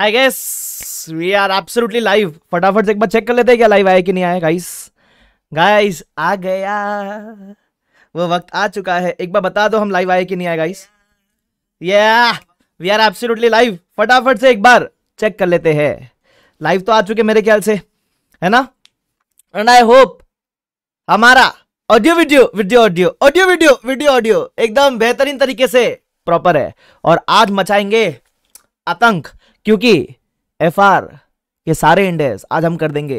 I guess we are absolutely live फटाफट से एक बार चेक कर लेते हैं क्या लाइव आया कि नहीं आया गाइस गाइस आ गया वो वक्त आ चुका है एक बार बता दो हम लाइव आए कि नहीं आए गाइस या वी आर एब्सोल्युटली लाइव फटाफट से एक बार चेक कर लेते हैं लाइव तो आ चुके मेरे ख्याल से है ना एंड आई होप हमारा audio video video audio audio video video audio एकदम बेहतरीन तरीके से प्रॉपर है और आज मचाएंगे आतंक क्योंकि एफ के सारे इंडेक्स आज हम कर देंगे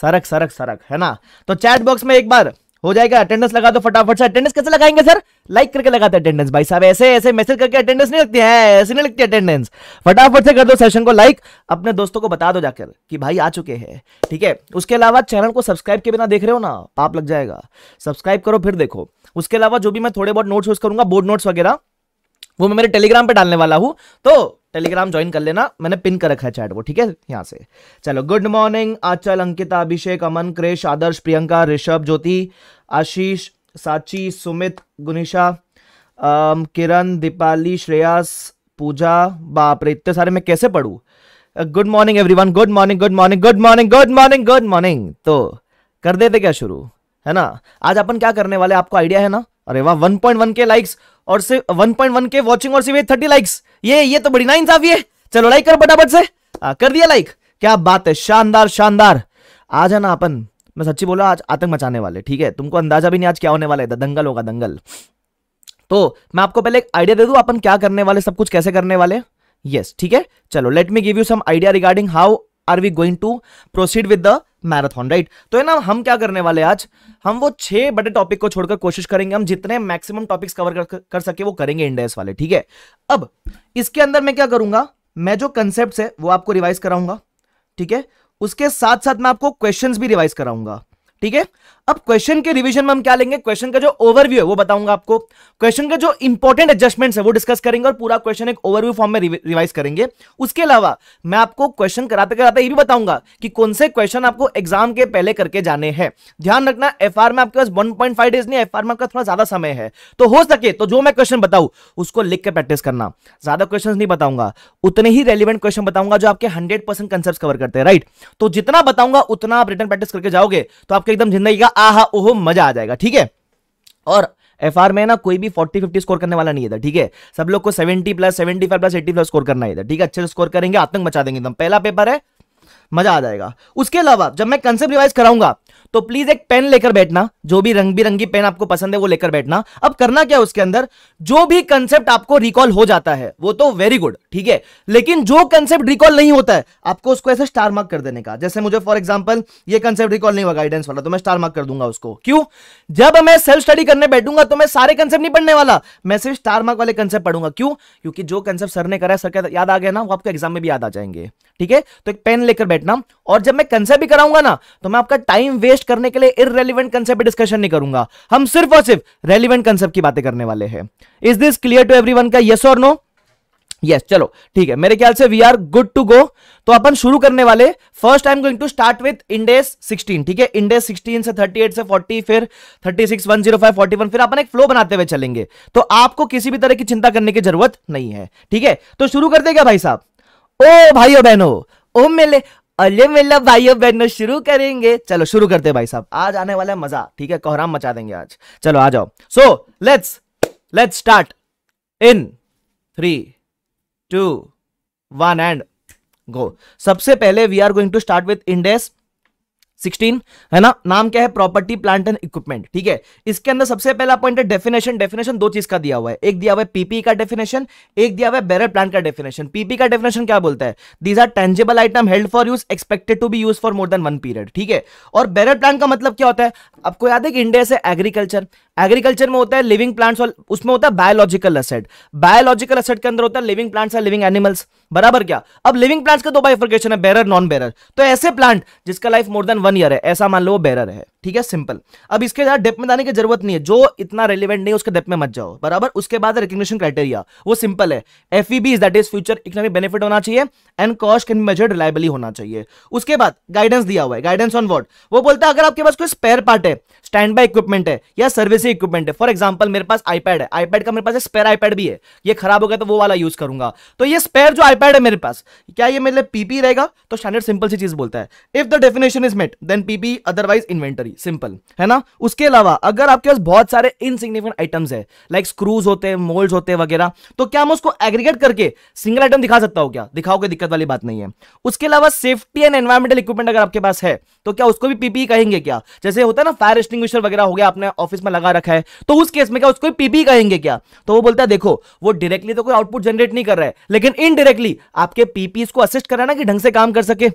सरक सरक सरक है ना तो चैट बॉक्स में एक बार हो जाएगा अटेंडेंस लगा दो फटाफट से अटेंडेंस कैसे लगाएंगे सर लाइक करके लगाते अटेंडेंस भाई साहब ऐसे ऐसे मैसेज करके अटेंडेंस नहीं लगती है ऐसे नहीं लगती अटेंडेंस फटाफट से कर दो सेशन को लाइक अपने दोस्तों को बता दो जाकर कि भाई आ चुके हैं ठीक है उसके अलावा चैनल को सब्सक्राइब के बिना देख रहे हो ना पाप लग जाएगा सब्सक्राइब करो फिर देखो उसके अलावा जो भी मैं थोड़े बहुत नोट्स यूज करूंगा बोर्ड नोट्स वगैरह वो मैं मेरे टेलीग्राम पे डालने वाला हूँ तो टेलीग्राम ज्वाइन कर लेना मैंने पिन कर रखा है चैट वो ठीक है यहाँ से चलो गुड मॉर्निंग आचल अंकिता अभिषेक अमन क्रेश आदर्श प्रियंका ऋषभ ज्योति आशीष साची सुमित गुनिशा किरण दीपाली श्रेयास पूजा बाप रे इतने सारे मैं कैसे पढ़ू good morning everyone good morning good morning good morning good morning good morning तो कर देते क्या शुरू है ना आज अपन क्या करने वाले आपको आइडिया है ना अरे वाह 1.1 के लाइक्स और सिर्फ 1.1 के वाचिंग और सिर्फ 30 लाइक्स ये ये तो बड़ी ना इंसाफी है चलो लाइक कर फटाफट से आ, कर दिया लाइक क्या बात है शानदार शानदार आ जाना अपन मैं सच्ची बोला आज आतंक मचाने वाले ठीक है तुमको अंदाजा भी नहीं आज क्या होने वाला है दंगल होगा दंगल तो मैं आपको पहले एक आइडिया दे दू अपन क्या करने वाले सब कुछ कैसे करने वाले यस ठीक है चलो let me give you some idea regarding how are we going to proceed with the marathon right तो है ना हम क्या करने वाले आज हम वो छह बड़े टॉपिक को छोड़कर कोशिश करेंगे हम जितने मैक्सिमम टॉपिक्स कवर कर, कर सके वो करेंगे इंडेस वाले ठीक है अब इसके अंदर मैं क्या करूंगा मैं जो कंसेप्ट है वो आपको रिवाइज कराऊंगा ठीक है उसके साथ साथ मैं आपको क्वेश्चन भी रिवाइज कराऊंगा ठीक है अब क्वेश्चन के रिवीजन में हम क्या लेंगे क्वेश्चन का जो ओवरव्यू है वो बताऊंगा आपको क्वेश्चन का जो इंपॉर्टेंट एडजस्टमेंट्स है वो डिस्कस करेंगे और पूरा क्वेश्चन एक ओवरव्यू फॉर्म में रिवाइज करेंगे उसके अलावा मैं आपको क्वेश्चन कराते कराते ये भी बताऊंगा कि कौन से क्वेश्चन आपको एग्जाम के पहले करके जाने हैं ध्यान रखना एफ में आपके पास वन पॉइंट फाइव डेज नहीं एफ आर में आपका थोड़ा ज्यादा समय है तो हो सके तो जो मैं क्वेश्चन बताऊ उसको लिख के प्रैक्टिस करना ज्यादा क्वेश्चन नहीं बताऊंगा उतने ही रेलिवेंट क्वेश्चन बताऊंगा जो आपके हंड्रेड परसेंट कवर करते हैं राइट तो जितना बताऊंगा उतना आप रिटर्न प्रैक्टिस करके जाओगे तो आपके एकदम जिंदगी का आहा ओहो मजा आ जाएगा ठीक है और एफ में ना कोई भी 40 50 स्कोर करने वाला नहीं है ठीक है सब लोग को 70 प्लस 75 प्लस 80 प्लस स्कोर करना है ठीक है अच्छे से स्कोर करेंगे आतंक मचा देंगे एकदम पहला पेपर है मजा आ जाएगा उसके अलावा जब मैं कंसेप्ट रिवाइज कराऊंगा तो प्लीज एक पेन लेकर बैठना जो भी रंग बिरंगी पेन आपको पसंद है वो लेकर बैठना अब करना क्या उसके अंदर जो भी कंसेप्ट आपको रिकॉल हो जाता है वो तो वेरी गुड ठीक है लेकिन जो कंसेप्ट रिकॉल नहीं होता है आपको उसको ऐसे स्टार मार्क कर देने का जैसे मुझे फॉर एग्जाम्पल ये कंसेप्ट रिकॉल नहीं हुआ गाइडेंस वाला तो मैं स्टार मार्क कर दूंगा उसको क्यों जब मैं सेल्फ स्टडी करने बैठूंगा तो मैं सारे कंसेप्ट नहीं पढ़ने वाला मैं सिर्फ स्टार मार्क वाले कंसेप्ट पढ़ूंगा क्यों क्योंकि जो कंसेप्ट सर ने करा सर का याद आ गया ना वो आपको एग्जाम में भी याद आ जाएंगे ठीक है तो एक पेन लेकर बैठना और जब मैं कंसेप्ट भी कराऊंगा ना तो मैं आपका टाइम वेस्ट करने के लिए इरेलीवेंट कंसेप्ट डिस्कशन नहीं करूंगा हम सिर्फ और सिर्फ रेलिवेंट कंसेप्ट की बातें करने वाले हैं is this clear to everyone का यस और नो यस yes, चलो ठीक है मेरे ख्याल से we are good to go तो अपन शुरू करने वाले first I am going to start with Ind AS 16 ठीक है इंडेस 16 से 38 से 40 फिर 36 105 41 फिर अपन एक फ्लो बनाते हुए चलेंगे तो आपको किसी भी तरह की चिंता करने की जरूरत नहीं है ठीक है तो शुरू करते क्या भाई साहब ओ भाई बहनो ओ मेले अले मेला भाई बहनो शुरू करेंगे चलो शुरू करते भाई साहब आज आने वाला मजा ठीक है कोहराम मचा देंगे आज चलो आ जाओ so let's let's start in three two one and go सबसे पहले we are going to start with index sixteen है ना नाम क्या है प्रॉपर्टी प्लांट एंड इक्विपमेंट ठीक है इसके अंदर सबसे पहला पॉइंट है डेफिनेशन डेफिनेशन दो चीज का दिया हुआ है एक दिया हुआ है पीपी e का डेफिनेशन एक दिया हुआ है बैरल प्लांट का डेफिनेशन पीपी e का डेफिनेशन क्या बोलता है these are tangible items held for use expected to be use for more than one period ठीक है और बैरल प्लांट का मतलब क्या होता है आपको याद है कि इंडिया से एग्रीकल्चर एग्रीकल्चर में होता है लिविंग प्लांट्स और उसमें होता है बायोलॉजिकल असेट बायोलॉजिकल असेट के अंदर होता है लिविंग प्लांट्स और लिविंग एनिमल्स बराबर क्या अब लिविंग प्लांट्स का दो बाइफर्केशन है बैरर नॉन बैरर तो ऐसे प्लांट जिसका life more than one one year है ऐसा मान लो वो बैरर है ठीक है सिंपल अब इसके ज्यादा डेप में जाने की जरूरत नहीं है जो इतना रेलिवेंट नहीं है उसके डेप में मत जाओ बराबर उसके बाद रिकग्निशन क्राइटेरिया वो सिंपल है F E that is future economic benefit होना चाहिए and cost can measure reliably होना चाहिए उसके बाद गाइडेंस दिया हुआ है गाइडेंस ऑन वॉट वो बोलता है अगर आपके पास कोई स्पेयर पार्ट है स्टैंड बाय इक्विपमेंट है या सर्विस इक्विपमेंट है फॉर एग्जाम्पल मेरे पास आईपैड है आईपैड का मेरे पास स्पेयर आईपैड भी है ये खराब हो गया तो वो वाला यूज करूंगा तो ये स्पेयर जो आईपैड है मेरे पास क्या ये मेरे पीपी रहेगा तो स्टैंडर्ड सिंपल सी चीज बोलता है if the definition is met then PP otherwise inventory हुई सिंपल है ना उसके अलावा अगर आपके पास बहुत सारे इनसिग्निफिकेंट आइटम्स है लाइक स्क्रूज होते हैं मोल्ड होते हैं वगैरह तो क्या मैं उसको एग्रीगेट करके सिंगल आइटम दिखा सकता हूँ क्या दिखाओगे दिक्कत वाली बात नहीं है उसके अलावा सेफ्टी एंड एनवायरमेंटल इक्विपमेंट अगर आपके पास है तो क्या उसको भी पीपी e कहेंगे क्या जैसे होता है ना फायर एक्सटिंग्विशर वगैरह हो गया आपने ऑफिस में लगा रखा है तो उस केस में क्या उसको पीपी e कहेंगे क्या तो वो बोलता है देखो वो डायरेक्टली तो कोई आउटपुट जनरेट नहीं कर रहा है लेकिन इनडायरेक्टली आपके पीपीज e को असिस्ट कर रहा है ना कि ढंग से काम कर सके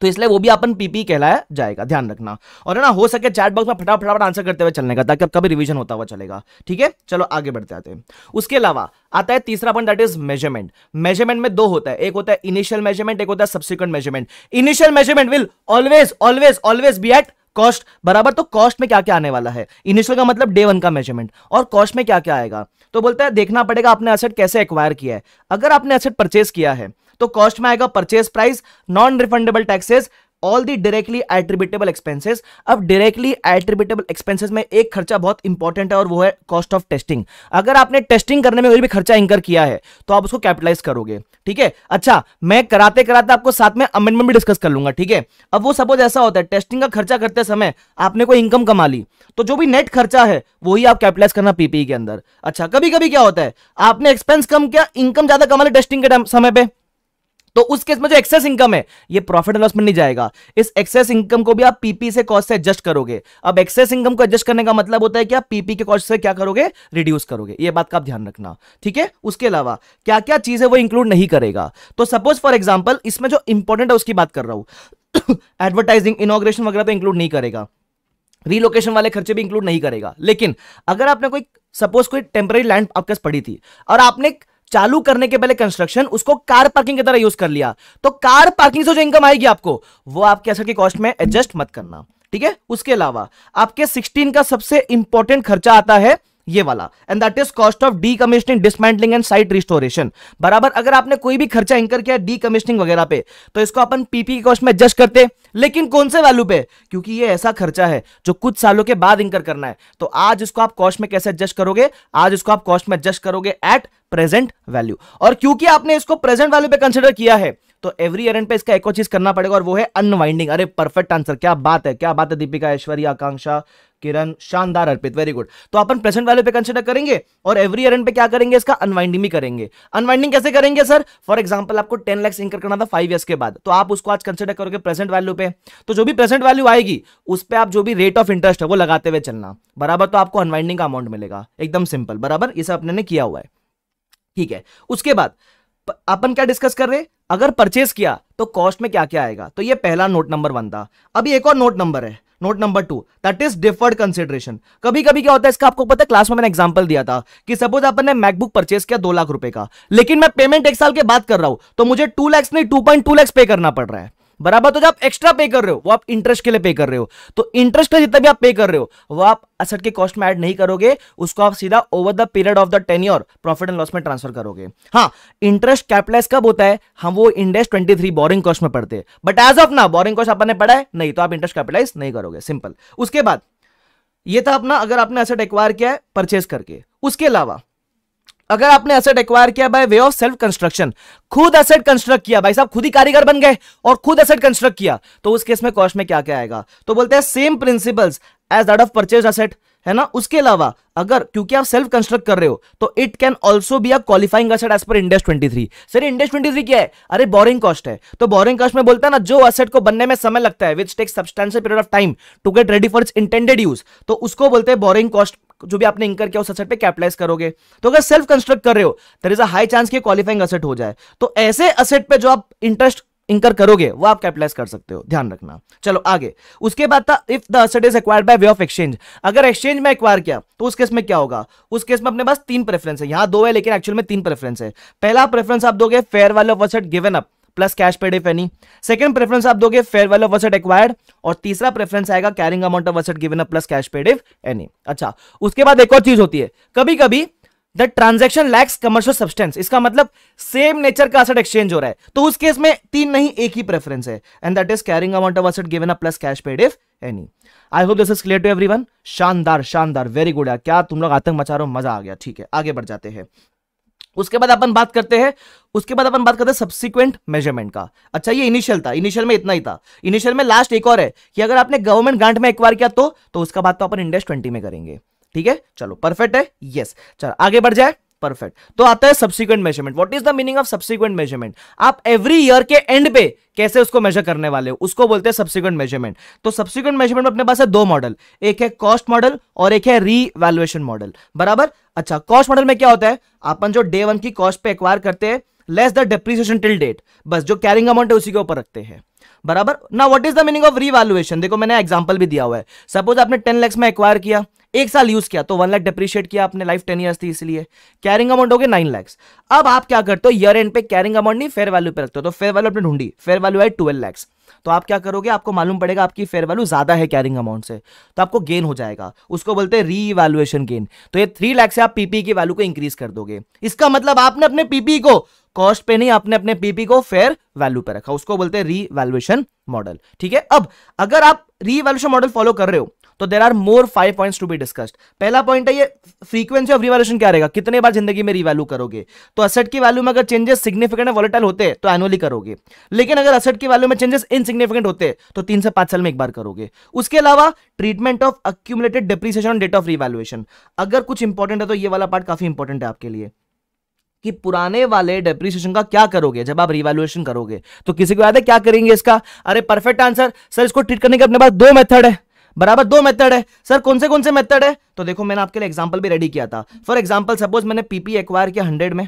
तो इसलिए वो भी अपन पीपी कहलाया जाएगा ध्यान रखना और है ना हो सके चैट बॉक्स में फटाफट फटाफट आंसर करते हुए चलने का ताकि आपका भी रिविजन होता हुआ चलेगा ठीक है चलो आगे बढ़ते आते हैं उसके अलावा आता है तीसरा point that is measurement measurement में दो होता है एक होता है इनिशियल मेजरमेंट एक होता है subsequent measurement initial measurement will always always always be at cost बराबर तो कॉस्ट में क्या क्या आने वाला है इनिशियल का मतलब डे वन का मेजरमेंट और कॉस्ट में क्या क्या आएगा तो बोलता है देखना पड़ेगा आपने एसेट कैसे एक्वायर किया है अगर आपने एसेट परचेज किया है तो कॉस्ट में आएगा purchase price non refundable taxes all the directly attributable expenses अब डायरेक्टली एट्रीब्यूटेबल एक्सपेंसेस में एक खर्चा बहुत इंपॉर्टेंट है और वो है कॉस्ट ऑफ टेस्टिंग अगर आपने टेस्टिंग करने में कोई भी खर्चा इंकर किया है तो आप उसको कैपिटलाइज करोगे ठीक है अच्छा मैं कराते कराते आपको साथ में अमेंडमेंट भी डिस्कस कर लूंगा ठीक है अब वो सपोज ऐसा होता है टेस्टिंग का खर्चा करते समय आपने कोई इनकम कमा ली तो जो भी नेट खर्चा है वही आप कैपिटलाइज करना पीपीई e के अंदर अच्छा कभी कभी क्या होता है आपने एक्सपेंस कम किया इनकम ज्यादा कमा ली टेस्टिंग के समय पर तो उस केस में जो एक्सेस इनकम है ये प्रॉफिट एंड लॉस में नहीं जाएगा इस एक्सेस इनकम को भी आप पीपी से कॉस्ट से एडजस्ट करोगे अब एक्सेस इनकम को एडजस्ट करने का मतलब होता है कि आप पीपी के कॉस्ट से क्या करोगे रिड्यूस करोगे ये बात का आप ध्यान रखना ठीक है उसके अलावा क्या क्या चीज है वो इंक्लूड नहीं करेगा तो सपोज फॉर एग्जाम्पल इसमें जो इंपॉर्टेंट है उसकी बात कर रहा हूं एडवर्टाइजिंग इनोग्रेशन वगैरह तो इंक्लूड नहीं करेगा रिलोकेशन वाले खर्चे भी इंक्लूड नहीं करेगा लेकिन अगर आपने कोई सपोज कोई टेम्पररी लैंड आपके पास पड़ी थी और आपने चालू करने के पहले कंस्ट्रक्शन उसको कार पार्किंग की तरह यूज कर लिया तो कार पार्किंग से जो इनकम आएगी आपको वो आपके असर की कॉस्ट में एडजस्ट मत करना ठीक है उसके अलावा आपके सिक्सटीन का सबसे इंपॉर्टेंट खर्चा आता है ये वाला and that is cost of decommissioning dismantling and site restoration बराबर अगर आपने कोई भी खर्चा इंकर किया डी कमिश्निंग वगैरह पे तो इसको अपन पीपी कॉस्ट में एडजस्ट करते लेकिन कौन से वैल्यू पे क्योंकि ये ऐसा खर्चा है जो कुछ सालों के बाद इंकर करना है तो आज इसको आप कॉस्ट में कैसे एडजस्ट करोगे आज इसको आप कॉस्ट में एडजस्ट करोगे एट प्रेजेंट वैल्यू और क्योंकि आपने इसको प्रेजेंट वैल्यू पे कंसिडर किया है तो एवरी एरेंट पे इसका एक और चीज करना पड़ेगा और वो है अनवाइंडिंग अरे परफेक्ट आंसर क्या बात है क्या बात है दीपिका ऐश्वर्या आकांक्षा किरण शानदार अर्पित वेरी गुड तो अपन प्रेजेंट वैल्यू पे कंसिडर करेंगे और एवरी एरन पे क्या करेंगे इसका अनवाइंडिंग भी करेंगे अनवाइंडिंग कैसे करेंगे सर फॉर एग्जांपल आपको टेन लैक्स इंकर करना था फाइव ईयर्स के बाद तो आप उसको आज कंसिडर करोगे प्रेजेंट वैल्यू पे तो जो भी प्रेजेंट वैल्यू आएगी उस पर आप जो भी रेट ऑफ इंटरेस्ट है वो लगाते हुए चलना बराबर तो आपको अनवाइंडिंग का अमाउंट मिलेगा एकदम सिंपल बराबर इसे अपने ने किया हुआ है ठीक है उसके बाद अपन क्या डिस्कस कर रहे अगर परचेस किया तो कॉस्ट में क्या क्या आएगा तो ये पहला नोट नंबर वन था अभी एक और नोट नंबर है note number two that is deferred consideration कभी कभी क्या होता है इसका आपको पता है क्लास में मैंने एग्जाम्पल दिया था कि सपोज अपन ने मैकबुक परचेस किया दो लाख रुपए का लेकिन मैं पेमेंट एक साल के बाद कर रहा हूं तो मुझे टू लैक्स नहीं टू पॉइंट टू लैक्स पे करना पड़ रहा है बराबर तो जो आप एक्स्ट्रा पे कर रहे हो वो आप इंटरेस्ट के लिए पे कर रहे हो तो इंटरेस्ट का जितना भी आप पे कर रहे हो वो आप असट के कॉस्ट में ऐड नहीं करोगे उसको आप सीधा over the period of the ten year profit and loss में ट्रांसफर करोगे हाँ इंटरेस्ट कैपिटलाइज कब होता है हम वो Ind AS twenty three borrowing cost में पढ़ते हैं बट एज ऑफ ना बोरिंग कॉस्ट आपने पढ़ा है नहीं तो आप इंटरेस्ट कैपिटलाइज नहीं करोगे सिंपल उसके बाद ये था अपना अगर आपने असट एक्वायर किया है परचेज करके उसके अलावा अगर आपने असेट एक्वायर किया by way of self construction खुद असेट कंस्ट्रक्ट किया भाई साहब खुद ही कारीगर बन गए और खुद असेट कंस्ट्रक्ट किया तो उस केस में कॉस्ट में क्या क्या आएगा तो बोलते हैं same principles as that of purchase asset है ना उसके अलावा अगर क्योंकि आप सेल्फ कंस्ट्रक्ट कर रहे हो तो it can also be a qualifying asset as per Ind AS three sir Ind AS three क्या है अरे बोरिंग कॉस्ट है तो बोरिंग कॉस्ट में बोलता है ना जो असेट को बनने में समय लगता है which take substantial period of time to get ready for its intended use तो उसको बोलते हैं बोरिंग कॉस्ट जो भी आपने इंकर किया उस असेट पे कैपिटलाइज करोगे तो अगर सेल्फ कंस्ट्रक्ट कर रहे हो there is a high chance कि क्वालिफाइंग असेट हो जाए तो ऐसे असेट पे जो आप इंटरेस्ट इंकर करोगे वो आप कैपिटलाइज कर सकते हो ध्यान रखना चलो आगे उसके बाद था if the asset is acquired by way of exchange अगर एक्सचेंज में एक्वायर किया तो उस केस में क्या होगा उस केस में अपने पास तीन प्रेफरेंस है यहां दो है लेकिन एक्चुअल में तीन प्रेफरेंस है पहला प्रेफरेंस आप दोगे fair value of asset given up plus cash paid if any second preference आप दोगे fair value of asset acquired और तीसरा प्रेफरेंस आएगा carrying amount of asset given up plus cash paid if any अच्छा उसके बाद एक और चीज होती है कभी कभी the transaction lacks commercial substance इसका मतलब सेम नेचर का असट एक्सचेंज हो रहा है तो उस केस में तीन नहीं एक ही प्रेफरेंस है and that is carrying amount of asset given up plus cash paid if any I hope this is clear to everyone शानदार शानदार वेरी गुड है क्या तुम लोग आतंक मचा रहे हो मजा आ गया ठीक है आगे बढ़ जाते हैं उसके बाद अपन बात करते हैं उसके बाद अपन बात करते हैं सब्सिक्वेंट मेजरमेंट का अच्छा ये इनिशियल था इनिशियल में इतना ही था इनिशियल में लास्ट एक और है कि अगर आपने गवर्नमेंट ग्रांट में एक बार किया तो, तो उसका बात तो अपन इंडेक्स ट्वेंटी में करेंगे ठीक है चलो परफेक्ट है यस चलो आगे बढ़ जाए परफेक्ट तो आता है subsequent measurement what is the meaning of subsequent measurement आप एवरी ईयर के एंड पे कैसे उसको मेजर करने वाले हो उसको बोलते हैं सब्सिक्वेंट मेजरमेंट तो सब्सिक्वेंट मेजरमेंट में अपने पास है दो मॉडल एक है कॉस्ट मॉडल और एक है रीवैल्युएशन मॉडल बराबर अच्छा कॉस्ट मॉडल में क्या होता है अपन जो डे वन की कॉस्ट पे एक्वायर करते हैं less the depreciation till date बस जो कैरिंग अमाउंट है उसी के ऊपर रखते हैं बराबर ना what is the meaning of revaluation देखो मैंने एग्जांपल भी दिया हुआ है सपोज आपने टेन लैक्स में एक्वायर किया एक साल यूज किया तो वन लाख डिप्रिशिएट किया आपने लाइफ टेन ईयर्स थी इसलिए कैरिंग अमाउंट हो गया नाइन लैक्स अब आप क्या करते हो ईयर एंड पे कैरिंग अमाउंट नहीं फेयर वैल्यू पे रखते हो तो फेयर वैल्यू आपने ढूंढी फेयर वैल्यू है ट्वेल्व लैक्स तो आप क्या करोगे आपको मालूम पड़ेगा आपकी फेयर वैल्यू ज्यादा है कैरिंग अमाउंट से तो आपको गेन हो जाएगा उसको बोलते हैं रीवैल्युएशन गेन तो ये थ्री लैक्स से आप पीपी e की वैल्यू को इंक्रीज कर दोगे इसका मतलब आपने अपने पीपी e को कॉस्ट पे नहीं आपने अपने पीपी को फेयर वैल्यू पे रखा उसको बोलते हैं रीवैल्युएशन मॉडल ठीक है अब अगर आप रीवैल्यूएशन मॉडल फॉलो कर रहे हो तो there are more five point to be discussed पहला पॉइंट है ये फ्रीक्वेंसी ऑफ रिवैल्यूशन क्या रहेगा कितने बार जिंदगी में रिवैल्यू करोगे तो असेट की वैल्यू में अगर चेंजेस सिग्निफिकेंट वॉलेटल वॉलेटाइल होते हैं तो एनुअली करोगे लेकिन अगर असेट की वैल्यू में चेंजेस इनसिग्निफिकेंट होते हैं तो तीन से पांच साल में एक बार करोगे उसके अलावा treatment of accumulated depreciation date of revaluation अगर कुछ इंपॉर्टेंट है तो ये वाला पार्ट काफी इंपॉर्टेंट है आपके लिए कि पुराने वाले डेप्रिसिएशन का क्या करोगे जब आप रिवैल्यूएशन करोगे तो किसी को याद है क्या करेंगे इसका अरे परफेक्ट आंसर सर इसको ट्रीट करने के अपने पास दो मेथड है बराबर दो मेथड है सर कौन से कौन से मेथड है तो देखो मैंने आपके लिए एग्जाम्पल भी रेडी किया था फॉर एग्जाम्पल सपोज मैंने पीपी एक्वायर किया हंड्रेड में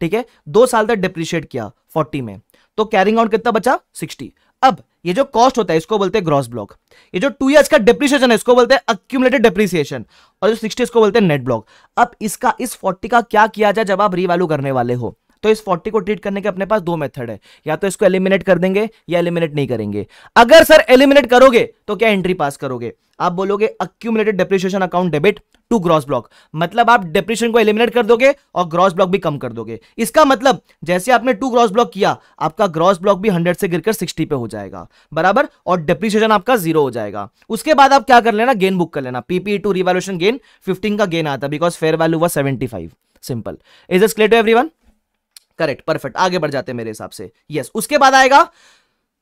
ठीक है दो साल तक डिप्रिशिएट किया फोर्टी में तो कैरिंग आउट कितना बचा सिक्सटी अब ये जो कॉस्ट होता है इसको बोलते हैं ग्रॉस ब्लॉक ये जो टू ईयर्स का डिप्रिसिएशन है इसको बोलते हैं अक्यूमलेटेड डिप्रिसिएशन और जो सिक्सटी इसको बोलते हैं नेट ब्लॉक अब इसका इस फोर्टी का क्या किया जाए जब आप रीवैल्यू करने वाले हो तो इस 40 को ट्रीट करने के अपने पास दो मेथड है या तो इसको एलिमिनेट कर देंगे या एलिमिनेट नहीं करेंगे अगर सर एलिमिनेट करोगे तो क्या एंट्री पास करोगे आप बोलोगे accumulated depreciation account debit to gross block मतलब आप डेप्रिशन को एलिमिनेट कर दोगे और ग्रॉस ब्लॉक भी कम कर दोगे इसका मतलब जैसे आपने टू ग्रॉस ब्लॉक किया आपका ग्रॉस ब्लॉक भी हंड्रेड से गिरकर सिक्सटी पे हो जाएगा बराबर और डेप्रिशिएशन आपका जीरो हो जाएगा उसके बाद आप क्या कर लेना गेन बुक कर लेना PP to revaluation gain fifteen का गेन आता बिकॉज फेयर वैल्यू हुआ seventy five simple is this clear to everyone correct perfect आगे बढ़ जाते हैं मेरे हिसाब से यस yes. उसके बाद आएगा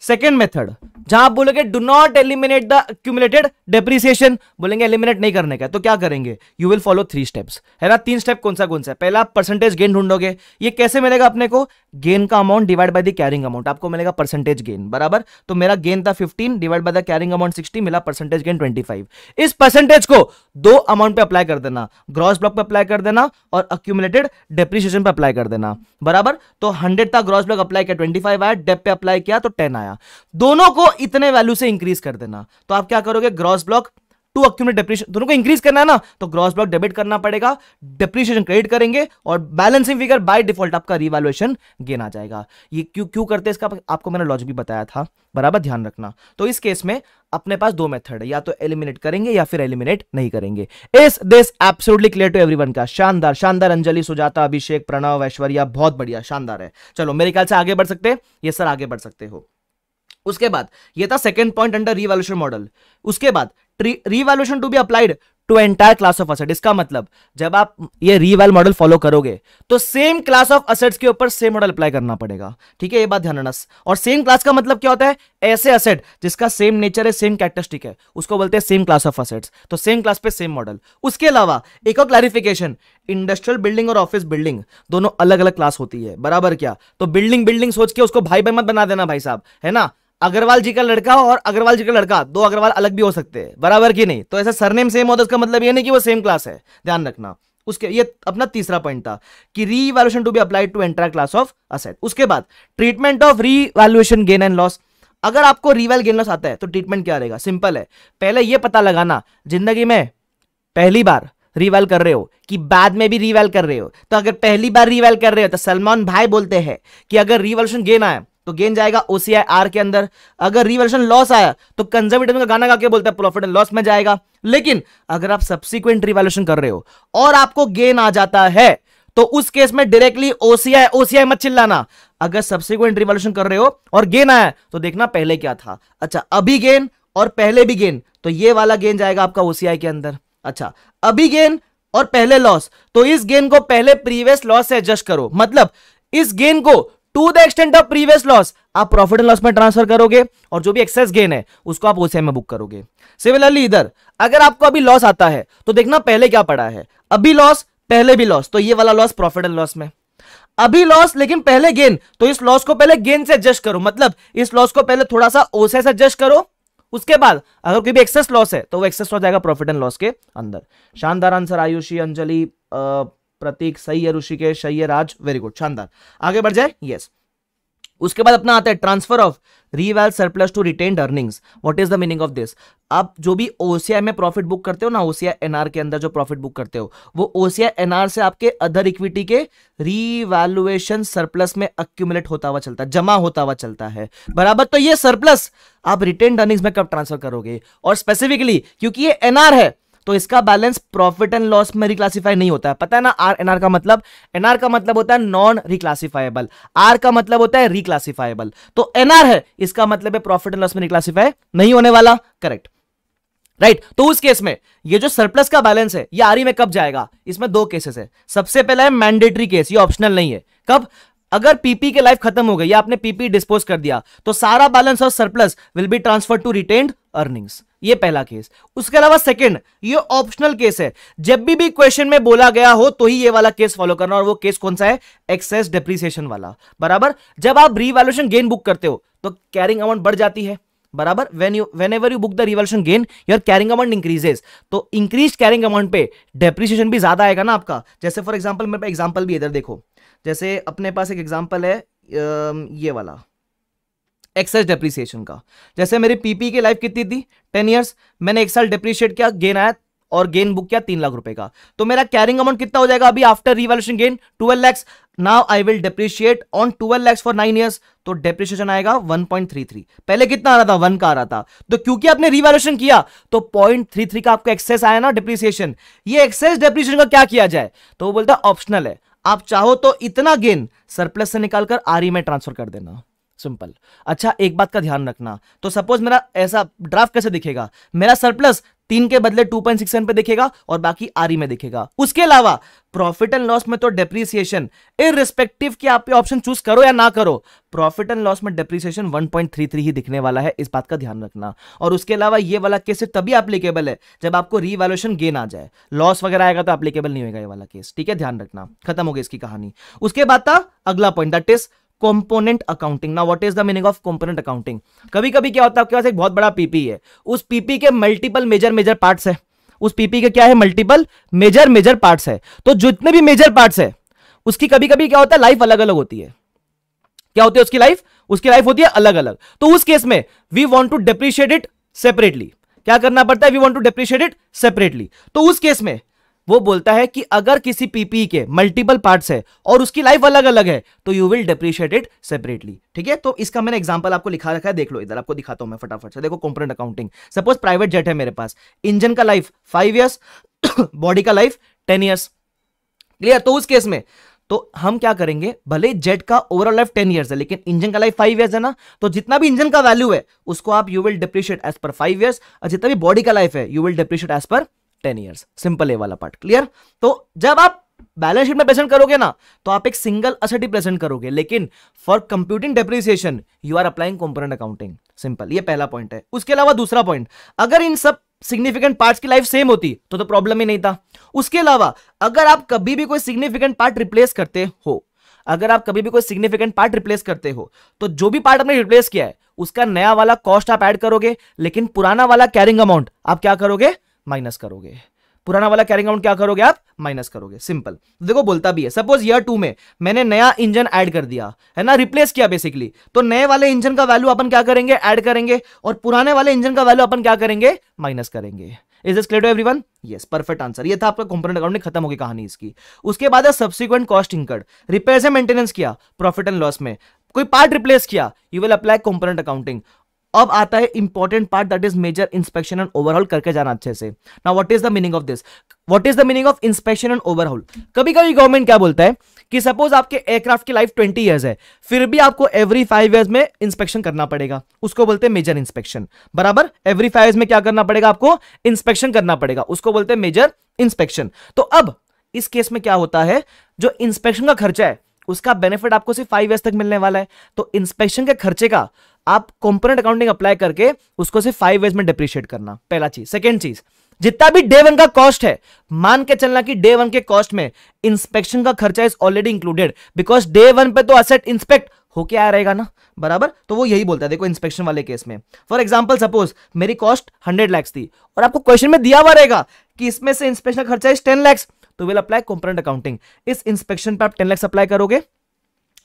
सेकेंड मेथड जहां आप बोलोगे do not eliminate the depreciation बोलेंगे एलिमिनेट नहीं करने का तो क्या करेंगे you will follow three steps है ना तीन स्टेप कौन सा कौन सा पहला परसेंटेज गेन ढूंढोगे ये कैसे मिलेगा अपने को गेन का amount divide by the carrying amount आपको मिलेगा परसेंटेज गेन बराबर तो मेरा गेन था 15 divide by the carrying amount 60 मिला परसेंटेज गेन 25 इस परसेंटेज को दो अमाउंट पे अप्लाई कर देना ग्रॉस ब्लॉक पे अप्लाई कर देना और अक्यूमुलेटेड डेप्रिसिएशन पे अप्लाई कर देना बराबर तो हंड्रेड था ग्रॉस ब्लॉक अप्लाई किया ट्वेंटी आया डेप पे अप्लाई किया तो टेन आया दोनों को इतने वैल्यू से इंक्रीज कर देना तो आप क्या करोगे gross block to accumulated depreciation दोनों को इंक्रीज करना है ना तो ग्रॉस ब्लॉक डेबिट करना पड़ेगा डेप्रिशिएशन क्रेडिट करेंगे और बैलेंसिंग फिगर बाय डिफॉल्ट आपका रिवैल्युएशन गेन आ जाएगा ये क्यों क्यों करते इसका आपको मैंने लॉजिक भी बताया था बराबर ध्यान रखना तो इस केस में अपने पास दो मेथड है या तो एलिमिनेट करेंगे या फिर एलिमिनेट नहीं करेंगे is this absolutely clear to everyone का शानदार शानदार अंजलि सुजाता अभिषेक प्रणव ऐश्वर्या बहुत बढ़िया शानदार है चलो मेरे ख्याल से आगे बढ़ सकते हैं ये सर आगे बढ़ सकते हो उसके बाद ये था second point under revaluation model उसके बाद revaluation to be applied to entire class of asset इसका मतलब जब आप ये रीवैल मॉडल फॉलो करोगे तो सेम क्लास ऑफ असेट्स के ऊपर सेम मॉडल अप्लाई करना पड़ेगा ठीक है ये बात ध्यान रखना और सेम क्लास का मतलब क्या होता है ऐसे असेट जिसका सेम नेचर है सेम कैटेस्टिक है उसको बोलते हैं सेम क्लास ऑफ असेट्स तो सेम क्लास पे सेम मॉडल उसके अलावा एक और क्लैरिफिकेशन इंडस्ट्रियल बिल्डिंग और ऑफिस बिल्डिंग दोनों अलग अलग क्लास होती है बराबर क्या तो बिल्डिंग बिल्डिंग सोच के उसको भाई बहन मत बना देना भाई साहब है ना अग्रवाल जी का लड़का और अग्रवाल जी का लड़का दो अग्रवाल अलग भी हो सकते हैं बराबर की नहीं तो ऐसा सरनेम सेम हो तो इसका मतलब ये नहीं कि वो सेम क्लास है ध्यान रखना उसके ये अपना तीसरा पॉइंट था कि revaluation to be applied to entire class of asset उसके बाद treatment of revaluation gain and loss अगर आपको रीवैल गेन लॉस आता है तो ट्रीटमेंट क्या रहेगा सिंपल है पहले ये पता लगाना जिंदगी में पहली बार रीवैल कर रहे हो कि बाद में भी रीवैल कर रहे हो तो अगर पहली बार रीवैल कर रहे हो तो सलमान भाई बोलते हैं कि अगर रिवॉल्यूशन गेन आया तो गेन जाएगा ओसीआई आर के अंदर अगर रिवेल्यूशन लॉस आया तो कंजर्वेटिव का गाना गा के बोलता है प्रॉफिट एंड लॉस में जाएगा लेकिन अगर आप सब्सिक्वेंट रिवॉल्यूशन कर रहे हो और आपको गेन आ जाता है तो उस केस में डायरेक्टली ओसीआई ओसीआई मत चिल्लाना अगर सब्सिक्वेंट रिवॉल्यूशन कर रहे हो और गेन आया तो देखना पहले क्या था अच्छा अभी गेन और पहले भी गेन तो ये वाला गेन जाएगा आपका ओसीआई के अंदर अच्छा अभी गेन और पहले लॉस तो इस गेन को पहले प्रीवियस लॉस से एडजस्ट करो मतलब इस गेन को to the extent of previous loss आप प्रॉफिट एंड लॉस में ट्रांसफर करोगे और जो भी एक्सेस गेन है उसको आप ओसीआई में बुक करोगे सिमिलरली इधर अगर आपको अभी लॉस आता है तो देखना पहले क्या पड़ा है अभी लॉस पहले भी लॉस तो ये वाला लॉस प्रॉफिट एंड लॉस में अभी लॉस लेकिन पहले गेन तो इस लॉस को पहले गेन से एडजस्ट करो मतलब इस लॉस को पहले थोड़ा सा ओसे से एडजस्ट करो उसके बाद अगर कोई भी एक्सेस लॉस है तो वो एक्सेस हो जाएगा प्रॉफिट एंड लॉस के अंदर शानदार आंसर आयुषी अंजलि प्रतीक सही है ऋषिकेश सही है राज वेरी गुड शानदार आगे बढ़ जाए यस उसके बाद अपना आता है transfer of reval surplus to retained earnings what is the meaning of this आप जो भी ओसीआई में प्रॉफिट बुक करते हो ना ओसीआई एनआर के अंदर जो प्रॉफिट बुक करते हो वो ओसीआई एनआर से आपके अदर इक्विटी के रीवैल्युएशन सरप्लस में अक्यूमुलेट होता हुआ चलता है जमा होता हुआ चलता है बराबर तो ये सरप्लस आप रिटेन अर्निंग्स में कब ट्रांसफर करोगे और स्पेसिफिकली क्योंकि ये एनआर है तो इसका बैलेंस प्रॉफिट एंड लॉस में रिक्लासीफाई नहीं होता है पता है ना आर एनआर का मतलब एनआर का मतलब होता है नॉन रिक्लासीफाइबल आर का मतलब होता है रिक्लासीफाइबल तो एनआर है इसका मतलब है प्रॉफिट एंड लॉस में रिक्लासीफाई नहीं होने वाला करेक्ट राइट right, तो उस केस में ये जो सरप्लस का बैलेंस है ये आरी e में कब जाएगा इसमें दो केसेस है सबसे पहला है मैंडेटरी केस ये ऑप्शनल नहीं है कब अगर पीपी के लाइफ खत्म हो गई या आपने पीपी डिस्पोज कर दिया तो सारा बैलेंस और surplus will be transfer to retained earnings ये पहला केस उसके अलावा सेकंड ये ऑप्शनल केस है जब भी भी क्वेश्चन में बोला गया हो तो ही ये वाला केस फॉलो करना और वो केस कौन सा है एक्सेस डेप्रीसिएशन वाला बराबर जब आप रिवैल्यूशन गेन बुक करते हो तो कैरिंग अमाउंट बढ़ जाती है बराबर when you whenever you book the revaluation gain your carrying amount increases तो इंक्रीज कैरिंग अमाउंट पे डेप्रीसिएशन भी ज्यादा आएगा ना आपका जैसे फॉर एग्जाम्पल मेरे एग्जाम्पल भी इधर देखो जैसे अपने पास एक एग्जाम्पल है ये वाला एक्सेस डेप्रिसिएशन का जैसे मेरी पीपी की लाइफ कितनी थी टेन ईयर्स मैंने एक साल डेप्रिशिएट किया गेन आया और गेन बुक किया तीन लाख रुपए का तो मेरा कैरिंग अमाउंट कितना हो जाएगा अभी after revaluation gain twelve lakhs now I will depreciate on twelve lakhs for nine years तो डेप्रिशिएशन आएगा 1.33 पहले कितना आ रहा था वन का आ रहा था तो क्योंकि आपने रिवॉल्यूशन किया तो 0.33 का आपको एक्सेस आया ना डिप्रिसिएशन ये एक्सेस डेप्रिसिएशन का क्या किया जाए तो वो बोलता ऑप्शनल है आप चाहो तो इतना गेन सरप्लस से निकालकर आरई में ट्रांसफर कर देना सिंपल अच्छा एक बात का ध्यान रखना तो सपोज मेरा ऐसा ड्राफ्ट कैसे दिखेगा मेरा सरप्लस तीन के बदले टू पॉइंट सिक्स पे दिखेगा और बाकी आर में दिखेगा उसके अलावा प्रॉफिट एंड लॉस में तो डेप्रिसिएशन इेस्पेक्टिव कि आप ऑप्शन चूज करो या ना करो प्रॉफिट एंड लॉस में डेप्रिसिएशन 1.33 ही दिखने वाला है इस बात का ध्यान रखना और उसके अलावा ये वाला केस तभी अपलीकेबल है जब आपको रीवैल्यूएशन गेन आ जाए लॉस वगैरह आएगा तो अपलीकेबल नहीं होगा ये वाला केस ठीक है ध्यान रखना खत्म हो गया इसकी कहानी उसके बाद था अगला point that is component accounting ना what is the meaning of component accounting कभी कभी क्या होता है आपके पास एक बहुत बड़ा पीपी है उस पीपी के मल्टीपल मेजर मेजर पार्ट्स है उस पीपी के क्या है मल्टीपल मेजर मेजर पार्ट्स है तो जितने भी मेजर पार्ट्स है उसकी कभी कभी क्या होता है लाइफ अलग अलग होती है क्या होती है उसकी लाइफ उसकी लाइफ होती है अलग अलग तो उस केस में we want to depreciate it separately क्या करना पड़ता है we want to depreciate it separately तो उस केस में वो बोलता है कि अगर किसी पीपी के मल्टीपल पार्ट्स है और उसकी लाइफ अलग अलग है तो you will depreciate it separately ठीक है तो इसका मैंने एग्जांपल आपको लिखा रखा है देख लो इधर आपको दिखाता हूं मैं फटाफट से देखो component accounting suppose private jet है मेरे पास इंजन का लाइफ फाइव ईयर्स बॉडी का लाइफ टेन ईयर्स क्लियर तो उस केस में तो हम क्या करेंगे भले जेट का ओवरऑल लाइफ टेन ईयर्स है लेकिन इंजन का लाइफ फाइव ईयर्स है ना तो जितना भी इंजन का वैल्यू है उसको आप you will depreciate as per five years और जितना भी बॉडी का लाइफ है you will depreciate as per ten years simple A वाला पार्ट क्लियर तो जब आप बैलेंस शीट में प्रेजेंट करोगे ना तो आप एक सिंगल असट ही प्रेजेंट करोगे लेकिन for computing depreciation you are applying component accounting simple ये पहला पॉइंट है उसके अलावा दूसरा पॉइंट अगर इन सब सिग्निफिकेंट पार्ट्स की लाइफ सेम होती तो तो प्रॉब्लम ही नहीं था उसके अलावा अगर आप कभी भी कोई सिग्निफिकेंट पार्ट रिप्लेस करते हो अगर आप कभी भी कोई सिग्निफिकेंट पार्ट रिप्लेस करते हो तो जो भी पार्ट आपने रिप्लेस किया है उसका नया वाला कॉस्ट आप ऐड करोगे लेकिन पुराना वाला कैरिंग अमाउंट आप क्या करोगे माइनस करोगे पुराना वाला कैरिंग अमाउंट क्या करोगे आप माइनस करोगे सिंपल देखो बोलता भी है सपोज ईयर टू में मैंने नया इंजन ऐड कर दिया है ना रिप्लेस किया बेसिकली तो नए वाले इंजन का वैल्यू अपन क्या करेंगे ऐड करेंगे और पुराने वाले इंजन का वैल्यू अपन क्या करेंगे माइनस करेंगे is is clear to yes perfect answer ये था आपका कंपोनेंट अकाउंट खत्म होगी कहानी इसकी उसके बाद सब्सिक्वेंट कॉस्ट इंकर्ड रिपेयर से मेंटेनेंस किया प्रॉफिट एंड लॉस में कोई पार्ट रिप्लेस किया you will apply component accounting अब आता है important part that is major inspection and overall करके जाना अच्छे से ना what is the meaning of this what is the meaning of inspection and overall कभी कभी गवर्नमेंट क्या बोलता है कि सपोज आपके एयरक्राफ्ट की लाइफ 20 इयर्स है फिर भी आपको एवरी फाइव इयर्स में इंस्पेक्शन करना पड़ेगा उसको बोलते हैं मेजर इंस्पेक्शन बराबर एवरी फाइव इयर्स में क्या करना पड़ेगा आपको इंस्पेक्शन करना पड़ेगा उसको बोलते हैं मेजर इंस्पेक्शन तो अब इस केस में क्या होता है जो इंस्पेक्शन का खर्चा है उसका बेनिफिट आपको सिर्फ फाइव ईयर्स तक मिलने वाला है तो इंस्पेक्शन के खर्चे का आप कंपोनेंट अकाउंटिंग अप्लाई करके उसको सिर्फ फाइव वेज में डिप्रिशिएट करना पहला चीज सेकेंड चीज जितना भी डे वन का कॉस्ट है मान के चलना कि डे वन के कॉस्ट में इंस्पेक्शन का खर्चा is already included because day one पे तो असेट इंस्पेक्ट होके आया रहेगा ना बराबर तो वो यही बोलता है देखो इंस्पेक्शन वाले केस में फॉर एग्जाम्पल सपोज मेरी कॉस्ट हंड्रेड लैक्स थी और आपको क्वेश्चन में दिया हुआ रहेगा कि इसमें से इंस्पेक्शन खर्चा इज टेन लैक्स तो विल अप्लाई कंपोनेंट अकाउंटिंग इस इंस्पेक्शन पर आप टेन लैक्स अप्लाई करोगे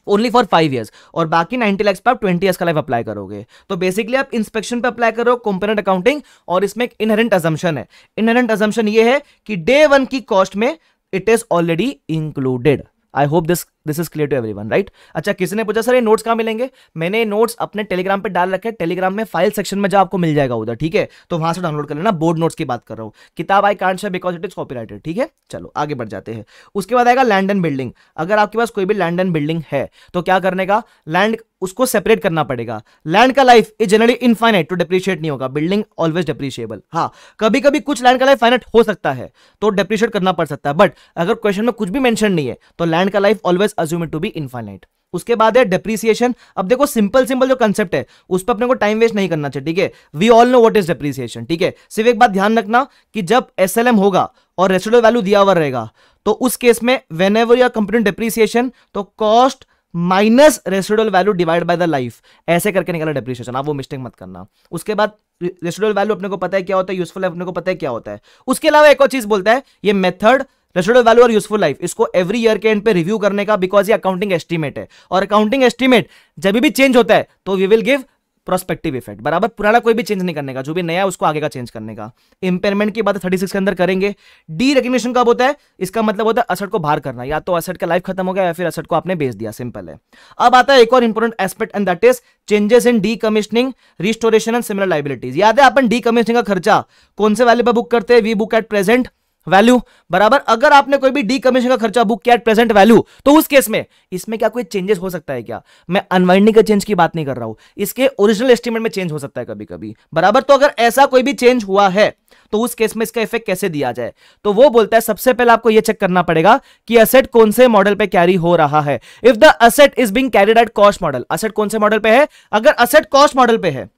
ओनली फॉर फाइव ईयर्स और बाकी नाइनटी लैक्स पर आप ट्वेंटी ईयर्स का लाइफ अप्लाई करोगे तो बेसिकली आप इंस्पेक्शन पे अप्लाई करो कंपोनेंट अकाउंटिंग और इसमें एक इनहेरेंट अजम्पन है इनहेरेंट अजम्पन ये है कि डे वन की कॉस्ट में it is already included I hope this this is clear to everyone right अच्छा किसी ने पूछा सर ये नोट्स कहाँ मिलेंगे मैंने नोट्स अपने टेलीग्राम पे डाल रखे हैं टेलीग्राम में फाइल सेक्शन में जो आपको मिल जाएगा उधर ठीक है तो वहां से डाउनलोड कर लेना बोर्ड नोट्स की बात कर रहा हूँ किताब आई कांट है बिकॉज इट इज कॉपीराइटेड ठीक है चलो आगे बढ़ जाते हैं उसके बाद आएगा लैंड एंड बिल्डिंग अगर आपके पास कोई भी लैंड एंड बिल्डिंग है तो क्या करने का लैंड उसको सेपरेट करना पड़ेगा लैंड का life is generally infinite to depreciate नहीं होगा बिल्डिंग ऑलवेज डिप्रिशिएबल हाँ कभी कभी कुछ लैंड का लाइफ फाइनाइट हो सकता है तो डिप्रिशिएट करना पड़ सकता है बट अगर क्वेश्चन में कुछ भी मेंशन नहीं है तो लैंड का life always less assume it to be infinite उसके बाद है डेप्रिसिएशन अब देखो सिंपल सिंपल जो कंसेप्ट है उस पर अपने को टाइम वेस्ट नहीं करना चाहिए ठीक है we all know what is depreciation ठीक है सिर्फ एक बात ध्यान रखना कि जब एस होगा और रेसिडुअल वैल्यू दिया हुआ रहेगा तो उस केस में whenever you are computing depreciation तो cost minus residual value divide by the life ऐसे करके निकाला डेप्रिसिएशन आप वो मिस्टेक मत करना उसके बाद रेसिडुअल वैल्यू अपने को पता है क्या होता है यूजफुल अपने को पता है क्या होता है उसके अलावा एक और चीज बोलता है ये मेथड रेसिडुअल वैल्यू और यूजफुल लाइफ इसको एवरी ईयर के एंड पे रिव्यू करने का बिकॉज ये अकाउंटिंग एस्टीमेट है और अकाउंटिंग एस्टीमेट जब भी चेंज होता है तो we will give prospective effect बराबर पुराना कोई भी चेंज नहीं करने का जो भी नया उसको आगे का चेंज करने का इंपेयरमेंट की बात थर्टी सिक्स के अंदर करेंगे डी रिकग्निशन कब होता है इसका मतलब होता है असट को बाहर करना या तो असट का लाइफ खत्म हो गया या फिर असट को आपने बेच दिया सिंपल है अब आता है एक और important aspect and that is changes in decommissioning restoration and similar liabilities याद है अपन डी कमिश्निंग का खर्चा कौन से वैल्यू पर बुक करते हैं we book at present value बराबर अगर आपने कोई भी डी कमीशन का खर्चा बुक किया एट प्रेजेंट वैल्यू तो उस केस में इसमें क्या कोई चेंजेस हो सकता है क्या मैं अनवाइंडिंग का चेंज की बात नहीं कर रहा हूं इसके ओरिजिनल एस्टिमेट में चेंज हो सकता है कभी कभी बराबर तो अगर ऐसा कोई भी चेंज हुआ है तो उस केस में इसका इफेक्ट कैसे दिया जाए तो वो बोलता है सबसे पहले आपको यह चेक करना पड़ेगा कि असेट कौन से मॉडल पर कैरी हो रहा है if the asset is being carried at cost model asset कौन से मॉडल पे है अगर असेट कॉस्ट मॉडल पे है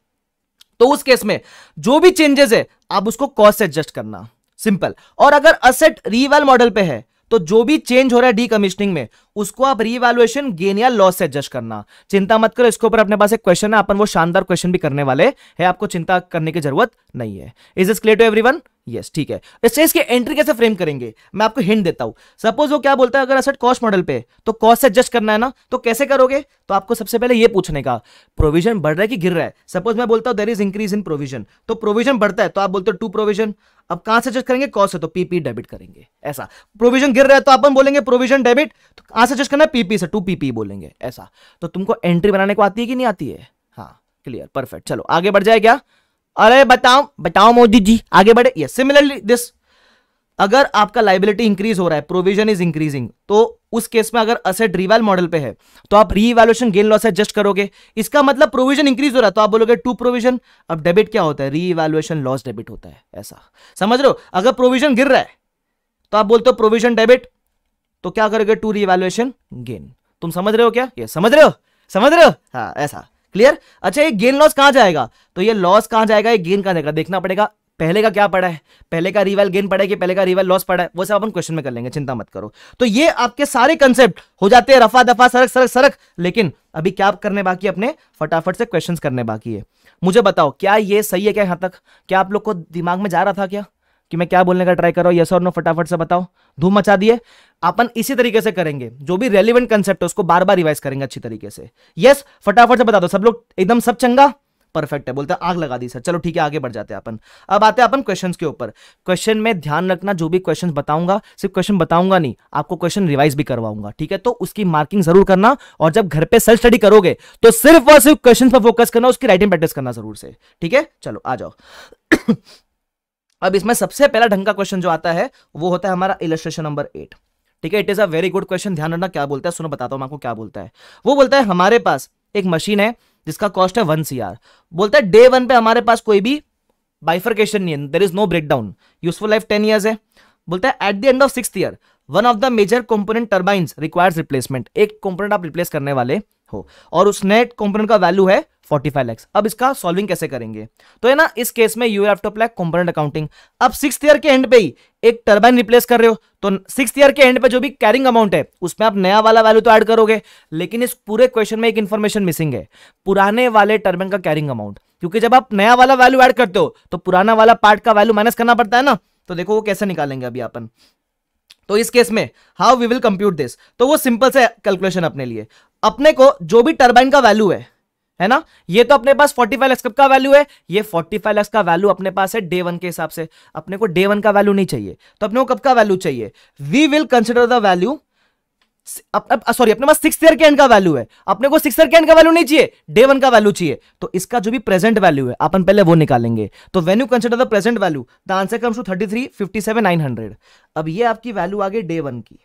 तो उस केस में जो भी चेंजेस है आप उसको कॉस्ट से एडजस्ट करना सिंपल और अगर असेट रीवैल मॉडल पे है तो जो भी चेंज हो रहा है डी कमिश्निंग में उसको आप रीवैल्युएशन गेन या लॉस से एडजस्ट करना चिंता मत करो इसके ऊपर अपने पास एक क्वेश्चन है अपन वो शानदार क्वेश्चन भी करने वाले हैं आपको चिंता करने की जरूरत नहीं है is is clear to everyone yes ठीक है इससे इसके एंट्री कैसे फ्रेम करेंगे मैं आपको हिंट देता हूं सपोज वो क्या बोलता है अगर असेट कॉस्ट मॉडल पे तो कॉस्ट से एडजस्ट करना है ना तो कैसे करोगे तो आपको सबसे पहले ये पूछने का प्रोविजन बढ़ रहा है कि गिर रहा है सपोज मैं बोलता हूं there is increase in provision तो प्रोविजन बढ़ता है तो आप बोलते हो टू प्रोविजन अब कहां से एडजस्ट करेंगे कॉस्ट से तो पीपी डेबिट करेंगे ऐसा प्रोविजन गिर रहा है तो अपन बोलेंगे प्रोविजन डेबिट तो कहां से एडजस्ट करना है पीपी से टू पीपी बोलेंगे ऐसा तो तुमको एंट्री बनाने को आती है कि नहीं आती है हाँ क्लियर परफेक्ट चलो आगे बढ़ जाए क्या अरे बताओ बताओ मोदी जी आगे बढ़े सिमिलरली दिस अगर आपका लाइबिलिटी इंक्रीज हो रहा है प्रोविजन इज इंक्रीजिंग तो उस केस में अगर असेट रिवाल मॉडल पे है तो आप रीवैल्यूएशन गेन लॉस एडजस्ट करोगे इसका मतलब प्रोविजन इंक्रीज हो रहा है तो आप बोलोगे टू प्रोविजन अब डेबिट क्या होता है रीवैल्यूएशन लॉस डेबिट होता है ऐसा समझ रहे हो अगर प्रोविजन गिर रहा है तो आप बोलते हो प्रोविजन डेबिट तो क्या करोगे टू रीवैल्यूएशन गेन तुम समझ रहे हो क्या ये समझ रहे हो समझ रहे हो हाँ ऐसा क्लियर अच्छा ये गेन लॉस कहां जाएगा तो ये लॉस कहां जाएगा ये गेन कहां जाएगा देखना पड़ेगा पहले का क्या पड़ा है पहले का रिवाइल गेन पड़ा है कि पहले का रिवाइल लॉस पड़ा है वो सब अपन क्वेश्चन में कर लेंगे चिंता मत करो तो ये आपके सारे कंसेप्ट हो जाते हैं रफा दफा सरक सरक सरक लेकिन अभी क्या करने बाकी अपने फटाफट से क्वेश्चन करने बाकी है मुझे बताओ क्या ये सही है क्या यहाँ तक क्या आप लोग को दिमाग में जा रहा था क्या कि मैं क्या बोलने का ट्राई कर रहा यस और नो फटाफट से बताओ धूम मचा दिए अपन इसी तरीके से करेंगे जो भी रेलिवेंट कंसेप्ट है उसको बार बार रिवाइज करेंगे अच्छी तरीके से यस फटाफट से बता दो सब लोग एकदम सब चंगा परफेक्ट है बोलते हैं आग लगा दी सर चलो ठीक है आगे बढ़ जाते हैं अपन अब आते हैं अपन क्वेश्चन के ऊपर क्वेश्चन में ध्यान रखना जो भी क्वेश्चन बताऊंगा सिर्फ क्वेश्चन बताऊंगा नहीं आपको क्वेश्चन रिवाइज भी करवाऊंगा ठीक है तो उसकी मार्किंग जरूर करना और जब घर पर सेल्फ स्टडी करोगे तो सिर्फ और सिर्फ क्वेश्चन पर फोकस करना उसकी राइटिंग प्रैक्टिस करना जरूर से ठीक है चलो आ जाओ अब इसमें सबसे पहला ढंग का क्वेश्चन जो आता है वो होता है हमारा इलस्ट्रेशन नंबर एट ठीक है it is a very good question ध्यान रखना क्या बोलता है सुनो बताता हूं आपको क्या बोलता है वो बोलता है हमारे पास एक मशीन है जिसका कॉस्ट है वन सी आर बोलता है डे वन पे हमारे पास कोई भी बाइफर्केशन नहीं है there is no breakdown useful life ten years है बोलता है at the end of six year one of the major component turbine requires replacement एक कंपोनेंट आप रिप्लेस करने वाले हो और उस नेट कंपोनेंट का वैल्यू है 45 फाइव अब इसका सॉल्विंग कैसे करेंगे तो है ना इस केस में you have to apply component accounting अब सिक्स ईयर के एंड पे ही एक टर्बाइन रिप्लेस कर रहे हो तो सिक्स ईयर के एंड पे जो भी कैरिंग अमाउंट है उसमें आप नया वाला वैल्यू तो ऐड करोगे लेकिन इस पूरे क्वेश्चन में एक इन्फॉर्मेशन मिसिंग है पुराने वाले टर्बाइन का कैरिंग अमाउंट क्योंकि जब आप नया वाला वैल्यू ऐड करते हो तो पुराना वाला पार्ट का वैल्यू माइनस करना पड़ता है ना तो देखो वो कैसे निकालेंगे अभी अपन तो इस केस में how we will compute this तो वो सिंपल से कैलकुलेशन अपने लिए अपने को जो भी टर्बाइन का वैल्यू है है ना ये तो अपने पास 45 लाख का वैल्यू है ये 45 लाख का वैल्यू अपने पास है डे वन के हिसाब से अपने को डे वन का वैल्यू नहीं चाहिए तो अपने को कब का वैल्यू चाहिए we will consider the value sorry अपने पास सिक्स ईयर के एंड का वैल्यू है अपने को सिक्स ईयर के एंड का वैल्यू नहीं चाहिए डे वन का वैल्यू चाहिए तो इसका जो भी प्रेजेंट वैल्यू है अपन पहले वो निकालेंगे तो when you consider the present value the answer comes to thirty three fifty seven nine hundred अब ये आपकी वैल्यू आ गई डे वन की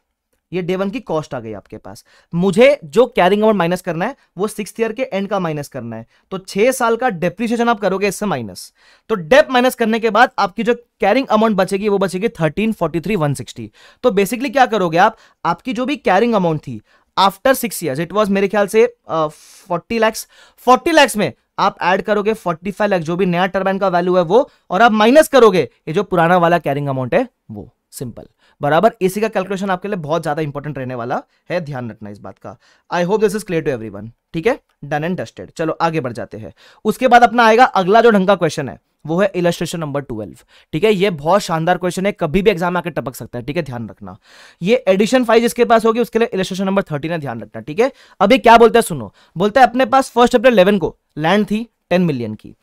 ये डे वन की कॉस्ट आ गई आपके पास मुझे जो कैरिंग अमाउंट माइनस करना है वो सिक्स ईयर के एंड का माइनस करना है तो छह साल का डेप्रिशिएशन आप करोगे इससे माइनस तो डेप माइनस करने के बाद आपकी जो कैरिंग अमाउंट बचेगी वो बचेगी thirteen forty three one sixty तो बेसिकली क्या करोगे आप आपकी जो भी कैरिंग अमाउंट थी after six year it was मेरे ख्याल से फोर्टी लैक्स फोर्टी लैक्स में आप ऐड करोगे फोर्टी फाइव लैक्स जो भी नया टर्बाइन का वैल्यू है वो और आप माइनस करोगे ये जो पुराना वाला कैरिंग अमाउंट है वो सिंपल बराबर एसी का कैलकुलेशन आपके लिए बहुत ज्यादा इंपॉर्टेंट रहने वाला है ध्यान रखना इस बात का I hope this is clear to every ठीक है डन एंड डस्टेड चलो आगे बढ़ जाते हैं उसके बाद अपना आएगा अगला जो ढंग का क्वेश्चन है वो है इलस्ट्रेशन नंबर ट्वेल्व ठीक है ये बहुत शानदार क्वेश्चन है कभी भी एग्जाम आकर टपक सकता है ठीक है ध्यान रखना ये एडिशन फाइव जिसके पास होगी उसके लिए इलस्ट्रेशन नंबर थर्टीन है ध्यान रखना ठीक है अभी क्या बोलते हैं सुनो बोलता है अपने पास फर्स्ट अप्रैल इलेवन को लैंड थी टेन मिलियन की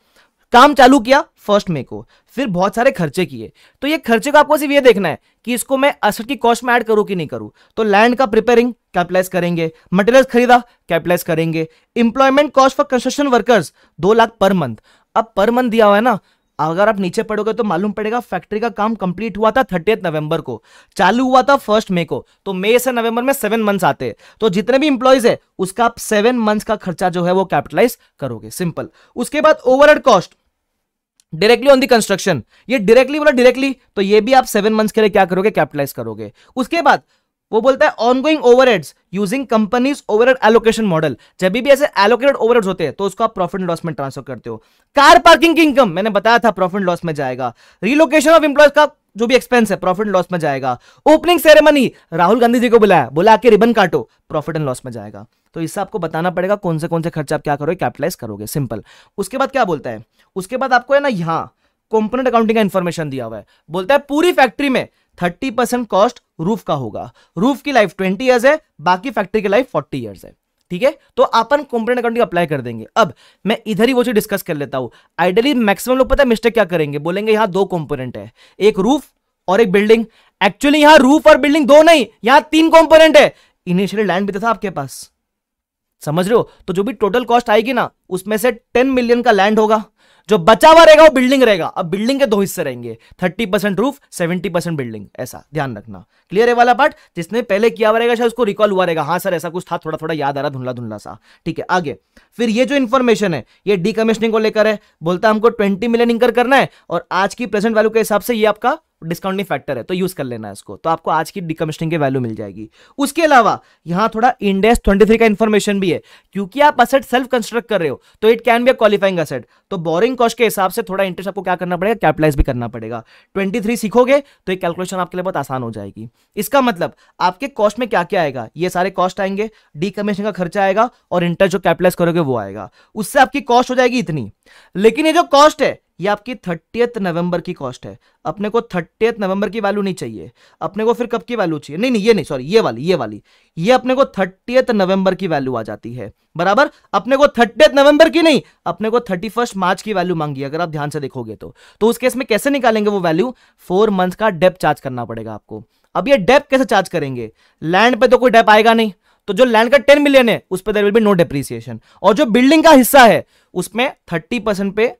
काम चालू किया फर्स्ट मे को फिर बहुत सारे खर्चे किए तो ये खर्चे को आपको सिर्फ ये देखना है कि इसको मैं असट की कॉस्ट में ऐड करूं कि नहीं करूं तो लैंड का प्रिपेयरिंग कैपिटलाइज करेंगे मटेरियल खरीदा कैपिटलाइज करेंगे employment cost for construction workers दो लाख पर मंथ अब पर मंथ दिया हुआ है ना अगर आप नीचे पढ़ोगे तो मालूम पड़ेगा फैक्ट्री का काम कंप्लीट हुआ था थर्टी नवंबर को चालू हुआ था फर्स्ट मे को तो मई से नवंबर में सेवन मंथ्स आते हैं तो जितने भी इंप्लॉयज है उसका आप सेवन मंथ्स का खर्चा जो है वो कैपिटलाइज करोगे सिंपल उसके बाद overhead cost directly on the construction ये डायरेक्टली बोला डायरेक्टली तो ये भी आप सेवन मंथ्स के लिए क्या करोगे कैपिटलाइज करोगे उसके बाद वो बोलता है ongoing overheads using companies overhead allocation model जब भी ऐसे एलोकेटेड ओवरहेड्स होते हैं तो उसको आप प्रॉफिट एंड लॉस में ट्रांसफर करते हो कार पार्किंग की इनकम मैंने बताया था प्रॉफिट लॉस में जाएगा रिलोकेशन ऑफ इंप्लॉयज का जो भी एक्सपेंस है प्रॉफिट लॉस में जाएगा ओपनिंग सेरेमनी राहुल गांधी जी को बुलाया बोला के रिबन काटो प्रॉफिट एंड लॉस में जाएगा तो इससे आपको बताना पड़ेगा कौन से कौन से खर्चे आप क्या करोगे कैपिटलाइज करोगे सिंपल उसके बाद क्या बोलता है उसके बाद आपको है ना यहां कंपोनेंट अकाउंटिंग का इंफॉर्मेशन दिया हुआ है बोलता है पूरी फैक्ट्री में थर्टी परसेंट कॉस्ट रूफ का होगा रूफ की लाइफ ट्वेंटी ईयर्स है बाकी फैक्ट्री की लाइफ फोर्टी ईयर्स है ठीक है तो अपन कंपनी अकाउंटिंग अप्लाई कर देंगे अब मैं इधर ही वो चीज डिस्कस कर लेता हूं आइडियली मैक्सिमम लोग पता है मिस्टेक क्या करेंगे बोलेंगे यहां दो कंपोनेंट है एक रूफ और एक बिल्डिंग एक्चुअली यहां रूफ और बिल्डिंग दो नहीं यहां तीन कंपोनेंट है इनिशियली लैंड भी तो था आपके पास समझ रहे हो तो जो भी टोटल कॉस्ट आएगी ना उसमें से टेन मिलियन का लैंड होगा जो बचा हुआ रहेगा वो बिल्डिंग रहेगा अब बिल्डिंग के दो हिस्से रहेंगे thirty percent roof seventy percent building ऐसा ध्यान रखना क्लियर है वाला पार्ट जिसने पहले किया हुआ रहेगा शायद उसको रिकॉल हुआ रहेगा हाँ सर ऐसा कुछ था थोड़ा थोड़ा याद आ रहा धुंधला धुंधला सा ठीक है आगे फिर ये जो इन्फॉर्मेशन है ये डीकमिशनिंग को लेकर है बोलता हमको ट्वेंटी मिलियन इंकर करना है और आज की प्रेजेंट वैल्यू के हिसाब से ये आपका डिस्काउंटिंग फैक्टर है तो यूज कर लेना इसको तो आपको आज की डिकमिशनिंग की वैल्यू मिल जाएगी उसके अलावा यहां थोड़ा इंडेस ट्वेंटी थ्री का इन्फॉर्मेशन भी है क्योंकि आप असेट सेल्फ कंस्ट्रक्ट कर रहे हो तो it can be a qualifying asset तो बोरिंग कॉस्ट के हिसाब से थोड़ा इंटरेस्ट आपको क्या करना पड़ेगा कैपिटलाइज भी करना पड़ेगा ट्वेंटी सीखोगे तो ये कैलकुलेशन आपके लिए बहुत आसान हो जाएगी इसका मतलब आपके कॉस्ट में क्या क्या आएगा ये सारे कॉस्ट आएंगे डिकमिशन का खर्चा आएगा और इंटरेस्ट जो कैपिटलाइज करोगे वो आएगा उससे आपकी कॉस्ट हो जाएगी इतनी लेकिन ये जो कॉस्ट है ये आपकी थर्टियथ नवंबर की कॉस्ट है अपने को थर्टियथ नवंबर की वैल्यू नहीं चाहिए अपने को फिर कब की वैल्यू चाहिए नहीं नहीं ये नहीं सॉरी ये वाली ये वाली ये अपने को थर्टियथ नवंबर की वैल्यू आ जाती है बराबर अपने को थर्टियथ नवंबर की नहीं अपने को थर्टी फर्स्ट मार्च की वैल्यू मांगी अगर आप ध्यान से देखोगे तो, तो उस केस में कैसे निकालेंगे वो वैल्यू फोर मंथ का डेप चार्ज करना पड़ेगा आपको अब यह डेप कैसे चार्ज करेंगे लैंड पे तो कोई डेप आएगा नहीं तो जो लैंड का टेन मिलियन है उस पर there will be no depreciation और जो बिल्डिंग का हिस्सा है उसमें थर्टी परसेंट पे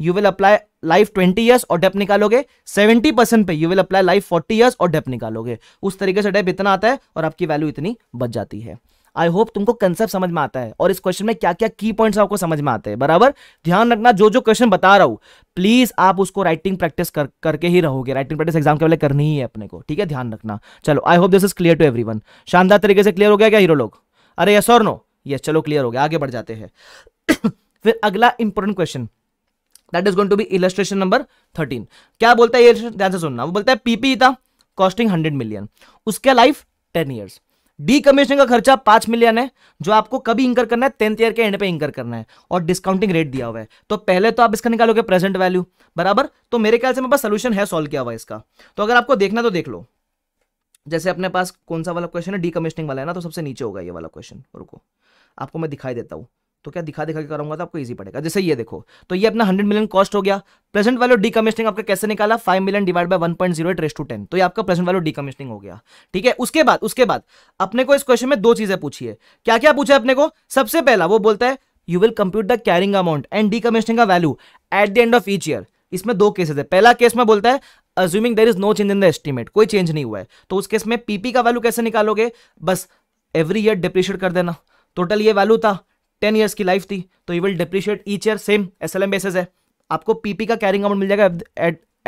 you will apply life 20 years और डेप निकालोगे 70 परसेंट पे you will apply life 40 years और डेप निकालोगे उस तरीके से डेप इतना आता है और आपकी वैल्यू इतनी बच जाती है आई होप तुमको कंसेप्ट समझ में आता है और इस क्वेश्चन में क्या क्या की पॉइंट्स आपको समझ में आते हैं बराबर ध्यान रखना जो जो क्वेश्चन बता रहा हूँ प्लीज आप उसको राइटिंग प्रैक्टिस कर करके ही रहोगे राइटिंग प्रैक्टिस एग्जाम के वाले करनी ही है अपने को ठीक है ध्यान रखना चलो I hope this is clear to every शानदार तरीके से क्लियर हो गया क्या हीरो लोग अरे यस और नो यस चलो क्लियर हो गया आगे बढ़ जाते हैं फिर अगला important question that is going to be illustration number thirteen क्या बोलता है ध्यान से सुनना वो बोलता है पीपी था कॉस्टिंग हंड्रेड मिलियन उसका life ten years decommission का खर्चा पांच मिलियन है जो आपको कभी इंकर करना है टेंथ ईयर के एंड पे इंकर करना है और डिस्काउंटिंग रेट दिया हुआ है तो पहले तो आप इसका निकालोगे प्रेजेंट वैल्यू बराबर तो मेरे ख्याल से मेरे पास सोल्यूशन है सॉल्व किया हुआ है इसका तो अगर आपको देखना तो देख लो जैसे अपने पास कौन सा वाला क्वेश्चन है डी कमीशनिंग वाला है ना तो सबसे नीचे होगा ये वाला क्वेश्चन रुको आपको मैं दिखाई देता हूँ तो क्या दिखा दिखा के करूंगा तो आपको इजी पड़ेगा जैसे ये देखो तो ये अपना हंड्रेड मिलियन कॉस्ट हो गया प्रेजेंट वैल्यू डीकमिशनिंग आपका कैसे निकाला five million divide by one point zero eight raise to ten तो ये आपका प्रेजेंट वैल्यू डीकमिशनिंग हो गया ठीक है उसके बाद उसके बाद अपने को इस क्वेश्चन में दो चीजें पूछिए क्या क्या पूछा अपने को सबसे पहला वो बोलता है you will compute the carrying amount and decommissioning का value at the end of each year इसमें दो केसेस है पहला केस में बोलता है assuming there is no change in the estimate कोई चेंज नहीं हुआ है तो उस केस में पीपी का वैल्यू कैसे निकालोगे बस एवरी ईयर डिप्रिशिएट कर देना टोटल ये वैल्यू था टेन ईयर्स की लाइफ थी तो you will depreciate each year same S L M basis है आपको पीपी का कैरिंग अमाउंट मिल जाएगा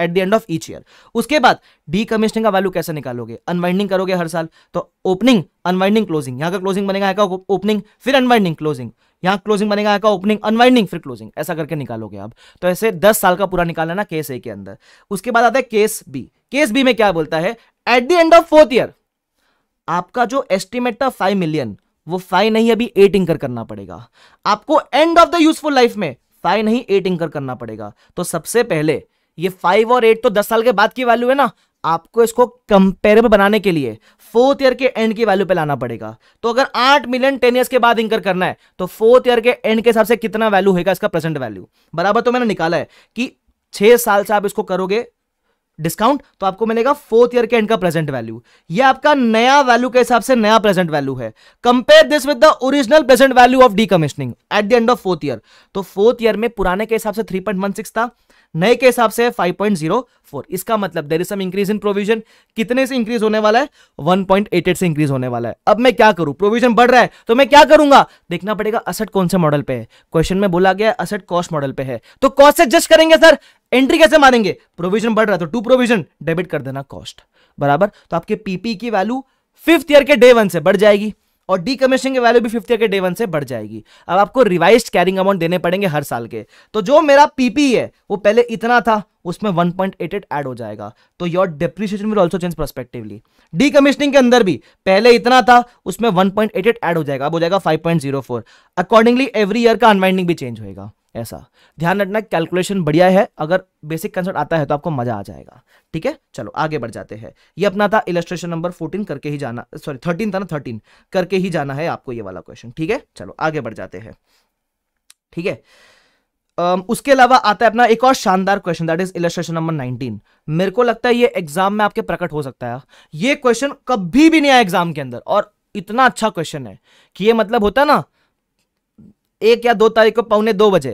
at the end of each year उसके बाद डी कमिश्निंग का वैल्यू कैसे निकालोगे अनवाइंडिंग करोगे हर साल तो ओपनिंग अनवाइंडिंग क्लोजिंग यहाँ का क्लोजिंग बनेगा आएगा ओपनिंग फिर अनवाइंडिंग क्लोजिंग यहाँ क्लोजिंग बनेगा आएगा ओपनिंग अनवाइंडिंग फिर क्लोजिंग ऐसा करके निकालोगे आप तो ऐसे दस साल का पूरा निकाल लेना केस ए के अंदर उसके बाद आता है केस बी केस बी में क्या बोलता है at the end of fourth year आपका जो एस्टिमेट था फाइव मिलियन वो फाइव नहीं अभी एट इंकर करना पड़ेगा आपको end of the useful life में फाइव नहीं एट इंकर करना पड़ेगा तो सबसे पहले ये फाइव और एट तो दस साल के बाद की वैल्यू है ना आपको इसको कंपेरेबल बनाने के लिए फोर्थ ईयर के एंड की वैल्यू पे लाना पड़ेगा तो अगर आठ मिलियन टेन ईयर के बाद इंकर करना है तो फोर्थ ईयर के एंड के हिसाब से कितना वैल्यू होगा इसका प्रेजेंट वैल्यू बराबर तो मैंने निकाला है कि छह साल से आप इसको करोगे डिस्काउंट तो आपको मिलेगा फोर्थ ईयर के एंड का प्रेजेंट वैल्यू ये आपका नया वैल्यू के हिसाब से नया प्रेजेंट वैल्यू है compare this with the original present value of the decommissioning at the end of fourth year तो फोर्थ ईयर में पुराने के हिसाब से 3.16 था नए के हिसाब से 5.04 इसका मतलब there is some increase in provision कितने से इंक्रीज होने वाला है 1.88 से इंक्रीज होने वाला है अब मैं क्या करूं प्रोविजन बढ़ रहा है तो मैं क्या करूंगा देखना पड़ेगा असट कौन से मॉडल पे है क्वेश्चन में बोला गया असट कॉस्ट मॉडल पे है तो कॉस्ट एडजस्ट करेंगे सर एंट्री कैसे मारेंगे प्रोविजन बढ़ रहा है तो टू प्रोविजन डेबिट कर देना कॉस्ट बराबर तो आपके पीपी की वैल्यू फिफ्थ ईयर के डे वन से बढ़ जाएगी और डी कमीशन की वैल्यू भी फिफ्थ ईयर के डे वन से बढ़ जाएगी अब आपको रिवाइज कैरिंग अमाउंट देने पड़ेंगे हर साल के तो जो मेरा पीपी है वो पहले इतना था उसमें 1.88 ऐड हो जाएगा तो your depreciation will also change prospectively decommissioning के अंदर भी पहले इतना था उसमें 1.88 ऐड हो जाएगा अब हो जाएगा 5.04 अकॉर्डिंगली एवरी ईयर का अनवाइंडिंग भी चेंज होएगा ऐसा ध्यान रखना कैलकुलेशन बढ़िया है अगर बेसिक कंसेप्ट आता है तो आपको मजा आ जाएगा ठीक है चलो आगे बढ़ जाते हैं ये अपना था इलेस्ट्रेशन नंबर फोर्टीन करके ही जाना सॉरी थर्टीन था ना थर्टीन करके ही जाना है आपको ये वाला क्वेश्चन ठीक है चलो आगे बढ़ जाते हैं ठीक है उसके अलावा आता है अपना एक और शानदार question that is illustration number 19 मेरे को लगता है ये एग्जाम में आपके प्रकट हो सकता है ये क्वेश्चन कभी भी नहीं आया एग्जाम के अंदर और इतना अच्छा क्वेश्चन है कि ये मतलब होता है ना एक या दो तारीख को पौने दो बजे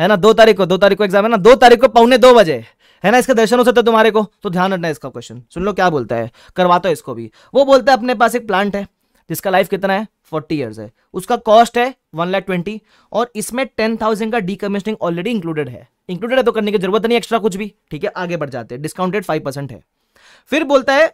है ना दो तारीख को दो तारीख को एग्जाम है ना दो तारीख को पौने दो बजे है ना इसका दर्शन हो तो सकता है तुम्हारे को तो ध्यान रखना इसका क्वेश्चन सुन लो क्या बोलता है करवाता है इसको भी वो बोलता है अपने पास एक प्लांट है जिसका लाइफ कितना है फोर्टी ईयर्स है उसका कॉस्ट है वन लाख ट्वेंटी और इसमें टेन थाउजेंड का डीकमिशनिंग ऑलरेडी इंक्लूडेड है इंक्लूडेड है तो करने की जरूरत नहीं एक्स्ट्रा कुछ भी ठीक है आगे बढ़ जाते हैं डिस्काउंटेड फाइव परसेंट है फिर बोलता है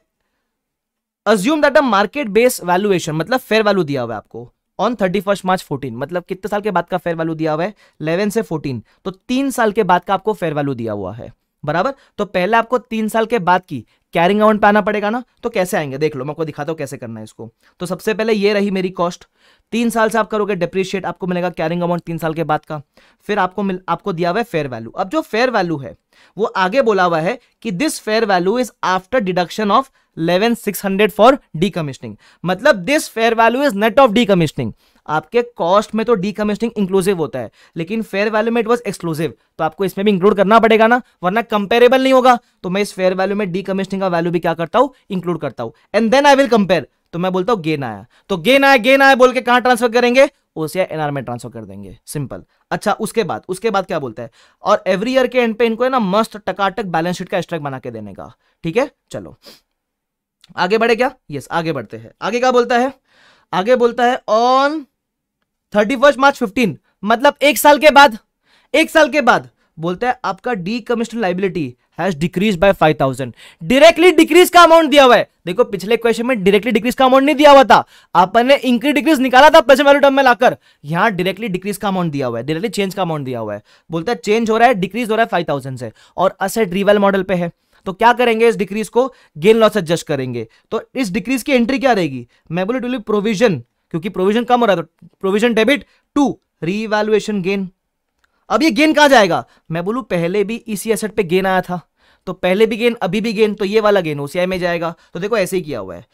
assume that a market based valuation मतलब फेयर वैल्यू दिया हुआ है आपको on thirty first March fourteen मतलब कितने साल के बाद का फेयर वैल्यू दिया हुआ है इलेवन से फोर्टीन तो तीन साल के बाद का आपको फेयर वैल्यू दिया हुआ है बराबर तो पहले आपको तीन साल के बाद की कैरिंग अमाउंट पे आना पड़ेगा ना तो कैसे आएंगे देख लो मैं आपको दिखाता हूँ कैसे करना है इसको तो सबसे पहले ये रही मेरी कॉस्ट तीन साल से आप करोगे डिप्रिशिएट आपको मिलेगा कैरिंग अमाउंट तीन साल के बाद का फिर आपको मिल आपको दिया हुआ है फेयर वैल्यू अब जो फेयर वैल्यू है वो आगे बोला हुआ है कि this fair value is after deduction of 11600 for decommissioning मतलब this fair value is net of decommissioning आपके कॉस्ट में तो डीकमिशनिंग इंक्लूसिव होता है लेकिन फेयर वैल्यू में इट वॉज एक्सक्लूसिव तो आपको इसमें भी इंक्लूड करना पड़ेगा ना वरना कंपेरेबल नहीं होगा तो मैं इस फेयर वैल्यू में डीकमिशनिंग का वैल्यू भी क्या करता हूँ इंक्लूड करता हूँ and then I will compare तो मैं बोलता हूँ गेन आया तो गेन आया गेन आया बोल के कहाँ ट्रांसफर करेंगे ओसीआई एनआर में ट्रांसफर कर देंगे सिंपल अच्छा उसके बाद उसके बाद क्या बोलता है और एवरी ईयर के एंड पे इनको है ना मस्त टकाटक बैलेंस शीट का स्ट्रक बना के देने का ठीक है चलो आगे बढ़े क्या यस yes, आगे बढ़ते हैं आगे क्या बोलता है आगे बोलता है on thirty first March fifteen मतलब एक साल के बाद एक साल के बाद बोलते हैं आपका decommission liability has decreased by five thousand directly decrease का अमाउंट दिया हुआ है देखो पिछले क्वेश्चन में डायरेक्टली डिक्रीज का अमाउंट नहीं दिया हुआ था अपन ने इंक्रीज डिक्रीज निकाला था प्रेजेंट वैल्यू टर्म में लाकर यहां डायरेक्टली डिक्रीज का अमाउंट दिया हुआ है डायरेक्टली चेंज का अमाउंट दिया हुआ है बोलता है चेंज हो रहा है डिक्रीज हो रहा है फाइव थाउजेंड से और असेट रिवेल मॉडल पे है तो क्या करेंगे इस डिक्रीज को गेन लॉस एडजस्ट करेंगे तो इस डिक्रीज की एंट्री क्या रहेगी मैं बोलू टू प्रोविजन क्योंकि प्रोविजन कम हो रहा है तो provision debit to revaluation gain अब ये गेन कहा जाएगा मैं बोलू पहले भी इसी एसेट पे गेन आया था तो पहले भी गेन अभी भी गेन तो ये वाला गेन ओसीआई में जाएगा तो देखो ऐसे ही किया हुआ है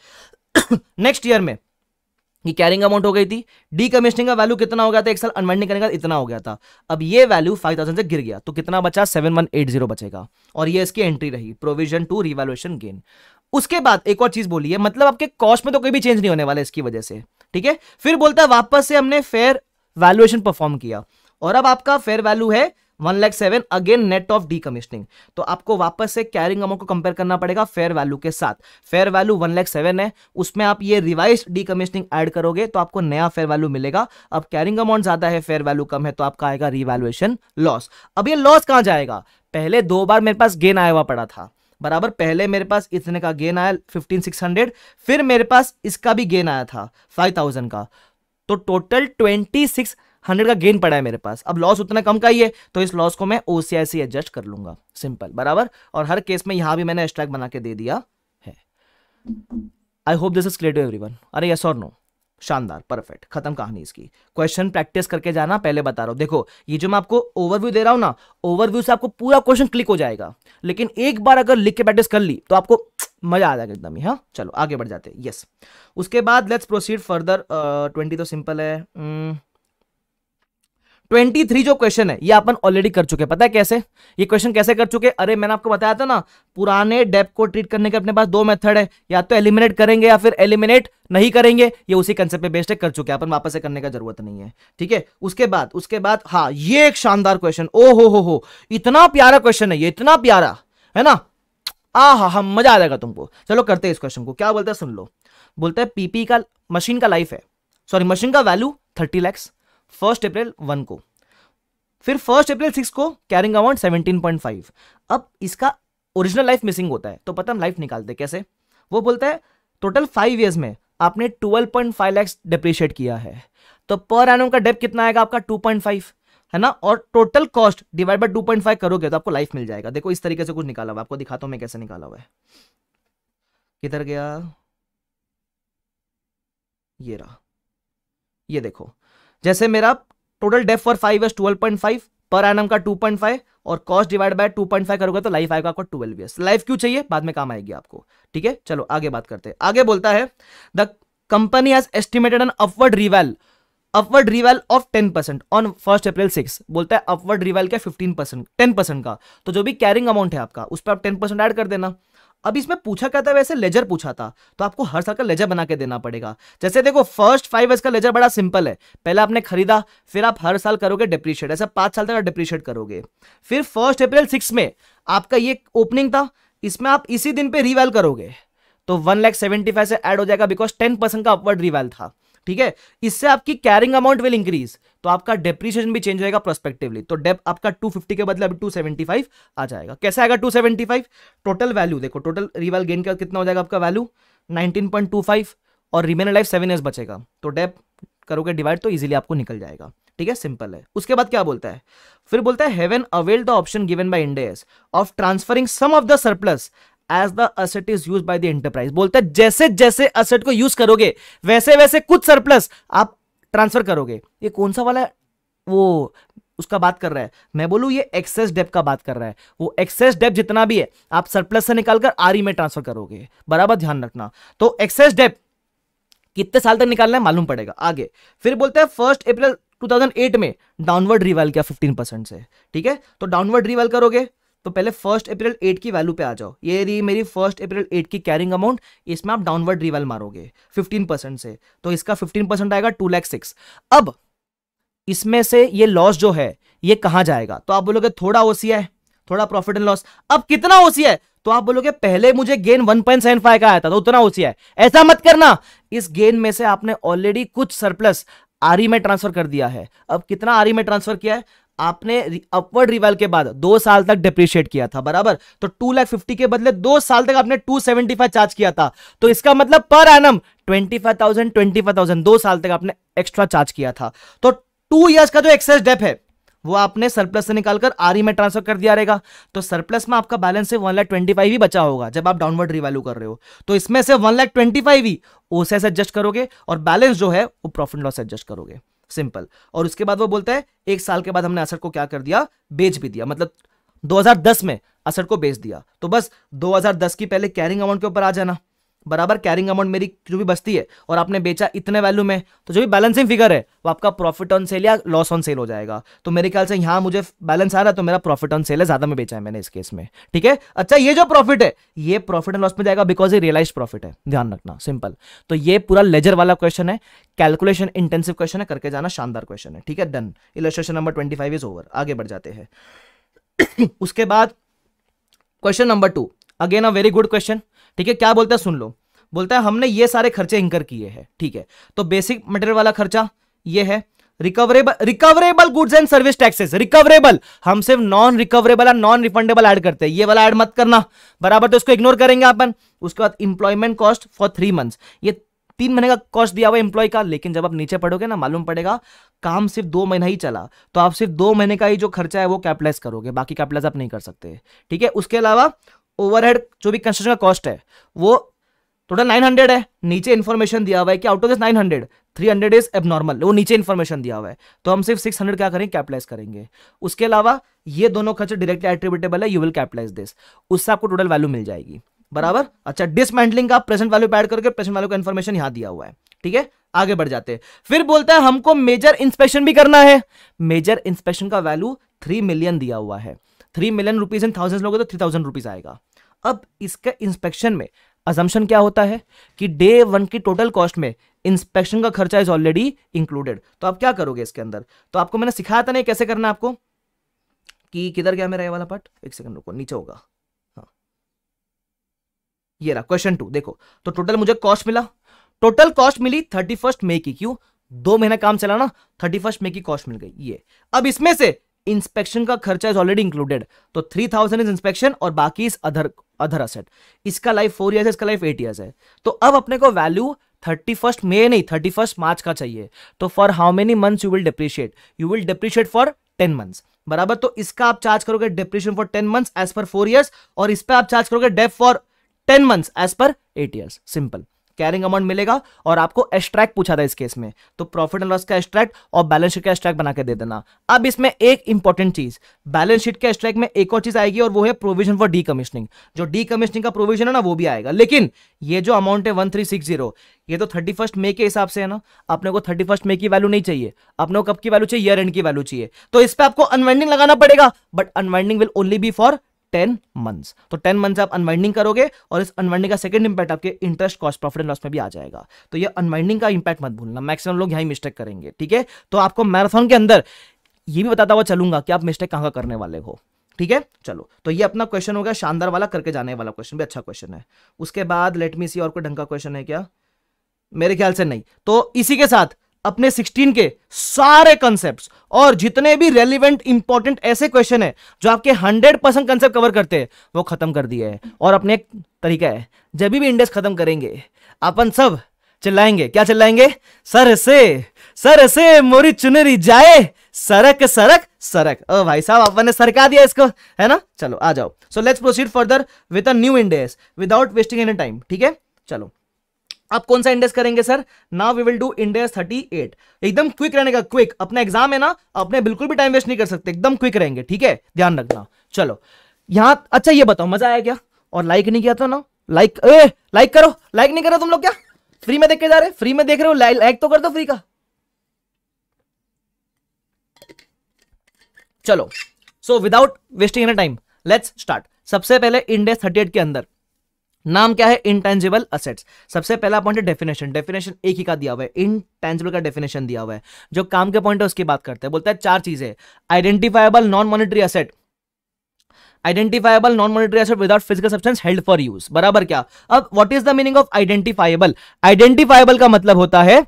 नेक्स्ट ईयर में ये कैरिंग अमाउंट हो गई थी डी कमिश्निंग का वैल्यू कितना हो गया था एक साल अनवाइंडिंग करने का इतना हो गया था अब ये वैल्यू 5000 से गिर गया तो कितना बचा 7180 बचेगा और ये इसकी एंट्री रही प्रोविजन टू रिवैल्यूएशन गेन उसके बाद एक और चीज बोली है मतलब आपके कॉस्ट में तो कोई भी चेंज नहीं होने वाला इसकी वजह से ठीक है फिर बोलता है वापस से हमने फेयर वैल्युएशन परफॉर्म किया और अब आपका फेयर वैल्यू है one lakh seven again net of decommissioning तो आपको वापस से कैरिंग अमाउंट को कंपेयर करना पड़ेगा फेयर वैल्यू के साथ fair value one lakh seven है उसमें आप ये रिवाइज डी कमिश्निंग ऐड करोगे तो आपको नया फेयर वैल्यू मिलेगा अब कैरिंग अमाउंट ज्यादा है फेयर वैल्यू कम है तो आपका आएगा रिवैल्युएशन लॉस अब ये लॉस कहाँ जाएगा पहले दो बार मेरे पास गेन आया हुआ पड़ा था बराबर पहले मेरे पास इतने का गेन आया फिफ्टीन सिक्स हंड्रेड फिर मेरे पास इसका भी गेन आया था फाइव थाउजेंड का तो टोटल ट्वेंटी सिक्स हंड्रेड का गेन पड़ा है मेरे पास अब लॉस उतना कम का ही है तो इस लॉस को मैं ओ से एडजस्ट कर लूंगा सिंपल बराबर और हर केस में यहां भी मैंने स्ट्राइक बना के दे दिया है I hope this is clear to everyone अरे यस और नो शानदार परफेक्ट खत्म कहानी इसकी क्वेश्चन प्रैक्टिस करके जाना पहले बता रहा हूँ देखो ये जो मैं आपको ओवरव्यू दे रहा हूँ ना ओवरव्यू से आपको पूरा क्वेश्चन क्लिक हो जाएगा लेकिन एक बार अगर लिख के प्रैक्टिस कर ली तो आपको मजा आ जाएगा एकदम ही हाँ चलो आगे बढ़ जाते हैं यस उसके बाद लेट्स प्रोसीड फर्दर ट्वेंटी तो सिंपल है hmm. ट्वेंटी थ्री जो क्वेश्चन है ये अपन ऑलरेडी कर चुके पता है कैसे ये क्वेश्चन कैसे कर चुके अरे मैंने आपको बताया था ना पुराने डेप को ट्रीट करने के अपने पास दो मेथड है या तो एलिमिनेट करेंगे या फिर एलिमिनेट नहीं करेंगे ये उसी कंसेप्ट पे है कर चुके अपन वापस से करने का जरूरत नहीं है ठीक है उसके बाद उसके बाद हाँ ये एक शानदार क्वेश्चन ओ हो हो हो इतना प्यारा क्वेश्चन है ये इतना प्यारा है ना आ हा हा मजा आ जाएगा तुमको चलो करते हैं इस क्वेश्चन को क्या बोलते हैं सुन लो बोलते हैं पीपी का मशीन का लाइफ है सॉरी मशीन का value thirty lakhs first April one को फिर फर्स्ट अप्रैल सिक्स को carrying amount seventeen point five अब इसका ओरिजिनल लाइफ मिसिंग होता है तो पता हम लाइफ निकालते कैसे वो बोलता है टोटल फाइव ईयर्स में आपने twelve point five lakhs depreciate किया है तो पर एनम का डेप कितना आएगा आपका टू पॉइंट फाइव है ना और total cost divide by two point five करोगे तो आपको लाइफ मिल जाएगा देखो इस तरीके से कुछ निकाला हुआ आपको दिखाता हूँ मैं कैसे निकाला हुआ है किधर गया ये रहा ये देखो जैसे मेरा टोटल डेफ फॉर फाइव एस twelve point five per annum का टू पॉइंट फाइव और cost divide by two point five करोगे तो लाइफ आएगा आपको ट्वेल्व ईयर्स लाइफ क्यों चाहिए बाद में काम आएगी आपको ठीक है चलो आगे बात करते हैं आगे बोलता है the company has estimated an upward reval upward reval of ten percent on first April six बोलता है अपवर्ड रिवैल क्या फिफ्टीन परसेंट टेन परसेंट का तो जो भी कैरिंग अमाउंट है आपका उस पर आप टेन परसेंट एड कर देना अब इसमें पूछा क्या था वैसे लेजर पूछा था तो आपको हर साल का लेजर बना के देना पड़ेगा जैसे देखो फर्स्ट फाइव ईयर्स का लेजर बड़ा सिंपल है पहले आपने खरीदा फिर आप हर साल करोगे डिप्रीशिएट ऐसा पांच साल तक आप डिप्रीशिएट करोगे फिर फर्स्ट अप्रैल सिक्स में आपका ये ओपनिंग था इसमें आप इसी दिन पे रिवेल करोगे तो वन लैख सेवेंटी फाइव से एड हो जाएगा बिकॉज टेन परसेंट का अपवर्ड रिवेल था ठीक है इससे आपकी कैरिंग अमाउंट विल इंक्रीज तो आपका डेप्रिसिएशन भी चेंज होगा प्रोस्पेक्टिवली तो डेप आपका 250 के बदले अभी 275 आ जाएगा कैसे आएगा 275 टोटल वैल्यू देखो टोटल रिवाल गेन का कितना हो जाएगा आपका वैल्यू 19.25 और रिमेनर लाइफ सेवन ईयर्स बचेगा तो डेप करोगे डिवाइड तो इजिली आपको निकल जाएगा ठीक है सिंपल है उसके बाद क्या बोलता है फिर बोलता है option given by Ind AS of transferring some of the surplus as the asset is use by the enterprise बोलते है जैसे जैसे असेट को यूज करोगे वैसे वैसे कुछ सरप्लस आप ट्रांसफर करोगे ये कौन सा वाला वो उसका बात कर रहा है मैं बोलूँ ये एक्सेस डेप का बात कर रहा है वो एक्सेस डेप जितना भी है आप सरप्लस से निकालकर कर आर में ट्रांसफर करोगे बराबर ध्यान रखना तो एक्सेस डेप कितने साल तक निकालना है मालूम पड़ेगा आगे फिर बोलते हैं फर्स्ट अप्रैल 2008 में डाउनवर्ड रिवाइल किया 15 परसेंट से ठीक है तो डाउनवर्ड रिवाइल करोगे तो पहले फर्स्ट अप्रैल एट की वैल्यू पे आ जाओ ये रही मेरी फर्स्ट अप्रैल एट की कैरिंग अमाउंट इसमें आप डाउनवर्ड रिवेल मारोगे फिफ्टीन परसेंट से तो इसका फिफ्टीन परसेंट आएगा टू लैख सिक्स अब इसमें से ये लॉस जो है ये कहां जाएगा तो आप बोलोगे थोड़ा ओसी है थोड़ा प्रॉफिट एंड लॉस अब कितना ओसी है तो आप बोलोगे पहले मुझे गेन 1.75 का आया था तो उतना ओसी है ऐसा मत करना इस गेन में से आपने ऑलरेडी कुछ सरप्लस आरी e में ट्रांसफर कर दिया है अब कितना आरी e में ट्रांसफर किया है आपने अपवर्ड रिवाइल के बाद दो साल तक डिप्रिशिएट किया था बराबर तो टू लाख फिफ्टी के बदले दो साल तक आपने टू सेवेंटी फाइव चार्ज किया था तो इसका मतलब per annum twenty five thousand twenty five thousand दो साल तक आपने एक्स्ट्रा चार्ज किया था तो टू ईयर्स का जो एक्सेस डेप है वो आपने सरप्लस से निकालकर आरई e में ट्रांसफर कर दिया रहेगा तो सरप्लस में आपका बैलेंस है वन लाख ट्वेंटी फाइव ही बचा होगा जब आप डाउनवर्ड रिवैल्यू कर रहे हो तो इसमें से वन लाख ट्वेंटी फाइव ही ओसेस एडजस्ट करोगे और बैलेंस जो है वो प्रॉफिट लॉस एडजस्ट करोगे सिंपल और उसके बाद वो बोलता है एक साल के बाद हमने असर को क्या कर दिया बेच भी दिया मतलब 2010 में असर को बेच दिया तो बस 2010 की पहले कैरिंग अमाउंट के ऊपर आ जाना बराबर कैरिंग अमाउंट मेरी जो भी बचती है और आपने बेचा इतने वैल्यू में तो जो भी बैलेंसिंग फिगर है वो आपका प्रॉफिट ऑन सेल या लॉस ऑन सेल हो जाएगा तो मेरे ख्याल से यहाँ मुझे बैलेंस आ रहा है तो मेरा प्रॉफिट ऑन सेल है ज्यादा में बेचा है मैंने इस केस में ठीक है अच्छा ये जो प्रॉफिट है ये प्रॉफिट एंड लॉस में जाएगा बिकॉज ये रियलाइज प्रॉफिट है ध्यान रखना सिंपल तो ये पूरा लेजर वाला क्वेश्चन है कैलकुलेशन इंटेंसिव क्वेश्चन है करके जाना शानदार क्वेश्चन है ठीक है done illustration number twenty five is over आगे बढ़ जाते हैं उसके बाद question number two again a very good question ठीक है क्या बोलते हैं सुन लो बोलता है हमने ये सारे खर्चे इंकर किए हैं ठीक है तो बेसिक मटेरियल वाला खर्चा ये है recoverable recoverable goods and service taxes recoverable हम सिर्फ non recoverable and non refundable add करते हैं ये वाला ऐड मत करना बराबर तो इसको इग्नोर करेंगे अपन उसके बाद employment cost for three months ये तीन महीने का कॉस्ट दिया हुआ एम्प्लॉय का लेकिन जब आप नीचे पढ़ोगे ना मालूम पड़ेगा काम सिर्फ दो महीना ही चला तो आप सिर्फ दो महीने का ही जो खर्चा है वो कैपिटलाइज करोगे बाकी कैपिटलाइज आप नहीं कर सकते ठीक है उसके अलावा ओवरहेड जो भी कंस्ट्रक्शन का कॉस्ट है वो टोटल नाइन हंड्रेड है नीचे इन्फॉर्मेशन दिया हुआ है कि out of this nine hundred three hundred is abnormal वो नीचे इन्फॉर्मेशन दिया हुआ है तो हम सिर्फ सिक्स हंड्रेड क्या करेंगे कैपिटलाइज करेंगे उसके अलावा ये दोनों खर्च डायरेक्टली एट्रीब्यूटेबल है यू विल कैपिटलाइज दिस उससे आपको टोटल वैल्यू मिल जाएगी बराबर अच्छा डिसमेंटलिंग का प्रेजेंट वैल्यू एड करके प्रेजेंट वैल्यू का इन्फॉर्मेशन यहाँ दिया हुआ है ठीक है आगे बढ़ जाते हैं फिर बोलता है हमको मेजर इंस्पेक्शन भी करना है मेजर इंस्पेक्शन का वैल्यू थ्री मिलियन दिया हुआ है three million rupees in thousand लोगों तो थ्री थाउजेंड रुपीज आएगा अब इसके इंस्पेक्शन में अजम्पन क्या होता है कि डे वन की टोटल कॉस्ट में इंस्पेक्शन का खर्चा इज ऑलरेडी इंक्लूडेड तो आप क्या करोगे इसके अंदर तो आपको मैंने सिखाया था नहीं कैसे करना आपको कि किधर गया मेरा ये वाला पार्ट एक सेकंड रुको नीचे होगा हाँ ये रहा क्वेश्चन टू देखो तो टोटल मुझे कॉस्ट मिला टोटल कॉस्ट मिली थर्टी फर्स्ट मई की क्यों दो महीना काम चला ना थर्टी फर्स्ट मई की कॉस्ट मिल गई ये अब इसमें से इंस्पेक्शन का खर्चा इज ऑलरेडी इंक्लूडेड तो थ्री थाउजेंड इज इंस्पेक्शन और बाकी इज अदर अदर असेट इसका लाइफ फोर ईयर्स है इसका लाइफ एट ईयर्स है तो अब अपने को वैल्यू थर्टी फर्स्ट मे नहीं थर्टी फर्स्ट मार्च का चाहिए तो for how many months you will depreciate you will depreciate for ten months बराबर तो इसका आप चार्ज करोगे depreciation for ten months as पर फोर ईयर्स और इस पर आप चार्ज करोगे dep for ten months as per eight years simple carrying amount मिलेगा और आपको एक्स्ट्रैक्ट पूछा था इस केस में तो प्रॉफिट एंड लॉस का एक्स्ट्रैक्ट और बैलेंस शीट का एक्सट्रैक्ट बना के दे देना अब इसमें एक इंपॉर्टेंट चीज बैलेंस शीट के एक्सट्रैक्ट में एक और चीज आएगी और वो है प्रोविजन फॉर डी कमिश्निंग जो डी कमिश्निंग का प्रोविजन है ना वो भी आएगा लेकिन ये जो अमाउंट है वन थ्री सिक्स जीरो ये तो थर्टी फर्स्ट मे के हिसाब से है ना अपने को थर्टी फर्स्ट मे की वैल्यू नहीं चाहिए अपने को कब की वैल्यू चाहिए ईयर एंड की वैल्यू चाहिए तो इस पर आपको अनवाइंडिंग लगाना पड़ेगा but unwinding will only be for ten months तो टेन मंथ्स आप अनवाइंडिंग करोगे और इस अनवाइंडिंग का सेकंड इंपैक्ट आपके interest cost profit and loss में भी आ जाएगा तो ये अनवाइंडिंग का इंपैक्ट मत भूलना मैक्सिमम लोग यही मिस्टेक करेंगे ठीक है तो आपको मैराथन के अंदर ये भी बताता हुआ चलूंगा कि आप मिस्टेक कहाँ का करने वाले हो ठीक है चलो तो ये अपना क्वेश्चन हो गया शानदार वाला करके जाने वाला क्वेश्चन भी अच्छा क्वेश्चन है उसके बाद लेट मी सी और कोई ढंग का क्वेश्चन है क्या मेरे ख्याल से नहीं तो इसी के साथ अपने 16 के सारे कॉन्सेप्ट्स और जितने भी रेलिवेंट इंपॉर्टेंट ऐसे क्वेश्चन है जो आपके 100 परसेंट कंसेप्ट कवर करते हैं वो खत्म कर दिए हैं और अपने एक तरीका है जब भी इंडेक्स खत्म करेंगे अपन सब चिल्लाएंगे क्या चिल्लाएंगे सर से सर से मोरी चुनरी जाए सरक सरक सरक ओ भाई साहब अपन ने सरका दिया इसको है ना चलो आ जाओ so let's proceed further with a new index without wasting any time ठीक है चलो अब कौन सा इंडेक्स करेंगे sir now we will do index 38 एकदम क्विक रहने का क्विक अपना एग्जाम है ना अपने बिल्कुल भी टाइम वेस्ट नहीं कर सकते एकदम क्विक रहेंगे ठीक है ध्यान रखना चलो यहां अच्छा ये बताओ मजा आया क्या और लाइक नहीं किया था ना लाइक ए लाइक करो लाइक नहीं करो तुम लोग क्या फ्री में देख के जा रहे फ्री में देख रहे हो लाइक तो कर दो फ्री का चलो so without wasting any time let's start सबसे पहले इंडेक्स 38 के अंदर नाम क्या है इंटेंजिबल असेट्स सबसे पहला पॉइंट है डेफिनेशन डेफिनेशन एक ही का दिया हुआ है इंटेंजिबल का डेफिनेशन दिया हुआ है जो काम के पॉइंट है उसकी बात करते हैं बोलता है चार चीजें identifiable non monetary asset identifiable non monetary asset without physical substance held for use बराबर क्या अब what is the meaning of identifiable identifiable का मतलब होता है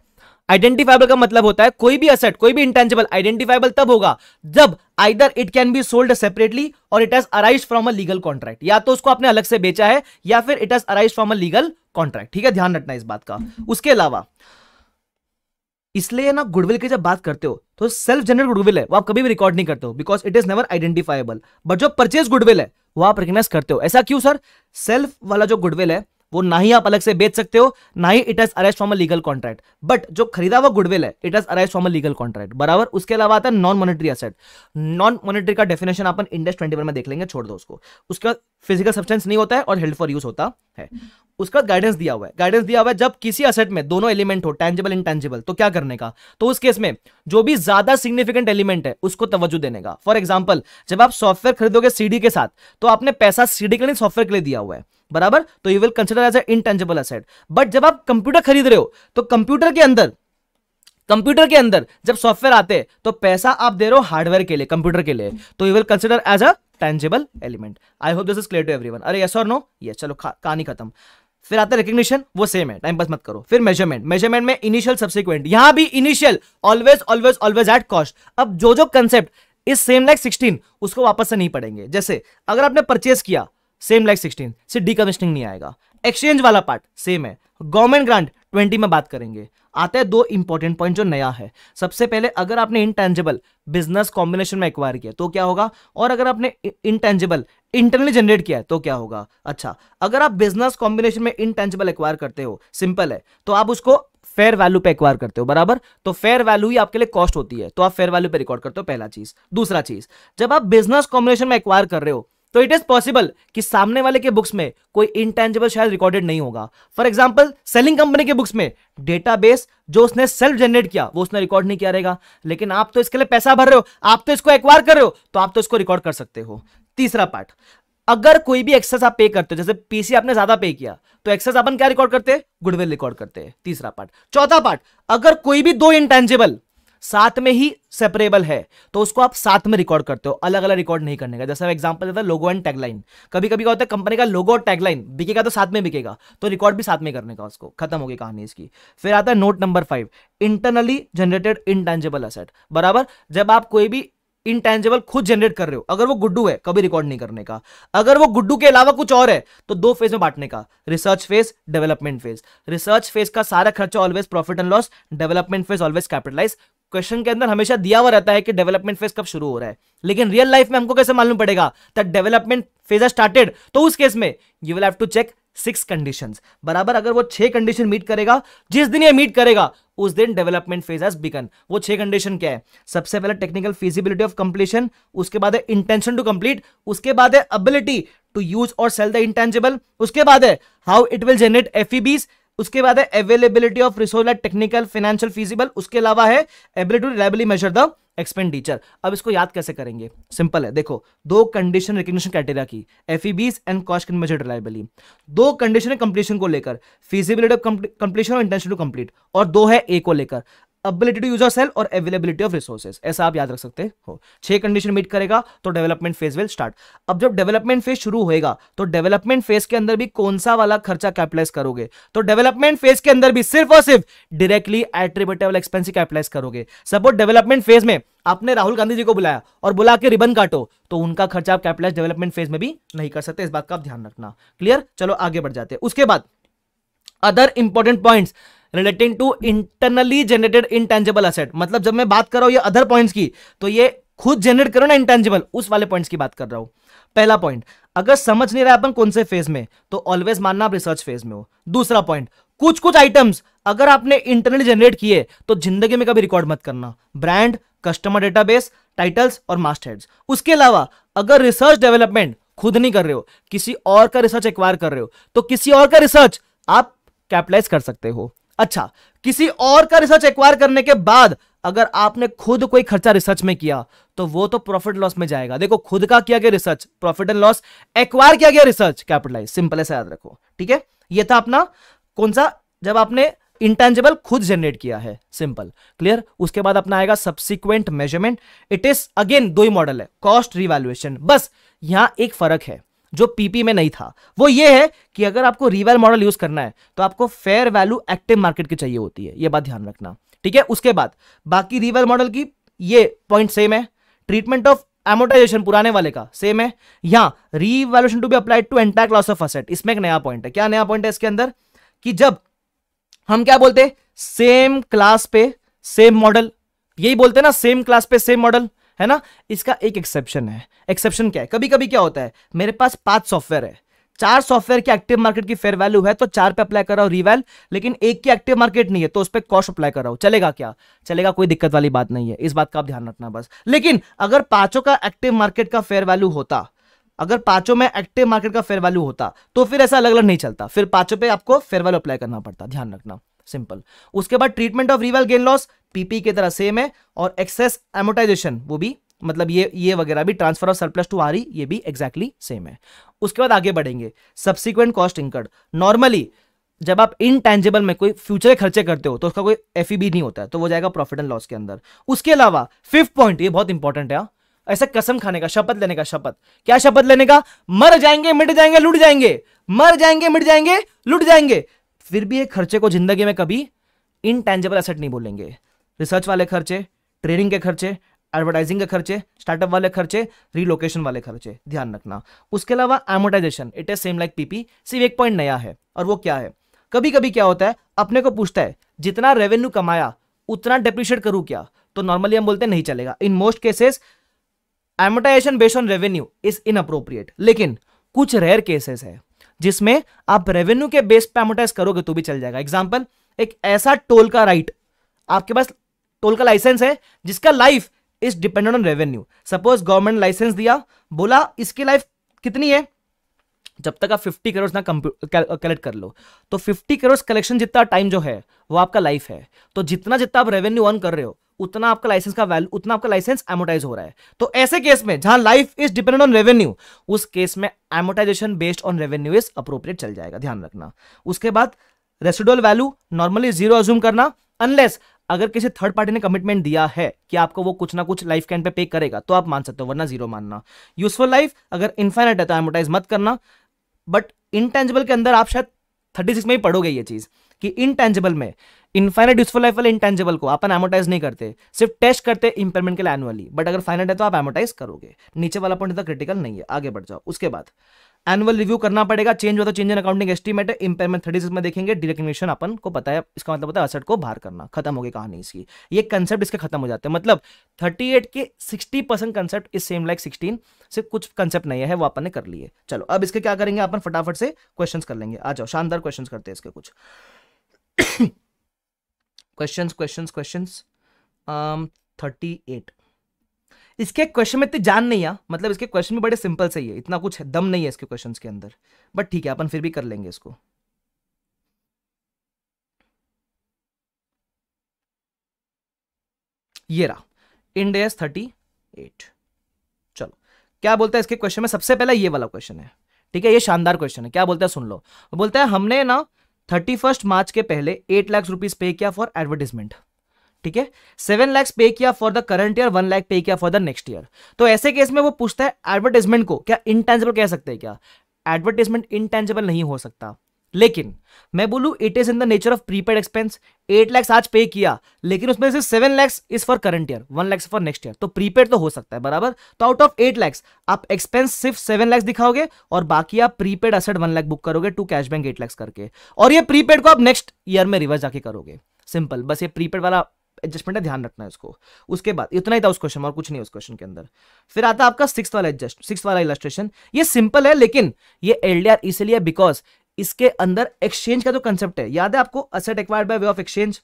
आइडेंटिफाइबल का मतलब होता है कोई भी असेट कोई भी इंटेंजिबल आइडेंटिफाइबल तब होगा जब either it can be sold separately और it as arise from a legal contract या तो उसको आपने अलग से बेचा है या फिर it as arise from a legal contract ठीक है ध्यान रखना इस बात का उसके अलावा इसलिए ना गुडविल की जब बात करते हो तो सेल्फ जनरेट गुडविल है वो आप कभी भी रिकॉर्ड नहीं करते हो because it is never identifiable but जो परचेज गुडविल है वो आप रिकॉग्नाइज करते हो ऐसा क्यों सर सेल्फ वाला जो गुडविल है वो ना ही आप अलग से बेच सकते हो ना ही it as arise from a legal contract but जो खरीदा हुआ गुडविल है it as arise from a legal contract बराबर उसके अलावा आता है non monetary asset non monetary का डेफिनेशन अपन इंडेक्स ट्वेंटी में देख लेंगे छोड़ दो उसको उसके बाद फिजिकल सब्सटेंस नहीं होता है और हेल्ड फॉर यूज होता है उसके बाद गाइडेंस दिया हुआ है गाइडेंस दिया हुआ है जब किसी असेट में दोनों एलिमेंट हो टेंजिबल इनटेंजिबल तो क्या करने का तो उस केस में जो भी ज्यादा सिग्निफिकेंट एलिमेंट है उसको तवज्जो देने का फॉर एग्जाम्पल जब आप सॉफ्टवेयर खरीदोगे सीडी के साथ तो आपने पैसा सीडी के लिए सॉफ्टवेयर के लिए दिया हुआ है बराबर तो you will consider as a intangible asset but जब आप कंप्यूटर खरीद रहे हो तो कंप्यूटर के अंदर कंप्यूटर के अंदर जब सॉफ्टवेयर आते हैं तो पैसा आप दे रहे हो हार्डवेयर के लिए कंप्यूटर के लिए तो you will consider as a tangible element I hope this is clear to everyone अरे यस और नो यस चलो कहानी खत्म फिर आता है रिकग्निशन वो सेम है टाइम पास मत करो फिर मेजरमेंट मेजरमेंट में इनिशियल सब्सिक्वेंट यहां भी initial always always always at cost अब जो जो कंसेप्ट इस सेम लाइक सिक्सटीन उसको वापस से नहीं पड़ेंगे जैसे अगर आपने परचेज किया सेम लाइक सिक्सटीन सिर्फ डी नहीं आएगा एक्सचेंज वाला पार्ट सेम है गवर्नमेंट ग्रांट ट्वेंटी में बात करेंगे आते हैं दो इंपॉर्टेंट पॉइंट जो नया है सबसे पहले अगर आपने इंटेंजिबल बिजनेस कॉम्बिनेशन में एक्वायर किया तो क्या होगा और अगर आपने इंटेंजिबल इंटरनली जनरेट किया है तो क्या होगा अच्छा अगर आप बिजनेस कॉम्बिनेशन में इंटेंजिबल एक्वायर करते हो सिंपल है तो आप उसको फेयर वैल्यू पे एक्वायर करते हो बराबर तो फेयर वैल्यू ही आपके लिए कॉस्ट होती है तो आप फेयर वैल्यू पे रिकॉर्ड करते हो पहला चीज दूसरा चीज जब आप बिजनेस कॉम्बिनेशन में एक्वायर कर रहे हो तो इट इज पॉसिबल कि सामने वाले के बुक्स में कोई इंटेंजिबल शायद रिकॉर्डेड नहीं होगा फॉर एग्जाम्पल सेलिंग कंपनी के बुक्स में डेटाबेस जो उसने सेल्फ जनरेट किया वो उसने रिकॉर्ड नहीं किया रहेगा लेकिन आप तो इसके लिए पैसा भर रहे हो आप तो इसको एक्वायर कर रहे हो तो आप तो इसको रिकॉर्ड कर सकते हो तीसरा पार्ट अगर कोई भी एक्सेस आप पे करते हो जैसे पीसी आपने ज्यादा पे किया तो एक्सेस अपन क्या रिकॉर्ड करते हैं गुडविल रिकॉर्ड करते हैं तीसरा पार्ट चौथा पार्ट अगर कोई भी दो इंटेंजिबल साथ में ही सेपरेबल है तो उसको आप साथ में रिकॉर्ड करते हो अलग अलग रिकॉर्ड नहीं करने का जैसे मैं एग्जांपल देता लोगो एंड टैगलाइन कभी कभी क्या होता है कंपनी का लोगो और टैगलाइन बिकेगा तो साथ में बिकेगा तो रिकॉर्ड भी साथ में करने का उसको खत्म होगी कहानी इसकी फिर आता है note number five internally generated intangible asset बराबर जब आप कोई भी इंटेंजिबल खुद जनरेट कर रहे हो अगर वो गुड्डू है कभी रिकॉर्ड नहीं करने का अगर वो गुड्डू के अलावा कुछ और है तो दो फेज में बांटने का research phase development phase research phase का सारा खर्चा always profit and loss development phase always capitalise question के अंदर हमेशा दिया हुआ रहता है कि डेवलपमेंट फेज कब शुरू हो रहा है लेकिन रियल लाइफ में हमको कैसे मालूम पड़ेगा that development phase are started तो उस केस में you will have to check six conditions बराबर अगर वो छह कंडीशन मीट करेगा जिस दिन ये मीट करेगा उस दिन डेवलपमेंट फेज हैज बिगन वो छह कंडीशन क्या है सबसे पहले टेक्निकल फिजिबिलिटी ऑफ कंप्लीशन उसके बाद है इंटेंशन टू कंप्लीट उसके बाद है एबिलिटी टू यूज और सेल द इंटेंजिबल उसके बाद है how it will generate F उसके बाद है availability of resource like technical financial feasible उसके अलावा है ability to reliably measure the expenditure अब इसको याद कैसे करेंगे सिंपल है देखो दो कंडीशन रिकग्निशन क्राइटेरिया की FEBs and cost can measure reliably दो कंडीशन है कंप्लीशन को लेकर फीजिबिलिटी ऑफ कंप्लीशन और इंटेंशन टू कंप्लीट और दो है ए को लेकर अबिलिटी टू यूज सेल और अवेलेबिलिटी ऑफ रिसोर्सेज ऐसा आप याद रख सकते हो छह कंडीशन मीट करेगा तो डेवलपमेंट फेज विल स्टार्ट अब जब डेवलपमेंट फेज शुरू होएगा तो डेवलपमेंट फेज के अंदर भी कौन सा वाला खर्चा कैपिटलाइज करोगे तो डेवलपमेंट फेज के अंदर भी सिर्फ और सिर्फ डायरेक्टली एट्रीब्यूटेबल एक्सपेंस कैपिटलाइज करोगे सपोज डेवलपमेंट फेज में आपने राहुल गांधी जी को बुलाया और बुला के रिबन काटो तो उनका खर्चा आप कैपिटलाइज डेवलपमेंट फेज में भी नहीं कर सकते इस बात का आप ध्यान रखना क्लियर चलो आगे बढ़ जाते हैं उसके बाद other important points relating to internally generated intangible asset मतलब जब मैं बात कर रहा हूं ये अदर पॉइंट्स की तो ये खुद जनरेट करो ना इंटेंजिबल उस वाले पॉइंट्स की बात कर रहा हूं पहला पॉइंट अगर समझ नहीं रहा अपन कौन से फेज में तो ऑलवेज मानना आप रिसर्च फेज में हो दूसरा पॉइंट कुछ कुछ आइटम्स अगर आपने इंटरनली जनरेट किए तो जिंदगी में कभी रिकॉर्ड मत करना ब्रांड कस्टमर डेटाबेस टाइटल्स और मास्ट हेड्स उसके अलावा अगर रिसर्च डेवलपमेंट खुद नहीं कर रहे हो किसी और का रिसर्च एक्वायर कर रहे हो तो किसी और का रिसर्च आप कैपिटलाइज कर सकते हो अच्छा किसी और का रिसर्च एक्वायर करने के बाद अगर आपने खुद कोई खर्चा रिसर्च में किया तो वो तो प्रॉफिट लॉस में जाएगा देखो खुद का किया गया research profit and loss acquire किया गया रिसर्च कैपिटलाइज सिंपल ऐसा याद रखो ठीक है ये था अपना कौन सा जब आपने इंटेंजिबल खुद जनरेट किया है सिंपल क्लियर उसके बाद अपना आएगा subsequent measurement it is again दो ही मॉडल है कॉस्ट रिवैल्युएशन बस यहां एक फर्क है जो पीपी में नहीं था वो ये है कि अगर आपको रिवैल मॉडल यूज करना है तो आपको फेयर वैल्यू एक्टिव मार्केट की चाहिए होती है ये बात ध्यान रखना ठीक है उसके बाद बाकी रिवैल मॉडल की ये पॉइंट सेम है ट्रीटमेंट ऑफ एमोटाइजेशन पुराने वाले का सेम है यहां revaluation to be applied to entire class of asset इसमें एक नया पॉइंट है क्या नया पॉइंट है इसके अंदर कि जब हम क्या बोलते सेम क्लास पे सेम मॉडल यही बोलते ना सेम क्लास पे सेम मॉडल है ना इसका एक एक्सेप्शन है एक्सेप्शन क्या है कभी कभी क्या होता है मेरे पास पांच सॉफ्टवेयर है चार सॉफ्टवेयर की एक्टिव मार्केट की फेयर वैल्यू है तो चार पे अप्लाई कर रहा हूँ रिवैल लेकिन एक की एक्टिव मार्केट नहीं है तो उस पर कॉस्ट अप्लाई कर रहा हूं चलेगा क्या चलेगा कोई दिक्कत वाली बात नहीं है इस बात का आप ध्यान रखना बस लेकिन अगर पांचों का एक्टिव मार्केट का फेयर वैल्यू होता अगर पांचों में एक्टिव मार्केट का फेयर वैल्यू होता तो फिर ऐसा अलग अलग नहीं चलता फिर पांचों पे आपको फेयर वैल्यू अप्लाई करना पड़ता ध्यान रखना सिंपल उसके बाद treatment of reval gain loss PP की तरह सेम है और एक्सेस एमोटाइजेशन वो भी मतलब ये ये वगैरह भी transfer of surplus to R ये भी एक्जैक्टली exactly सेम है उसके बाद आगे बढ़ेंगे सब्सिक्वेंट कॉस्ट इंकर्ड नॉर्मली जब आप इनटैंजेबल में कोई फ्यूचर खर्चे करते हो तो उसका कोई एफ e नहीं होता है तो वो जाएगा प्रॉफिट एंड लॉस के अंदर उसके अलावा फिफ्थ पॉइंट ये बहुत इंपॉर्टेंट है हाँ। ऐसा कसम खाने का शपथ लेने का शपथ क्या शपथ लेने का मर जाएंगे मिट जाएंगे लुट जाएंगे मर जाएंगे मिट जाएंगे लुट जाएंगे फिर भी एक खर्चे को जिंदगी में कभी इनटेंजेबल एसेट नहीं बोलेंगे रिसर्च वाले खर्चे ट्रेनिंग के खर्चे एडवर्टाइजिंग के खर्चे स्टार्टअप वाले खर्चे रिलोकेशन वाले खर्चे ध्यान रखना उसके अलावा amortisation it is same like PP सिर्फ एक पॉइंट नया है और वो क्या है कभी कभी क्या होता है अपने को पूछता है जितना रेवेन्यू कमाया उतना डेप्रिशिएट करूं क्या तो नॉर्मली हम बोलते हैं नहीं चलेगा in most cases amortisation based on revenue is inappropriate लेकिन कुछ रेयर केसेस है जिसमें आप रेवेन्यू के बेस पे अमोटाइज करोगे तो भी चल जाएगा एग्जाम्पल एक ऐसा टोल का राइट आपके पास टोल का लाइसेंस है जिसका life is dependent on revenue suppose government licence दिया बोला इसकी लाइफ कितनी है जब तक आप फिफ्टी करोड़ ना कलेक्ट कर लो तो फिफ्टी करोड़ कलेक्शन जितना टाइम जो है वो आपका लाइफ है तो जितना जितना आप रेवेन्यू अर्न कर रहे हो उतना आपका लाइसेंस का वैल्यू उतना आपका लाइसेंस एमोटाइज हो रहा है तो ऐसे केस में जहां life is dependent on revenue उस केस में amortisation based on revenue is appropriate चल जाएगा ध्यान रखना उसके बाद residual value normally zero assume करना अनलेस अगर किसी थर्ड पार्टी ने कमिटमेंट दिया है कि आपको वो कुछ ना कुछ लाइफ कैंड पे पे करेगा तो आप मान सकते हो वरना जीरो मानना यूजफुल लाइफ अगर इन्फाइनाइट है तो एमोटाइज मत करना बट इनटेंजिबल के अंदर आप शायद थर्टी सिक्स में ही पढ़ोगे ये चीज कि इनटेंजिबल में इनफाइनाइट यूजफुल लाइफ वाले इंटेंजिबल को अपन एमोटाइज नहीं करते सिर्फ टेस्ट करते इंपेयरमेंट के लिए एनुअली बट अगर फाइनाइट है तो आप एमोटाइज करोगे नीचे वाला पॉइंट इतना क्रिटिकल नहीं है आगे बढ़ जाओ उसके बाद एनुअल रिव्यू करना पड़ेगा चेंज होता change in accounting estimate impairment thirty में देखेंगे डिरेकग्नेशन अपन को पता है इसका मतलब होता है असट को बाहर करना खत्म होगी कहानी इसकी ये कंसेप्ट इसके खत्म हो जाते हैं मतलब 38 के 60 percent concept is same like 16 सिर्फ कुछ कंसेप्ट नहीं है वो अपन ने कर लिए चलो अब इसके क्या करेंगे अपन फटाफट से क्वेश्चन कर लेंगे आ जाओ शानदार क्वेश्चन करते हैं इसके कुछ question question question thirty eight इसके क्वेश्चन में इतनी जान नहीं है मतलब इसके क्वेश्चन भी बड़े सिंपल से ही है इतना कुछ दम नहीं है इसके क्वेश्चंस के अंदर बट ठीक है अपन फिर भी कर लेंगे इसको ये रहा इंडेस थर्टी एट चलो क्या बोलता है इसके क्वेश्चन में सबसे पहला ये वाला क्वेश्चन है ठीक है ये शानदार क्वेश्चन है क्या बोलता है सुन लो बोलता है हमने ना थर्टी फर्स्ट मार्च के पहले एट लाख रुपीज पे किया फॉर एडवर्टीजमेंट ठीक है सेवन लैक्स पे किया for the current year one lakh पे किया फॉर द नेक्स्ट ईयर तो ऐसे केस में वो पूछता है एडवर्टीजमेंट को क्या इंटेंजिबल कह सकते हैं क्या एडवर्टीजमेंट इंटेंजिबल नहीं हो सकता लेकिन मैं बोलूं it is in the nature of prepaid expense eight lakhs आज पे किया लेकिन उसमें से seven lakhs is for current year one lakhs for next year तो प्रीपेड तो हो सकता है बराबर तो आउट ऑफ एट लैक्स आप एक्सपेंस सिर्फ सेवन लैक्स दिखाओगे और बाकी आप prepaid asset one lakh book करोगे to cash bank eight lakhs करके और ये प्रीपेड को आप नेक्स्ट ईयर में रिवर्स जाके करोगे सिंपल बस ये प्रीपेड वाला एडजस्टमेंट है ध्यान रखना है उसको उसके बाद इतना ही था उस क्वेश्चन और कुछ नहीं उस क्वेश्चन के अंदर फिर आता है आपका सिक्स वाला एडजस्ट सिक्स वाला इलस्ट्रेशन ये सिंपल है लेकिन ये एल इसलिए बिकॉज इसके अंदर एक्सचेंज का जो कंसेप्ट है याद है आपको asset acquired by way of exchange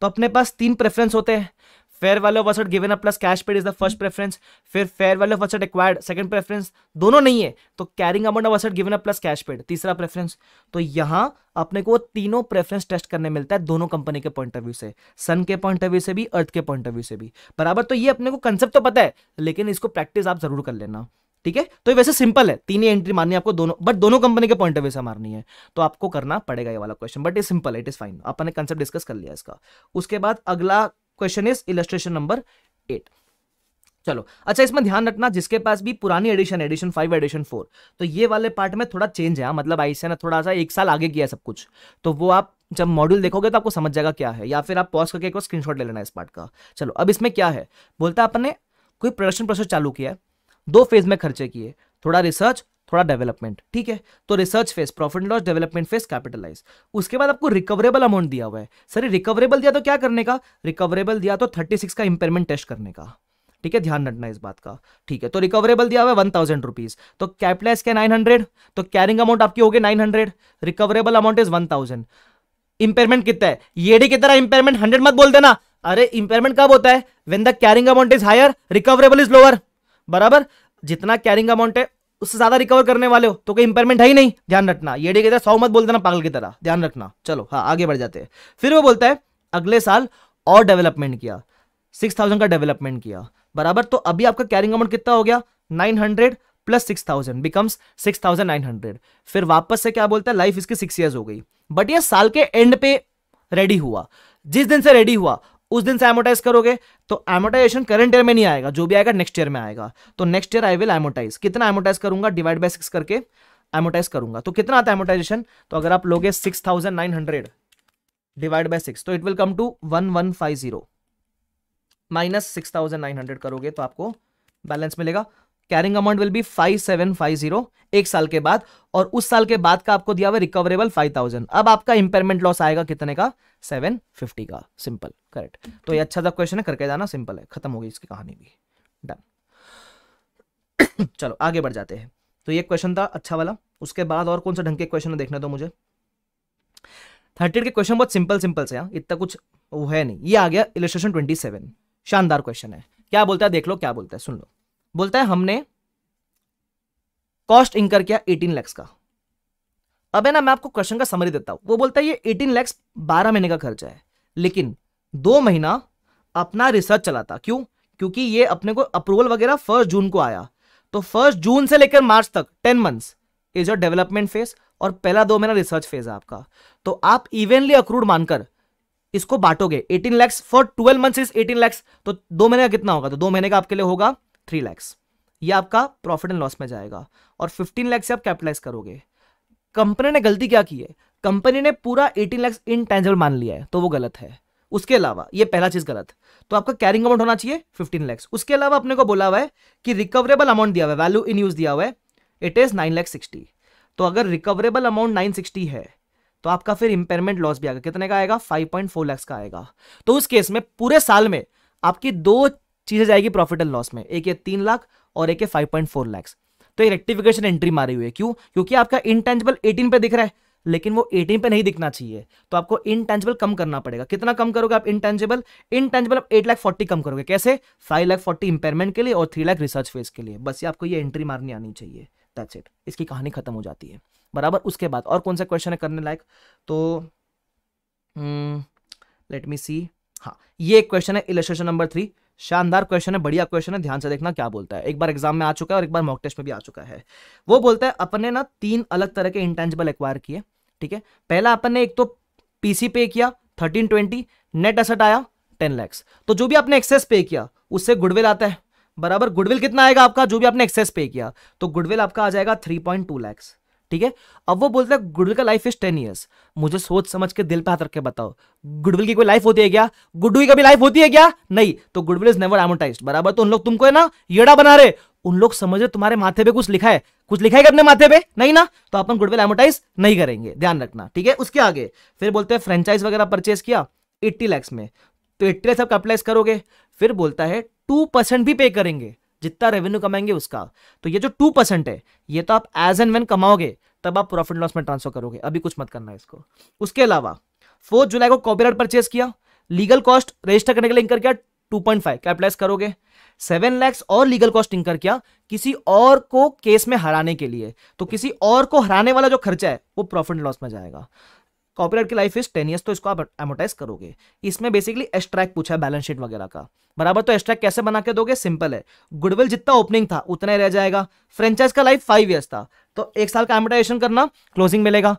तो अपने पास तीन प्रेफरेंस होते हैं fair value of asset given up plus cash paid is the first preference फिर fair value of asset acquired second preference दोनों नहीं है तो carrying amount of asset given up plus cash paid तीसरा प्रेफरेंस तो यहां अपने को तीनों प्रेफरेंस टेस्ट करने मिलता है दोनों कंपनी के पॉइंट ऑफ व्यू से सन के पॉइंट ऑफ व्यू से भी अर्थ के पॉइंट ऑफ व्यू से भी बराबर तो ये अपने को कंसेप्ट तो पता है लेकिन इसको प्रैक्टिस आप जरूर कर लेना ठीक है तो ये वैसे सिंपल है तीन ही एंट्री मारनी है आपको दोनों बट दोनों कंपनी के पॉइंट ऑफ व्यू से मारनी है तो आपको करना पड़ेगा ये वाला क्वेश्चन बट ये सिंपल इट इज फाइन आपने कंसेप्ट डिस्कस कर लिया इसका उसके बाद अगला question is illustration number eight चलो अच्छा इसमें ध्यान रखना जिसके पास भी पुरानी edition edition five edition four तो ये वाले पार्ट में थोड़ा चेंज है हाँ, मतलब आईसीए ने थोड़ा सा एक साल आगे किया सब कुछ तो वो आप जब मॉड्यूल देखोगे तो आपको समझ जाएगा क्या है या फिर आप पॉज करके एक बार स्क्रीनशॉट ले लेना इस पार्ट का चलो अब इसमें क्या है बोलता अपन ने कोई प्रोडक्शन प्रोसेस चालू किया है दो फेज में खर्चे किए थोड़ा रिसर्च थोड़ा डेवलपमेंट ठीक है तो research phase profit and loss development phase capitalise उसके बाद आपको रिकवरेबल अमाउंट दिया हुआ है सर रिकवरेबल दिया तो क्या करने का रिकवरेबल दिया तो 36 का इंपेयरमेंट टेस्ट करने का ठीक है ध्यान रखना इस बात का ठीक है तो रिकवरेबल दिया हुआ है वन थाउजेंड रुपीज तो कैपिटलाइज क्या नाइन हंड्रेड तो कैरिंग अमाउंट आपकी हो nine hundred recoverable amount is one thousand impairment कितना है ये डी कितना इंपेयरमेंट हंड्रेड मत बोल देना अरे इंपेयरमेंट कब होता है when the carrying amount is higher recoverable is lower बराबर जितना कैरिंग अमाउंट है उससे ज्यादा रिकवर करने वाले हो तो कोई इंपेयरमेंट है ही नहीं ध्यान रखना ये डी की तरह सौ मत बोल देना पागल की तरह ध्यान रखना चलो हाँ आगे बढ़ जाते हैं फिर वो बोलता है अगले साल और डेवलपमेंट किया सिक्स थाउजेंड का डेवलपमेंट किया बराबर तो अभी आपका कैरिंग अमाउंट कितना हो गया nine hundred plus six thousand becomes six thousand nine hundred फिर वापस से क्या बोलता है लाइफ इसकी सिक्स ईयर्स हो गई बट ये साल के एंड पे रेडी हुआ जिस दिन से रेडी हुआ उस दिन से एमोटाइज करोगे तो एमोटाइजेशन करंट ईयर में नहीं आएगा जो भी आएगा नेक्स्ट ईयर में आएगा तो next year I will amortise कितना एमोटाइज करूंगा डिवाइड बाय सिक्स करके एमोटाइज करूंगा तो कितना आता है एमोटाइजेशन तो अगर आप लोगे six thousand nine hundred divide by six तो it will come to one one five zero minus six thousand nine hundred करोगे तो आपको बैलेंस मिलेगा carrying amount will be five seven five zero एक साल के बाद और उस साल के बाद का आपको दिया हुआ रिकवरेबल फाइव थाउजेंड अब आपका इंपेयरमेंट लॉस आएगा कितने का सेवन फिफ्टी का सिंपल करेक्ट तो ये अच्छा सा क्वेश्चन है करके जाना सिंपल है खत्म गई इसकी कहानी भी डन चलो आगे बढ़ जाते हैं तो ये क्वेश्चन था अच्छा वाला उसके बाद और कौन सा ढंग के क्वेश्चन देखने दो मुझे थर्टी के क्वेश्चन बहुत सिंपल सिंपल से हाँ। इतना कुछ वो है नहीं ये आ गया इलेट्रेशन ट्वेंटी सेवन शानदार क्वेश्चन है क्या बोलता है देख लो क्या बोलता है सुन लो बोलता है हमने कॉस्ट इंकर किया 18 लैक्स का अब है ना मैं आपको क्वेश्चन का समरी देता हूं वो बोलता है ये 18 लैक्स 12 महीने का खर्चा है लेकिन दो महीना अपना रिसर्च चलाता क्यों क्योंकि ये अपने को अप्रूवल वगैरह फर्स्ट जून को आया तो फर्स्ट जून से लेकर मार्च तक ten months is your development phase और पहला दो महीना रिसर्च फेज है आपका तो आप इवेंटली अक्रूड मानकर इसको बांटोगे 18 lakhs for 12 months is 18 lakhs तो दो महीने का कितना होगा तो दो महीने का आपके लिए होगा थ्री लैक्स ये आपका प्रॉफिट एंड लॉस में जाएगा और फिफ्टीन लैक्स से आप कैपिटलाइज करोगे कंपनी ने गलती क्या की है कंपनी ने पूरा एटीन लैक्स इनटेंजिबल मान लिया है तो वो गलत है उसके अलावा ये पहला चीज गलत तो आपका कैरिंग अमाउंट होना चाहिए फिफ्टीन लैक्स उसके अलावा अपने को बोला हुआ है कि रिकवरेबल अमाउंट दिया हुआ है वैल्यू इन यूज दिया हुआ है it is nine lakhs sixty तो अगर रिकवरेबल अमाउंट नाइन सिक्सटी है तो आपका फिर इंपेयरमेंट लॉस भी आएगा कितने का आएगा फाइव पॉइंट फोर लैक्स का आएगा तो उस केस में पूरे साल में आपकी दो चीज़ें जाएगी प्रॉफिट एंड लॉस में एक है तीन लाख और एक है फाइव पॉइंट फोर लैक्स तो एक रेक्टिफिकेशन एंट्री मारी हुई है क्यों क्योंकि आपका इंटेंजिबल एटीन पे दिख रहा है लेकिन वो एटीन पे नहीं दिखना चाहिए तो आपको इंटेंजिबल कम करना पड़ेगा कितना कम करोगे आप इंटेंजिबल इंटेंजिबल आप एट लाख फोर्टी कम करोगे कैसे फाइव लाख फोर्टी इंपेयरमेंट के लिए और थ्री लाख रिसर्च फेज के लिए बस ये आपको ये एंट्री मारनी आनी चाहिए दैट्स इट इसकी कहानी खत्म हो जाती है बराबर उसके बाद और कौन सा क्वेश्चन है करने लायक तो लेट मी सी हाँ ये एक क्वेश्चन है इलेस्ट्रेशन नंबर थ्री शानदार क्वेश्चन है बढ़िया क्वेश्चन है ध्यान से देखना क्या बोलता है एक बार एग्जाम में आ चुका है और एक बार मॉक टेस्ट में भी आ चुका है वो बोलता है अपने ना तीन अलग तरह के इंटेंजिबल एक्वायर किए ठीक है पहला अपन ने एक तो पीसी पे किया थर्टीन ट्वेंटी नेट असट आया टेन लैक्स तो जो भी आपने एक्सेस पे किया उससे गुडविल आता है बराबर गुडविल कितना आएगा आपका जो भी आपने एक्सेस पे किया तो गुडविल आपका आ जाएगा थ्री पॉइंट टू लैक्स ठीक है अब वो बोलता है गुडविल का लाइफ इज टेन ईयर्स मुझे सोच समझ के दिल पे हाथ रख के बताओ गुडविल की कोई लाइफ होती है क्या गुडविल का भी लाइफ होती है क्या नहीं तो गुडविल इज नेवर एमोटाइज बराबर तो उन लोग तुमको है ना येड़ा बना रहे उन लोग समझ रहे तुम्हारे माथे पे कुछ लिखा है कुछ लिखा है अपने माथे पे नहीं ना तो अपन गुडविल एमोटाइज नहीं करेंगे ध्यान रखना ठीक है उसके आगे फिर बोलते हैं फ्रेंचाइज वगैरह परचेज किया एट्टी लैक्स में तो एट्टी लैक्स आप कैपिटलाइज करोगे फिर बोलता है टू परसेंट भी पे करेंगे जितना रेवेन्यू कमाएंगे उसका तो ये जो टू परसेंट है ये तो आप एज एंड वेन कमाओगे तब आप प्रॉफिट लॉस में ट्रांसफर करोगे अभी कुछ मत करना है इसको उसके अलावा फोर्थ जुलाई को कॉपी राइट परचेज किया लीगल कॉस्ट रजिस्टर करने के लिए इंकर किया टू कैपिटलाइज करोगे सेवन लैक्स और लीगल कॉस्ट इंकर किया किसी और को केस में हराने के लिए तो किसी और को हराने वाला जो खर्चा है वो प्रॉफिट लॉस में जाएगा कॉपीराइट की लाइफ इज टेन ईयर्स तो इसको आप एमोटाइज करोगे इसमें बेसिकली एस्ट्रैक पूछा है बैलेंस शीट वगैरह का बराबर तो एस्ट्रैक कैसे बना के दोगे सिंपल है गुडविल जितना ओपनिंग था उतना ही रह जाएगा फ्रेंचाइज का लाइफ फाइव ईयर्स था तो एक साल का एमोटाइजेशन करना क्लोजिंग मिलेगा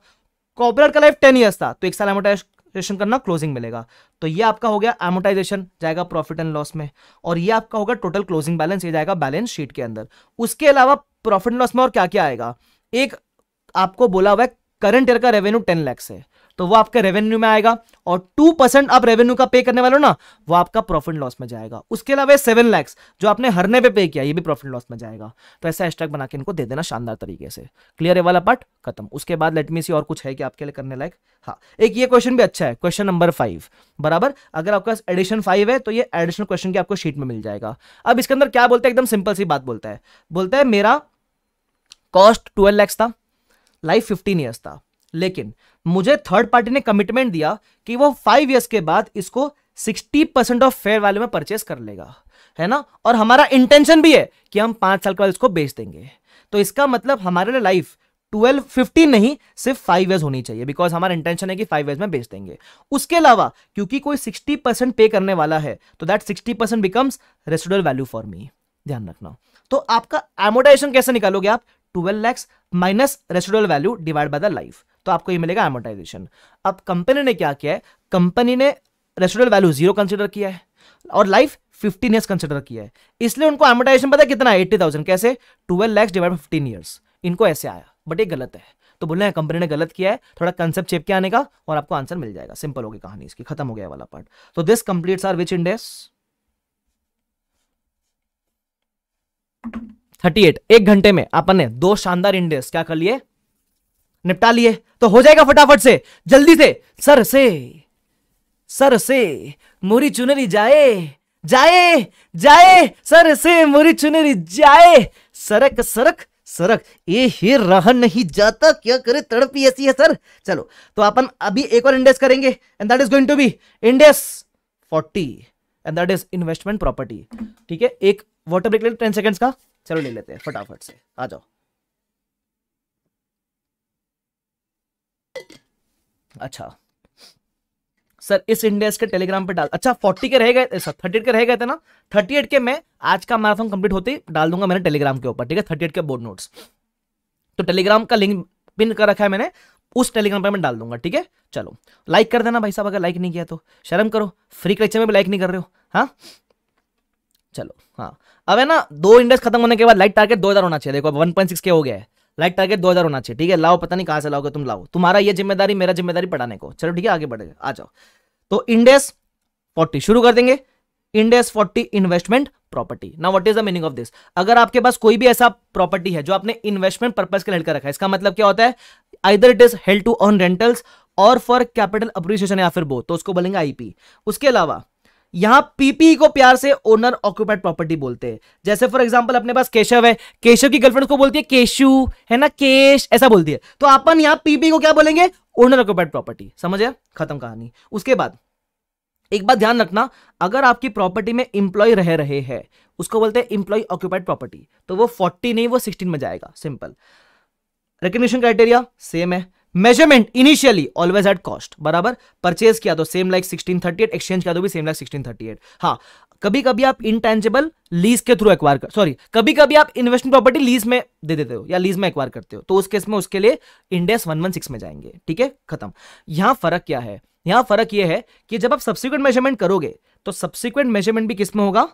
कॉपीराइट का लाइफ टेन ईयर्स था तो एक साल एमोटाइज एमोटाइजेशन करना क्लोजिंग मिलेगा तो ये आपका हो गया एमोटाइजेशन जाएगा प्रॉफिट एंड लॉस में और ये आपका होगा टोटल क्लोजिंग बैलेंस ये जाएगा बैलेंस शीट के अंदर उसके अलावा प्रॉफिट एंड लॉस में और क्या क्या आएगा एक आपको बोला हुआ है करंट ईयर का रेवेन्यू टेन लैक्स है तो वो आपके रेवेन्यू में आएगा और टू परसेंट आप रेवेन्यू का पे करने वाले हो ना वो आपका प्रॉफिट लॉस में जाएगा उसके अलावा सेवन लैक्स जो आपने हरने पे पे किया ये भी प्रॉफिट लॉस में जाएगा तो ऐसा हैशटैग बना के इनको दे देना शानदार तरीके से क्लियर है वाला पार्ट खत्म उसके बाद लेटमी सी और कुछ है कि आपके लिए करने लायक हाँ एक ये क्वेश्चन भी अच्छा है क्वेश्चन नंबर फाइव बराबर अगर आपके पास एडिशन फाइव है तो ये एडिशनल क्वेश्चन की आपको शीट में मिल जाएगा अब इसके अंदर क्या बोलते हैं एकदम सिंपल सी बात बोलता है बोलता है मेरा कॉस्ट ट्वेल्व लैक्स था लाइफ फिफ्टीन ईयर्स था लेकिन मुझे थर्ड पार्टी ने कमिटमेंट दिया कि वो फाइव ईयर्स के बाद इसको sixty percent of fair value में परचेस कर लेगा है ना और हमारा इंटेंशन भी है कि हम पांच साल के बाद इसको बेच देंगे तो इसका मतलब हमारे लिए लाइफ ट्वेल्व फिफ्टीन नहीं सिर्फ फाइव ईयर्स होनी चाहिए बिकॉज हमारा इंटेंशन है कि फाइव ईयर्स में बेच देंगे उसके अलावा क्योंकि कोई सिक्सटी परसेंट पे करने वाला है तो that sixty percent becomes residual value for me ध्यान रखना तो आपका एमोटाइजेशन कैसे निकालोगे आप twelve lakhs minus residual value divide by the life तो आपको ये मिलेगा एमोटाइजेशन अब कंपनी ने क्या किया है कंपनी ने रेस्टोरेंट वैल्यू जीरो कंसिडर किया है और लाइफ फिफ्टीन ईयर्स कंसिडर किया है इसलिए उनको एमोटाइजेशन पता है कितना है एट्टी थाउजेंड कैसे twelve lakhs divide fifteen years इनको ऐसे आया बट ये गलत है तो बोल रहे हैं कंपनी ने गलत किया है थोड़ा कंसेप्ट चेप के आने का और आपको आंसर मिल जाएगा सिंपल होगी कहानी इसकी खत्म हो गया वाला पार्ट तो this complete are which Ind AS thirty eight एक घंटे में अपन ने दो शानदार इंडेस क्या कर लिए निपटा लिए तो हो जाएगा फटाफट से जल्दी से सर से सर से मोरी चुनरी जाए जाए जाए सर से मोरी चुनरी जाए सरक सरक सरक ये ही रहा नहीं जाता क्या करे तड़पी ऐसी है सर चलो तो अपन अभी एक और इंडेस करेंगे and that is going to be Ind AS 40 and that is investment property ठीक है एक वाटर ब्रेक ले टेन सेकेंड्स का चलो ले लेते हैं फटाफट से आ जाओ अच्छा सर इस इंडेक्स के टेलीग्राम पे डाल अच्छा फोर्टी के रह गए थर्टी एट के रह गए थे ना थर्टी एट के मैं आज का मैराथन कंप्लीट होते ही डाल दूंगा मैंने टेलीग्राम के ऊपर ठीक है थर्टी एट के बोर्ड नोट्स तो टेलीग्राम का लिंक पिन कर रखा है मैंने उस टेलीग्राम पर मैं डाल दूंगा ठीक है चलो लाइक कर देना भाई साहब अगर लाइक नहीं किया तो शर्म करो फ्री कलेक्चर में भी लाइक नहीं कर रहे हो हाँ चलो हाँ अब है ना दो इंडेक्स खत्म होने के बाद लाइक टारगेट दो हज़ार होना चाहिए देखो अब वन के हो गया है लाइक टारगेट दो हजार होना चाहिए ठीक है लाओ पता नहीं कहां से लाओगे तुम लाओ तुम्हारा ये जिम्मेदारी मेरा जिम्मेदारी पढ़ाने को चलो ठीक है आगे बढ़ेगा आ जाओ तो इंडेस फोर्टी शुरू कर देंगे इंडेस फोर्टी इन्वेस्टमेंट प्रॉपर्टी ना what is the meaning of this अगर आपके पास कोई भी ऐसा प्रॉपर्टी है जो आपने इन्वेस्टमेंट पर्पज के लेकर कर रखा है इसका मतलब क्या होता है either it is held to earn rentals और फॉर कैपिटल अप्रिसिएशन या फिर बोथ तो उसको बोलेंगे आईपी उसके अलावा यहां पीपी को प्यार से ओनर ऑक्यूपाइड प्रॉपर्टी बोलते हैं जैसे फॉर एग्जांपल अपने पास केशव है केशव की गर्लफ्रेंड को बोलती है केशु है ना केश ऐसा बोलती है तो अपन यहां पीपी को क्या बोलेंगे ओनर ऑक्यूपाइड प्रॉपर्टी समझे खत्म कहानी उसके बाद एक बात ध्यान रखना अगर आपकी प्रॉपर्टी में इंप्लॉय रह रहे हैं उसको बोलते हैं इंप्लॉय ऑक्यूपाइड प्रॉपर्टी तो वो फोर्टी नहीं वो सिक्सटीन में जाएगा सिंपल रिकग्निशन क्राइटेरिया सेम है measurement initially always at cost बराबर परचेज किया तो same like sixteen thirty eight exchange किया तो भी same like sixteen thirty eight हाँ कभी कभी आप इंटेंजिबल लीज के थ्रू एक्वायर कर सॉरी कभी कभी आप इन्वेस्टमेंट प्रॉपर्टी लीज में दे देते हो या लीज में एक्वायर करते हो तो उस केस में उसके लिए इंडेस वन वन सिक्स में जाएंगे ठीक है खत्म यहां फर्क क्या है यहां फर्क यह है कि जब आप सब्सिक्वेंट मेजरमेंट करोगे तो सब्सिक्वेंट मेजरमेंट भी किसमें होगा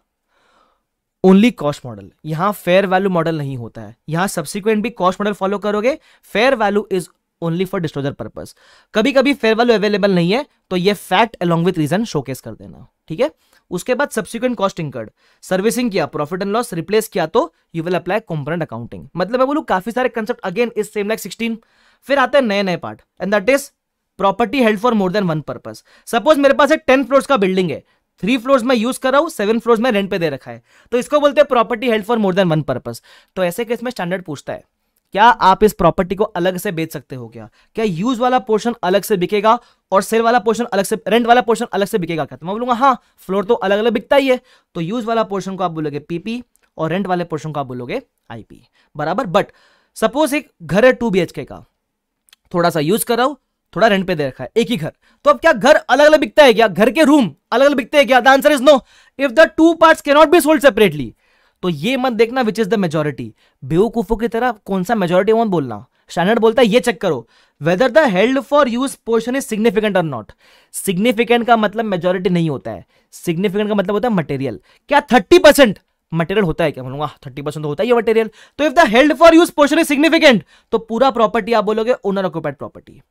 ओनली कॉस्ट मॉडल यहां फेयर वैल्यू मॉडल नहीं होता है यहां सब्सिक्वेंट भी कॉस्ट मॉडल फॉलो करोगे fair value is only for disclosure purpose कभी कभी फेयर वैल्यू अवेलेबल नहीं है तो ये fact along with reason showcase कर देना ठीक है उसके बाद सब्सिक्वेंट कॉस्ट इंकर्ड सर्विसिंग किया प्रॉफिट एंड लॉस रिप्लेस किया तो you will apply component accounting मतलब मैं बोलू काफी सारे कंसेप्ट अगेन इस सेम लाइक सिक्सटीन फिर आते हैं नए नए part and that is property held for more than one purpose suppose मेरे पास एक टेन फ्लोर्स का बिल्डिंग है थ्री फ्लोर्स में यूज कर रहा हूँ सेवन फ्लोर्स में रेंट पे दे रखा है तो इसको बोलते हैं property held for more than one purpose तो ऐसे केस में स्टैंडर्ड पूछता है क्या आप इस प्रॉपर्टी को अलग से बेच सकते हो क्या क्या यूज वाला पोर्शन अलग से बिकेगा और सेल वाला पोर्शन अलग से रेंट वाला पोर्शन अलग से बिकेगा क्या तो मैं बोलूंगा हाँ फ्लोर तो अलग अलग बिकता ही है तो यूज वाला पोर्शन को आप बोलोगे पीपी और रेंट वाले पोर्शन को आप बोलोगे आईपी बराबर बट सपोज एक घर है टू बी का थोड़ा सा यूज कराओ थोड़ा रेंट पे दे रखा है एक ही घर तो अब क्या घर अलग अलग बिकता है क्या घर के रूम अलग अलग बिकते हैं क्या the answer is no if the two parts can not be sold separately तो ये मत देखना विच इज द मेजोरिटी बेवकूफों की तरह कौन सा मेजोरिटी वन बोलना स्टैंडर्ड बोलता है ये चेक करो whether the held for use portion is significant और नॉट सिग्निफिकेंट का मतलब मेजोरिटी नहीं होता है सिग्निफिकेंट का मतलब होता है मटेरियल क्या थर्टी परसेंट मटेरियल होता है क्या बोलूंगा थर्टी हाँ, परसेंट तो होता है ये मटेरियल तो if the held for use portion is significant तो पूरा प्रॉपर्टी आप बोलोगे owner occupied property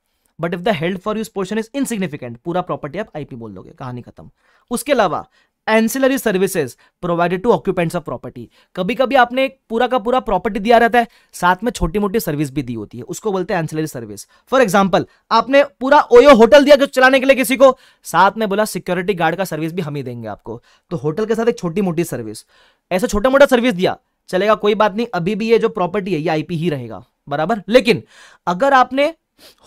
but if the held for use portion is insignificant पूरा प्रॉपर्टी आप आईपी बोल दोगे कहानी खत्म उसके अलावा ancillary services provided to occupants of property कभी कभी आपने एक पूरा का पूरा प्रॉपर्टी दिया रहता है साथ में छोटी मोटी सर्विस भी दी होती है उसको बोलते हैं एंसिलरी सर्विस फॉर एग्जाम्पल आपने पूरा ओयो होटल दिया जो चलाने के लिए किसी को साथ में बोला सिक्योरिटी गार्ड का सर्विस भी हम ही देंगे आपको तो होटल के साथ एक छोटी मोटी सर्विस ऐसा छोटा मोटा सर्विस दिया चलेगा कोई बात नहीं अभी भी ये जो प्रॉपर्टी है ये आईपी ही रहेगा बराबर लेकिन अगर आपने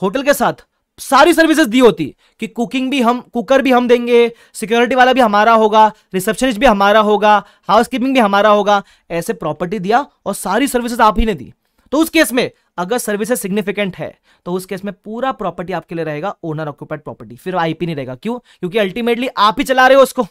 होटल के साथ सारी सर्विसेज दी होती कि कुकिंग भी हम कुकर भी हम देंगे सिक्योरिटी वाला भी हमारा होगा रिसेप्शनिस्ट भी हमारा होगा हाउस कीपिंग भी हमारा होगा ऐसे प्रॉपर्टी दिया और सारी सर्विसेज आप ही ने दी तो उस केस में अगर सर्विसेज सिग्निफिकेंट है तो उस केस में पूरा प्रॉपर्टी आपके लिए रहेगा ओनर ऑक्यूपाइड प्रॉपर्टी फिर आईपी नहीं रहेगा क्यों क्योंकि अल्टीमेटली आप ही चला रहे हो उसको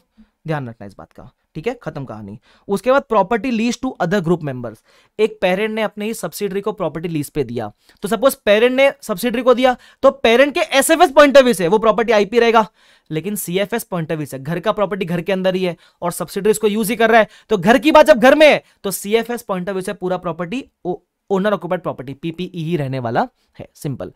ध्यान रखना इस बात का ठीक है खत्म कहानी उसके बाद property lease to other group members एक पेरेंट ने अपने ही सब्सिडरी को प्रॉपर्टी लीज पे दिया तो सपोज पेरेंट ने सब्सिडरी को दिया तो पेरेंट के एसएफएस पॉइंट ऑफ व्यू से वो प्रॉपर्टी आईपी रहेगा लेकिन सीएफएस पॉइंट ऑफ व्यू से घर का प्रॉपर्टी घर के अंदर ही है और सब्सिडरी इसको यूज ही कर रहा है तो घर की बात जब घर में है तो सीएफएस पॉइंट ऑफ व्यू से पूरा property owner occupied property PPE ही रहने वाला है सिंपल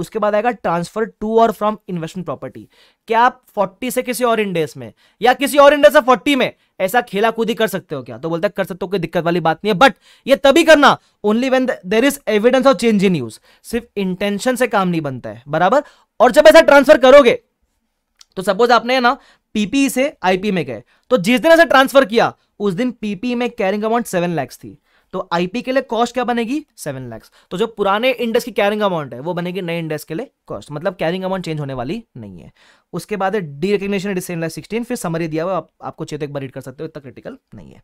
उसके बाद आएगा ट्रांसफर टू और फ्रॉम इन्वेस्टमेंट प्रॉपर्टी क्या आप 40 से किसी और इंडेस में या किसी और इंडेस से 40 में ऐसा खेला कूदी कर सकते हो क्या तो बोलते कर सकते हो कोई दिक्कत वाली बात नहीं है बट ये तभी करना only when there is evidence of change in use सिर्फ इंटेंशन से काम नहीं बनता है बराबर और जब ऐसा ट्रांसफर करोगे तो सपोज आपने ना पीपी e से आईपी में गए तो जिस दिन ऐसा ट्रांसफर किया उस दिन पीपी e में कैरिंग अमाउंट सेवन लैक्स थी तो आईपी के लिए कॉस्ट क्या बनेगी सेवन लैक्स तो जो पुराने इंडेक्स की कैरिंग अमाउंट है वो बनेगी नए इंडेक्स के लिए कॉस्ट मतलब कैरिंग अमाउंट चेंज होने वाली नहीं है उसके बाद है डी रिकग्नेशन डिसेन लाइफ सिक्सटीन फिर समरी दिया हुआ आप, आपको चेत तो एक बार रीड कर सकते हो इतना क्रिटिकल नहीं है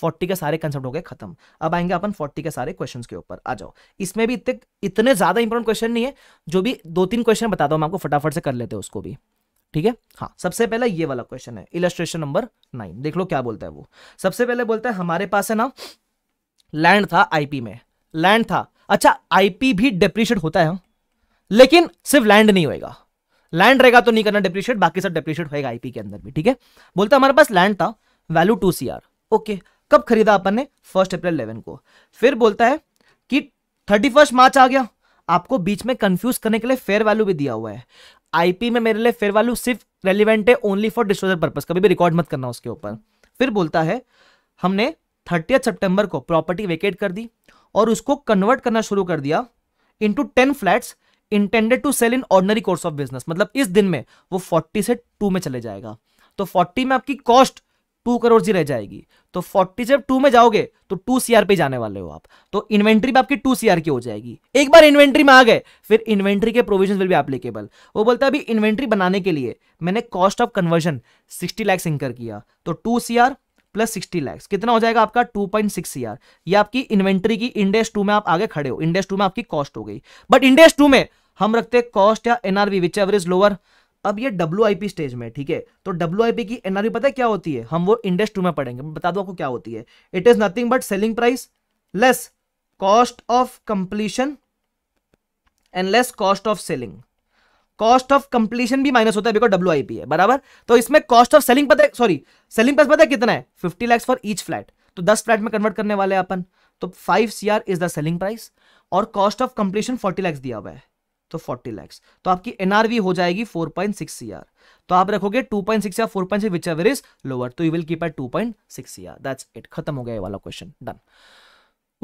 फोर्टी के सारे कंसेप्ट हो गए खत्म अब आएंगे अपन फोर्टी के सारे क्वेश्चन के ऊपर आ जाओ इसमें भी इतने इतने ज्यादा इंपॉर्टेंट क्वेश्चन नहीं है जो भी दो तीन क्वेश्चन बताता हूँ आपको फटाफट से कर लेते हैं उसको भी ठीक है हाँ सबसे पहले ये वाला क्वेश्चन है इलस्ट्रेशन नंबर नाइन देख लो क्या बोलता है वो सबसे पहले बोलता है हमारे पास है ना लैंड था आईपी में लैंड था अच्छा आईपी भी डेप्रीशिएट होता है हाँ। लेकिन सिर्फ लैंड नहीं होएगा लैंड रहेगा तो नहीं करना डेप्रीशिएट बाकी सब डेप्रीशिएट होएगा आईपी के अंदर भी ठीक है बोलते हमारे पास लैंड था वैल्यू टू सी ओके कब खरीदा अपन ने फर्स्ट अप्रैल इलेवन को फिर बोलता है कि थर्टी मार्च आ गया आपको बीच में कंफ्यूज करने के लिए फेयर वैल्यू भी दिया हुआ है आईपी में मेरे लिए फेयर वैल्यू सिर्फ रेलिवेंट है ओनली फॉर डिस्पोजल पर्पज कभी भी रिकॉर्ड मत करना उसके ऊपर फिर बोलता है हमने थर्टियथ सितंबर को प्रॉपर्टी वेकेट कर दी और उसको कन्वर्ट करना शुरू कर दिया into ten flat intended to sell in ordinary course of business मतलब इस दिन में वो फोर्टी से टू में चले जाएगा तो फोर्टी में आपकी कॉस्ट टू करोड़ जी रह जाएगी तो फोर्टी से टू में जाओगे तो टू सीआर पे जाने वाले हो आप तो इन्वेंट्री में आपकी टू सीआर की हो जाएगी एक बार इन्वेंट्री में आ गए फिर इन्वेंट्री के प्रोविजन विल भी एप्लीकेबल वो बोलता है अभी इन्वेंट्री बनाने के लिए मैंने cost of conversion sixty lakhs incur किया तो two CR plus sixty lakhs कितना हो जाएगा आपका टू पॉइंट सिक्स ईयर ये आपकी इन्वेंट्री की इंडेस टू में आप आगे खड़े हो इंडेस टू में आपकी कॉस्ट हो गई बट इंडेस टू में हम रखते हैं कॉस्ट या एनआरवी विच एवरेज लोअर अब ये डब्ल्यू स्टेज में ठीक है तो डब्ल्यू की एनआरवी पता है क्या होती है हम वो इंडेस टू में पढ़ेंगे बता दो आपको क्या होती है it is nothing but selling price less cost of completion and less cost of selling cost of completion भी माइनस होता है बिकॉज डब्ल्यू है बराबर तो इसमें कॉस्ट ऑफ सेलिंग पता है सॉरी सेलिंग प्राइस पता है कितना है fifty lakhs for each flat तो दस फ्लैट में कन्वर्ट करने वाले अपन तो five C R is the selling price और cost of completion forty lakhs दिया हुआ है तो फोर्टी लैक्स तो आपकी एनआरवी हो जाएगी फोर पॉइंट सिक्स सी तो आप रखोगे टू पॉइंट सिक्स या four point six whichever is lower तो you will keep at two point six C that's it खत्म हो गया ये वाला क्वेश्चन डन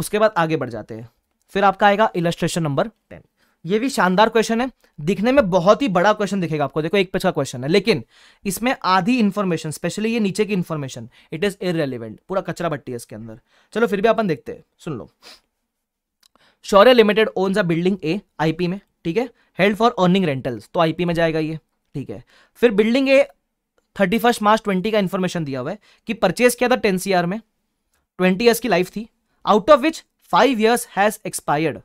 उसके बाद आगे बढ़ जाते हैं फिर आपका आएगा इलस्ट्रेशन नंबर टेन ये भी शानदार क्वेश्चन है दिखने में बहुत ही बड़ा क्वेश्चन दिखेगा आपको देखो एक पेज का क्वेश्चन है लेकिन इसमें आधी इन्फॉर्मेशन स्पेशली ये नीचे की इन्फॉर्मेशन इट इज इरेलीवेंट पूरा कचरा बट्टी है इसके अंदर चलो फिर भी अपन देखते हैं सुन लो Shaurya limited own a building A IP में ठीक है हेल्ड फॉर अर्निंग रेंटल्स तो आईपी में जाएगा ये ठीक है फिर building A thirty first March twenty का इन्फॉर्मेशन दिया हुआ है कि परचेज किया था टेन सी में ट्वेंटी ईयर्स की लाइफ थी out of which five years has expired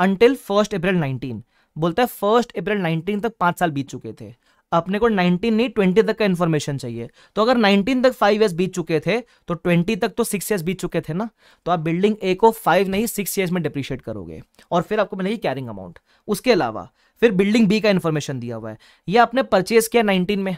until first April 19 बोलता है फर्स्ट अप्रैल 19 तक पाँच साल बीत चुके थे अपने को 19 नहीं 20 तक का इन्फॉर्मेशन चाहिए तो अगर 19 तक 5 ईयर्स बीत चुके थे तो 20 तक तो सिक्स ईयर्स बीत चुके थे ना तो आप बिल्डिंग ए को फाइव नहीं सिक्स ईयर्स में डिप्रिशिएट करोगे और फिर आपको मिलेगी कैरिंग अमाउंट उसके अलावा फिर बिल्डिंग बी का इन्फॉर्मेशन दिया हुआ है यह आपने परचेज किया नाइनटीन में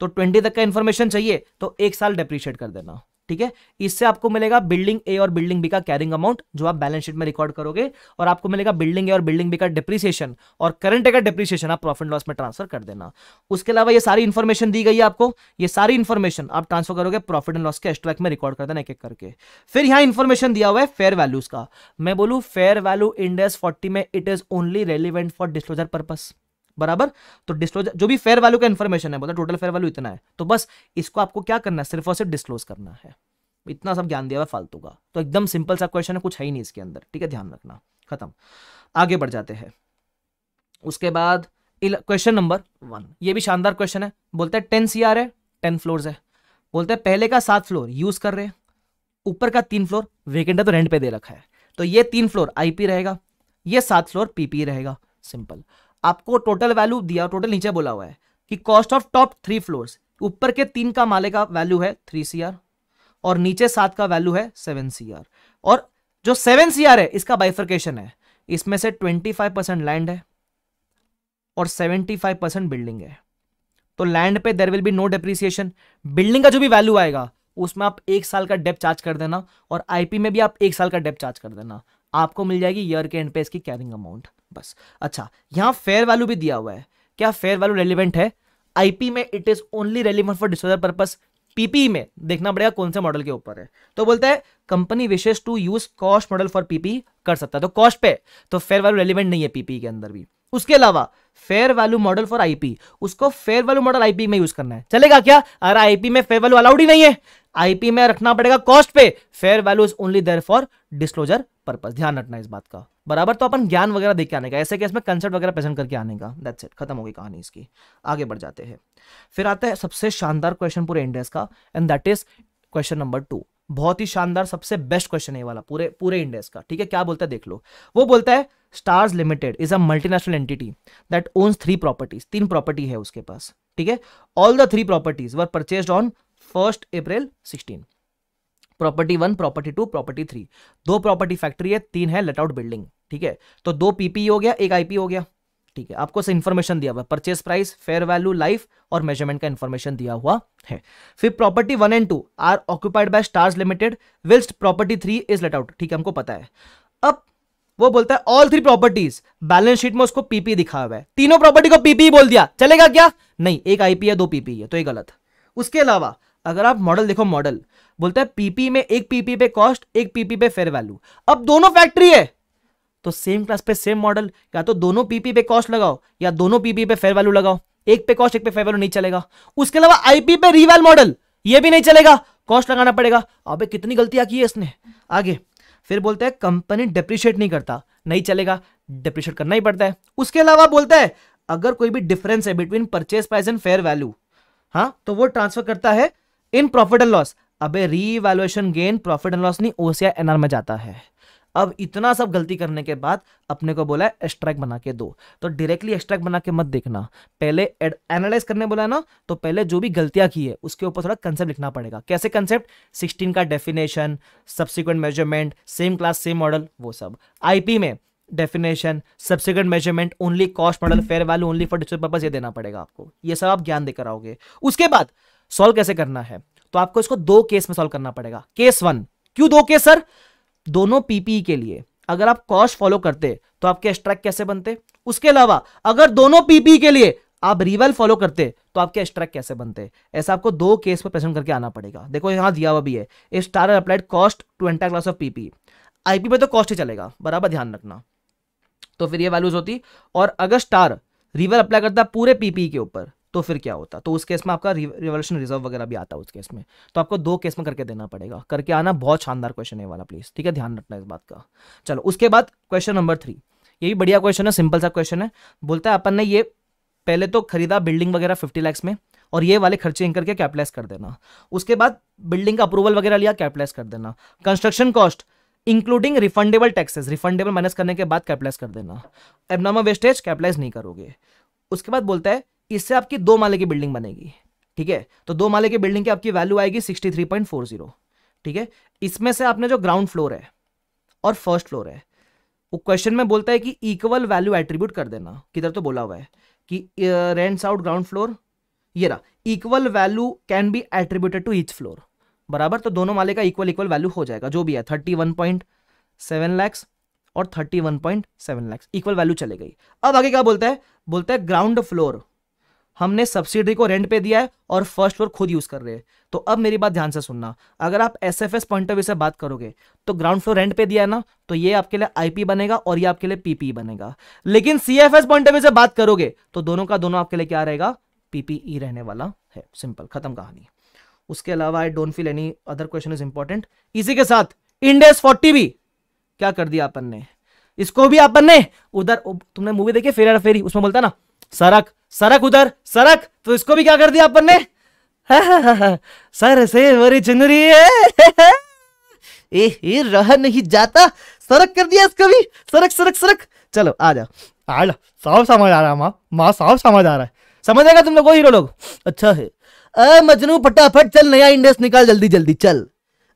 तो ट्वेंटी तक का इन्फॉर्मेशन चाहिए तो एक साल डिप्रिशिएट कर देना ठीक है इससे आपको मिलेगा बिल्डिंग ए और बिल्डिंग बी का कैरिंग अमाउंट जो आप बैलेंस शीट में रिकॉर्ड करोगे और आपको मिलेगा बिल्डिंग ए और बिल्डिंग बी का डिप्रिसिएशन और करंट ए का डिप्रिसिएशन आप प्रॉफिट लॉस में ट्रांसफर कर देना उसके अलावा ये सारी इन्फॉर्मेशन दी गई है आपको ये सारी इन्फॉर्मेशन आप ट्रांसफर करोगे प्रॉफिट एंड लॉस के एक्स्ट्रैक में रिकॉर्ड कर देना एक एक करके फिर यहाँ इन्फॉर्मेशन दिया हुआ है फेयर वैल्यूज का मैं बोलू फेयर वैल्यू इंडेस फोर्टी में it is only relevant for disclosure purpose बराबर तो डिस्क्लोजर जो भी फेयर वैल्यू का इन्फॉर्मेशन है मतलब टोटल फेयर वैल्यू इतना है तो बस इसको आपको क्या करना है सिर्फ और सिर्फ डिस्क्लोज करना है इतना सब ज्ञान दिया हुआ फालतू का तो एकदम सिंपल सा क्वेश्चन है कुछ है ही नहीं इसके अंदर ठीक है ध्यान रखना खत्म आगे बढ़ जाते हैं उसके बाद क्वेश्चन नंबर वन ये भी शानदार क्वेश्चन है बोलते हैं टेन सी आर है टेन फ्लोर है बोलते हैं पहले का सात फ्लोर यूज कर रहे हैं ऊपर का तीन फ्लोर वेकेंट है तो रेंट पे दे रखा है तो ये तीन फ्लोर आईपी रहेगा ये सात फ्लोर पीपी e रहेगा सिंपल आपको टोटल वैल्यू दिया टोटल नीचे बोला हुआ है कि cost of top three floor ऊपर के तीन का माले का वैल्यू है थ्री सी आर और नीचे सात का वैल्यू है सेवन सी आर और जो सेवन सी आर है इसका बाइफर्केशन है इसमें से ट्वेंटी फाइव परसेंट लैंड है और सेवेंटी फाइव परसेंट बिल्डिंग है तो लैंड पे there will be no depreciation building का जो भी वैल्यू आएगा उसमें आप एक साल का डेप चार्ज कर देना और आईपी में भी आप एक साल का डेप चार्ज कर देना आपको मिल जाएगी ईयर के एंड पे इसकी कैरिंग अमाउंट बस अच्छा यहाँ फेयर वैल्यू भी दिया हुआ है क्या फेयर वैल्यू रेलिवेंट है आईपी में it is only relevant for disclosure purpose PP में देखना पड़ेगा कौन से मॉडल के ऊपर है तो बोलता है company wishes to use cost model for PP कर सकता है तो कॉस्ट पे तो फेयर वैल्यू रेलिवेंट नहीं है पीपी e के अंदर भी उसके अलावा fair value model for IP उसको फेयर वैल्यू मॉडल आईपी में यूज करना है चलेगा क्या अरे आईपी में फेयर वैल्यू अलाउड ही नहीं है आईपी में रखना पड़ेगा कॉस्ट पे fair value is only there for disclosure purpose ध्यान रखना इस बात का बराबर तो अपन ज्ञान वगैरह देख के आने का ऐसे कि इसमें कंसर्ट वगैरह प्रेजेंट करके आने का दैट्स इट खत्म होगी कहानी इसकी आगे बढ़ जाते हैं फिर आता है सबसे शानदार क्वेश्चन पूरे इंडेक्स का and that is question number two बहुत ही शानदार सबसे बेस्ट क्वेश्चन है वाला पूरे पूरे इंडेक्स का ठीक है क्या बोलता है देख लो वो बोलता है Stars Limited is a multinational entity that owns three properties तीन प्रॉपर्टी है उसके पास ठीक है all the three properties were purchase on first April sixteen property one property two property three दो प्रॉपर्टी फैक्ट्री है तीन है लेट आउट बिल्डिंग ठीक है तो दो पीपी e हो गया एक आईपी हो गया ठीक है आपको से इन्फॉर्मेशन दिया हुआ purchase price fair value life और मेजरमेंट का इन्फॉर्मेशन दिया हुआ है फिर property one and two are occupied by Stars Limited whilst property three is let out ठीक है हमको पता है अब वो बोलता है all three properties balance sheet में उसको पीपी e दिखा हुआ है तीनों प्रॉपर्टी को पीपी e बोल दिया चलेगा क्या नहीं एक आईपी है दो पीपी है तो ये गलत उसके अलावा अगर आप मॉडल देखो मॉडल बोलता है पीपी में एक पीपी पे कॉस्ट एक पीपी पे फेयर वैल्यू अब दोनों फैक्ट्री है तो सेम क्लास पे सेम मॉडल या तो दोनों पीपी पे कॉस्ट लगाओ या दोनों पीपी पे फेयर वैल्यू लगाओ एक पे कॉस्ट एक पे फेयर वैल्यू नहीं चलेगा उसके अलावा आईपी पे रिवैल मॉडल ये भी नहीं चलेगा कॉस्ट लगाना पड़ेगा अबे कितनी गलतियां की है इसने आगे फिर बोलता है कंपनी डिप्रिशिएट नहीं करता नहीं चलेगा डिप्रिशिएट करना ही पड़ता है उसके अलावा बोलता है अगर कोई भी डिफरेंस है between purchase price and fair value हाँ तो वो ट्रांसफर करता है इन प्रॉफिट एंड लॉस अबे revaluation gain profit and loss नहीं ओसीआई एनआर में जाता है अब इतना सब गलती करने के बाद अपने को बोला है एक्स्ट्रैक्ट बना के दो तो डायरेक्टली एक्स्ट्रैक्ट बना के मत देखना पहले एनालाइज करने बोला ना तो पहले जो भी गलतियां की है उसके ऊपर थोड़ा कंसेप्ट लिखना पड़ेगा कैसे कंसेप्ट 16 का definition subsequent measurement same class same model वो सब आईपी में definition subsequent measurement only cost model fair value only for distribute purpose ये देना पड़ेगा आपको ये सब आप ज्ञान देकर आओगे उसके बाद सॉल्व कैसे करना है तो आपको इसको दो केस में सॉल्व करना पड़ेगा केस वन क्यों दो केस सर दोनों पीपीई e के लिए अगर आप कॉस्ट फॉलो करते तो आपके स्ट्राइक कैसे बनते उसके अलावा अगर दोनों पीपी e के लिए आप रिवल फॉलो करते तो आपके स्ट्राइक कैसे बनते ऐसा आपको दो केस पर प्रेजेंट करके आना पड़ेगा देखो यहां दिया हुआ भी है Star applied cost to class of PP IP पे तो कॉस्ट ही चलेगा बराबर ध्यान रखना तो फिर ये वैल्यूज होती और अगर स्टार रिवल अप्लाई करता पूरे पीपी e के ऊपर तो फिर क्या होता तो उस केस में आपका रिवोल्यूशन रिजर्व वगैरह भी आता उस केस में तो आपको दो केस में करके देना पड़ेगा करके आना बहुत शानदार क्वेश्चन है वाला प्लीज ठीक है ध्यान रखना इस बात का चलो उसके बाद क्वेश्चन नंबर थ्री ये भी बढ़िया क्वेश्चन है सिंपल सा क्वेश्चन है बोलता है अपन ने ये पहले तो खरीदा बिल्डिंग वगैरह फिफ्टी लैक्स में और ये वाले खर्चे इनकर के कैपिटलाइज कर देना उसके बाद बिल्डिंग का अप्रूवल वगैरह लिया कैपिटलाइज कर देना construction cost including refundable taxes refundable minus करने के बाद कैपिटलाइज कर देना एबनामा वेस्टेज कैपिटलाइज नहीं करोगे उसके बाद बोलता है इससे आपकी दो माले की बिल्डिंग बनेगी ठीक है तो दो माले की बिल्डिंग की आपकी वैल्यू आएगी sixty three point four zero ठीक है इसमें से आपने जो ग्राउंड फ्लोर है और फर्स्ट फ्लोर है वो क्वेश्चन में बोलता है कि इक्वल वैल्यू एट्रीब्यूट कर देना किधर तो बोला हुआ है कि रेंट्स आउट ग्राउंड फ्लोर ये रहा equal value can be attributed to each floor बराबर तो दोनों माले का इक्वल इक्वल वैल्यू हो जाएगा जो भी है thirty one point seven lakhs और thirty one point seven lakhs equal value चले गई अब आगे क्या बोलता है बोलता है ग्राउंड फ्लोर हमने सब्सिडी को रेंट पे दिया है और फर्स्ट फ्लोर खुद यूज कर रहे हैं तो अब मेरी बात ध्यान से सुनना अगर आप S F S point of view से बात करोगे तो ग्राउंड फ्लोर रेंट पे दिया है ना तो ये आपके लिए आईपी बनेगा और ये आपके लिए पीपी e बनेगा लेकिन C F S point of view से बात करोगे तो दोनों का दोनों आपके लिए क्या रहेगा पीपीई e रहने वाला है सिंपल खत्म कहानी उसके अलावा I don't feel any other question is important इसी के साथ इंडेस फोर्टी भी क्या कर दिया अपन ने इसको भी अपन ने उधर तुमने मूवी देखी फेरा फेरी उसमें बोलता ना सरक सरक उधर सरक तो इसको भी क्या कर दिया अपन ने सर से मेरी चुनरी है ए, ए रहा नहीं जाता सरक कर दिया इसको भी सरक सरक सरक चलो आ जाओ आ साफ समझ आ रहा है माँ माँ साफ समझ आ रहा है समझ आएगा तुम लोग हीरो लोग अच्छा है अ मजनू फटाफट चल नया इंडेस निकाल जल्दी जल्दी चल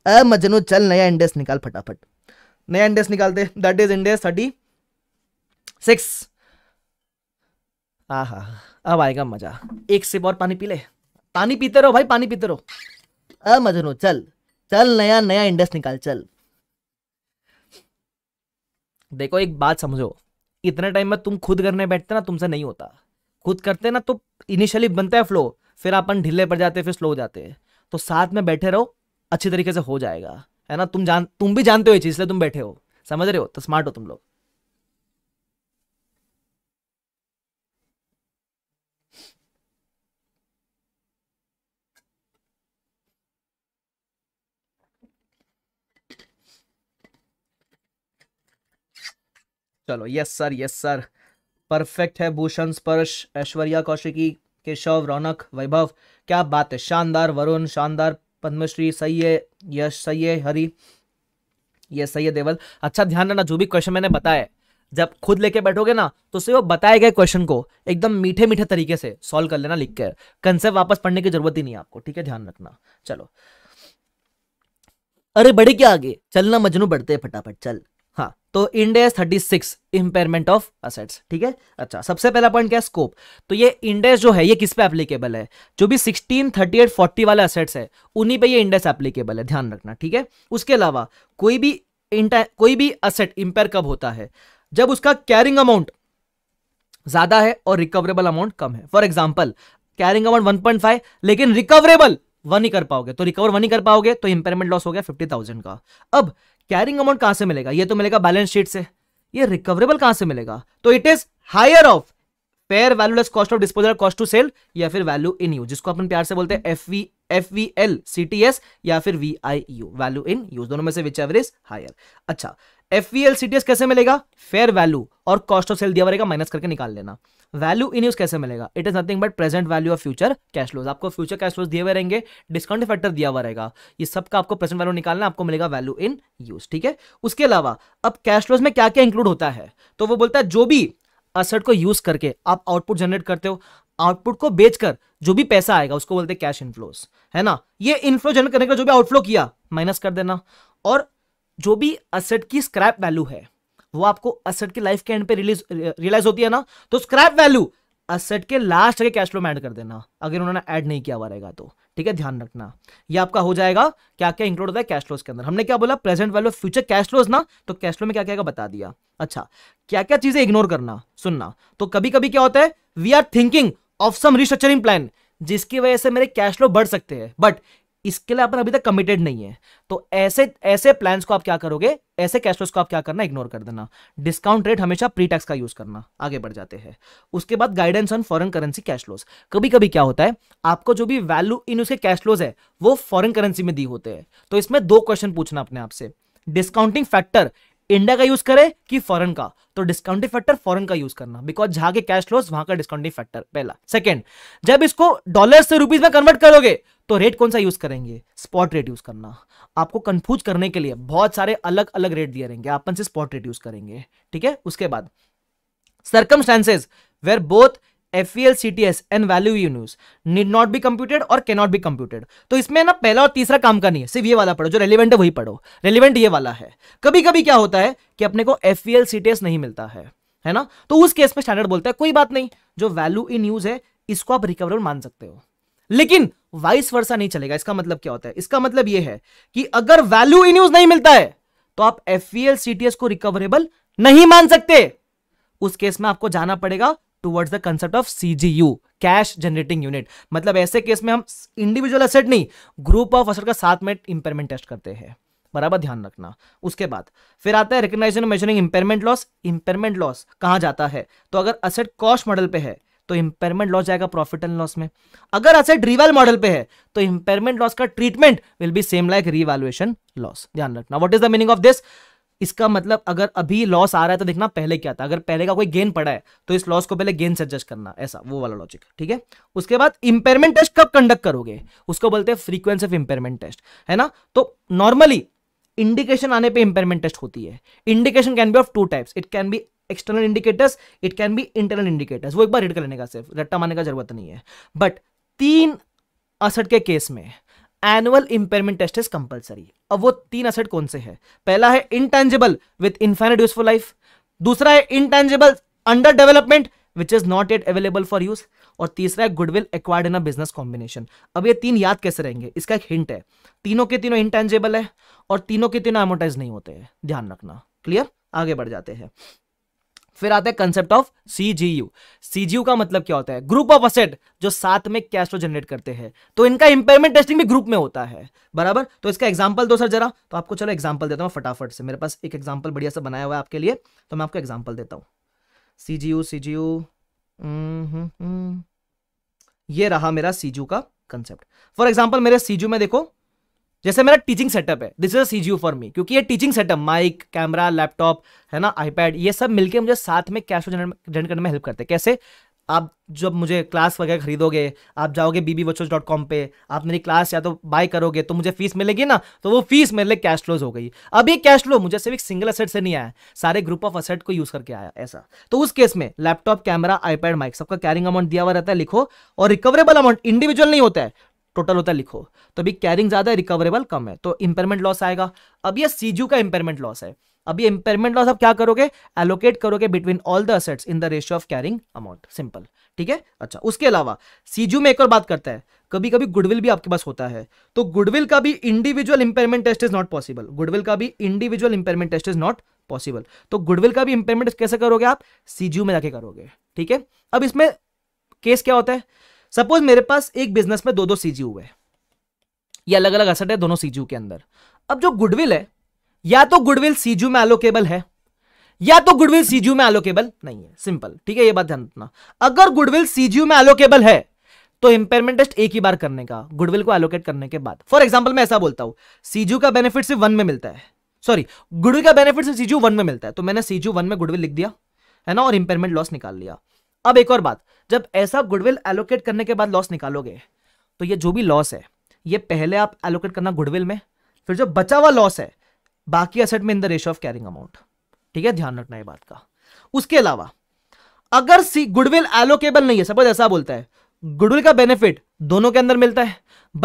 अ मजनू चल नया इंडेस निकाल फटाफट नया इंडेस निकालते that is index thirty six हाँ अब आएगा मजा एक सिप और पानी पी ले पानी पीते रहो भाई पानी पीते रहो अब मजनू चल चल नया नया इंडस निकाल चल देखो एक बात समझो इतने टाइम में तुम खुद करने बैठते ना तुमसे नहीं होता खुद करते ना तो इनिशियली बनता है फ्लो फिर अपन ढीले पड़ जाते फिर स्लो हो जाते तो साथ में बैठे रहो अच्छी तरीके से हो जाएगा है ना तुम जान तुम भी जानते हो ये चीज़ इसलिए तुम बैठे हो समझ रहे हो तो स्मार्ट हो तुम लोग चलो yes sir yes sir perfect है भूषण स्पर्श ऐश्वर्या कौशिकी केशव रौनक वैभव क्या बात है शानदार वरुण शानदार पद्मश्री सही है यश सही है हरी ये सही है देवल अच्छा ध्यान रखना जो भी क्वेश्चन मैंने बताया जब खुद लेके बैठोगे ना तो सिर्फ बताए गए क्वेश्चन को एकदम मीठे मीठे तरीके से सॉल्व कर लेना लिख कर कंसेप्ट वापस पढ़ने की जरूरत ही नहीं आपको ठीक है ध्यान रखना चलो अरे बड़े क्या आगे चलना मजनू बढ़ते फटाफट चल हाँ तो इंडेस 36 इंपेयरमेंट ऑफ असेट्स ठीक है अच्छा सबसे पहला पॉइंट क्या है स्कोप तो ये इंडेस जो है ये किस पे एप्लीकेबल है जो भी 16, 38, 40 वाले असेट्स है उन्हीं पे ये इंडेस एप्लीकेबल है ध्यान रखना ठीक है उसके अलावा कोई भी कोई भी असेट इंपेयर कब होता है जब उसका कैरिंग अमाउंट ज्यादा है और रिकवरेबल अमाउंट कम है फॉर एग्जाम्पल कैरिंग अमाउंट 1.5 लेकिन रिकवरेबल वन ही कर पाओगे तो रिकवर वन ही कर पाओगे तो इंपेयरमेंट लॉस हो गया फिफ्टी थाउजेंड का अब कैरिंग अमाउंट कहां से मिलेगा ये तो मिलेगा बैलेंस शीट से ये रिकवरेबल कहां से मिलेगा तो it is higher of fair value less cost of disposal cost to sell या फिर वैल्यू इन यू जिसको अपन प्यार से बोलते हैं F V F V L C T S या फिर V I U value in use दोनों में से विच एवर इज हायर अच्छा F V L C T S कैसे मिलेगा फेयर वैल्यू और कॉस्ट ऑफ सेल दिया माइनस करके निकाल लेना वैल्यू इन यूज कैसे मिलेगा it is nothing but present value of future cash flows आपको फ्यूचर कैश लोज दिए हुए रहेंगे डिस्काउंट फैक्टर दिया हुआ रहेगा ये सबका आपको प्रेजेंट वैल्यू निकालना आपको मिलेगा वैल्यू इन यूज ठीक है उसके अलावा अब कैश लोज में क्या क्या इंक्लूड होता है तो वो बोलता है जो भी असट को यूज करके आप आउटपुट जनरेट करते हो आउटपुट को बेचकर जो भी पैसा आएगा उसको बोलते हैं कैश इनफ्लोज है ना ये इनफ्लो जनरेट करने का जो भी आउटफ्लो किया माइनस कर देना और जो भी असेट की स्क्रैप वैल्यू है वो आपको असट की लाइफ के एंड पे रिलीज रियलाइज होती है ना तो स्क्रैप वैल्यू असट के लास्ट के कैश फ्लो में एड कर देना अगर उन्होंने ऐड नहीं किया हुआ रहेगा तो ठीक है ध्यान रखना ये आपका हो जाएगा क्या क्या इंक्लूड होता है कैश फ्लोज के अंदर हमने क्या बोला present value future cash flows ना तो कैश फ्लो में क्या क्या बता दिया अच्छा क्या क्या चीजें इग्नोर करना सुनना तो कभी कभी क्या होता है we are thinking of some restructuring plan जिसकी वजह से मेरे कैश फ्लो बढ़ सकते हैं बट इसके लिए आपने अभी तक कमिटेड नहीं है तो ऐसे ऐसे प्लान्स को आप क्या करोगे ऐसे कैश को आप क्या करना इग्नोर कर देना डिस्काउंट रेट हमेशा प्री टैक्स का यूज करना आगे बढ़ जाते हैं उसके बाद guidance on foreign currency cash flows कभी कभी क्या होता है आपको जो भी वैल्यू इन उसके कैश फ्लोज है वो फॉरन करेंसी में दी होते हैं तो इसमें दो क्वेश्चन पूछना अपने आपसे डिस्काउंटिंग फैक्टर इंडिया का यूज करे कि फॉरन का तो डिस्काउंटिंग फैक्टर फॉरन का यूज करना बिकॉज जहां के कैश फ्लोज वहां का डिस्काउंटिंग फैक्टर पहला सेकेंड जब इसको डॉलर से रुपीज में कन्वर्ट करोगे तो रेट कौन सा यूज करेंगे स्पॉट रेट यूज करना आपको कंफ्यूज करने के लिए बहुत सारे अलग अलग रेट दिए रहेंगे अपन से स्पॉट रेट यूज करेंगे ठीक है उसके बाद where both F L C T S and value in use need not be computed और cannot बी कंप्यूटेड तो इसमें ना पहला और तीसरा काम का नहीं है सिर्फ ये वाला पढ़ो जो रेलिवेंट है वही पढ़ो रेलिवेंट ये वाला है कभी कभी क्या होता है कि अपने को F L C T S नहीं मिलता है है ना तो उस केस में स्टैंडर्ड बोलता है कोई बात नहीं जो वैल्यू इन यूज है इसको आप रिकवरेबल मान सकते हो लेकिन वाइस वर्षा नहीं चलेगा इसका मतलब क्या होता है इसका मतलब यह है कि अगर वैल्यू इन यूज नहीं मिलता है तो आप एफ सीटीएस e को रिकवरेबल नहीं मान सकते उस केस में आपको जाना पड़ेगा towards the concept of CGU cash generating unit मतलब ऐसे केस में हम इंडिविजुअल असेट नहीं ग्रुप ऑफ असेट का साथ में इंपेयरमेंट टेस्ट करते हैं बराबर ध्यान रखना उसके बाद फिर आता है recognisation measuring impairment loss impairment loss कहा जाता है तो अगर असेट कॉस्ट मॉडल पे है तो इंपेयरमेंट लॉस जाएगा प्रॉफिट एंड लॉस में अगर असेट रिवाल मॉडल पे है तो इंपेयरमेंट लॉस का treatment will be same like revaluation loss ध्यान रखना what is the meaning of this इसका मतलब अगर अभी लॉस आ रहा है तो देखना पहले क्या था अगर पहले का कोई गेन पड़ा है तो इस लॉस को पहले गेन से एडजस्ट करना ऐसा वो वाला लॉजिक ठीक है उसके बाद इंपेयरमेंट टेस्ट कब कंडक्ट करोगे उसको बोलते हैं फ्रीक्वेंसी ऑफ इंपेयरमेंट टेस्ट है ना तो नॉर्मली इंडिकेशन आने पे इंपेयरमेंट टेस्ट होती है indication can be of two types it can be external indicators it can be internal indicators वो एक बार रीड कर लेने का सिर्फ रट्टा मारने का जरूरत नहीं है बट तीन असट के केस में annual impairment test is compulsory अब वो तीन असट कौन से है पहला है intangible with infinite use for life दूसरा है intangible under development which is not at available for use और तीसरा है goodwill acquired in a business combination अब ये तीन याद कैसे रहेंगे इसका एक हिंट है तीनों के तीनों इंटेंजिबल है और तीनों के तीनों एमोटाइज नहीं होते हैं ध्यान रखना क्लियर आगे बढ़ जाते हैं फिर आता है कंसेप्ट ऑफ सीजीयू सीजीयू का मतलब क्या होता है ग्रुप ऑफ असेट जो साथ में कैश फ्लो जनरेट करते हैं तो इनका इंपेयरमेंट टेस्टिंग भी ग्रुप में होता है बराबर तो इसका एग्जाम्पल दो सर जरा तो आपको चलो एग्जाम्पल देता हूँ फटाफट से मेरे पास एक एग्जाम्पल बढ़िया सा बनाया हुआ है आपके लिए तो मैं आपको एग्जाम्पल देता हूँ सी जी यू सी जी यू ये रहा मेरा सीजू का कंसेप्ट फॉर एग्जाम्पल मेरे सीजू में देखो जैसे मेरा टीचिंग सेटअप है this is C G for me क्योंकि ये teaching setup mic camera laptop है ना आईपैड ये सब मिलके मुझे साथ में कैश जनरेट करने में हेल्प करते हैं कैसे आप जब मुझे क्लास वगैरह खरीदोगे आप जाओगे बीबी वचोज डॉट कॉम पे आप मेरी क्लास या तो बाय करोगे तो मुझे फीस मिलेगी ना तो वो फीस मेरे लिए कैश फ्लोज हो गई अब ये कैश फ्लो मुझे सिर्फ एक सिंगल असेट से नहीं आया सारे ग्रुप ऑफ असेट को यूज़ करके आया ऐसा तो उस केस में लैपटॉप कैमरा आईपैड माइक सबका कैरिंग अमाउंट दिया हुआ रहता है लिखो और रिकवरेबल अमाउंट इंडिविजुअल नहीं होता है टोटल होता है लिखो तो अभी कैरिंग ज्यादा है रिकवरेबल कम है तो इंपेयरमेंट लॉस आएगा अब यह सीजू का इंपेयरमेंट लॉस है अभी इंपेयरमेंट लॉस आप क्या करोगे एलोकेट करोगे between all the assets in the ratio of carrying amount simple ठीक है अच्छा उसके अलावा सीजू में एक और बात करता है कभी कभी गुडविल भी आपके पास होता है तो गुडविल का भी individual impairment test is not possible goodwill का भी individual impairment test is not possible तो गुडविल का भी इंपेयरमेंट कैसे करोगे आप सीजू में जाके करोगे ठीक है अब इसमें केस क्या होता है सपोज मेरे पास एक बिजनेस में दो दो सीजी हुए ये अलग अलग असट है दोनों सीजू के अंदर अब जो गुडविल है या तो गुडविल सीजू में एलोकेबल है या तो गुडविल सीजू में एलोकेबल नहीं है सिंपल ठीक है ये बात ध्यान रखना अगर गुडविल सीजू में एलोकेबल है तो इंपेयरमेंट टेस्ट एक ही बार करने का गुडविल को एलोकेट करने के बाद फॉर एग्जाम्पल मैं ऐसा बोलता हूं सीजू का बेनिफिट सिर्फ वन में मिलता है सॉरी गुडविल का बेनिफिट सिर्फ सीजू वन में मिलता है तो मैंने सीजू वन में गुडविल लिख दिया है ना और इंपेयरमेंट लॉस निकाल लिया अब एक और बात जब ऐसा गुडविल एलोकेट करने के बाद लॉस निकालोगे तो ये जो भी लॉस है ये पहले आप एलोकेट करना गुडविल में फिर जो बचा हुआ लॉस है बाकी असेट में in the ratio of carrying amount ठीक है ध्यान रखना ये बात का उसके अलावा अगर सी गुडविल एलोकेबल नहीं है सपोज ऐसा बोलता है गुडविल का बेनिफिट दोनों के अंदर मिलता है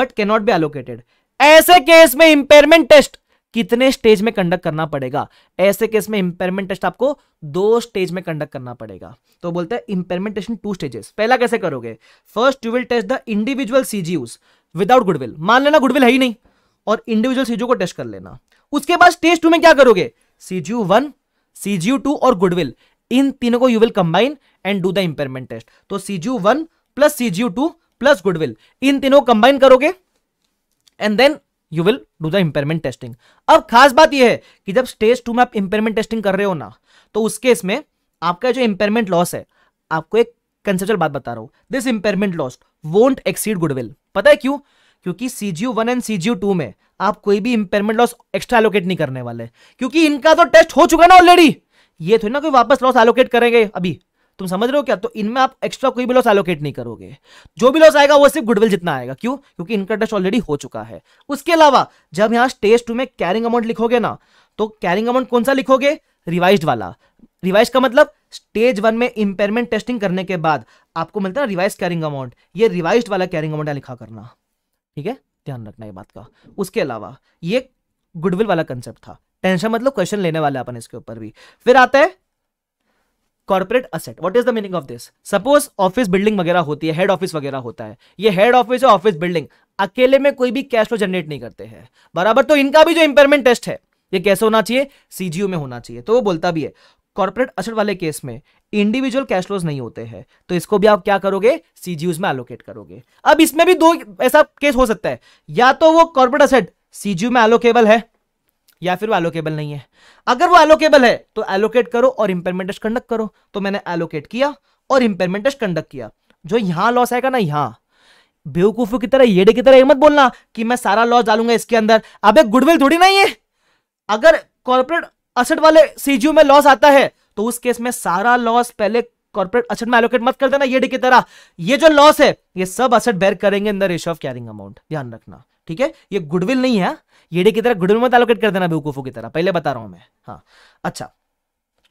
बट कैनॉट बी एलोकेटेड ऐसे केस में इंपेयरमेंट टेस्ट कितने स्टेज में कंडक्ट करना पड़ेगा ऐसे केस में इंपेयरमेंट टेस्ट आपको दो स्टेज में कंडक्ट करना पड़ेगा तो बोलते हैं इंपेयरमेंट टेस्ट टू स्टेजेस पहला कैसे करोगे first you will test the individual CGUs without goodwill मान लेना गुडविल है ही नहीं और इंडिविजुअल सीजीयू को टेस्ट कर लेना उसके बाद स्टेज टू में क्या करोगे सीजीयू वन सीजीयू टू और गुडविल इन तीनों को you will combine and do the impairment test तो CGU one plus CGU two plus goodwill इन तीनों को कंबाइन करोगे and then you will do the impairment testing अब खास बात यह है कि जब स्टेज टू में आप इंपेयरमेंट टेस्टिंग कर रहे हो ना तो उस केस में आपका जो इंपेयरमेंट लॉस है आपको एक कंसेप्चुअल बात बता रहा हूं this impairment loss won't exceed goodwill पता है क्यों क्योंकि C one and C two में आप कोई भी इंपेयरमेंट लॉस एक्स्ट्रा एलोकेट नहीं करने वाले क्योंकि इनका तो टेस्ट हो चुका ना ऑलरेडी ये थोड़ी ना कोई वापस लॉस एलोकेट करेंगे अभी तुम समझ रहे हो क्या तो इनमें आप एक्स्ट्रा कोई भी लॉस एलोकेट नहीं करोगे जो भी लॉस आएगा वो सिर्फ गुडविल जितना आएगा क्यों क्योंकि इनका टेस्ट ऑलरेडी हो चुका है उसके अलावा जब यहाँ स्टेज टू में कैरिंग अमाउंट लिखोगे ना तो कैरिंग अमाउंट कौन सा लिखोगे रिवाइज वाला रिवाइज का मतलब स्टेज वन में इंपेयरमेंट टेस्टिंग करने के बाद आपको मिलता है रिवाइज कैरिंग अमाउंट ये रिवाइज वाला कैरिंग अमाउंट लिखा करना ठीक है ध्यान रखना ये बात का उसके अलावा ये गुडविल वाला कंसेप्ट था टेंशन मतलब क्वेश्चन लेने वाले अपन इसके ऊपर भी फिर आता है corporate asset what is the meaning of this suppose office building वगैरह होती है हेड ऑफिस वगैरह होता है ये हेड ऑफिस या ऑफिस बिल्डिंग अकेले में कोई भी कैश फ्लो जनरेट नहीं करते हैं बराबर तो इनका भी जो इंपेयरमेंट टेस्ट है ये कैसे होना चाहिए सीजीयू में होना चाहिए तो वो बोलता भी है कॉर्पोरेट असेट वाले केस में इंडिविजुअल कैश फ्लोज नहीं होते हैं तो इसको भी आप क्या करोगे सीजीयूज में एलोकेट करोगे अब इसमें भी दो ऐसा केस हो सकता है या तो वो कॉर्पोरेट असेट सीजीयू में एलोकेबल है या फिर वो एलोकेबल नहीं है अगर वो एलोकेबल है तो एलोकेट करो और इंपेयरमेंट कंडक्ट करो तो मैंने एलोकेट किया और इंपेयरमेंट कंडक्ट किया जो यहां लॉस आएगा ना यहां बेवकूफों की तरह येड़े की तरह ये मत बोलना कि मैं सारा लॉस डालूंगा इसके अंदर अब एक गुडविल थोड़ी नहीं है अगर कॉर्पोरेट असट वाले सीजीयू में लॉस आता है तो उस केस में सारा लॉस पहले कॉर्पोरेट असट में एलोकेट मत कर देना ये की तरह ये जो लॉस है ये सब असट बैर करेंगे in the ratio of carrying amount ध्यान रखना ठीक है ये गुडविल नहीं है हाँ? येडे की तरह गुडविल मत एलोकेट कर देना बेवकूफों की तरह पहले बता रहा हूं मैं हाँ अच्छा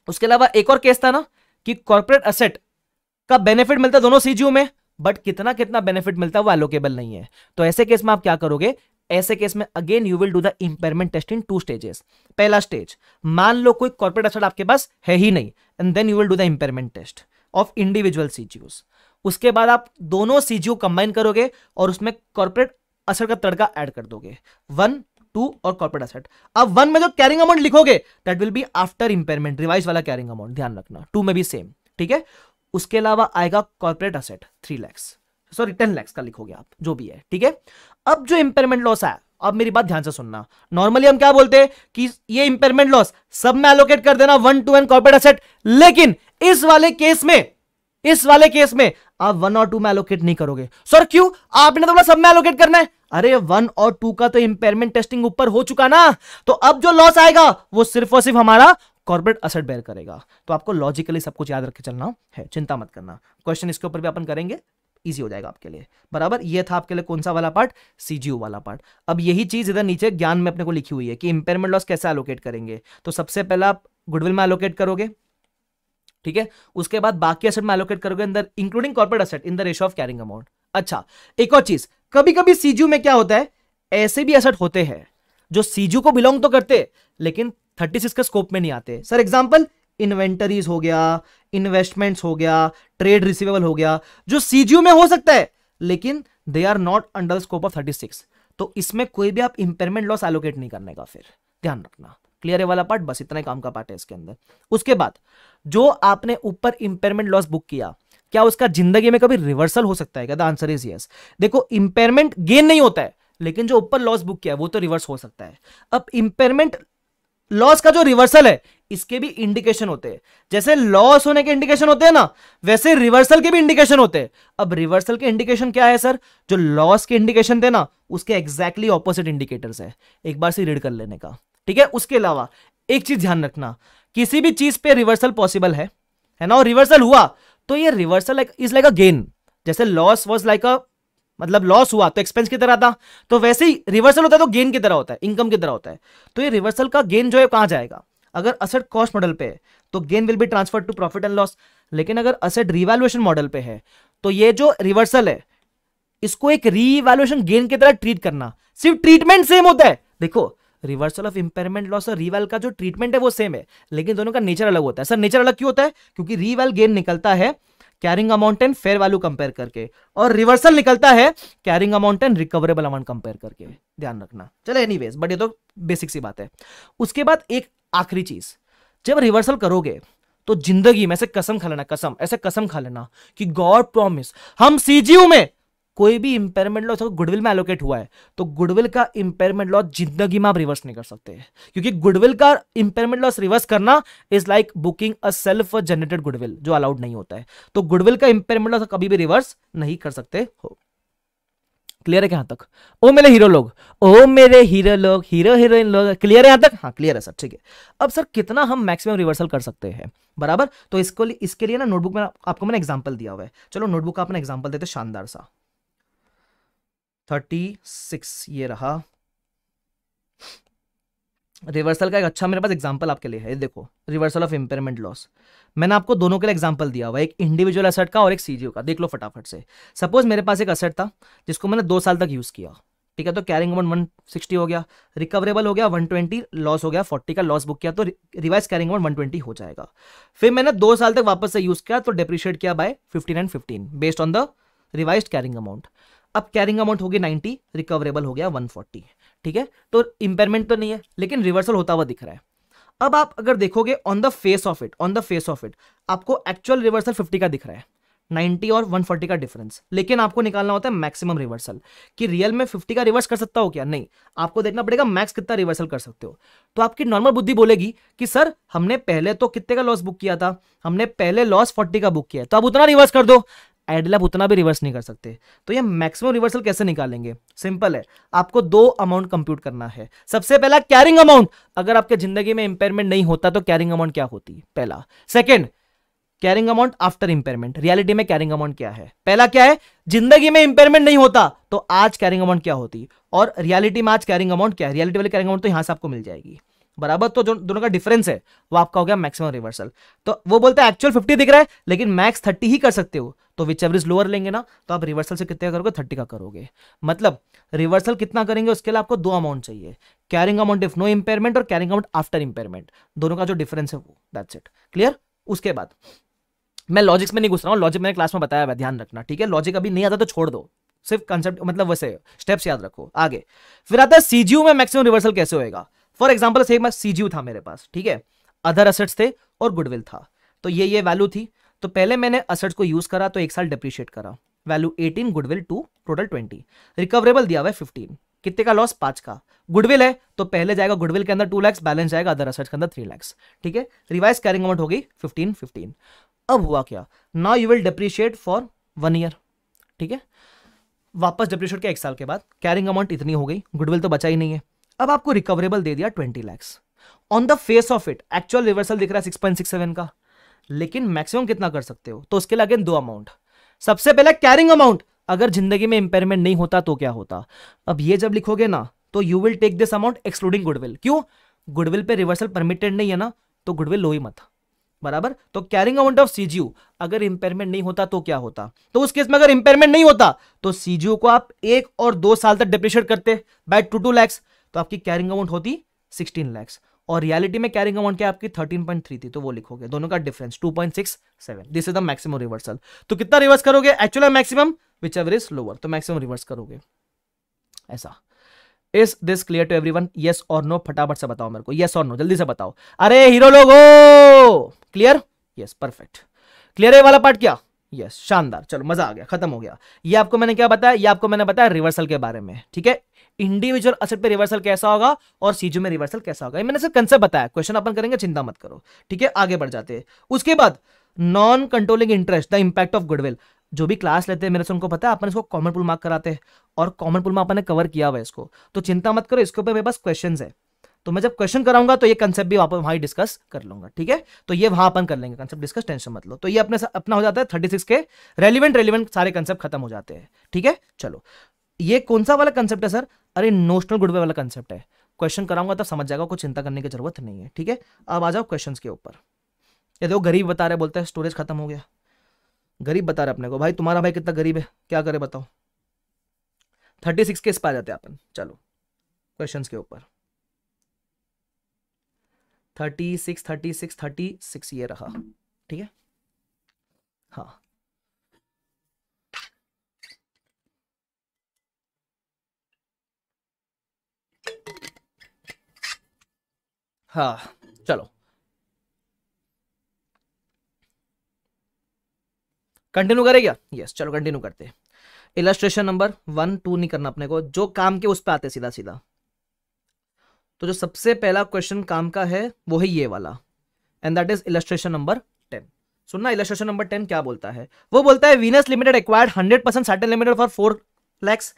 उसके अलावा एक और केस था ना कि कॉर्पोरेट असेट का बेनिफिट मिलता दोनों सीजीओ में बट कितना कितना बेनिफिट मिलता है वो एलोकेबल नहीं है तो ऐसे केस में आप क्या करोगे ऐसे केस में again you will do the impairment test in two stages पहला स्टेज मान लो कोई कॉर्पोरेट असेट आपके पास है ही नहीं and then you will do the impairment test of individual CGU उसके बाद आप दोनों सीजीओ कंबाइन करोगे और उसमें कॉर्पोरेट असर का तड़का ऐड कर दोगे वन टू और कॉर्पोरेट असेट अब वन में जो कैरिंग अमाउंट लिखोगे that will be after impairment revise वाला कैरिंग अमाउंट ध्यान रखना टू में भी सेम ठीक है उसके अलावा आएगा corporate asset three lakhs sorry ten lakhs का लिखोगे आप जो भी है ठीक है अब जो इंपेयरमेंट लॉस है अब मेरी बात ध्यान से सुनना नॉर्मली हम क्या बोलते हैं कि ये इंपेयरमेंट लॉस सब में एलोकेट कर देना one two and corporate asset लेकिन इस वाले केस में इस वाले केस में आप वन और टू में एलोकेट नहीं करोगे सर क्यों आपने तो बोला सब में एलोकेट करना है अरे वन और टू का तो इंपेयरमेंट टेस्टिंग ऊपर हो चुका ना तो अब जो लॉस आएगा वो सिर्फ और सिर्फ हमारा कॉर्पोरेट असर बेयर करेगा तो आपको लॉजिकली सब कुछ याद रखे चलना है चिंता मत करना क्वेश्चन इसके ऊपर भी अपन करेंगे इजी हो जाएगा आपके लिए बराबर ये था आपके लिए कौन सा वाला पार्ट सीजीओ वाला पार्ट अब यही चीज इधर नीचे ज्ञान में अपने को लिखी हुई है कि इंपेयरमेंट लॉस कैसे एलोकेट करेंगे तो सबसे पहला आप गुडविल में एलोकेट करोगे ठीक है उसके बाद बाकी असेट में एलोकेट करोगे अंदर including corporate asset in the ratio of carrying amount अच्छा एक और चीज कभी कभी सीजू में क्या होता है ऐसे भी असेट होते हैं जो सीजू को बिलोंग तो करते लेकिन सिक्स के स्कोप में नहीं आते सर एग्जाम्पल इन्वेंटरीज हो गया इन्वेस्टमेंट हो गया ट्रेड रिसिवेबल हो गया जो सीजीयू में हो सकता है लेकिन they are not under scope of six तो इसमें कोई भी आप इंपेयरमेंट लॉस एलोकेट नहीं करने का फिर ध्यान रखना क्लियर है वाला पार्ट बस इतना ही काम का पार्ट है इसके अंदर उसके बाद जो आपने ऊपर इंपेयरमेंट लॉस बुक किया क्या उसका जिंदगी में कभी रिवर्सल हो सकता है क्या द आंसर इज यस देखो इंपेयरमेंट गेन नहीं होता है लेकिन जो ऊपर लॉस बुक किया है वो तो रिवर्स हो सकता है अब इंपेयरमेंट लॉस का जो रिवर्सल है इसके भी इंडिकेशन होते हैं जैसे लॉस होने के इंडिकेशन होते हैं ना वैसे रिवर्सल के भी इंडिकेशन होते हैं अब रिवर्सल के इंडिकेशन क्या है सर जो लॉस के इंडिकेशन थे ना उसके एग्जैक्टली ऑपोजिट इंडिकेटर्स है एक बार से रीड कर लेने का ठीक है उसके अलावा एक चीज ध्यान रखना किसी भी चीज पे रिवर्सल पॉसिबल है है ना और रिवर्सल हुआ तो ये reversal is like a gain जैसे लॉस वॉज लाइक अ मतलब लॉस हुआ तो एक्सपेंस की तरह था तो वैसे ही रिवर्सल होता है तो गेन की तरह होता है इनकम की तरह होता है तो ये रिवर्सल का गेन जो है कहां जाएगा अगर असेट कॉस्ट मॉडल पे है तो gain will be transfer to profit and loss लेकिन अगर असेट रिवैल्यूएशन मॉडल पे है तो ये जो रिवर्सल है इसको एक रिवैल्युएशन गेन की तरह ट्रीट करना सिर्फ ट्रीटमेंट सेम होता है देखो रिवर्सल ऑफ इंपेयरमेंट लॉस और रीवेल का जो ट्रीटमेंट है वो सेम है लेकिन दोनों का नेचर अलग होता है सर नेचर अलग क्यों होता है क्योंकि रीवेल गेन निकलता है carrying amount and fair value compare करके और रिवर्सल निकलता है carrying amount and recoverable amount compare करके ध्यान रखना चलो एनीवेज बट ये तो बेसिक सी बात है उसके बाद एक आखिरी चीज जब रिवर्सल करोगे तो जिंदगी में ऐसे कसम खा लेना कसम ऐसे कसम खा लेना कि गॉड प्रॉमिस हम सीजीयू में कोई भी इंपेयरमेंट लॉस गुडविल में एलोकेट हुआ है तो गुडविल का इंपेयरमेंट लॉस जिंदगी में आप रिवर्स नहीं कर सकते क्योंकि गुडविल का इंपेयरमेंट लॉस रिवर्स करना is like booking a self generated goodwill जो अलाउड नहीं होता है तो गुडविल का इंपेयरमेंट लॉस कभी भी रिवर्स नहीं कर सकते हो क्लियर है यहाँ तक ओ मेरे हीरो लोग ओ मेरे हीरो लोग हीरो हीरोइन लोग क्लियर है यहां तक हाँ क्लियर है सर ठीक है अब सर कितना हम मैक्सिमम रिवर्सल कर सकते हैं बराबर तो इसको इसके लिए ना नोटबुक में आपको मैंने एग्जांपल दिया हुआ है चलो नोटबुक का अपना एग्जांपल देते शानदार सा थर्टी सिक्स ये रहा रिवर्सल का एक अच्छा मेरे पास एग्जांपल आपके लिए है देखो रिवर्सल ऑफ इंपेयरमेंट लॉस मैंने आपको दोनों के लिए एग्जांपल दिया हुआ एक इंडिविजुअल असट का और एक सीजीओ का देख लो फटाफट से सपोज मेरे पास एक असट था जिसको मैंने दो साल तक यूज़ किया ठीक है तो कैरिंग अमाउंट वन सिक्सटी हो गया रिकवरेबल हो गया वन ट्वेंटी लॉस हो गया फोर्टी का लॉस बुक किया तो revise carrying amount one twenty हो जाएगा फिर मैंने दो साल तक वापस से यूज़ किया तो डिप्रिशिएट किया by fifteen and fifteen based on the revise carrying amount अब कैरिंग अमाउंट हो गया 90 रिकवरेबल हो गया वन फोर्टी ठीक है तो इंपेयरमेंट तो नहीं है लेकिन रिवर्सल होता हुआ दिख रहा है अब आप अगर देखोगे on the face of it on the face of it आपको एक्चुअल रिवर्सल फिफ्टी का दिख रहा है 90 और 140 का डिफरेंस लेकिन आपको निकालना होता है मैक्सिमम रिवर्सल कि रियल में 50 का रिवर्स कर सकता हो क्या नहीं आपको देखना पड़ेगा मैक्स कितना रिवर्सल कर सकते हो तो आपकी नॉर्मल बुद्धि बोलेगी कि सर हमने पहले तो कितने का लॉस बुक किया था हमने पहले लॉस 40 का बुक किया तो अब उतना रिवर्स कर दो एडलैप उतना भी रिवर्स नहीं कर सकते तो ये मैक्सिमम रिवर्सल कैसे निकालेंगे सिंपल है आपको दो अमाउंट कंप्यूट करना है सबसे पहला कैरिंग अमाउंट अगर आपके जिंदगी में इंपेयरमेंट नहीं होता तो कैरिंग अमाउंट क्या होती पहला second carrying amount after impairment reality में कैरिंग अमाउंट क्या है पहला क्या है जिंदगी में इंपेयरमेंट नहीं होता तो आज कैरिंग अमाउंट क्या होती और रियलिटी में आज कैरिंग अमाउंट क्या है रियलिटी वाले कैरिंग अमाउंट तो यहां से आपको मिल जाएगी बराबर तो जो दोनों का डिफरेंस है वो आपका हो गया मैक्सिमम रिवर्सल तो वो बोलते हैं एक्चुअल 50 दिख रहा है लेकिन मैक्स 30 ही कर सकते हो तो विच एवरेज लोअर लेंगे ना तो आप रिवर्सल से कितने करोगे 30 का करोगे मतलब रिवर्सल कितना करेंगे उसके लिए आपको दो अमाउंट चाहिए carrying amount if no impairment और कैरिंग अमाउंट आफ्टर इम्पेयरमेंट दोनों का जो डिफरेंस है वो दैट्स इट क्लियर उसके बाद मैं लॉजिक्स में नहीं घुस रहा हूँ लॉजिक मैंने क्लास में बताया है ध्यान रखना ठीक है लॉजिक अभी नहीं आता तो छोड़ दो सिर्फ कंसेप्ट मतलब वैसे स्टेप्स याद रखो आगे फिर आता है सीजीयू में मैक्सिमम रिवर्सल कैसे होएगा फॉर एग्जाम्पल एक बार सीजीयू था मेरे पास ठीक है अदर असेट्स थे और गुडविल था तो ये ये वैल्यू थी तो पहले मैंने असेट्स को यूज करा तो एक साल डिप्रिशिएट करा value 18 goodwill two total 20 recoverable दिया हुआ है 15 कितने का लॉस पांच का गुडविल है तो पहले जाएगा गुडविल के अंदर टू लैक्स बैलेंस जाएगा अदर असेट्स के अंदर थ्री लैक्स ठीक है रिवाइज कैरिंग अमाउंट होगी फिफ्टीन फिफ्टीन अब हुआ क्या now you will depreciate for one year ठीक है वापस डिप्रिशिएट किया एक साल के बाद कैरिंग अमाउंट इतनी हो गई गुडविल तो बचा ही नहीं है अब आपको रिकवरेबल दे दिया twenty lakhs on the face of it actual reversal दिख रहा है सिक्स पॉइंट सिक्स सेवन का लेकिन मैक्सिमम कितना कर सकते हो तो उसके लिए दो अमाउंट सबसे पहले कैरिंग अमाउंट अगर जिंदगी में इंपेयरमेंट नहीं होता तो क्या होता अब ये जब लिखोगे ना तो you will take this amount excluding goodwill क्यों गुडविल पे रिवर्सल परमिटेड नहीं है ना तो गुडविल लो ही मत बराबर तो कैरिंग अमाउंट ऑफ सीजीयू अगर इंपेयरमेंट नहीं होता तो क्या होता तो उस केस में अगर इंपेयरमेंट नहीं होता तो सीजीयू को आप एक और दो साल तक डिप्रिशिएट करते बाय टू टू लैक्स तो आपकी कैरिंग अमाउंट होती सिक्सटीन लैक्स और रियलिटी में कैरिंग अमाउंट क्या आपकी 13.3 थी तो वो लिखोगे दोनों का difference 2.67 this is the maximum reversal तो कितना रिवर्स करोगे actual maximum whichever is lower तो मैक्सिमम रिवर्स करोगे ऐसा is this clear to everyone yes और नो फटाफट से बताओ मेरे को येस और नो जल्दी से बताओ अरे हीरो लोगो क्लियर यस परफेक्ट क्लियर है वाला पार्ट क्या यस शानदार चलो मजा आ गया खत्म हो गया ये आपको मैंने क्या बताया ये आपको मैंने बताया रिवर्सल के बारे में ठीक है इंडिविजुअल असेट पे रिवर्सल कैसा होगा और सीजू में रिवर्सल कैसा होगा ये मैंने सर कंसेप्ट बताया क्वेश्चन अपन करेंगे चिंता मत करो ठीक है आगे बढ़ जाते हैं उसके बाद non controlling interest the impact of goodwill जो भी क्लास लेते हैं मेरे से उनको पता है अपन इसको कॉमन पुल मार्क कराते हैं और कॉमन पुल में अपन ने कवर किया हुआ है इसको तो चिंता मत करो इसके ऊपर मेरे पास क्वेश्चन है तो मैं जब क्वेश्चन कराऊंगा तो ये कंसेप्ट भी वहां वहां डिस्कस कर लूंगा ठीक है तो ये वहां अपन कर लेंगे कंसेप्ट डिस्कस टेंशन मत लो तो ये अपने अपना हो जाता है थर्टी सिक्स के रेलिवेंट रेलिवेंट सारे कंसेप्ट खत्म हो जाते हैं ठीक है चलो ये कौन सा वाला कंसेप्ट है सर अरे नोशनल गुडवे वाला कंसेप्ट है क्वेश्चन कराऊंगा तो समझ जाएगा कोई चिंता करने की जरूरत नहीं है ठीक है अब आ जाओ क्वेश्चन के ऊपर ये देखो गरीब बता रहे बोलते हैं स्टोरेज खत्म हो गया गरीब बता रहे अपने को भाई तुम्हारा भाई कितना गरीब है क्या करे बताओ थर्टी सिक्स के इस आ जाते हैं अपन चलो क्वेश्चन के ऊपर thirty six thirty six thirty six ये रहा ठीक है हाँ हाँ चलो कंटिन्यू करें क्या यस चलो कंटिन्यू करते हैं इलस्ट्रेशन नंबर वन टू नहीं करना अपने को जो काम के उस पर आते सीधा सीधा तो जो सबसे पहला क्वेश्चन काम का है वो है ये वाला and that is illustration number ten सुनना इलेट्रेशन नंबर टेन क्या बोलता है वो बोलता है Venus limited acquired hundred percent Saturn limited for four lakhs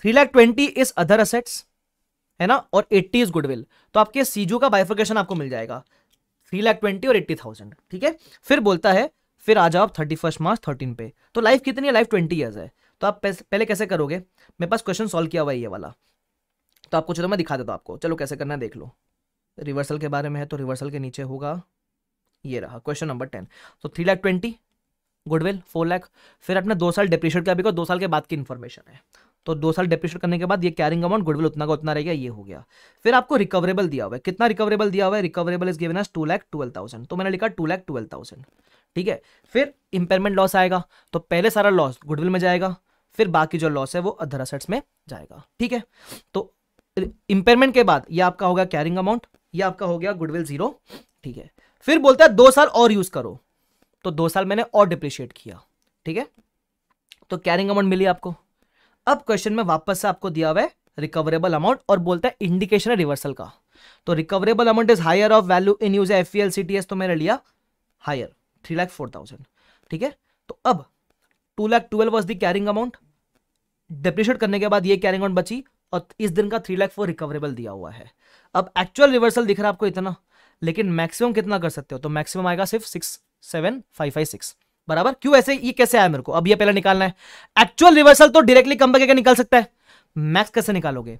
three lakh twenty is other assets है ना और एट्टी इज गुडविल तो आपके सीजू का बाइफिकेशन आपको मिल जाएगा थ्री लैख ट्वेंटी और एट्टी थाउजेंड ठीक है फिर बोलता है फिर आ जाओ आप थर्टी फर्स्ट मार्च थर्टीन पे तो लाइफ कितनी है लाइफ ट्वेंटी ईयर्स है तो आप पहले कैसे करोगे मेरे पास क्वेश्चन सॉल्व किया हुआ है ये वाला तो आपको चलो मैं दिखा देता हूँ आपको चलो कैसे करना है देख लो रिवर्सल के बारे में है तो रिवर्सल के नीचे होगा ये रहा क्वेश्चन नंबर टेन तो three lakh twenty goodwill four lakh फिर अपने दो साल डिप्रिशिएट का बिकॉज दो साल के बाद की इन्फॉर्मेशन है तो दो साल डिप्रिशिएट करने के बाद ये कैरिंग अमाउंट गुडविल उतना का उतना रहेगा ये हो गया फिर आपको रिकवरेबल दिया हुआ है कितना रिकवरेबल दिया हुआ है recoverable is given as two lakh twelve thousand तो मैंने लिखा टू लाख ट्वेल्व थाउजेंड ठीक है फिर इंपेयरमेंट लॉस आएगा तो पहले सारा लॉस गुडविल में जाएगा फिर बाकी जो लॉस है वो अदर असेट्स में जाएगा ठीक है तो इंपेयरमेंट के बाद ये आपका होगा कैरिंग अमाउंट ये आपका हो गया गुडविल जीरो ठीक है फिर बोलता है दो साल और यूज करो तो दो साल मैंने और डिप्रिशिएट किया ठीक है तो कैरिंग अमाउंट मिली आपको अब क्वेश्चन में वापस से आपको दिया हुआ है रिकवरेबल अमाउंट और बोलता है इंडिकेशन है रिवर्सल का तो recoverable amount is higher of value in use F L C T S तो मैंने लिया higher three lakh four thousand ठीक है तो अब two lakh twelve was the carrying amount depreciate करने के बाद ये कैरिंग अमाउंट बची और इस दिन का थ्री लाख फोर रिकवरेबल दिया हुआ है अब एक्चुअल रिवर्सल दिख रहा है आपको इतना लेकिन मैक्सिमम कितना कर सकते हो तो मैक्सिमम आएगा सिर्फ six seven five five six बराबर क्यों ऐसे ये कैसे आया मेरे को अब ये पहले निकालना है एक्चुअल रिवर्सल तो डायरेक्टली कम करके निकल सकता है मैक्स कैसे निकालोगे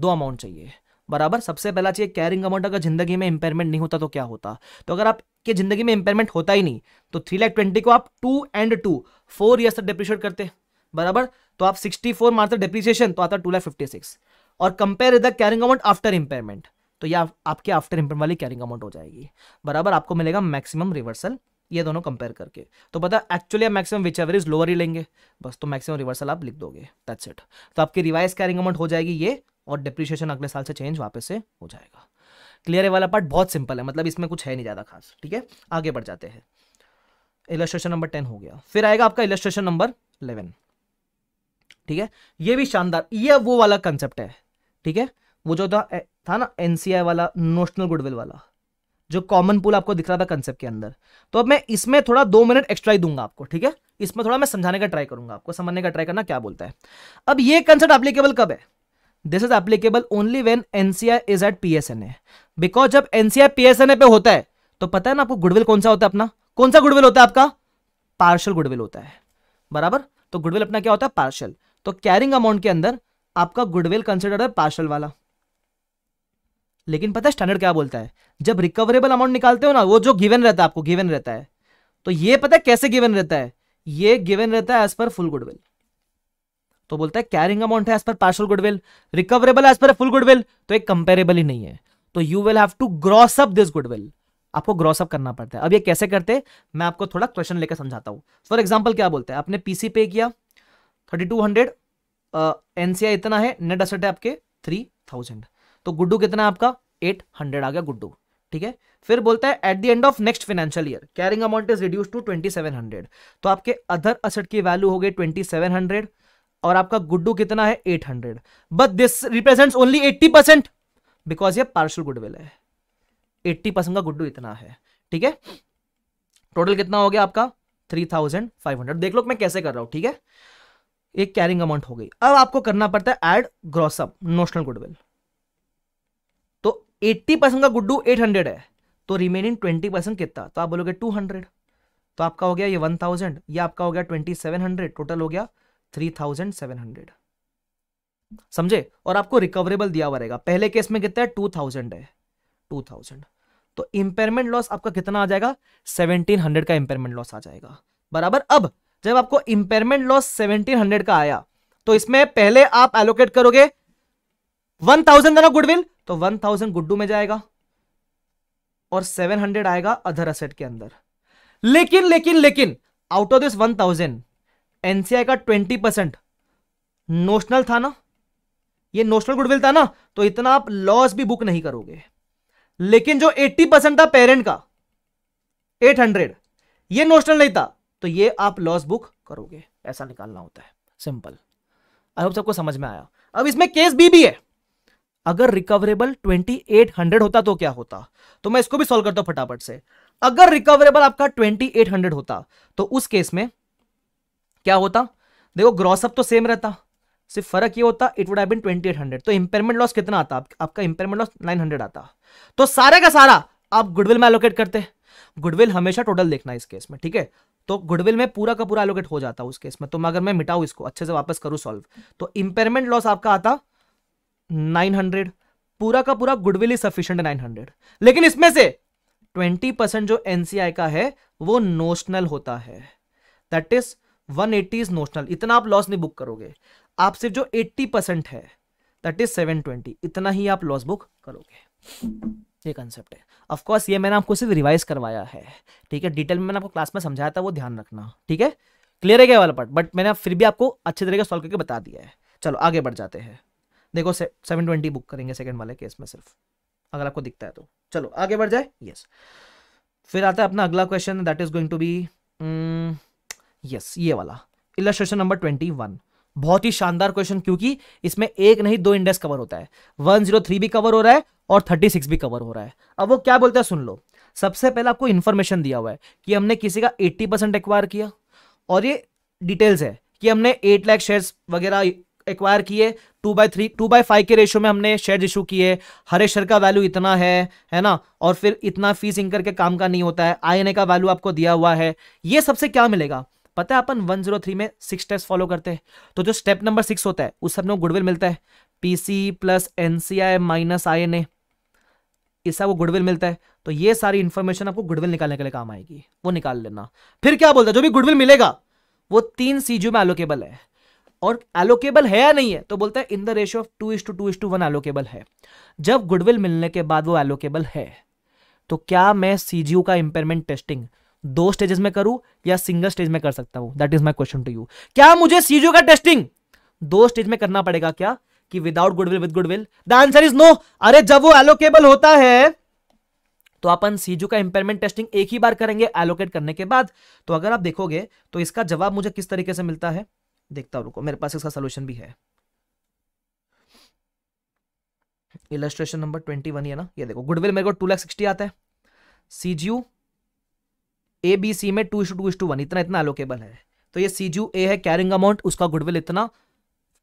दो अमाउंट चाहिए बराबर सबसे पहला चाहिए कैरिंग अमाउंट अगर जिंदगी में इंपेयरमेंट नहीं होता तो क्या होता तो अगर आपके जिंदगी में इंपेयरमेंट होता ही नहीं तो थ्री लाख ट्वेंटी को आप two and two four years तक डिप्रिशिएट करते बराबर तो आप 64 मारते डिप्रीशिएशन तो आता टू लाख फिफ्टी सिक्स और compare the carrying amount after impairment तो ये आपके आफ्टर इंपेयर वाली कैरिंग अमाउंट हो जाएगी बराबर आपको मिलेगा मैक्सिमम रिवर्सल ये दोनों कंपेयर करके तो पता एक्चुअली आप मैक्सिमम विच एवरेज लोअर ही लेंगे बस तो मैक्सिमम रिवर्सल आप लिख दोगे दैट्स इट तो आपकी रिवाइज कैरिंग अमाउंट हो जाएगी ये और डिप्रिशिएशन अगले साल से चेंज वापस से हो जाएगा क्लियर है वाला पार्ट बहुत सिंपल है मतलब इसमें कुछ है नहीं ज़्यादा खास ठीक है आगे बढ़ जाते हैं इलस्ट्रेशन नंबर टेन हो गया फिर आएगा आपका इलस्ट्रेशन नंबर इलेवन ठीक है ये भी शानदार ये वो वाला कंसेप्ट है ठीक है वो जो था था ना एनसीआई वाला नोशनल गुडविल वाला जो कॉमन पूल आपको दिख रहा था कंसेप्ट के अंदर तो अब मैं इसमें थोड़ा दो मिनट एक्स्ट्रा ही दूंगा आपको ठीक है इसमें थोड़ा मैं समझाने का ट्राई करूंगा आपको समझने का ट्राई करना क्या बोलता है अब ये कंसेप्ट एप्लीकेबल कब है this is applicable only when NCI is at P because जब एनसीआई पी पे होता है तो पता है ना आपको गुडविल कौन सा होता है अपना कौन सा गुडविल होता है आपका पार्शल गुडविल होता है बराबर तो गुडविल अपना क्या होता है पार्शल तो कैरिंग अमाउंट के अंदर आपका गुडविल कंसिडर है पार्शल वाला लेकिन पता है स्टैंडर्ड क्या बोलता है जब रिकवरेबल अमाउंट निकालते हो ना वो जो गिवन रहता है आपको गिवन रहता है तो ये पता है कैसे गिवन रहता है ये गिवन रहता है एज पर फुल गुडविल तो बोलता है कैरिंग अमाउंट है as per partial goodwill recoverable as per full goodwill तो एक कंपेरेबल ही नहीं है तो you will have to gross up this goodwill आपको ग्रॉस अप करना पड़ता है अब ये कैसे करते मैं आपको थोड़ा क्वेश्चन लेकर समझाता हूं फॉर एग्जाम्पल क्या बोलते हैं आपने पीसी पे किया थर्टी टू हंड्रेड एनसीआई इतना है नेट असेट है आपके थ्री थाउजेंड तो गुड्डू कितना है आपका एट हंड्रेड आ गया गुड्डू ठीक है फिर बोलता है at the end of next financial year carrying amount is reduce to twenty seven hundred तो आपके अदर असेट की वैल्यू हो गई ट्वेंटी सेवन हंड्रेड और आपका गुड्डू कितना है eight hundred but this represent only eighty percent because ये पार्शल गुडविल है एट्टी परसेंट का गुड्डू इतना है ठीक है टोटल कितना हो गया आपका थ्री थाउजेंड फाइव हंड्रेड देख लो मैं कैसे कर रहा हूं ठीक है एक कैरिंग अमाउंट हो गई अब आपको करना पड़ता है एड ग्रॉसअप नोशनल गुडविल तो 80 परसेंट का गुड्डू 800 है तो रिमेनिंग 20 परसेंट कितना तो आप बोलोगे 200 तो आपका हो गया ये 1000 ये आपका हो गया 2700 टोटल हो गया 3700 समझे और आपको रिकवरेबल दिया हुआ रहेगा पहले केस में कितना है 2000 है 2000 तो इंपेयरमेंट लॉस आपका कितना आ जाएगा 1700 का इंपेयरमेंट लॉस आ जाएगा बराबर अब जब आपको इंपेयरमेंट लॉस हंड्रेड का आया तो इसमें पहले आप एलोकेट करोगे वन थाउजेंड देना गुडविल तो वन थाउजेंड गुड्डू में जाएगा और सेवन हंड्रेड आएगा अदर असेट के अंदर लेकिन लेकिन लेकिन out of this one thousand NCI का ट्वेंटी परसेंट नोशनल था ना ये नोशनल गुडविल था ना तो इतना आप लॉस भी बुक नहीं करोगे लेकिन जो एट्टी परसेंट था पेरेंट का हंड्रेड ये नोशनल नहीं था तो ये आप लॉस बुक करोगे ऐसा निकालना होता है सिंपल आई होप सबको समझ में आया अब इसमें केस बी भी है अगर रिकवरेबल 2800 होता तो क्या होता तो मैं इसको भी सॉल्व करता हूं फटाफट से अगर रिकवरेबल आपका 2800 होता तो उस केस में क्या होता देखो ग्रॉसअप तो सेम रहता सिर्फ फर्क ये होता इट वुड हैव बीन 2800 तो इंपेयरमेंट लॉस कितना आता आपका इंपेयरमेंट लॉस 900 आता तो सारे का सारा आप गुडविल में एलोकेट करते हैं गुडविल हमेशा टोटल देखना है इस केस में ठीक है तो गुडविल में पूरा का पूरा एलोकेट हो जाता है उस केस में तो मगर मैं मिटाऊ इसको अच्छे से वापस करूं सॉल्व तो इंपेयरमेंट लॉस आपका आता नाइन पूरा का पूरा गुडविल इज सफिशियंट नाइन लेकिन इसमें से ट्वेंटी परसेंट जो एनसीआई का है वो नोशनल होता है दैट इज 180 इज नोशनल इतना आप लॉस नहीं बुक करोगे आप सिर्फ जो 80 परसेंट है दैट इज 720 इतना ही आप लॉस बुक करोगे ये कंसेप्ट है ऑफकोर्स ये मैंने आपको सिर्फ रिवाइज करवाया है ठीक है डिटेल में मैंने आपको क्लास में समझाया था वो ध्यान रखना ठीक है क्लियर है क्या वाला पार्ट बट मैंने फिर भी आपको अच्छे तरीके से सॉल्व करके बता दिया है चलो आगे बढ़ जाते हैं देखो सेवन ट्वेंटी बुक करेंगे सेकंड वाले केस में सिर्फ अगर आपको दिखता है तो चलो आगे बढ़ जाए यस फिर आता है अपना अगला question that is going to be yes ये वाला इलास्ट्रेशन नंबर ट्वेंटी वन बहुत ही शानदार क्वेश्चन क्योंकि इसमें एक नहीं दो इंडेक्स कवर होता है वन जीरो थ्री भी कवर हो रहा है और 36 भी कवर हो रहा है अब वो क्या बोलता है सुन लो सबसे पहले आपको इन्फॉर्मेशन दिया हुआ है कि हमने किसी का 80 परसेंट एक्वायर किया और ये डिटेल्स है कि हमने 8 लाख शेयर्स वगैरह एक्वायर किए two by three two by five के रेशो में हमने शेयर इशू किए हरे शेयर का वैल्यू इतना है है ना और फिर इतना फीस इंकर के काम का नहीं होता है आई का वैल्यू आपको दिया हुआ है ये सबसे क्या मिलेगा पता है अपन 103 में सिक्स स्टेप्स फॉलो करते हैं तो जो स्टेप नंबर सिक्स होता है सब अपने गुडविल मिलता है PC plus NCI minus I N A इससे आपको गुडविल मिलता है तो ये सारी इन्फॉर्मेशन आपको गुडविल निकालने के लिए काम आएगी वो निकाल लेना फिर क्या बोलता है जो भी गुडविल मिलेगा वो तीन सीजू में एलोकेबल है और एलोकेबल है या नहीं है तो बोलता है in the ratio of two is two two is two one allocable है जब गुडविल मिलने के बाद वो एलोकेबल है तो क्या मैं सीजीयू का इंपेयरमेंट टेस्टिंग दो स्टेजेस में करूं या सिंगल स्टेज में कर सकता हूं that is my question to you क्या मुझे सीजीयू का टेस्टिंग दो स्टेज में करना पड़ेगा क्या कि without goodwill with goodwill the answer is no अरे जब वो एलोकेबल होता है तो अपन सीजू का इंपेयरमेंट टेस्टिंग एक ही बार करेंगे एलोकेट करने के बाद तो अगर आप देखोगे तो इसका जवाब मुझे किस तरीके से मिलता है देखता हूं रुको मेरे पास इसका सोल्यूशन भी है इलस्ट्रेशन नंबर ट्वेंटी वन है ना ये देखो गुडविल मेरे को टू लैख सिक्सटी आता है सीजू ए बी सी में टू टू टू वन इतना इतना एलोकेबल है तो ये सीजू ए है कैरिंग अमाउंट उसका गुडविल इतना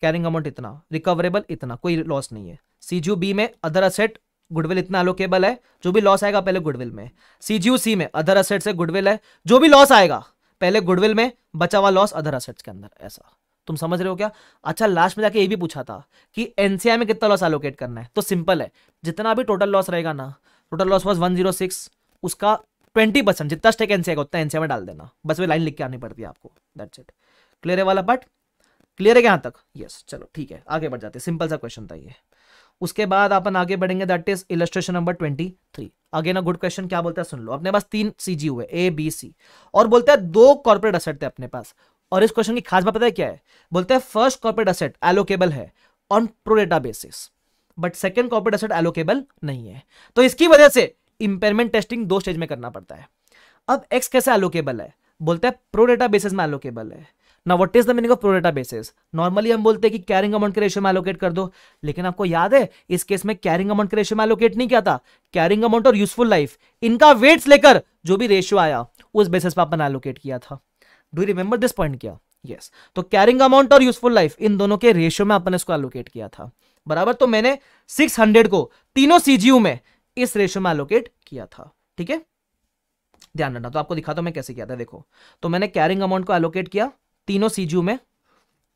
कैरिंग अमाउंट इतना रिकवरेबल इतना कोई लॉस नहीं है सीजीयू बी में अदर असेट गुडविल इतना अलोकेबल है जो भी लॉस आएगा पहले गुडविल में सीजीयू सी में अदर असेट से गुडविल है जो भी लॉस आएगा पहले गुडविल में बचा हुआ लॉस अदर असेट्स के अंदर ऐसा तुम समझ रहे हो क्या अच्छा लास्ट में जाके ये भी पूछा था कि एनसीआई में कितना लॉस एलोकेट करना है तो सिंपल है जितना भी टोटल लॉस रहेगा ना total loss was one zero six उसका ट्वेंटी परसेंट जितना स्टेक एनसीआई का उतना एनसीआई में डाल देना बस वे लाइन लिख के आनी पड़ती है आपको दैट्स इट क्लियर है वाला पार्ट क्लियर है यहां तक यस yes, चलो ठीक है आगे बढ़ जाते सिंपल सा क्वेश्चन था ये उसके बाद अपन आगे बढ़ेंगे that is illustration number twenty three again a good question क्या बोलता है सुन लो अपने पास तीन सीजी हुए ए बी सी और बोलते हैं दो कॉर्पोरेट असेट थे अपने पास और इस क्वेश्चन की खास बात पता है क्या है बोलते हैं फर्स्ट कॉर्पोरेट असेट एलोकेबल है on pro rata basis but second corporate asset allocable नहीं है तो इसकी वजह से इंपेयरमेंट टेस्टिंग दो स्टेज में करना पड़ता है अब एक्स कैसे एलोकेबल है बोलते हैं प्रोडेटा बेसिस में एलोकेबल है ना what is the meaning of pro rata basis normally हम बोलते हैं कि कैरिंग अमाउंट के रेशियो में एलोकेट कर दो लेकिन आपको याद है इस केस में कैरिंग अमाउंट के रेशियो में एलोकेट नहीं किया था कैरिंग अमाउंट और यूजफुल लाइफ इनका वेट्स लेकर जो भी रेशियो आया उस बेसिस पर आपने एलोकेट किया था डू रिमेंबर दिस पॉइंट क्या यस yes. तो कैरिंग अमाउंट और यूजफुल लाइफ इन दोनों के रेशियो में आपने इसको एलोकेट किया था बराबर तो मैंने 600 को तीनों सीजीयू में इस रेशियो में एलोकेट किया था ठीक है ध्यान रखना तो आपको दिखाता हूं मैं कैसे किया था देखो तो मैंने कैरिंग अमाउंट को एलोकेट किया तीनों सीजू में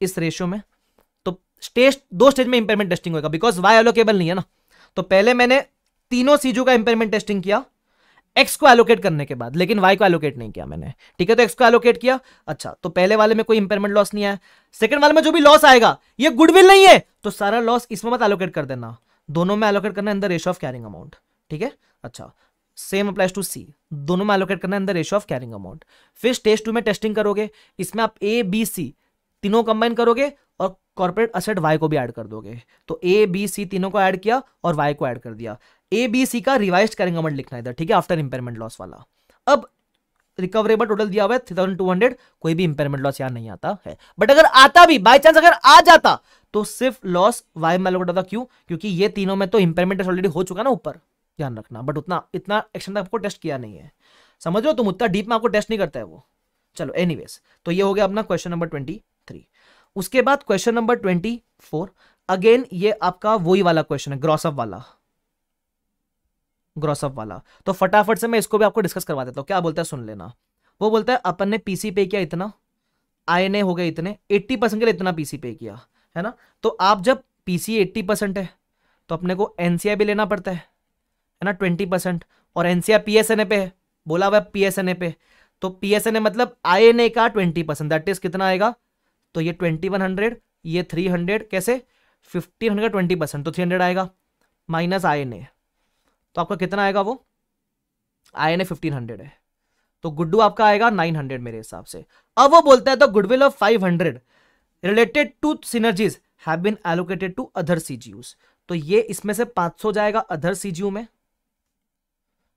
इस रेशियो में तो स्टेज दो स्टेज में इंपेयरमेंट टेस्टिंग होगा बिकॉज वाई एलोकेबल नहीं है ना तो पहले मैंने तीनों सीजू का इंपेयरमेंट टेस्टिंग किया एक्स को एलोकेट करने के बाद लेकिन वाई को एलोकेट नहीं किया मैंने ठीक है तो एक्स को एलोकेट किया अच्छा तो पहले वाले में कोई इंपेयरमेंट लॉस नहीं आया सेकंड वाले में जो भी लॉस आएगा ये गुडविल नहीं है तो सारा लॉस इसमें मत एलोकेट कर देना दोनों में एलोकेट करना in the ratio of carrying amount ठीक है अच्छा सेम अप्लाइज टू सी दोनों में एलोकेट करना in the ratio of carrying amount फिर स्टेज टू में टेस्टिंग करोगे इसमें आप ए बी सी तीनों कंबाइन करोगे और कॉर्पोरेट असेट वाई को भी ऐड कर दोगे तो ए बी सी तीनों को ऐड किया और वाई को ऐड कर दिया ए बी सी का रिवाइज कैरिंग अमाउंट लिखना इधर ठीक है आफ्टर इंपेयरमेंट लॉस वाला अब रिकवरेबल टोटल दिया हुआ है थ्री थाउजेंड टू हंड्रेड कोई भी इंपेयरमेंट लॉस यहां नहीं आता है बट अगर आता भी बाई चांस अगर आ जाता तो सिर्फ लॉस वाई में लोग क्यों क्योंकि ये तीनों में तो इंपेयरमेंट ऑलरेडी हो चुका ना ऊपर ध्यान रखना बट उतना इतना एक्शन तक तो आपको टेस्ट किया नहीं है समझ लो तुम उतना डीप में आपको टेस्ट नहीं करता है वो चलो एनी तो ये हो गया अपना क्वेश्चन नंबर ट्वेंटी थ्री उसके बाद question number twenty four again ये आपका वही वाला क्वेश्चन है ग्रॉसअप वाला ग्रॉसअप वाला तो फटाफट से मैं इसको भी आपको डिस्कस करवा देता हूँ क्या बोलता है सुन लेना वो बोलता है अपन ने पीसी पे किया इतना आई हो गए इतने एट्टी परसेंट के लिए इतना पीसी पे किया है ना तो आप जब पीसी एट्टी परसेंट है तो अपने को एनसीआई भी लेना पड़ता है है ना ट्वेंटी परसेंट और N P S N A पे है बोला हुआ पी एस एन ए पे तो पी एस एन ए मतलब आई एन ए का ट्वेंटी परसेंट दैट इज कितना आएगा तो ये ट्वेंटी वन हंड्रेड ये थ्री हंड्रेड कैसे फिफ्टी हंड्रेड ट्वेंटी परसेंट तो थ्री हंड्रेड आएगा माइनस आई एन ए तो आपका कितना आएगा वो I N A fifteen hundred है तो गुड्डू आपका आएगा नाइन हंड्रेड मेरे हिसाब से अब वो बोलता है तो goodwill of five hundred related to synergies have been allocated to other CGUs तो ये इसमें से 500 जाएगा अदर सीजीयू में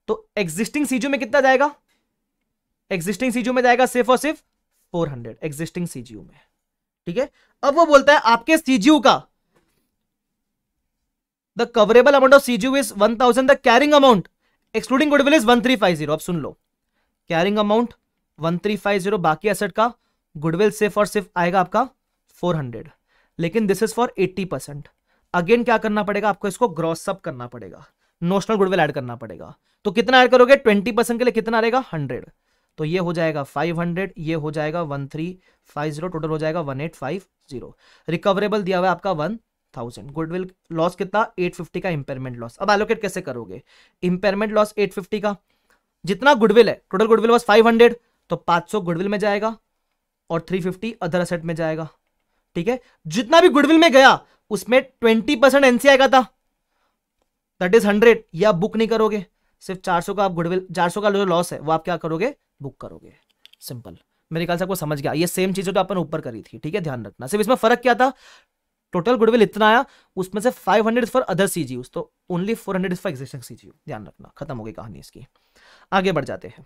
तो एग्जिस्टिंग सीजीओ में कितना जाएगा एग्जिस्टिंग सीजीओ में जाएगा सिर्फ और सिर्फ 400 एग्जिस्टिंग सीजीओ में ठीक है अब वो बोलता है आपके सीजीओ का the recoverable amount of CGU is 1000 the carrying amount excluding goodwill is 1350 अब सुन लो कैरिंग अमाउंट 1350 बाकी एसेट का गुडविल सिर्फ और सिर्फ आएगा आपका 400 लेकिन this is for 80 percent again क्या करना पड़ेगा आपको इसको ग्रॉस अप करना पड़ेगा नोशनल गुडविल ऐड करना पड़ेगा तो कितना ऐड करोगे ट्वेंटी परसेंट के लिए कितना रहेगा हंड्रेड तो ये हो जाएगा 500 ये हो जाएगा 1350 टोटल हो जाएगा 1850 रिकवरेबल दिया हुआ आपका 1000 गुडविल लॉस कितना 850 का इंपेयरमेंट लॉस अब एलोकेट कैसे करोगे इंपेयरमेंट लॉस 850 का जितना गुडविल है टोटल गुडविल फाइव हंड्रेड तो सौ गुडविल में जाएगा और फिफ्टी अदर असेट में जाएगा ठीक है जितना भी गुडविल में गया उसमें ट्वेंटी परसेंट एनसीआई का था दैट इज हंड्रेड ये आप बुक नहीं करोगे सिर्फ चार सौ का आप गुडविल चार सौ का जो लॉस है वो आप क्या करोगे बुक करोगे सिंपल मेरे ख्याल से आपको समझ गया ये सेम चीज तो अपन ऊपर करी थी ठीक है ध्यान रखना सिर्फ इसमें फर्क क्या था टोटल गुडविल इतना आया उसमें से 500 hundred for other C G तो only 400 hundred for existing C G ध्यान रखना खत्म हो गई कहानी इसकी आगे बढ़ जाते हैं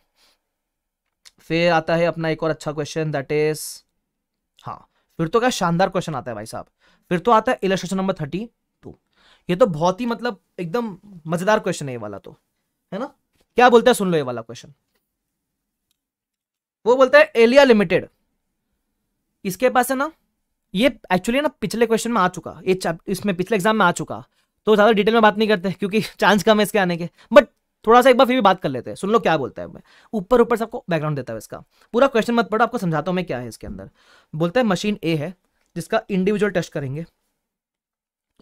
फिर आता है अपना एक और अच्छा क्वेश्चन दैट इज हाँ फिर तो क्या शानदार क्वेश्चन आता है भाई साहब फिर तो आता है इलेस्ट्रेशन नंबर थर्टी ये तो बहुत ही मतलब एकदम मजेदार क्वेश्चन है ये वाला तो है ना क्या बोलते हैं सुन लो ये वाला क्वेश्चन वो बोलता है एलिया लिमिटेड इसके पास है ना ये एक्चुअली ना पिछले क्वेश्चन में आ चुका ये इसमें पिछले एग्जाम में आ चुका तो ज़्यादा डिटेल में बात नहीं करते क्योंकि चांस कम है इसके आने के बट थोड़ा सा एक बार फिर भी बात कर लेते हैं सुन लो क्या बोलता है ऊपर ऊपर सबको बैकग्राउंड देता है इसका पूरा क्वेश्चन मत पढ़ो आपको समझाता हूँ मैं क्या है इसके अंदर बोलता है मशीन ए है जिसका इंडिविजुअल टेस्ट करेंगे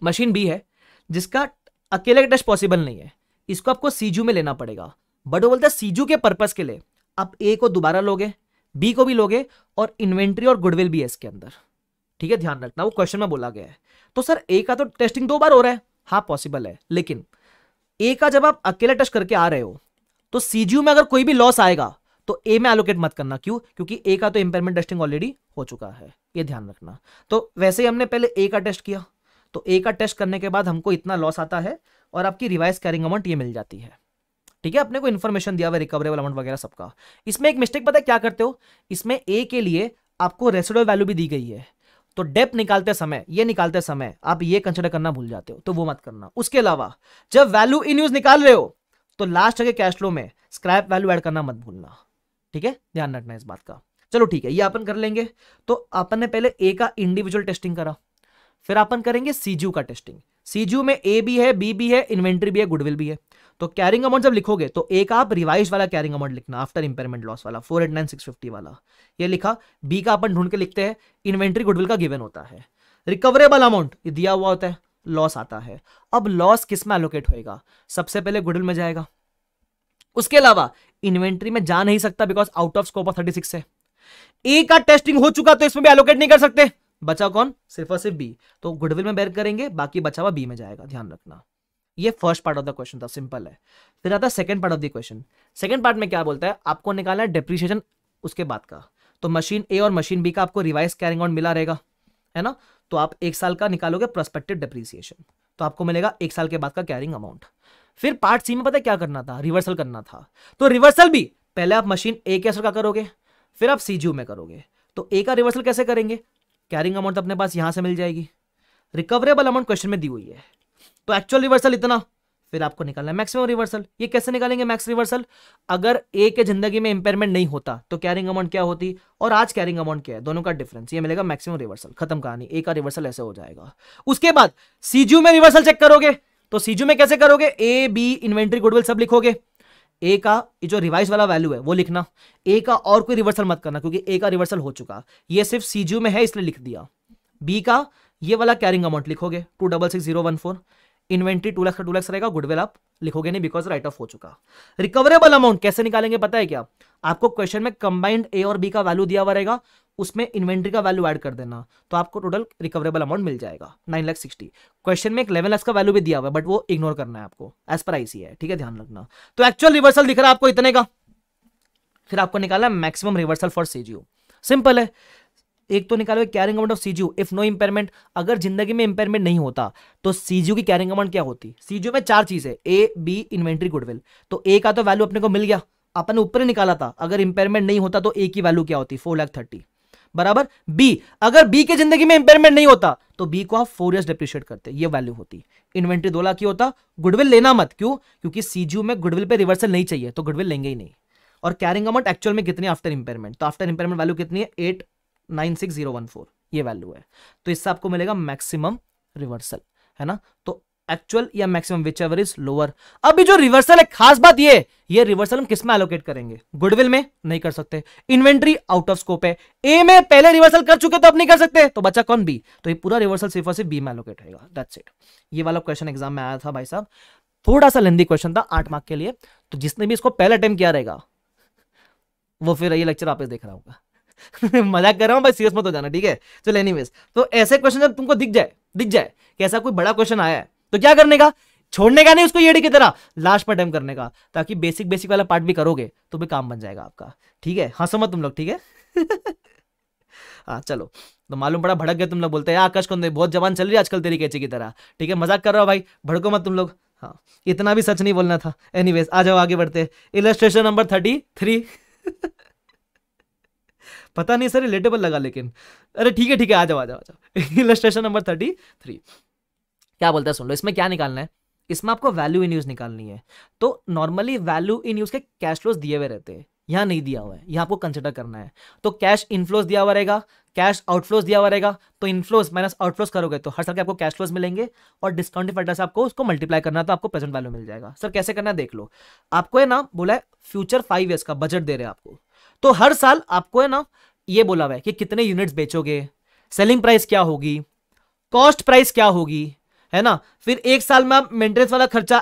मशीन बी है जिसका अकेले का टेस्ट पॉसिबल नहीं है इसको आपको सीजू में लेना पड़ेगा बट वो बोलते हैं सीजू के पर्पज के लिए आप ए को दोबारा लोगे बी को भी लोगे और इन्वेंट्री और गुडविल भी है इसके अंदर ठीक है ध्यान रखना वो क्वेश्चन में बोला गया है तो सर ए का तो टेस्टिंग दो बार हो रहा है हाँ पॉसिबल है लेकिन ए का जब आप अकेले टेस्ट करके आ रहे हो तो सीजीयू में अगर कोई भी लॉस आएगा तो ए में एलोकेट मत करना क्यों क्योंकि ए का तो इंपेयरमेंट टेस्टिंग ऑलरेडी हो चुका है ये ध्यान रखना तो वैसे ही हमने पहले ए का टेस्ट किया तो ए का टेस्ट करने के बाद हमको इतना लॉस आता है और आपकी रिवाइज कैरिंग अमाउंट ये मिल जाती है ठीक है अपने को इन्फॉर्मेशन दिया हुआ रिकवरेबल अमाउंट वगैरह सबका इसमें एक मिस्टेक पता है क्या करते हो इसमें ए के लिए आपको रेसिडुअल वैल्यू भी दी गई है तो डेप निकालते समय ये निकालते समय आप ये कंसिडर करना भूल जाते हो तो वो मत करना उसके अलावा जब वैल्यू इन यूज निकाल रहे हो तो लास्ट के कैश फ्लो में स्क्रैप वैल्यू ऐड करना मत भूलना ठीक है ध्यान रखना इस बात का चलो ठीक है ये अपन कर लेंगे तो अपन ने पहले ए का इंडिविजुअल टेस्टिंग करा फिर अपन करेंगे सीजू का टेस्टिंग सीजू में ए भी है बी भी है इन्वेंट्री भी है गुडविल भी है तो कैरिंग अमाउंट जब लिखोगे तो एक आप रिवाइज वाला कैरिंग अमाउंट लिखना आफ्टर इंपेयरमेंट लॉस वाला four eight nine six fifty वाला ये लिखा बी का अपन ढूंढ के लिखते हैं इन्वेंट्री गुडविल का गिवन होता है रिकवरेबल अमाउंट दिया हुआ होता है लॉस आता है अब लॉस किस में एलोकेट होएगा सबसे पहले गुडविल में जाएगा उसके अलावा इन्वेंट्री में जा नहीं सकता because out of scope of thirty six है ए का टेस्टिंग हो चुका तो इसमें भी एलोकेट नहीं कर सकते बचा कौन सिर्फ और सिर्फ बी तो गुडविल में बेर करेंगे बाकी बचा हुआ बी में जाएगा ध्यान रखना ये first part of the question था सिंपल है फिर आता है second part of the question second part में क्या बोलता है आपको निकालना है डेप्रिशिएशन उसके बाद का तो मशीन ए और मशीन बी का आपको रिवाइज कैरिंग ऑन मिला रहेगा है ना तो आप एक साल का निकालोगे प्रोस्पेक्टिव डेप्रिसिएशन तो आपको मिलेगा एक साल के बाद का कैरिंग अमाउंट फिर पार्ट सी में पता है क्या करना था रिवर्सल करना था तो रिवर्सल भी पहले आप मशीन ए के असर का करोगे फिर आप सी में करोगे तो ए का रिवर्सल कैसे करेंगे कैरिंग अमाउंट अपने पास यहां से मिल जाएगी रिकवरेबल अमाउंट क्वेश्चन में दी हुई है तो एक्चुअल रिवर्सल इतना फिर आपको निकालना है मैक्सिमम रिवर्सल ये कैसे निकालेंगे मैक्स रिवर्सल अगर ए के जिंदगी में इंपेयरमेंट नहीं होता तो कैरिंग अमाउंट क्या होती और आज कैरिंग अमाउंट क्या है दोनों का डिफरेंस ये मिलेगा मैक्सिमम रिवर्सल खत्म कहानी ए का रिवर्सल ऐसे हो जाएगा उसके बाद सीजू में रिवर्सल चेक करोगे तो सीजू में कैसे करोगे ए बी इन्वेंट्री गुडविल सब लिखोगे ए का जो रिवाइज वाला वैल्यू है वो लिखना ए का और कोई रिवर्सल मत करना क्योंकि ए का रिवर्सल हो चुका ये सिर्फ सी में है इसलिए लिख दिया बी का ये वाला कैरिंग अमाउंट लिखोगे two double six zero one four inventory two lakh two lakh रहेगा गुडविल आप लिखोगे नहीं बिकॉज राइट ऑफ हो चुका रिकवरेबल अमाउंट कैसे निकालेंगे पता है क्या आपको क्वेश्चन में कंबाइंड ए और बी का वैल्यू दिया हुआ रहेगा उसमें इन्वेंट्री का वैल्यू ऐड कर देना तो आपको टोटल रिकवरेबल अमाउंट मिल जाएगा नाइन लाख सिक्सटी क्वेश्चन में एक इलेवन लाख का वैल्यू भी दिया हुआ है बट वो इग्नोर करना है आपको एज पर आईसी है ठीक है ध्यान रखना तो एक्चुअल रिवर्सल दिख रहा है आपको इतने का फिर आपको निकालना maximum reversal for CGU simple है एक तो निकालो carrying amount of CGU if no impairment अगर जिंदगी में इंपेयरमेंट नहीं होता तो सीजीओ की कैरिंग अमाउंट क्या होती सीजीओ में चार चीज है ए बी इन्वेंट्री गुडविल तो ए का तो वैल्यू अपने को मिल गया अपन ऊपर ही निकाला था अगर इंपेयरमेंट नहीं होता तो ए की वैल्यू क्या होती फोर लाख थर्टी बराबर बी अगर बी के जिंदगी में इंपेयरमेंट नहीं होता तो बी को आप फोर ईयर डिप्रिशिएट करते ये वैल्यू होती इन्वेंट्री दो लाख की होता गुडविल लेना मत क्यों क्योंकि सीजीयू में गुडविल पे रिवर्सल नहीं चाहिए तो गुडविल लेंगे ही नहीं और कैरिंग अमाउंट एक्चुअल में कितनी आफ्टर इंपेयरमेंट तो आफ्टर इंपेयरमेंट वैल्यू कितनी है eight nine six zero one four ये वैल्यू है तो इससे आपको मिलेगा मैक्सिमम रिवर्सल है ना तो एक्चुअल या maximum whichever is lower अभी जो रिवर्सल है खास बात ये ये रिवर्सल हम किस में एलोकेट करेंगे गुडविल में नहीं कर सकते इन्वेंट्री आउट ऑफ स्कोप है ए में पहले रिवर्सल कर चुके तो अब नहीं कर सकते तो बच्चा कौन बी तो ये पूरा रिवर्सल सिर्फ और सिर्फ बी में एलोकेट रहेगा दैट्स इट ये वाला क्वेश्चन एग्जाम में आया था भाई साहब थोड़ा सा लेंदी क्वेश्चन था आठ मार्क के लिए तो जिसने भी इसको पहला अटेम्प्ट किया रहेगा वो फिर ये लेक्चर आप देख रहा होगा मजाक कर रहा हूं भाई सीरियस मत हो जाना ठीक है चलो एनीवेज तो ऐसे क्वेश्चन जब तुमको दिख जाए दिख जाए कैसा कोई बड़ा क्वेश्चन आया है तो क्या करने का छोड़ने का नहीं उसको येड़ी की तरह लास्ट पर अटैम्प करने का ताकि बेसिक बेसिक वाला पार्ट भी करोगे तो भी काम बन जाएगा आपका ठीक है हाँ समझ तुम लोग ठीक है हाँ चलो तो मालूम पड़ा भड़क गए तुम लोग बोलते हैं आकाश कौन बहुत जवान चल रही है आजकल तेरी कैची की तरह ठीक है मजाक कर रहा हो भाई भड़को मत तुम लोग हाँ इतना भी सच नहीं बोलना था वेज आ जाओ आगे बढ़ते इलस्ट्रेशन नंबर थर्टी थ्री पता नहीं सर रिलेटेबल लगा लेकिन अरे ठीक है ठीक है आ जाओ आ जाओ आ जाओ इलस्ट्रेशन नंबर थर्टी थ्री क्या बोलते हैं सुन लो इसमें क्या निकालना है इसमें आपको वैल्यू इन यूज निकालनी है तो नॉर्मली वैल्यू इन यूज के कैश फ्लोज दिए हुए रहते हैं यहाँ नहीं दिया हुआ है यहाँ आपको कंसिडर करना है तो कैश इनफ्लोज दिया हुआ रहेगा कैश आउटफ्लोज दिया हुआ रहेगा तो इनफ्लोज माइनस आउटफ्लोज करोगे तो हर साल के आपको कैश फ्लोज मिलेंगे और डिस्काउंट फैक्टर से आपको उसको मल्टीप्लाई करना तो आपको प्रेजेंट वैल्यू मिल जाएगा सर कैसे करना है देख लो आपको है ना बोला है फ्यूचर फाइव ईयर्स का बजट दे रहे हैं आपको तो हर साल आपको है ना ये बोला हुआ है कि कितने यूनिट्स बेचोगे सेलिंग प्राइस क्या होगी कॉस्ट प्राइस क्या होगी है ना फिर एक साल में आप मेंटेनेंस वाला खर्चा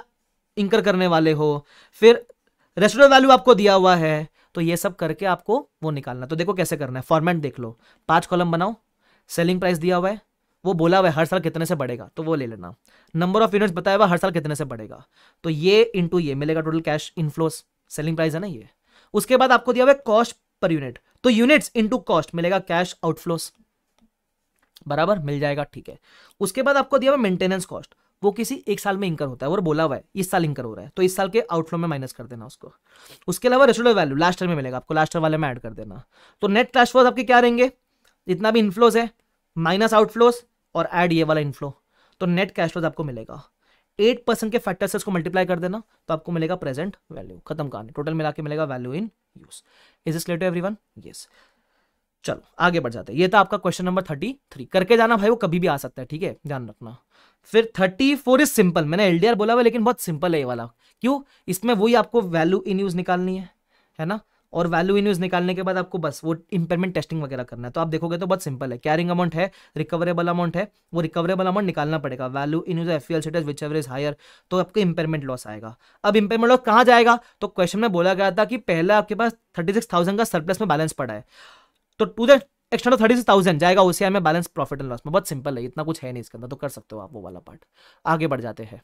इंकर करने वाले हो फिर रेस्टोरेंट वैल्यू आपको दिया हुआ है तो ये सब करके आपको वो निकालना तो देखो कैसे करना है फॉर्मेट देख लो पांच कॉलम बनाओ सेलिंग प्राइस दिया हुआ है वो बोला हुआ है हर साल कितने से बढ़ेगा तो वो ले लेना नंबर ऑफ यूनिट्स बताया हुआ हर साल कितने से बढ़ेगा तो ये इंटू ये मिलेगा total cash inflows selling price है ना ये उसके बाद आपको दिया हुआ है कॉस्ट पर यूनिट तो यूनिट्स इंटू कॉस्ट मिलेगा कैश आउटफ्लोस बराबर मिल जाएगा ठीक है उसके बाद आपको दिया हुआ मेंटेनेंस कॉस्ट वो किसी एक साल में इंकर होता है और बोला हुआ है इस साल इंकर हो रहा है तो इस साल के आउटफ्लो में माइनस कर देना उसको उसके अलावा रेशुलर वैल्यू लास्ट ईयर में मिलेगा आपको लास्ट ईयर वाले में ऐड कर देना तो नेट कैश फ्लोज आपके क्या रहेंगे जितना भी इनफ्लोज है माइनस आउटफ्लोज और ऐड ये वाला इनफ्लो तो नेट कैश फ्लोज आपको मिलेगा एट परसेंट के फैक्टर से उसको मल्टीप्लाई कर देना तो आपको मिलेगा प्रेजेंट वैल्यू खत्म कहानी टोटल मिला के मिलेगा वैल्यू इन यूज इज इस लेट एवरी यस चलो आगे बढ़ जाते हैं ये था आपका क्वेश्चन नंबर थर्टी थ्री करके जाना भाई वो कभी भी आ सकता है ठीक है ध्यान रखना फिर थर्टी फोर इज सिंपल मैंने एल बोला हुआ लेकिन बहुत सिंपल है ये वाला क्यों इसमें वही आपको वैल्यू इन यूज निकालनी है है ना और वैल्यू इन यूज निकालने के बाद आपको बस वो इंपेयरमेंट टेस्टिंग वगैरह करना है तो आप देखोगे तो बहुत सिंपल है कैरिंग अमाउंट है रिकवरेबल अमाउंट है वो रिकवरेबल अमाउंट निकालना पड़ेगा वैल्यू इन यूज एफ सीट विच एवर इज हायर तो आपको इंपेयरमेंट लॉस आएगा अब इंपेयरमेंट लॉस कहाँ जाएगा तो क्वेश्चन में बोला गया था कि पहले आपके पास थर्टी सिक्स थाउजेंड का सरप्लस में बैलेंस पड़ा है तो to the extent thirty six thousand जाएगा उसे में बैलेंस प्रॉफिट एंड लॉस में बहुत सिंपल है इतना कुछ है नहीं इसके अंदर तो कर सकते हो आप वो वाला पार्ट आगे बढ़ जाते हैं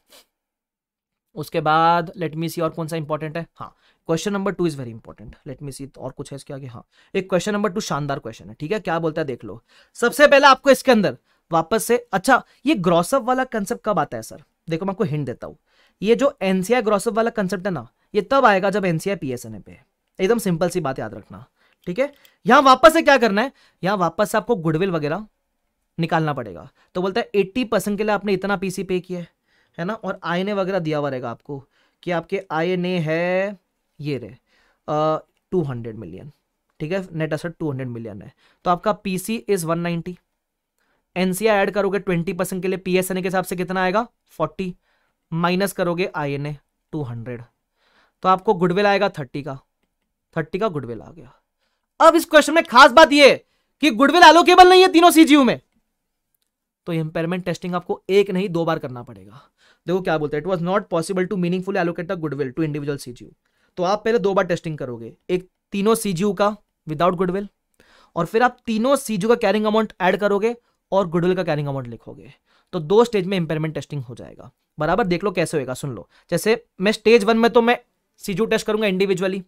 उसके बाद लेट मी सी और कौन सा इंपॉर्टेंट है हाँ question number two is very important let me see और कुछ है इसके आगे हाँ एक क्वेश्चन नंबर टू शानदार क्वेश्चन है ठीक है क्या बोलता है देख लो सबसे पहले आपको इसके अंदर वापस से अच्छा ये ग्रॉसअप वाला कंसेप्ट कब आता है सर देखो मैं आपको हिंट देता हूँ ये जो एनसीआई ग्रॉसअप वाला कंसेप्ट है ना ये तब आएगा जब एनसीआई पीएसएनए पे एकदम सिंपल सी बात याद रखना ठीक है यहां वापस से क्या करना है यहां वापस से आपको गुडविल वगैरह निकालना पड़ेगा तो बोलता है एट्टी परसेंट के लिए आपने इतना पीसी पे किया है ना और आई एन ए वगैरह दिया हुआ रहेगा आपको कि आपके आई एन ए है ये रहे टू हंड्रेड मिलियन ठीक है नेट असर टू हंड्रेड मिलियन है तो आपका P C is one ninety and add add करोगे ट्वेंटी परसेंट के लिए पी एस एन ए के हिसाब से कितना आएगा फोर्टी माइनस करोगे I N A two hundred तो आपको गुडविल आएगा थर्टी का थर्टी का गुडविल आ गया अब इस क्वेश्चन में खास बात यह कि गुडविल एलोकेबल नहीं है तीनों सीजीयू में तो इंपेयरमेंट टेस्टिंग आपको एक नहीं दो बार करना पड़ेगा देखो क्या बोलते हैं it was not possible to meaningful allocate the goodwill to individual CGU तो आप पहले दो बार टेस्टिंग करोगे एक तीनों सीजीयू का विदाउट गुडविल और फिर आप तीनों सीजीयू का कैरिंग अमाउंट ऐड करोगे और गुडविल का कैरिंग अमाउंट लिखोगे तो दो स्टेज में इंपेयरमेंट टेस्टिंग हो जाएगा बराबर देख लो कैसे होगा सुन लो जैसे मैं स्टेज वन में तो मैं सीजीयू टेस्ट करूंगा इंडिविजुअली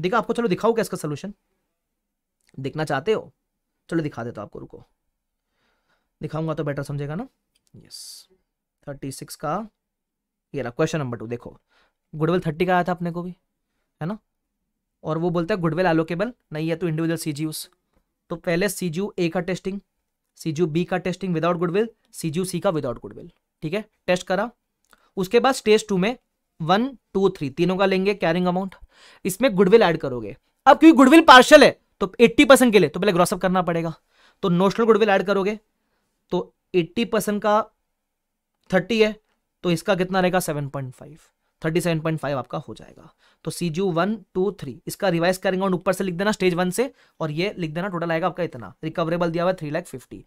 देखा आपको चलो दिखाओ क्या इसका सोल्यूशन देखना चाहते हो चलो दिखा देता आपको रुको दिखाऊंगा तो बेटर समझेगा ना यस थर्टी सिक्स का ये रहा क्वेश्चन नंबर टू देखो गुडविल थर्टी का आया था अपने को भी है ना और वो बोलता है गुडविल एलोकेबल नहीं है तो इंडिविजुअल सी तो पहले सी ए का टेस्टिंग सी बी का testing without goodwill C C का विदाउट गुडविल ठीक है टेस्ट करा उसके बाद स्टेज टू में वन टू थ्री तीनों का लेंगे कैरिंग अमाउंट इसमें गुडविल ऐड करोगे अब क्योंकि गुडविल पार्शल है तो 80 परसेंट के लिए तो पहले ग्रॉसअप करना पड़ेगा तो नोशनल गुडविल ऐड करोगे तो 80 परसेंट का 30 है तो इसका कितना रहेगा 7.5 37.5 आपका हो जाएगा तो C G one two three इसका रिवाइज करेंगे और ऊपर से लिख देना स्टेज वन से और ये लिख देना टोटल आएगा आपका इतना रिकवरेबल दिया हुआ three lakh fifty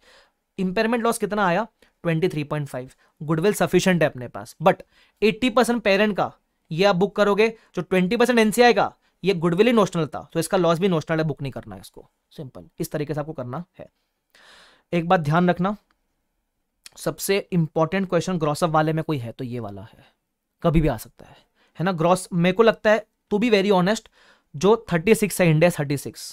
impairment loss कितना आया 23.5 गुडविल सफिशियंट है अपने पास बट 80 परसेंट पेरेंट का ये आप बुक करोगे जो 20 परसेंट एनसीआई का ये गुडविल ही नोशनल था तो इसका लॉस भी नोशनल है बुक नहीं करना है इसको सिंपल इस तरीके से आपको करना है एक बात ध्यान रखना सबसे इंपॉर्टेंट क्वेश्चन ग्रॉसअप वाले में कोई है तो ये वाला है कभी भी आ सकता है है ना ग्रॉस मेरे को लगता है टू बी वेरी ऑनेस्ट जो थर्टी सिक्स है इंडिया थर्टी सिक्स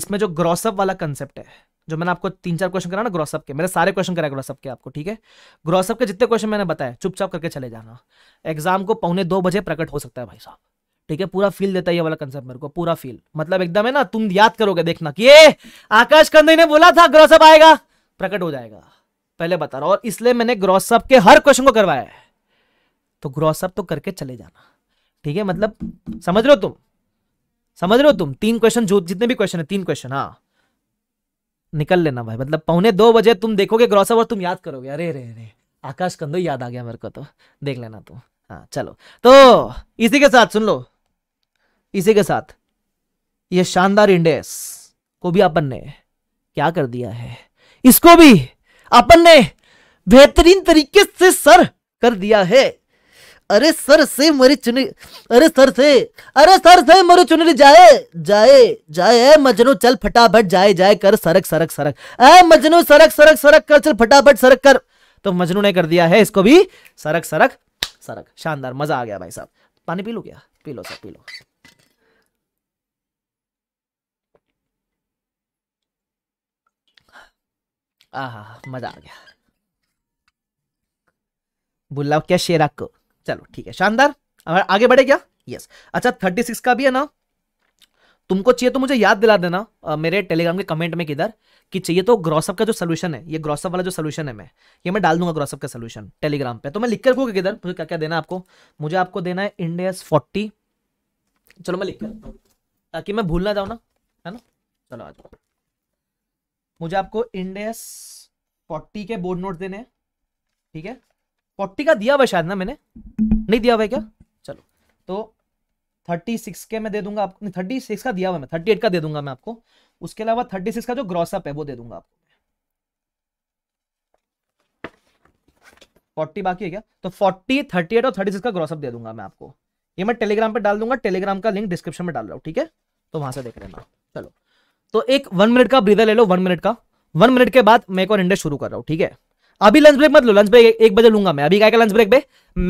इसमें जो ग्रॉसअप वाला कंसेप्ट है जो मैंने आपको तीन चार क्वेश्चन करा ना ग्रॉसअप के मेरे सारे क्वेश्चन कराए ग्रॉसअप के आपको ठीक है ग्रॉसअप के जितने क्वेश्चन मैंने बताया चुपचाप करके चले जाना एग्जाम को पौने दो बजे प्रकट हो सकता है भाई साहब ठीक है पूरा फील देता है ये वाला कंसेप्ट मेरे को पूरा फील मतलब एकदम है ना तुम याद करोगे देखना कि ये आकाश कंदे ने बोला था ग्रॉसअप आएगा प्रकट हो जाएगा पहले बता रहा और इसलिए मैंने ग्रॉसअप के हर क्वेश्चन को करवाया है तो ग्रॉसअप तो करके चले जाना ठीक है मतलब समझ रहे हो तुम समझ रहे हो तुम तीन क्वेश्चन जो जितने भी क्वेश्चन है तीन क्वेश्चन हाँ निकल लेना भाई मतलब पौने दो बजे तुम देखोगे ग्रॉसअप और तुम याद करोगे अरे रे रे आकाश कंदो याद आ गया मेरे को तो देख लेना तुम हाँ चलो तो इसी के साथ सुन लो इसी के साथ ये शानदार इंडेस को भी अपन ने क्या कर दिया है इसको भी अपन ने बेहतरीन तरीके से सर कर दिया है अरे सर से मरी चुने अरे सर से अरे सर से मरे चुने जाए जाए जाए मजनू चल फटाफट जाए जाए कर सरक सरक सरक ए मजनू सरक सरक सरक कर चल फटाफट सरक कर तो मजनू ने कर दिया है इसको भी सरक सरक सरक शानदार मजा आ गया भाई साहब पानी पी लो क्या पी लो सर पी लो आह मजा आ गया बुल्ला क्या शेरा को चलो ठीक है शानदार हमारे आगे बढ़े क्या यस अच्छा थर्टी सिक्स का भी है ना तुमको चाहिए तो मुझे याद दिला देना आ, मेरे टेलीग्राम के कमेंट में किधर कि चाहिए तो ग्रॉसअप का जो सोल्यूशन है ये ग्रॉसअप वाला जो सोल्यूशन है मैं ये मैं डाल दूंगा ग्रॉसअप का सोल्यूशन टेलीग्राम पे तो मैं लिख कर रखूँगा किधर मुझे क्या क्या देना आपको मुझे आपको देना है इंडियस फोर्टी चलो मैं लिख कर ताकि मैं भूल ना जाऊँ ना है ना चलो आ जाओ मुझे आपको इंडेस फोर्टी के बोर्ड नोट देने ठीक है फोर्टी का दिया हुआ शायद ना मैंने नहीं दिया हुआ क्या चलो तो थर्टी सिक्स के मैं दे दूंगा आपको थर्टी सिक्स का दिया हुआ मैं थर्टी एट का दे दूंगा मैं आपको उसके अलावा थर्टी सिक्स का जो ग्रॉसअप है वो दे दूंगा आपको फोर्टी बाकी है क्या तो फोर्टी थर्टी एट और थर्टी सिक्स का ग्रॉसअप दे दूंगा मैं आपको ये मैं टेलीग्राम पर डाल दूंगा टेलीग्राम का लिंक डिस्क्रिप्शन में डाल रहा हूँ ठीक है तो वहां से देख लेना चलो तो एक वन मिनट का ब्रीदर ले लो वन मिनट का वन मिनट के बाद मैं एक और इंडेक्स शुरू कर रहा हूँ ठीक है अभी लंच ब्रेक मत लो लंच ब्रेक एक बजे लूंगा मैं अभी क्या लंच ब्रेक पे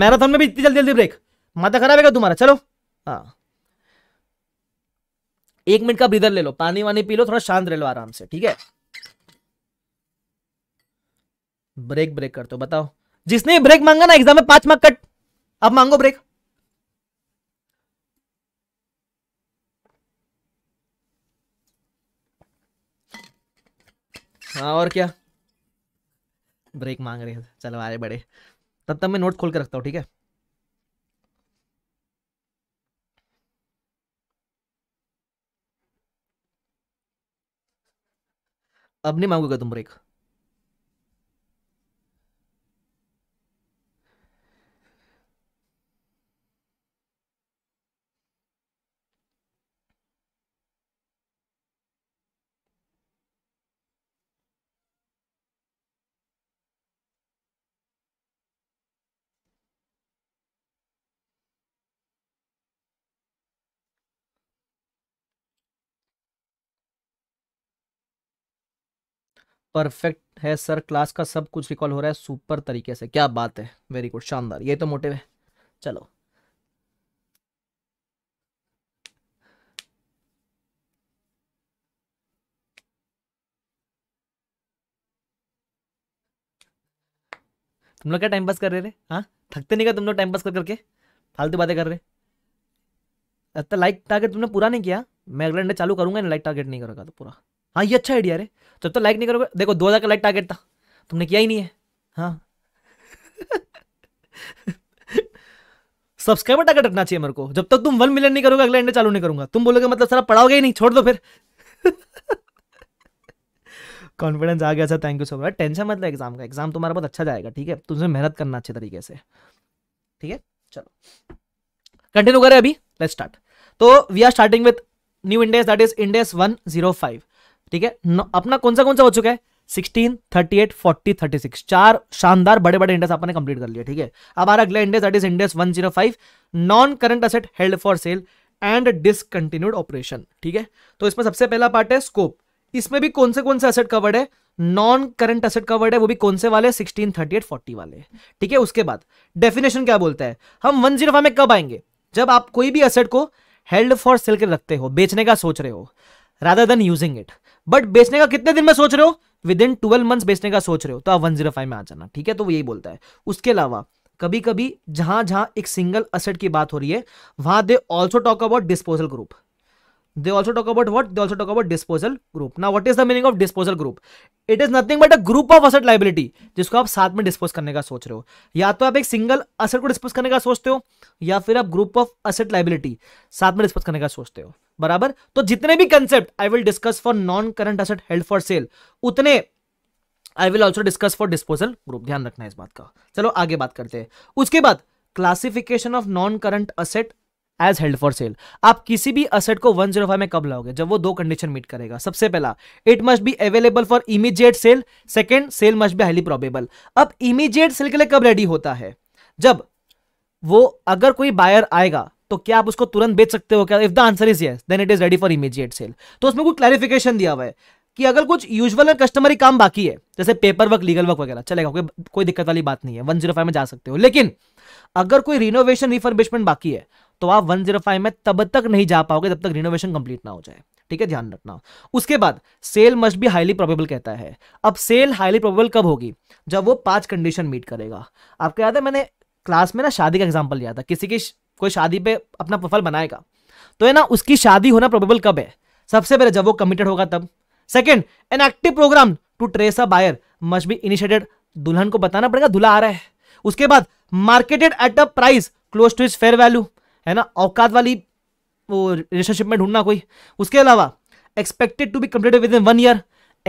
मैराथन में भी इतनी जल्दी जल्दी ब्रेक माता खराब है तुम्हारा चलो हाँ एक मिनट का ब्रीदर ले लो पानी वानी पी लो थोड़ा शांत रह लो आराम से ठीक है ब्रेक ब्रेक कर दो बताओ जिसने ब्रेक मांगा ना एग्जाम में पांच मार्क कट अब मांगो ब्रेक हाँ और क्या ब्रेक मांग रहे हैं चलो आए बड़े तब तक मैं नोट खोल कर रखता हूँ ठीक है अब नहीं मांगोगे तुम ब्रेक परफेक्ट है सर क्लास का सब कुछ रिकॉल हो रहा है सुपर तरीके से क्या बात है वेरी गुड शानदार ये तो मोटिव है चलो तुम लोग क्या टाइम पास कर रहे थे हाँ थकते नहीं क्या तुम लोग टाइम पास कर करके फालतू बातें कर रहे अच्छा लाइक टारगेट तुमने पूरा नहीं किया मैं अगले अंडे चालू करूंगा लाइक टारगेट नहीं करेगा तो पूरा हाँ ये अच्छा आइडिया रे जब तो लाइक नहीं करोगे देखो दो हज़ार का लाइक टारगेट था तुमने किया ही नहीं है हाँ सब्सक्राइबर टारगेट रखना चाहिए मेरे को जब तक तुम वन मिलियन नहीं करोगे अगला इंडिया चालू नहीं करूंगा तुम बोलोगे मतलब सारा पढ़ाओगे ही नहीं छोड़ दो फिर कॉन्फिडेंस आ गया sir thank you so much tension मतलब एग्जाम का एग्जाम तुम्हारा बहुत अच्छा जाएगा ठीक है तुमसे मेहनत करना अच्छे तरीके से ठीक है चलो कंटिन्यू करें अभी लेट्स स्टार्ट तो we are starting with new index that is index one zero five ठीक है अपना कौन सा कौन सा हो चुका है 16, 38, 40, 36 चार शानदार बड़े बड़े इंडेक्स आपने कंप्लीट कर लिया ठीक है अब हमारा अगला index that is index 105 non current asset held for sale and discontinued operation ठीक है तो इसमें सबसे पहला पार्ट है स्कोप इसमें भी कौन से कौन से असेट कवर्ड है नॉन करंट असेट कवर्ड है वो भी कौन से वाले 16, 38, 40 वाले ठीक है उसके बाद डेफिनेशन क्या बोलता है हम 105 में कब आएंगे जब आप कोई भी असेट को हेल्ड फॉर सेल के रखते हो बेचने का सोच रहे हो rather than using it but बेचने का कितने दिन में सोच रहे हो विद इन ट्वेल्व मंथ बेचने का सोच रहे हो तो आप वन जीरो फाइव में आ जाना ठीक है तो वो यही बोलता है उसके अलावा कभी कभी जहां जहां एक सिंगल असेट की बात हो रही है वहां they also talk about disposal group they also talk about what they also talk about disposal group ना what is the meaning of disposal group it is nothing but a group of asset liability जिसको आप साथ में dispose करने का सोच रहे हो या तो आप एक सिंगल असेट को डिस्पोज करने का सोचते हो या फिर आप ग्रुप ऑफ असेट लाइबिलिटी साथ में डिस्पोज करने का सोचते हो बराबर तो जितने भी concept I will discuss for non current asset held for sale उतने I will also discuss for disposal group ध्यान रखना इस बात का चलो आगे बात करते हैं उसके बाद classification of non current asset as held for sale आप किसी भी असेट को 105 में कब लाओगे जब वो दो कंडीशन मीट करेगा सबसे पहला it must be available for immediate sale second sale must be highly probable अब इमीजिएट सेल के लिए कब रेडी होता है जब वो अगर कोई बायर आएगा तो क्या आप उसको तुरंत बेच सकते हो क्या if the answer is yes then it is ready for immediate sale तो उसमें कुछ क्लैरिफिकेशन दिया हुआ है कि अगर कुछ यूजुअल और कस्टमरी काम बाकी है जैसे पेपर वर्क लीगल वर्क वगैरह चलेगा कोई कोई दिक्कत वाली बात नहीं है वन जीरो फाइव में जा सकते हो लेकिन अगर कोई रिनोवेशन रिफर्बिशमेंट बाकी है तो आप वन जीरो फाइव में तब तक नहीं जा पाओगे जब तक रिनोवेशन कंप्लीट ना हो जाए ठीक है ध्यान रखना उसके बाद सेल मस्ट भी हाईली प्रोबेबल कहता है अब सेल हाईली प्रोबेबल कब होगी जब वो पांच कंडीशन मीट करेगा आपको याद है मैंने क्लास में ना शादी का एग्जाम्पल लिया था किसी की कोई शादी पे अपना प्रोफाइल बनाएगा तो है ना उसकी शादी होना प्रोबेबल कब है सबसे पहले जब वो कमिटेड होगा तब second an active program to trace a buyer must be initiated दुल्हन को बताना पड़ेगा दुल्हा आ रहा है उसके बाद marketed at a price close to is fair value है ना औकात वाली वो रिलेशनशिप में ढूंढना कोई उसके अलावा expected to be completed within one year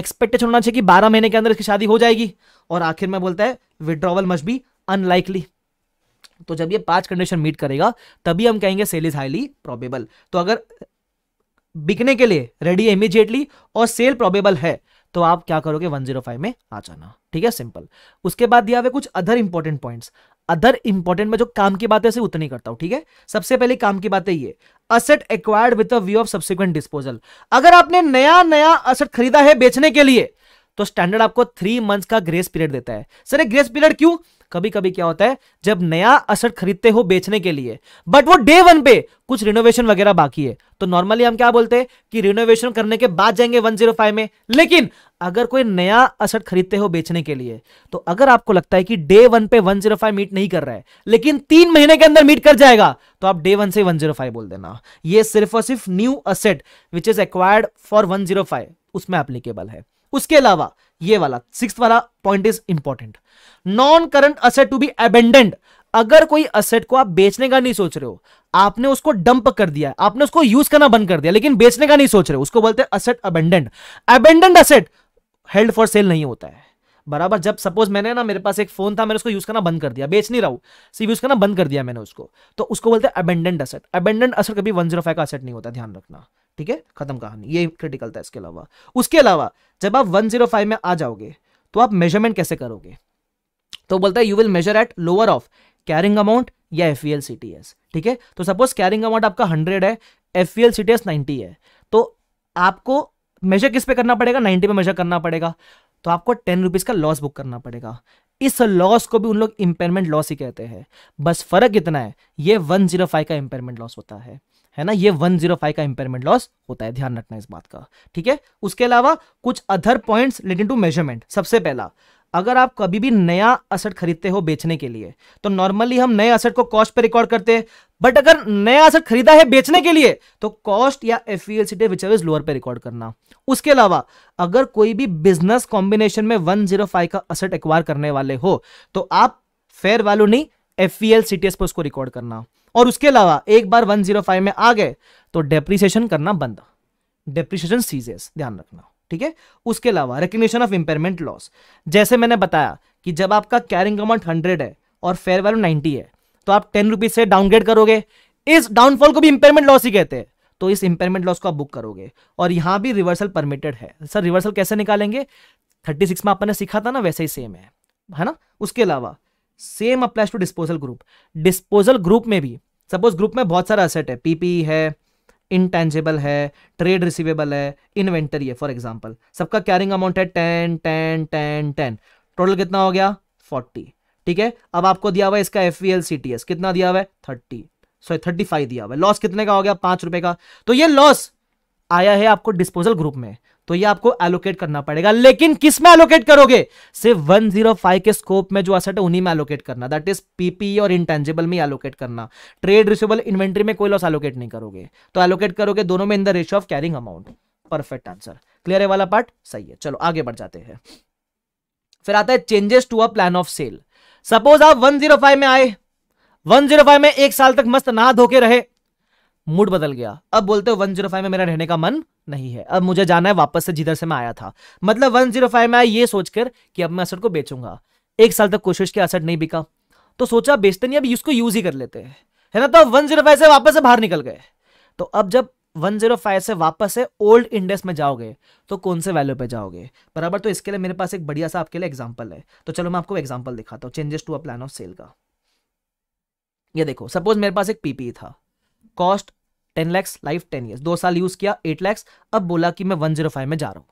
expectation होना चाहिए कि बारह महीने के अंदर इसकी शादी हो जाएगी और आखिर में बोलता है विड्रॉवल मस्ट बी अनलाइकली तो जब ये पांच कंडीशन मीट करेगा तभी हम कहेंगे सेल इज हाईली प्रोबेबल तो अगर बिकने के लिए रेडी इमीजिएटली और सेल प्रोबेबल है तो आप क्या करोगे 105 में आ जाना ठीक है सिंपल उसके बाद दिया हुआ कुछ other important points other important में जो काम की बातें से उतनी करता हूं ठीक है सबसे पहले काम की बातें ये asset acquired with view of subsequent disposal अगर आपने नया नया असेट खरीदा है बेचने के लिए तो स्टैंडर्ड आपको थ्री मंथ्स का ग्रेस पीरियड देता है सर ग्रेस पीरियड क्यों कभी कभी क्या होता है जब नया असट खरीदते हो बेचने के लिए बट वो डे वन पे कुछ रिनोवेशन वगैरह बाकी है तो नॉर्मली हम क्या बोलते हैं कि रिनोवेशन करने के बाद जाएंगे 105 में लेकिन अगर कोई नया असट खरीदते हो बेचने के लिए तो अगर आपको लगता है कि डे वन पे 105 मीट नहीं कर रहा है लेकिन तीन महीने के अंदर मीट कर जाएगा तो आप डे वन से 105 बोल देना यह सिर्फ और सिर्फ new asset which is acquired for one उसमें एप्लीकेबल है उसके अलावा ये वाला सिक्स वाला point is important non current asset to be abandoned अगर कोई असेट को आप बेचने का नहीं सोच रहे हो आपने उसको डंप कर दिया आपने उसको यूज करना बंद कर दिया लेकिन बेचने का नहीं सोच रहे उसको बोलते asset abandoned abandoned asset held for sale नहीं होता है बराबर जब सपोज मैंने ना मेरे पास एक फोन था मैंने उसको यूज करना बंद कर दिया बेच नहीं रहा हूं सिर्फ यूज करना बंद कर दिया मैंने उसको तो उसको बोलते हैं अबेंडेंट असेट अबेंडेंट असेट कभी वन जीरो फाइव का असेट नहीं होता ध्यान रखना ठीक है खत्म कहानी ये क्रिटिकल था इसके अलावा उसके अलावा जब आप 105 में आ जाओगे तो आप मेजरमेंट कैसे करोगे तो बोलता है you will measure at lower of carrying amount या एफ e ठीक है तो सपोज कैरिंग अमाउंट आपका हंड्रेड है एफ एल नाइन्टी है तो आपको मेजर किस पे करना पड़ेगा नाइन्टी पे मेजर करना पड़ेगा तो आपको टेन रुपीज का लॉस बुक करना पड़ेगा इस लॉस को भी उन लोग इंपेयरमेंट लॉस ही कहते हैं बस फर्क इतना है ये 105 का इंपेयरमेंट लॉस होता है है ना ये 105 का इंपेयरमेंट लॉस होता है ध्यान रखना इस बात का ठीक है उसके अलावा कुछ other points related to measurement सबसे पहला अगर आप कभी भी नया असट खरीदते हो बेचने के लिए तो नॉर्मली हम नए असट को कॉस्ट पर रिकॉर्ड करते हैं बट अगर नया असट खरीदा है बेचने के लिए तो कॉस्ट या एफ विच इज लोअर पर रिकॉर्ड करना उसके अलावा अगर कोई भी बिजनेस कॉम्बिनेशन में 105 का असट एक्वायर करने वाले हो तो आप फेयर वैल्यू नहीं एफ e पर उसको रिकॉर्ड करना और उसके अलावा एक बार 105 में आ गए तो डेप्रिसिएशन करना बंद डेप्रिसिएशन सीजेस ध्यान रखना ठीक है उसके अलावा रिकग्निशन ऑफ इंपेयरमेंट लॉस जैसे मैंने बताया कि जब आपका कैरिंग अमाउंट हंड्रेड है और फेयर वैल्यू नाइन्टी है तो आप टेन रुपीज से डाउनग्रेड करोगे इस डाउनफॉल को भी इंपेयरमेंट लॉस ही कहते हैं तो इस इंपेयरमेंट लॉस को आप बुक करोगे और यहाँ भी रिवर्सल परमिटेड है सर रिवर्सल कैसे निकालेंगे थर्टी सिक्स में आपने सीखा था ना वैसे ही सेम है है ना उसके अलावा same applies to disposal group disposal group में भी सपोज ग्रुप में बहुत सारा असेट e है पीपी है इनटेंजेबल है ट्रेड रिसीवेबल है इन्वेंटरी है फॉर एग्जाम्पल सबका कैरिंग अमाउंट है ten ten ten ten total कितना हो गया फोर्टी ठीक है अब आपको दिया हुआ है इसका एफ वी कितना दिया हुआ है थर्टी सॉरी थर्टी फाइव दिया हुआ है लॉस कितने का हो गया पांच रुपए का तो ये लॉस आया है आपको डिस्पोजल ग्रुप में तो ये आपको एलोकेट करना पड़ेगा लेकिन किस में एलोकेट करोगे सिर्फ 105 के स्कोप में जो असेट है उन्हीं में एलोकेट करना दैट इज पीपीई और इंटेंजिबल में एलोकेट करना ट्रेड रिसेबल इन्वेंट्री में कोई लॉस एलोकेट नहीं करोगे तो एलोकेट करोगे दोनों में in the ratio of carrying amount perfect answer clear है वाला पार्ट सही है चलो आगे बढ़ जाते हैं फिर आता है changes to a plan of sale suppose आप वन में आए वन में एक साल तक मस्त ना धोके रहे मूड बदल गया अब बोलते हो वन जीरो फाइव में मेरा रहने का मन नहीं है अब मुझे जाना है वापस से जिधर से मैं आया था मतलब वन जीरो फाइव में आया ये सोचकर कि अब मैं असट को बेचूंगा एक साल तक कोशिश किया असट नहीं बिका तो सोचा बेचते नहीं अब इसको यूज ही कर लेते हैं है ना तो वन जीरो फाइव से वापस से बाहर निकल गए तो अब जब वन जीरो फाइव से वापस से ओल्ड इंडेक्स में जाओगे तो कौन से वैल्यू पे जाओगे बराबर तो इसके लिए मेरे पास एक बढ़िया सा आपके लिए एग्जाम्पल है तो चलो मैं आपको एग्जाम्पल दिखाता हूँ changes to a plan of sale का ये देखो सपोज मेरे पास एक पीपी e था cost ten lakhs life ten year दो साल यूज किया एट लैक्स अब बोला कि मैं वन जीरो फाइव में जा रहा हूँ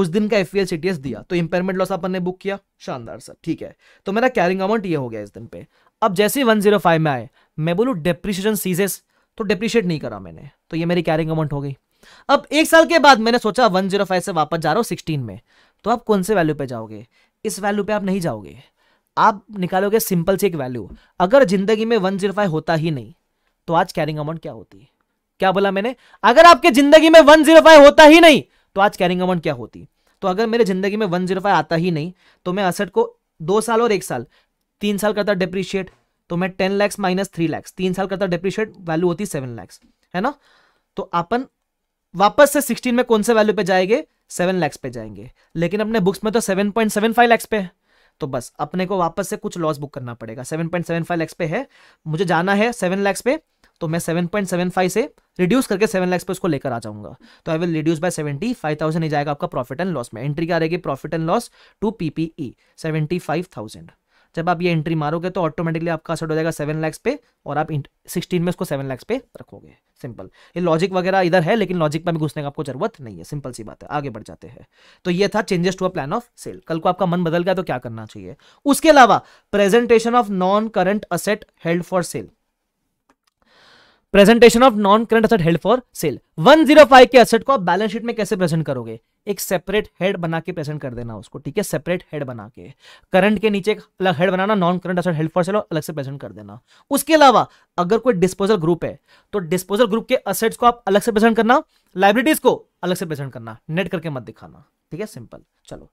उस दिन का एफ एल e दिया तो इंपेयरमेंट लॉस अपन ने बुक किया शानदार सर ठीक है तो मेरा कैरिंग अमाउंट ये हो गया इस दिन पे अब जैसे ही वन जीरो फाइव में आए मैं बोलूँ डेप्रिशिएशन सीजेस तो डेप्रिशिएट नहीं करा मैंने तो ये मेरी कैरिंग अमाउंट हो गई अब एक साल के बाद मैंने सोचा वन जीरो फाइव से वापस जा रहा हूँ सिक्सटीन में तो आप कौन से वैल्यू पे जाओगे इस वैल्यू पे आप नहीं जाओगे आप निकालोगे सिंपल सी एक वैल्यू अगर जिंदगी में वन जीरो फाइव होता ही नहीं तो आज कैरिंग अमाउंट क्या होती है क्या बोला मैंने अगर आपके जिंदगी में 105 होता ही नहीं तो आज कैरिंग अमाउंट क्या होती तो अगर मेरे जिंदगी में 105 आता ही नहीं तो मैं असट को दो साल और एक साल तीन साल करता डिप्रिशिएट तो मैं ten lakhs minus three lakhs तीन साल करता डिप्रिशिएट वैल्यू होती सेवन लैक्स है ना तो अपन वापस से सिक्सटीन में कौन से वैल्यू पे जाएंगे सेवन लैक्स पे जाएंगे लेकिन अपने बुक्स में तो seven point seven five lakhs पे है तो बस अपने को वापस से कुछ लॉस बुक करना पड़ेगा seven point seven five lakhs पे है मुझे जाना है सेवन लैक्स पे तो मैं 7.75 से रिड्यूस करके सेवन लैक्स पे उसको लेकर आ जाऊंगा तो I will reduce by seventy five thousand ही जाएगा आपका प्रॉफिट एंड लॉस में एंट्री क्या रहेगी profit and loss to PPE seventy five thousand जब आप ये एंट्री मारोगे तो ऑटोमेटिकली आपका सेट हो जाएगा सेवन लैक्स पे और आप सिक्सटीन में उसको सेवन लैक्स पे रखोगे सिंपल ये लॉजिक वगैरह इधर है लेकिन लॉजिक में घुसने का आपको जरूरत नहीं है सिंपल सी बात है आगे बढ़ जाते हैं तो ये था changes to a plan of sale कल को आपका मन बदल गया तो क्या करना चाहिए उसके अलावा presentation of non current asset held for sale presentation of non current asset held for sale 105 के असेट को आप बैलेंस शीट में कैसे प्रेजेंट करोगे एक सेपरेट हेड बना के प्रेजेंट कर देना उसको ठीक है सेपरेट हेड बना के करंट के नीचे एक अलग हेड बनाना non current asset held for sale और अलग से प्रेजेंट कर देना उसके अलावा अगर कोई डिस्पोजल ग्रुप है तो डिस्पोजल ग्रुप के असेट्स को आप अलग से प्रेजेंट करना लाइब्रेटीज को अलग से प्रेजेंट करना नेट करके मत दिखाना ठीक है सिंपल चलो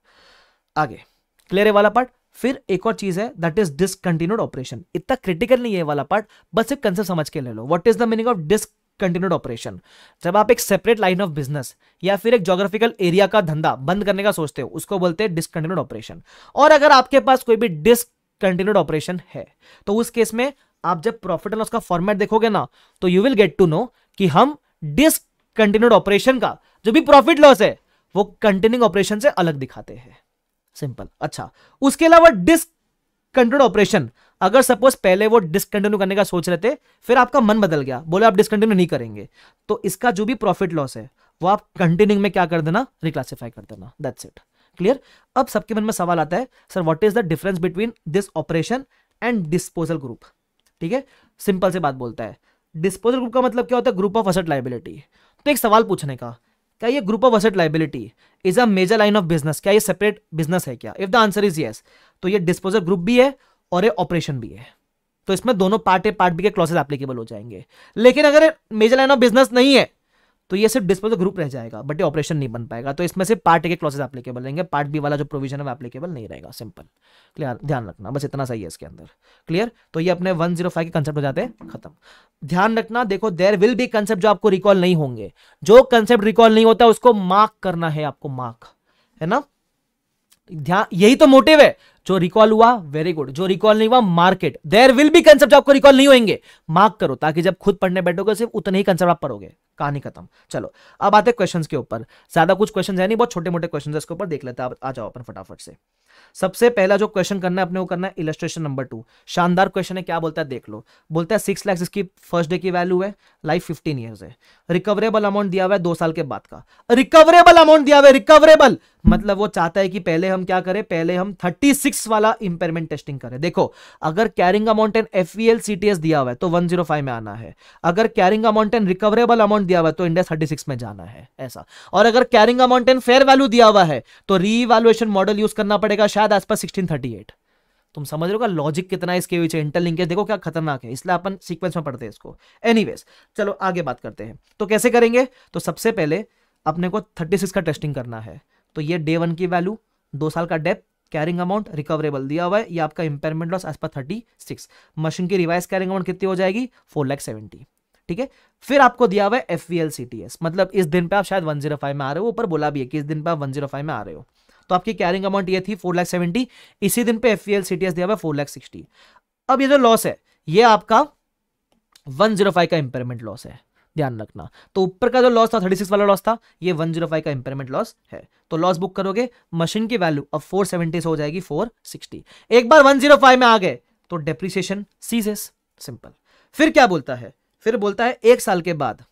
आगे क्लियर है वाला पार्ट फिर एक और चीज है दैट इज डिसकंटिन्यूड ऑपरेशन इतना क्रिटिकल नहीं है वाला पार्ट बस एक कंसेप्ट समझ के ले लो what is the meaning of discontinued operation जब आप एक सेपरेट लाइन ऑफ बिजनेस या फिर एक जोग्राफिकल एरिया का धंधा बंद करने का सोचते हो उसको बोलते हैं डिसकंटिन्यूड ऑपरेशन और अगर आपके पास कोई भी डिसकंटिन्यूड ऑपरेशन है तो उस केस में आप जब प्रॉफिट एंड लॉस का फॉर्मेट देखोगे ना तो you will get to know कि हम डिसकंटिन्यूड ऑपरेशन का जो भी प्रॉफिट लॉस है वो कंटिन्यूइंग ऑपरेशन से अलग दिखाते हैं सिंपल अच्छा उसके अलावा डिसकंटिन्यूड ऑपरेशन अगर सपोज पहले वो डिसकंटिन्यू करने का सोच रहे थे फिर आपका मन बदल गया बोले आप डिसकंटिन्यू नहीं करेंगे तो इसका जो भी प्रॉफिट लॉस है वो आप कंटिन्यूंग में क्या कर देना रिक्लासीफाई कर देना दैट्स इट क्लियर अब सबके मन में सवाल आता है sir what is the difference between this operation and disposal group ठीक है सिंपल से बात बोलता है डिस्पोजल ग्रुप का मतलब क्या होता है ग्रुप ऑफ असेट लाइबिलिटी तो एक सवाल पूछने का क्या ये group of asset liability is a major line of business क्या ये सेपरेट बिजनेस है क्या if the answer is yes तो ये डिस्पोजल ग्रुप भी है और ये ऑपरेशन भी है तो इसमें दोनों पार्ट ए पार्ट बी के क्लॉसेज एप्लीकेबल हो जाएंगे लेकिन अगर मेजर लाइन ऑफ बिजनेस नहीं है तो ये सिर्फ डिस्पोजल ग्रुप रह जाएगा बट ये ऑपरेशन नहीं बन पाएगा तो इसमें से पार्ट ए के क्लॉसेज एप्लीकेबल रहेंगे पार्ट बी वाला जो प्रोविजन है वो एप्लीकेबल नहीं रहेगा सिंपल क्लियर ध्यान रखना बस इतना सही है इसके अंदर क्लियर तो ये अपने 105 के कंसेप्ट हो जाते हैं खत्म ध्यान रखना देखो देर विल बी कंसेप्ट जो आपको रिकॉल नहीं होंगे जो कंसेप्ट रिकॉल नहीं होता उसको मार्क करना है आपको मार्क है ना ध्यान यही तो मोटिव है जो रिकॉल हुआ वेरी गुड जो रिकॉल नहीं हुआ market there will be concept आपको रिकॉल नहीं होंगे मार्क करो ताकि जब खुद पढ़ने बैठोगे सिर्फ उतने ही कंसेप्ट आप पढ़ोगे कहानी खत्म चलो अब आते क्वेश्चंस के ऊपर ज्यादा कुछ क्वेश्चंस है नहीं बहुत छोटे मोटे क्वेश्चंस है इसके ऊपर देख लेते हैं आ जाओ अपन फटाफट से सबसे पहला जो क्वेश्चन करना है अपने वो करना है इलस्ट्रेशन नंबर टू शानदार क्वेश्चन है क्या बोलता है देख लो बोलता है सिक्स लैक्स इसकी फर्स्ट डे की वैल्यू है लाइफ फिफ्टीन ईयर्स है रिकवरेबल अमाउंट दिया हुआ है दो साल के बाद का रिकवरेबल अमाउंट दिया हुआ है रिकवरेबल मतलब वो चाहता है कि पहले हम क्या करें पहले हम 36 वाला इंपेयरमेंट टेस्टिंग करें देखो अगर कैरिंग अमाउंट एन एफ दिया हुआ है तो 105 में आना है अगर carrying amount and recoverable amount amount दिया हुआ है तो इंडिया थर्टी सिक्स में जाना है ऐसा और अगर carrying amount and fair value दिया हुआ है तो रीवैल्युएशन मॉडल यूज करना पड़ेगा शायद as per sixteen thirty eight तुम समझ रहे हो लॉजिक कितना इसके पीछे है देखो क्या खतरनाक है इसलिए अपन सीक्वेंस में पढ़ते हैं इसको एनीवेज चलो आगे बात करते हैं तो कैसे करेंगे तो सबसे पहले अपने को 36 का टेस्टिंग करना है तो ये डे वन की वैल्यू दो साल का डेप कैरिंग अमाउंट रिकवरेबल दिया हुआ है ये आपका इंपेयरमेंट लॉस एज पर थर्टी सिक्स मशीन की रिवाइज कैरिंग अमाउंट कितनी हो जाएगी फोर लैख सेवेंटी ठीक है फिर आपको दिया हुआ है एफ मतलब इस दिन पे आप शायद वन जीरो फाइव में आ रहे हो ऊपर बोला भी है कि इस दिन पे आप वन जीरो फाइव में आ रहे हो तो आपकी कैरिंग अमाउंट ये थी फोर लाख सेवेंटी इसी दिन पे F V L C T S दिया हुआ है फोर लाख सिक्सटी अब ये जो लॉस है ये आपका वन जीरो फाइव का इंपेयरमेंट लॉस है ध्यान रखना तो ऊपर का जो लॉस था थर्टी सिक्स वाला लॉस था ये वन जीरो फाइव का इंपेयरमेंट लॉस है तो लॉस बुक करोगे मशीन की वैल्यू अब फोर सेवेंटी से हो जाएगी फोर सिक्सटी एक बार वन जीरो फाइव में आ गए तो डेप्रिसिएशन सीजेस सिंपल फिर क्या बोलता है फिर बोलता है एक साल के बाद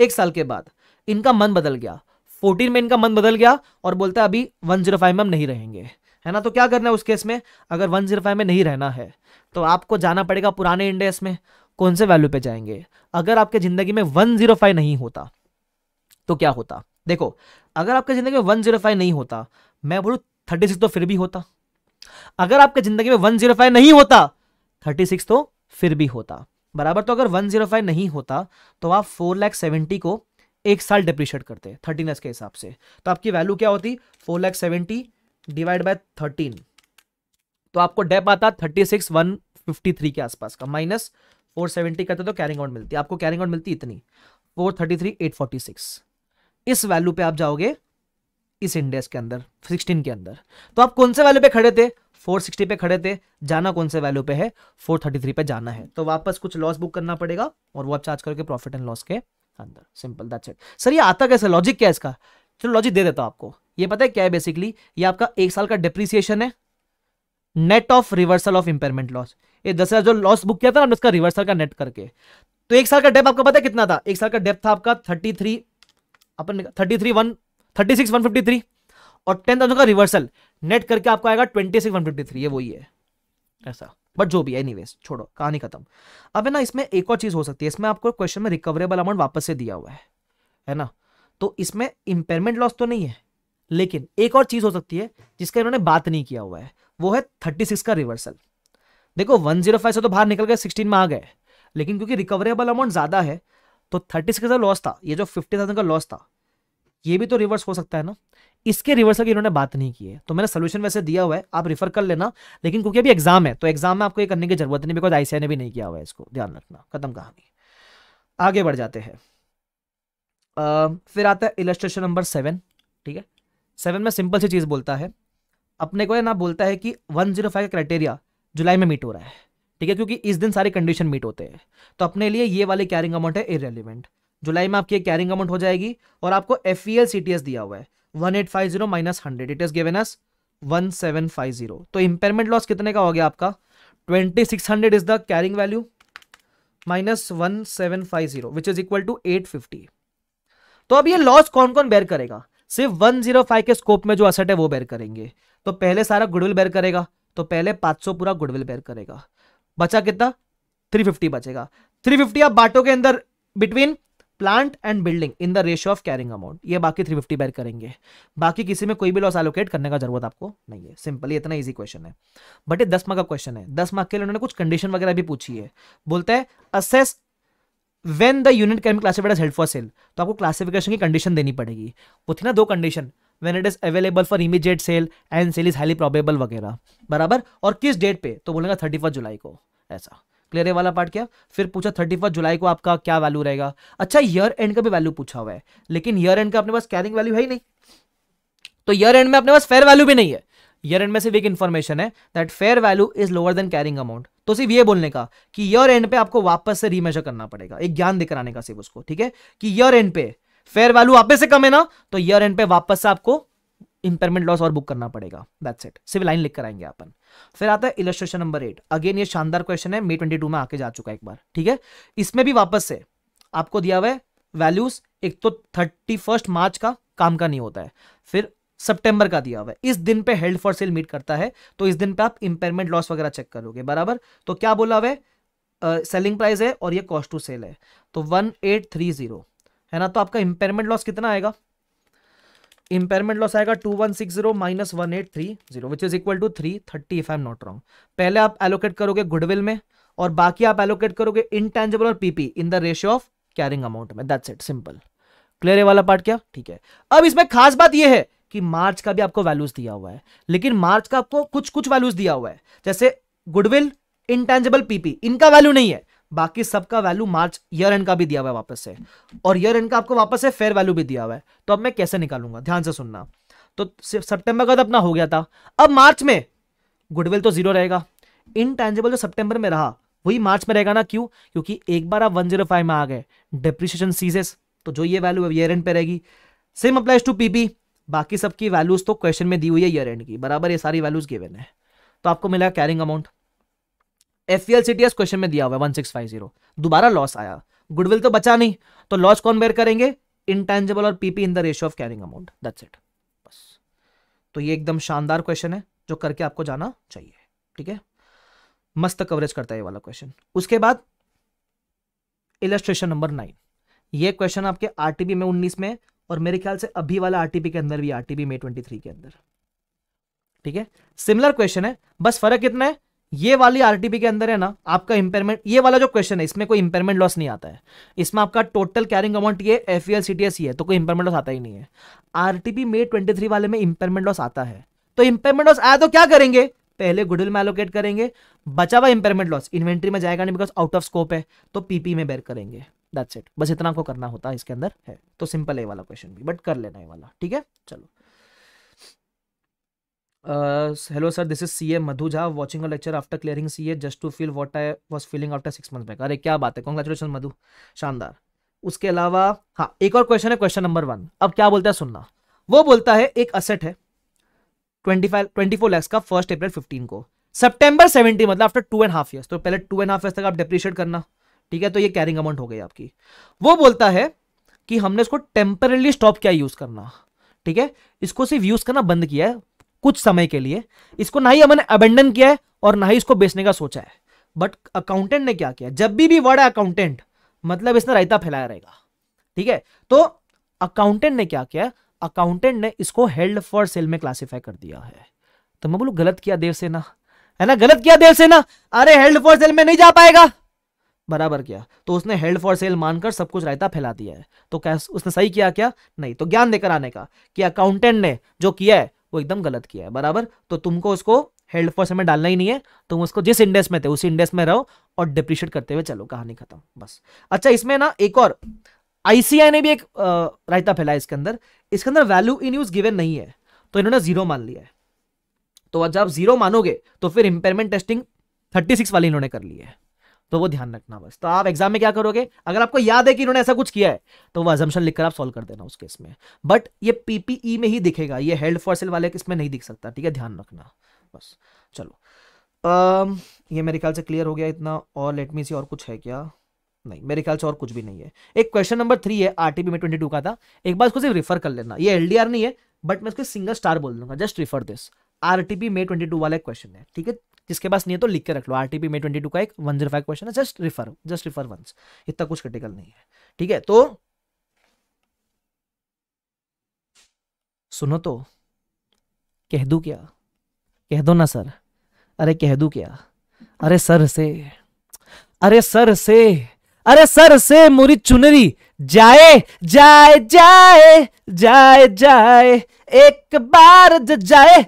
एक साल के बाद इनका मन बदल गया फोर्टीन में इनका मन बदल गया और बोलता है अभी वन जीरो फाइव में हम नहीं रहेंगे है ना तो क्या करना है उस केस में अगर वन जीरो फाइव में नहीं रहना है तो आपको जाना पड़ेगा पुराने इंडेक्स में कौन से वैल्यू पे जाएंगे अगर आपके ज़िंदगी में वन जीरो फाइव नहीं होता तो क्या होता देखो अगर आपके ज़िंदगी में वन जीरो फाइव नहीं होता मैं बोलूँ थर्टी सिक्स तो फिर भी होता अगर आपके ज़िंदगी में वन जीरो फाइव नहीं होता थर्टी सिक्स तो फिर भी होता बराबर तो अगर 105 नहीं होता तो आप फोर लैख सेवेंटी को एक साल डिप्रिशिएट करते थर्टीन एस के हिसाब से तो आपकी वैल्यू क्या होती four lakh seventy divide by thirteen तो आपको डेप आता thirty six one fifty three के आसपास का माइनस फोर सेवेंटी करते तो कैरिंग आउट मिलती आपको कैरिंग आउट मिलती इतनी four thirty three eight forty six इस वैल्यू पे आप जाओगे इस इंडेक्स के अंदर सिक्सटीन के अंदर तो आप कौन से वैल्यू पे खड़े थे 460 पे खड़े थे जाना कौन से वैल्यू पे है 433 पे जाना है तो वापस कुछ लॉस बुक करना पड़ेगा और वो आप चार्ज करोगे प्रॉफिट एंड लॉस के अंदर सिंपल दैट्स इट सर ये आता कैसे लॉजिक क्या है इसका चलो लॉजिक दे देता हूं आपको ये पता है क्या है बेसिकली ये आपका एक साल का डिप्रिसिएशन है net of reversal of impairment loss ये दस हजार जो लॉस बुक किया था ना उसका रिवर्सल का नेट करके तो एक साल का डेप आपको पता है कितना था एक साल का डेप था आपका थर्टी थ्री अपन thirty three one thirty six one fifty three और टेन थाउजेंड का रिवर्सल नेट करके आपको आएगा twenty six one fifty three ये वही है ऐसा बट जो भी है एनी छोड़ो कहानी खत्म अब है ना इसमें एक और चीज़ हो सकती है इसमें आपको क्वेश्चन में रिकवरेबल अमाउंट वापस से दिया हुआ है है ना तो इसमें इंपेयरमेंट लॉस तो नहीं है लेकिन एक और चीज़ हो सकती है जिसका इन्होंने बात नहीं किया हुआ है वो है थर्टी सिक्स का रिवर्सल देखो वन जीरो फाइव से तो बाहर निकल गए सिक्सटीन में आ गए लेकिन क्योंकि रिकवरेबल अमाउंट ज़्यादा है तो थर्टी सिक्स का लॉस था ये जो फिफ्टी थाउजेंड का लॉस था ये भी तो रिवर्स हो सकता है ना इसके रिवर्सल की इन्होंने बात नहीं की है तो मैंने सोल्यूशन वैसे दिया हुआ है आप रिफर कर लेना लेकिन क्योंकि अभी एग्जाम है तो एग्जाम में आपको ये करने की जरूरत नहीं बिकॉज आईसीआई ने भी नहीं किया हुआ है इसको ध्यान रखना खत्म कहानी आगे बढ़ जाते हैं फिर आता है इलेस्ट्रेशन नंबर सेवन ठीक है सेवन में सिंपल सी चीज़ बोलता है अपने को ना बोलता है कि वन जीरो फाइव का क्राइटेरिया जुलाई में मीट हो रहा है ठीक है क्योंकि इस दिन सारे कंडीशन मीट होते हैं तो अपने लिए ये वाले कैरिंग अमाउंट है इरेलीवेंट जुलाई में आपकी कैरिंग अमाउंट हो जाएगी और आपको एफ ई e दिया हुआ है 1850 minus hundred it is given as 1750 तो इंपेयरमेंट लॉस कितने का हो गया आपका 2600 is the carrying value minus one seven five zero which is equal to eight fifty तो अब ये लॉस कौन कौन बेयर करेगा सिर्फ वन जीरो फाइव के स्कोप में जो असेट है वो बेयर करेंगे तो पहले सारा गुडविल बेयर करेगा तो पहले पाँच सौ पूरा गुडविल बेयर करेगा बचा कितना थ्री फिफ्टी बचेगा थ्री फिफ्टी आप के अंदर between plant and building in the ratio of carrying amount ये बाकी थ्री फिफ्टी बैर करेंगे बाकी किसी में कोई भी लॉस एलोकेट करने का जरूरत आपको नहीं है सिंपली इतना इजी क्वेश्चन है बट ये दस मार्क का क्वेश्चन है दस मार्क के लिए उन्होंने कुछ कंडीशन वगैरह भी पूछी है बोलते हैं assess when the unit can classified as held for sale तो आपको क्लासिफिकेशन की कंडीशन देनी पड़ेगी वो थी ना दो condition when it is available for immediate sale and sale is highly probable वगैरह बराबर और किस डेट पे तो बोलेगा थर्टी फर्स्ट जुलाई को ऐसा क्लियर है वाला पार्ट क्या फिर पूछा थर्टी फर्स्ट जुलाई को आपका क्या वैल्यू रहेगा अच्छा ईयर एंड का भी वैल्यू पूछा हुआ है लेकिन ईयर एंड का अपने पास कैरिंग वैल्यू है ही नहीं तो ईयर एंड में अपने पास फेयर वैल्यू भी नहीं है ईयर एंड में सिर्फ एक इन्फॉर्मेशन है that fair value is lower than carrying amount तो सिर्फ ये बोलने का कि ईयर एंड पे आपको वापस से रीमेजर करना पड़ेगा एक ज्ञान दिखाने का सिर्फ उसको ठीक है कि ईयर एंड पे फेयर वैल्यू आप से कम है ना तो ईयर एंड पे वापस से आपको इंपेयरमेंट लॉस और बुक करना पड़ेगा दैट्स इट सिविल लाइन लिख कर आएंगे अपन फिर आता है इलस्ट्रेशन नंबर एट अगेन ये शानदार क्वेश्चन है मे ट्वेंटी में आके जा चुका है एक बार ठीक है इसमें भी वापस से आपको दिया हुआ है वैल्यूज एक तो थर्टी मार्च का काम का नहीं होता है फिर सितंबर का दिया हुआ है इस दिन पे हेल्ड फॉर सेल मीट करता है तो इस दिन पे आप इंपेयरमेंट लॉस वगैरह चेक करोगे बराबर तो क्या बोला हुआ है सेलिंग प्राइस है और ये कॉस्ट टू सेल है तो वन एट थ्री जीरो है ना तो आपका इंपेयरमेंट लॉस कितना आएगा इंपेयरमेंट लॉस आएगा two one six zero minus one eight three zero which is equal to three thirty if I am not wrong पहले आप एलोकेट करोगे गुडविल में और बाकी आप एलोकेट करोगे इनटेंजेबल और PP in the ratio of carrying amount में दैट्स इट सिंपल क्लियर है वाला पार्ट क्या ठीक है अब इसमें खास बात यह है कि मार्च का भी आपको वैल्यूज दिया हुआ है लेकिन मार्च का आपको कुछ कुछ वैल्यूज दिया हुआ है जैसे गुडविल इनटेंजेबल पीपी इनका वैल्यू नहीं है बाकी सबका वैल्यू मार्च ईयर एंड का भी दिया हुआ है वापस से और ईयर एंड का आपको वापस से फेयर वैल्यू भी दिया हुआ है तो अब मैं कैसे निकालूंगा ध्यान से सुनना तो सितंबर का तो अपना हो गया था अब मार्च में गुडविल तो जीरो रहेगा इनटैंजेबल जो सितंबर में रहा वही मार्च में रहेगा ना क्यों क्योंकि एक बार आप फाइव oh में आ गए डिप्रिशिएशन सीजेस तो जो ये वैल्यू है ईयर एंड पे रहेगी सेम अप्लाइज टू पीपी बाकी सबकी वैल्यूज तो क्वेश्चन में दी हुई है ईयर एंड की बराबर ये सारी वैल्यूज गिवन है तो आपको मिला carrying amount F L C T S question में दिया हुआ वन सिक्स फाइव जीरो दोबारा लॉस आया गुडविल तो बचा नहीं तो लॉस कौन बेयर करेंगे इंटेंजिबल और PP in the ratio of carrying amount that's it बस तो ये एकदम शानदार क्वेश्चन है जो करके आपको जाना चाहिए ठीक है मस्त कवरेज करता है ये वाला क्वेश्चन उसके बाद इलस्ट्रेशन नंबर नाइन ये क्वेश्चन आपके आरटीबी में उन्नीस में और मेरे ख्याल से अभी वाला आरटीबी के अंदर भी आरटीबी में ट्वेंटी थ्री के अंदर ठीक है सिमिलर क्वेश्चन है बस फर्क कितना है ये वाली आरटीपी के अंदर है ना आपका इंपेयरमेंट ये वाला जो क्वेश्चन है इसमें कोई इंपेयरमेंट लॉस नहीं आता है इसमें आपका टोटल कैरिंग अमाउंट ये एफ ई e ही है तो कोई इंपेयरमेंट लॉस आता ही नहीं है आरटीपी मे 23 वाले में इंपेयरमेंट लॉस आता है तो इंपेयरमेंट लॉस आया तो क्या करेंगे पहले गुडविल में एलोकेट करेंगे बचा हुआ इंपेयरमेंट लॉस इन्वेंट्री में जाएगा नहीं बिकॉज आउट ऑफ स्कोप है तो पीपी में बैर करेंगे दैट्स इट बस इतना को करना होता है इसके अंदर है तो सिंपल है वाला क्वेश्चन भी बट कर लेना है वाला ठीक है चलो hello sir this is C A Madhu Jha watching a lecture after clearing C A just to feel what I was feeling after six month back अरे क्या बात है कॉन्ग्रेचुलेशन मधु शानदार उसके अलावा हाँ एक और क्वेश्चन है क्वेश्चन नंबर वन अब क्या बोलता है सुनना वो बोलता है एक असेट है twenty five twenty four lakhs का फर्स्ट अप्रैल फिफ्टीन को सेप्टेम्बर सेवेंटी मतलब after two and half years तो पहले टू एंड हाफ ईयर्स तक आप डिप्रिशिएट करना ठीक है तो ये कैरिंग अमाउंट हो गई आपकी वो बोलता है कि हमने इसको टेम्परली स्टॉप किया यूज करना ठीक है इसको सिर्फ यूज करना बंद किया है कुछ समय के लिए इसको ना ही हमने अबेंडन किया है और ना ही इसको बेचने का सोचा है बट अकाउंटेंट ने क्या किया जब भी भी वर्ड अकाउंटेंट मतलब इसने रायता फैलाया रहेगा ठीक है तो अकाउंटेंट ने क्या किया अकाउंटेंट ने इसको हेल्ड फॉर सेल में क्लासीफाई कर दिया है तो मैं बोलू गलत किया देव सेना है ना गलत किया देव सेना अरे हेल्ड फॉर सेल में नहीं जा पाएगा बराबर किया तो उसने हेल्ड फॉर सेल मानकर सब कुछ रायता फैला दिया है तो क्या उसने सही किया क्या नहीं तो ज्ञान देकर आने का कि अकाउंटेंट ने जो किया है वो एकदम गलत किया है बराबर तो तुमको उसको हेल्ड फॉर समय डालना ही नहीं है तुम उसको जिस इंडेक्स में थे उस इंडेक्स में रहो और डिप्रिशिएट करते हुए चलो कहानी खत्म बस अच्छा इसमें ना एक और आईसीआई ने भी एक रायता फैलाया इसके अंदर इसके अंदर वैल्यू इन यूज गिवेन नहीं है तो इन्होंने जीरो मान लिया है तो जब जीरो मानोगे तो फिर इंपेयरमेंट टेस्टिंग थर्टी सिक्स वाली इन्होंने कर ली है तो वो ध्यान रखना बस तो आप एग्जाम में क्या करोगे अगर आपको याद है कि इन्होंने ऐसा कुछ किया है तो वो अजम्पन लिखकर आप सॉल्व कर देना उस केस में बट ये पीपीई e में ही दिखेगा ये हेल्ड फॉर सेल वाले इसमें नहीं दिख सकता ठीक है ध्यान रखना बस चलो आम, ये मेरे ख्याल से क्लियर हो गया इतना और लेट मी सी और कुछ है क्या नहीं मेरे ख्याल से और कुछ भी नहीं है एक क्वेश्चन नंबर थ्री है आर में ट्वेंटी टू का था एक बार उसको सिर्फ रिफर कर लेना ये एल नहीं है बट मैं उसके सिंगल स्टार बोल दूंगा just refer this R P May twenty two वाला क्वेश्चन है ठीक है जिसके पास नहीं है तो लिख के रख लो आरटीपी में 22 का एक 105 क्वेश्चन है just refer just refer once इतना कुछ क्रिटिकल नहीं है ठीक है तो सुनो तो कह दू क्या कह दो ना सर अरे कह दू क्या अरे सर से अरे सर से अरे सर से मोरी चुनरी जाए जाए जाए जाए जाए एक बार जाए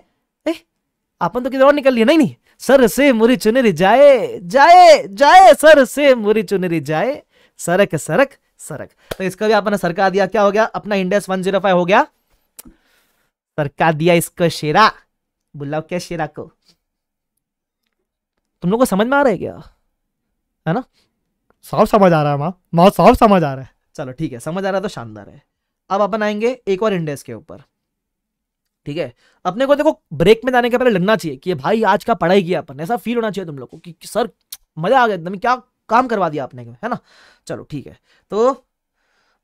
अपन तो किधर और निकल लिया नहीं नहीं सर से मुरी चुनरी जाए जाए जाए सर से मुरी चुनरी जाए सरक सरक सरक तो इसका भी आपने सरका दिया क्या हो गया अपना इंडेक्स फाइव हो गया सरका दिया इसको शेरा बुलाओ क्या शेरा को तुम लोग को समझ में आ रहा है क्या है ना साफ समझ आ रहा है माँ माँ साफ समझ आ रहा है चलो ठीक है समझ आ रहा है तो शानदार है अब अपन आएंगे एक और इंडेक्स के ऊपर ठीक है अपने को देखो ब्रेक में जाने के पहले लगना चाहिए कि भाई आज का पढ़ाई किया अपन ऐसा फील होना चाहिए तुम लोग को कि सर मजा आ गया एकदम क्या काम करवा दिया आपने है ना चलो ठीक है तो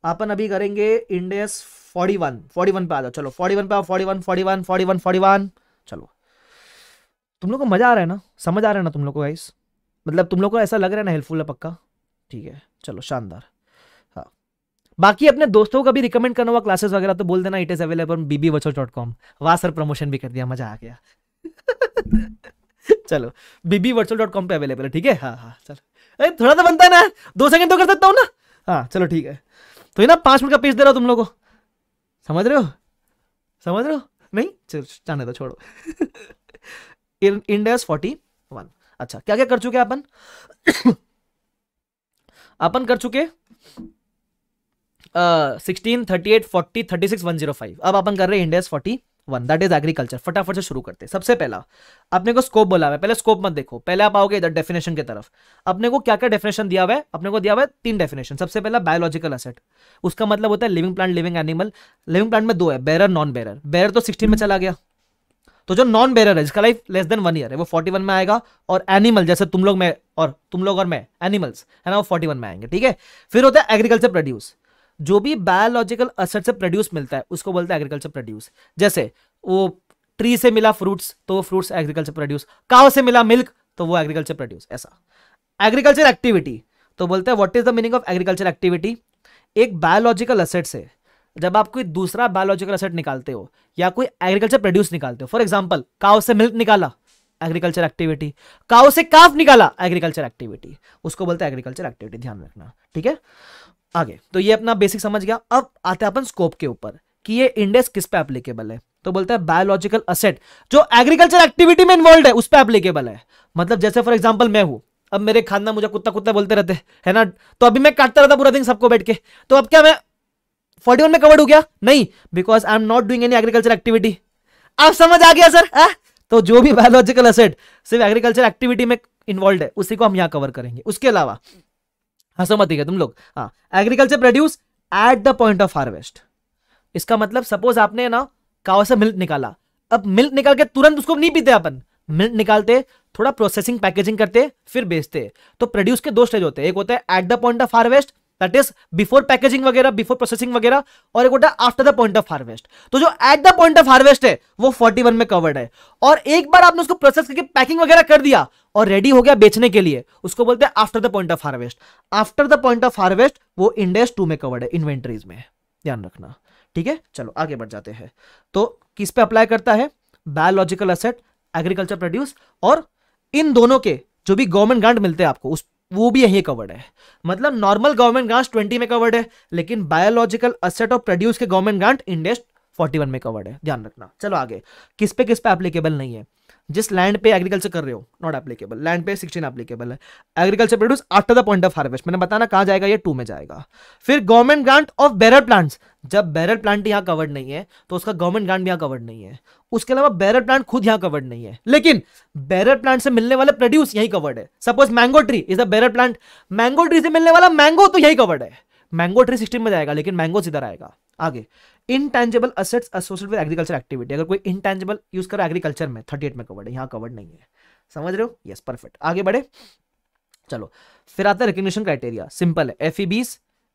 अपन अभी करेंगे इंडेस 41 41 पे आ जाओ चलो 41 पे आओ 41 41 41 41 चलो तुम लोग को मजा आ रहा है ना समझ आ रहा है ना तुम लोग को गाइस मतलब तुम लोग को ऐसा लग रहा है ना हेल्पफुल है पक्का ठीक है चलो शानदार बाकी अपने दोस्तों का भी रिकमेंड करना हुआ क्लासेस वगैरह तो बोल देना इट इज अवेलेबल बीबी वचो डॉट कॉम वाह सर प्रमोशन भी कर दिया मजा आ गया चलो बीबी वर्चुअल डॉट कॉम पे अवेलेबल है ठीक है हाँ हाँ चलो अरे थोड़ा तो बनता है ना दो सेकंड तो कर सकता हूँ ना हाँ चलो ठीक है तो ये ना पाँच मिनट का पेज दे रहा हूँ तुम लोग को समझ रहे हो समझ रहे हो नहीं चलो जाने दो छोड़ो इंडिया फोर्टी वन अच्छा क्या क्या कर चुके अपन अपन कर चुके sixteen thirty eight forty thirty six one zero five अब अपन कर रहे हैं forty one that is agriculture फटाफट से शुरू करते हैं सबसे पहला अपने को स्कोप बोला हुआ है पहले स्कोप मत देखो पहले आप आओगे इधर डेफिनेशन की तरफ अपने को क्या क्या डेफिनेशन दिया हुआ है अपने को दिया हुआ है तीन डेफिनेशन सबसे पहला बायोलॉजिकल असेट उसका मतलब होता है living plant living animal living plant में दो है बेरर नॉन बेरर बेरर तो सिक्सटीन में चला गया तो जो नॉन बेरर है जिसका life less than one year है वो फोर्टी वन में आएगा और एनिमल जैसे तुम लोग में और तुम लोग और मैं एनिमल्स है ना वो फोर्टी वन में आएंगे ठीक है फिर होता है एग्रीकल्चर प्रोड्यूस जो भी बायोलॉजिकल असर से प्रोड्यूस मिलता है उसको बोलते हैं एग्रीकल्चर प्रोड्यूस जैसे वो ट्री से मिला फ्रूट्स तो वो फ्रूट्स एग्रीकल्चर प्रोड्यूस काव से मिला मिल्क तो वो एग्रीकल्चर प्रोड्यूस ऐसा एग्रीकल्चर एक्टिविटी तो बोलते हैं what is the meaning of agriculture activity एक बायोलॉजिकल असेट से जब आप कोई दूसरा बायोलॉजिकल असेट निकालते हो या कोई एग्रीकल्चर प्रोड्यूस निकालते हो फॉर एग्जाम्पल काव से मिल्क निकाला एग्रीकल्चर एक्टिविटी काव से काफ निकाला एग्रीकल्चर एक्टिविटी उसको बोलते हैं एग्रीकल्चर एक्टिविटी ध्यान रखना ठीक है आगे तो ये अपना बेसिक समझ गया अब आते हैं अपन स्कोप के ऊपर कि ये इंडेक्स किस पे एप्लीकेबल है तो बोलते हैं बायोलॉजिकल असेट जो एग्रीकल्चर एक्टिविटी में इन्वॉल्व है उस पर एप्लीकेबल है मतलब जैसे फॉर एग्जाम्पल मैं हूं अब मेरे खानदान मुझे कुत्ता कुत्ता बोलते रहते है ना तो अभी मैं काटता रहता पूरा दिन सबको बैठ के तो अब क्या मैं फोर्टी में कवर्ड हो गया नहीं because I am not doing any agriculture activity आप समझ आ गया सर आ? तो जो भी बायोलॉजिकल असेट सिर्फ एग्रीकल्चर एक्टिविटी में इन्वॉल्व है उसी को हम यहाँ कवर करेंगे उसके अलावा हाँ समझ तुम लोग हाँ agriculture produce at the point of harvest इसका मतलब सपोज आपने ना काव से मिल्क निकाला अब मिल्क निकाल के तुरंत उसको नहीं पीते अपन मिल्क निकालते थोड़ा प्रोसेसिंग पैकेजिंग करते फिर बेचते तो प्रोड्यूस के दो स्टेज होते हैं एक होता है at the point of harvest that is before packaging वगैरह बिफोर प्रोसेसिंग वगैरह और एक होता है after the point of harvest तो जो at the point of harvest है वो 41 में कवर्ड है और एक बार आपने उसको प्रोसेस करके पैकिंग वगैरह कर दिया और रेडी हो गया बेचने के लिए उसको बोलते हैं after the point of harvest after the point of harvest वो इंडेस टू में कवर्ड है इन्वेंट्रीज में ध्यान रखना ठीक है चलो आगे बढ़ जाते हैं तो किस पे अप्लाई करता है बायोलॉजिकल असेट एग्रीकल्चर प्रोड्यूस और इन दोनों के जो भी गवर्नमेंट ग्रांट मिलते हैं आपको उस वो भी यहीं कवर्ड है मतलब नॉर्मल गवर्नमेंट ग्रांट ट्वेंटी में कवर्ड है लेकिन बायोलॉजिकल असेट ऑफ प्रोड्यूस के गवर्नमेंट ग्रांट इंडेस्ट फोर्टी में कवर्ड है ध्यान रखना चलो आगे किस पे किस पे एप्लीकेबल नहीं है जिस लैंड पे एग्रीकल्चर कर रहे हो नॉट एप्लीकेबल लैंड पे 16 एप्लीकेबल है agriculture produce after the point of harvest मैंने बताना कहाँ जाएगा ये टू में जाएगा फिर government grant of bearer plants जब बैरल प्लांट यहाँ कवर्ड नहीं है तो उसका गवर्नमेंट ग्रांट भी यहाँ कवर्ड नहीं है उसके अलावा बैरर प्लांट खुद यहाँ कवर्ड नहीं है लेकिन बैरर प्लांट से मिलने वाले प्रोड्यूस यही कवर्ड है suppose mango tree is the bearer plant mango tree से मिलने वाला मैंगो तो यही कवर्ड है मैंगो ट्री सिस्टम में जाएगा लेकिन मैंगो इधर आएगा आगे intangible assets associate with agriculture activity अगर कोई इनटेंजेबल यूज करो एग्रीकल्चर में थर्टी एट में कवर्ड है यहाँ कवर्ड नहीं है समझ रहे हो यस परफेक्ट आगे बढ़े चलो फिर आता है रिकग्निशन क्राइटेरिया सिंपल है F E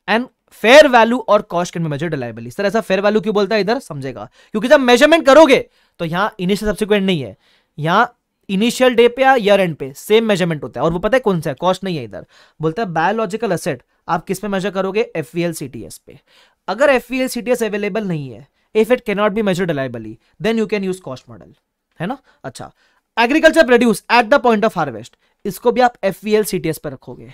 and fair value और cost can be measured reliably sir ऐसा फेयर वैल्यू क्यों बोलता है इधर समझेगा क्योंकि जब मेजरमेंट करोगे तो यहाँ इनिशियल सब्सिक्वेंट नहीं है यहाँ इनिशियल डे पे या ईयर एंड पे सेम मेजरमेंट होता है और वो पता है कौन सा है कॉस्ट नहीं है इधर बोलता है बायोलॉजिकल असेट आप किस पे मेजर करोगे एफ वी पे अगर एफ वी अवेलेबल नहीं है if it cannot be measure reliably then you can use cost model है ना अच्छा agriculture produce at the point of harvest इसको भी आप एफ वी पर रखोगे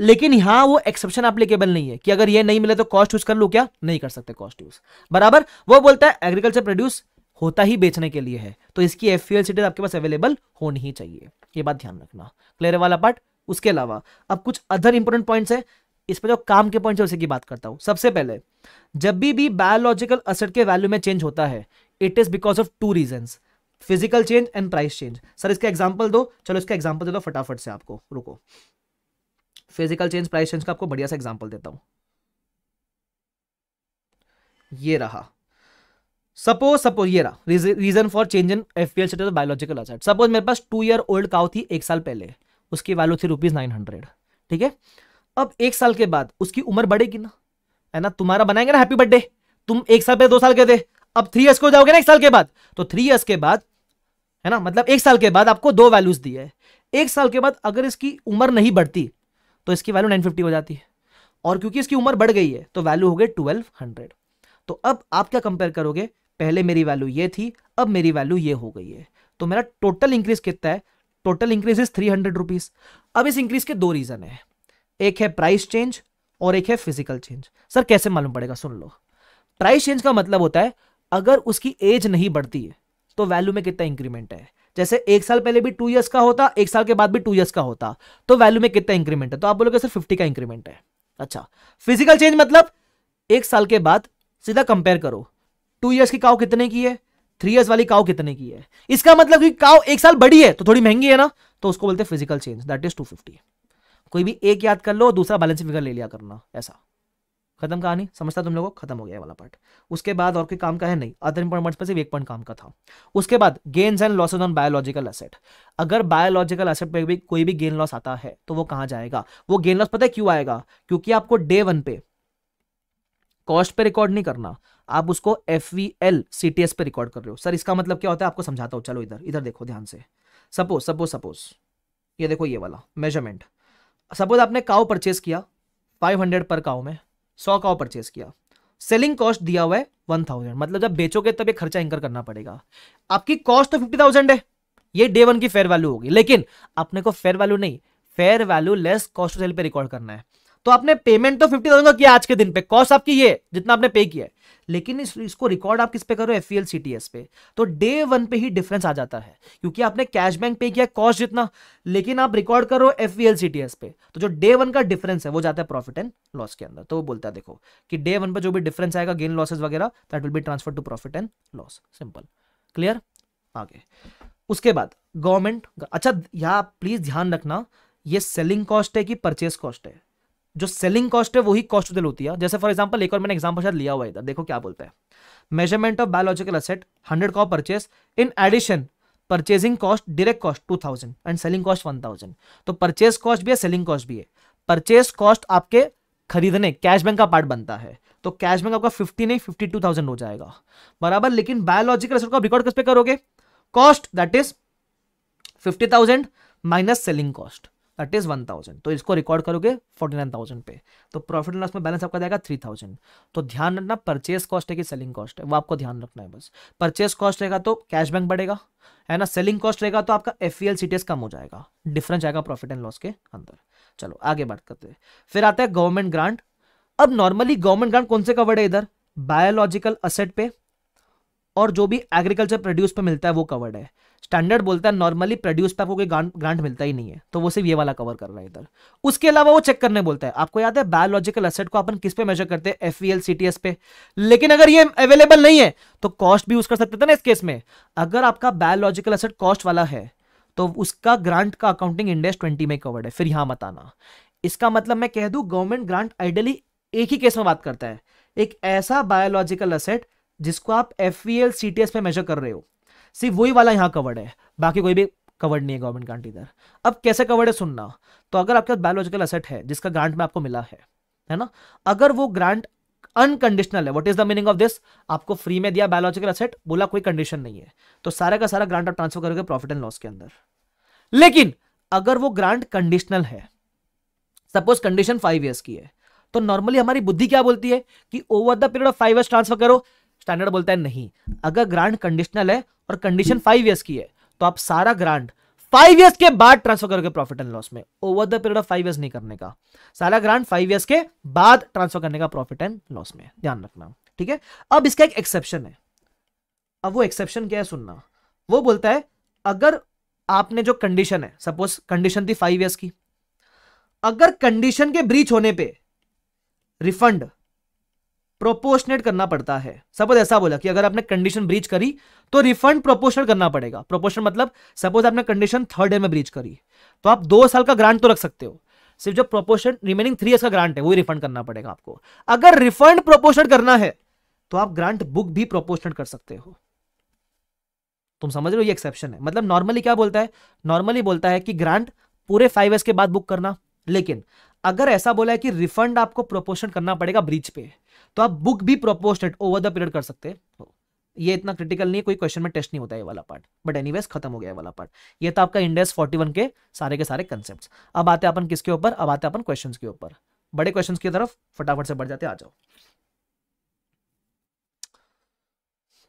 लेकिन यहां वो एक्सेप्शन एप्लीकेबल नहीं है कि अगर ये नहीं मिले तो कॉस्ट यूज कर लो क्या नहीं कर सकते कॉस्ट यूज बराबर वो बोलता है एग्रीकल्चर प्रोड्यूस होता ही बेचने के लिए है तो इसकी एफ सीटेज आपके पास अवेलेबल होनी ही चाहिए ये बात ध्यान रखना क्लियर वाला पार्ट उसके अलावा अब कुछ अदर इंपॉर्टेंट पॉइंट्स है इस पर जो काम के पॉइंट है उसी की बात करता हूं सबसे पहले जब भी भी बायोलॉजिकल असर के वैल्यू में चेंज होता है it is because of two reason physical change and price change sir इसका एग्जाम्पल दो चलो इसका एग्जाम्पल दे दो फटाफट से आपको रुको फिजिकल चेंज प्राइस चेंज का आपको बढ़िया सा एग्जाम्पल देता हूं ये रहा सपोज सपोज ये रहा reason for change in F P L biological asset suppose मेरे पास टू ईयर ओल्ड काउ थी एक साल पहले उसकी वैल्यू थी रुपीज नाइन हंड्रेड ठीक है अब एक साल के बाद उसकी उम्र बढ़ेगी ना है ना तुम्हारा बनाएंगे ना हैप्पी बर्थडे तुम एक साल पहले दो साल के थे अब थ्री ईयर्स को जाओगे ना एक साल के बाद तो थ्री ईयर्स के बाद है ना मतलब एक साल के बाद आपको दो वैल्यूज दी है एक साल के बाद अगर इसकी उम्र नहीं बढ़ती तो इसकी वैल्यू नाइन फिफ्टी हो जाती है और क्योंकि इसकी उम्र बढ़ गई है तो वैल्यू हो गई ट्वेल्व हंड्रेड तो अब आप क्या कंपेयर करोगे पहले मेरी वैल्यू ये थी अब मेरी वैल्यू ये हो गई है तो मेरा टोटल इंक्रीज कितना है total increase is three hundred rupees अब इस इंक्रीज के दो रीजन है एक है प्राइस चेंज और एक है फिजिकल चेंज सर कैसे मालूम पड़ेगा सुन लो प्राइस चेंज का मतलब होता है अगर उसकी एज नहीं बढ़ती है तो वैल्यू में कितना इंक्रीमेंट है जैसे एक साल पहले भी टू ईयर्स का होता एक साल के बाद भी टू ईयर्स का होता तो वैल्यू में कितना इंक्रीमेंट है तो आप बोलोगे सर फिफ्टी का इंक्रीमेंट है अच्छा फिजिकल चेंज मतलब एक साल के बाद सीधा कंपेयर करो टू ईयर्स की काव कितने की है थ्री ईयर्स वाली काव कितने की है इसका मतलब कि काव एक साल बड़ी है तो थोड़ी महंगी है ना तो उसको बोलते हैं physical change that is two fifty कोई भी एक याद कर लो दूसरा बैलेंस फिगर ले लिया करना ऐसा खत्म कहानी समझता तुम लोगों को खत्म हो गया वाला पार्ट उसके बाद और कोई काम का है नहीं अदर इंपॉर्टेंट पर सिर्फ एक पॉइंट काम का था उसके बाद gains and losses on biological asset अगर बायोलॉजिकल एसेट पर भी कोई भी गेन लॉस आता है तो वो कहाँ जाएगा वो गेन लॉस पता है क्यों आएगा क्योंकि आपको डे वन पे कॉस्ट पे रिकॉर्ड नहीं करना आप उसको F V L C T S पे रिकॉर्ड कर रहे हो सर इसका मतलब क्या होता है आपको समझाता हूँ चलो इधर इधर देखो ध्यान से सपोज सपोज सपोज ये देखो ये वाला मेजरमेंट सपोज आपने काव परचेस किया 500 पर काव में 100 काव परचेस किया सेलिंग कॉस्ट दिया हुआ है 1000 मतलब जब बेचोगे तब ये खर्चा इंकर करना पड़ेगा आपकी कॉस्ट तो 50000 है ये डे वन की फेयर वैल्यू होगी लेकिन अपने को फेयर वैल्यू नहीं fair value less cost sell पे रिकॉर्ड करना है तो आपने पेमेंट तो फिफ्टी थाउजेंड का किया आज के दिन पे कॉस्ट आपकी ये जितना आपने पे किया है लेकिन इस, इसको रिकॉर्ड आप किस पे करो एफ एल e पे तो डे वन पे ही डिफरेंस आ जाता है क्योंकि आपने कैश बैंक पे किया कॉस्ट जितना लेकिन आप रिकॉर्ड करो एफ एल e पे तो जो डे वन का डिफरेंस है वो जाता है प्रॉफिट एंड लॉस के अंदर तो वो बोलता है देखो कि डे वन पर जो भी डिफरेंस आएगा गेन लॉसेज वगैरह that will be transfer to profit and loss simple clear आगे उसके बाद गवर्नमेंट अच्छा यहाँ प्लीज ध्यान रखना ये सेलिंग कॉस्ट है कि परचेस कॉस्ट है जो सेलिंग कॉस्ट है वही कॉस्ट टू होती है जैसे फॉर एग्जाम्पल एक और मैंने एग्जाम्पल शायद लिया हुआ इधर देखो क्या बोलता है measurement of biological asset hundred का purchase in addition purchasing cost direct cost two thousand and selling cost one thousand तो परचेज कॉस्ट भी है सेलिंग कॉस्ट भी है परचेज कॉस्ट आपके खरीदने कैशबैक का पार्ट बनता है तो कैशबैक आपका फिफ्टी नहीं फिफ्टी टू थाउजेंड हो जाएगा बराबर लेकिन बायोलॉजिकल असेट को रिकॉर्ड किस पे करोगे cost that is fifty thousand minus selling cost that is one thousand तो इसको रिकॉर्ड करोगे फोर्टी नाइन थाउजेंड पे तो प्रॉफिट लॉस में बैलेंस आपका जाएगा थ्री थाउजेंड तो ध्यान रखना परचेज कॉस्ट है कि सेलिंग कॉस्ट है वो आपको ध्यान रखना है बस परचेज कॉस्ट रहेगा तो कैश बैंक बढ़ेगा है ना सेलिंग कॉस्ट रहेगा तो आपका एफ ई e कम हो जाएगा डिफरेंस आएगा प्रॉफिट एंड लॉस के अंदर चलो आगे बात करते हैं फिर आता है गवर्नमेंट ग्रांट अब नॉर्मली गवर्नमेंट ग्रांट कौन से कवर्ड है इधर बायोलॉजिकल असेट पे और जो भी एग्रीकल्चर प्रोड्यूस पे मिलता है वो कवर्ड है स्टैंडर्ड बोलता है नॉर्मली प्रोड्यूस पे आपको कोई ग्रांट मिलता ही नहीं है तो वो सिर्फ ये वाला कवर कर रहा है इधर उसके अलावा वो चेक करने बोलता है आपको याद है बायोलॉजिकल असेट को अपन किस पे मेजर करते हैं एफ एल सी पे लेकिन अगर ये अवेलेबल नहीं है तो कॉस्ट भी यूज कर सकते थे ना इस केस में अगर आपका बायोलॉजिकल असेट कॉस्ट वाला है तो उसका ग्रांट का अकाउंटिंग इंडेक्स ट्वेंटी में कवर्ड है फिर यहां मत आना इसका मतलब मैं कह दू गवर्नमेंट ग्रांट आइडियली एक ही केस में बात करता है एक ऐसा बायोलॉजिकल असेट जिसको आप F V L C T S पे मेजर कर रहे हो सिर्फ वही वाला यहाँ कवर्ड है बाकी कोई भी कवर्ड नहीं है गवर्नमेंट ग्रांट इधर अब कैसे कवर्ड है सुनना तो अगर आपके पास बायोलॉजिकल असेट है जिसका ग्रांट में आपको मिला है है ना अगर वो ग्रांट अनकंडीशनल है what is the meaning of this आपको फ्री में दिया बायोलॉजिकल असेट बोला कोई कंडीशन नहीं है तो सारा का सारा ग्रांट आप ट्रांसफर करोगे प्रॉफिट एंड लॉस के अंदर लेकिन अगर वो ग्रांट कंडीशनल है सपोज कंडीशन फाइव ईयर्स की है तो नॉर्मली हमारी बुद्धि क्या बोलती है कि over the period of five years transfer करो स्टैंडर्ड बोलता है नहीं अगर ग्रांट कंडीशनल है और कंडीशन फाइव ईयर्स की है तो आप सारा ग्रांट फाइव ईयर्स के बाद ट्रांसफर करोगे प्रॉफिट एंड लॉस में over the period of five years नहीं करने का सारा ग्रांट फाइव ईयर्स के बाद ट्रांसफर करने का प्रॉफिट एंड लॉस में ध्यान रखना ठीक है अब इसका एक एक्सेप्शन है अब वो एक्सेप्शन क्या है सुनना वो बोलता है अगर आपने जो कंडीशन है सपोज कंडीशन थी फाइव ईयर्स की अगर कंडीशन के ब्रीच होने पे रिफंड प्रोपोर्शनेट करना पड़ता है सपोज ऐसा बोला कि अगर आपने कंडीशन ब्रीच करी तो रिफंड प्रोपोर्शनल करना पड़ेगा प्रोपोर्शन मतलब सपोज आपने कंडीशन थर्ड ईयर में ब्रीच करी तो आप दो साल का ग्रांट तो रख सकते हो सिर्फ जो प्रोपोर्शन रिमेनिंग थ्री ईयर्स का ग्रांट है वो रिफंड करना पड़ेगा आपको अगर रिफंड प्रोपोर्शन करना है तो आप ग्रांट बुक भी प्रोपोर्शन कर सकते हो तुम समझ रहे हो ये एक्सेप्शन है मतलब नॉर्मली क्या बोलता है नॉर्मली बोलता है कि ग्रांट पूरे फाइव ईयर्स के बाद बुक करना लेकिन अगर ऐसा बोला है कि रिफंड आपको प्रोपोर्शन करना पड़ेगा ब्रीच पे तो आप बुक भी प्रोपोस्टेड ओवर द पीरियड कर सकते हो ये इतना क्रिटिकल नहीं है कोई क्वेश्चन में टेस्ट नहीं होता है वाला पार्ट बट एनी खत्म हो गया वाला पार्ट ये तो आपका इंडेस 41 के सारे के सारे कंसेप्ट अब आते अपन किसके ऊपर अब आते अपन क्वेश्चन के ऊपर बड़े क्वेश्चन की तरफ फटाफट से बढ़ जाते आ जाओ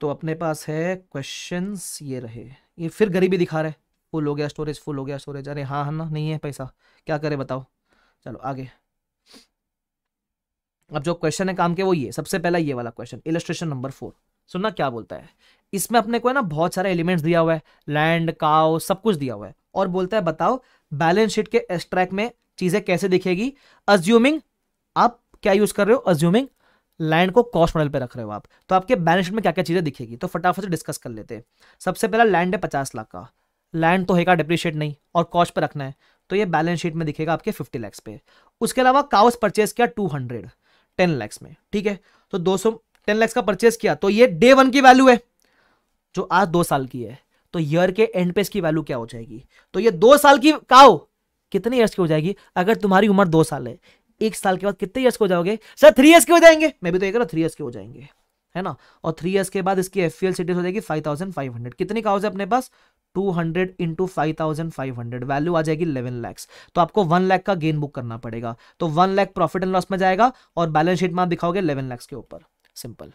तो अपने पास है क्वेश्चन ये रहे ये फिर गरीबी दिखा रहे फुल हो गया स्टोरेज फुल हो गया स्टोरेज अरे हाँ हाँ ना नहीं है पैसा क्या करे बताओ चलो आगे अब जो क्वेश्चन है काम के वो ये सबसे पहला ये वाला क्वेश्चन इलस्ट्रेशन नंबर फोर सुनना क्या बोलता है इसमें अपने को है ना बहुत सारे एलिमेंट्स दिया हुआ है लैंड काव सब कुछ दिया हुआ है और बोलता है बताओ बैलेंस शीट के एस्ट्रैक में चीजें कैसे दिखेगी अज्यूमिंग आप क्या यूज कर रहे हो अज्यूमिंग लैंड को कॉस्ट मॉडल पे रख रहे हो आप तो आपके बैलेंस शीट में क्या क्या चीजें दिखेगी तो फटाफट से डिस्कस कर लेते हैं सबसे पहला लैंड है पचास लाख का लैंड तो है का डिप्रिशिएट नहीं और कॉस्ट पर रखना है तो ये बैलेंस शीट में दिखेगा आपके फिफ्टी लैक्स पे उसके अलावा काउस परचेज किया टू हंड्रेड टेन लैक्स में ठीक है तो दो सौ टेन लैक्स का परचेस किया तो ये डे वन की वैल्यू है जो आज दो साल की है तो ईयर के एंड पे इसकी वैल्यू क्या हो जाएगी तो ये दो साल की काओ कितने ईयर्स की हो जाएगी अगर तुम्हारी उम्र दो साल है एक साल के बाद कितने ईयर्स को जाओगे सर थ्री ईयर्स के हो जाएंगे मैं भी तो ये कह रहा थ्री ईयर्स के हो जाएंगे है ना और थ्री ईयर्स के बाद इसकी एफ सिटीज हो जाएगी फाइव थाउजेंड फाइव हंड्रेड कितनी काउज है अपने पास two hundred into five thousand five hundred value आ जाएगी इलेवन लैक्स तो आपको वन लाख का गेन बुक करना पड़ेगा तो one lakh profit and loss में जाएगा और बैलेंस शीट में आप दिखाओगे इलेवन लैक्स के ऊपर सिंपल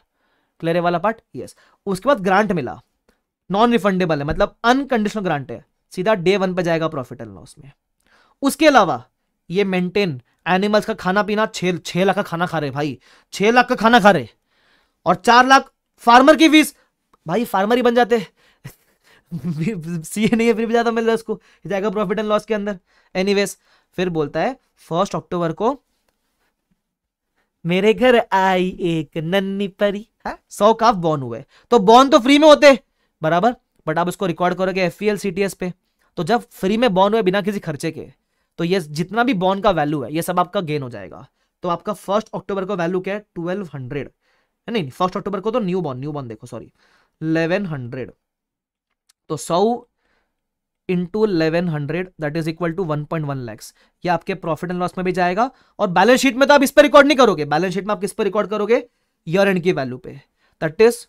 क्लियर है वाला पार्ट यस उसके बाद ग्रांट मिला नॉन रिफंडेबल है मतलब अनकंडीशनल ग्रांट है सीधा डे वन पर जाएगा प्रॉफिट एंड लॉस में उसके अलावा ये मेंटेन एनिमल्स का खाना पीना छः छः लाख का खाना खा रहे भाई छह लाख का खाना खा रहे और चार लाख फार्मर की फीस भाई फार्मर ही बन जाते हैं सीए नहीं है फिर भी ज़्यादा मिल रहा है उसको जाएगा प्रॉफिट एंड लॉस के अंदर एनीवेज फिर बोलता है फर्स्ट अक्टूबर को मेरे घर आई एक नन्नी परी हाँ सौ काफ बॉन हुए तो बॉन तो फ्री में होते बराबर बट आप उसको रिकॉर्ड करोगे एफ ई e पे तो जब फ्री में बॉन हुए बिना किसी खर्चे के तो ये जितना भी बॉन्ड का वैल्यू है ये सब आपका गेन हो जाएगा तो आपका फर्स्ट अक्टूबर का वैल्यू क्या है ट्वेल्व हंड्रेड है नहीं फर्स्ट अक्टूबर को तो न्यू बॉन्ड न्यू बॉन देखो सॉरी इलेवन हंड्रेड तो सौ into eleven hundred that is equal to one point one lakhs ये आपके प्रॉफिट एंड लॉस में भी जाएगा और बैलेंस शीट में तो आप इस पर रिकॉर्ड नहीं करोगे बैलेंस शीट में आप किस पर रिकॉर्ड करोगे ईयर एंड की वैल्यू पे दैट इज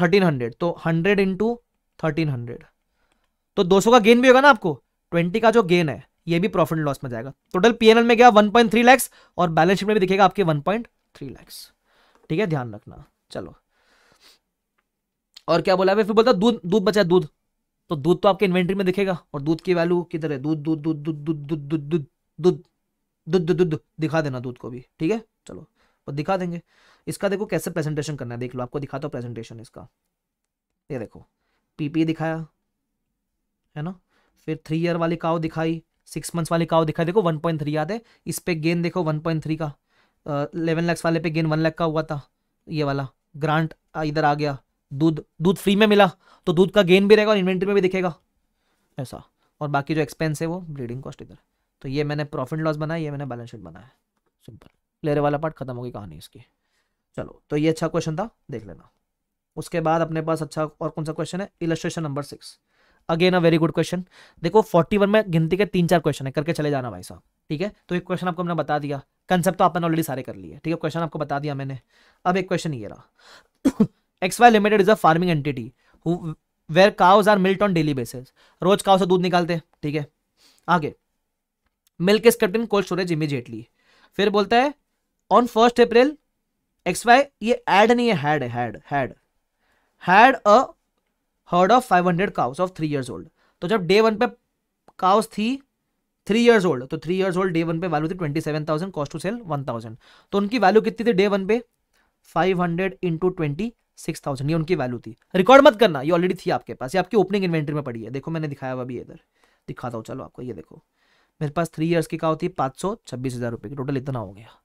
थर्टीन हंड्रेड तो हंड्रेड इंटू थर्टीन हंड्रेड तो दो सौ का गेन भी होगा ना आपको ट्वेंटी का जो गेन है ये भी प्रॉफिट लॉस में जाएगा टोटल पी एन एल में गया वन पॉइंट थ्री लैक्स और बैलेंस शीट में भी दिखेगा आपके वन पॉइंट थ्री लैक्स ठीक है ध्यान रखना चलो और क्या बोला फिर बोलता दूध दूध बचा दूध तो दूध तो आपके इन्वेंट्री में दिखेगा और दूध की वैल्यू किधर है दूध दूध दूध दूध दूध दूध दूध दूध दूध दूध दूध दूध दिखा देना दूध को भी ठीक है चलो और दिखा देंगे इसका देखो कैसे प्रेजेंटेशन करना है देख लो आपको दिखाता हूँ प्रेजेंटेशन इसका ये देखो पीपी दिखाया है ना फिर थ्री ईयर वाली काव दिखाई सिक्स मंथ्स वाली काव दिखाई देखो वन पॉइंट थ्री याद है इस पर गेन देखो वन पॉइंट थ्री का इलेवन लैक्स वाले पे गेन वन लैख का हुआ था ये वाला ग्रांट इधर आ गया दूध दूध फ्री में मिला तो दूध का गेन भी रहेगा और इन्वेंट्री में भी दिखेगा ऐसा और बाकी जो एक्सपेंस है वो ब्लीडिंग कॉस्ट इधर तो ये मैंने प्रॉफिट लॉस बनाया ये मैंने बैलेंस शीट बनाया सिंपल लेरे वाला पार्ट खत्म होगी कहानी इसकी चलो तो ये अच्छा क्वेश्चन था देख लेना उसके बाद अपने पास अच्छा और कौन सा क्वेश्चन है illustration number six again a very good question देखो फोर्टी वन में गिनती के तीन चार क्वेश्चन है करके चले जाना भाई साहब ठीक है तो एक क्वेश्चन आपको हमने बता दिया कंसेप्ट तो आपने ऑलरेडी सारे कर लिए ठीक है क्वेश्चन आपको बता दिया मैंने अब एक क्वेश्चन ये रहा X Y limited is a farming entity where cows are milked on daily basis रोज काउ से दूध निकालते हैं ठीक है आगे milk is kept in cold storage immediately फिर बोलता है on first April X Y ये एड नहीं है had had had had a herd of 500 cows of three years old तो जब डे वन पे काउस थी थ्री ईयर्स ओल्ड तो three years old day one पे वैल्यू थी twenty seven thousand cost to sell one thousand तो उनकी वैल्यू कितनी थी डे वन पे five hundred into twenty six thousand ये उनकी वैल्यू थी रिकॉर्ड मत करना ये ऑलरेडी थी आपके पास ये आपकी ओपनिंग इन्वेंट्री में पड़ी है देखो मैंने दिखाया हुआ भी इधर दिखाता हूँ चलो आपको ये देखो मेरे पास थ्री ईयर्स की क्या होती है पाँच सौ छब्बीस हज़ार रुपये की टोटल इतना हो गया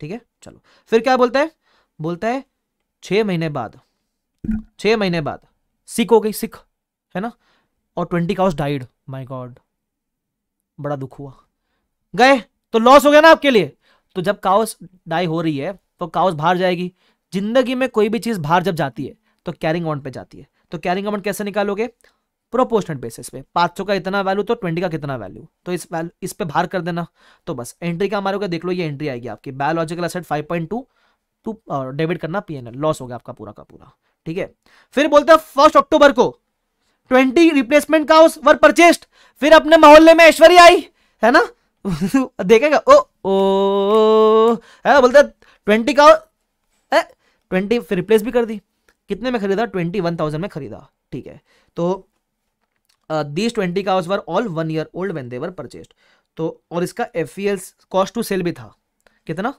ठीक है चलो फिर क्या बोलता है बोलता है छः महीने बाद छः महीने बाद सिख हो गई सिख है ना और twenty cows died my god बड़ा दुख हुआ गए तो लॉस हो गया ना आपके लिए तो जब काउस डाई हो रही है तो काउस बाहर जाएगी जिंदगी में कोई भी चीज बाहर जब जाती है तो कैरिंग अमाउंट पे जाती है तो कैरिंग अमाउंट कैसे निकालोगे प्रोपोर्शनल बेसिस पे सौ का इतना वैल्यू तो ट्वेंटी का कितना वैल्यू तो इस वैल्यू इस पे भार कर देना तो बस एंट्री का मारोगे देख लो ये एंट्री आएगी आपकी biological asset five point two two debit करना पीएनएल लॉस हो गया आपका पूरा का पूरा ठीक है फिर बोलते हैं फर्स्ट अक्टूबर को ट्वेंटी रिप्लेसमेंट का वर परचेस्ट फिर अपने मोहल्ले में ऐश्वर्य आई है ना देखेगा ओ ओ है बोलते ट्वेंटी का ट्वेंटी फिर रिप्लेस भी कर दी कितने में खरीदा ट्वेंटी वन थाउजेंड में खरीदा ठीक है तो these twenty cows were all one year old when they were purchased तो और इसका एफ कॉस्ट टू सेल भी था कितना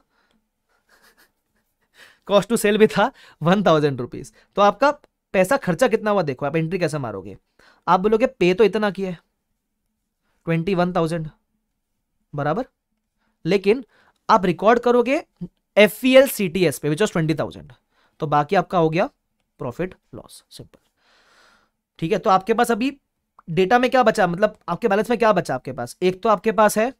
कॉस्ट टू सेल भी था वन थाउजेंड रुपीज़ तो आपका पैसा खर्चा कितना हुआ देखो आप एंट्री कैसे मारोगे आप बोलोगे पे तो इतना किया है ट्वेंटी वन थाउजेंड बराबर लेकिन आप रिकॉर्ड करोगे F E L C T S which was was twenty thousand तो बाकी आपका हो गया प्रॉफिट लॉस सिंपल ठीक है तो आपके पास अभी डेटा में क्या बचा मतलब आपके बैलेंस में क्या बचा आपके पास एक तो आपके पास है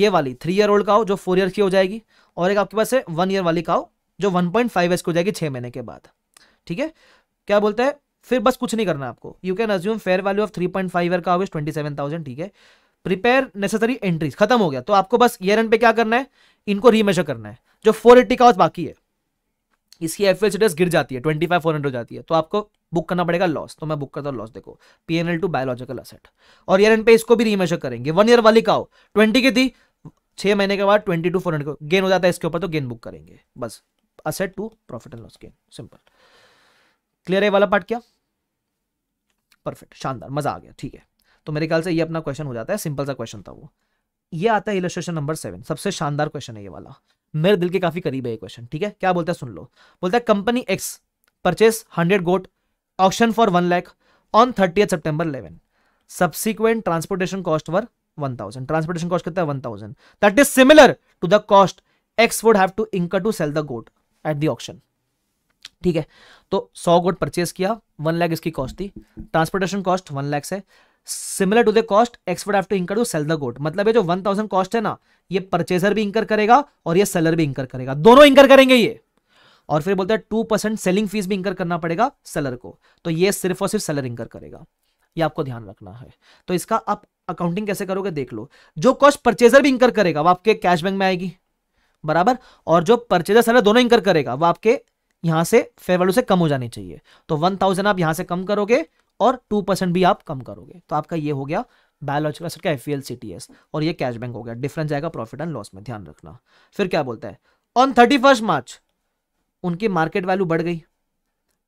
ये वाली थ्री ईयर ओल्ड का हो जो फोर ईयर की हो जाएगी और एक आपके पास है वन ईयर वाली का हो जो वन पॉइंट फाइव एस की हो जाएगी छः महीने के बाद ठीक है क्या बोलते हैं फिर बस कुछ नहीं करना आपको you can assume fair value of three point five year का हो ट्वेंटी सेवन थाउजेंड ठीक है प्रिपेयर नेसेसरी एंट्रीज खत्म हो गया तो आपको बस ईयर एंड पे क्या करना है इनको रीमेजर करना है जो फोर एट्टी का बाकी है इसकी एफ एल गिर जाती है ट्वेंटी फाइव फोर हंड्रेड जाती है तो आपको बुक करना पड़ेगा लॉस तो मैं बुक करता हूँ लॉस देखो P N L to biological asset और ईयर एंड पे इसको भी रीमेजर करेंगे वन ईयर वाली का हो ट्वेंटी की थी छह महीने के बाद twenty to four hundred gain हो जाता है इसके ऊपर तो गेन बुक करेंगे बस asset to profit and loss gain simple clear है वाला पार्ट क्या परफेक्ट शानदार मजा आ गया ठीक है तो मेरे ख्याल से ये अपना क्वेश्चन हो जाता है सिंपल सा क्वेश्चन था वो ये आता है इलेस्ट्रेशन नंबर सेवन सबसे शानदार क्वेश्चन है ये वाला मेरे दिल के काफी करीब है ये क्वेश्चन ठीक है क्या बोलता है सुन लो बोलता है company X purchase hundred goat auction for one lakh on thirty September eleven subsequent transportation cost were one thousand transportation cost कितना है one thousand that is similar to the cost X would have to incur to sell the goat at the auction ठीक है तो सौ goat purchase किया one lakh इसकी cost थी transportation cost one lakhs है similar to the cost expert have to incur to sell the goat मतलब ये जो 1000 कॉस्ट है ना ये परचेजर भी इंकर करेगा और ये सेलर भी इंकर करेगा दोनों इंकर करेंगे ये और फिर बोलते हैं टू परसेंट सेलिंग फीस भी इंकर करना पड़ेगा सेलर को तो ये सिर्फ और सिर्फ सेलर इंकर करेगा ये आपको ध्यान रखना है तो इसका आप अकाउंटिंग कैसे करोगे देख लो जो कॉस्ट परचेजर भी इंकर करेगा वो आपके कैश बैंक में आएगी बराबर और जो परचेजर सेलर दोनों इंकर करेगा वो आपके यहां से फेयर वैल्यू से कम हो जानी चाहिए तो वन थाउजेंड आप यहां से कम करोगे और टू परसेंट भी आप कम करोगे तो आपका ये हो गया बायोलॉजिकल एसेट का एफ ई और ये कैश बैंक हो गया डिफरेंस जाएगा प्रॉफिट एंड लॉस में ध्यान रखना फिर क्या बोलता है ऑन थर्टी फर्स्ट मार्च उनकी मार्केट वैल्यू बढ़ गई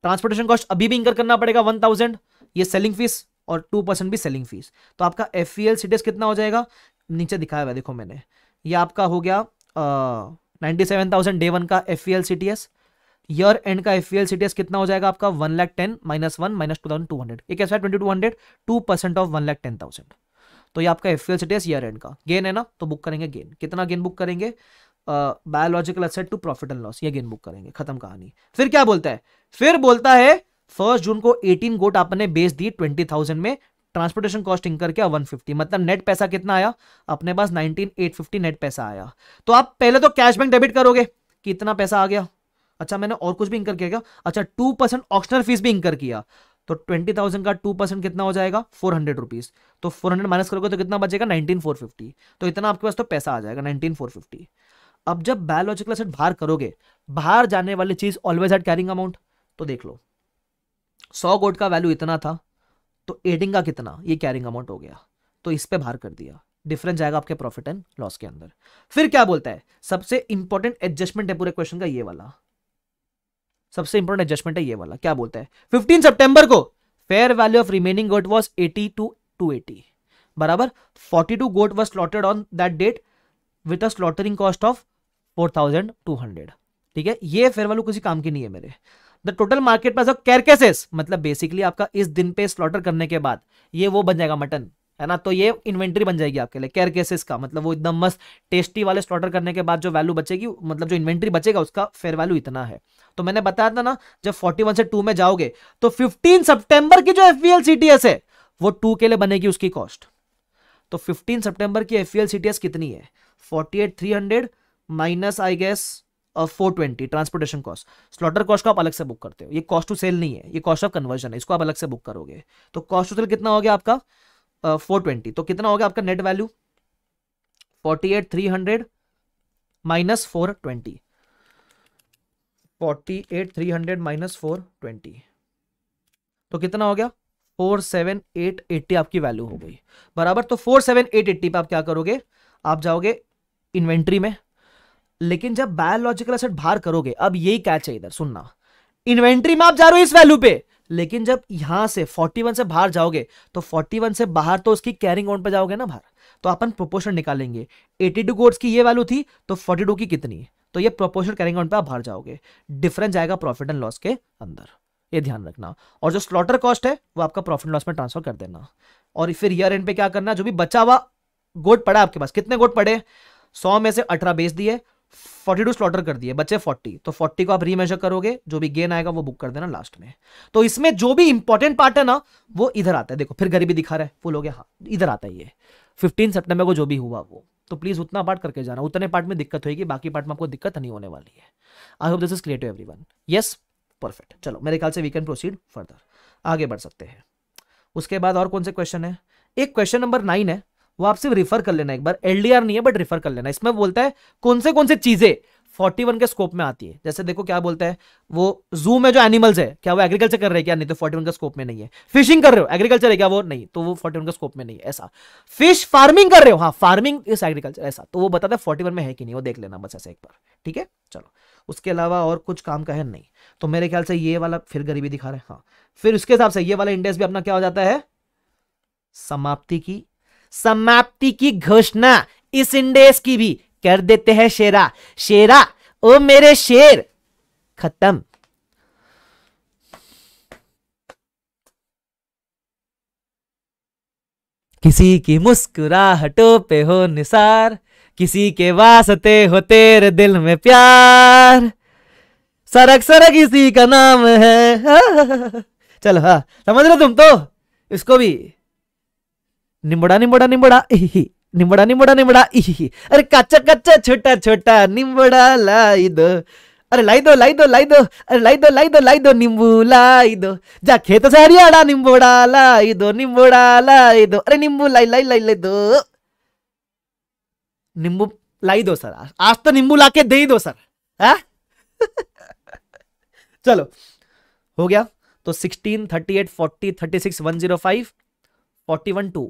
ट्रांसपोर्टेशन कॉस्ट अभी भी इंकर करना पड़ेगा वन थाउजेंड ये सेलिंग फीस और टू परसेंट भी सेलिंग फीस तो आपका एफ ई कितना हो जाएगा नीचे दिखाया हुआ देखो मैंने ये आपका हो गया ninety seven thousand day one का एफ ई ईयर एंड का एफ सीटीएस कितना हो जाएगा आपका one lakh ten minus one minus two thousand two hundred एक ऐसा twenty two hundred two percent of one lakh ten thousand तो ये आपका एफ सीटीएस ईयर एंड का गेन है ना तो बुक करेंगे गेन कितना गेन बुक करेंगे biological asset to profit and loss ये गेन बुक करेंगे खत्म कहानी फिर क्या बोलता है फिर बोलता है फर्स्ट जून को एटीन गोट आपने बेच दी 20,000 में ट्रांसपोर्टेशन कॉस्ट इंकर किया 150 मतलब नेट पैसा कितना आया अपने पास 19,850 नेट पैसा आया तो आप पहले तो कैश बैंक डेबिट करोगे कितना पैसा आ गया अच्छा मैंने और कुछ भी इंकर किया क्या अच्छा टू परसेंट ऑक्शनल फीस भी इंकर किया तो ट्वेंटी थाउजेंड का टू परसेंट कितना हो जाएगा फोर हंड्रेड रुपीज तो फोर हंड्रेड माइनस करोगे तो कितना बचेगा नाइनटीन फोर फिफ्टी तो इतना आपके पास तो पैसा आ जाएगा नाइनटीन फोर फिफ्टी अब जब बायोलॉजिकल असेट बाहर करोगे बाहर जाने वाली चीज ऑलवेज एट कैरिंग अमाउंट तो देख लो सौ गोट का वैल्यू इतना था तो एडिंग का कितना ये कैरिंग अमाउंट हो गया तो इस पर बाहर कर दिया डिफरेंस जाएगा आपके प्रॉफिट एंड लॉस के अंदर फिर क्या बोलता है सबसे इंपॉर्टेंट एडजस्टमेंट है पूरे क्वेश्चन का ये वाला सबसे इंपॉर्टेंट एडजस्टमेंट है ये वाला क्या बोलते हैं फिफ्टीन सेप्टेम्बर को fair value of remaining goat was eighty two two eighty बराबर forty two goat was slaughtered on that date with a slaughtering cost of four thousand two hundred ठीक है ये फेयर वैल्यू किसी काम की नहीं है मेरे the total market price of carcasses मतलब बेसिकली आपका इस दिन पे स्लॉटर करने के बाद ये वो बन जाएगा मटन है ना तो ये इन्वेंट्री बन जाएगी आपके लिए केयर केसेस का मतलब वो एकदम मस्त टेस्टी वाले स्लॉटर करने के बाद जो वैल्यू बचेगी मतलब जो इन्वेंट्री बचेगा उसका फेयर वैल्यू इतना है तो मैंने बताया था ना जब 41 से 2 में जाओगे तो 15 सितंबर की जो एफ सीटीएस e है वो 2 के लिए बनेगी उसकी कॉस्ट तो 15 सितंबर की एफ सीटीएस e कितनी है 48300 minus I guess four twenty transportation cost slaughter cost को आप अलग से बुक करते हो ये कॉस्ट टू सेल नहीं है ये कॉस्ट ऑफ कन्वर्जन है इसको आप अलग से बुक करोगे तो कॉस्ट टू सेल कितना हो गया आपका फोर ट्वेंटी तो कितना हो गया आपका net value forty eight three hundred minus four twenty forty eight three hundred minus four twenty तो कितना हो गया फोर सेवन एट एट्टी आपकी वैल्यू हो गई बराबर तो फोर सेवन एट एट्टी पर आप क्या करोगे आप जाओगे इन्वेंट्री में लेकिन जब बायोलॉजिकल असेट बाहर करोगे अब यही कैच है इधर सुनना इन्वेंट्री में आप जा रहे हो इस वैल्यू पे लेकिन जब यहां से 41 से बाहर जाओगे तो 41 से बाहर तो उसकी कैरिंग ऑन पर जाओगे ना बाहर तो अपन प्रोपोर्शन निकालेंगे 82 कोट्स की ये वैल्यू थी तो 42 की कितनी तो ये प्रोपोर्शन कैरिंग ऑन पर आप बाहर जाओगे डिफरेंस जाएगा प्रॉफिट एंड लॉस के अंदर ये ध्यान रखना और जो स्लॉटर कॉस्ट है वो आपका प्रॉफिट लॉस में ट्रांसफर कर देना और फिर ईयर एंड पे क्या करना जो भी बचा हुआ गोट पड़ा आपके पास कितने गोट पड़े सौ में से अठारह बेच दिए फोर्टी टू स्लॉटर कर दिए बच्चे फोर्टी तो फोर्टी को आप रीमेजर करोगे जो भी गेन आएगा वो बुक कर देना लास्ट में तो इसमें जो भी इंपॉर्टेंट पार्ट है ना वो इधर आता है देखो फिर गरीबी दिखा रहा है फुल हो गया हाँ इधर आता है ये फिफ्टीन सेप्टेम्बर को जो भी हुआ वो तो प्लीज उतना पार्ट करके जाना उतने पार्ट में दिक्कत होगी बाकी पार्ट में आपको दिक्कत नहीं होने वाली है I hope this is clear to everyone yes perfect चलो मेरे ख्याल से वी कैन प्रोसीड फर्दर आगे बढ़ सकते हैं उसके बाद और कौन से क्वेश्चन है एक क्वेश्चन नंबर नाइन है वो आप सिर्फ रिफर कर लेना एक बार एलडीआर नहीं है बट रिफर कर लेना इसमें बोलता है कौन से कौन से चीजें 41 के स्कोप में आती है जैसे देखो क्या बोलता है वो जू में जो एनिमल्स है क्या वो एग्रीकल्चर कर रहे हैं क्या नहीं तो फोर्टी का स्कोप में नहीं है फिशिंग कर रहे हो एग्रीकल्चर है क्या वो नहीं तो वो 41 का स्कोप में नहीं है ऐसा फिश फार्मिंग कर रहे हो हाँ फार्मिंग इज एग्रीकल्चर ऐसा तो वो बताता है फोर्टी में है कि नहीं वो देख लेना बस ऐसे एक बार ठीक है चलो उसके अलावा और कुछ काम का है नहीं तो मेरे ख्याल से ये वाला फिर गरीबी दिखा रहे हैं हाँ फिर उसके हिसाब से ये वाला इंडेक्स भी अपना क्या हो जाता है समाप्ति की समाप्ति की घोषणा इस इंडेस की भी कर देते हैं शेरा शेरा ओ मेरे शेर खत्म किसी की मुस्कुराहटों पे हो निसार किसी के वास्ते हो तेरे दिल में प्यार सरक सरक इसी का नाम है चलो हाँ समझ लो तुम तो इसको भी निमड़ा निमड़ा निमड़ा इही निमड़ा निमड़ा निमड़ा इही अरे कच्चा कच्चा छोटा छोटा निमड़ा लाई दो अरे लाई दो लाई दो लाई दो अरे लाई दो लाई दो लाई दो निम्बू लाई दो जा खेत से हरियाणा निम्बोड़ा लाई दो निम्बोड़ा लाई दो अरे निम्बू लाई लाई लाई ले दो निम्बू लाई दो सर आज तो निम्बू ला के दे दो सर हाँ? चलो हो गया तो sixteen thirty eight forty thirty six one zero five forty one two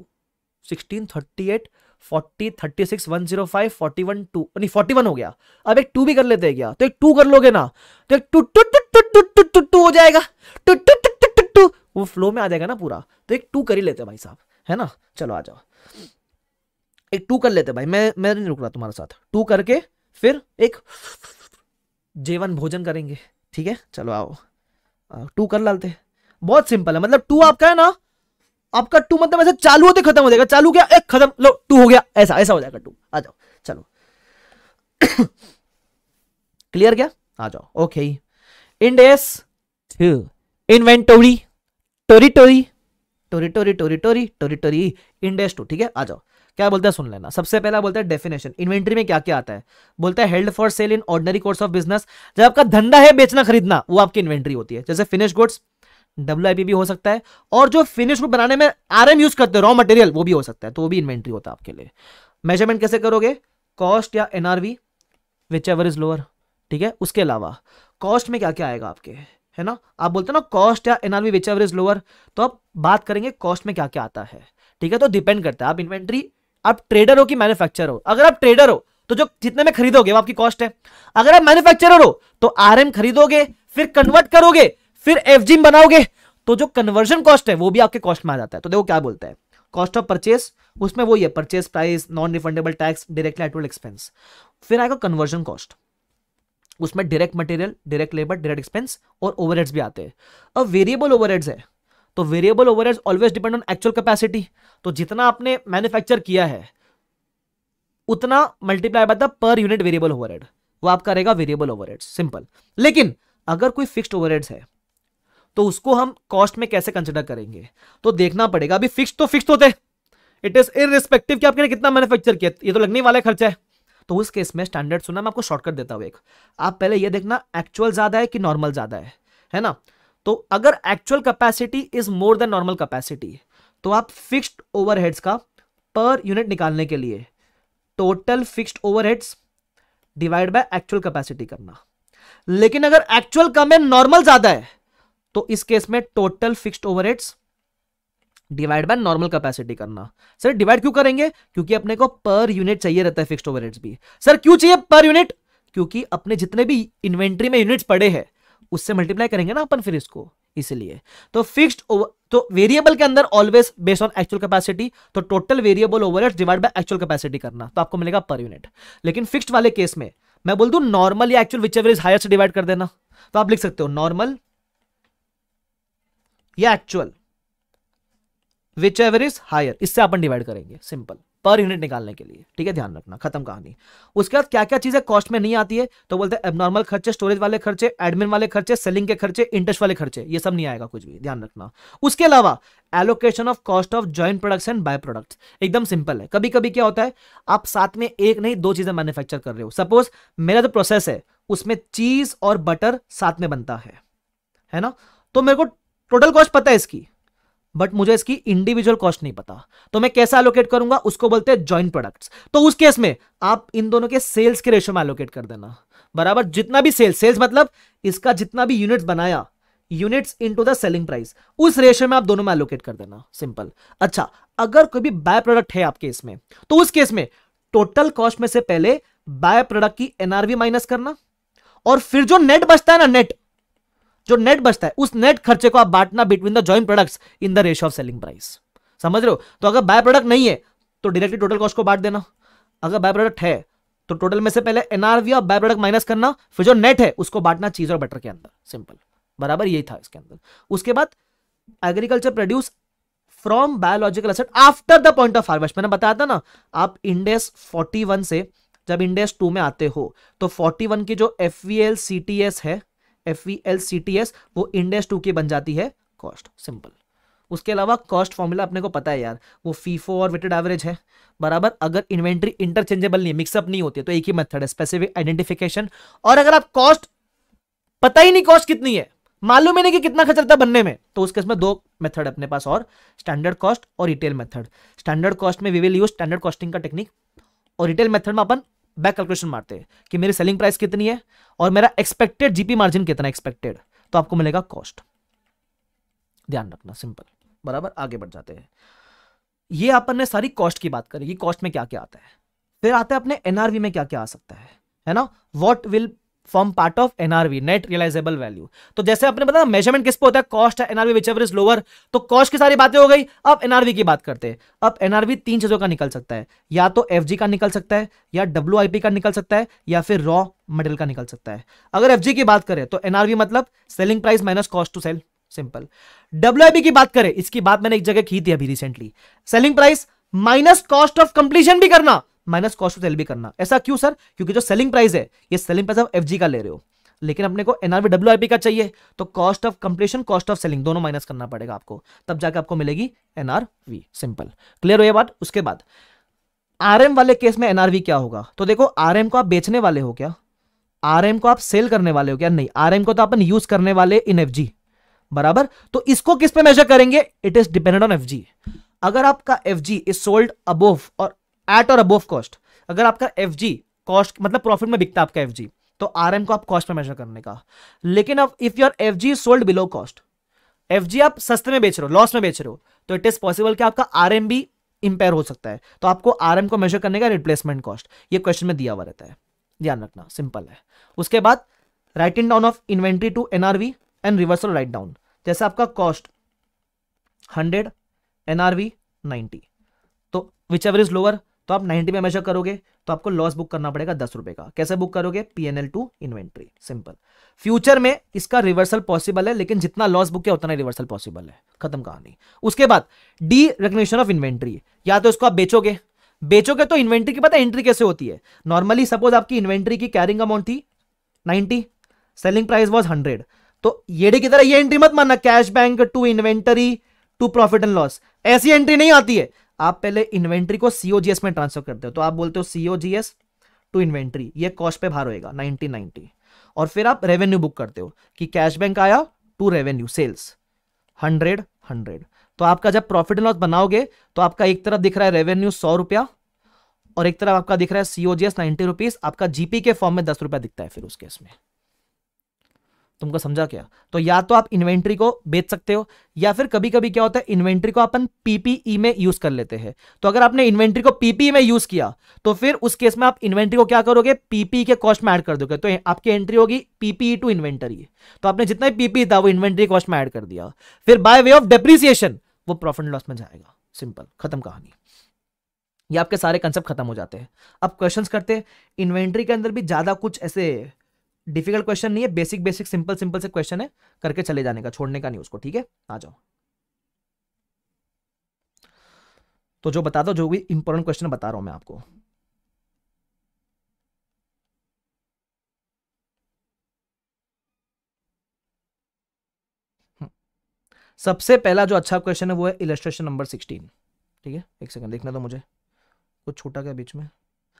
sixteen thirty eight forty thirty six one zero five forty one two नहीं फोर्टी वन हो गया अब एक टू भी कर लेते हैं क्या तो एक टू कर लोगे ना तो एक two two two two two two two two हो जाएगा two two two two two two वो फ्लो में आ जाएगा ना पूरा तो एक टू कर ही लेते हैं भाई साहब है ना चलो आ जाओ एक टू कर लेते भाई मैं मैं नहीं रुक रहा तुम्हारे साथ टू करके फिर एक जेवन भोजन करेंगे ठीक है चलो आओ टू कर लाते बहुत सिंपल है मतलब टू आपका है ना आपका टू मतलब ऐसे चालू होते खत्म हो जाएगा चालू क्या एक खत्म लो टू हो गया ऐसा ऐसा हो जाएगा टू आ जाओ चलो क्लियर क्या आ जाओ ओके इंड टू इन्वेंटोरी टोरिटोरी टोरिटोरी टोरिटोरी टोरिटोरी इंडेस टू ठीक है आ जाओ क्या बोलते हैं सुन लेना सबसे पहला बोलते हैं डेफिनेशन इन्वेंट्री में क्या क्या आता है बोलता है held for sale in ordinary course of business जब आपका धंधा है बेचना खरीदना वो आपकी इन्वेंट्री होती है जैसे फिनिश गुड्स डब्ल्यू भी हो सकता है और जो फिनिश को बनाने में आर यूज करते हैं रॉ मटेरियल वो भी हो सकता है तो वो भी इन्वेंट्री होता है आपके लिए मेजरमेंट कैसे करोगे कॉस्ट या NRV whichever is lower ठीक है उसके अलावा कॉस्ट में क्या क्या आएगा आपके है ना आप बोलते हैं ना कॉस्ट या NRV whichever is lower तो आप बात करेंगे कॉस्ट में क्या क्या आता है ठीक है तो डिपेंड करता है आप इन्वेंट्री आप ट्रेडर हो कि मैन्युफैक्चर हो अगर आप ट्रेडर हो तो जो जितने में खरीदोगे वो आपकी कॉस्ट है अगर आप मैन्युफैक्चरर हो तो आरएम खरीदोगे फिर कन्वर्ट करोगे फिर एफ बनाओगे तो जो कन्वर्जन कॉस्ट है वो भी आपके कॉस्ट में आ जाता है तो देखो क्या बोलता है कॉस्ट ऑफ परचेस उसमें वो ये purchase price non refundable tax directly एटवल एक्सपेंस फिर आएगा कन्वर्जन कॉस्ट उसमें direct material direct labour direct expense और ओवरहेड्स भी आते हैं अब वेरिएबल ओवरहेड्स है तो variable overheads always depend on actual capacity तो जितना आपने मैन्युफैक्चर किया है उतना multiply by the per unit variable overhead वो आपका रहेगा वेरिएबल ओवरहेड्स सिंपल लेकिन अगर कोई फिक्स्ड ओवरहेड्स है तो उसको हम कॉस्ट में कैसे कंसिडर करेंगे तो देखना पड़ेगा अभी फिक्स तो फिक्स होते इट इज इरिस्पेक्टिव कि आपने कितना मैन्युफैक्चर किया ये तो लगने वाला है खर्चा है तो उस केस में स्टैंडर्ड सुना मैं आपको शॉर्टकट देता हूँ एक आप पहले ये देखना एक्चुअल ज्यादा है कि नॉर्मल ज्यादा है है ना तो अगर actual capacity is more than normal capacity तो आप फिक्स्ड ओवरहेड्स का पर यूनिट निकालने के लिए total fixed overheads divide by actual capacity करना लेकिन अगर एक्चुअल कम है नॉर्मल ज्यादा है तो इस केस में total fixed overheads divide by normal capacity करना सर डिवाइड क्यों करेंगे क्योंकि अपने को पर यूनिट चाहिए रहता है फिक्स्ड ओवरहेड्स भी सर क्यों चाहिए पर यूनिट क्योंकि अपने जितने भी इन्वेंट्री में यूनिट्स पड़े हैं उससे मल्टीप्लाई करेंगे ना अपन फिर इसको इसलिए तो फिक्स्ड तो वेरिएबल के अंदर always based on actual capacity तो total variable overheads divide by actual capacity करना तो आपको मिलेगा पर यूनिट लेकिन फिक्स्ड वाले केस में मैं बोल दूं नॉर्मल या actual whichever is higher से डिवाइड कर देना तो आप लिख सकते हो नॉर्मल या actual whichever is higher इससे अपन डिवाइड करेंगे सिंपल पर यूनिट निकालने के लिए ठीक है ध्यान रखना खत्म कहानी उसके बाद क्या क्या चीजें कॉस्ट में नहीं आती है तो बोलते हैं एबनॉर्मल खर्चे स्टोरेज वाले खर्चे एडमिन वाले खर्चे सेलिंग के खर्चे इंटरेस्ट वाले खर्चे ये सब नहीं आएगा कुछ भी ध्यान रखना उसके अलावा allocation of cost of joint production by product एकदम सिंपल है कभी कभी क्या होता है आप साथ में एक नहीं दो चीजें मैन्युफैक्चर कर रहे हो सपोज मेरा जो प्रोसेस है उसमें चीज और बटर साथ में बनता है है ना तो मेरे को टोटल कॉस्ट पता है इसकी बट मुझे इसकी इंडिविजुअल कॉस्ट नहीं पता तो मैं कैसे एलोकेट करूंगा उसको बोलते हैं ज्वाइंट प्रोडक्ट्स तो उस केस में आप इन दोनों के सेल्स के रेशो में एलोकेट कर देना बराबर जितना भी सेल्स सेल्स मतलब इसका जितना भी यूनिट्स बनाया units into the selling price उस रेशियो में आप दोनों में एलोकेट कर देना सिंपल अच्छा अगर कोई भी बाय प्रोडक्ट है आपके इसमें तो उस केस में टोटल कॉस्ट में से पहले बाय प्रोडक्ट की एनआरवी माइनस करना और फिर जो नेट बचता है ना नेट जो नेट बचता है उस नेट खर्चे को आप बांटना between the joint products in the ratio of selling price समझ रहे हो तो अगर बाय प्रोडक्ट नहीं है तो डायरेक्टली टोटल कॉस्ट को बांट देना अगर बाय प्रोडक्ट है तो टोटल में से पहले एनआरवी और बाय प्रोडक्ट माइनस करना फिर जो नेट है उसको बांटना चीज और बटर के अंदर सिंपल बराबर यही था इसके अंदर उसके बाद agriculture produce from biological asset after the point of harvest मैंने बताया था ना आप इंडेस 41 से जब इंडेस 2 में आते हो तो 41 की जो एफ है F V L C T S वो इंडेस टू की बन जाती है कॉस्ट सिंपल उसके अलावा कॉस्ट फॉर्मूला अपने को पता है यार वो फीफो और वेटेड एवरेज है बराबर अगर इन्वेंट्री इंटरचेंजेबल नहीं मिक्सअप नहीं होती है तो एक ही मेथड है स्पेसिफिक आइडेंटिफिकेशन और अगर आप कॉस्ट पता ही नहीं कॉस्ट कितनी है मालूम ही नहीं कि कितना खर्चा रहता बनने में तो उसके इसमें दो मेथड अपने पास और स्टैंडर्ड कॉस्ट और रिटेल मेथड स्टैंडर्ड कॉस्ट में we will use standard costing का टेक्निक और रिटेल मेथड में अपन बैक कैलकुलेशन मारते हैं कि मेरी सेलिंग प्राइस कितनी है और मेरा एक्सपेक्टेड जीपी मार्जिन कितना एक्सपेक्टेड तो आपको मिलेगा कॉस्ट ध्यान रखना सिंपल बराबर आगे बढ़ जाते हैं ये अपन ने सारी कॉस्ट की बात करी कॉस्ट में क्या क्या आता है फिर आता है अपने एनआरवी में क्या क्या आ सकता है है ना what will form part of NRV net realisable value तो जैसे आपने बताया मेजरमेंट किस पे होता है कॉस्ट है NRV whichever is lower तो कॉस्ट की सारी बातें हो गई अब एनआरवी की बात करते हैं अब एनआरवी तीन चीजों का निकल सकता है या तो एफ का निकल सकता है या डब्ल्यू का निकल सकता है या फिर रॉ मटेरियल का निकल सकता है अगर एफ की बात करें तो एनआरवी मतलब selling price minus cost to sell simple W की बात करें इसकी बात मैंने एक जगह की थी अभी recently selling price minus cost of completion भी करना माइनस कॉस्ट ऑफ सेल भी करना ऐसा क्यों सर क्योंकि जो सेलिंग प्राइस है ये सेलिंग प्राइस आप एफ का ले रहे हो लेकिन अपने को एनआरवी डब्ल्यू का चाहिए तो cost of completion cost of selling दोनों माइनस करना पड़ेगा आपको तब जाके आपको मिलेगी एनआरवी सिंपल क्लियर हो यह बात उसके बाद आरएम वाले केस में एनआरवी क्या होगा तो देखो आरएम को आप बेचने वाले हो क्या आरएम को आप सेल करने वाले हो क्या नहीं आरएम को तो अपन यूज करने वाले इन एफ बराबर तो इसको किस पे मेजर करेंगे it is dependent on F अगर आपका एफ इज सोल्ड अबोव और एट और अबोव कॉस्ट अगर आपका एफ जी कॉस्ट मतलब प्रॉफिट में बिकता है आपका एफ तो आर एम को आप कॉस्ट में मेजर करने का लेकिन अब if your F G sold below cost F आप सस्ते में बेच रहे हो लॉस में बेच रहे हो तो इट इज पॉसिबल कि आपका आर भी इंपेयर हो सकता है तो आपको आर एम को मेजर करने का रिप्लेसमेंट कॉस्ट ये क्वेश्चन में दिया हुआ रहता है ध्यान रखना सिंपल है उसके बाद write in down of inventory to NRV and reversal write down जैसे आपका कॉस्ट हंड्रेड एनआरवी नाइनटी तो विच एवर इज लोअर तो आप 90 में मेजर करोगे तो आपको लॉस बुक करना पड़ेगा दस रुपए का कैसे बुक करोगे PNL to inventory simple future में इसका रिवर्सल पॉसिबल है लेकिन जितना लॉस बुक है उतना रिवर्सल पॉसिबल है खत्म कहानी उसके बाद डी रिकग्निशन ऑफ इन्वेंट्री या तो इसको आप बेचोगे बेचोगे तो इन्वेंट्री की पता एंट्री कैसे होती है नॉर्मली सपोज आपकी इन्वेंट्री की कैरिंग अमाउंट थी ninety selling price was hundred तो येडे की तरह ये एंट्री मत मानना cash bank to inventory to profit and loss ऐसी एंट्री नहीं आती है आप पहले इन्वेंट्री को सीओजीएस में ट्रांसफर करते हो तो आप बोलते हो सीओजीएस टू इन्वेंट्री ये कॉस्ट पे भार होएगा नाइनटीन नाइनटी और फिर आप रेवेन्यू बुक करते हो कि कैश बैंक आया to revenue sales hundred hundred तो आपका जब प्रॉफिट एंड लॉस बनाओगे तो आपका एक तरफ दिख रहा है रेवेन्यू सौ रुपया और एक तरफ आपका दिख रहा है सीओजीएस नाइनटी रुपीज आपका जीपी के फॉर्म में दस रुपया दिखता है फिर उस केस में तुमको समझा क्या तो या तो आप इन्वेंट्री को बेच सकते हो या फिर कभी कभी क्या होता है इन्वेंट्री को अपन पीपीई में यूज कर लेते हैं तो अगर आपने इन्वेंट्री को पीपीई में यूज किया तो फिर उस केस में आप इन्वेंट्री को क्या करोगे पीपीई के कॉस्ट में ऐड कर दोगे तो आपकी एंट्री होगी पीपीई टू इन्वेंटरी तो आपने जितना पीपीई था वो इन्वेंट्री कॉस्ट में एड कर दिया फिर बाय वे ऑफ डेप्रिसिएशन वो प्रॉफिट लॉस में जाएगा सिंपल खत्म कहानी ये आपके सारे कंसेप्ट खत्म हो जाते हैं अब क्वेश्चंस करते हैं इन्वेंट्री के अंदर भी ज्यादा कुछ ऐसे डिफिकल्ट क्वेश्चन नहीं है बेसिक बेसिक सिंपल सिंपल से क्वेश्चन है करके चले जाने का छोड़ने का नहीं उसको ठीक है आ जाओ तो जो बता दो जो भी इंपॉर्टेंट क्वेश्चन बता रहा हूं मैं आपको हम्म। सबसे पहला जो अच्छा क्वेश्चन है वो है इलेस्ट्रेशन नंबर सिक्सटीन ठीक है एक सेकंड देखना तो मुझे कुछ छोटा क्या बीच में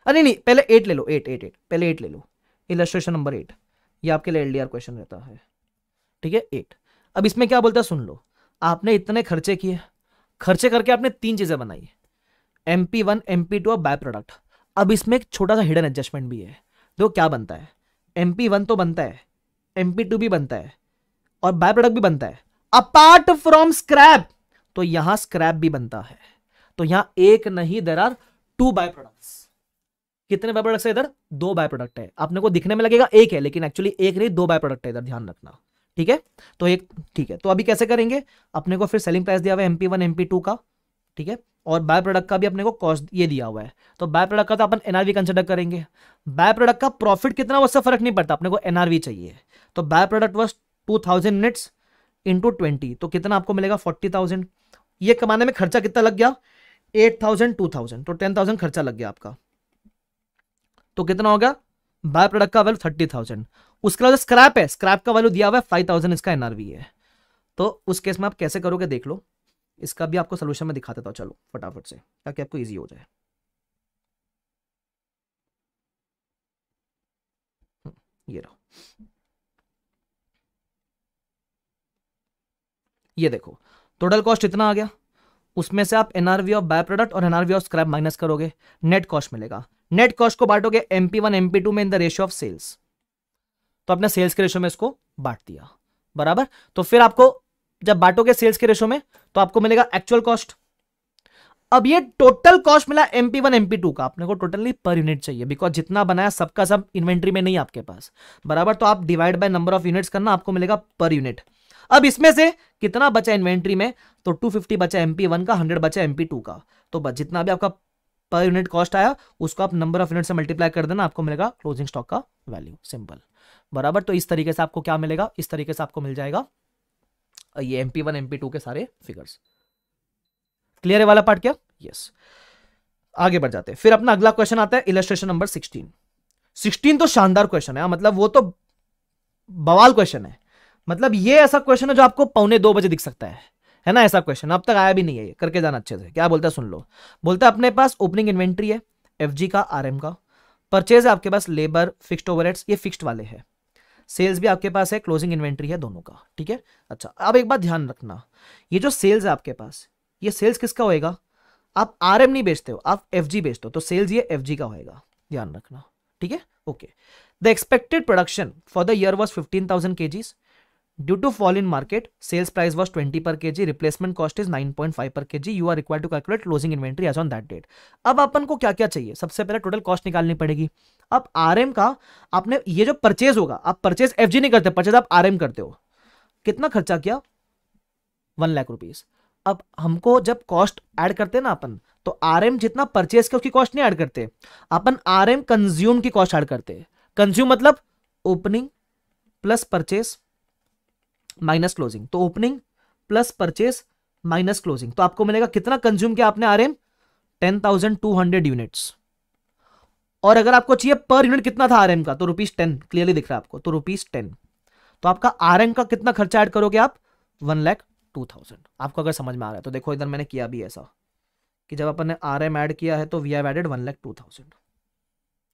अरे नहीं पहले एट ले लो एट एट एट पहले एट ले लो इलेट्रेशन नंबर एट ये आपके लिए एलडीआर क्वेश्चन रहता है ठीक है एट अब इसमें क्या बोलता है सुन लो आपने इतने खर्चे किए खर्चे करके आपने तीन चीजें बनाई M P one M P two और बाय प्रोडक्ट अब इसमें एक छोटा सा हिडन एडजस्टमेंट भी है देखो क्या बनता है एम पी वन तो बनता है एम पी टू भी बनता है और बाय प्रोडक्ट भी बनता है अपार्ट फ्रॉम स्क्रैप तो यहां स्क्रैप भी बनता है तो यहां एक नहीं there are two by products कितने बाय प्रोडक्ट है इधर दो बाय प्रोडक्ट है आपने को दिखने में लगेगा एक है लेकिन एक्चुअली एक नहीं दो बाय प्रोडक्ट है इधर ध्यान रखना ठीक है तो एक ठीक है तो अभी कैसे करेंगे अपने को फिर सेलिंग प्राइस दिया हुआ है एमपी वन एमपी टू का ठीक है और बाय प्रोडक्ट का भी अपने को कॉस्ट ये दिया हुआ है तो बाय प्रोडक्ट का तो अपन एनआरवी कंसिडर करेंगे बाय प्रोडक्ट का प्रॉफिट कितना उससे फर्क नहीं पड़ता अपने को एनआरवी चाहिए तो by product was two thousand units into twenty तो कितना आपको मिलेगा फोर्टी थाउजेंड ये कमाने में खर्चा कितना लग गया एट थाउजेंड टू थाउजेंड तो टेन थाउजेंड खर्चा लग गया आपका तो कितना हो गया बाय प्रोडक्ट का वैल्यू थर्टी थाउजेंड उसके अलावा स्क्रैप है स्क्रैप का वैल्यू दिया हुआ है फाइव थाउजेंड इसका एनआरवी है तो उस केस में आप कैसे करोगे देख लो इसका भी आपको सोल्यूशन में दिखा देता हूँ चलो फटाफट से ताकि आपको ईजी हो जाए हम्म, ये रहा ये देखो टोटल कॉस्ट इतना आ गया उसमें से आप एनआरवी ऑफ बाय प्रोडक्ट और एनआरवी ऑफ स्क्रैप माइनस करोगे नेट कॉस्ट मिलेगा नेट कॉस्ट को बांटोगे एमपी वन एमपी टू में in the ratio of sales तो अपने सेल्स के रेशो में इसको बांट दिया बराबर तो फिर आपको जब बांटोगे सेल्स के रेशो में तो आपको मिलेगा एक्चुअल कॉस्ट अब ये टोटल कॉस्ट मिला एमपी वन एमपी टू का आपने को टोटली पर यूनिट चाहिए बिकॉज जितना बनाया सबका सब इन्वेंट्री में नहीं आपके पास बराबर तो आप divide by number of units करना आपको मिलेगा पर यूनिट अब इसमें से कितना बचा इन्वेंट्री में तो 250 बचा एमपी वन का 100 बचा एमपी टू का तो जितना भी आपका पर यूनिट कॉस्ट आया उसको आप नंबर ऑफ यूनिट से मल्टीप्लाई कर देना आपको मिलेगा क्लोजिंग स्टॉक का वैल्यू सिंपल बराबर तो इस तरीके से आपको क्या मिलेगा इस तरीके से आपको मिल जाएगा ये M P one M P two के सारे फिगर्स क्लियर है वाला पार्ट क्या यस yes. आगे बढ़ जाते हैं फिर अपना अगला क्वेश्चन आता है इलेस्ट्रेशन नंबर सिक्सटीन सिक्सटीन तो शानदार क्वेश्चन है हाँ, मतलब वो तो बवाल क्वेश्चन है मतलब ये ऐसा क्वेश्चन है जो आपको पौने दो बजे दिख सकता है है ना ऐसा क्वेश्चन अब तक आया भी नहीं है ये करके जाना अच्छे से क्या बोलता है सुन लो बोलता है अपने पास ओपनिंग इन्वेंट्री है एफ का आर का परचेज आपके पास लेबर फिक्स्ड ओवर ये फिक्स्ड वाले है सेल्स भी आपके पास है क्लोजिंग इन्वेंट्री है दोनों का ठीक है अच्छा अब एक बात ध्यान रखना ये जो सेल्स है आपके पास ये सेल्स किसका होएगा आप आर नहीं बेचते हो आप एफ बेचते हो तो सेल्स ये एफ का होएगा ध्यान रखना ठीक है okay the expected production for the year was fifteen thousand Due to fall in market, sales price was 20 per kg, replacement cost is 9.5 per kg. You are required to calculate closing inventory as on that date. अब अपन को क्या क्या चाहिए सबसे पहले total cost निकालनी पड़ेगी अब आर एम का आपने ये जो परचेज होगा आप परचेज एफ जी नहीं करते परचेज आप आर एम करते हो कितना खर्चा किया वन लाख रुपीज अब हमको जब कॉस्ट ऐड करते हैं ना अपन तो आर एम जितना परचेज के उसकी कॉस्ट नहीं ऐड करते अपन आर एम कंज्यूम की कॉस्ट ऐड करते कंज्यूम मतलब opening plus purchase minus closing तो opening plus purchase minus closing तो आपको मिलेगा कितना कंज्यूम किया आपने आरएम 10,200 यूनिट्स और अगर आपको चाहिए पर यूनिट कितना था आरएम का तो रुपीज टेन क्लियरली दिख रहा है आपको तो रुपीज टेन तो आपका आरएम का कितना खर्चा ऐड करोगे आप वन लैख टू थाउजेंड आपको अगर समझ में आ रहा है तो देखो इधर मैंने किया भी ऐसा कि जब अपन ने आरएम ऐड किया है तो we have added one lakh two thousand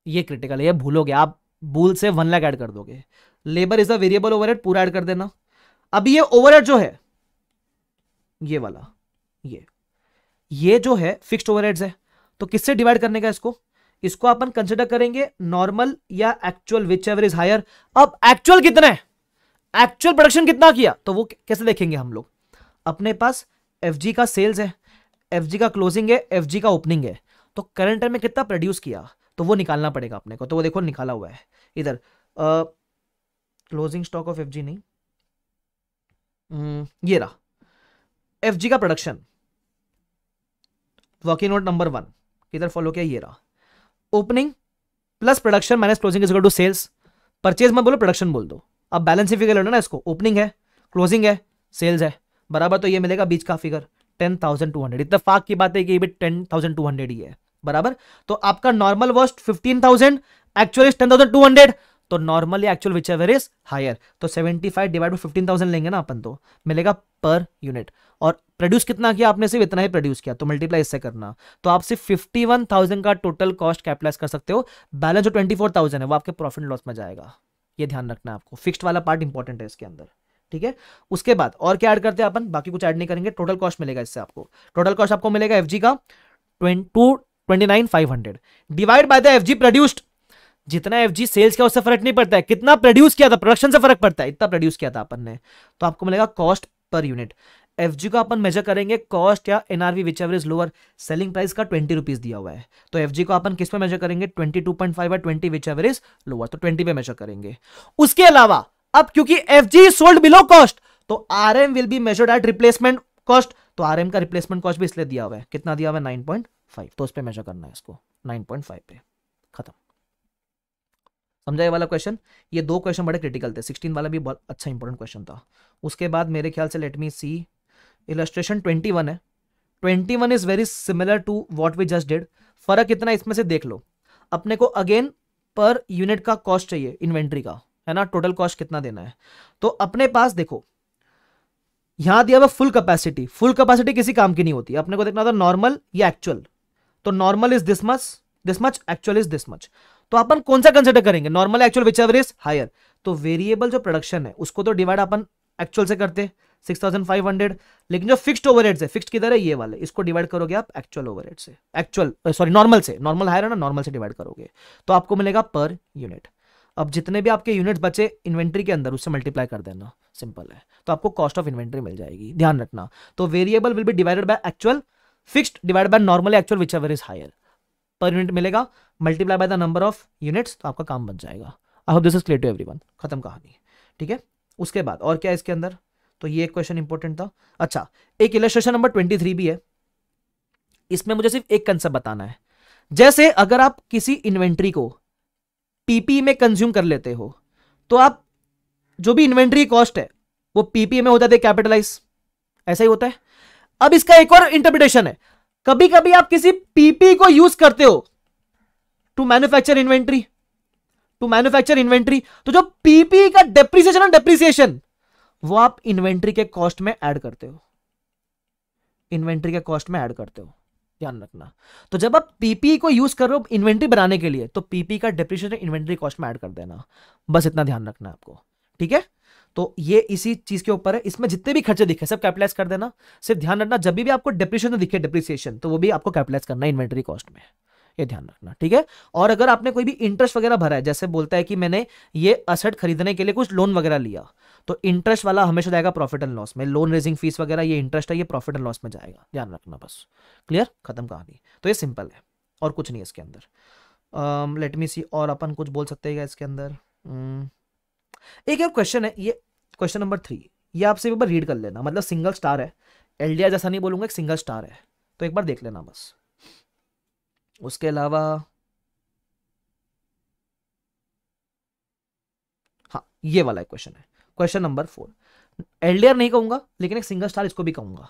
ये क्रिटिकल है ये भूलोगे आप भूल से वन लैख ऐड कर दोगे labour is a variable over पूरा ऐड कर देना अब ये ओवरहेड जो है ये वाला ये ये जो है फिक्स्ड ओवरहेड्स है तो किससे डिवाइड करने का इसको इसको अपन कंसिडर करेंगे नॉर्मल या actual whichever is higher अब एक्चुअल कितना है एक्चुअल प्रोडक्शन कितना किया तो वो कैसे देखेंगे हम लोग अपने पास एफ का सेल्स है एफ का क्लोजिंग है एफ का ओपनिंग है तो करंट में कितना प्रोड्यूस किया तो वो निकालना पड़ेगा अपने को तो वो देखो निकाला हुआ है इधर क्लोजिंग स्टॉक ऑफ एफ नहीं हम्म, ये रहा एफ का production working note number one किधर फॉलो किया ये रहा opening plus production minus closing is to sales purchase मत बोलो प्रोडक्शन बोल दो अब बैलेंस ही फिगर लेना ना इसको ओपनिंग है क्लोजिंग है सेल्स है बराबर तो ये मिलेगा बीच का figure ten thousand two hundred इतफाक की बात है कि ये भी टेन थाउजेंड टू हंड्रेड ही है बराबर तो आपका normal worst fifteen thousand actually ten thousand two hundred तो normally actual whichever is higher तो seventy five divide by fifteen लेंगे ना अपन तो मिलेगा पर यूनिट और प्रोड्यूस कितना किया आपने सिर्फ इतना ही प्रोड्यूस किया तो मल्टीप्लाई इससे करना तो आप सिर्फ फिफ्टी वन थाउजेंड का टोटल कॉस्ट कैपिटलाइज कर सकते हो बैलेंस जो ट्वेंटी फोर थाउजेंड है वो आपके प्रॉफिट लॉस में जाएगा ये ध्यान रखना आपको फिक्स्ड वाला पार्ट इंपॉर्टेंट है इसके अंदर ठीक है उसके बाद और क्या ऐड करते हैं अपन बाकी कुछ ऐड नहीं करेंगे टोटल कॉस्ट मिलेगा इससे आपको टोटल कॉस्ट आपको मिलेगा एफ का twenty two twenty nine five hundred divide by the F produced जितना एफ सेल्स का उससे फर्क नहीं पड़ता है कितना प्रोड्यूस किया था प्रोडक्शन से फर्क पड़ता है इतना प्रोड्यूस किया था अपन ने तो आपको मिलेगा cost per unit F G को अपन मेजर करेंगे कॉस्ट या NRV whichever is lower selling price का ट्वेंटी रुपीज दिया हुआ है तो एफ जी को अपन किस पे मेजर करेंगे ट्वेंटी टू पॉइंट फाइव या twenty whichever is lower तो ट्वेंटी पे मेजर करेंगे उसके अलावा अब क्योंकि F G sold below cost तो R M will be measured at replacement cost तो आर एम का रिप्लेसमेंट कॉस्ट भी इसलिए दिया हुआ है कितना दिया हुआ है नाइन पॉइंट फाइव तो उस पर मेजर करना है इसको नाइन पॉइंट फाइव पे खत्म समझाए वाला क्वेश्चन ये दो क्वेश्चन बड़े क्रिटिकल थे सिक्सटीन वाला भी बहुत अच्छा इंपॉर्टेंट क्वेश्चन था उसके बाद मेरे ख्याल से let me see illustration twenty one है twenty one is very similar to what we just did फर्क इतना इसमें से देख लो अपने को अगेन पर यूनिट का कॉस्ट चाहिए इन्वेंट्री का है ना टोटल कॉस्ट कितना देना है तो अपने पास देखो यहां दिया हुआ फुल कैपेसिटी फुल कैपेसिटी किसी काम की नहीं होती अपने को देखना होता नॉर्मल या एक्चुअल तो normal is this much this much actual is this much तो अपन कौन सा कंसिडर करेंगे normal actual which average higher तो वेरिएबल जो प्रोडक्शन है उसको तो डिवाइड अपन एक्चुअल से करते सिक्स थाउजेंड फाइव हंड्रेड लेकिन जो फिक्स्ड ओवरहेड्स है फिक्स्ड किधर है ये वाले इसको डिवाइड करोगे आप एक्चुअल ओवरहेड से एक्चुअल सॉरी नॉर्मल से नॉर्मल हायर है ना नॉर्मल से डिवाइड करोगे तो आपको मिलेगा पर यूनिट अब जितने भी आपके यूनिट्स बचे इन्वेंट्री के अंदर उससे मल्टीप्लाई कर देना सिंपल है तो आपको कॉस्ट ऑफ इन्वेंट्री मिल जाएगी ध्यान रखना तो variable will be divided by actual fixed divide by normal actual whichever is higher per unit मिलेगा multiply by the number of units तो आपका काम बन जाएगा I hope this is clear to every खत्म कहानी ठीक है उसके बाद और क्या है इसके अंदर तो ये एक क्वेश्चन इंपॉर्टेंट था अच्छा एक इलेस्ट्रेशन नंबर ट्वेंटी थ्री भी है इसमें मुझे सिर्फ एक कंसेप्ट बताना है जैसे अगर आप किसी इन्वेंट्री को पीपी में कंज्यूम कर लेते हो तो आप जो भी इन्वेंट्री कॉस्ट है वो पीपी में हो जाते कैपिटलाइज ऐसा ही होता है अब इसका एक और इंटरप्रिटेशन है कभी कभी आप किसी पीपी को यूज करते हो to manufacture inventory to manufacture inventory तो जो पीपी का डेप्रिसिएशन और डेप्रिसिएशन वो आप इन्वेंट्री के कॉस्ट में ऐड करते हो इन्वेंट्री के कॉस्ट में ऐड करते हो ध्यान रखना तो जब आप पीपी को यूज कर रहे हो इन्वेंट्री बनाने के लिए तो पीपी का डेप्रिशिएशन इन्वेंट्री कॉस्ट में ऐड कर देना बस इतना ध्यान रखना आपको ठीक है तो ये इसी चीज के ऊपर है इसमें जितने भी खर्चे दिखे सब कैपिटलाइज कर देना सिर्फ ध्यान रखना जब भी आपको डेप्रिशिएशन दिखे डेप्रिसिएशन तो वो भी आपको कैपिटलाइज करना इन्वेंट्री कॉस्ट में ये ध्यान रखना ठीक है और अगर आपने कोई भी इंटरेस्ट वगैरह भरा है जैसे बोलता है कि मैंने ये असेट खरीदने के लिए कुछ लोन वगैरह लिया तो इंटरेस्ट वाला हमेशा जाएगा प्रॉफिट एंड लॉस में लोन रेजिंग फीस वगैरह ये इंटरेस्ट है ये प्रॉफिट एंड लॉस में जाएगा ध्यान रखना बस क्लियर खत्म कहानी तो ये सिंपल है और कुछ नहीं इसके अंदर लेट मी सी और अपन कुछ बोल सकते हैं इसके अंदर एक और क्वेश्चन है ये क्वेश्चन नंबर थ्री ये आपसे एक बार रीड कर लेना मतलब सिंगल स्टार है एल जैसा नहीं बोलूंगा एक सिंगल स्टार है तो एक बार देख लेना बस उसके अलावा हाँ ये वाला क्वेश्चन है क्वेश्चन नंबर फोर एलडीआर नहीं कहूंगा लेकिन एक सिंगल स्टार इसको भी कहूंगा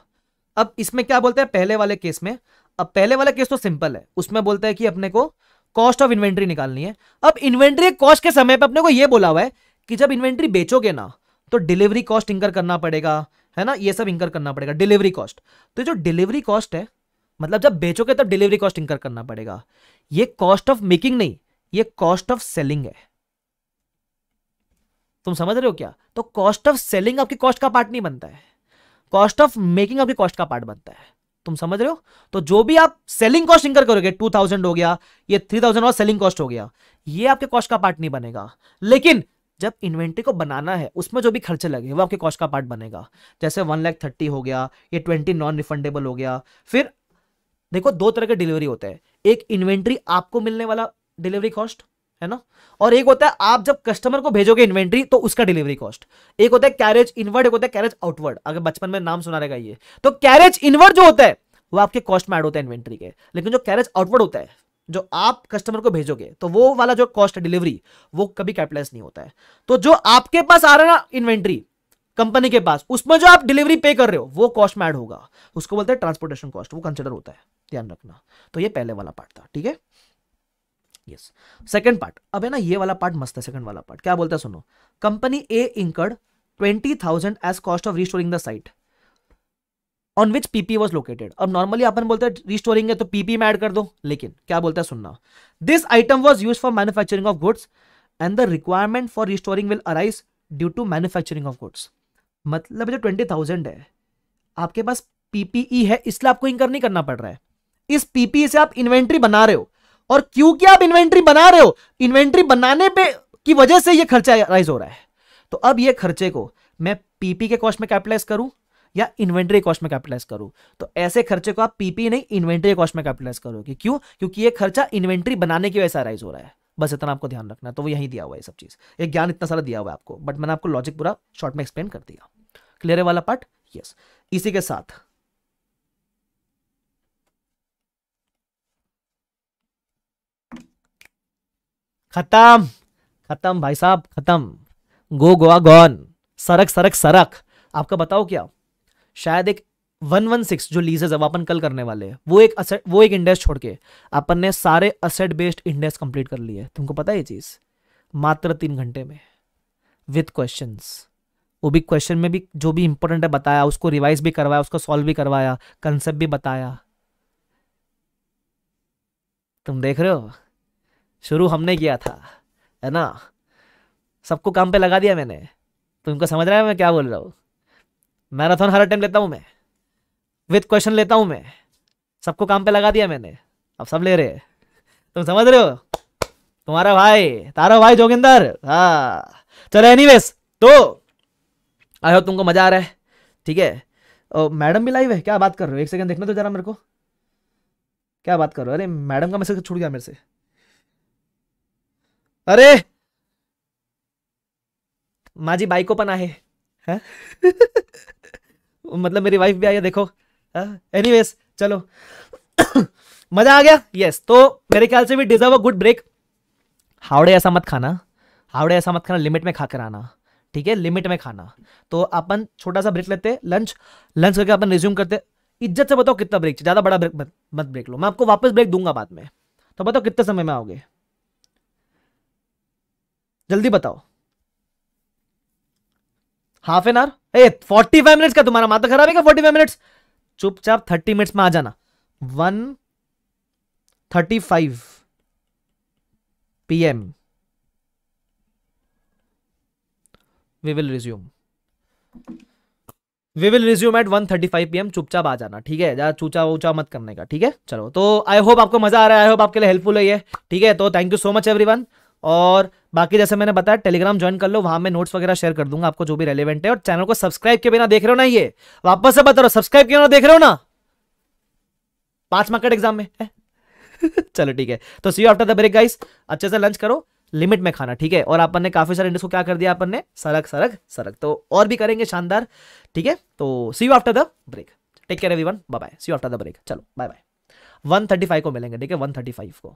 अब इसमें क्या बोलते हैं पहले वाले केस में अब पहले वाला केस तो सिंपल है उसमें बोलता है कि अपने को कॉस्ट ऑफ इन्वेंट्री निकालनी है अब इन्वेंट्री कॉस्ट के समय पर अपने को यह बोला हुआ है कि जब इन्वेंट्री बेचोगे ना तो डिलीवरी कॉस्ट इंकर करना पड़ेगा है ना ये सब इंकर करना पड़ेगा डिलीवरी कॉस्ट तो जो डिलीवरी कॉस्ट है मतलब जब बेचोगे तब डिलीवरी कॉस्ट इंकर करना पड़ेगा ये कॉस्ट ऑफ मेकिंग नहीं ये कॉस्ट ऑफ सेलिंग है तुम समझ रहे हो क्या तो कॉस्ट ऑफ सेलिंग आपकी कॉस्ट का पार्ट नहीं बनता है कॉस्ट ऑफ मेकिंग आपकी कॉस्ट का पार्ट बनता है तुम समझ रहे हो तो जो भी आप सेलिंग कॉस्ट इंकर करोगे टू थाउजेंड हो गया ये थ्री थाउजेंड और सेलिंग कॉस्ट हो गया ये आपके कॉस्ट का पार्ट नहीं बनेगा लेकिन जब इन्वेंट्री को बनाना है उसमें जो भी खर्चे लगे वो आपके कॉस्ट का पार्ट बनेगा जैसे वन लैख थर्टी हो गया ये ट्वेंटी नॉन रिफंडेबल हो गया फिर देखो दो तरह के डिलीवरी होते हैं एक इन्वेंट्री आपको मिलने वाला डिलीवरी कॉस्ट है ना और एक होता है आप जब कस्टमर को भेजोगे इन्वेंट्री तो उसका डिलीवरी कॉस्ट एक होता है कैरेज इनवर्ड एक होता है कैरेज आउटवर्ड अगर बचपन में नाम सुना रहेगा ये तो कैरेज इनवर्ड जो होता है वो आपके कॉस्ट में एड होता है इन्वेंट्री के लेकिन जो कैरेज आउटवर्ड होता है जो आप कस्टमर को भेजोगे तो वो वाला जो कॉस्ट है डिलीवरी वो कभी कैपिटलाइज नहीं होता है तो जो आपके पास आ रहा है ना इन्वेंट्री कंपनी के पास उसमें जो आप डिलीवरी पे कर रहे हो वो कॉस्ट में ऐड होगा उसको बोलते हैं ट्रांसपोर्टेशन कॉस्ट वो कंसिडर होता है ध्यान रखना तो ये पहले वाला पार्ट था ठीक है यस सेकंड पार्ट अब है ना ये वाला पार्ट मस्त है सेकंड वाला पार्ट क्या बोलता है सुनो company A incurred twenty thousand as cost of restoring the site on which PP was located अब नॉर्मली अपन बोलते हैं रिस्टोरिंग है तो पीपी में ऐड कर दो लेकिन क्या बोलता है सुनना this item was use for manufacturing of goods and the requirement for restoring will arise due to manufacturing of goods मतलब जो ट्वेंटी थाउजेंड है आपके पास पीपीई e है इसलिए आपको इंकर नहीं करना पड़ रहा है इस पीपी से आप इन्वेंट्री बना रहे हो और क्योंकि आप इन्वेंट्री बना रहे हो इन्वेंट्री बनाने पे की वजह से ये खर्चा राइज हो रहा है तो अब ये खर्चे को मैं पीपी के कॉस्ट में कैपिटलाइज करूं या इन्वेंट्री कॉस्ट में कैपिटलाइज करूं तो ऐसे खर्चे को आप पीपी नहीं इन्वेंट्री कॉस्ट में कैपिटलाइज करोगे क्यों क्योंकि ये खर्चा इन्वेंट्री बनाने की वजह से राइज हो रहा है बस इतना आपको ध्यान रखना तो वो यही दिया हुआ है सब चीज ये ज्ञान इतना सारा दिया हुआ है आपको बट मैंने आपको लॉजिक पूरा शॉर्ट में एक्सप्लेन कर दिया क्लियर है वाला पार्ट यस इसी के साथ खत्म खत्म भाई साहब खत्म गो गोवा गॉन सरक सरक सरक आपका बताओ क्या शायद एक 116 जो लीजेज है वो अपन कल करने वाले हैं वो एक असेट वो एक इंडेक्स छोड़ के अपन ने सारे असेट बेस्ड इंडेक्स कंप्लीट कर लिए तुमको पता है ये चीज़ मात्र तीन घंटे में विथ क्वेश्चन वो भी क्वेश्चन में भी जो भी इंपॉर्टेंट है बताया उसको रिवाइज भी करवाया उसको सॉल्व भी करवाया कंसेप्ट भी बताया तुम देख रहे हो शुरू हमने किया था है ना सबको काम पे लगा दिया मैंने तुमको समझ रहा है मैं क्या बोल रहा हूँ मैराथन हर अटेम्प्ट लेता हूँ मैं विथ क्वेश्चन लेता हूँ मैं सबको काम पे लगा दिया मैंने अब सब ले रहे तुम समझ रहे हो तुम्हारा भाई तारा भाई जोगिंदर हाँ चलो एनी तो आई होप तुमको मजा आ रहा है ठीक है मैडम भी लाइव है क्या बात कर रहे हो एक सेकंड देखना तो जरा मेरे को क्या बात कर रहे हो अरे मैडम का मैसेज छूट गया मेरे से अरे माजी बायको पण आहे मतलब मेरी वाइफ भी आई है देखो एनीवेज चलो मजा आ गया यस तो मेरे ख्याल से भी डिजर्व अ गुड ब्रेक हावड़े ऐसा मत खाना हावड़े ऐसा मत खाना लिमिट में खा कर आना ठीक है लिमिट में खाना तो अपन छोटा सा ब्रेक लेते लंच लंच करके अपन रिज्यूम करते इज्जत से बताओ कितना ब्रेक ज़्यादा बड़ा ब्रेक मत मत ब्रेक लो मैं आपको वापस ब्रेक दूंगा बाद में तो बताओ कितने समय में आओगे जल्दी बताओ half an hour a forty five minutes का तुम्हारा माता खराब है क्या फोर्टी फाइव मिनट्स चुपचाप थर्टी मिनट्स में आ जाना one thirty five PM we will resume we will resume at 1:35 PM चुपचाप आ जाना ठीक है ज़्यादा चूचा ऊंचा मत करने का ठीक है चलो तो आई होप आपको मजा आ रहा है आई होप आपके लिए हेल्पफुल है ठीक है तो thank you so much everyone और बाकी जैसे मैंने बताया टेलीग्राम ज्वाइन कर लो वहां मैं नोट्स वगैरह शेयर कर दूंगा आपको जो भी रेलिवेंट है और चैनल को सब्सक्राइब के बिना देख रहे हो ना ये वापस से बता रहा सब्सक्राइब के बिना देख रहे हो ना पांच मार्केट एग्जाम में चलो ठीक है तो see after the break guys अच्छे से लंच करो लिमिट में खाना ठीक है और अपन ने काफी सारे इंडस्ट्री को क्या कर दिया अपन ने सरक सरक सरक तो और भी करेंगे शानदार ठीक है तो see you after the break take care everyone bye bye see you after the break चलो बाय बाय 135 को मिलेंगे ठीक है 135 को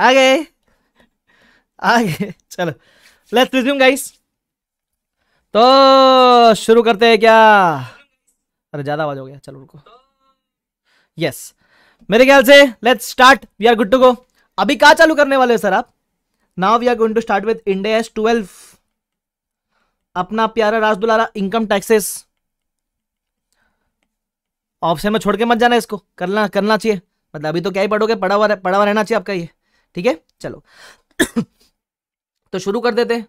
आ गए आ गए चलो लेट्स रिज्यूम गाइस तो शुरू करते हैं क्या अरे ज्यादा आवाज हो गया चलो रुको यस मेरे ख्याल से let's start we are good to go अभी कहा चालू करने वाले हो सर आप now we are going to start with India S twelve अपना प्यारा राज दुलारा इनकम टैक्सेस ऑप्शन में छोड़ के मत जाना इसको करना करना चाहिए मतलब अभी तो क्या ही पढ़ोगे पढ़ा हुआ पढ़ा हुआ रहना चाहिए आपका ये ठीक है चलो तो शुरू कर देते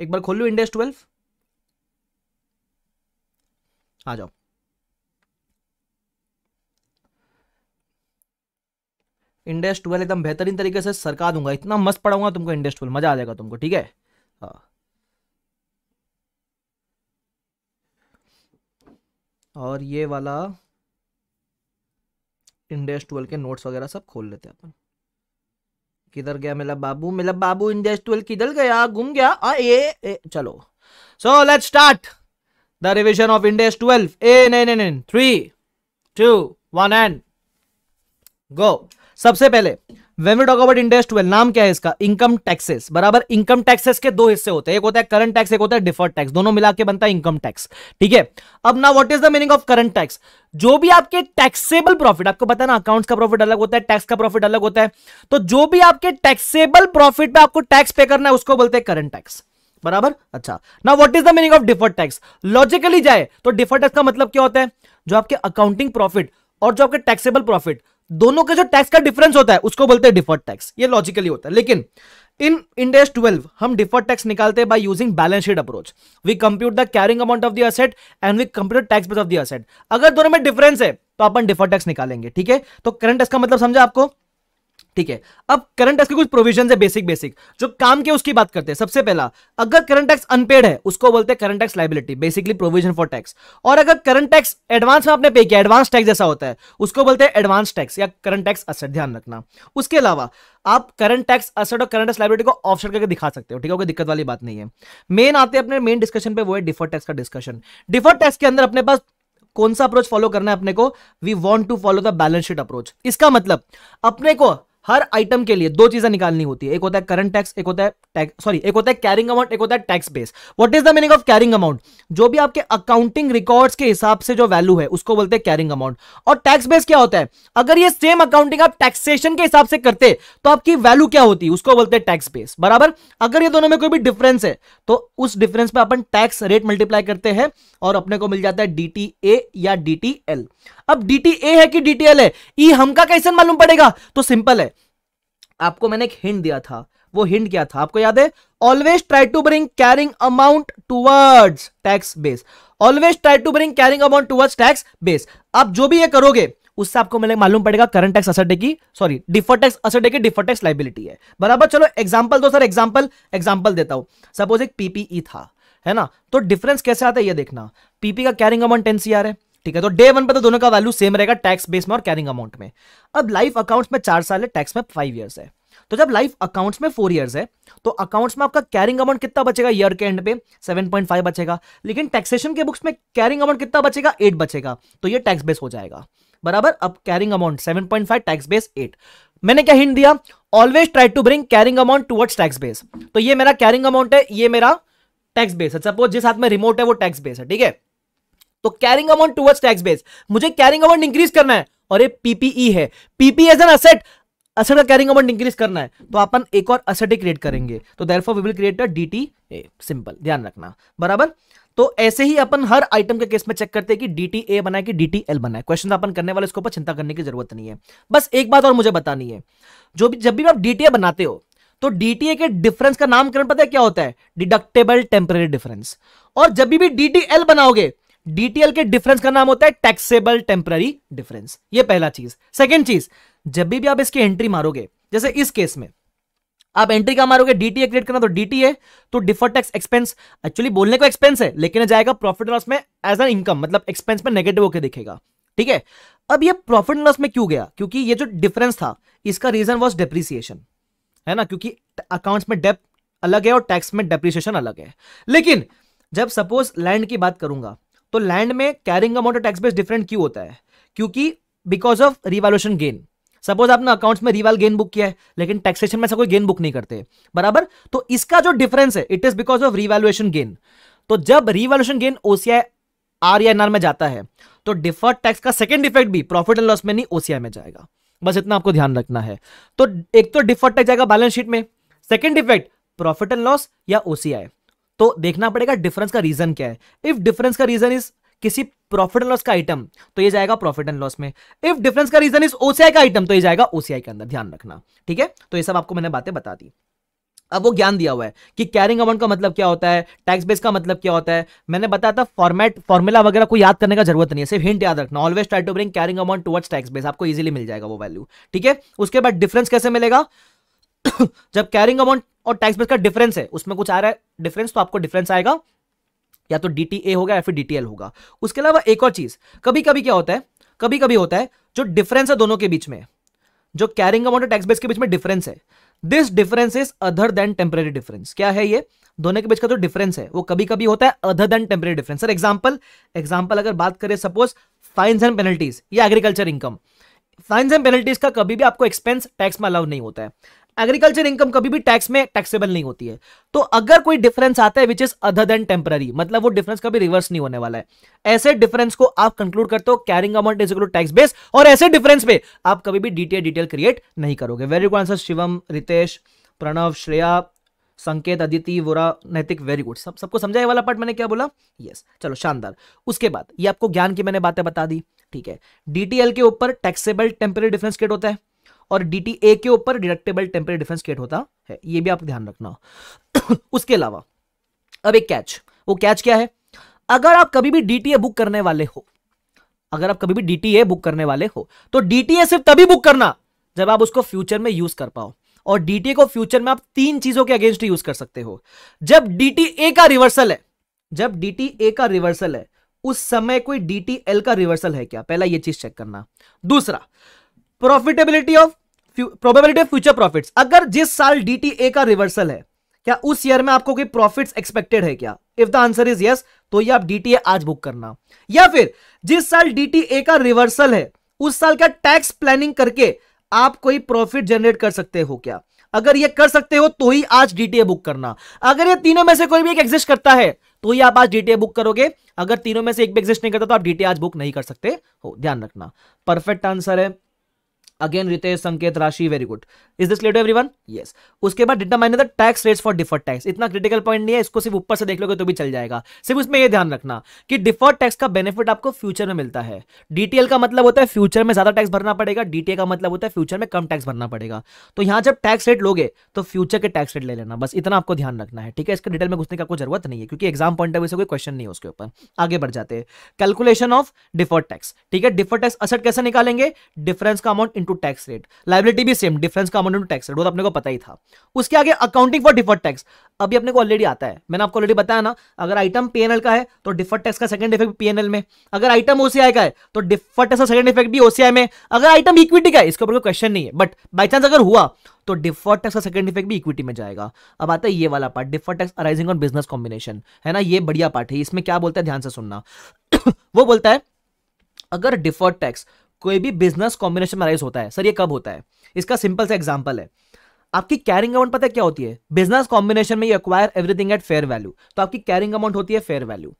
एक बार खोल लू इंडेस ट्वेल्व आ जाओ इंडेस ट्वेल्व एकदम बेहतरीन तरीके से सरका दूंगा इतना मस्त पढ़ाऊंगा तुमको इंडेस ट्वेल्व मजा आ जाएगा तुमको ठीक है हाँ। और ये वाला इंडेस ट्वेल्व के नोट्स वगैरह सब खोल लेते हैं अपन किधर गया मेरा बाबू मेरा बाबू इन ट्वेल्व किधर गया घूम गया आ, ए, ए चलो so let start the revision of Ind AS twelve ए नहीं नहीं three two one and go सबसे पहले when we talk about interest well नाम क्या है इसका इनकम टैक्सेस बराबर इनकम टैक्सेस के दो हिस्से होते हैं एक होता है करंट टैक्स एक होता है डिफर्ड टैक्स दोनों मिला के बनता है इनकम टैक्स ठीक है अब ना what is the meaning of current tax जो भी आपके टैक्सेबल प्रॉफिट आपको पता है ना अकाउंट्स का प्रॉफिट अलग होता है टैक्स का प्रॉफिट अलग होता है तो जो भी आपके टैक्सेबल प्रॉफिट पे आपको टैक्स पे करना है उसको बोलते हैं करंट टैक्स बराबर अच्छा ना what is the meaning of deferred tax logically जाए तो डिफर्ड टैक्स का मतलब क्या होता है जो आपके अकाउंटिंग प्रॉफिट और जो आपके टैक्सेबल प्रॉफिट दोनों का जो टैक्स का डिफरेंस होता है उसको बोलते हैं डिफर्ड टैक्स ये लॉजिकली होता है लेकिन इन इंडेस ट्वेल्व हम डिफर्ड टैक्स निकालते हैं by using balance sheet approach we compute the carrying amount of the asset and we compute tax base of the asset अगर दोनों में डिफरेंस है तो अपन डिफर्ड टैक्स निकालेंगे ठीक है तो करंट टैक्स का मतलब समझा आपको ठीक है अब करंट टैक्स के कुछ प्रोविजन है बेसिक बेसिक जो काम के उसकी बात करते हैं सबसे पहला अगर करंट टैक्स अनपेड है उसको बोलते हैं current tax liability basically provision for tax और अगर करंट टैक्स एडवांस में आपने पे किया एडवांस टैक्स जैसा होता है उसको बोलते हैं एडवांस टैक्स या करंट टैक्स असर ध्यान रखना उसके अलावा आप करंट टैक्स असर और करंट टैक्स लाइबिलिटी को ऑप्शन करके दिखा सकते हो ठीक है कोई दिक्कत वाली बात नहीं है मेन आते हैं अपने मेन डिस्कशन पे वो है डिफर टैक्स का डिस्कशन डिफर टैक्स के अंदर अपने पास कौन सा अप्रोच फॉलो करना है अपने को we want to follow the balance sheet approach इसका मतलब अपने को हर आइटम के लिए दो चीजें निकालनी होती है एक होता है करंट टैक्स एक होता है टैक्स सॉरी एक होता है कैरिंग अमाउंट एक होता है tax base what is the meaning of carrying amount जो भी आपके अकाउंटिंग रिकॉर्ड्स के हिसाब से जो वैल्यू है उसको बोलते हैं कैरिंग अमाउंट और टैक्स बेस क्या होता है अगर ये सेम अकाउंटिंग आप टैक्सेशन के हिसाब से करते तो आपकी वैल्यू क्या होती उसको बोलते हैं टैक्स बेस बराबर अगर ये दोनों में कोई भी डिफरेंस है तो उस डिफरेंस पर अपन टैक्स रेट मल्टीप्लाई करते हैं और अपने को मिल जाता है डी या डी अब डी है कि एल है ई हमका कैसे मालूम पड़ेगा तो सिंपल है आपको मैंने एक हिंट दिया था वो हिंट क्या था आपको याद है always try to bring carrying amount towards tax base always try to bring carrying amount towards tax base आप जो भी ये करोगे उससे आपको मैंने मालूम पड़ेगा करंट टैक्स असर की सॉरी डिफर टैक्स असर की डिफर टैक्स लाइबिलिटी है बराबर चलो एग्जाम्पल दो सर एग्जाम्पल एग्जाम्पल देता हूं सपोज एक पीपीई e था है ना तो डिफरेंस कैसे आता है ये देखना पीपी का कैरिंग अमाउंट टेन सीआर है ठीक है तो डे वन पर तो दोनों का वैल्यू सेम रहेगा टैक्स बेस में और कैरिंग अमाउंट में अब लाइफ अकाउंट्स में चार साल है टैक्स में फाइव ईयर्स है तो जब लाइफ अकाउंट्स में फोर ईयर्स है तो अकाउंट्स में आपका कैरिंग अमाउंट कितना बचेगा ईयर के एंड पे 7.5 बचेगा लेकिन टैक्सेशन के बुक्स में कैरिंग अमाउंट कितना बचेगा 8 बचेगा तो ये टैक्स बेस हो जाएगा बराबर अब कैरिंग अमाउंट 7.5 टैक्स बेस 8 मैंने क्या हिंट दिया always try to bring carrying amount towards tax base तो ये मेरा कैरिंग अमाउंट है ये मेरा टैक्स बेस है सपोज जिस हाथ में रिमोट है वो टैक्स बेस है ठीक है तो carrying amount towards tax base मुझे कैरिंग अमाउंट इंक्रीज करना है और ये पीपीई e है PP as an asset asset का कैरिंग अमाउंट इंक्रीज करना है तो अपन एक और असेट ही क्रिएट करेंगे तो therefore we will create a DTA simple ध्यान रखना बराबर तो ऐसे ही अपन हर आइटम के केस में चेक करते हैं कि डी टी ए बनाए कि डी टी एल बनाए क्वेश्चन अपन करने वाले इसके ऊपर चिंता करने की जरूरत नहीं है बस एक बात और मुझे बतानी है जो भी जब भी आप डी टी ए बनाते हो तो डी टी ए के डिफरेंस का नामकरण पता है क्या होता है डिडक्टेबल टेम्परेरी डिफरेंस और जब भी डी टी एल बनाओगे डीटीएल के डिफरेंस का नाम होता है टैक्सेबल टेम्पररी डिफरेंस ये पहला चीज सेकंड चीज जब भी, भी आप इसकी एंट्री मारोगे जैसे इस केस में आप एंट्री का मारोगे डीटीए क्रिएट करना तो डीटीए तो डिफर टैक्स एक्सपेंस एक्चुअली बोलने को एक्सपेंस है लेकिन जाएगा प्रॉफिट लॉस में एज एन इनकम मतलब एक्सपेंस में नेगेटिव होकर दिखेगा ठीक है अब ये प्रॉफिट लॉस में क्यों गया क्योंकि ये जो डिफरेंस था इसका रीजन वॉज डेप्रिसिएशन है ना क्योंकि अकाउंट में डेप अलग है और टैक्स में डेप्रिसिएशन अलग है लेकिन जब सपोज लैंड की बात करूंगा तो लैंड में कैरिंग अमाउंट और टैक्स बेस डिफरेंट क्यों होता है क्योंकि because of revolution gain suppose आपने अकाउंट्स में रिवाल गेन बुक किया है लेकिन टैक्सेशन में कोई गेन बुक नहीं करते बराबर तो इसका जो डिफरेंस है it is because of revaluation gain तो जब रिवॉल्यूशन गेन ओसीआई आर या एनआर में जाता है तो डिफर्ड टैक्स का सेकेंड इफेक्ट भी प्रॉफिट एंड लॉस में नहीं ओसीआई में जाएगा बस इतना आपको ध्यान रखना है तो एक तो डिफर्ड टैक्स जाएगा बैलेंस शीट में second effect profit and loss या ओसीआई तो देखना पड़ेगा डिफरेंस का रीजन क्या है इफ डिफरेंस का रीजन इज किसी प्रॉफिट एंड लॉस का आइटम तो ये जाएगा प्रॉफिट एंड लॉस में इफ डिफरेंस का रीजन इज ओसीआई का आइटम तो ये जाएगा ओसीआई के अंदर ध्यान रखना ठीक है तो ये सब आपको मैंने बातें बता दी अब वो ज्ञान दिया हुआ है कि कैरिंग अमाउंट का मतलब क्या होता है टैक्स बेस का मतलब क्या होता है मैंने बताया था फॉर्मेट फॉर्मूला वगैरह को याद करने का जरूरत नहीं है सिर्फ हिंट याद रखना always try to bring carrying amount towards tax base आपको इजीली मिल जाएगा वो वैल्यू ठीक है उसके बाद डिफरेंस कैसे मिलेगा जब कैरिंग अमाउंट और टैक्स बेस का डिफरेंस है उसमें कुछ आ रहा है डिफरेंस तो आपको डिफरेंस आएगा या तो डी होगा या फिर डी होगा उसके अलावा एक और चीज कभी कभी क्या होता है कभी कभी होता है जो डिफरेंस है दोनों के बीच में जो कैरिंग अमाउंट और टैक्स बेस के बीच में डिफरेंस है this difference is other than temporary difference क्या है ये दोनों के बीच का जो तो डिफरेंस है वो कभी कभी होता है other than temporary difference sir example example अगर बात करें सपोज फाइन्स एंड पेनल्टीज या agriculture income fines and penalties का कभी भी आपको एक्सपेंस टैक्स में अलाउ नहीं होता है एग्रीकल्चर इनकम कभी भी टैक्स में टैक्सेबल नहीं होती है तो अगर कोई डिफरेंस आता है which is other than temporary मतलब वो डिफरेंस कभी रिवर्स नहीं होने वाला है ऐसे डिफरेंस को आप कंक्लूड करते हो carrying amount is tax base और ऐसे डिफरेंस पे आप कभी भी डिटेल डिटेल क्रिएट नहीं करोगे very good answer Shivam Ritesh Pranav Shreya Sanket Aditi Vora नैतिक वेरी गुड सब सबको समझा वाला पार्ट मैंने क्या बोला यस yes, चलो शानदार उसके बाद ये आपको ज्ञान की मैंने बातें बता दी ठीक है डीटीएल के ऊपर टैक्सेबल टेम्पररी डिफरेंस क्रिएट होता है और डीटीए के ऊपर डिडक्टेबल टेम्परे डिफेंस क्रिएट होता है ये भी आप ध्यान रखना उसके अलावा अब एक कैच वो कैच क्या है अगर आप कभी भी डीटीए बुक करने वाले हो अगर आप कभी भी डीटीए बुक करने वाले हो तो डीटीए सिर्फ तभी बुक करना जब आप उसको फ्यूचर में यूज कर पाओ और डीटीए को फ्यूचर में आप तीन चीजों के अगेंस्ट यूज कर सकते हो जब डीटीए का रिवर्सल है जब डीटीए का रिवर्सल है उस समय कोई डीटीएल का रिवर्सल है क्या पहला यह चीज चेक करना दूसरा profitability of probability of future profits अगर जिस साल डीटीए का रिवर्सल है क्या उस ईयर में आपको कोई प्रॉफिट्स एक्सपेक्टेड है क्या if the answer is yes तो ये आप डीटीए आज बुक करना या फिर जिस साल डीटीए का रिवर्सल है उस साल का टैक्स प्लानिंग करके आप कोई प्रॉफिट जनरेट कर सकते हो क्या अगर ये कर सकते हो तो ही आज डीटीए बुक करना अगर ये तीनों में से कोई भी एक एग्जिस्ट करता है तो ही आप आज डीटीए बुक करोगे अगर तीनों में से एक भी एग्जिस्ट नहीं करता तो आप डीटीए आज बुक नहीं कर सकते हो ध्यान रखना परफेक्ट आंसर है again Ritesh Sanket Rashi very good is this clear everyone yes उसके बाद determine the tax rates for deferred tax इतना क्रिटिकल पॉइंट नहीं है इसको सिर्फ ऊपर से देख लोगे तो भी चल जाएगा सिर्फ उसमें ये ध्यान रखना कि डिफर्ड टैक्स का बेनिफिट आपको फ्यूचर में मिलता है डीटीएल का मतलब होता है फ्यूचर में ज्यादा टैक्स भरना पड़ेगा डीटीए का मतलब होता है फ्यूचर में कम टैक्स भरना पड़ेगा तो यहां जब टैक्स रेट लोगे तो फ्यूचर के टैक्स रेट ले लेना बस इतना आपको ध्यान रखना है ठीक है इसके डिटेल में घुसने की आपको जरूरत नहीं है क्योंकि एग्जाम पॉइंट ऑफ व्यू से कोई क्वेश्चन नहीं है उसके ऊपर आगे बढ़ जाते हैं कैलकुलेशन ऑफ डिफर्ड टैक्स ठीक है डिफर्ड टैक्स असट कैसे निकालेंगे डिफरेंस का amount to tax rate liability भी सेम डिफरेंस का अमाउंट टैक्स रेट वो तो अपने को पता ही था उसके आगे अकाउंटिंग फॉर डिफर्ड टैक्स अभी अपने को ऑलरेडी आता है मैंने आपको ऑलरेडी बताया ना अगर आइटम पीएनएल का है तो डिफर्ड टैक्स का सेकंड इफेक्ट पीएनएल में अगर आइटम ओसीआई का है तो डिफर्ड टैक्स का सेकंड इफेक्ट भी ओसीआई में अगर आइटम इक्विटी का है इसके ऊपर कोई क्वेश्चन नहीं है बट बाई चांस अगर हुआ तो डिफर्ड टैक्स का सेकंड इफेक्ट भी इक्विटी में जाएगा अब आता है ये वाला part deferred tax arising on business combination है ना ये बढ़िया पार्ट है इसमें क्या बोलता है ध्यान से सुनना वो बोलता है अगर डिफर्ड टैक्स कोई भी बिजनेस कॉम्बिनेशन में राइज होता है सर ये कब होता है इसका सिंपल सा एग्जाम्पल है आपकी कैरिंग अमाउंट पता है क्या होती है बिजनेस कॉम्बिनेशन में you acquire everything at fair value तो आपकी कैरिंग अमाउंट होती है फेयर वैल्यू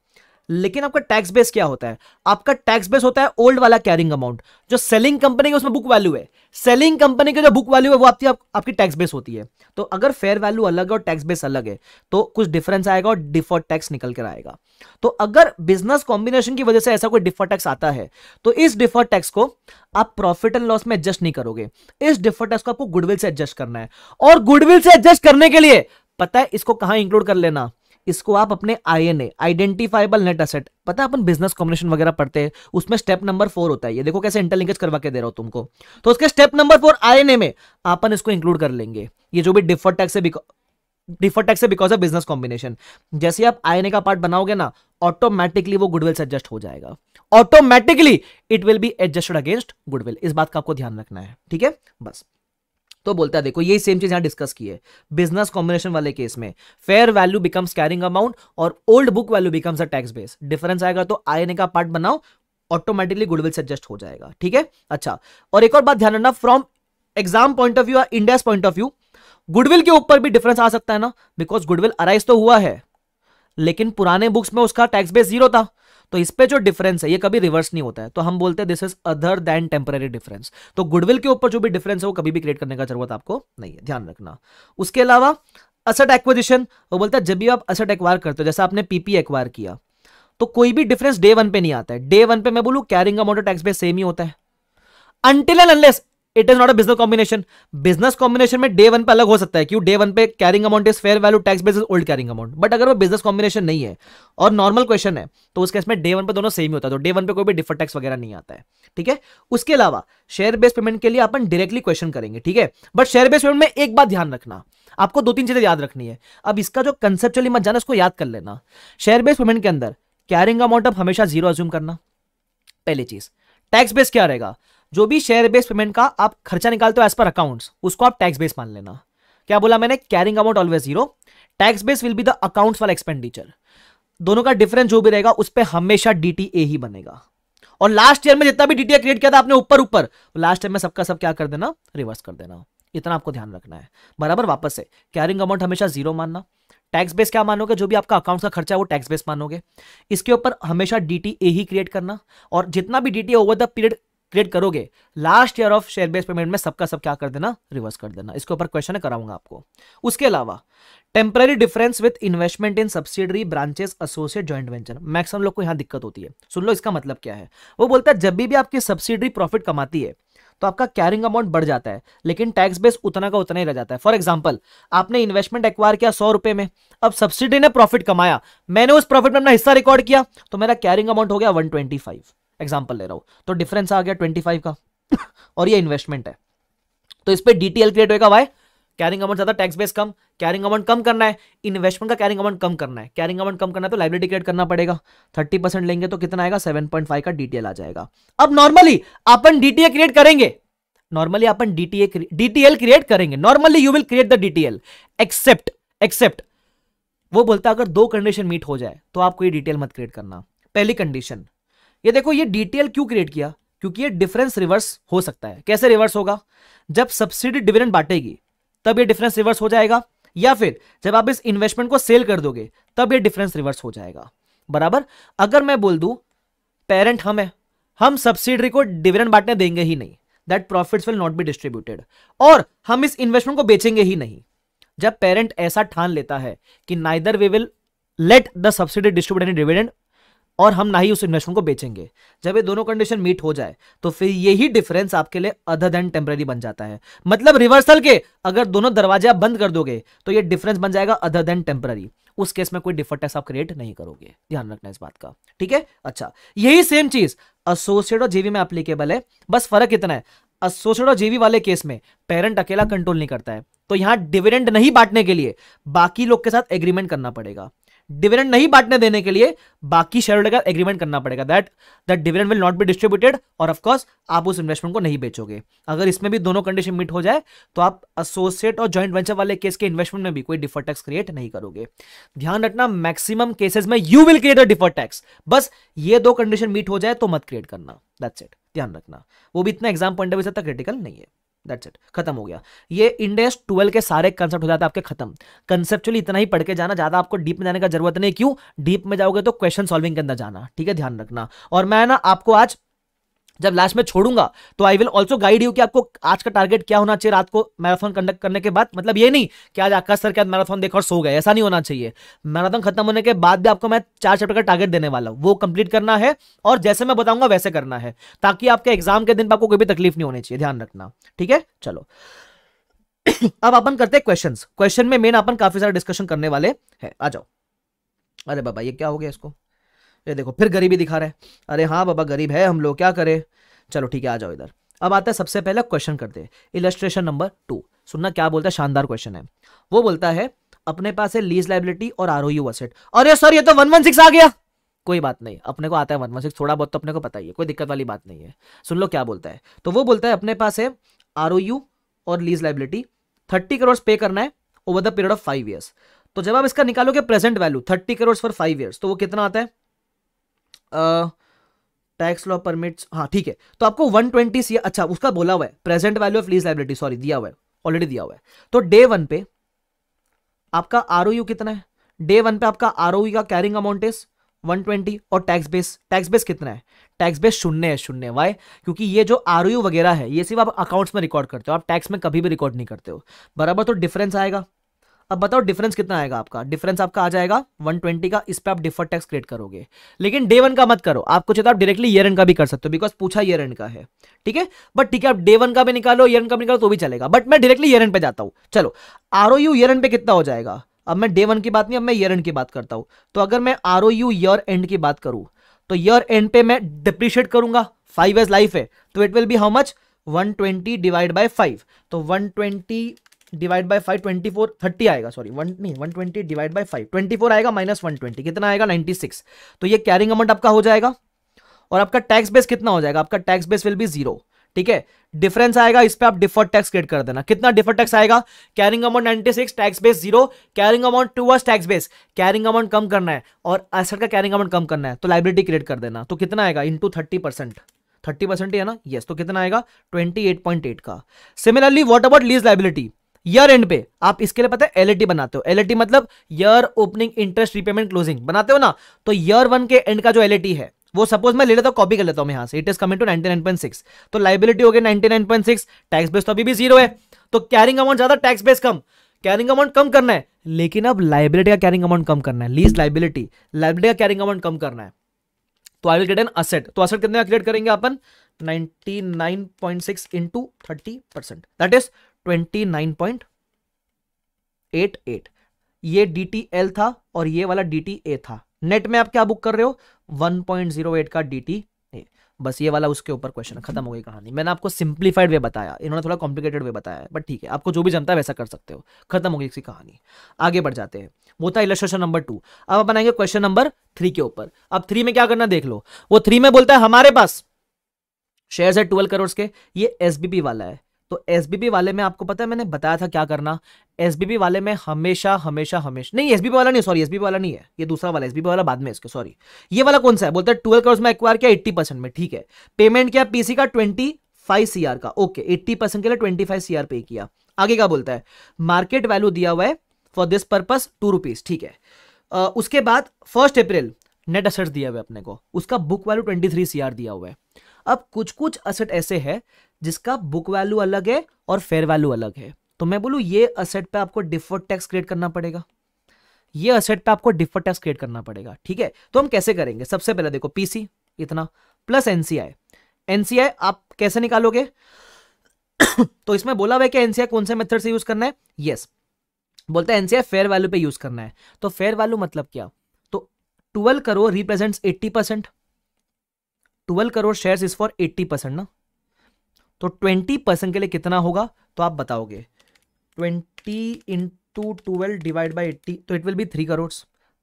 लेकिन आपका टैक्स बेस क्या होता है आपका टैक्स बेस होता है ओल्ड वाला कैरिंग अमाउंट जो सेलिंग कंपनी है उसमें बुक वैल्यू है सेलिंग कंपनी की जो बुक वैल्यू है वो आपकी आपकी टैक्स बेस होती है तो अगर फेयर वैल्यू अलग है और टैक्स बेस अलग है तो कुछ डिफरेंस आएगा और डिफॉल्ट टैक्स निकल कर आएगा तो अगर बिजनेस कॉम्बिनेशन की वजह से ऐसा कोई डिफॉल्ट टैक्स आता है तो इस डिफॉल्ट टैक्स को आप प्रॉफिट एंड लॉस में एडजस्ट नहीं करोगे इस डिफॉल्ट टैक्स को आपको गुडविल से एडजस्ट करना है और गुडविल से एडजस्ट करने के लिए पता है इसको कहां इंक्लूड कर लेना इसको आप अपने आईएनए आइडेंटिफाइबल नेट असेट पता अपन बिजनेस कॉम्बिनेशन वगैरह पढ़ते हैं उसमें स्टेप नंबर फोर होता है ये देखो कैसे इंटरलिंकेज करवा के दे रहा हूं तुमको तो उसके स्टेप नंबर फोर आईएनए में अपन इसको इंक्लूड कर लेंगे ये जो भी डिफर टैक्स है डिफर टैक्स है बिकॉज ऑफ बिजनेस कॉम्बिनेशन जैसे आप आईएनए का पार्ट बनाओगे ना ऑटोमेटिकली वो गुडविल से एडजस्ट हो जाएगा automatically it will be adjusted against goodwill इस बात का आपको ध्यान रखना है ठीक है बस तो बोलता है देखो यही सेम चीज यहां डिस्कस की है बिजनेस कॉम्बिनेशन वाले केस में fair value becomes carrying amount और old book value becomes a tax base difference आएगा तो आई का पार्ट बनाओ ऑटोमेटिकली गुडविल सजेस्ट एडजस्ट हो जाएगा ठीक है अच्छा और एक और बात ध्यान रखना from exam point of view India point of view goodwill के ऊपर भी डिफरेंस आ सकता है ना बिकॉज गुडविल अराइज तो हुआ है लेकिन पुराने बुक्स में उसका टैक्स बेस जीरो था तो इस पे जो डिफरेंस है ये कभी रिवर्स नहीं होता है तो हम बोलते हैं this is other than temporary difference तो गुडविल के ऊपर जो भी डिफरेंस है वो कभी भी क्रिएट करने का जरूरत आपको नहीं है ध्यान रखना उसके अलावा असट एक्विजिशन वो बोलता है जब भी आप असट एक्वायर करते हो जैसे आपने पीपी एक्वायर किया तो कोई भी डिफरेंस डे वन पे नहीं आता है डे वन पे मैं बोलू कैरिंग अमाउंट टैक्स पे सेम ही होता है until and unless it is not a business combination business combination में डे वन पे अलग हो सकता है क्यों डे वन पे carrying amount is fair value tax base is old carrying amount but अगर वो बिजनेस कॉम्बिनेशन नहीं है और नॉर्मल क्वेश्चन है तो उसके इसमें डे वन पे दोनों सेम ही होता है तो डे वन पे कोई भी डिफर टैक्स वगैरह नहीं आता है ठीक है उसके अलावा शेयर बेस्ड पेमेंट के लिए अपन डायरेक्टली क्वेश्चन करेंगे ठीक है बट शेयर बेस्ड पेमेंट में एक बात ध्यान रखना आपको दो तीन चीजें याद रखनी है अब इसका जो कंसेप्चुअली मत जाना उसको याद कर लेना शेयर बेस्ड पेमेंट के अंदर कैरिंग अमाउंट अब हमेशा जीरो अज्यूम करना पहली चीज टैक्स बेस क्या रहेगा जो भी शेयर बेस पेमेंट का आप खर्चा निकालते हो एज पर अकाउंट उसको आप टैक्स बेस मान लेना क्या बोला मैंने carrying amount always zero tax base will be the accounts वाला एक्सपेंडिचर दोनों का डिफरेंस जो भी रहेगा उस पर हमेशा डीटीए ही बनेगा और लास्ट ईयर में जितना भी डीटीए क्रिएट किया था आपने ऊपर ऊपर लास्ट तो ईयर में सबका सब क्या कर देना रिवर्स कर देना इतना आपको ध्यान रखना है बराबर वापस से कैरिंग अमाउंट हमेशा जीरो मानना टैक्स बेस क्या मानोगे जो भी आपका अकाउंट का खर्चा है वो टैक्स बेस मानोगे इसके ऊपर हमेशा डीटीए ही क्रिएट करना और जितना भी DTA over the period create करोगे last year of share base payment में सबका सब क्या कर देना रिवर्स कर देना इसके ऊपर क्वेश्चन कराऊंगा आपको उसके अलावा temporary difference with investment in subsidiary branches associate joint venture maximum लोग को यहाँ दिक्कत होती है सुन लो इसका मतलब क्या है वो बोलता है जब भी, भी आपकी सब्सिडरी प्रॉफिट कमाती है तो आपका कैरिंग अमाउंट बढ़ जाता है लेकिन टैक्स बेस उतना का उतना ही रह जाता है फॉर एग्जाम्पल आपने इन्वेस्टमेंट एक्वायर किया सौ रुपए में अब सब्सिडी ने प्रॉफिट कमाया मैंने उस प्रॉफिट में अपना हिस्सा रिकॉर्ड किया तो मेरा कैरिंग अमाउंट हो गया वन ट्वेंटी फाइव एग्जाम्पल ले रहा हूँ तो डिफरेंस आ गया ट्वेंटी फाइव का और ये इन्वेस्टमेंट है तो इस पर डीटीएल क्रिएट होगा वाई कैरिंग अमाउंट ज्यादा टैक्स बेस कम कैरिंग अमाउंट कम करना है इन्वेस्टमेंट का कैरिंग अमाउंट कम करना है कैरिंग अमाउंट कम करना है तो लाइब्रेरी क्रिएट करना पड़ेगा थर्टी परसेंट लेंगे तो कितना आएगा सेवन पॉइंट फाइव का डीटीएल आ जाएगा अब नॉर्मली अपन डीटीए क्रिएट करेंगे नॉर्मली अपन डीटीए डीटीएल क्रिएट करेंगे normally you will create the DTL except except वो बोलता है अगर दो कंडीशन मीट हो जाए तो आपको ये डिटेल मत क्रिएट करना पहली कंडीशन ये देखो ये डीटीएल क्यों क्रिएट किया क्योंकि ये डिफरेंस रिवर्स हो सकता है कैसे रिवर्स होगा जब सब्सिडी डिविडेंड बांटेगी तब ये डिफरेंस रिवर्स हो जाएगा या फिर जब आप इस इन्वेस्टमेंट को सेल कर दोगे तब ये डिफरेंस रिवर्स हो जाएगा बराबर अगर मैं बोल दू पेरेंट हम है हम सब्सिडी को डिविडेंड बांटने देंगे ही नहीं that profit will not be distributed और हम इस इन्वेस्टमेंट को बेचेंगे ही नहीं जब पेरेंट ऐसा ठान लेता है कि neither we will let the subsidy distribute any dividend और हम ना ही उस इन्वेस्टमेंट को बेचेंगे जब ये दोनों कंडीशन मीट हो जाए तो फिर यही डिफरेंस आपके लिए अदर देन टेम्परेरी बन जाता है मतलब रिवर्सल के अगर दोनों दरवाजे आप बंद कर दोगे तो ये डिफरेंस बन जाएगा अदर देन टेम्पररी उस केस में कोई डिफर्ट टैक्स आप क्रिएट नहीं करोगे ध्यान रखना इस बात का ठीक है अच्छा यही सेम चीज एसोसिएट और जीवी में अप्लीकेबल है बस फर्क इतना है एसोसिएट और जीवी वाले केस में पेरेंट अकेला कंट्रोल नहीं करता है तो यहां डिविडेंड नहीं बांटने के लिए बाकी लोग के साथ एग्रीमेंट करना पड़ेगा डिविडेंड नहीं बांटने देने के लिए बाकी शेयर होल्डर का एग्रीमेंट करना पड़ेगा that that dividend will not be distributed और ऑफकोर्स आप उस इन्वेस्टमेंट को नहीं बेचोगे अगर इसमें भी दोनों कंडीशन मीट हो जाए तो आप एसोसिएट और ज्वाइंट वेंचर वाले केस के इन्वेस्टमेंट में भी कोई डिफर टैक्स क्रिएट नहीं करोगे ध्यान रखना मैक्सिमम केसेस में you will create a defer tax बस ये दो कंडीशन मीट हो जाए तो मत क्रिएट करना दैट्स इट ध्यान रखना वो भी इतना एग्जाम पॉइंट ऑफ व्यू से क्रिटिकल नहीं है दैट्स इट खत्म हो गया ये इंडेस ट्वेल्व के सारे कंसेप्ट हो जाते हैं आपके खत्म कंसेप्चुअली इतना ही पढ़ के जाना ज्यादा आपको डीप में जाने का जरूरत नहीं क्यों डीप में जाओगे तो क्वेश्चन सॉल्विंग के अंदर जाना ठीक है ध्यान रखना और मैं ना आपको आज जब लास्ट में छोड़ूंगा तो I will also guide you कि आपको आज का टारगेट क्या होना चाहिए रात को मैराथन कंडक्ट करने के बाद मतलब ये नहीं कि आज आकाश सर के बाद मैराथन देखकर सो गए ऐसा नहीं होना चाहिए मैराथन खत्म होने के बाद भी आपको मैं चार चैप्टर का टारगेट देने वाला हूँ वो कंप्लीट करना है और जैसे मैं बताऊंगा वैसे करना है ताकि आपके एग्जाम के दिन पर आपको कोई भी तकलीफ नहीं होनी चाहिए ध्यान रखना ठीक है चलो अब अपन करते हैं क्वेश्चन क्वेश्चन में मेन अपन काफी सारा डिस्कशन करने वाले हैं आ जाओ अरे बाबा ये क्या हो गया इसको ये देखो फिर गरीबी दिखा रहे हैं अरे हाँ बाबा गरीब है हम लोग क्या करें चलो ठीक है आ जाओ इधर अब आता है सबसे पहले क्वेश्चन करते हैं इलस्ट्रेशन नंबर टू सुनना क्या बोलता है शानदार क्वेश्चन है वो बोलता है अपने पास है लीज लाइबिलिटी और आर ओ असेट अरे सर ये तो वन वन सिक्स आ गया कोई बात नहीं अपने को आता है वन वन सिक्स थोड़ा बहुत तो अपने को पता ही है कोई दिक्कत वाली बात नहीं है सुन लो क्या बोलता है तो वो बोलता है अपने पास है आर और लीज लाइबिलिटी थर्टी करोड़ पे करना है over the period of five years तो जब आप इसका निकालोगे present value thirty crore for five years तो वो कितना आता है टैक्स लॉ परमिट्स हाँ ठीक है तो आपको 120 सी अच्छा उसका बोला हुआ है present value of lease liability sorry दिया हुआ है ऑलरेडी दिया हुआ है तो डे वन पे आपका आर कितना है डे वन पे आपका आर का कैरिंग अमाउंट इज 120 और टैक्स बेस टैक्स बेस कितना है टैक्स बेस शून्य है शून्य वाई क्योंकि ये जो आर वगैरह है ये सिर्फ आप अकाउंट्स में रिकॉर्ड करते हो आप टैक्स में कभी भी रिकॉर्ड नहीं करते हो बराबर तो डिफरेंस आएगा अब बताओ डिफरेंस कितना आएगा आपका डिफरेंस आपका आ जाएगा 120 का इस पर आप डिफर टैक्स क्रिएट करोगे लेकिन डे वन का मत करो आपको चाहिए आप डायरेक्टली ईयर एंड का भी कर सकते हो बिकॉज पूछा ईयर एंड का है ठीक है बट ठीक है आप डे वन का भी निकालो ईयर एंड का भी निकालो तो भी चलेगा बट मैं डायरेक्टली ईयर एंड पे जाता हूँ चलो R O U year end पे कितना हो जाएगा अब मैं डे वन की बात नहीं अब मैं ईयर एंड की बात करता हूँ तो अगर मैं R O U year end की बात करूँ तो ईयर एंड पे मैं डिप्रिशिएट करूंगा फाइव एज लाइफ है तो it will be how much 120 divide by 5 तो 120 divide by five twenty four thirty आएगा सॉरी वन नहीं one twenty divide by five twenty four आएगा माइनस वन ट्वेंटी कितना आएगा नाइन्टी सिक्स तो ये कैरिंग अमाउंट आपका हो जाएगा और आपका टैक्स बेस कितना हो जाएगा आपका tax base will be zero ठीक है डिफरेंस आएगा इस पर आप डिफर टैक्स क्रिएट कर देना कितना डिफर टैक्स आएगा carrying amount six tax base zero carrying amount to versus tax base carrying amount कम करना है और असर का कैरिंग अमाउंट कम करना है तो लाइब्रेटी क्रिएट कर देना तो कितना आएगा into thirty percent thirty percent है ना यस yes, तो कितना आएगा ट्वेंटी एट पॉइंट एट का similarly what about lease liability year end पे आप इसके लिए पता है एलएटी बनाते हो एलएटी मतलब year opening interest repayment closing बनाते हो ना तो ईयर वन के एंड का जो एलएटी है वो सपोज मैं ले लेता हूँ कॉपी कर लेता हूँ यहाँ से इट इज कमिंग टू 99.6 तो लाइबिलिटी हो गई 99.6 टैक्स बेस तो अभी भी जीरो है तो कैरिंग अमाउंट ज्यादा टैक्स बेस कम कैरिंग अमाउंट कम करना है लेकिन अब लाइबिलिटी का कैरिंग अमाउंट कम करना है लीज लाइबिलिटी लाइबिलिटी का कैरिंग अमाउंट कम करना है तो I will get an asset तो असेट कितने क्रिएट करेंगे अपन 99.6 into thirty percent that is twenty nine point eight eight ये डी टी एल था और ये वाला डी टी ए था नेट में आप क्या बुक कर रहे हो वन पॉइंट जीरो एट का डी टी ए बस ये वाला उसके ऊपर क्वेश्चन खत्म हो गई कहानी मैंने आपको सिंप्लीफाइड वे बताया इन्होंने थोड़ा कॉम्प्लिकेटेड वे बताया बट ठीक है आपको जो भी जनता है वैसा कर सकते हो खत्म हो गई इसकी कहानी आगे बढ़ जाते हैं वो था इलेक्ट्रेशन नंबर टू अब बनाएंगे क्वेश्चन नंबर थ्री के ऊपर अब थ्री में क्या करना देख लो वो थ्री में बोलता है हमारे पास शेयर है ट्वेल्व करोड़ के ये एस वाला है तो एस वाले में आपको पता है मैंने बताया था क्या करना एस वाले में हमेशा हमेशा हमेशा नहीं एस वाला नहीं सॉरी एस वाला नहीं है ये दूसरा वाला एस वाला बाद में इसके सॉरी ये वाला कौन सा है बोलते हैं ट्वेल्व करोड़ में एक्वायर किया एट्टी परसेंट में ठीक है पेमेंट किया पीसी का ट्वेंटी फाइव सी का ओके एट्टी परसेंट के लिए ट्वेंटी फाइव सी पे किया आगे क्या बोलता है मार्केट वैल्यू दिया हुआ है for this purpose two rupees ठीक है उसके बाद फर्स्ट अप्रैल नेट असेट्स दिया हुआ है अपने को उसका book value twenty three C दिया हुआ है अब कुछ कुछ असेट ऐसे हैं जिसका बुक वैल्यू अलग है और फेयर वैल्यू अलग है तो मैं बोलूँ ये असेट पे आपको डिफर्ड टैक्स क्रिएट करना पड़ेगा ये असेट पे आपको डिफर्ड टैक्स क्रिएट करना पड़ेगा ठीक है तो हम कैसे करेंगे सबसे पहले देखो पीसी इतना प्लस एनसीआई एनसीआई आप कैसे निकालोगे तो इसमें बोला हुआ कि एनसीआई कौन से मेथड से यूज करना है यस yes. बोलते हैं एनसीआई फेयर वैल्यू पे यूज करना है तो फेयर वैल्यू मतलब क्या तो twelve crore represent eighty percent twelve crore share is for eighty percent ना तो ट्वेंटी परसेंट के लिए कितना होगा तो आप बताओगे twenty into twelve divide by eighty तो it will be three crore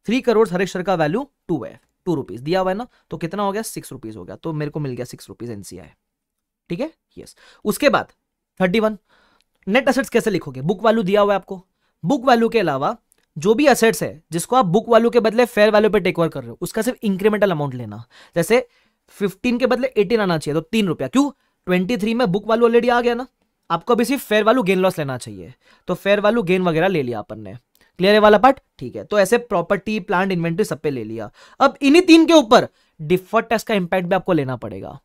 three crore हर एक का वैल्यू टू है टू रुपीज दिया हुआ है ना तो कितना हो गया सिक्स रुपीज हो गया तो मेरे को मिल गया सिक्स रुपीज एनसीआई ठीक है यस उसके बाद थर्टी वन नेट असेट्स कैसे लिखोगे बुक वैल्यू दिया हुआ है आपको बुक वैल्यू के अलावा जो भी असेट्स है जिसको आप बुक वैल्यू के बदले फेयर वैल्यू पे टेक ओवर कर रहे हो उसका सिर्फ इंक्रीमेंटल अमाउंट लेना जैसे फिफ्टीन के बदले एटीन आना चाहिए तो तीन रुपया क्यों ट्वेंटी थ्री में बुक वालू ऑलरेडी आ गया ना आपको अभी सिर्फ फेयर वालू गेन लॉस लेना चाहिए तो फेयर वालू गेन वगैरह ले लिया अपन ने क्लियर है वाला पार्ट ठीक है तो ऐसे प्रॉपर्टी प्लांट इन्वेंट्री सब पे ले लिया अब इन्हीं तीन के ऊपर डिफर टैक्स का इंपैक्ट भी आपको लेना पड़ेगा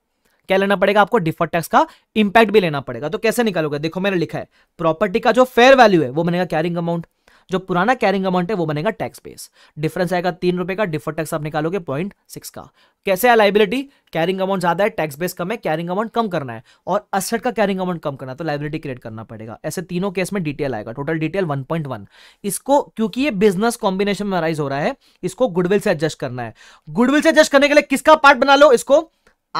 क्या लेना पड़ेगा आपको डिफर टैक्स का इंपैक्ट भी लेना पड़ेगा तो कैसे निकालोगे देखो मैंने लिखा है प्रॉपर्टी का जो फेयर वैल्यू है वो बनेगा कैरिंग अमाउंट जो पुराना कैरिंग अमाउंट है वो बनेगा टैक्स बेस डिफरेंस आएगा तीन रुपए का डिफर टैक्स आप निकालोगे पॉइंट सिक्स का कैसे है लाइबिलिटी कैरिंग अमाउंट ज्यादा है टैक्स बेस कम है कैरिंग अमाउंट कम करना है और असठ का कैरिंग अमाउंट कम करना है तो लाइबिलिटी क्रिएट करना पड़ेगा ऐसे तीनों केस में डिटेल आएगा टोटल डिटेल वन इसको क्योंकि ये बिजनेस कॉम्बिनेशन में राइज हो रहा है इसको गुडविल से एडजस्ट करना है गुडविल से एडजस्ट करने के लिए किसका पार्ट बना लो इसको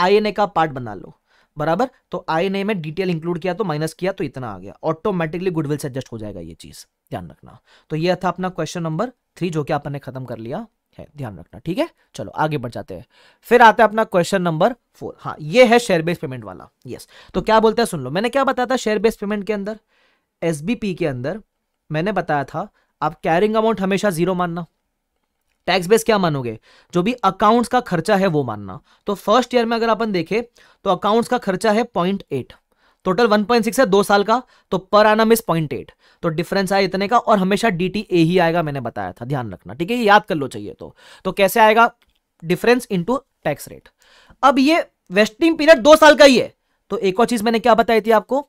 आई का पार्ट बना लो बराबर तो आई में डिटेल इंक्लूड किया तो माइनस किया तो इतना आ गया ऑटोमेटिकली गुडविल से एडजस्ट हो जाएगा ये चीज़ ध्यान रखना तो यह था अपना क्वेश्चन नंबर थ्री जो कि आपने खत्म कर लिया है ध्यान रखना ठीक है चलो आगे बढ़ जाते हैं फिर आता है अपना क्वेश्चन नंबर फोर हाँ ये है शेयर बेस पेमेंट वाला यस तो क्या बोलते हैं सुन लो मैंने क्या बताया था शेयर बेस पेमेंट के अंदर एस के अंदर मैंने बताया था आप कैरिंग अमाउंट हमेशा जीरो मानना टैक्स बेस क्या मानोगे जो भी अकाउंट्स का खर्चा है वो मानना तो फर्स्ट ईयर में अगर अपन देखें तो अकाउंट्स का खर्चा है पॉइंट एट टोटल 1.6 है दो साल का तो पर आना मिस पॉइंट एट तो डिफरेंस आया इतने का और हमेशा डी टी ए ही आएगा मैंने बताया था ध्यान रखना ठीक है ये याद कर लो चाहिए तो तो कैसे आएगा डिफरेंस इनटू टैक्स रेट अब ये वेस्टिंग पीरियड दो साल का ही है तो एक और चीज मैंने क्या बताई थी आपको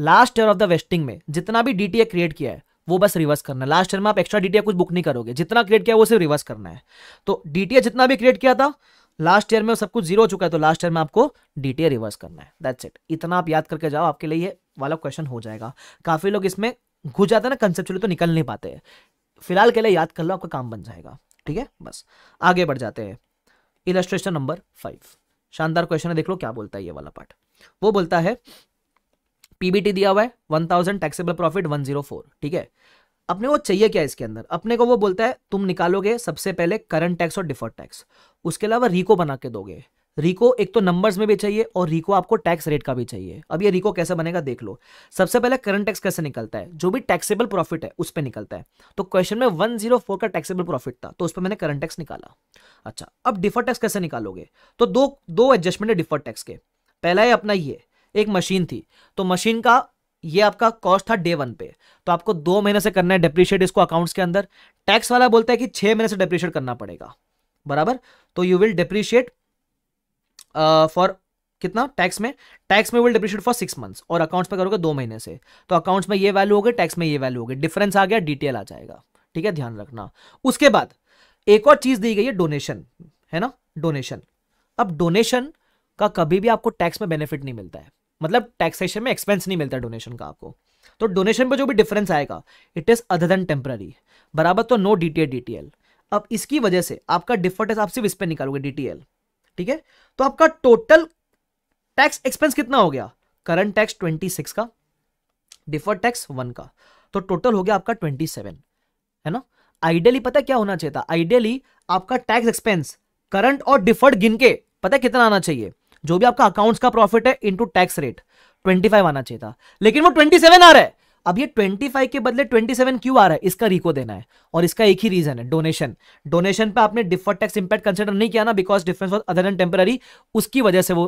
last year of the vesting में जितना भी डी क्रिएट किया है वो बस रिवर्स करना है लास्ट ईयर में आप एक्स्ट्रा डी कुछ बुक नहीं करोगे जितना क्रिएट किया वो सिर्फ रिवर्स करना है तो डी जितना भी क्रिएट किया था लास्ट ईयर में सब कुछ जीरो हो चुका है तो लास्ट ईयर में आपको डीटीए रिवर्स करना है दैट्स इट इतना आप याद करके जाओ आपके लिए वाला क्वेश्चन हो जाएगा काफ़ी लोग इसमें घुस जाते हैं ना कंसेप्चुअली तो निकल नहीं पाते फिलहाल के लिए याद कर लो आपका काम बन जाएगा ठीक है बस आगे बढ़ जाते हैं इलस्ट्रेशन नंबर फाइव शानदार क्वेश्चन है देख लो क्या बोलता है ये वाला पार्ट वो बोलता है पीबीटी दिया हुआ है one thousand taxable profit one zero four ठीक है अपने को चाहिए क्या इसके अंदर अपने को वो बोलता है तुम निकालोगे सबसे पहले करंट टैक्स और डिफर्ट टैक्स उसके अलावा रिको बना के दोगे रिको एक तो नंबर्स में भी चाहिए और रिको आपको टैक्स रेट का भी चाहिए अब ये रिको कैसे बनेगा देख लो सबसे पहले करंट टैक्स कैसे निकलता है जो भी टैक्सेबल प्रॉफिट है उस पर निकलता है तो क्वेश्चन में वन जीरो फोर का टैक्सेबल प्रॉफिट था तो उस पर मैंने करंट टैक्स निकाला अच्छा अब डिफर टैक्स कैसे निकालोगे तो दो दो एडजस्टमेंट है डिफर टैक्स के पहला है अपना ये एक मशीन थी तो मशीन का ये आपका कॉस्ट था डे वन पे तो आपको दो महीने से करना है डेप्रिशिएट इसको अकाउंट्स के अंदर टैक्स वाला बोलता है कि छह महीने से डेप्रिशिएट करना पड़ेगा बराबर तो यू विल डेप्रिशिएट फॉर कितना टैक्स में टैक्स में will depreciate for six months और अकाउंट्स में करोगे दो महीने से तो अकाउंट्स में ये वैल्यू होगी टैक्स में ये वैल्यू होगी डिफरेंस आ गया डिटेल आ जाएगा ठीक है ध्यान रखना उसके बाद एक और चीज दी गई है डोनेशन है ना डोनेशन अब डोनेशन का कभी भी आपको टैक्स में बेनिफिट नहीं मिलता है मतलब टैक्सेशन में एक्सपेंस नहीं मिलता डोनेशन का आपको तो डोनेशन पर जो भी डिफरेंस आएगा it is other than temporary बराबर तो नो डी टी अब इसकी वजह से आपका डिफर टैक्स तो आप सिर्फ इस पर निकालोगे डीटीएल ठीक है तो आपका टोटल टैक्स एक्सपेंस कितना हो गया करंट टैक्स ट्वेंटी सिक्स का डिफर टैक्स वन का तो टोटल हो गया आपका ट्वेंटी सेवन है ना आइडियली पता क्या होना चाहिए था आइडियली आपका टैक्स एक्सपेंस करंट और डिफर्ड गिन के पता कितना आना चाहिए जो भी आपका अकाउंट्स का प्रॉफिट है into tax rate twenty five आना चाहिए था लेकिन वो ट्वेंटी सेवन आ रहा है अब ये 25 के बदले 27 क्यों आ रहा है इसका रिको देना है और इसका एक ही रीजन है डोनेशन डोनेशन पे आपने डिफर टैक्स इंपैक्ट कंसिडर नहीं किया ना because difference was other and temporary उसकी वजह से वो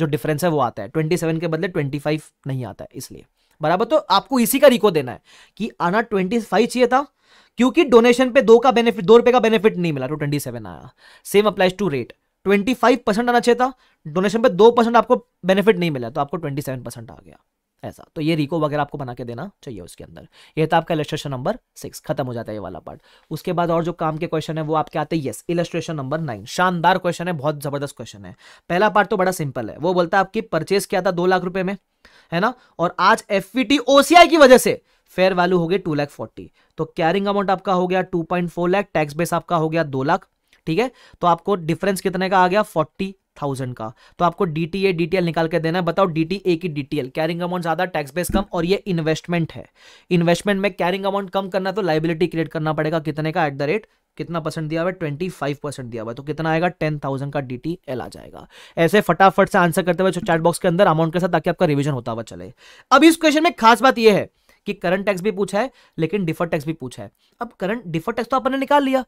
जो डिफरेंस है वो आता है 27 के बदले 25 नहीं आता है इसलिए बराबर तो आपको इसी का रिको देना है कि आना ट्वेंटी चाहिए था क्योंकि डोनेशन पे दो का बेनिफिट दो रुपए का बेनिफिट नहीं मिला तो 27 आया same applies to rate twenty five percent आना चाहिए था डोनेशन पे दो परसेंट आपको बेनिफिट नहीं मिला तो आपको ट्वेंटी सेवन परसेंट आ गया ऐसा तो ये रिको वगैरह आपको बना के देना चाहिए उसके अंदर ये था आपका इलेस्ट्रेशन नंबर सिक्स खत्म हो जाता है ये वाला पार्ट उसके बाद और जो काम के क्वेश्चन है वो आपके आते हैं यस इलेस्ट्रेशन नंबर नाइन शानदार क्वेश्चन है बहुत जबरदस्त क्वेश्चन है पहला पार्ट तो बड़ा सिंपल है वो बोलता है आपकी परचेज किया था दो लाख रुपए में है ना और आज एफ ओसीआई e की वजह से फेयर वैल्यू हो गई टू लाख फोर्टी तो कैरिंग अमाउंट आपका हो गया two point four lakh tax base आपका हो गया दो लाख ठीक है तो आपको डिफरेंस कितने का आ गया फोर्टी थाउजेंड का तो आपको डी टी ए डीटीएल निकाल के देना है बताओ डीटीए की डीटीएल कैरिंग अमाउंट ज्यादा टैक्स बेस कम और ये इन्वेस्टमेंट है इन्वेस्टमेंट में कैरिंग अमाउंट कम करना तो लाइबिलिटी क्रिएट करना पड़ेगा कितने का एट द रेट कितना परसेंट दिया हुआ है ट्वेंटी फाइव परसेंट दिया हुआ है तो कितना आएगा टेन थाउजेंड का डी आ जाएगा ऐसे फटाफट से आंसर करते हुए चैट बॉक्स के अंदर अमाउंट के साथ ताकि आपका रिविजन होता हुआ चले अब इस क्वेश्चन में खास बात यह है कि करंट टैक्स भी पूछा है लेकिन डिफर टैक्स भी पूछा है अब करंट डिफर टैक्स तो आपने निकाल लिया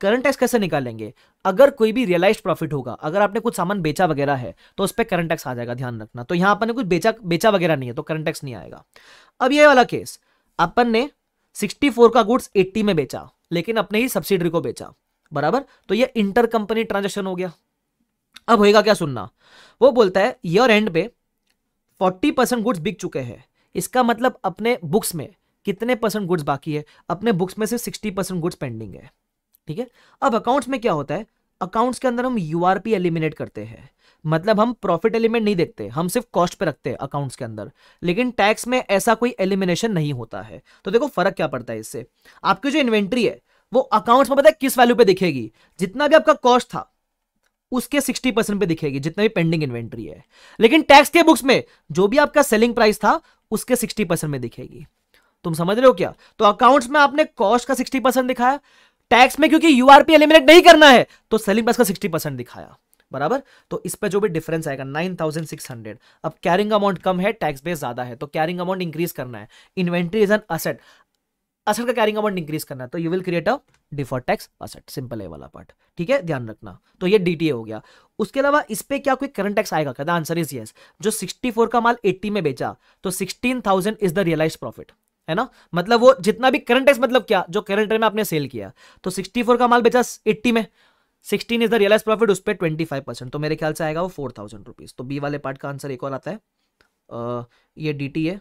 करंट टैक्स कैसे निकालेंगे अगर कोई भी रियलाइज प्रॉफिट होगा अगर आपने कुछ सामान बेचा वगैरह है तो उस पर करंट टैक्स आ जाएगा ध्यान रखना तो यहां अपन कुछ बेचा बेचा वगैरह नहीं है तो करंट टैक्स नहीं आएगा अब ये वाला केस अपन ने 64 का गुड्स 80 में बेचा लेकिन अपने ही सब्सिडरी को बेचा बराबर तो यह इंटर कंपनी ट्रांजेक्शन हो गया अब होगा क्या सुनना वो बोलता है ईयर एंड पे फोर्टी परसेंट गुड्स बिक चुके हैं इसका मतलब अपने बुक्स में कितने परसेंट गुड्स बाकी है अपने बुक्स में से सिक्सटी परसेंट गुड्स पेंडिंग है ठीक है अब अकाउंट्स में क्या होता है अकाउंट्स के अंदर हम यू एलिमिनेट करते हैं मतलब हम प्रॉफिट एलिमेंट नहीं देखते हम सिर्फ कॉस्ट पे रखते हैं अकाउंट्स के अंदर लेकिन टैक्स में ऐसा कोई एलिमिनेशन नहीं होता है तो देखो फर्क क्या पड़ता है इससे आपकी जो इन्वेंट्री है वो अकाउंट्स में पता है किस वैल्यू पे दिखेगी जितना भी आपका कॉस्ट था उसके 60 परसेंट पे दिखेगी जितना भी पेंडिंग इन्वेंट्री है लेकिन टैक्स के बुक्स में जो भी आपका सेलिंग प्राइस था उसके 60 परसेंट में दिखेगी तुम समझ रहे हो क्या तो अकाउंट्स में आपने कॉस्ट का 60 परसेंट दिखाया टैक्स में क्योंकि यूआरपी एलिमिनेट नहीं करना है तो सेलिंग प्राइस का सिक्सटी परसेंट दिखाया बराबर तो इस पे जो भी डिफरेंस आएगा नाइन थाउजेंड सिक्स हंड्रेड अब कैरिंग अमाउंट कम है टैक्स बेस ज्यादा है तो कैरिंग अमाउंट इंक्रीज करना है inventory is an asset asset का कैरिंग अमाउंट इंक्रीज करना है तो you will create a default tax asset simple है वाला पार्ट ठीक है ध्यान रखना तो ये डीटीए हो गया उसके अलावा इस पे क्या कोई करंट टैक्स आएगा आंसर इज यस जो 64 का माल 80 में बेचा तो 16,000 इज द रियलाइज प्रॉफिट है ना मतलब वो जितना भी करंट टैक्स मतलब क्या जो करंट में आपने सेल किया तो 64 का माल बेचा 80 में 16 इज द रियलाइज प्रॉफिट उस पर ट्वेंटी फाइव परसेंट तो मेरे ख्याल से आएगा वो फोर थाउजेंड रुपीज तो बी वाले पार्ट का आंसर एक और आता है आ, ये डी टी है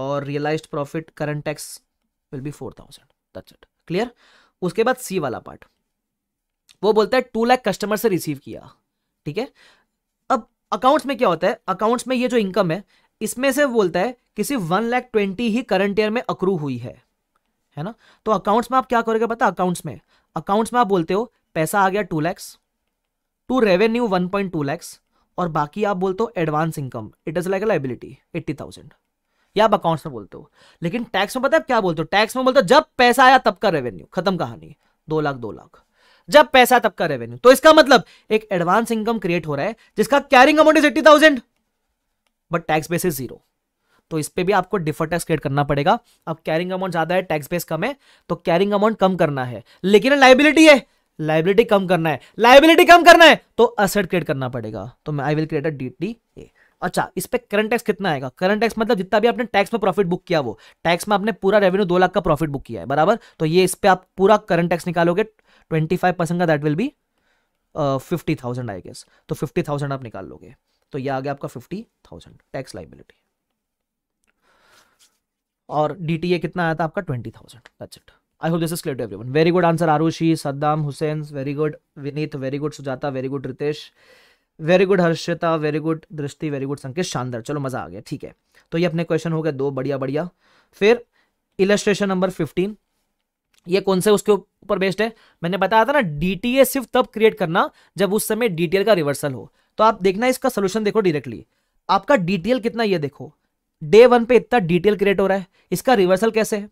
और realise profit current tax will be four thousand that's it clear उसके बाद सी वाला पार्ट वो बोलता है टू लैख कस्टमर से रिसीव किया ठीक है अब अकाउंट्स में क्या होता है अकाउंट्स में ये जो इनकम है इसमें से बोलता है कि सिर्फ वन लैख ट्वेंटी ही करंट ईयर में अक्रू हुई है है ना तो अकाउंट्स में आप क्या करोगे पता अकाउंट्स में अकाउंट्स में आप बोलते हो पैसा आ गया two lakhs to revenue one point two lakhs और बाकी आप बोलते हो advance income it is like liability eighty thousand या आप अकाउंट्स में बोलते हो लेकिन टैक्स में पता है क्या बोलते हो टैक्स में बोलते हो जब पैसा आया तब का रेवेन्यू खत्म कहानी दो लाख दो लाख जब पैसा तब का रेवेन्यू तो इसका मतलब एक एडवांस इनकम क्रिएट हो रहा है जिसका carrying amount is eighty thousand but tax base is zero तो इस पर भी आपको डिफर टैक्स क्रिएट करना पड़ेगा अब कैरिंग अमाउंट ज्यादा है टैक्स बेस कम है तो कैरिंग अमाउंट कम करना है लेकिन लाइबिलिटी है लाइबिलिटी कम करना है लाइबिलिटी कम करना है तो असेट क्रिएट करना पड़ेगा तो मैं I will create a D T A अच्छा इस पे करंट टैक्स कितना आएगा करंट टैक्स मतलब जितना भी आपने टैक्स में प्रॉफिट बुक किया वो टैक्स में आपने पूरा रेवेन्यू दो लाख का प्रॉफिट बुक किया है बराबर तो ये इस पे आप पूरा करंट टैक्स निकालोगे ट्वेंटी फाइव परसेंट का that will be fifty thousand I guess तो फिफ्टी थाउजेंड आप निकाल लोगे तो ये आ गया आपका फिफ्टी थाउजेंड टैक्स लाइबिलिटी और डीटीए कितना आया था आपका twenty thousand that's it I hope this is clear to everyone very good answer Arushi Saddam Hussain very good Vineet very good Sujata very good Ritesh very good Harshita very good दृष्टि वेरी गुड संकेत शानदार चलो मजा आ गया ठीक है तो ये अपने क्वेश्चन हो गए दो बढ़िया बढ़िया फिर इलस्ट्रेशन नंबर फिफ्टीन ये कौन से उसके ऊपर बेस्ड है मैंने बताया था ना डीटीए सिर्फ तब क्रिएट करना जब उस समय डीटीएल का रिवर्सल हो तो आप देखना इसका सोल्यूशन देखो डिरेक्टली आपका डीटीएल कितना ये देखो डे वन पे इतना डिटेल क्रिएट हो रहा है इसका रिवर्सल कैसे है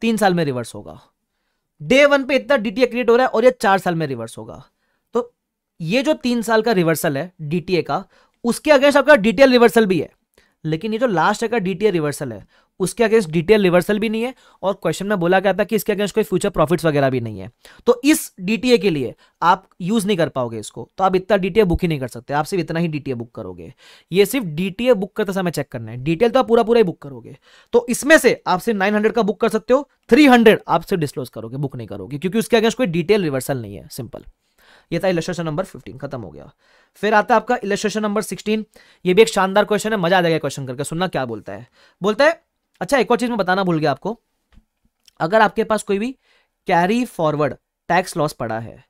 तीन साल में रिवर्स होगा डे वन पे इतना डीटीए क्रिएट हो रहा है और ये चार साल में रिवर्स होगा तो ये जो तीन साल का रिवर्सल है डीटीए का उसके अगेंस्ट आपका डिटेल रिवर्सल भी है लेकिन ये जो लास्ट है का डीटीए रिवर्सल है उसके अगेंस्ट डीटीएल रिवर्सल भी नहीं है और क्वेश्चन में बोला गया था कि इसके अगेंस्ट कोई फ्यूचर प्रॉफिट्स वगैरह भी नहीं है तो इस डीटीए के लिए आप यूज नहीं कर पाओगे इसको तो आप इतना डीटीए बुक ही नहीं कर सकते आप सिर्फ इतना ही डीटीए बुक करोगे ये सिर्फ डीटीए बुक करते समय चेक करना है डिटेल तो आप पूरा पूरा ही बुक करोगे तो इसमें से आप सिर्फ नाइन का बुक कर सकते हो थ्री आप सिर्फ डिस्क्लोज करोगे बुक नहीं करोगे क्योंकि उसके अगेंस्ट कोई डिटेल रिवर्सल नहीं है सिंपल ये था इलेस्ट्रेशन नंबर फिफ्टीन खत्म हो गया फिर आता है आपका इलेस्ट्रेशन नंबर सिक्सटीन ये भी एक शानदार क्वेश्चन है मजा आ गया क्वेश्चन करके सुनना क्या बोलता है बोलता है अच्छा एक और चीज में बताना भूल गया आपको अगर आपके पास कोई भी कैरी फॉरवर्ड टैक्स लॉस पड़ा है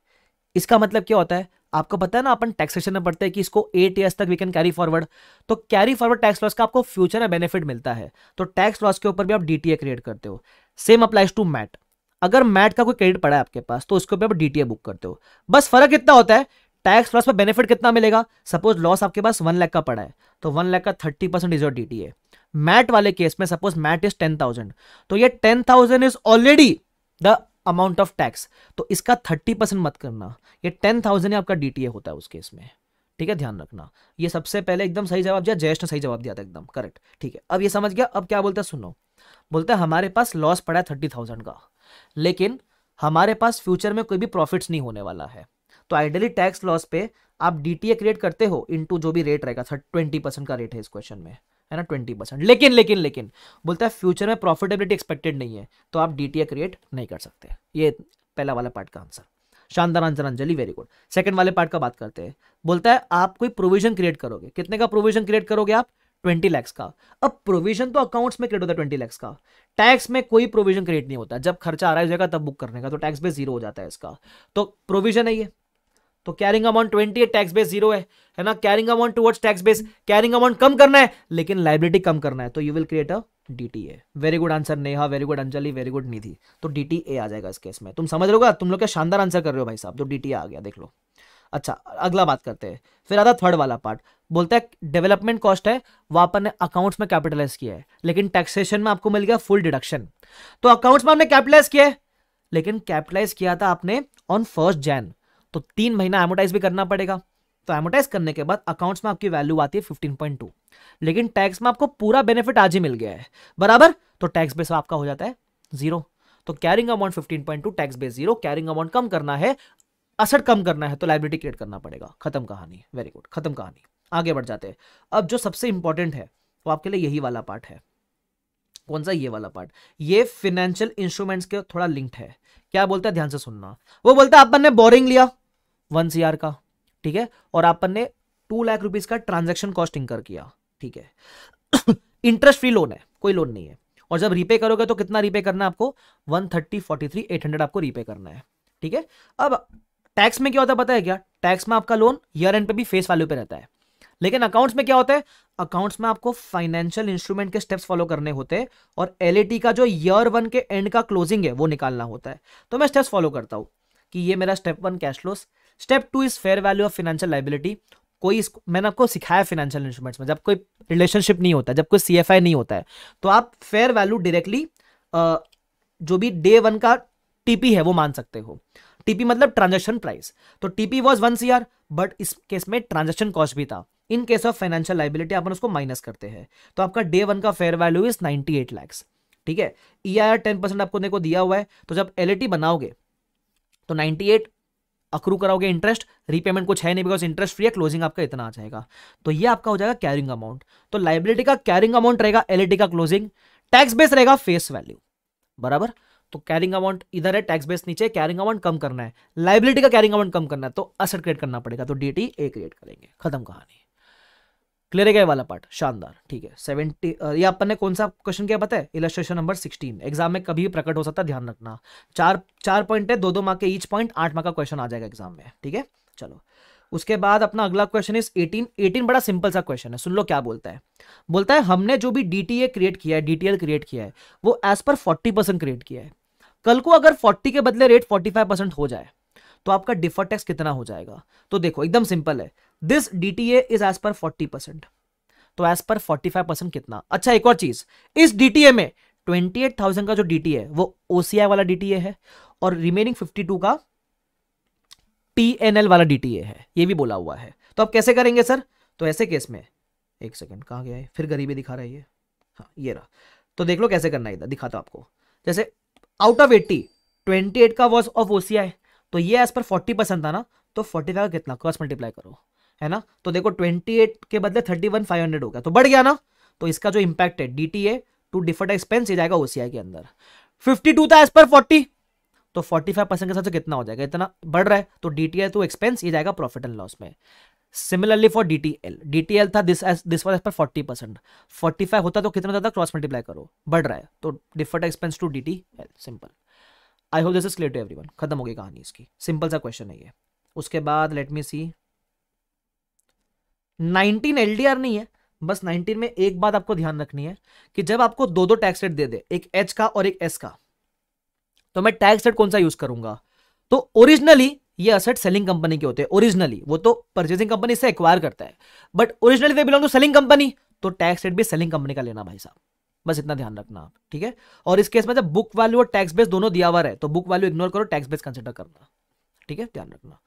इसका मतलब क्या होता है आपको पता है ना अपन टैक्सेशन में पढ़ते हैं कि इसको एट ईयर्स तक वी कैन कैरी फॉरवर्ड तो कैरी फॉरवर्ड टैक्स लॉस का आपको फ्यूचर में बेनिफिट मिलता है तो टैक्स लॉस के ऊपर भी आप डीटीए क्रिएट करते हो सेम अप्लाइज टू मैट अगर मैट का कोई क्रेडिट पड़ा है आपके पास तो उसके ऊपर आप डीटीए बुक करते हो बस फर्क इतना होता है टैक्स प्लस पर बेनिफिट कितना मिलेगा सपोज लॉस आपके पास वन लाख का पड़ा है तो वन लाख का thirty percent is your DTA MAT वाले केस में suppose MAT is ten thousand तो ये ten thousand is already the amount of tax तो इसका थर्टी परसेंट मत करना ये टेन थाउजेंड आपका डीटीए होता है उस केस में ठीक है ध्यान रखना ये सबसे पहले एकदम सही जवाब दिया जयेश ने सही जवाब दिया था एकदम करेक्ट ठीक है अब ये समझ गया अब क्या बोलता है सुनो बोलता है हमारे पास लॉस पड़ा है थर्टी थाउजेंड का लेकिन हमारे पास फ्यूचर में कोई भी प्रॉफिट्स नहीं होने वाला है तो आइडियली टैक्स लॉस पे आप डी क्रिएट करते हो इनटू जो भी रेट रहेगा सर ट्वेंटी परसेंट का रेट है इस क्वेश्चन में है ना ट्वेंटी परसेंट लेकिन लेकिन लेकिन बोलता है फ्यूचर में प्रॉफिटेबिलिटी एक्सपेक्टेड नहीं है तो आप डी क्रिएट नहीं कर सकते ये पहला वाला पार्ट का आंसर शानदार answer Anjali very good second वाले पार्ट का बात करते हैं बोलता है आप कोई प्रोविजन क्रिएट करोगे कितने का प्रोविजन क्रिएट करोगे आप ट्वेंटी लैक्स का अब प्रोविजन तो अकाउंट्स में क्रिएट होता है ट्वेंटी लैक्स का टैक्स में कोई प्रोविजन क्रिएट नहीं होता जब खर्चा आ रहा है जगह तब बुक करने का तो टैक्स बेस जीरो हो जाता है इसका तो प्रोविजन है ये तो कैरिंग अमाउंट ट्वेंटी है टैक्स बेस जीरो है है ना carrying amount towards tax base carrying amount कम करना है लेकिन लाइबिलिटी कम करना है तो you will create a DTA very good answer Neha very good Anjali very good Nidhi तो डीटीए आ जाएगा इस केस में तुम समझ लोगा तुम लोग क्या शानदार आंसर कर रहे हो भाई साहब तो डीटीए आ गया देख लो अच्छा अगला बात करते हैं फिर आता थर्ड वाला पार्ट बोलता है डेवलपमेंट कॉस्ट है वो अपन ने अकाउंट्स में कैपिटलाइज किया है लेकिन टैक्सेशन में आपको मिल गया फुल डिडक्शन तो अकाउंट्स में आपने कैपिटलाइज किया है लेकिन कैपिटलाइज किया था आपने ऑन फर्स्ट जैन तो तीन महीना एमोटाइज भी करना पड़ेगा तो एमोटाइज करने के बाद अकाउंट्स में आपकी वैल्यू आती है फिफ्टीन लेकिन टैक्स में आपको पूरा बेनिफिट आज ही मिल गया है बराबर तो टैक्स बेस आपका हो जाता है जीरो तो carrying amount fifteen point two tax base zero carrying amount कम करना है असर कम करना है तो लाइब्रेटी क्रिएट करना पड़ेगा खत्म कहानी वेरी गुड खत्म कहानी आगे बढ़ जाते हैं अब जो सबसे इंपॉर्टेंट है वो आपके लिए यही वाला पार्ट है कौन सा ये वाला पार्ट ये फिनेंशियल इंस्ट्रूमेंट्स के थोड़ा लिंक्ड है क्या बोलता है ध्यान से सुनना वो बोलता है आपने बोरिंग लिया वन सी का ठीक है और आपने टू लाख रुपीज का ट्रांजेक्शन कॉस्ट इंकर किया ठीक है इंटरेस्ट फ्री लोन है कोई लोन नहीं है और जब रीपे करोगे तो कितना रीपे करना है आपको one thirty forty three eight hundred आपको रीपे करना है ठीक है अब टैक्स में क्या होता है पता है क्या टैक्स में आपका लोन ईयर एंड पे भी फेस वैल्यू पे रहता है लेकिन अकाउंट्स में क्या होता है अकाउंट्स में आपको फाइनेंशियल इंस्ट्रूमेंट के स्टेप्स फॉलो करने होते हैं और एल का जो ईयर वन के एंड का क्लोजिंग है वो निकालना होता है तो मैं स्टेप्स फॉलो करता हूँ कि ये मेरा step one cash flows step two is fair value of financial liability कोई इसको मैंने आपको सिखाया फाइनेंशियल इंस्ट्रूमेंट्स में जब कोई रिलेशनशिप नहीं होता जब कोई सी नहीं होता है तो आप फेयर वैल्यू डायरेक्टली जो भी डे वन का टीपी है वो मान सकते हो टीपी मतलब ट्रांजेक्शन प्राइस तो TP was one C but इस केस में ट्रांजेक्शन कॉस्ट भी था in case of financial liability अपन उसको माइनस करते हैं तो आपका डे वन का fair value is ninety eight lakhs ठीक है E I R ten percent आपको देखो दिया हुआ है तो जब एल बनाओगे तो नाइनटी एट अक्रू कराओगे इंटरेस्ट रीपेमेंट कुछ है नहीं बिकॉज इंटरेस्ट फ्री है क्लोजिंग आपका इतना आ जाएगा तो ये आपका हो जाएगा कैरिंग अमाउंट तो लाइबिलिटी का कैरिंग अमाउंट रहेगा एल का क्लोजिंग टैक्स बेस रहेगा फेस वैल्यू बराबर तो कैरिंग अमाउंट इधर है टैक्स बेस नीचे कैरिंग अमाउंट कम करना है लाइबिलिटी का कैरिंग अमाउंट कम करना है तो असर क्रिएट करना पड़ेगा तो डी टी ए क्रिएट करेंगे खत्म कहानी क्लियर है वाला पार्ट शानदार ठीक है सेवेंटी ये अपन ने कौन सा क्वेश्चन किया पता है इलस्ट्रेशन नंबर सिक्सटीन एग्जाम में कभी प्रकट हो सकता है ध्यान रखना चार चार पॉइंट है दो दो मार्क के ईच पॉइंट आठ मार्क का क्वेश्चन आ जाएगा एग्जाम में ठीक है चलो उसके बाद अपना अगला क्वेश्चन इज 18 18 बड़ा सिंपल सा क्वेश्चन है सुन लो क्या बोलता है बोलता है हमने जो भी डी क्रिएट किया है डी क्रिएट किया है वो एज पर 40 परसेंट क्रिएट किया है कल को अगर 40 के बदले रेट 45 परसेंट हो जाए तो आपका डिफर टैक्स कितना हो जाएगा तो देखो एकदम सिंपल है this D is as per forty percent तो as per forty five percent कितना अच्छा एक और चीज इस डीटीए में थाउजेंड का जो टी ए वो ओसीआई वाला ए है और रिमेनिंग टू का एल वाला ए है ये भी बोला हुआ है तो आप कैसे करेंगे सर तो ऐसे केस में एक सेकेंड कहाँ गया है फिर गरीबी दिखा रहा है ये हाँ ये रहा तो देख लो कैसे करना है इधर दिखाता आपको जैसे out of eighty twenty eight का वॉज ऑफ ओसीआई तो ये एज पर फोर्टी परसेंट था ना तो फोर्टी फाइव का कितना क्रॉस मल्टीप्लाई करो है ना तो देखो 28 के बदले 31500 हो गया तो बढ़ गया ना तो इसका जो इंपैक्ट है D T A to deferred expense ये जाएगा ओसीआई के अंदर 52 था एज पर 40 तो 45 परसेंट के साथ तो कितना हो जाएगा इतना बढ़ रहा है तो D T A to expense ये जाएगा प्रॉफिट एंड लॉस में similarly for D T L D T L था this this as per forty percent forty five होता तो कितना ज्यादा क्रॉस मल्टीप्लाई करो बढ़ रहा है तो deferred expense to D T L simple I hope this is clear to everyone खत्म हो गई कहानी इसकी सिंपल सा क्वेश्चन है ये उसके बाद let me see nineteen LDR नहीं है बस 19 में एक बात आपको ध्यान रखनी है कि जब आपको दो दो टैक्स रेट दे दे एक एच का और एक एस का तो मैं टैक्स रेट कौन सा यूज करूंगा तो ओरिजिनली ये असेट सेलिंग कंपनी के होते हैं ओरिजिनली वो तो परचेजिंग कंपनी से एक्वायर करता है but originally they belong to selling company तो टैक्स रेट भी सेलिंग कंपनी का लेना भाई साहब बस इतना ध्यान रखना आप ठीक है और इस केस में जब बुक वैल्यू और टैक्स बेस दोनों दिया हुआ है तो बुक वैल्यू इग्नोर करो टैक्स बेस कंसिडर करना ठीक है ध्यान रखना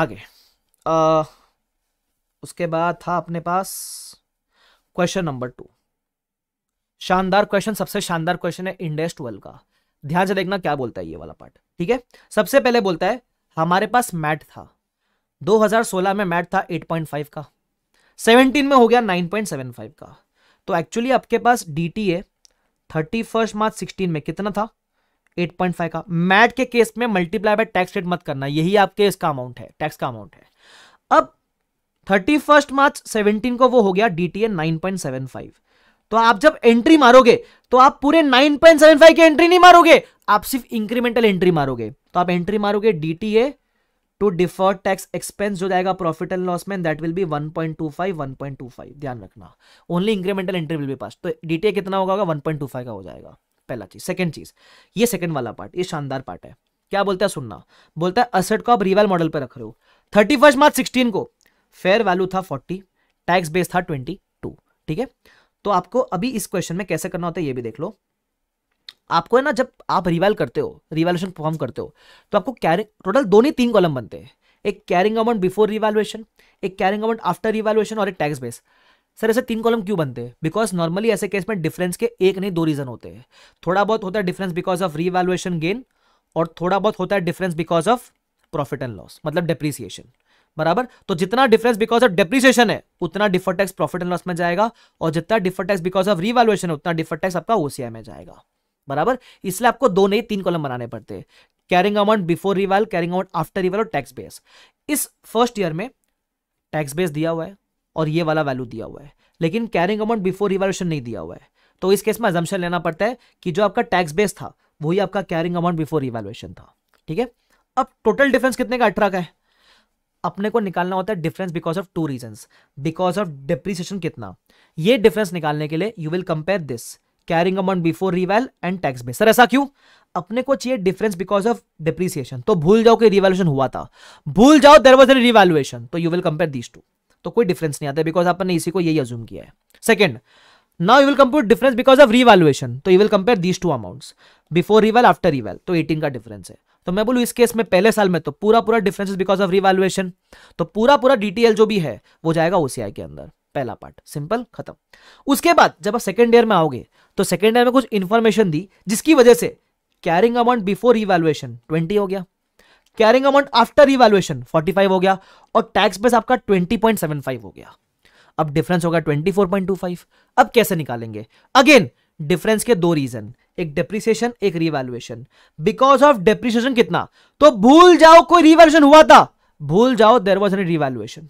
आगे आ, उसके बाद था अपने पास क्वेश्चन नंबर टू शानदार क्वेश्चन सबसे शानदार क्वेश्चन है इंडेस ट्वेल्व का ध्यान से देखना क्या बोलता है ये वाला पार्ट ठीक है सबसे पहले बोलता है हमारे पास मैट था 2016 में मैट था 8.5 का 17 में हो गया 9.75 का तो एक्चुअली आपके पास D T A thirty first March sixteen में कितना था 8.5 का मैट के केस में मल्टीप्लाई बाय टैक्स रेट मत करना यही आपके इसका अमाउंट है टैक्स का अमाउंट है अब थर्टी फर्स्ट मार्च सेवनटीन को वो हो गया डी टी तो आप जब एंट्री मारोगे तो आप पूरे 9.75 की एंट्री नहीं मारोगे आप सिर्फ इंक्रीमेंटल एंट्री मारोगे तो आप एंट्री मारोगे D T A to defer tax expense जो जाएगा प्रॉफिट एंड लॉस में दैट विल बी 1.25 1.25 ध्यान रखना only incremental entry will be pass तो डी टी ए कितना होगा वन 1.25 का हो जाएगा पहला चीज सेकंड चीज ये सेकंड वाला पार्ट ये शानदार पार्ट है क्या बोलता है सुनना बोलता है असेट को आप रिवाल मॉडल पर रख रहे हो थर्टी मार्च सिक्सटीन को फेयर वैल्यू था फोर्टी टैक्स बेस था ट्वेंटी टू ठीक है तो आपको अभी इस क्वेश्चन में कैसे करना होता है ये भी देख लो आपको है ना जब आप रिवाइल करते हो रिवाल्यूशन परफॉर्म करते हो तो आपको कैरिंग टोटल दोनों ही तीन कॉलम बनते हैं एक कैरिंग अमाउंट बिफोर रिवैल्यूएशन एक कैरिंग अमाउंट आफ्टर रिवैल्यूएशन और एक टैक्स बेस सर ऐसे तीन कॉलम क्यों बनते हैं बिकॉज नॉर्मली ऐसे केस में डिफरेंस के एक नहीं दो रीजन होते हैं थोड़ा बहुत होता है difference because of revaluation gain और थोड़ा बहुत होता है difference because of profit and loss मतलब डिप्रिसिएशन बराबर तो जितना डिफरेंस बिकॉज ऑफ डिप्रिसिएशन है उतना defer tax profit and loss में जाएगा और जितना defer tax because of revaluation है उतना डिफर टैक्स आपका ओसीआई में जाएगा बराबर इसलिए आपको दो नहीं तीन कॉलम बनाने पड़ते हैं carrying amount before reval carrying amount after reval और टैक्स बेस इस फर्स्ट ईयर में टैक्स बेस दिया हुआ है और ये वाला वैल्यू दिया हुआ है लेकिन कैरिंग अमाउंट बिफोर रिवॉल्यूशन नहीं दिया हुआ है तो इस केस में एजम्पन लेना पड़ता है कि जो आपका टैक्स बेस था वही आपका कैरिंग अमाउंट बिफोर रिवॉल्यूशन था ठीक है अब टोटल डिफरेंस कितने का अठारह का है अपने को निकालना होता है difference because of two reason because of depreciation कितना ये डिफरेंस निकालने के लिए you will compare this carrying amount before reval and tax base sir ऐसा क्यों अपने को चाहिए डिफरेंस बिकॉज ऑफ डिप्रीसिएशन तो भूल जाओ कि रिवेल्यूशन हुआ था भूल जाओ देर वॉज एन रिवेल्युएशन तो you will compare this to तो कोई डिफरेंस नहीं आता बिकॉज आपने इसी को यही अज्यूम किया है second now you will compute difference because of revaluation तो you will compare these two amounts before reval after reval तो 18 का डिफरेंस है तो मैं बोलूँ इस केस में पहले साल में तो पूरा पूरा डिफरेंस बिकॉज ऑफ रिवैल्युएशन तो पूरा पूरा डिटेल जो भी है वो जाएगा ओसीआई के अंदर पहला पार्ट सिंपल खत्म उसके बाद जब आप सेकेंड ईयर में आओगे तो सेकेंड ईयर में कुछ इन्फॉर्मेशन दी जिसकी वजह से carrying amount before revaluation twenty हो गया कैरिंग अमाउंट आफ्टर रिवैल्युएशन 45 हो गया और टैक्स बेस आपका 20.75 हो गया अब डिफरेंस होगा 24.25 अब कैसे निकालेंगे अगेन डिफरेंस के दो रीजन एक डेप्रिसिएशन एक रिवैल्युएशन बिकॉज ऑफ डेप्रिसिएशन कितना तो भूल जाओ कोई रिवैल्युएशन हुआ था भूल जाओ देर वॉज एन रिवैल्युएशन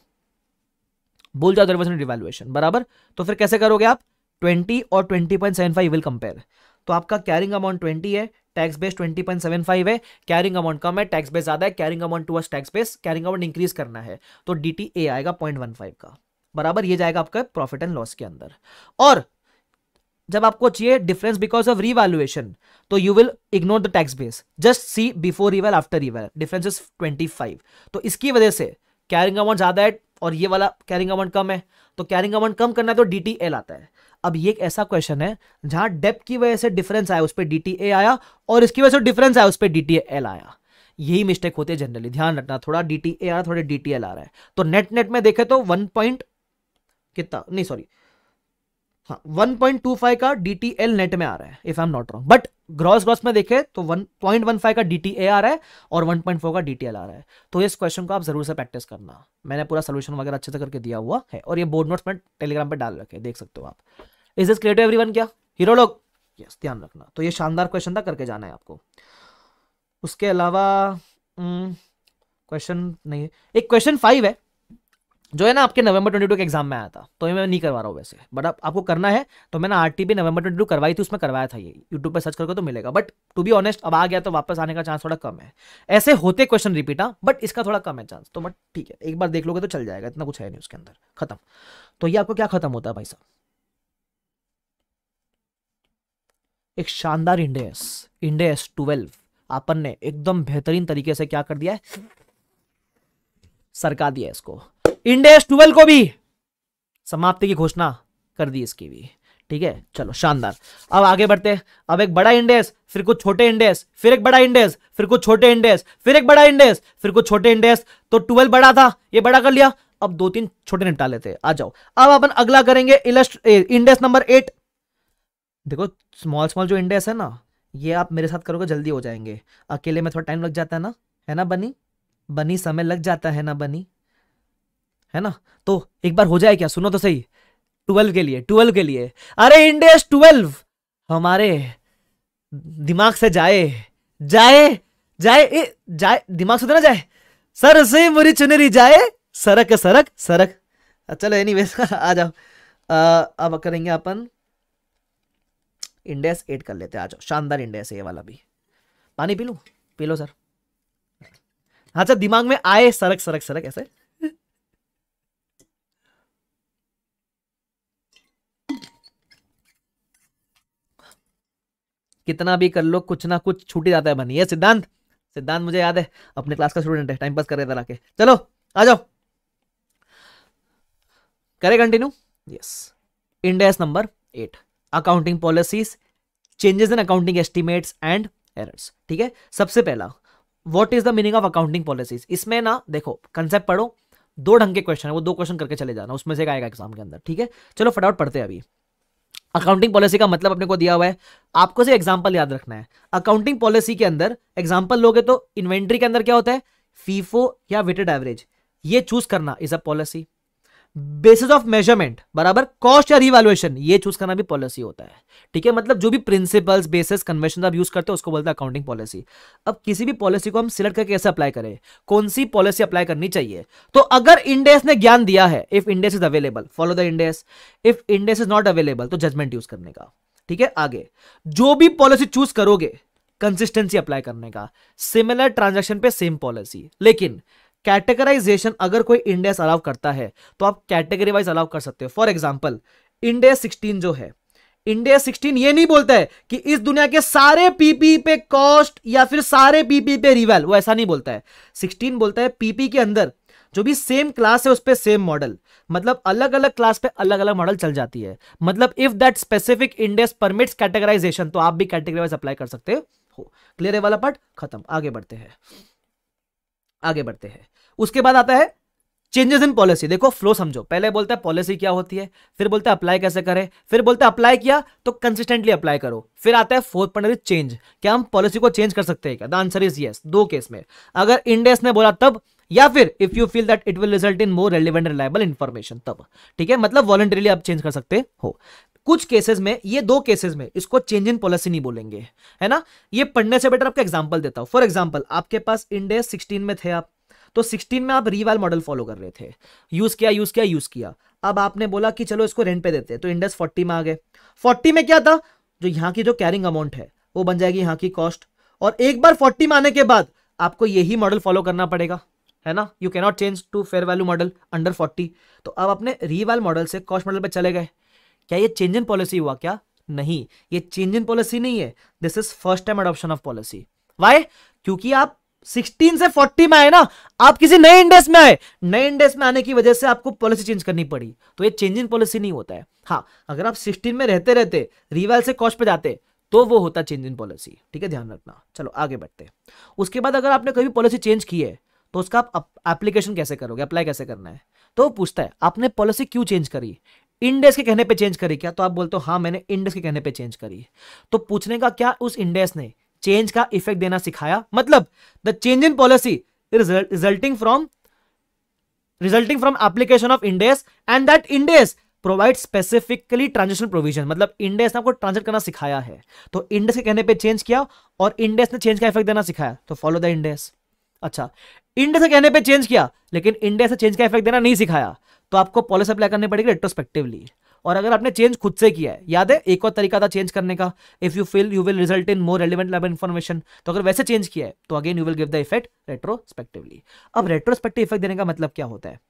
भूल जाओ देर वॉज एन रिवैल्युएशन बराबर तो फिर कैसे करोगे आप 20 और 20.75 विल कंपेयर तो आपका कैरिंग अमाउंट 20 है टैक्स बेस 20.75 है कैरिंग अमाउंट कम है टैक्स बेस ज्यादा है carrying amount to tax base carrying amount increase करना है तो डी आएगा पॉइंट का बराबर ये जाएगा आपका प्रॉफिट एंड लॉस के अंदर और जब आपको चाहिए डिफरेंस बिकॉज ऑफ रीवैल्युएशन तो you will ignore the tax base just see before reval after reval difference is five तो इसकी वजह से कैरिंग अमाउंट ज्यादा है और ये वाला कैरिंग अमाउंट कम है तो कैरिंग अमाउंट कम करना है तो डी आता है अब ये एक ऐसा क्वेश्चन है जहां डेप की वजह से डिफरेंस आया उस पर डी आया और इसकी वजह से डिफरेंस आया उस पर डी आया यही मिस्टेक होती है जनरली ध्यान रखना थोड़ा डी आ रहा है थोड़ा डी आ रहा है तो नेट नेट में देखे तो वन पॉइंट कितना नहीं सॉरी हाँ 1.25 का डीटीएल नेट में आ रहा है if I am not wrong but gross gross में देखे तो 1.15 का डीटीए आ रहा है और 1.4 का डीटीएल आ रहा है तो इस क्वेश्चन को आप जरूर से प्रैक्टिस करना मैंने पूरा सोल्यूशन वगैरह अच्छे से करके दिया हुआ है और ये बोर्ड नोट्स में टेलीग्राम पर डाल रखे देख सकते हो आप इज इज क्रिएटिव एवरीवन क्या हीरो लोग यस ध्यान रखना तो ये शानदार क्वेश्चन था करके जाना है आपको उसके अलावा क्वेश्चन हम्म, नहीं एक क्वेश्चन फाइव है जो है ना आपके नवंबर 22 के एग्जाम में आया था तो ये मैं नहीं करवा रहा हूँ वैसे बट आप, आपको करना है तो मैंने आर टी नवंबर ट्वेंटी करवाई थी उसमें करवाया था ये यूट्यूब पर सर्च करके तो मिलेगा बट टू बी ऑनेस्ट अब आ गया तो वापस आने का चांस थोड़ा कम है ऐसे होते क्वेश्चन रिपीट हाँ बट इसका थोड़ा कम है चांस तो बट ठीक है एक बार देख लोगे तो चल जाएगा इतना कुछ है नहीं उसके अंदर खत्म तो ये आपको क्या खत्म होता है भाई साहब एक शानदार इंडेस इंडेस ट्वेल्व आपन ने एकदम बेहतरीन तरीके से क्या कर दिया है सरका दिया इसको इंडेस ट्वेल्व को भी समाप्ति की घोषणा कर दी इसकी भी ठीक है चलो शानदार अब आगे बढ़ते हैं अब एक बड़ा इंडेस फिर कुछ छोटे इंडेस फिर एक बड़ा इंडेस फिर कुछ छोटे इंडेस फिर एक बड़ा इंडेस फिर कुछ छोटे इंडेस तो ट्वेल्व बड़ा था ये बड़ा कर लिया अब दो तीन छोटे निपटा लेते आ जाओ अब अपन अगला करेंगे इंडेस नंबर एट देखो स्मॉल स्मॉल जो इंडेस है ना ये आप मेरे साथ करोगे जल्दी हो जाएंगे अकेले में थोड़ा टाइम लग जाता है ना है ना बनी बनी समय लग जाता है ना बनी है ना तो एक बार हो जाए क्या सुनो तो सही ट्वेल्व के लिए ट्वेल्व के लिए अरे इंडेस ट्वेल्व हमारे दिमाग से जाए जाए जाए ए, जाए दिमाग से तो ना जाए सर से मुरी चुनरी जाए सरक सरक सरक चलो एनी वे आ जाओ आ, अब करेंगे अपन इंडेस एट कर लेते आ जाओ शानदार इंडेस ये वाला भी पानी पी लू पी लो सर हाँ सर दिमाग में आए सरक सरक सरक ऐसे कितना भी कर लो कुछ ना कुछ छूट ही जाता है बनी ये सिद्धांत सिद्धांत मुझे याद है अपने क्लास का स्टूडेंट है टाइम पास कर रहे थे चलो आ जाओ करे continue yes Ind AS number eight accounting policies changes in accounting estimates and errors ठीक है सबसे पहला what is the meaning of accounting policies इसमें ना देखो कंसेप्ट पढ़ो दो ढंग के क्वेश्चन है वो दो क्वेश्चन करके चले जाना उसमें से आएगा एग्जाम के अंदर ठीक है चलो फटाफट पढ़ते हैं अभी अकाउंटिंग पॉलिसी का मतलब अपने को दिया हुआ है आपको सिर्फ एग्जाम्पल याद रखना है अकाउंटिंग पॉलिसी के अंदर एग्जाम्पल लोगे तो इन्वेंट्री के अंदर क्या होता है फीफो या वेटेड एवरेज ये चूज करना is a policy basis of measurement बराबर कॉस्ट या रिवैल्यूएशन ये चूज करना भी पॉलिसी होता है ठीक है मतलब जो भी प्रिंसिपल्स बेसिस कन्वेंशन आप यूज करते हैं उसको बोलते हैं अकाउंटिंग पॉलिसी अब किसी भी पॉलिसी को हम सिलेक्ट करके कैसे अप्लाई करें कौन सी पॉलिसी अप्लाई करनी चाहिए तो अगर इंडेस ने ज्ञान दिया है if Ind AS is available follow the Ind AS if Ind AS is not available तो जजमेंट यूज करने का ठीक है आगे जो भी पॉलिसी चूज करोगे कंसिस्टेंसी अप्लाई करने का सिमिलर ट्रांजैक्शन पे सेम पॉलिसी लेकिन कैटेगराइजेशन अगर कोई इंडेक्स अलाउ करता है तो आप कैटेगरी वाइज अलाउ कर सकते हो फॉर एग्जाम्पल इंडेस सिक्सटीन जो है इंडिया 16 ये नहीं बोलता है कि इस दुनिया के सारे पीपी पे कॉस्ट या फिर सारे पीपी पे रिवेल वो ऐसा नहीं बोलता है 16 बोलता है पीपी के अंदर जो भी सेम क्लास है उस पर सेम मॉडल मतलब अलग अलग क्लास पे अलग अलग मॉडल चल जाती है मतलब if that specific index permits categorisation तो आप भी कैटेगरी वाइज अप्लाई कर सकते हो क्लियर है वाला पार्ट खत्म आगे बढ़ते हैं आगे बढ़ते हैं उसके बाद आता है चेंजेस इन पॉलिसी देखो फ्लो समझो पहले बोलता है पॉलिसी क्या होती है फिर बोलते हैं अप्लाई कैसे करें फिर बोलते हैं अप्लाई किया तो कंसिस्टेंटली अप्लाई करो फिर आता है फोर्थ पॉइंट इज चेंज क्या हम पॉलिसी को चेंज कर सकते हैं क्या द आंसर इज यस दो केस में अगर इंडेस ने बोला तब या फिर if you feel that it will result in more relevant reliable information तब ठीक है मतलब वॉलंटरीली आप चेंज कर सकते हो कुछ केसेस में ये दो केसेस में इसको चेंज इन पॉलिसी नहीं बोलेंगे है ना ये पढ़ने से बेटर आपका एग्जाम्पल देता हूं फॉर एग्जाम्पल आपके पास इंडेस सिक्सटीन में थे आप तो 16 में आप रिवाल मॉडल फॉलो कर रहे थे यूज किया यूज किया यूज किया अब आपने बोला कि चलो इसको रेंट पे देते हैं तो इंडेस 40 में आ गए 40 में क्या था जो यहाँ की जो कैरिंग अमाउंट है वो बन जाएगी यहाँ की कॉस्ट और एक बार 40 में आने के बाद आपको यही मॉडल फॉलो करना पड़ेगा है ना you cannot change to fair value model under forty तो अब अपने रीवाल मॉडल से कॉस्ट मॉडल पर चले गए क्या ये चेंज इन पॉलिसी हुआ क्या नहीं ये चेंज इन पॉलिसी नहीं है this is first time adoption of policy why क्योंकि आप 16 से 40 में आए ना आप किसी नए इंडेक्स में आए नए इंडेक्स में आने की वजह से आपको पॉलिसी चेंज करनी पड़ी तो ये चेंज इन पॉलिसी नहीं होता है हाँ अगर आप 16 में रहते रहते रिवाइल से कॉस्ट पे जाते तो वो होता चेंज इन पॉलिसी ठीक है ध्यान रखना चलो आगे बढ़ते उसके बाद अगर आपने कभी पॉलिसी चेंज की है तो उसका आप एप्लीकेशन कैसे करोगे अप्लाई कैसे करना है तो पूछता है आपने पॉलिसी क्यों चेंज करी इंडेस के कहने पे चेंज करी क्या तो आप बोलते हो हाँ मैंने इंडेस के कहने पे चेंज करी है तो पूछने का क्या उस इंडेस ने चेंज का इफेक्ट देना सिखाया मतलब the change in policy resulting from resulting from application of Ind AS and that Ind AS provide specifically transaction provision मतलब इंडेस ने आपको ट्रांजेक्ट करना सिखाया है तो इंडेस के कहने पर चेंज किया और इंडेस ने चेंज का इफेक्ट देना सिखाया तो फॉलो द इंडेस अच्छा इंडेस के कहने पे चेंज किया लेकिन इंडेस ने चेंज का इफेक्ट देना नहीं सिखाया तो आपको पॉलिसी अप्लाई करनी पड़ेगी रेट्रोस्पेक्टिवली और अगर आपने चेंज खुद से किया है याद है एक और तरीका था चेंज करने का if you feel you will result in more relevant level information तो अगर वैसे चेंज किया है तो again you will give the effect retrospectively अब रेट्रोस्पेक्टिव इफेक्ट देने का मतलब क्या होता है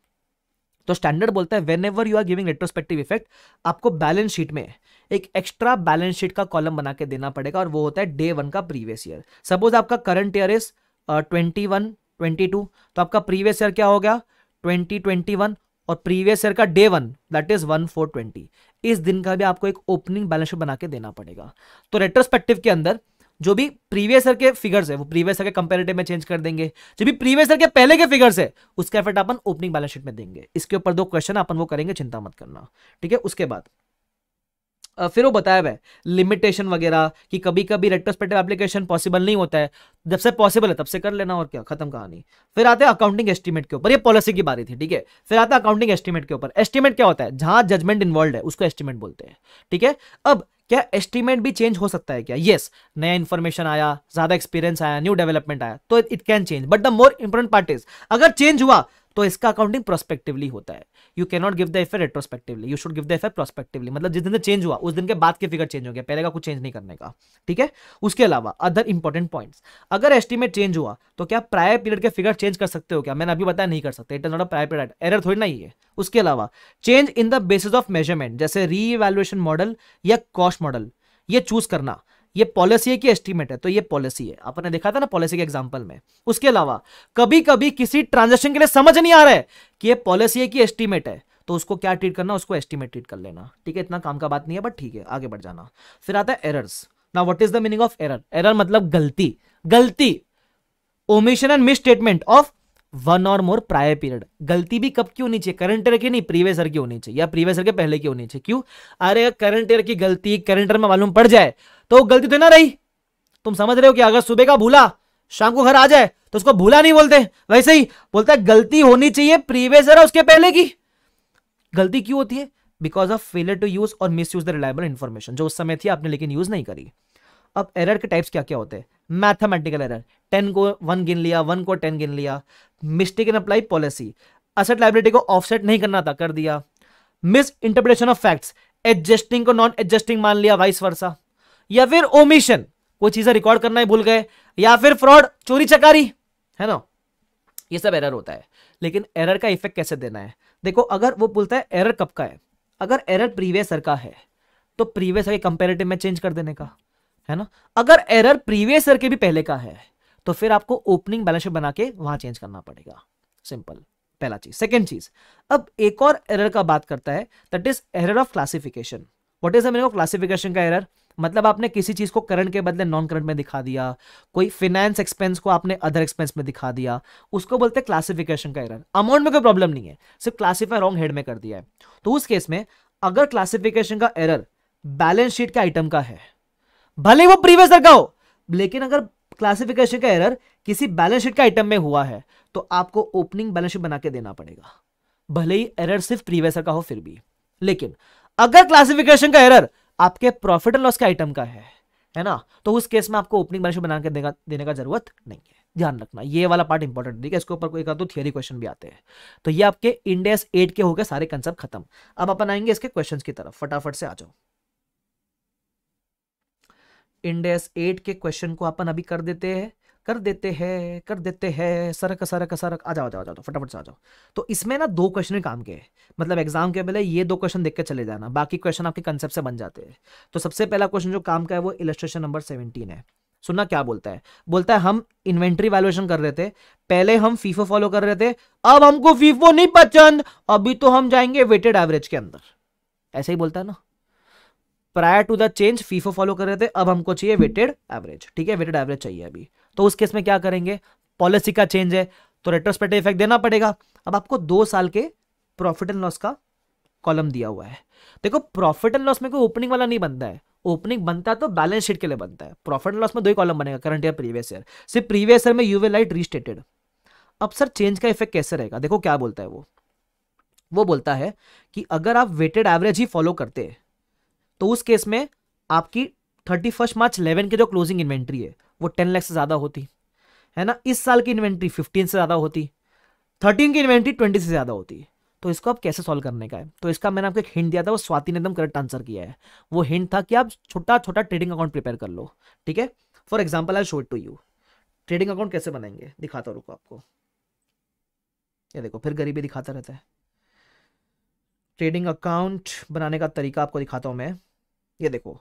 तो स्टैंडर्ड बोलता है whenever you are giving retrospective effect आपको बैलेंस शीट में एक एक्स्ट्रा बैलेंस शीट का कॉलम बना के देना पड़ेगा और वो होता है डे वन का प्रीवियस ईयर सपोज आपका current year is twenty one twenty two तो आपका प्रीवियस ईयर क्या हो गया ट्वेंटी ट्वेंटी वन और प्रीवियस ईयर का day one that is one four twenty इस दिन का भी आपको एक ओपनिंग बैलेंस शीट बना के देना पड़ेगा तो रेट्रोस्पेक्टिव के अंदर जो भी प्रीवियस ईयर के फिगर्स है वो प्रीवियस ईयर के कंपेरेटिव में चेंज कर देंगे जो भी प्रीवियस ईयर के पहले के फिगर्स है उसका इफेक्ट अपन ओपनिंग बैलेंस शीट में देंगे इसके ऊपर दो क्वेश्चन अपन वो करेंगे चिंता मत करना ठीक है उसके बाद फिर वो बताया हुआ है लिमिटेशन वगैरह कि कभी कभी रेट्रोस्पेक्टिव एप्लीकेशन पॉसिबल नहीं होता है जब से पॉसिबल है तब से कर लेना और क्या खत्म कहानी फिर आते हैं अकाउंटिंग एस्टीमेट के ऊपर ये पॉलिसी की बारी थी ठीक है फिर आता है अकाउंटिंग एस्टीमेट के ऊपर एस्टीमेट क्या होता है जहां जजमेंट इन्वॉल्व है उसको एस्टीमेट बोलते हैं ठीक है अब क्या एस्टीमेट भी चेंज हो सकता है क्या येस yes, नया इन्फॉर्मेशन आया ज्यादा एक्सपीरियंस आया न्यू डेवलपमेंट आया तो it can change but the more important part is अगर चेंज हुआ तो इसका अकाउंटिंग प्रोस्पेक्टिवली होता है you can not give the F retrospectively you should give the F prospectively मतलब जिस दिन चेंज हुआ उस दिन के बाद के फिगर चेंज हो गया पहले का कुछ चेंज नहीं करने का ठीक है उसके अलावा अदर इंपॉर्टेंट पॉइंट अगर एस्टिमेट चेंज हुआ तो क्या प्रायर पीरियड के फिगर चेंज कर सकते हो क्या मैंने अभी बताया नहीं कर सकते it is not a prior period error थोड़ी ना ही है उसके अलावा change in the basis of measurement जैसे री मॉडल या कॉस्ट मॉडल ये चूज करना ये पॉलिसी है कि एस्टीमेट है तो ये पॉलिसी है आपने देखा था ना पॉलिसी के एग्जाम्पल में उसके अलावा कभी कभी किसी ट्रांजेक्शन के लिए समझ नहीं आ रहा है कि ये पॉलिसी है कि एस्टीमेट है तो उसको क्या ट्रीट करना उसको एस्टीमेट ट्रीट कर लेना ठीक है इतना काम का बात नहीं है बट ठीक है आगे बढ़ जाना फिर आता है एरर्स ना what is the meaning of error error मतलब गलती गलती omission and misstatement of one or more prior period गलती भी कब की होनी चाहिए करंट ईयर की नहीं प्रीवियस ईयर की होनी चाहिए या प्रीवियस ईयर के पहले की होनी चाहिए क्यों अरे करंट ईयर की गलती करंट ईयर में मालूम पड़ जाए तो गलती तो ना रही तुम समझ रहे हो कि अगर सुबह का भूला शाम को घर आ जाए तो उसको भूला नहीं बोलते वैसे ही बोलता है गलती होनी चाहिए प्रीवियस ईयर उसके पहले की गलती क्यों होती है because of failure to use or misuse the reliable information जो उस समय थी आपने लेकिन यूज नहीं करी अब एरर के टाइप्स क्या क्या होते हैं मैथमेटिकल एरर टेन को वन गिन लिया वन को टेन गिन लिया mistake in apply policy asset liability को ऑफसेट नहीं करना था कर दिया misinterpretation of facts adjusting को नॉन एडजस्टिंग मान लिया वाइस वर्षा या फिर ओमिशन कोई चीजें रिकॉर्ड करना ही भूल गए या फिर फ्रॉड चोरी चकारी है ना ये सब एरर होता है लेकिन एरर का इफेक्ट कैसे देना है देखो अगर वो बोलता है एरर कब का है अगर एरर प्रीवियस का है तो प्रीवियस के कंपेरेटिव में चेंज कर देने का है ना अगर एरर प्रीवियस के भी पहले का है तो फिर आपको ओपनिंग बैलेंस शीट बना के वहां चेंज करना पड़ेगा सिंपल पहला चीज सेकेंड चीज अब एक और एरर का बात करता है that is error of classification what is मेरे को क्लासिफिकेशन का एरर मतलब आपने किसी चीज को करंट के बदले नॉन करंट में दिखा दिया कोई फिनेंस एक्सपेंस को आपने अदर एक्सपेंस में दिखा दिया उसको बोलते क्लासिफिकेशन का एरर अमाउंट में कोई प्रॉब्लम नहीं है सिर्फ क्लासिफाई रॉन्ग हेड में कर दिया है तो उस केस में अगर क्लासिफिकेशन का एरर बैलेंस शीट के आइटम का है भले वो प्रीवियस का हो लेकिन अगर क्लासिफिकेशन का एरर किसी बैलेंस शीट का आइटम में हुआ है तो आपको ओपनिंग बैलेंस शीट बना के देना पड़ेगा भले ही एरर सिर्फ प्रीवियस का हो फिर भी लेकिन अगर क्लासिफिकेशन का एरर आपके प्रॉफिट एंड लॉस के आइटम का है है ना तो उस केस में आपको ओपनिंग बैलेंस शीट बना के देने का जरूरत नहीं है ध्यान रखना ये वाला पार्ट इंपॉर्टेंट ठीक है इसके ऊपर कोई तो थियरी क्वेश्चन भी आते हैं तो ये आपके इंडेस एट के हो गए सारे कंसेप्ट खत्म अब अपन आएंगे इसके क्वेश्चंस की तरफ फटाफट से आ जाओ इंडेस एट के क्वेश्चन को अपन अभी कर देते हैं कर देते हैं कर देते हैं सरक सरक सरक आ जाओ आ जाओ जाओ फटाफट से आ जाओ तो इसमें ना दो क्वेश्चन काम के मतलब एग्जाम के पहले ये दो क्वेश्चन देख के चले जाना बाकी क्वेश्चन आपके कंसेप्ट से बन जाते हैं तो सबसे पहला क्वेश्चन जो काम का है वो इलेस्ट्रेशन नंबर सेवनटीन है सुनना क्या बोलता है बोलता है हम इन्वेंट्री वैल्यूएशन कर रहे थे पहले हम फीफो फॉलो कर रहे थे अब हमको फीफो नहीं पसंद अभी तो हम जाएंगे वेटेड एवरेज के अंदर ऐसे ही बोलता है ना prior to the change FIFO follow कर रहे थे अब हमको चाहिए वेटेड एवरेज ठीक है वेटेड एवरेज चाहिए अभी तो उस केस में क्या करेंगे पॉलिसी का चेंज है तो रेट्रोस्पेक्टिव इफेक्ट देना पड़ेगा अब आपको दो साल के प्रॉफिट एंड लॉस का कॉलम दिया हुआ है देखो प्रॉफिट एंड लॉस में कोई ओपनिंग वाला नहीं बनता है ओपनिंग बनता है तो बैलेंस शीट के लिए बनता है प्रॉफिट एंड लॉस में दो ही कॉलम बनेगा करंट ईयर प्रीवियस ईयर सिर्फ प्रीवियस ईयर में यूवे लाइट रीस्टेटेड अब सर चेंज का इफेक्ट कैसे रहेगा देखो क्या बोलता है वो वो बोलता है कि अगर आप वेटेड एवरेज ही फॉलो करते हैं तो उस केस में आपकी थर्टी फर्स्ट मार्च इलेवन की जो क्लोजिंग इन्वेंट्री है वो टेन लैख से ज़्यादा होती है ना इस साल की इन्वेंट्री फिफ्टीन से ज़्यादा होती थर्टीन की इन्वेंट्री ट्वेंटी से ज़्यादा होती तो इसको आप कैसे सॉल्व करने का है तो इसका मैंने आपको एक हिंट दिया था वो स्वाति ने एकदम करेक्ट आंसर किया है वो हिंट था कि आप छोटा छोटा ट्रेडिंग अकाउंट प्रिपेयर कर लो ठीक है for example I show it to you trading account कैसे बनाएंगे दिखाता रुको आपको ये देखो फिर गरीबी दिखाता रहता है ट्रेडिंग अकाउंट बनाने का तरीका आपको दिखाता हूं मैं ये देखो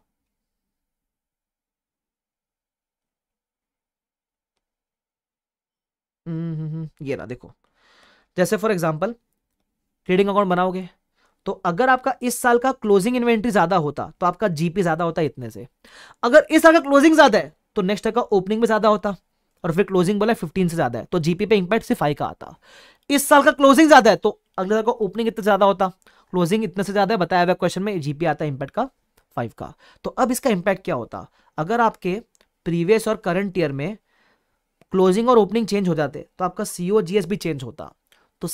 हम्म, ये ना देखो जैसे फॉर एग्जाम्पल ट्रेडिंग अकाउंट बनाओगे तो अगर आपका इस साल का क्लोजिंग इन्वेंट्री ज्यादा होता तो आपका जीपी ज्यादा होता इतने से अगर इस साल का क्लोजिंग ज्यादा है तो नेक्स्ट ईयर का ओपनिंग में ज्यादा होता और फिर क्लोजिंग बोला फिफ्टीन से ज्यादा है तो जीपी पे इंपैक्ट सिर्फ आई का आता इस साल का क्लोजिंग ज्यादा है तो अगले साल का ओपनिंग इतना ज्यादा होता क्लोजिंग इतने से ज्यादा है बताया हुआ क्वेश्चन में जीपी आता है इंपैक्ट का फाइव का तो अब इसका इंपैक्ट क्या होता अगर आपके प्रीवियस और करंट ईयर में क्लोजिंग और ओपनिंग चेंज हो जाते तो आपका एस भी चेंज होता तो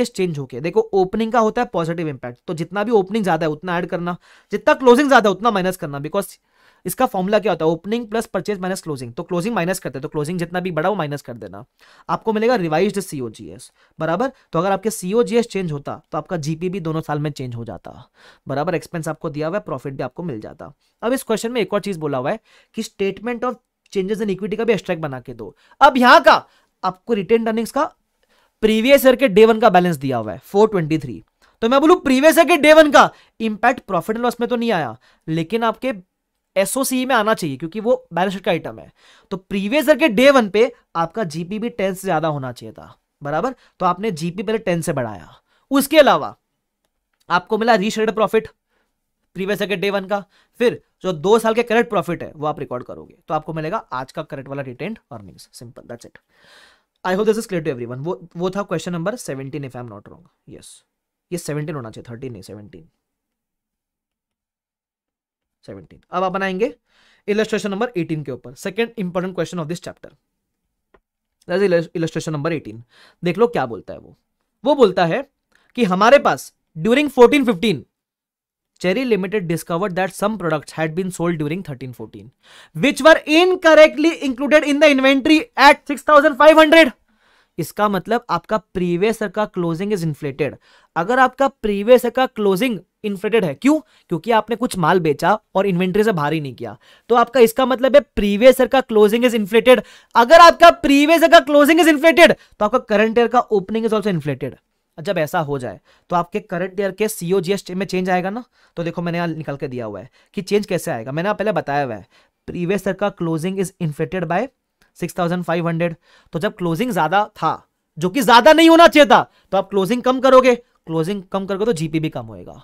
एस चेंज होके देखो ओपनिंग का होता है पॉजिटिव इंपैक्ट तो जितना भी ओपनिंग ज्यादा है उतना ऐड करना जितना क्लोजिंग ज्यादा है उतना माइनस करना बिकॉज इसका फॉर्मूला क्या होता है opening plus purchase minus closing तो क्लोजिंग माइनस करते हैं तो क्लोजिंग जितना भी बड़ा वो माइनस कर देना आपको मिलेगा रिवाइज सीओजीएस बराबर तो अगर आपके सीओजीएस चेंज होता तो आपका जीपी भी दोनों साल में चेंज हो जाता बराबर एक्सपेंस आपको दिया हुआ है प्रॉफिट भी आपको मिल जाता अब इस क्वेश्चन में एक और चीज बोला हुआ है कि statement of changes in equity का भी एक्स्ट्रैक्ट बना के दो अब यहां का आपको रिटर्न अर्निंग्स का प्रीवियस ईयर के डे वन का बैलेंस दिया हुआ है फोर ट्वेंटी थ्री तो मैं बोलू प्रीवियस ईयर के डे वन का इंपैक्ट प्रॉफिट एंड लॉस में तो नहीं आया लेकिन आपके एसओसी में आना चाहिए क्योंकि वो बैलेंस का आइटम है तो प्रीवियस ईयर के डे वन पे आपका जीपी भी टेन से ज्यादा होना चाहिए था बराबर तो आपने जीपी पहले टेन से बढ़ाया उसके अलावा आपको मिला रीशेड प्रॉफिट प्रीवियस ईयर के डे वन का फिर जो दो साल के करेक्ट प्रॉफिट है वो आप रिकॉर्ड करोगे तो आपको मिलेगा आज का करेक्ट वाला retained earnings simple that's it I hope this is clear to everyone वो वो था question number 17 if I am not wrong yes ये 17 होना चाहिए 13 नहीं 17 सेवनटीन अब आप बनाएंगे इलेस्ट्रेशन नंबर एटीन के ऊपर second important question of this chapter illustration number eighteen देख लो क्या बोलता है वो वो बोलता है कि हमारे पास during fourteen fifteen Cherry Limited discovered that some products had been sold during 13-14, which were incorrectly included in the inventory at 6,500. Thousand इसका मतलब आपका प्रीवियस ईयर का क्लोजिंग इज इन्फ्लेटेड अगर आपका प्रीवियस ईयर का क्लोजिंग इन्फ्लेटेड है क्यों क्योंकि आपने कुछ माल बेचा और इन्वेंट्री से भारी नहीं किया तो आपका इसका मतलब है प्रीवियस ईयर का क्लोजिंग इज इन्फ्लेटेड अगर आपका प्रीवियस ईयर का क्लोजिंग इज इन्फ्लेटेड तो आपका करंट ईयर का ओपनिंग इज ऑल्सो इन्फ्लेटेड जब ऐसा हो जाए तो आपके करंट ईयर के सीओ में चेंज आएगा ना तो देखो मैंने यहां निकल के दिया हुआ है कि चेंज कैसे आएगा मैंने पहले बताया हुआ है प्रीवियस ईयर का closing is inflated by six thousand five hundred तो जब क्लोजिंग ज्यादा था जो कि ज्यादा नहीं होना चाहिए था तो आप क्लोजिंग कम करोगे क्लोजिंग कम करोगे तो जीपी भी कम होएगा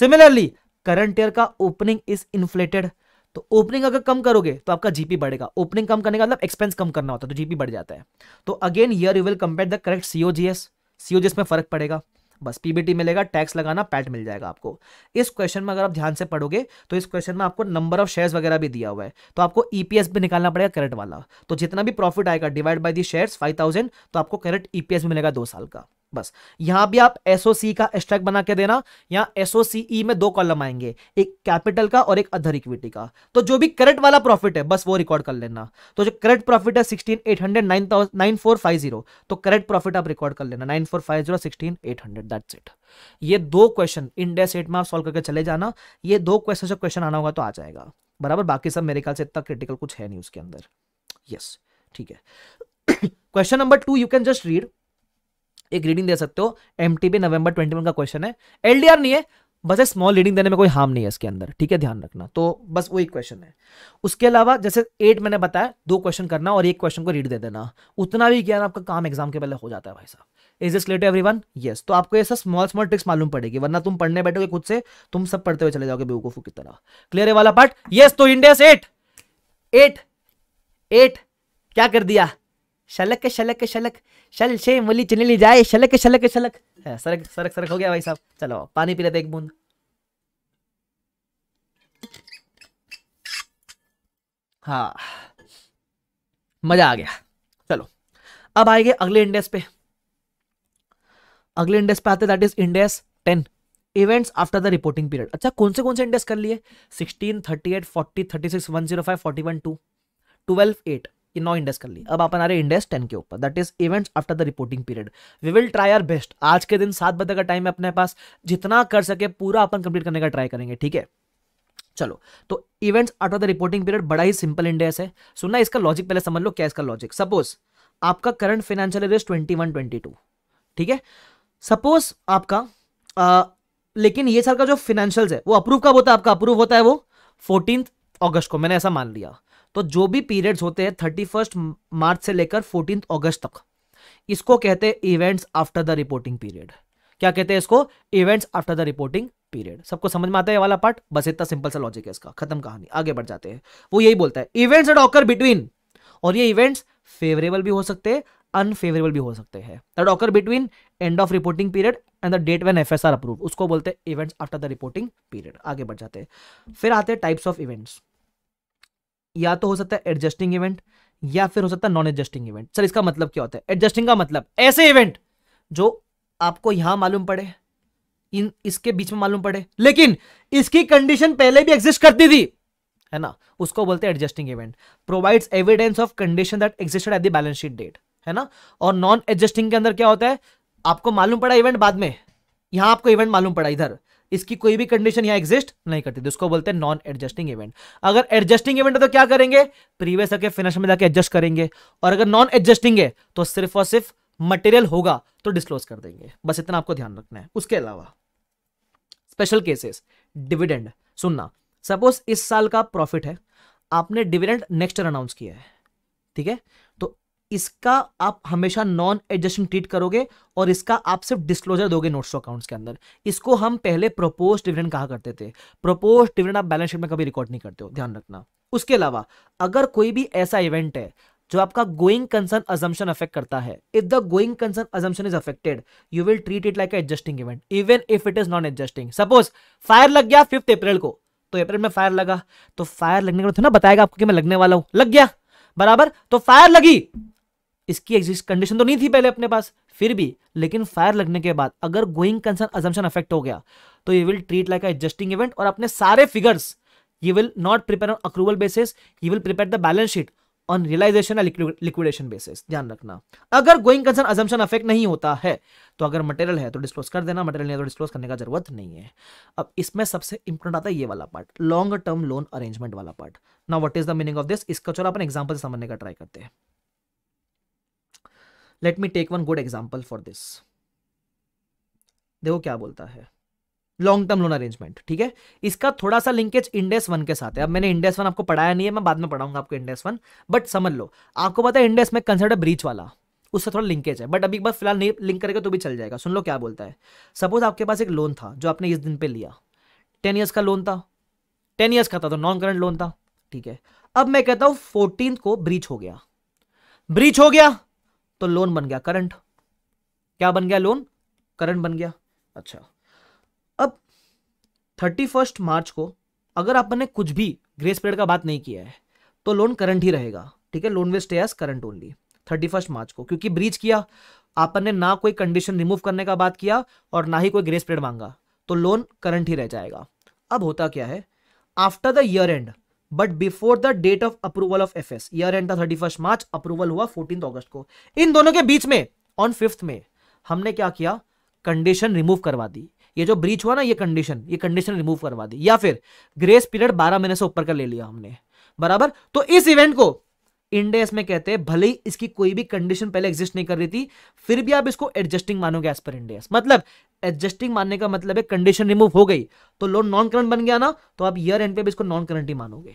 सिमिलरली करंट ईयर का ओपनिंग इज इन्फ्लेटेड तो ओपनिंग अगर कम करोगे तो आपका जीपी बढ़ेगा ओपनिंग कम करने का मतलब एक्सपेंस कम करना होता है तो जीपी बढ़ जाता है तो again year you will compare the correct COGS COGS में फर्क पड़ेगा बस पीबीटी मिलेगा टैक्स लगाना पैट मिल जाएगा आपको इस क्वेश्चन में अगर आप ध्यान से पढ़ोगे तो इस क्वेश्चन में आपको नंबर ऑफ शेयर्स वगैरह भी दिया हुआ है तो आपको ईपीएस e भी निकालना पड़ेगा करेंट वाला तो जितना भी प्रॉफिट आएगा divide by the share five तो आपको कैरेट ईपीएस e मिलेगा दो साल का बस यहां भी आप एसओसी का एस्ट्रैक्ट बना के देना यहाँ एसओसीई e में दो कॉलम आएंगे एक कैपिटल का और एक अदर इक्विटी का तो जो भी करेक्ट वाला प्रॉफिट है बस वो रिकॉर्ड कर लेना तो जो करेक्ट प्रॉफिट है sixteen eight hundred nine thousand nine four five zero तो करेक्ट प्रॉफिट आप रिकॉर्ड कर लेना nine four five zero sixteen eight hundred that's it ये दो क्वेश्चन इंडिया सेट में आप सॉल्व करके चले जाना ये दो क्वेश्चन से क्वेश्चन आना होगा तो आ जाएगा बराबर बाकी सब मेरे ख्याल से इतना क्रिटिकल कुछ है नहीं उसके अंदर यस ठीक है question number two you can just read एक रीडिंग दे सकते हो M T P November twenty one का क्वेश्चन है एल डी आर नहीं है बस एक स्मॉल रीडिंग देने में कोई हार्म नहीं है इसके अंदर ठीक है ध्यान रखना तो बस वही क्वेश्चन है उसके अलावा जैसे एट मैंने बताया दो क्वेश्चन करना और एक क्वेश्चन को रीड दे देना उतना भी ज्ञान आपका काम एग्जाम के पहले हो जाता है भाई साहब इज इस लेट एवरी वन यस तो आपको ऐसा स्मॉल स्मॉल ट्रिक्स मालूम पड़ेगी वरना तुम पढ़ने बैठोगे खुद से तुम सब पढ़ते हुए चले जाओगे बेवकूफू की तरह क्लियर है वाला पार्ट यस तो इंडिया से एट एट एट क्या कर दिया शलक शलक शलक शल शे मुली चिनली जाए शलक शलक शलक हाँ, सरक सरक सरक हो गया भाई साहब चलो पानी पी लेते एक बूंद हाँ मजा आ गया चलो अब आएंगे अगले इंडेस पे अगले इंडेस पे आते that is Ind AS ten events after the reporting period अच्छा कौन से कौन से इंडेस कर लिए sixteen thirty eight forty thirty six one zero five forty one two twelve eight नौ इंडेस कर ली अब आप आ रहे इंडेस टेन के ऊपर that is events after the reporting period we will try our best आज के दिन सात बजे का टाइम है अपने पास जितना कर सके पूरा अपन कंप्लीट करने का ट्राई करेंगे ठीक है चलो तो events after the reporting period बड़ा ही सिंपल इंडेस है सुनना इसका लॉजिक पहले समझ लो क्या इसका लॉजिक सपोज आपका current financial is twenty one twenty two ठीक है सपोज आपका आ, लेकिन ये साल का जो फाइनेंशियल है वो अप्रूव कब होता है आपका अप्रूव होता है वो फोर्टीन अगस्त को मैंने ऐसा मान लिया तो जो भी पीरियड्स होते हैं थर्टी फर्स्ट मार्च से लेकर फोर्टीन अगस्त तक इसको कहते हैं events after the reporting period क्या कहते हैं इसको events after the reporting period सबको समझ में आता है वाला पार्ट बस इतना सिंपल सा लॉजिक है इसका खत्म कहानी आगे बढ़ जाते हैं वो यही बोलता है इवेंट्स एड ऑकर बिटवीन और ये इवेंट्स फेवरेबल भी हो सकते हैं अनफेवरेबल भी हो सकते हैं that occur between end of reporting period and the date when FSR approve उसको बोलते हैं events after the reporting period आगे बढ़ जाते हैं फिर आते हैं टाइप्स ऑफ इवेंट्स या तो हो सकता है एडजस्टिंग इवेंट या फिर हो सकता है नॉन एडजस्टिंग इवेंट सर इसका मतलब क्या होता है एडजस्टिंग का मतलब ऐसे इवेंट जो आपको यहां मालूम पड़े इन इसके बीच में मालूम पड़े लेकिन इसकी कंडीशन पहले भी एग्जिस्ट करती थी है ना उसको बोलते हैं adjusting event provides evidence of condition that existed at the balance sheet date है ना और नॉन एडजस्टिंग के अंदर क्या होता है आपको मालूम पड़ा इवेंट बाद में यहां आपको इवेंट मालूम पड़ा इधर इसकी कोई भी कंडीशन यहां एग्जिस्ट नहीं करती उसको तो बोलते हैं नॉन एडजस्टिंग इवेंट अगर एडजस्टिंग इवेंट है तो क्या करेंगे प्रीवियस के फिनिश में जाके एडजस्ट करेंगे और अगर नॉन एडजस्टिंग है तो सिर्फ और सिर्फ मटेरियल होगा तो डिस्क्लोज कर देंगे बस इतना आपको ध्यान रखना है उसके अलावा स्पेशल केसेस डिविडेंड सुनना सपोज इस साल का प्रॉफिट है आपने डिविडेंड नेक्स्ट ईयर अनाउंस किया है ठीक है इसका आप हमेशा नॉन एडजस्टिंग ट्रीट करोगे और इसका आप सिर्फ डिस्क्लोजर दोगे नोट्स अकाउंट्स के अंदर इसको हम पहले प्रोपोज डिविडेंड कहा करते थे प्रोपोज डिविडेंड आप बैलेंस शीट में कभी रिकॉर्ड नहीं करते हो ध्यान रखना उसके अलावा अगर कोई भी ऐसा इवेंट है जो आपका गोइंग कंसर्न अजम्पन अफेक्ट करता है if the going concern assumption is affected you will treat it like adjusting event even if it is non adjusting suppose fire लग गया फिफ्थ अप्रैल को तो अप्रैल में फायर लगा तो फायर लगने के बाद ना बताएगा आपको कि मैं लगने वाला हूं लग गया बराबर तो फायर लगी इसकी एग्जिस्ट कंडीशन तो नहीं थी पहले अपने पास फिर भी लेकिन फायर लगने के बाद अगर गोइंग कंसर्न अजम्पन अफेक्ट हो गया तो ये will treat like adjusting event और अपने सारे figures you will not prepare on accrual basis you will prepare the balance sheet on realisation liquidation basis ध्यान रखना अगर गोइंग कंसर्न अजम्पन अफेक्ट नहीं होता है तो अगर मटेरियल है तो डिस्क्लोज कर देना मटेरियल नहीं है तो डिस्क्लोज करने का जरूरत नहीं है अब इसमें सबसे इंपॉर्टेंट आता है ये वाला part long term loan arrangement वाला पार्ट ना what is the meaning of this इसका चलो अपन एग्जाम्पल समझने का ट्राई करते हैं let me take one good example for this देखो क्या बोलता है लॉन्ग टर्म लोन अरेंजमेंट ठीक है इसका थोड़ा सा लिंकेज इंडेस वन के साथ है अब मैंने इंडेस वन आपको पढ़ाया नहीं है मैं बाद में पढ़ाऊंगा आपको इंडेस वन बट समझ लो आपको पता है इंडेस में कंसिडर ब्रीच वाला उससे थोड़ा लिंकेज है बट अभी एक बार फिलहाल नहीं लिंक करेगा तो भी चल जाएगा सुन लो क्या बोलता है सपोज आपके पास एक लोन था जो आपने इस दिन पे लिया टेन ईयर्स का लोन था टेन ईयर्स का था तो नॉन करंट लोन था ठीक है अब मैं कहता हूं फोर्टीन को ब्रीच हो गया ब्रीच हो गया तो लोन बन गया करंट क्या बन गया लोन करंट बन गया अच्छा अब थर्टी फर्स्ट मार्च को अगर आपने कुछ भी ग्रेस पीरियड का बात नहीं किया है तो लोन करंट ही रहेगा ठीक है loan west stay current only thirty first March को क्योंकि ब्रीच किया आपन ने ना कोई कंडीशन रिमूव करने का बात किया और ना ही कोई ग्रेस पीरियड मांगा तो लोन करंट ही रह जाएगा अब होता क्या है after the year end but before the date of approval of F S year end thirty first March approval हुआ फोर्टीन ऑगस्ट को इन दोनों के बीच में ऑन फिफ्थ में हमने क्या किया कंडीशन रिमूव करवा दी ये जो ब्रीच हुआ ना ये कंडीशन ये कंडीशन रिमूव करवा दी या फिर ग्रेस पीरियड 12 महीने से ऊपर का ले लिया हमने बराबर तो इस इवेंट को इंडेस में कहते हैं भले ही इसकी कोई भी कंडीशन पहले एग्जिस्ट नहीं कर रही थी फिर भी आप इसको एडजस्टिंग मानोगे एज पर इंडेस मतलब एडजस्टिंग मानने का मतलब है कंडीशन रिमूव हो गई तो लोन नॉन करंट बन गया ना तो आप ईयर एंड पे भी इसको नॉन करंट ही मानोगे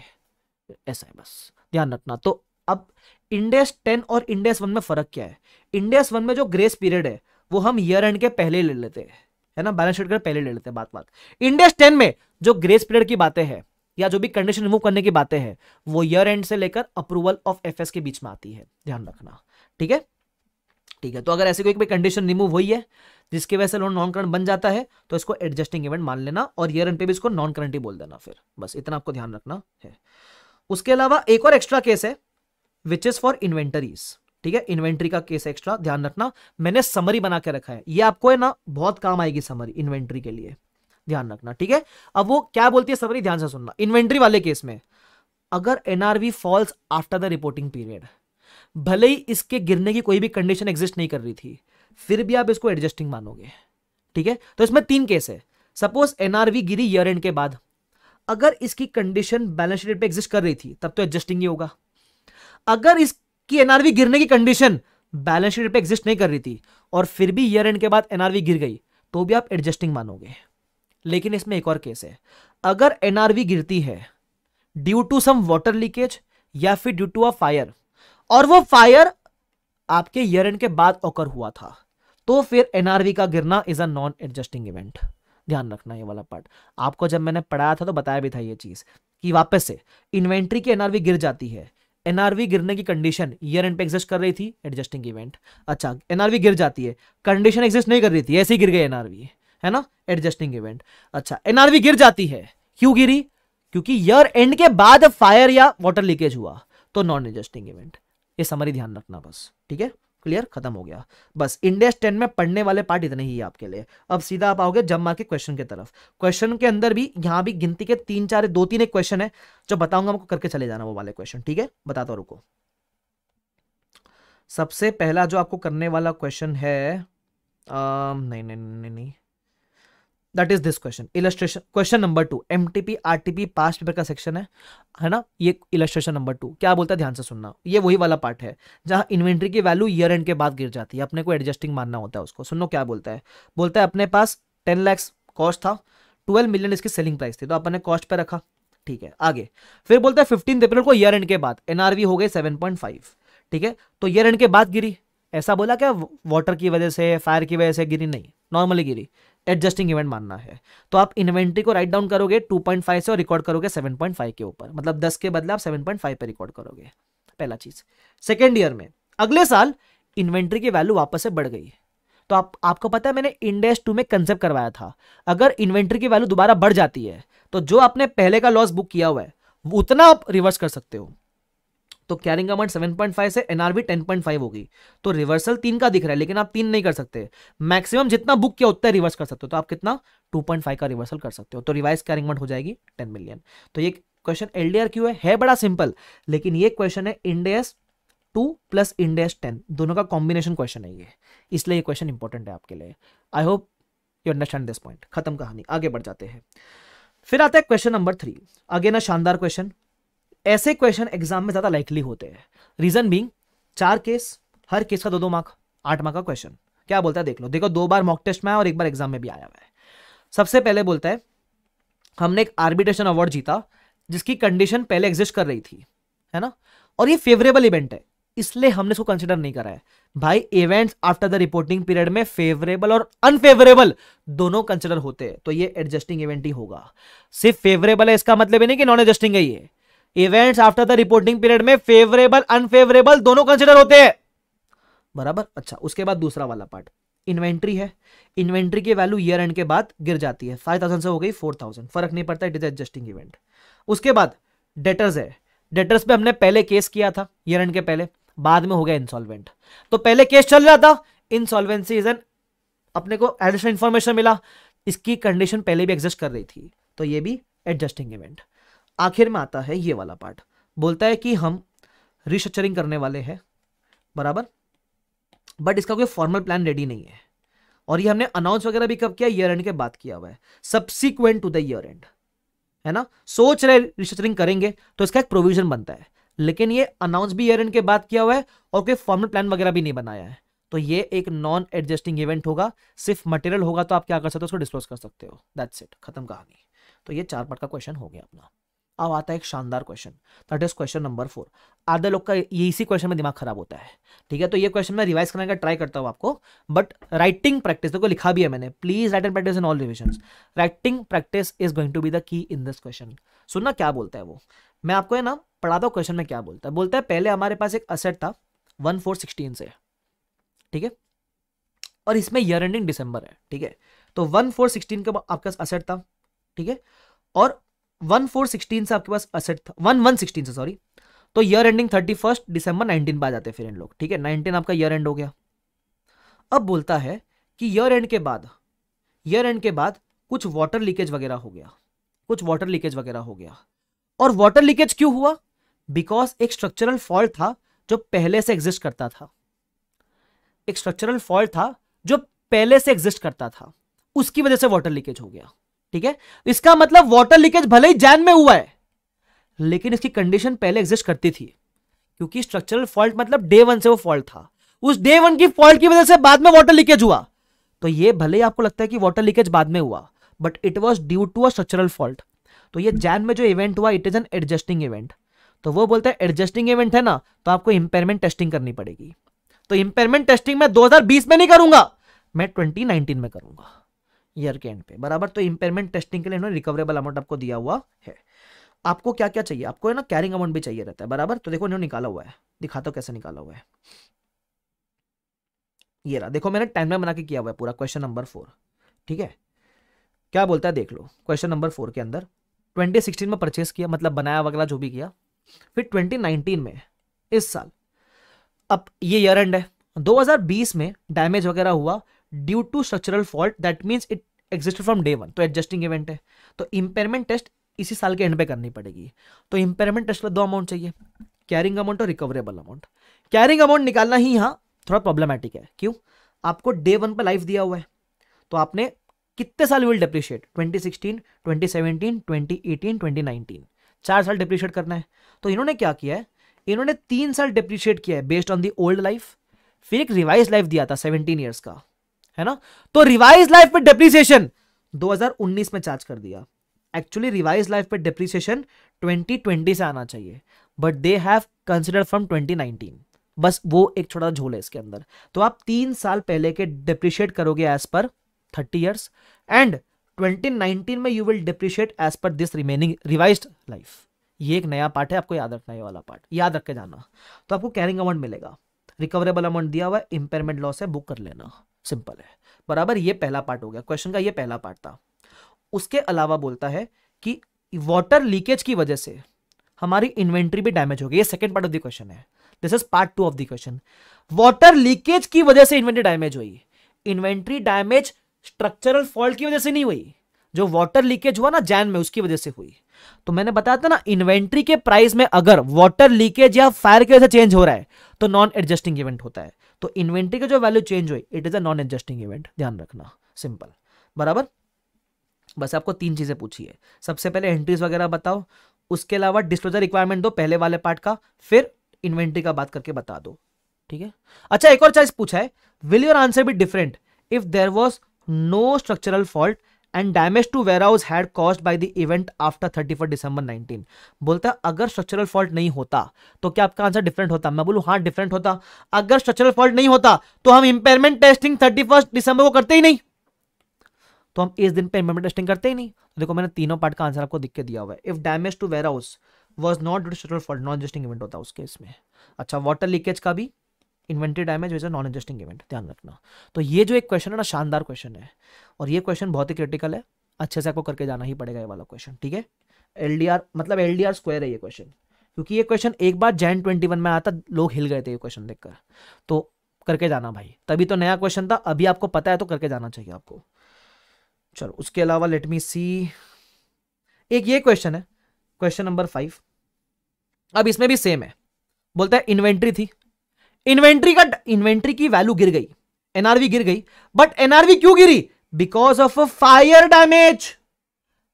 ऐसा है बस ध्यान रखना तो अब इंडेस टेन और इंडेस वन में फर्क क्या है इंडेस वन में जो ग्रेस पीरियड है वो हम ईयर एंड के पहले ले लेते हैं है ना बैलेंस शीट कर पहले ले लेते हैं बात बात इंडेस टेन में जो ग्रेस पीरियड की बातें हैं या जो भी कंडीशन रिमूव करने की बातें हैं वो ईयर एंड से लेकर अप्रूवल ऑफ एफ के बीच में आती है ध्यान रखना ठीक है ठीक है तो अगर ऐसी कोई कंडीशन रिमूव हुई है जिसके वजह से लोन नॉन करंट बन जाता है तो इसको एडजस्टिंग इवेंट मान लेना और ईयर एंड पे भी इसको नॉन करंट ही बोल देना फिर बस इतना आपको ध्यान रखना है उसके अलावा एक और एक्स्ट्रा केस है विच इज फॉर इन्वेंटरीज ठीक है इन्वेंट्री का केस एक्स्ट्रा ध्यान रखना मैंने समरी बना के रखा है ये आपको है ना बहुत काम आएगी समरी इन्वेंट्री के लिए ध्यान रखना ठीक है अब वो क्या बोलती है समरी ध्यान से सुनना इन्वेंट्री वाले केस में अगर NRV falls after the reporting period भले ही इसके गिरने की कोई भी कंडीशन एग्जिस्ट नहीं कर रही थी फिर भी आप इसको एडजस्टिंग मानोगे ठीक है तो इसमें तीन केस है सपोज एनआरवी गिरी ईयर एंड के बाद अगर इसकी कंडीशन बैलेंस शीट पे एग्जिस्ट कर रही थी तब तो एडजस्टिंग ही होगा अगर इसकी एनआरवी गिरने की कंडीशन बैलेंस शीट पे एग्जिस्ट नहीं कर रही थी और फिर भी ईयर एंड के बाद एनआरवी गिर गई तो भी आप एडजस्टिंग मानोगे लेकिन इसमें एक और केस है अगर एनआरवी गिरती है due to some water leakage या फिर ड्यू टू अ फायर और वो फायर आपके ईयर एंड के बाद ऑकर हुआ था तो फिर एनआरवी का गिरना is a non adjusting event ध्यान रखना ये वाला पार्ट आपको जब मैंने पढ़ाया था तो बताया भी था ये चीज कि वापस से इन्वेंट्री की एनआरवी गिर जाती है एनआरवी गिरने की कंडीशन ईयर एंड पे एग्जिस्ट कर रही थी एडजस्टिंग इवेंट अच्छा एनआरवी गिर जाती है कंडीशन एग्जिस्ट नहीं कर रही थी ऐसे ही गिर गई एनआरवी है ना एडजस्टिंग इवेंट अच्छा एनआरवी गिर जाती है क्यों गिरी क्योंकि ईयर एंड के बाद फायर या वाटर लीकेज हुआ तो नॉन एडजस्टिंग इवेंट ये समरी ध्यान रखना बस ठीक है क्लियर खत्म हो गया बस इंडेक्स टेन में पढ़ने वाले पार्ट इतने ही है आपके लिए अब सीधा आप आओगे जम्मा के क्वेश्चन के तरफ क्वेश्चन के अंदर भी यहाँ भी गिनती के तीन चार दो तीन एक क्वेश्चन है जो बताऊंगा आपको करके चले जाना वो वाले क्वेश्चन ठीक है बताता रुको सबसे पहला जो आपको करने वाला क्वेश्चन है आ, नहीं नहीं नहीं नहीं that is this question illustration question number two M T P R T P past paper का सेक्शन है है ना ये इलस्ट्रेशन नंबर टू क्या बोलता है ध्यान से सुनना ये वही वाला पार्ट है जहां इन्वेंट्री की वैल्यू ईयर एंड के बाद गिर जाती है अपने को एडजस्टिंग मानना होता है उसको सुनो क्या बोलता है बोलता है अपने पास टेन लैक्स कॉस्ट था ट्वेल्व मिलियन इसकी सेलिंग प्राइस थी तो अपने कॉस्ट पर रखा ठीक है आगे फिर बोलता है फिफ्टीन अप्रैल को ईयर एंड के बाद एनआरवी हो गई सेवन पॉइंट फाइव ठीक है तो ईयर एंड के बाद गिरी ऐसा बोला क्या वाटर की वजह से फायर की वजह से गिरी नहीं नॉर्मली गिरी एडजस्टिंग इवेंट मानना है तो आप इन्वेंट्री को राइट डाउन करोगे 2.5 से और रिकॉर्ड करोगे 7.5 के ऊपर मतलब 10 के बदले आप 7.5 पे रिकॉर्ड करोगे पहला चीज सेकेंड ईयर में अगले साल इन्वेंट्री की वैल्यू वापस से बढ़ गई तो आप आपको पता है मैंने इंडेस टू में कंसेप्ट करवाया था अगर इन्वेंट्री की वैल्यू दोबारा बढ़ जाती है तो जो आपने पहले का लॉस बुक किया हुआ है उतना आप रिवर्स कर सकते हो तो कैरिंग अमाउंट 7.5 से एनआरवी 10.5 होगी तो रिवर्सल तीन का दिख रहा है लेकिन आप तीन नहीं कर सकते मैक्सिमम जितना बुक किया उतना रिवर्स कर सकते हो तो आप कितना 2.5 का रिवर्सल कर सकते हो तो रिवाइज कैरिंग अमाउंट हो जाएगी 10 मिलियन तो ये क्वेश्चन एलडीआर क्यों है है बड़ा सिंपल लेकिन ये क्वेश्चन है Ind AS two plus Ind AS ten दोनों का कॉम्बिनेशन क्वेश्चन है ये इसलिए ये क्वेश्चन इंपॉर्टेंट है आपके लिए I hope you understand this point खत्म कहानी आगे बढ़ जाते हैं फिर आता है question number three again a शानदार क्वेश्चन ऐसे क्वेश्चन एग्जाम में ज्यादा लाइकली होते हैं रीजन बींग चार केस हर केस का दो दो मार्क आठ मार्क का क्वेश्चन क्या बोलता है देख लो देखो दो बार मॉक टेस्ट में आया और एक बार एग्जाम में भी आया हुआ है सबसे पहले बोलता है हमने एक आर्बिटेशन अवार्ड जीता जिसकी कंडीशन पहले एग्जिस्ट कर रही थी है ना और ये फेवरेबल इवेंट है इसलिए हमने इसको कंसिडर नहीं करा है भाई events after the reporting period में फेवरेबल और अनफेवरेबल दोनों कंसिडर होते हैं तो ये एडजस्टिंग इवेंट ही होगा सिर्फ फेवरेबल है इसका मतलब ये नहीं कि नॉन एडजस्टिंग है ये events after the reporting period में फेवरेबल अनफेवरेबल दोनों कंसिडर होते हैं बराबर अच्छा उसके बाद दूसरा वाला पार्ट इन्वेंट्री है इन्वेंट्री की वैल्यू ईयर एंड के बाद गिर जाती है फाइव थाउजेंड से हो गई फोर थाउजेंड फर्क नहीं पड़ता इट इज एडजस्टिंग इवेंट उसके बाद डेटर्स है डेटर्स पे हमने पहले केस किया था ईयर एंड के पहले बाद में हो गया इंसॉल्वेंट तो पहले केस चल रहा था इंसॉल्वेंसी इज एन अपने को एडिशनल इंफॉर्मेशन मिला इसकी कंडीशन पहले भी एग्जिस्ट कर रही थी तो ये भी एडजस्टिंग इवेंट आखिर में आता है ये वाला पार्ट बोलता है कि हम रिस्ट्रक्चरिंग करने वाले हैं बराबर बट इसका कोई फॉर्मल प्लान रेडी नहीं है और ये हमने अनाउंस वगैरह भी कब किया ईयर एंड के बाद किया हुआ है subsequent to the year end है ना सोच रहे रिस्ट्रक्चरिंग करेंगे तो इसका एक प्रोविजन बनता है लेकिन ये अनाउंस भी ईयर एंड के बाद किया हुआ है और कोई फॉर्मल प्लान वगैरह भी नहीं बनाया है तो ये एक नॉन एडजस्टिंग इवेंट होगा सिर्फ मटेरियल होगा तो आप क्या कर सकते हो उसको डिस्पोज कर सकते हो दैट्स इट खत्म कहानी तो ये चार पार्ट का क्वेश्चन हो गया अपना अब आता है एक शानदार question that is question number four आधे लोग का ये इसी क्वेश्चन में दिमाग खराब होता है ठीक है तो ये क्वेश्चन मैं रिवाइज करने का ट्राई करता हूँ आपको बट राइटिंग प्रैक्टिस देखो लिखा भी है मैंने please write and practise in all revision writing practice is going to be the key in this question सुनना क्या बोलता है वो मैं आपको है ना पढ़ाता हूँ क्वेश्चन में क्या बोलता है बोलता है पहले हमारे पास एक असेट था वन फोर सिक्सटीन से ठीक है और इसमें ईयर एंडिंग दिसंबर है ठीक है तो वन फोर सिक्सटीन का आपका असेट था ठीक है और वन फोर सिक्सटीन से आपके पास असेट था वन वन सिक्सटीन से सॉरी तो year ending thirty first December nineteen पर आ जाते फिर इन लोग ठीक है नाइनटीन आपका ईयर एंड हो गया अब बोलता है कि ईयर एंड के बाद ईयर एंड के बाद कुछ वाटर लीकेज वगैरह हो गया कुछ वाटर लीकेज वगैरह हो गया और वाटर लीकेज क्यों हुआ बिकॉज एक स्ट्रक्चरल फॉल्ट था जो पहले से एग्जिस्ट करता था एक स्ट्रक्चरल फॉल्ट था जो पहले से एग्जिस्ट करता था उसकी वजह से वाटर लीकेज हो गया ठीक है इसका मतलब वाटर लीकेज भले ही जैन में हुआ है लेकिन इसकी कंडीशन पहले एग्जिस्ट करती थी क्योंकि स्ट्रक्चरल फॉल्ट मतलब डे वन से वो फॉल्ट था उस डे वन की फॉल्ट की वजह से बाद में वाटर लीकेज हुआ तो ये भले ही आपको लगता है कि वाटर लीकेज बाद में हुआ but it was due to a structural fault तो ये जैन में जो इवेंट हुआ it is an adjusting event तो वो बोलते हैं एडजस्टिंग इवेंट है ना तो आपको इम्पेयरमेंट टेस्टिंग करनी पड़ेगी तो इम्पेयरमेंट टेस्टिंग मैं 2020 में नहीं करूंगा मैं 2019 में करूंगा ईयर के एंड पे बराबर तो इंपेयरमेंट टेस्टिंग के लिए इन्होंने रिकवरेबल अमाउंट आपको दिया हुआ है आपको क्या क्या चाहिए आपको है ना कैरिंग अमाउंट भी चाहिए रहता है बराबर तो देखो इन्होंने निकाला हुआ है दिखाता तो हूँ कैसे निकाला हुआ है ये रहा देखो मैंने टाइम में बना के किया हुआ है पूरा क्वेश्चन नंबर फोर ठीक है क्या बोलता है देख लो क्वेश्चन नंबर फोर के अंदर 2016 में परचेस किया मतलब बनाया वगैरह जो भी किया फिर 2019 में इस साल अब ये ईयर एंड है 2020 में डैमेज वगैरह हुआ due to structural fault that means it exist from day one तो एडजस्टिंग इवेंट है तो इम्पेयरमेंट टेस्ट इसी साल के एंड पे करनी पड़ेगी तो इम्पेयरमेंट टेस्ट का दो अमाउंट चाहिए कैरिंग अमाउंट और रिकवरेबल अमाउंट कैरिंग अमाउंट निकालना ही यहाँ थोड़ा प्रॉब्लमेटिक है क्यों आपको डे वन पर लाइफ दिया हुआ है तो आपने कितने साल विल डिप्रिशिएट 2016, 2017, 2018, 2019 चार साल डिप्रिशिएट करना है तो इन्होंने क्या किया है इन्होंने तीन साल डिप्रिशिएट किया है based on the old life फिर एक रिवाइज लाइफ दिया था 17 ईयर्स का है ना तो रिवाइज लाइफ पे डेप्रीसिएशन 2019 में चार्ज कर दिया एक्चुअली रिवाइज लाइफ पे डेप्रीसिएशन 2020 से आना चाहिए but they have consider from 2019 बस वो एक छोटा झोल है इसके अंदर तो आप तीन साल पहले के डिप्रिशिएट करोगे एज पर 30 इयर्स एंड 2019 में you will depreciate as per this remaining revise life ये एक नया पार्ट है आपको याद रखना है वाला पार्ट याद रख के जाना तो आपको कैरिंग अमाउंट मिलेगा रिकवरेबल अमाउंट दिया हुआ है इम्पेयरमेंट लॉस है बुक कर लेना सिंपल है बराबर ये पहला पार्ट हो गया क्वेश्चन का ये पहला पार्ट था उसके अलावा बोलता है कि वाटर लीकेज की वजह से हमारी इन्वेंट्री भी डैमेज हो गई ये second part of the question है this is part two of the question water leakage की वजह से इन्वेंट्री डैमेज हुई इन्वेंट्री डैमेज स्ट्रक्चरल फॉल्ट की वजह से नहीं हुई जो वाटर लीकेज हुआ ना जैन में उसकी वजह से हुई तो मैंने बताया था ना इन्वेंट्री के प्राइस में अगर वाटर लीकेज या फायर की वजह से चेंज हो रहा है तो नॉन एडजस्टिंग इवेंट होता है तो इन्वेंट्री का जो वैल्यू चेंज हुई it is a non adjusting event ध्यान रखना सिंपल बराबर बस आपको तीन चीजें पूछी है सबसे पहले एंट्रीज वगैरह बताओ उसके अलावा डिस्क्लोजर रिक्वायरमेंट दो पहले वाले पार्ट का फिर इन्वेंट्री का बात करके बता दो ठीक है अच्छा एक और चाइस पूछा है विल योर आंसर भी different if there was no structural fault and damage to warehouse had caused by the event after 31 December 19 बोलता है अगर स्ट्रक्चरल फॉल्ट नहीं होता तो क्या आपका आंसर डिफरेंट होता मैं बोलूँ हाँ डिफरेंट होता अगर स्ट्रक्चरल फॉल्ट नहीं होता तो हम इंपेयरमेंट टेस्टिंग 31 दिसंबर को करते ही नहीं तो हम इस दिन पे इंपेयरमेंट टेस्टिंग करते ही नहीं तो देखो मैंने तीनों पार्ट का आंसर आपको दिख के दिया हुआ है if damage to warehouse was not due structural fault non adjusting event होता उस केस में अच्छा वाटर लीकेज का भी inventory damage is a non adjusting event ध्यान रखना तो ये जो एक क्वेश्चन है ना शानदार क्वेश्चन है और ये क्वेश्चन बहुत ही क्रिटिकल है अच्छे से आपको करके जाना ही पड़ेगा ये वाला क्वेश्चन ठीक है एल मतलब एल डी स्क्वायर है ये क्वेश्चन क्योंकि ये क्वेश्चन एक बार जैन ट्वेंटी वन में आता लोग हिल गए थे ये क्वेश्चन देखकर तो करके जाना भाई तभी तो नया क्वेश्चन था अभी आपको पता है तो करके जाना चाहिए आपको चलो उसके अलावा लेट मी सी एक ये क्वेश्चन है क्वेश्चन नंबर फाइव अब इसमें भी सेम है बोलता है इन्वेंट्री थी इन्वेंट्री का इन्वेंट्री की वैल्यू गिर गई एनआरवी गिर गई बट एनआरवी क्यों गिरी बिकॉज ऑफ फायर डैमेज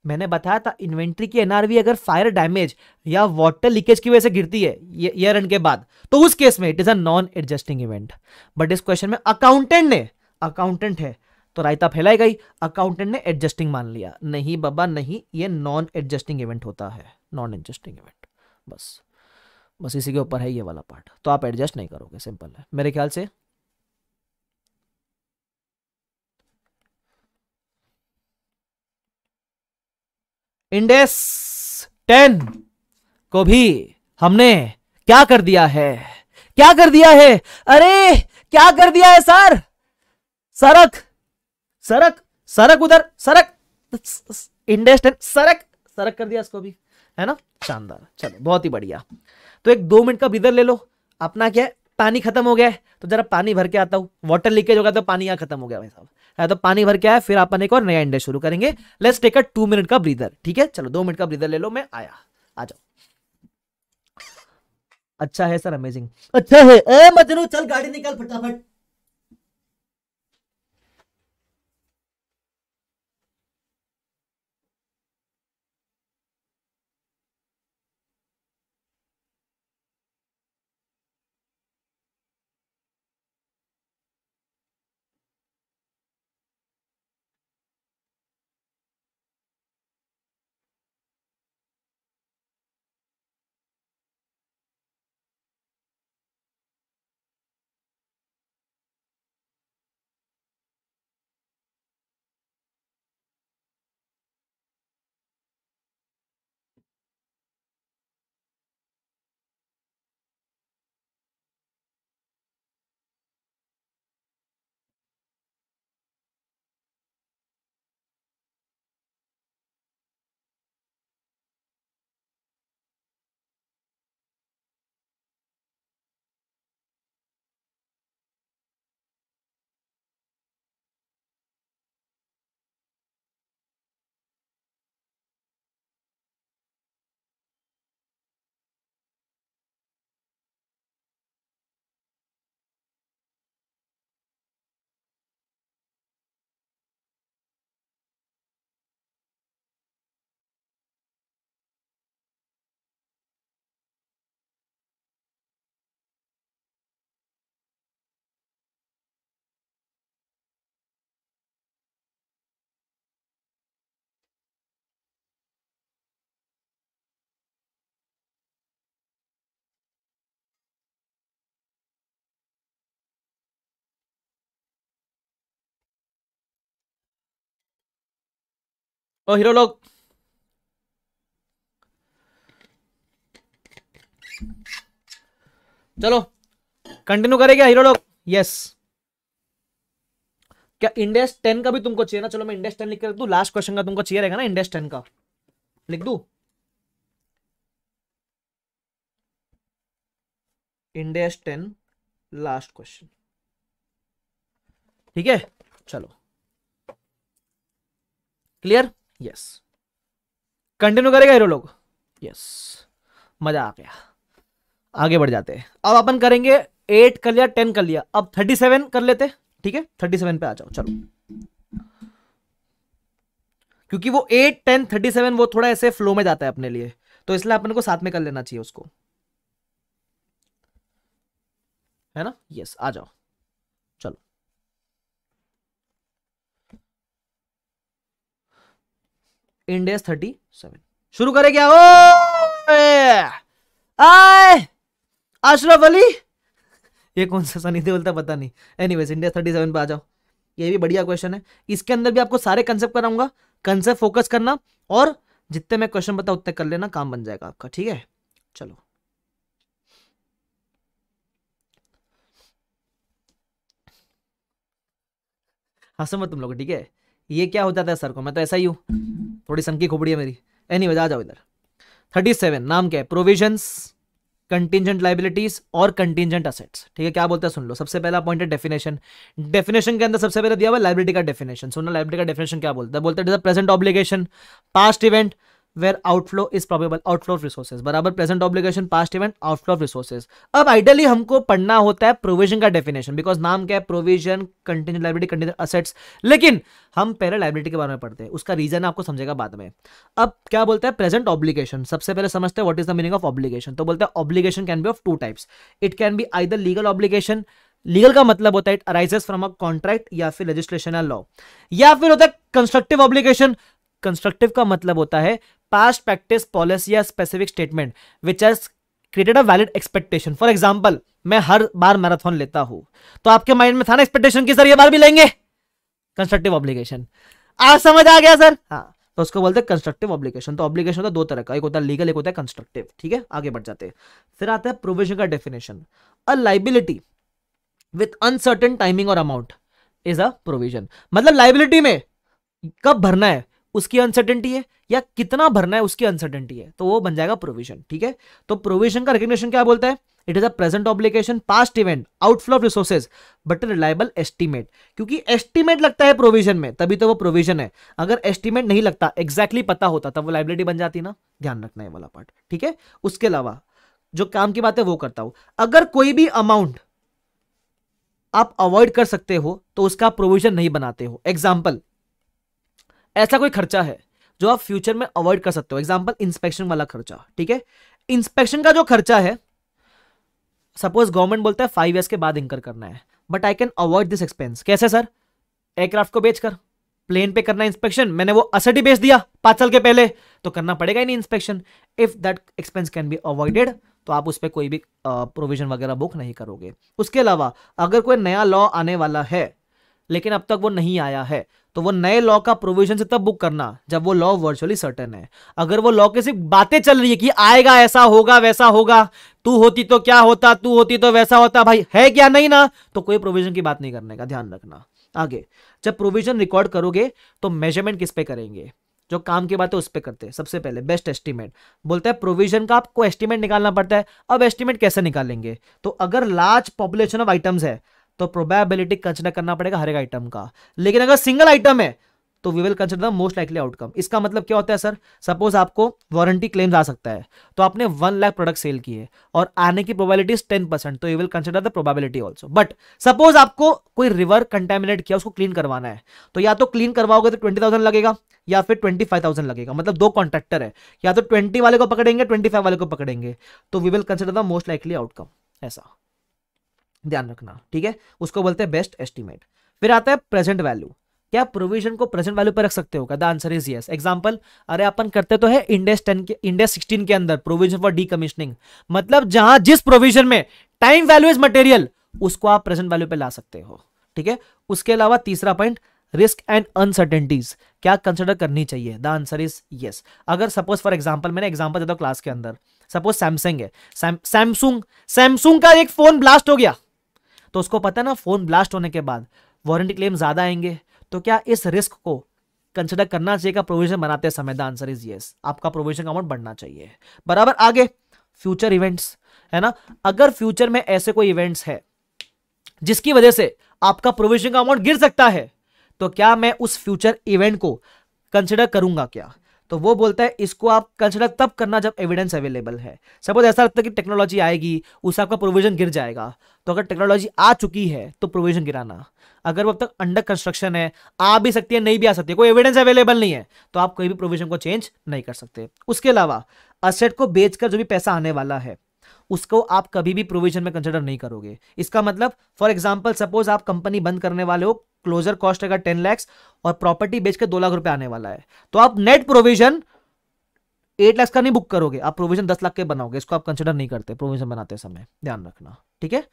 मैंने बताया था इन्वेंट्री की एनआरवी अगर फायर डैमेज या वाटर लीकेज की वजह से गिरती है ईयर एंड के बाद तो उस केस में it is a non adjusting event but इस क्वेश्चन में अकाउंटेंट ने अकाउंटेंट है तो रायता फैलाई गई अकाउंटेंट ने एडजस्टिंग मान लिया नहीं बाबा नहीं ये नॉन एडजस्टिंग इवेंट होता है नॉन एडजस्टिंग इवेंट बस बस इसी के ऊपर है ये वाला पार्ट तो आप एडजस्ट नहीं करोगे सिंपल है मेरे ख्याल से इंडेस टेन को भी हमने क्या कर दिया है क्या कर दिया है अरे क्या कर दिया है सर सरक सरक सरक उधर सरक इंडेस टेन सरक सरक कर दिया इसको भी है ना शानदार चलो बहुत ही बढ़िया तो एक दो मिनट का ब्रीदर ले लो अपना क्या है पानी खत्म हो गया है तो जरा पानी भर के आता हूँ वाटर लीकेज होगा तो पानी यहाँ खत्म हो गया भाई साहब है हाँ, तो पानी भर के आया फिर अपन एक और नया इंडिया शुरू करेंगे let's take a two minute का ब्रीदर ठीक है चलो दो मिनट का ब्रीदर ले लो मैं आया आ जाओ अच्छा है सर अमेजिंग अच्छा है ए मजनू चल गाड़ी निकाल फटाफट ओ हीरो लोग चलो कंटिन्यू करेगा हीरो लोग यस क्या इंडेस टेन का भी तुमको चाहिए ना चलो मैं इंडेस टेन लिख के रख दू लास्ट क्वेश्चन का तुमको चाहिए रहेगा ना इंडेस टेन का लिख दू इंडेस टेन लास्ट क्वेश्चन ठीक है चलो क्लियर यस कंटिन्यू करेगा हीरो लोग यस मजा आ गया आगे बढ़ जाते हैं अब अपन करेंगे एट कर लिया टेन कर लिया अब थर्टी सेवन कर लेते ठीक है थर्टी सेवन पे आ जाओ चलो क्योंकि वो एट टेन थर्टी सेवन वो थोड़ा ऐसे फ्लो में जाता है अपने लिए तो इसलिए अपन को साथ में कर लेना चाहिए उसको है ना यस आ जाओ इंडेस थर्टी सेवन शुरू करें क्या ओ आए अशरफ अली ये कौन सा सनी देवल था पता नहीं anyways India thirty seven पर आ जाओ ये भी बढ़िया क्वेश्चन है इसके अंदर भी आपको सारे कंसेप्ट कराऊंगा कंसेप्ट फोकस करना और जितने मैं क्वेश्चन बताऊँ उतने कर लेना काम बन जाएगा आपका ठीक है चलो हसमत तुम लोग ठीक है ये क्या हो जाता है सर को मैं तो ऐसा ही हूं थोड़ी सन खोपड़ी है मेरी एनी anyway, आ जाओ इधर थर्टी सेवन नाम क्या है प्रोविजंस कंटिजेंट लाइबिलिटीज और कंटिजेंट असेट्स ठीक है क्या बोलते हैं सुन लो सबसे पहला पॉइंट है डेफिनेशन डेफिनेशन के अंदर सबसे पहले दिया हुआ लाइबिलिटी का डेफिनेशन सुनना लाइबिलिटी का डेफिनेशन क्या बोलता है बोलते हैं present obligation past event where outflow is probable outflow of resources बराबर present obligation past event outflow of resources अब आइडियली हमको पढ़ना होता है प्रोविजन का डेफिनेशन बिकॉज नाम क्या है provision contingent liability contingent assets लेकिन हम पहले लाइब्रेटी के बारे में पढ़ते हैं उसका रीजन आपको समझेगा बाद में अब क्या बोलते हैं प्रेजेंट ऑब्लिगेशन सबसे पहले समझते हैं what is the meaning of obligation तो बोलते हैं obligation can be of two types it can be I the legal obligation legal का मतलब होता है it arises from a contract या फिर लेजिस्लेशन या लॉ या फिर होता है कंस्ट्रक्टिव ऑब्लिगेशन कंस्ट्रक्टिव का मतलब होता है पास्ट प्रैक्टिस पॉलिसी या specific statement which has created a valid expectation for example मैं हर बार मैराथन लेता हूं तो आपके माइंड में था ना एक्सपेक्टेशन की सर ये बार भी लेंगे कंस्ट्रक्टिव ऑब्लिगेशन आज समझ आ गया सर हाँ तो उसको बोलते हैं कंस्ट्रक्टिव ऑब्लिगेशन तो ऑब्लिगेशन होता है दो तरह का एक होता है लीगल एक होता है कंस्ट्रक्टिव ठीक है आगे बढ़ जाते हैं फिर आता है प्रोविजन का definition a liability with uncertain timing और अमाउंट इज अ प्रोविजन मतलब लाइबिलिटी में कब भरना है उसकी अनसर्टेंटी है या कितना भरना है उसकी अनसर्टेंटी है तो वो बन जाएगा प्रोविजन ठीक है तो प्रोविजन का रिकग्निशन क्या बोलता है it is a present obligation past event outflow of resources but reliable estimate क्योंकि एस्टिमेट लगता है प्रोविजन में तभी तो वो प्रोविजन है अगर एस्टिमेट नहीं लगता एक्जैक्टली exactly पता होता तब वो लाइबिलिटी बन जाती ना ध्यान रखना है वाला पार्ट ठीक है उसके अलावा जो काम की बात है वो करता हूं अगर कोई भी अमाउंट आप अवॉइड कर सकते हो तो उसका प्रोविजन नहीं बनाते हो एग्जाम्पल ऐसा कोई खर्चा है जो आप फ्यूचर में अवॉइड कर सकते हो एग्जाम्पल इंस्पेक्शन वाला खर्चा ठीक है इंस्पेक्शन का जो खर्चा है सपोज गवर्नमेंट बोलता है फाइव ईयर्स के बाद इंकर करना है but I can avoid this expense कैसे सर एयरक्राफ्ट को बेचकर प्लेन पे करना इंस्पेक्शन मैंने वो असट ही बेच दिया पाँच साल के पहले तो करना पड़ेगा ही नहीं inspection if that expense can be avoided तो आप उस पर कोई भी प्रोविजन वगैरह बुक नहीं करोगे उसके अलावा अगर कोई नया लॉ आने वाला है लेकिन अब तक वो नहीं आया है तो वो नए लॉ का प्रोविजन से तब बुक करना जब वो लॉ वर्चुअली सर्टन है अगर वो लॉ के सिर्फ बातें चल रही है कि आएगा ऐसा होगा वैसा होगा तू होती तो क्या होता तू होती तो वैसा होता भाई है क्या नहीं ना तो कोई प्रोविजन की बात नहीं करने का ध्यान रखना आगे जब प्रोविजन रिकॉर्ड करोगे तो मेजरमेंट किस पे करेंगे जो काम की बात है उस पर करते हैं सबसे पहले बेस्ट एस्टिमेट बोलते हैं प्रोविजन का आपको एस्टिमेट निकालना पड़ता है अब एस्टिमेट कैसे निकालेंगे तो अगर लार्ज पॉपुलेशन ऑफ आइटम्स है तो प्रोबेबिलिटी कंसिडर करना पड़ेगा हर एक आइटम का लेकिन अगर सिंगल आइटम है तो we will consider the most likely outcome इसका मतलब क्या होता है सर सपोज आपको वारंटी क्लेम आ सकता है तो आपने वन लाख प्रोडक्ट सेल किए और आने की प्रोबेबिलिटी टेन परसेंट तो you will consider the probability also but suppose आपको कोई रिवर कंटेमिनेट किया उसको क्लीन करवाना है तो या तो क्लीन करवाओगे तो ट्वेंटी थाउजेंड लगेगा या फिर ट्वेंटी फाइव थाउजेंड लगेगा मतलब दो कॉन्ट्रेक्टर है या तो ट्वेंटी वाले को पकड़ेंगे ट्वेंटी फाइव वाले को पकड़ेंगे तो we will consider the most likely outcome ऐसा ध्यान रखना ठीक है उसको बोलते हैं बेस्ट एस्टिमेट फिर आता है प्रेजेंट वैल्यू क्या प्रोविजन को प्रेजेंट वैल्यू पर रख सकते हो क्या आंसर इज यस एग्जांपल अरे अपन करते तो है इंडेस टेन के इंडेस सिक्सटीन के अंदर प्रोविजन फॉर डीकमिशनिंग मतलब जहां जिस प्रोविजन में टाइम वैल्यू इज मटेरियल उसको आप प्रेजेंट वैल्यू पे ला सकते हो ठीक है उसके अलावा तीसरा पॉइंट रिस्क एंड अनसर्टेनिटीज क्या कंसिडर करनी चाहिए द आंसर इज येस अगर सपोज फॉर एग्जाम्पल मैंने एग्जाम्पल देता हूँ क्लास के अंदर सपोज सैमसंग है सैमसंग सैमसंग का एक फोन ब्लास्ट हो गया तो उसको पता है ना फ़ोन ब्लास्ट होने के बाद वारंटी क्लेम ज़्यादा आएंगे तो क्या इस रिस्क को कंसिडर करना चाहिए प्रोविजन बनाते समय द आंसर इज येस आपका प्रोविजन अमाउंट बढ़ना चाहिए बराबर आगे फ्यूचर इवेंट्स है ना अगर फ्यूचर में ऐसे कोई इवेंट्स है जिसकी वजह से आपका प्रोविजन का अमाउंट गिर सकता है तो क्या मैं उस फ्यूचर इवेंट को कंसिडर करूंगा क्या तो वो बोलता है इसको आप कंसिडर तब करना जब एविडेंस अवेलेबल है सपोज ऐसा लगता है कि टेक्नोलॉजी आएगी उस आपका प्रोविजन गिर जाएगा तो अगर टेक्नोलॉजी आ चुकी है तो प्रोविजन गिराना अगर वो अब तक अंडर कंस्ट्रक्शन है आ भी सकती है नहीं भी आ सकती है कोई एविडेंस अवेलेबल नहीं है तो आप कोई भी प्रोविजन को चेंज नहीं कर सकते उसके अलावा असेट को बेचकर जो भी पैसा आने वाला है उसको आप कभी भी प्रोविजन में कंसिडर नहीं करोगे इसका मतलब फॉर एग्जाम्पल सपोज आप कंपनी बंद करने वाले हो क्लोजर कॉस्ट अगर टेन लैक्स और प्रॉपर्टी बेच के दो लाख रुपए आने वाला है तो आप नेट प्रोविजन एट लाख का नहीं बुक करोगे आप प्रोविजन दस लाख के बनाओगे इसको आप कंसिडर नहीं करते प्रोविजन बनाते समय ध्यान रखना ठीक है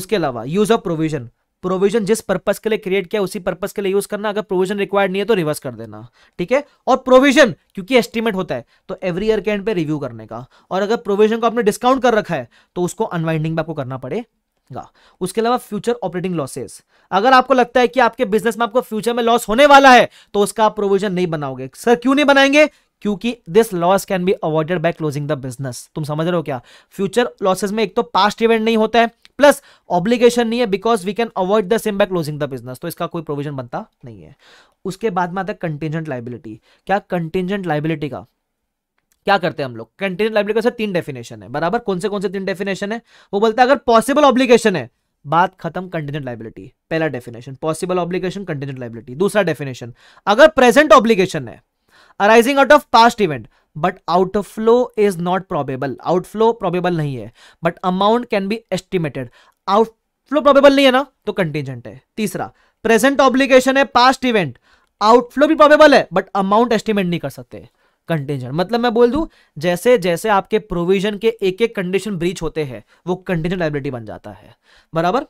उसके अलावा यूज ऑफ प्रोविजन प्रोविजन जिस पर्पज के लिए क्रिएट किया उसी पर्पज के लिए यूज करना अगर प्रोविजन रिक्वायर्ड नहीं है तो रिवर्स कर देना ठीक है और प्रोविजन क्योंकि एस्टिमेट होता है तो एवरी ईयर के एंड पे रिव्यू करने का और अगर प्रोविजन को आपने डिस्काउंट कर रखा है तो उसको अनवाइंडिंग में आपको करना पड़ेगा उसके अलावा फ्यूचर ऑपरेटिंग लॉसेस अगर आपको लगता है कि आपके बिजनेस में आपको फ्यूचर में लॉस होने वाला है तो उसका आप प्रोविजन नहीं बनाओगे सर क्यों नहीं बनाएंगे क्योंकि this loss can be avoided by closing the business तुम समझ रहे हो क्या फ्यूचर लॉसेज में एक तो पास्ट इवेंट नहीं होता है प्लस ऑब्लिगेशन नहीं है because we can avoid the same by closing the business तो इसका कोई प्रोविजन बनता नहीं है उसके बाद में आता है कंटेंजेंट लाइबिलिटी क्या कंटेंजेंट लाइबिलिटी का क्या करते हैं हम लोग कंटेंजेंट लाइबिलिटी का तीन डेफिनेशन है बराबर कौन से कौन से तीन डेफिनेशन है वो बोलते हैं अगर पॉसिबल ऑब्लिगेशन है बात खत्म कंटेंजेंट लाइबिलिटी पहला definition possible obligation contingent liability दूसरा डेफिनेशन अगर प्रेजेंट ऑब्लिगेशन है arising out of past event but outflow is not probable outflow probable नहीं है but amount can be estimated outflow probable नहीं है ना तो कंटिजेंट है तीसरा प्रेजेंट ऑब्लिगेशन है पास्ट इवेंट आउटफ्लो भी प्रोबेबल है बट अमाउंट एस्टिमेट नहीं कर सकते कंटिजेंट मतलब मैं बोल दू जैसे जैसे आपके प्रोविजन के एक एक कंडीशन ब्रीच होते हैं वो कंटेंजेंट लाइबिलिटी बन जाता है बराबर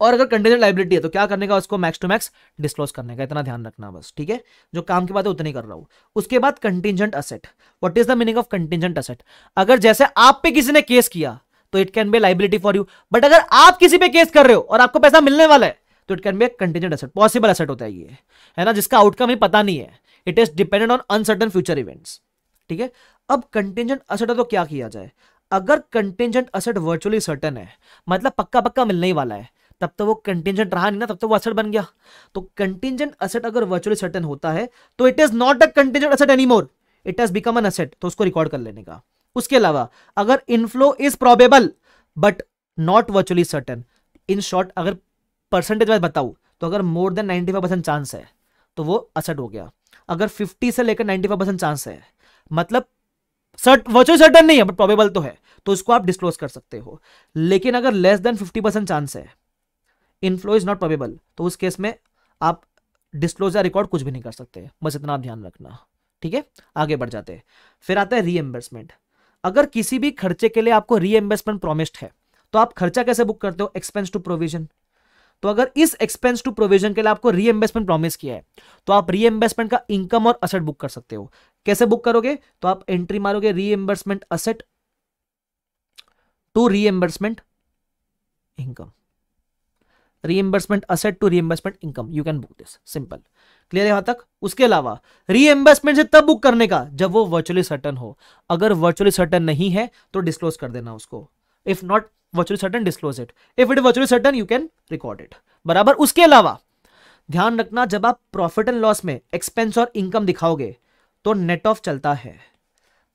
और अगर कंटेनर लाइबिलिटी है तो क्या करने का उसको मैक्स टू मैक्स डिस्क्लोज करने का इतना ध्यान रखना बस ठीक है जो काम की बात है उतनी कर रहा हूं उसके बाद contingent asset what is the meaning of contingent asset अगर जैसे आप पे किसी ने केस किया तो it can be liability for you but अगर आप किसी पे केस कर रहे हो और आपको पैसा मिलने वाला है तो it can be contingent asset possible asset होता है ये है ना जिसका आउटकम ही पता नहीं है it is dependent on uncertain future events ठीक है अब कंटिजेंट असेट तो क्या किया जाए अगर कंटिजेंट असेट वर्चुअली सर्टन है मतलब पक्का पक्का मिलने ही वाला है तब तो वो कंटिजेंट रहा नहीं ना तब तो वो असेट बन गया तो कंटिजेंट असेट अगर वर्चुअली सर्टन होता है तो it is not a contingent asset more it has become an asset तो उसको रिकॉर्ड कर लेने का उसके अलावा अगर inflow is probable but not virtually certain in short अगर परसेंटेज वाइज बताऊ तो अगर more than ninety five percent chance है तो वो असट हो गया अगर फिफ्टी से लेकर नाइन्टी फाइव परसेंट चांस है मतलब वर्चुअली सर्टन नहीं है बट प्रोबेबल तो है तो उसको आप डिस्क्लोज कर सकते हो लेकिन अगर less than fifty percent chance है इनफ्लो इज नॉट प्रोबेबल तो उस केस में आप डिस्कलोजर रिकॉर्ड कुछ भी नहीं कर सकते बस इतना आप ध्यान रखना ठीक है आगे बढ़ जाते हैं फिर आता है रीएम्बर्समेंट अगर किसी भी खर्चे के लिए आपको रीएम्बर्समेंट प्रोमिस्ड है तो आप खर्चा कैसे बुक करते हो एक्सपेंस टू प्रोविजन तो अगर इस एक्सपेंस टू प्रोविजन के लिए आपको एम्बर्समेंट प्रॉमिस किया है तो आप रीएम्बर्समेंट का इनकम और असेट बुक कर सकते हो कैसे बुक करोगे तो आप एंट्री मारोगे reimbursement asset to reimbursement income reimbursement asset to reimbursement income you can book this simple clear यहां तक उसके अलावा रीएम्बर्समेंट से तब बुक करने का जब वो वर्चुअली सर्टन हो अगर वर्चुअली सर्टन नहीं है तो डिस्क्लोज कर देना उसको if not virtually certain disclose it if it virtually certain you can record it बराबर उसके अलावा ध्यान रखना जब आप प्रॉफिट एंड लॉस में एक्सपेंस और इनकम दिखाओगे तो नेट ऑफ चलता है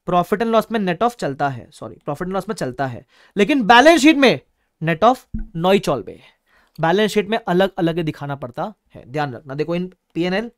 प्रॉफिट एंड लॉस में नेट ऑफ चलता है सॉरी प्रॉफिट एंड लॉस में चलता है लेकिन बैलेंस शीट में नेट ऑफ नॉइच ऑल बैलेंस शीट में अलग अलग दिखाना पड़ता है ध्यान रखना देखो in P N L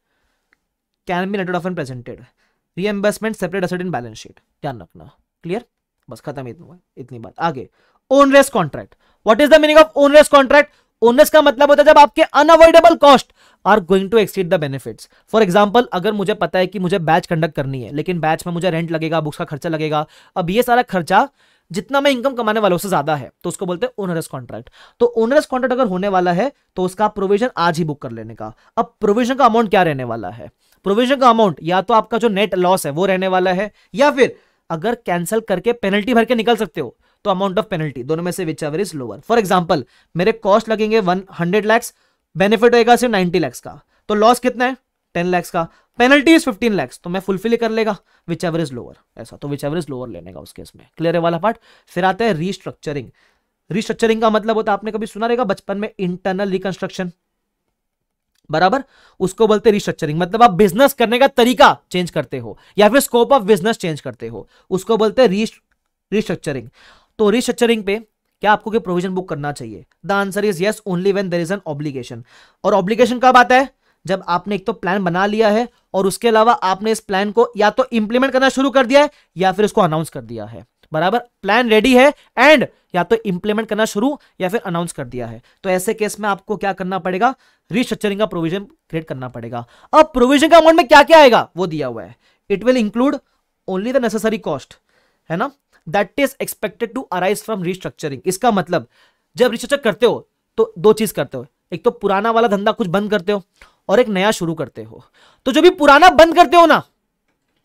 can be netted off and presented री reimbursement separate asset in balance sheet ध्यान रखना क्लियर बस खत्म इतना इतनी बात आगे onerous contract what is the meaning of onerous contract onerous का मतलब होता है जब आपके unavoidable cost are going to exceed the benefits for example अगर मुझे पता है कि मुझे बैच कंडक्ट करनी है लेकिन बैच में मुझे रेंट लगेगा बुक्स का खर्चा लगेगा अब ये सारा खर्चा जितना मैं इनकम कमाने वाला उससे ज्यादा है तो उसको बोलते हैं ओनरस कॉन्ट्रैक्ट तो ओनरस कॉन्ट्रैक्ट अगर होने वाला है तो उसका प्रोविजन आज ही बुक कर लेने का अब प्रोविजन का अमाउंट क्या रहने वाला है प्रोविजन का अमाउंट या तो आपका जो नेट लॉस है वो रहने वाला है या फिर अगर कैंसिल करके पेनल्टी भर के निकल सकते हो तो अमाउंट ऑफ पेनल्टी दोनों में से whichever is lower for example मेरे कॉस्ट लगेंगे वन हंड्रेड लैक्स बेनिफिट होगा सिर्फ नाइनटी लैक्स का तो लॉस कितना है टेन लैक्स का पेनल्टी इज फिफ्टीन लैक्स तो मैं फुलफिल कर लेगा विच एवर इज लोअर ऐसा तो विच एवर इज लोअर लेने का उस केस क्लियर है वाला पार्ट फिर आता है रीस्ट्रक्चरिंग रीस्ट्रक्चरिंग का मतलब होता है आपने कभी सुना रहेगा बचपन में इंटरनल रिकंस्ट्रक्शन बराबर उसको बोलते रिस्ट्रक्चरिंग मतलब आप बिजनेस करने का तरीका चेंज करते हो या फिर स्कोप ऑफ बिजनेस चेंज करते हो उसको बोलते हैं रिस्ट्रक्चरिंग तो रिस्ट्रक्चरिंग पे क्या आपको प्रोविजन बुक करना चाहिए the answer is yes only when there is an obligation और ऑब्लिगेशन कब आता है जब आपने एक तो प्लान बना लिया है और उसके अलावा आपने इस प्लान को या तो इंप्लीमेंट करना शुरू कर दिया है या फिर उसको अनाउंस कर दिया है बराबर प्लान रेडी है एंड या तो इंप्लीमेंट करना शुरू या फिर अनाउंस कर दिया है तो ऐसे केस में आपको क्या करना पड़ेगा रिस्ट्रक्चरिंग का प्रोविजन क्रिएट करना पड़ेगा अब प्रोविजन का अमाउंट में क्या क्या आएगा वो दिया हुआ है it will include only the necessary cost है ना that is expected to arise from restructuring इसका मतलब जब रिस्ट्रक्चर करते हो तो दो चीज करते हो एक तो पुराना वाला धंधा कुछ बंद करते हो और एक नया शुरू करते हो तो जो भी पुराना बंद करते हो ना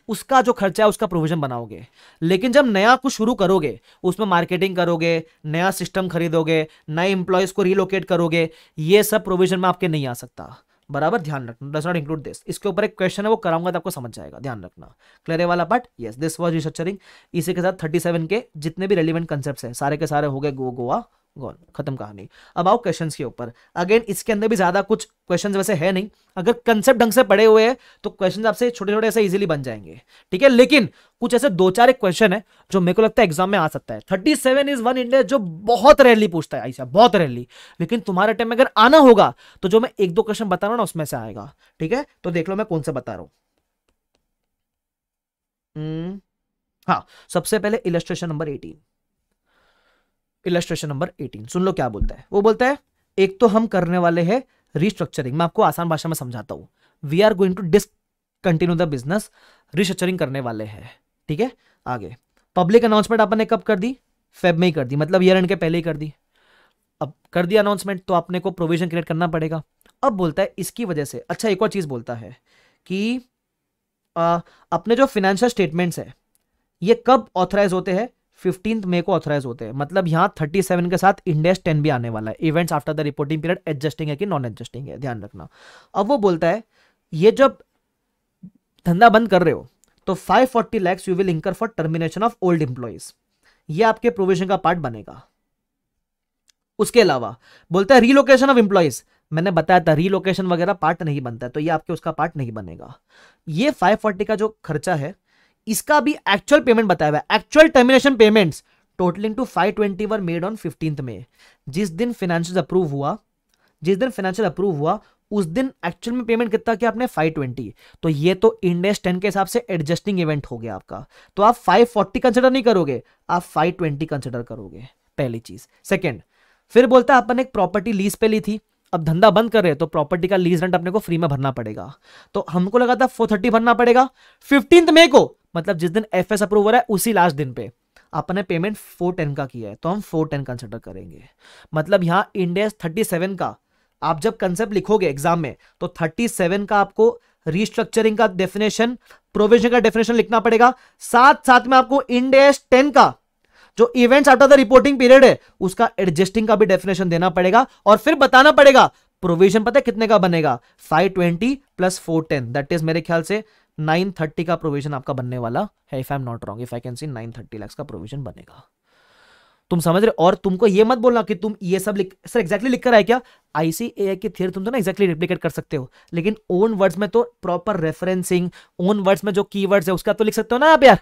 उसका जो खर्चा है उसका प्रोविजन बनाओगे लेकिन जब नया कुछ शुरू करोगे उसमें मार्केटिंग करोगे नया सिस्टम खरीदोगे नए इंप्लॉयज को रिलोकेट करोगे ये सब प्रोविजन में आपके नहीं आ सकता बराबर ध्यान रखना डज नॉट इंक्लूड दिस इसके ऊपर एक क्वेश्चन है वो कराऊंगा तो आपको समझ जाएगा ध्यान रखना क्लियर वाला part yes this was restructuring इसी के साथ 37 के जितने भी रेलिवेंट कंसेप्ट हैं सारे के सारे हो गए गो गोवा गॉन खत्म कहानी अब आओ क्वेश्चन के ऊपर अगेन इसके अंदर भी ज्यादा कुछ क्वेश्चन वैसे है नहीं अगर कंसेप्ट ढंग से पड़े हुए हैं तो क्वेश्चन आपसे छोटे छोटे ऐसे इजिली बन जाएंगे ठीक है लेकिन कुछ ऐसे दो चार एक क्वेश्चन है जो मेरे को लगता है एग्जाम में आ सकता है thirty seven is one India जो बहुत रेयरली पूछता है ऐसा बहुत रेयरली लेकिन तुम्हारे टाइम में अगर आना होगा तो जो मैं एक दो क्वेश्चन बता रहा हूँ ना उसमें से आएगा ठीक है तो देख लो मैं कौन से बता रहा हूँ हम्म, हाँ सबसे पहले illustration number eighteen illustration number 18 सुन लो क्या बोलता है वो बोलता है एक तो हम करने वाले हैं रिस्ट्रक्चरिंग मैं आपको आसान भाषा में समझाता हूँ we are going to discontinue the business restructuring करने वाले हैं ठीक है आगे पब्लिक अनाउंसमेंट आपने कब कर दी फेब में ही कर दी मतलब ईयर एंड के पहले ही कर दी अब कर दिया अनाउंसमेंट तो आपने को प्रोविजन क्रिएट करना पड़ेगा अब बोलता है इसकी वजह से अच्छा एक और चीज़ बोलता है कि आ, अपने जो फिनेंशियल स्टेटमेंट्स है ये कब ऑथराइज होते हैं फिफ्टीन मे को ऑथराइज होते हैं मतलब यहाँ थर्टी सेवन के साथ इंडेस टेन भी आने वाला है events after the reporting period adjusting है कि नॉन एडजस्टिंग है ध्यान रखना अब वो बोलता है ये जब धंधा बंद कर रहे हो तो five forty lakhs you will incur for termination of old employees ये आपके प्रोविजन का पार्ट बनेगा उसके अलावा बोलता है रीलोकेशन ऑफ एम्प्लॉयज मैंने बताया था रीलोकेशन वगैरह पार्ट नहीं बनता है तो ये आपके उसका पार्ट नहीं बनेगा ये 540 का जो खर्चा है इसका भी एक्चुअल पेमेंट बताया हुआ है actual termination payments totalling two five twenty were made on fifteenth में जिस दिन फाइनेंशियल अप्रूव हुआ जिस दिन फाइनेंशियल अप्रूव हुआ उस दिन एक्चुअल में पेमेंट कितना किया आपने 520 तो ये तो इंडेस 10 के हिसाब से एडजस्टिंग इवेंट हो गया आपका तो आप 540 कंसीडर नहीं करोगे आप 520 कंसीडर करोगे पहली चीज सेकंड फिर बोलता है अपन एक प्रॉपर्टी लीज पे ली थी अब धंधा बंद कर रहे तो प्रॉपर्टी का लीज रेंट अपने को फ्री में भरना पड़ेगा तो हमको लगा था फोर भरना पड़ेगा फिफ्टींथ मे को मतलब जिस दिन एफ एस अप्रूवर है उसी लास्ट दिन पे आपने पेमेंट फोर टेन का किया है तो हम फोर टेन कंसिडर करेंगे मतलब यहाँ इंडेस थर्टी सेवन का आप जब कंसेप्ट लिखोगे एग्जाम में तो थर्टी सेवन का आपको रिस्ट्रक्चरिंग का डेफिनेशन प्रोविजन का डेफिनेशन लिखना पड़ेगा साथ साथ में आपको इंडेस टेन का जो events after the reporting period है उसका एडजस्टिंग का भी डेफिनेशन देना पड़ेगा और फिर बताना पड़ेगा प्रोविजन पता है कितने का बनेगा five twenty plus ten that is मेरे ख्याल से नाइन थर्टी का प्रोविजन आपका बनने वाला है if I am not wrong if I can see nine thirty lakhs का प्रोविजन बनेगा तुम समझ रहे और तुमको ये मत बोलना कि तुम ये सब लिख सर एक्जैक्टली लिख कर आए क्या आईसीए की थियर तुम तो ना एक्जैक्टली रिप्लीकेट कर सकते हो लेकिन ओन वर्ड्स में तो प्रॉपर रेफरेंसिंग ओन वर्ड्स में जो की वर्ड्स है उसका तो लिख सकते हो ना आप यार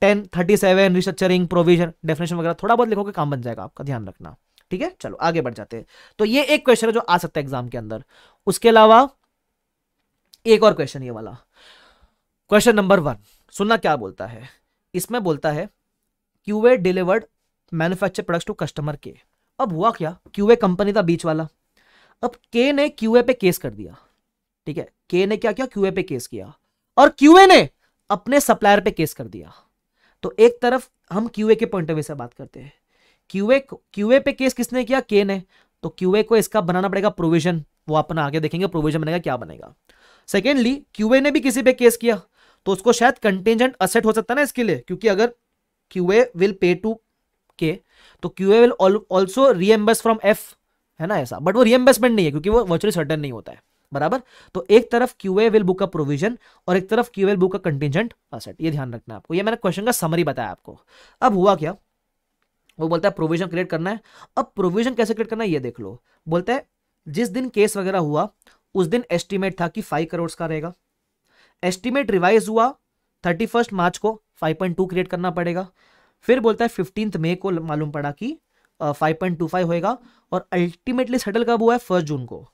ten thirty seven restructuring provision definition वगैरह थोड़ा बहुत लिखोगे काम बन जाएगा आपका ध्यान रखना ठीक है चलो आगे बढ़ जाते हैं तो ये एक क्वेश्चन है जो आ सकता है एग्जाम के अंदर उसके अलावा एक और क्वेश्चन ये वाला क्वेश्चन नंबर वन सुनना क्या बोलता है इसमें बोलता है QA delivered manufacture product to customer के अब हुआ क्या क्यूए कंपनी था बीच वाला अब के ने क्यूए पे केस कर दिया ठीक है के ने क्या किया क्यूए पे केस किया और क्यूए ने अपने सप्लायर पे केस कर दिया तो एक तरफ हम क्यूए के पॉइंट ऑफ व्यू से बात करते हैं क्यूए क्यूए पे केस किसने किया के ने तो क्यूए को इसका बनाना पड़ेगा प्रोविजन वो अपना आगे देखेंगे प्रोविजन बनेगा क्या बनेगा सेकेंडली क्यूए ने भी किसी पे केस किया तो उसको शायद कंटेंजेंट असेट हो सकता है ना इसके लिए क्योंकि अगर Q A will pay to K तो Q A will also reimburse from F है ना ऐसा बट वो रीएम्बर्समेंट नहीं है क्योंकि वो वर्चुअली सर्टन नहीं होता है बराबर तो एक तरफ Q A will book a provision और एक तरफ Q L book a contingent asset ये ध्यान रखना आपको ये मैंने क्वेश्चन का समरी बताया आपको अब हुआ क्या वो बोलता है प्रोविजन क्रिएट करना है अब प्रोविजन कैसे क्रिएट करना है ये देख लो बोलता है जिस दिन केस वगैरह हुआ उस दिन एस्टिमेट था कि फाइव करोड़ का रहेगा एस्टिमेट रिवाइज हुआ थर्टी फर्स्ट मार्च को फाइव पॉइंट टू क्रिएट करना पड़ेगा फिर बोलता है फिफ्टींथ मे को मालूम पड़ा कि फाइव पॉइंट टू फाइव होएगा और अल्टीमेटली सेटल कब हुआ है फर्स्ट जून को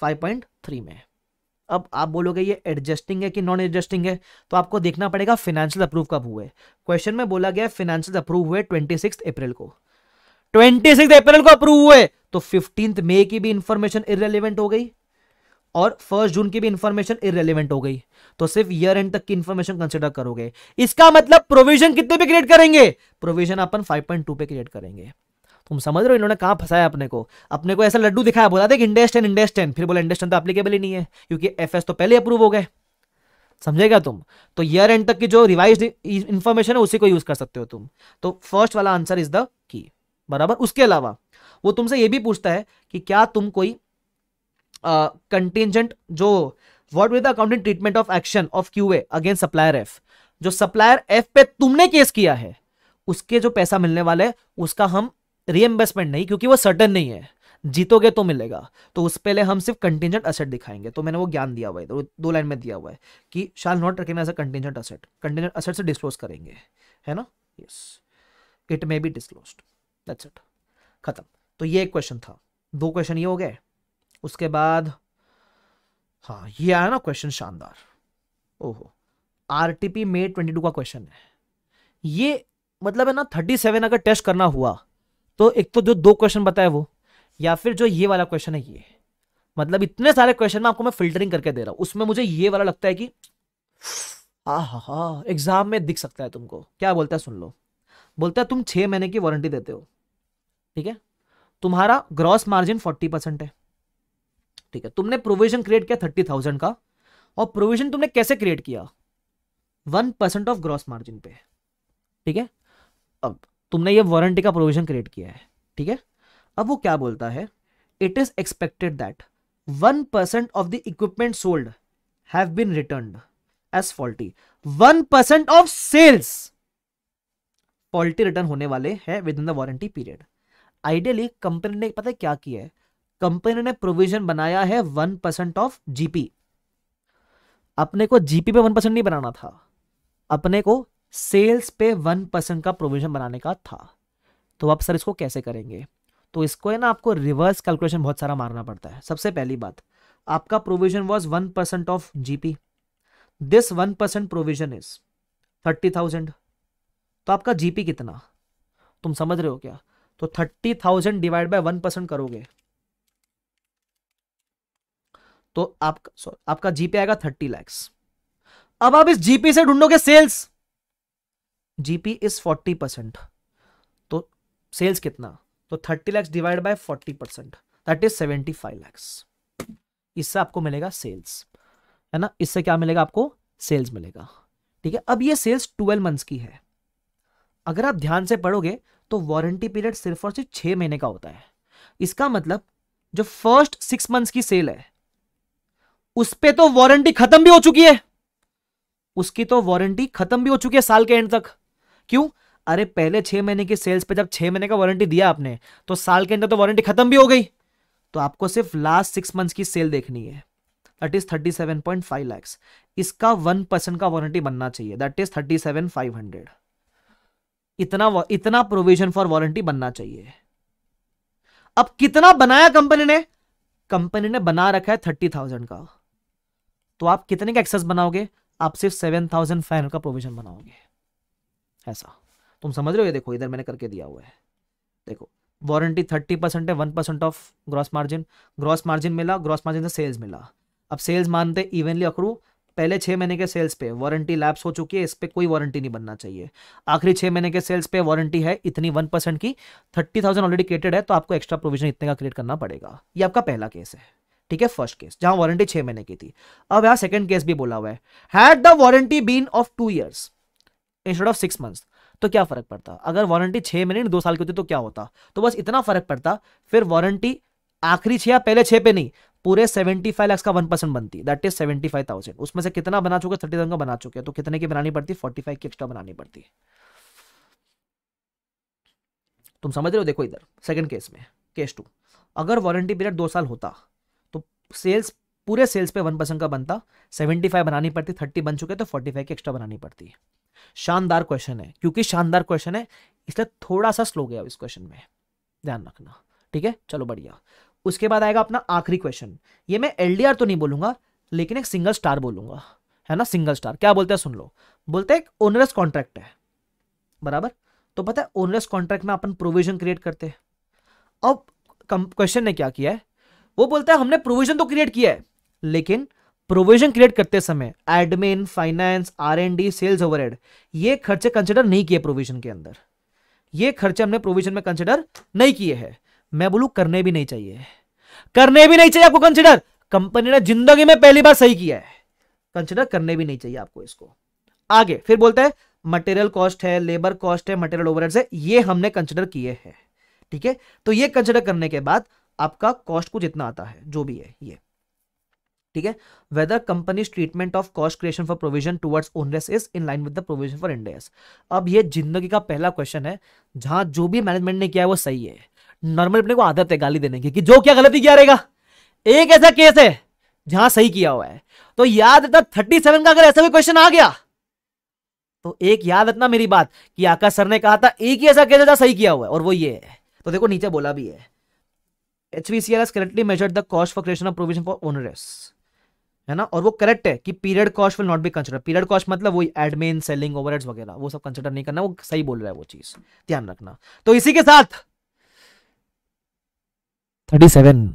फाइव पॉइंट थ्री में अब आप बोलोगे ये एडजस्टिंग है कि नॉन एडजस्टिंग है तो आपको देखना पड़ेगा फिनेंशियल अप्रूव कब हुए क्वेश्चन में बोला गया फिनेंशियल अप्रूव हुए ट्वेंटी सिक्स अप्रैल को ट्वेंटी सिक्स अप्रैल को अप्रूव हुए तो फिफ्टींथ मे की भी इंफॉर्मेशन इरेलीवेंट हो गई और फर्स्ट जून की भी इंफॉर्मेशन इरेलीवेंट हो गई तो सिर्फ ईयर एंड तक की इंफॉर्मेशन कंसिडर करोगे इसका मतलब प्रोविजन कितने पे क्रिएट करेंगे प्रोविजन अपन 5.2 पे क्रिएट करेंगे तुम समझ रहे हो इन्होंने कहा फंसाया अपने को अपने को ऐसा लड्डू दिखाया बोला देख इंडेस्ट इंडेस्टेन टेन फिर बोला इंडेस टेन तो एप्लीकेबल ही नहीं है क्योंकि एफ तो पहले अप्रूव हो गए समझेगा तुम तो ईयर एंड तक की जो रिवाइज इंफॉर्मेशन है उसी को यूज कर सकते हो तुम तो फर्स्ट वाला आंसर इज द की बराबर उसके अलावा वो तुमसे ये भी पूछता है कि क्या तुम कोई कंटिजेंट जो what with accounting treatment of action of QA against supplier F जो सप्लायर एफ पे तुमने केस किया है उसके जो पैसा मिलने वाले उसका हम रीएम्बर्समेंट नहीं क्योंकि वो सर्टन नहीं है जीतोगे तो मिलेगा तो उस पहले हम सिर्फ कंटिजेंट असेट दिखाएंगे तो मैंने वो ज्ञान दिया हुआ है दो, दो लाइन में दिया हुआ है कि shall not recognise a contingent asset contingent asset से डिस्क्लोज करेंगे है ना yes it may be disclose that's it खत्म तो ये एक क्वेश्चन था दो क्वेश्चन ये हो गए उसके बाद हाँ ये आया ना क्वेश्चन शानदार ओहो R T P May twenty two का क्वेश्चन है ये मतलब है ना थर्टी सेवन अगर टेस्ट करना हुआ तो एक तो जो दो क्वेश्चन बताए वो या फिर जो ये वाला क्वेश्चन है ये मतलब इतने सारे क्वेश्चन में आपको मैं फिल्टरिंग करके दे रहा हूँ उसमें मुझे ये वाला लगता है कि आ हा हा एग्जाम में दिख सकता है तुमको क्या बोलता है सुन लो बोलता है तुम छह महीने की वारंटी देते हो ठीक है तुम्हारा ग्रॉस मार्जिन फोर्टी परसेंट है ठीक है तुमने प्रोविजन क्रिएट किया थर्टी थाउजेंड का और प्रोविजन तुमने कैसे क्रिएट किया one percent of gross margin पे ठीक है अब तुमने ये वारंटी का प्रोविजन क्रिएट किया है ठीक है अब वो क्या बोलता है it is expected that one percent of the equipment sold have been return as faulty one percent of sales faulty return होने वाले हैं within the warranty period ideally company ने पता है क्या किया है कंपनी ने प्रोविजन बनाया है वन परसेंट ऑफ जीपी अपने को जीपी पे वन परसेंट नहीं बनाना था अपने को सेल्स पे वन परसेंट का प्रोविजन बनाने का था तो आप सर इसको कैसे करेंगे तो इसको है ना आपको रिवर्स कैलकुलेशन बहुत सारा मारना पड़ता है सबसे पहली बात आपका provision was one percent of GP this one percent provision is thirty thousand तो आपका जीपी कितना तुम समझ रहे हो क्या तो thirty thousand divide by one percent करोगे तो आपका सॉरी आपका जीपे आएगा थर्टी लैक्स अब आप इस जीपी से ढूंढोगे sales GP is forty percent तो सेल्स कितना तो thirty lakhs divide by forty percent that is seventy five lakhs इससे आपको मिलेगा सेल्स है ना इससे क्या मिलेगा आपको सेल्स मिलेगा ठीक है अब ये सेल्स ट्वेल्व मंथ्स की है अगर आप ध्यान से पढ़ोगे तो वारंटी पीरियड सिर्फ और सिर्फ छह महीने का होता है इसका मतलब जो फर्स्ट सिक्स मंथ्स की सेल है उस पर तो वारंटी खत्म भी हो चुकी है उसकी तो वारंटी खत्म भी हो चुकी है साल के एंड तक क्यों अरे पहले छह महीने की सेल्स पे जब छह महीने का वारंटी दिया आपने तो साल के अंदर तो वारंटी खत्म भी हो गई तो आपको सिर्फ लास्ट सिक्स मंथ्स की सेल देखनी है that is thirty seven point five lakhs इसका वन परसेंट का वारंटी बनना चाहिए that is thirty seven five hundred इतना इतना प्रोविजन फॉर वारंटी बनना चाहिए अब कितना बनाया कंपनी ने कंपनी ने बना रखा है थर्टी थाउजेंड का तो आप कितने का एक्सेस बनाओगे आप सिर्फ सेवन थाउजेंड फाइव हंड्रेड का प्रोविजन बनाओगे ऐसा तुम समझ रहे हो ये देखो इधर मैंने करके दिया हुआ है देखो वारंटी थर्टी परसेंट है one percent of gross margin gross margin मिला ग्रॉस मार्जिन से सेल्स मिला अब सेल्स मानते इवनली अक्रू पहले छह महीने के सेल्स पे वारंटी लैप्स हो चुकी है इस पर कोई वारंटी नहीं बनना चाहिए आखिरी छह महीने के सेल्स पे वारंटी है इतनी वन परसेंट की थर्टी थाउजेंड ऑलरेडी क्रिएटेड है तो आपको एक्स्ट्रा प्रोविजन इतने का क्रिएट करना पड़ेगा ये आपका पहला केस है ठीक है फर्स्ट केस जहां वारंटी छह महीने की थी अब यहां सेकंड केस भी बोला हुआ है warranty been of two years instead of six month तो क्या फर्क पड़ता अगर वारंटी छह महीने दो साल की होती तो क्या होता तो बस इतना फर्क पड़ता फिर वारंटी आखिरी छह पहले छह पे नहीं पूरे 75 लाख का 1 परसेंट बनती दैट इज 75,000 उसमें से कितना बना चुके 30,000 का बना चुके तो कितने की बनानी पड़ती 45 की एक्स्ट्रा बनानी पड़ती तुम समझ रहे हो देखो इधर सेकंड केस में केस टू अगर वारंटी पीरियड दो साल होता सेल्स पूरे सेल्स पे वन परसेंट का बनता सेवेंटी फाइव बनानी पड़ती थर्टी बन चुके तो फोर्टी फाइव की एक्स्ट्रा बनानी पड़ती है शानदार क्वेश्चन है क्योंकि शानदार क्वेश्चन है इसलिए थोड़ा सा स्लो गया इस क्वेश्चन में ध्यान रखना ठीक है चलो बढ़िया उसके बाद आएगा अपना आखिरी क्वेश्चन ये मैं एल तो नहीं बोलूंगा लेकिन एक सिंगल स्टार बोलूंगा है ना सिंगल स्टार क्या बोलते हैं सुन लो बोलते हैं ओनरस कॉन्ट्रैक्ट है बराबर तो पता है ओनरस कॉन्ट्रैक्ट में अपन प्रोविजन क्रिएट करते हैं अब क्वेश्चन ने क्या किया है वो बोलता है हमने प्रोविजन तो क्रिएट किया है लेकिन प्रोविजन क्रिएट करते समय admin finance R N D sales overhead ये खर्चे कंसिडर नहीं किए प्रोविजन के अंदर ये खर्चे हमने प्रोविजन में कंसिडर नहीं किए हैं मैं बोलू करने भी नहीं चाहिए करने भी नहीं चाहिए आपको कंसिडर कंपनी ने जिंदगी में पहली बार सही किया है कंसिडर करने भी नहीं चाहिए आपको इसको आगे फिर बोलता है मटेरियल कॉस्ट है लेबर कॉस्ट है मटेरियल ओवर है ये हमने कंसिडर किए हैं ठीक है तो ये कंसिडर करने के बाद आपका कॉस्ट को जितना आता है जो भी है ये ठीक है whether company's treatment of cost creation for provision towards onerous is in line with the provision for Ind AS अब ये जिंदगी का पहला क्वेश्चन है जहां जो भी मैनेजमेंट ने किया है वो सही है नॉर्मल अपने को आदत है गाली देने की कि जो क्या गलती किया रहेगा एक ऐसा केस है जहां सही किया हुआ है तो याद रखना थर्टी सेवन का अगर ऐसा भी क्वेश्चन आ गया तो एक याद रखना मेरी बात कि आकाश सर ने कहा था एक ही ऐसा केस है जहां सही किया हुआ है और वो ये है तो देखो नीचे बोला भी है HVCR has correctly for creation है ना और वो करेक्ट है कि period cost will not be consider period cost मतलब एडमिन सेलिंग ओवरहेड्स वगैरह वो सब कंसिडर नहीं करना वो सही बोल रहा है वो चीज ध्यान रखना तो इसी के साथ थर्टी सेवन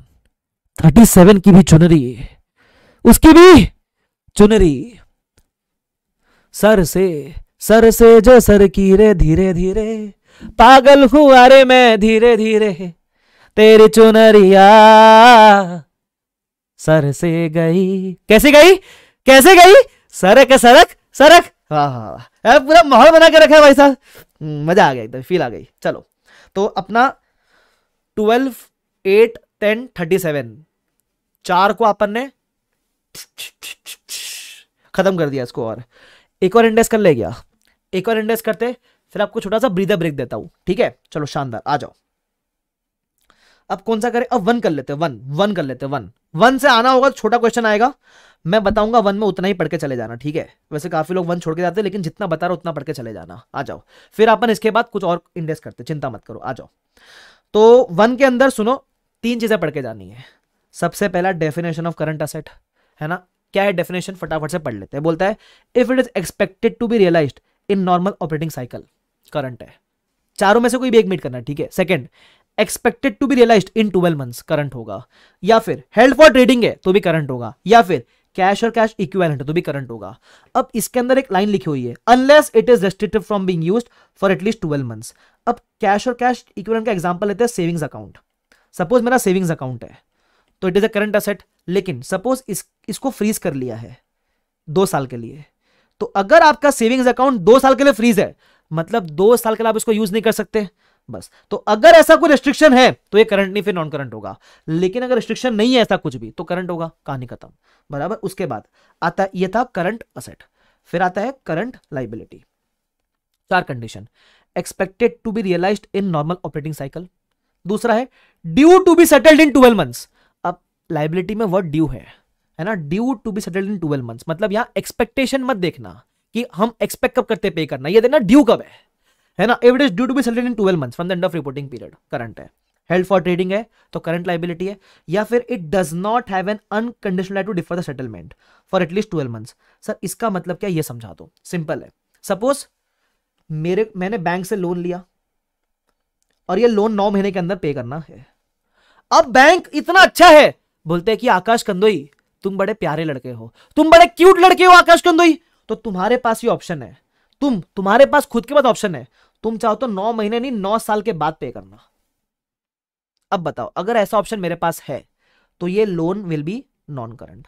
थर्टी सेवन की भी चुनरी उसकी भी चुनरी सर से सर से जो सर की रे धीरे धीरे पागल हुआ रे मैं धीरे धीरे तेरी चुनरिया सर से गई कैसे गई कैसे गई सरक सरक सरक वाह पूरा माहौल बना के रखा है भाई साहब हम्म, मजा आ गया एकदम फील आ गई चलो तो अपना twelve eight ten thirty seven चार को अपन ने खत्म कर दिया इसको और एक और इंडेक्स कर ले गया एक और इंडेक्स करते फिर आपको छोटा सा ब्रीदर ब्रेक देता हूँ ठीक है चलो शानदार आ जाओ अब कौन सा करें अब वन कर लेते वन वन कर लेते वन वन से आना होगा तो छोटा क्वेश्चन आएगा मैं बताऊंगा वन में उतना ही पढ़ के चले जाना ठीक है वैसे काफी लोग वन छोड़ के जाते हैं लेकिन जितना बता रहा उतना पढ़ के चले जाना आ जाओ फिर अपन इसके बाद कुछ और इंडेक्स करते चिंता मत करो आ जाओ तो वन के अंदर सुनो तीन चीजें पढ़ के जानी है सबसे पहला डेफिनेशन ऑफ करंट असेट है ना क्या है डेफिनेशन फटाफट से पढ़ लेते हैं बोलता है if it is expected to be realise in normal operating cycle current है चारों में से कोई भी एक मीट करना ठीक है second expected to be realise in twelve month current होगा या फिर हेल्थ फॉर ट्रेडिंग है तो भी करंट होगा या फिर कैश और कैश इक्विवेलेंट है तो भी करंट होगा अब इसके अंदर एक लाइन लिखी हुई है unless it is restricted from being use for at least twelve month अब कैश और कैश इक्विवेलेंट का एग्जाम्पल लेते हैं सेविंग्स अकाउंट सपोज मेरा सेविंग्स अकाउंट है तो it is a current asset लेकिन सपोज इस, इसको फ्रीज कर लिया है दो साल के लिए तो अगर आपका सेविंग्स अकाउंट दो साल के लिए फ्रीज है मतलब दो साल के लिए आप इसको यूज नहीं कर सकते बस तो अगर ऐसा कोई रिस्ट्रिक्शन है तो ये करंट नहीं फिर नॉन करंट होगा लेकिन अगर रिस्ट्रिक्शन नहीं है ऐसा कुछ भी तो करंट होगा कहानी खत्म बराबर उसके बाद आता ये था करंट असेट फिर आता है करंट लाइबिलिटी चार condition expected to be realise in normal operating cycle दूसरा है due to be settled in twelve months अब लाइबिलिटी में वर्ड ड्यू है है ना due to be settled in twelve months मतलब यहां एक्सपेक्टेशन मत देखना कि हम एक्सपेक्ट कब करते पे करना ये देना ड्यू कब है है ना if it is due to be settled in twelve month from the end of reporting period current है हेल्ड फॉर ट्रेडिंग है तो करंट लाइबिलिटी है या फिर it does not have an unconditional to defer the settlement for at least twelve months sir इसका मतलब क्या ये समझा दो सिंपल है सपोज मेरे मैंने बैंक से लोन लिया और ये लोन नौ महीने के अंदर पे करना है अब बैंक इतना अच्छा है बोलते हैं कि आकाश कंदोई तुम बड़े प्यारे लड़के हो तुम बड़े क्यूट लड़के हो आकाश कंदोई तो तुम्हारे पास ये ऑप्शन है तुम तुम्हारे पास खुद के पास ऑप्शन है तुम चाहो तो नौ महीने नहीं नौ साल के बाद पे करना अब बताओ अगर ऐसा ऑप्शन मेरे पास है तो ये loan will be non current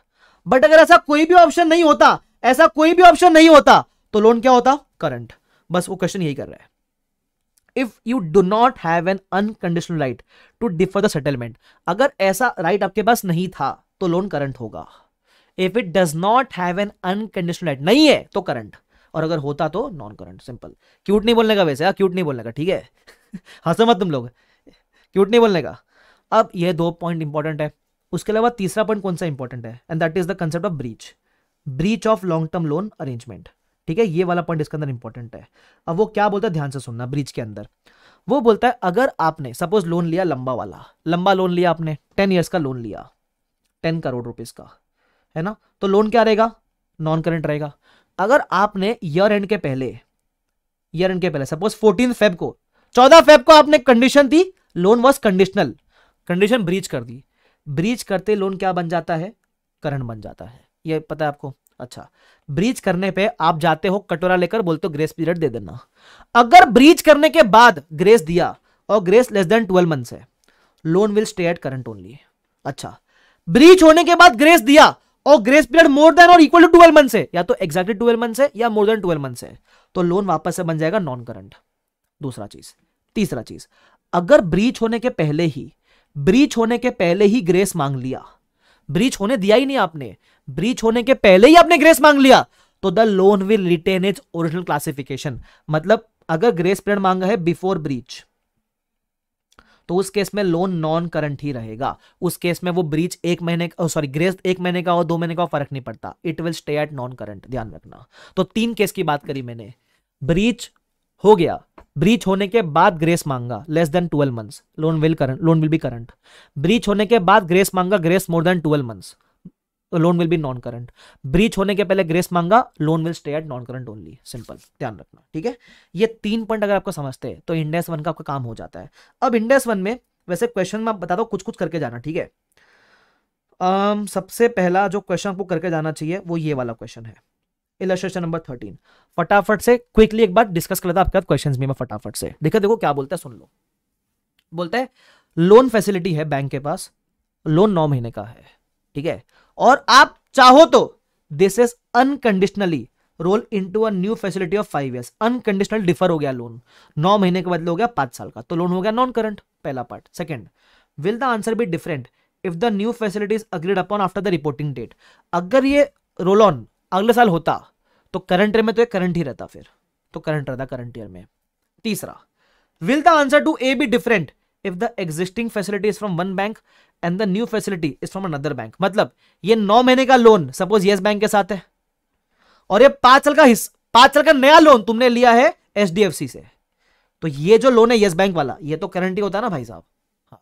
but अगर ऐसा कोई भी ऑप्शन नहीं होता ऐसा कोई भी ऑप्शन नहीं होता तो लोन क्या होता करंट बस वो क्वेश्चन यही कर रहा है if you do not have an unconditional right to defer the settlement अगर ऐसा राइट right आपके पास नहीं था तो लोन करंट होगा if it does not have an unconditional right नहीं है तो करंट और अगर होता तो नॉन करंट सिंपल क्यूट नहीं बोलने का वैसे क्यूट हाँ, नहीं बोलने का ठीक है हाँ मत तुम लोग क्यूट नहीं बोलने का अब यह दो पॉइंट इंपॉर्टेंट है उसके अलावा तीसरा पॉइंट कौन सा इंपॉर्टेंट है and that is the concept of breach breach of long term loan arrangement ठीक है ये वाला पॉइंट इसके अंदर इंपॉर्टेंट है अब वो क्या बोलता है ध्यान से सुनना ब्रीच के अंदर वो बोलता है अगर आपने सपोज लोन लिया लंबा वाला लंबा लोन लिया आपने टेन ईयर्स का लोन लिया टेन करोड़ रुपीज का है ना तो लोन क्या रहेगा नॉन करेंट रहेगा अगर आपने ईयर एंड के पहले ईयर एंड के पहले सपोज फोर्टीन फेब को चौदह फेब को आपने कंडीशन दी loan was conditional condition breach कर दी ब्रीच करते लोन क्या बन जाता है करंट बन जाता है ये पता है आपको अच्छा ब्रीच करने पे आप जाते हो कटोरा लेकर बोलते हो ग्रेस पीरियड दे देना अगर ब्रीच करने के बाद ग्रेस दिया और grace less than twelve months है loan will stay at current only अच्छा ब्रीच होने के बाद ग्रेस दिया और ग्रेस पीरियड मोर देन और इक्वल टू ट्वेल्व मंथ है या तो एक्जैक्टली ट्वेल्व मंथ है या मोर देन ट्वेल्व मंथ है तो लोन वापस से बन जाएगा नॉन करंट दूसरा चीज तीसरा चीज अगर ब्रीच होने के पहले ही ब्रीच होने के पहले ही ग्रेस मांग लिया ब्रीच होने दिया ही नहीं आपने ब्रीच होने के पहले ही आपने ग्रेस मांग लिया तो the loan will retain its original classification मतलब अगर ग्रेस पीरियड मांगा है बिफोर ब्रीच तो उस केस में लोन नॉन करंट ही रहेगा उस केस में वो ब्रीच एक महीने का सॉरी ग्रेस एक महीने का और दो महीने का फर्क नहीं पड़ता it will stay at non current ध्यान रखना तो तीन केस की बात करी मैंने ब्रीच हो गया ब्रीच होने के बाद ग्रेस मांगा less than twelve months loan will current loan will be current breach होने के बाद ग्रेस मांगा grace more than twelve months तो loan will be non current breach होने के पहले ग्रेस मांगा loan will stay at non current only simple ध्यान रखना ठीक है ये तीन पॉइंट अगर आपको समझते हैं तो इंडेस वन का आपका काम हो जाता है अब इंडेस वन में वैसे क्वेश्चन में आप बता दो कुछ कुछ करके जाना ठीक है um, सबसे पहला जो क्वेश्चन आपको करके जाना चाहिए वो ये वाला क्वेश्चन है इलस्ट्रेशन नंबर थर्टीन फटाफट से क्विकली एक बार डिस्कस कर लेता आपके साथ क्वेश्चन भी मैं फटाफट से देखो देखो क्या बोलता है सुन लो बोलता है लोन फैसिलिटी है बैंक के पास लोन नौ महीने का है ठीक है और आप चाहो तो this is unconditionally roll into new facility of five year unconditional defer हो गया लोन नौ महीने के बदले हो गया पांच साल का तो लोन हो गया नॉन करंट पहला part second will the answer be different if the new facility agreed upon after the reporting date अगर ये रोल ऑन अगले साल होता तो करंट ईयर में तो ये करंट ही रहता फिर तो करंट रहता करंट ईयर में तीसरा will the answer to a be different if the existing facility is from one bank and the new facility is from another bank मतलब ये नौ महीने का लोन सपोज येस बैंक के साथ है और ये पांच साल का पांच साल का नया लोन तुमने लिया है एचडीएफसी से तो ये जो लोन है येस बैंक वाला ये तो गारंटी होता है ना भाई साहब हाँ।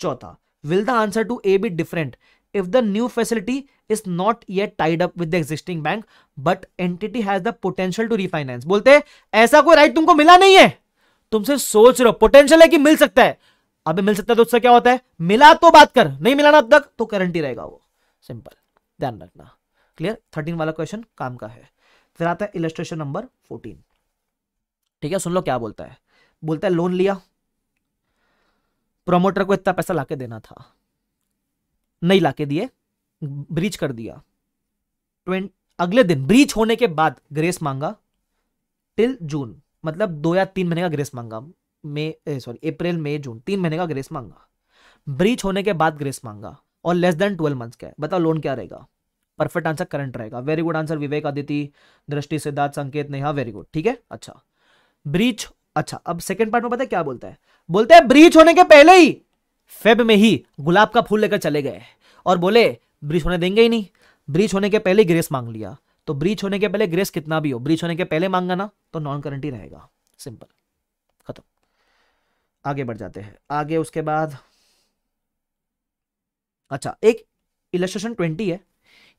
चौथा will the answer to a be different if the new facility is not ये tied up with the existing bank but entity has the potential to refinance बोलते ऐसा कोई राइट तुमको मिला नहीं है तुम सिर्फ सोच रहे हो पोटेंशियल है कि मिल सकता है अभी मिल सकता है तो उससे क्या होता है मिला तो बात कर नहीं मिला ना अब तक तो गारंटी रहेगा वो सिंपल ध्यान रखना क्लियर थर्टीन वाला क्वेश्चन काम का है फिर आता है इलेस्ट्रेशन नंबर फोर्टीन ठीक है सुन लो क्या बोलता है बोलता है लोन लिया प्रोमोटर को इतना पैसा लाके देना था नहीं लाके दिए ब्रीच कर दिया ट्वेंट अगले दिन ब्रीच होने के बाद ग्रेस मांगा टिल जून मतलब दो या तीन महीने का ग्रेस मांगा मई सॉरी अप्रैल मई जून तीन महीने का ग्रेस मांगा ब्रीच होने के बाद ग्रेस मांगा और लेस देन ट्वेल्व मंथ्स का है बताओ लोन क्या रहेगा परफेक्ट आंसर करंट रहेगा very good answer Vivek Aditi Drishti Siddharth संकेत नेहा वेरी गुड ठीक है अच्छा ब्रीच अच्छा अब सेकंड पार्ट में पता है क्या बोलता है बोलते हैं ब्रीच होने के पहले ही फेब में ही गुलाब का फूल लेकर चले गए और बोले ब्रीच होने देंगे ही नहीं ब्रीच होने के पहले ग्रेस मांग लिया तो ब्रीच होने के पहले ग्रेस कितना भी हो ब्रीच होने के पहले मांगा ना तो नॉन करंट ही रहेगा सिंपल खत्म आगे बढ़ जाते हैं आगे उसके बाद अच्छा एक इलस्ट्रेशन ट्वेंटी है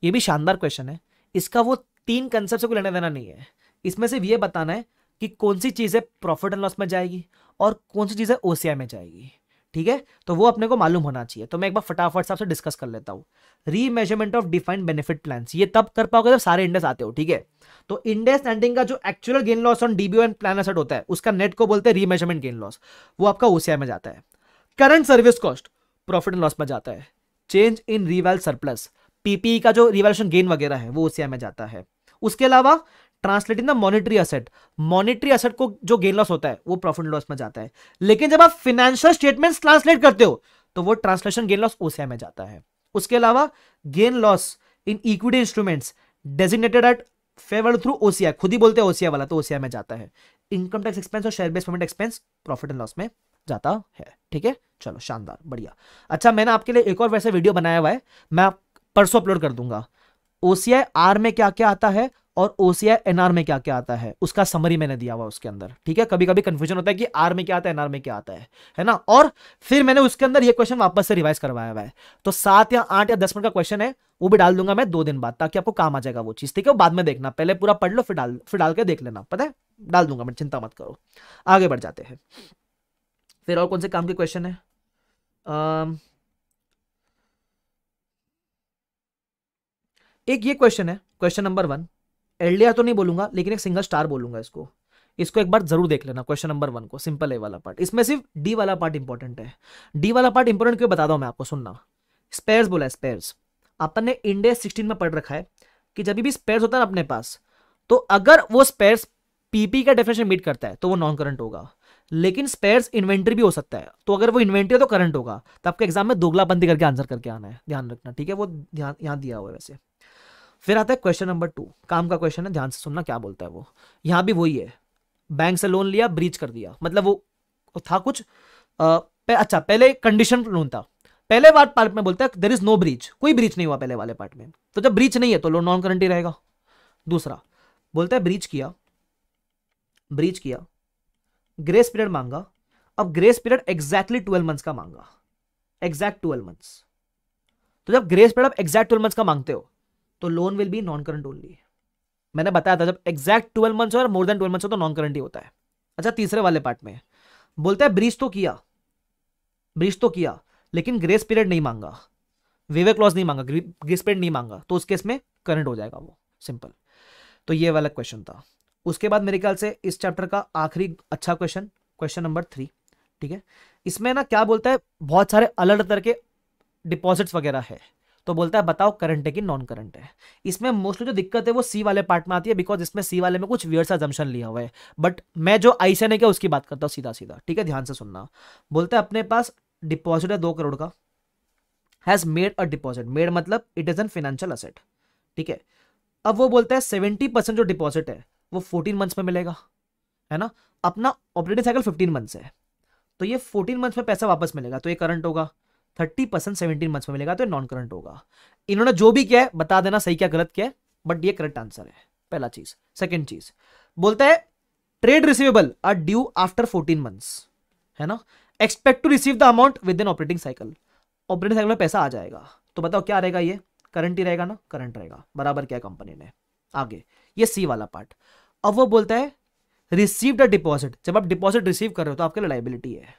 ये भी शानदार क्वेश्चन है इसका वो तीन कंसेप्ट से कोई लेना देना नहीं है इसमें सिर्फ ये बताना है कि कौन सी चीज़ें प्रॉफिट एंड लॉस में जाएगी और कौन सी चीज़ें ओसीआई में जाएगी ठीक है तो वो अपने को मालूम होना चाहिए तो मैं एक बार फटाफट से आपसे डिस्कस कर लेता हूँ remeasurement of defined benefit plan ये तब कर पाओगे जब सारे इंडेस आते हो ठीक है तो इंडेस एंडिंग का जो actual gain loss on DBO and plan asset होता है उसका नेट को बोलते हैं रीमेजरमेंट गेन लॉस वो आपका ओसीआई में जाता है current service cost profit and loss में जाता है change in reval surplus PPE का जो रिवैल्यूशन गेन वगैरह है वो ओसीआई में जाता है उसके अलावा translate in the monetary asset monetary asset को जो गेन लॉस होता है वो प्रॉफिट लॉस में जाता है लेकिन जब आप फिनेंशियल स्टेटमेंट ट्रांसलेट करते हो तो वो ट्रांसलेशन गेन लॉस ओसीआई में जाता है उसके अलावा gain loss in equity instruments designated at favour through OCI खुद ही बोलते हैं ओसीआई वाला तो ओसीआई में जाता है इनकम टैक्स एक्सपेंस और share base payment expense profit and loss में जाता है ठीक है चलो शानदार बढ़िया अच्छा मैंने आपके लिए एक और वैसे वीडियो बनाया हुआ है मैं परसों अपलोड कर दूंगा ओसीआई आर में क्या क्या आता है और ओसीआई एनआर में क्या क्या आता है उसका समरी मैंने दिया हुआ उसके अंदर ठीक है कभी कभी कंफ्यूजन होता है कि आर में क्या आता है एनआर में क्या आता है है ना और फिर मैंने उसके अंदर ये क्वेश्चन वापस से रिवाइज करवाया हुआ है तो सात या आठ या दस मिनट का क्वेश्चन है वो भी डाल दूंगा मैं दो दिन बाद ताकि आपको काम आ जाएगा वो चीज ठीक है बाद में देखना पहले पूरा पढ़ लो फिर डाल फिर डाल के देख लेना पता है डाल दूंगा मैं चिंता मत करो आगे बढ़ जाते हैं फिर और कौन से काम के क्वेश्चन है एक ये क्वेश्चन है क्वेश्चन नंबर वन एल्डिया तो नहीं बोलूंगा लेकिन एक सिंगल स्टार बोलूंगा इसको इसको एक बार जरूर देख लेना क्वेश्चन नंबर वन को सिंपल है वाला पार्ट इसमें सिर्फ डी वाला पार्ट इंपॉर्टेंट है डी वाला पार्ट इंपॉर्टेंट क्यों बता हूँ मैं आपको सुनना स्पेयर्स बोला है स्पेयर्स अपन ने इंडे सिक्सटीन में पढ़ रखा है कि जब भी स्पेयर्स होता है ना अपने पास तो अगर वो स्पेयर्स पीपी का डेफिनेशन मीट करता है तो वो नॉन करंट होगा लेकिन स्पेयर्स इन्वेंट्री भी हो सकता है तो अगर वो इन्वेंट्री है तो करंट होगा तो आपके एग्जाम में दोगला बंदी करके आंसर करके आना है ध्यान रखना ठीक है वो ध्यान यहाँ दिया हुआ है वैसे फिर आता है क्वेश्चन नंबर टू काम का क्वेश्चन है ध्यान से सुनना क्या बोलता है वो यहां भी वही है बैंक से लोन लिया ब्रीच कर दिया मतलब वो था कुछ आ, पे, अच्छा पहले कंडीशन लोन था पहले बार पार्ट में बोलता है देर इज नो ब्रीच कोई ब्रीच नहीं हुआ पहले वाले पार्ट में तो जब ब्रीच नहीं है तो लोन नॉन करंटी रहेगा दूसरा बोलता है ब्रीच किया ब्रीच किया ग्रेस पीरियड मांगा अब grace period exactly twelve months का मांगा एग्जैक्ट ट्वेल्व मंथ्स तो जब ग्रेस पीरियड आप एग्जैक्ट ट्वेल्व मंथ्स का मांगते हो तो loan will be non current only मैंने बताया था जब एग्जैक्ट ट्वेल्व मंथ्स और मोर देन ट्वेल्व मंथ्स हो तो नॉन करंट ही होता है अच्छा तीसरे वाले पार्ट में बोलते हैं ब्रिज तो किया ब्रिज तो किया लेकिन ग्रेस पीरियड नहीं मांगा वेवे क्लॉज नहीं मांगा ग्रेस पीरियड नहीं मांगा तो उस केस में करंट हो जाएगा वो सिंपल तो ये वाला क्वेश्चन था उसके बाद मेरे ख्याल से इस चैप्टर का आखिरी अच्छा क्वेश्चन क्वेश्चन नंबर थ्री ठीक है इसमें ना क्या बोलता है बहुत सारे अलग तरह के डिपॉजिट्स वगैरह है तो बोलता है बताओ करंट है कि नॉन करंट है इसमें मोस्टली जो दिक्कत है वो सी वाले पार्ट में आती है बिकॉज इसमें सी वाले में कुछ वियर सा लिया हुआ है बट मैं जो आई सेन है क्या उसकी बात करता हूँ सीधा सीधा ठीक है ध्यान से सुनना बोलते हैं अपने पास डिपॉजिट है दो करोड़ का has made a deposit made मतलब it is an financial asset ठीक है अब वो बोलता है सेवेंटी जो डिपॉजिट है वो फोर्टीन मंथ्स में मिलेगा है ना अपना ऑपरेटिंग साइकिल फिफ्टीन मंथ्स है तो ये फोर्टीन मंथ्स में पैसा वापस मिलेगा तो ये करंट होगा थर्टी परसेंट सेवेंटीन मंथ में मिलेगा तो नॉन करंट होगा इन्होंने जो भी किया है बता देना सही क्या गलत क्या है बट ये करेक्ट आंसर है पहला चीज सेकेंड चीज बोलता है trade receivable are due after fourteen months है ना expect to receive the amount within operating cycle operating cycle में पैसा आ जाएगा तो बताओ क्या रहेगा ये करंट ही रहेगा ना करंट रहेगा बराबर क्या कंपनी ने आगे ये सी वाला पार्ट अब वो बोलता है रिसीव्ड अ डिपॉजिट जब आप डिपॉजिट रिसीव कर रहे हो तो आपके लिए लाइबिलिटी है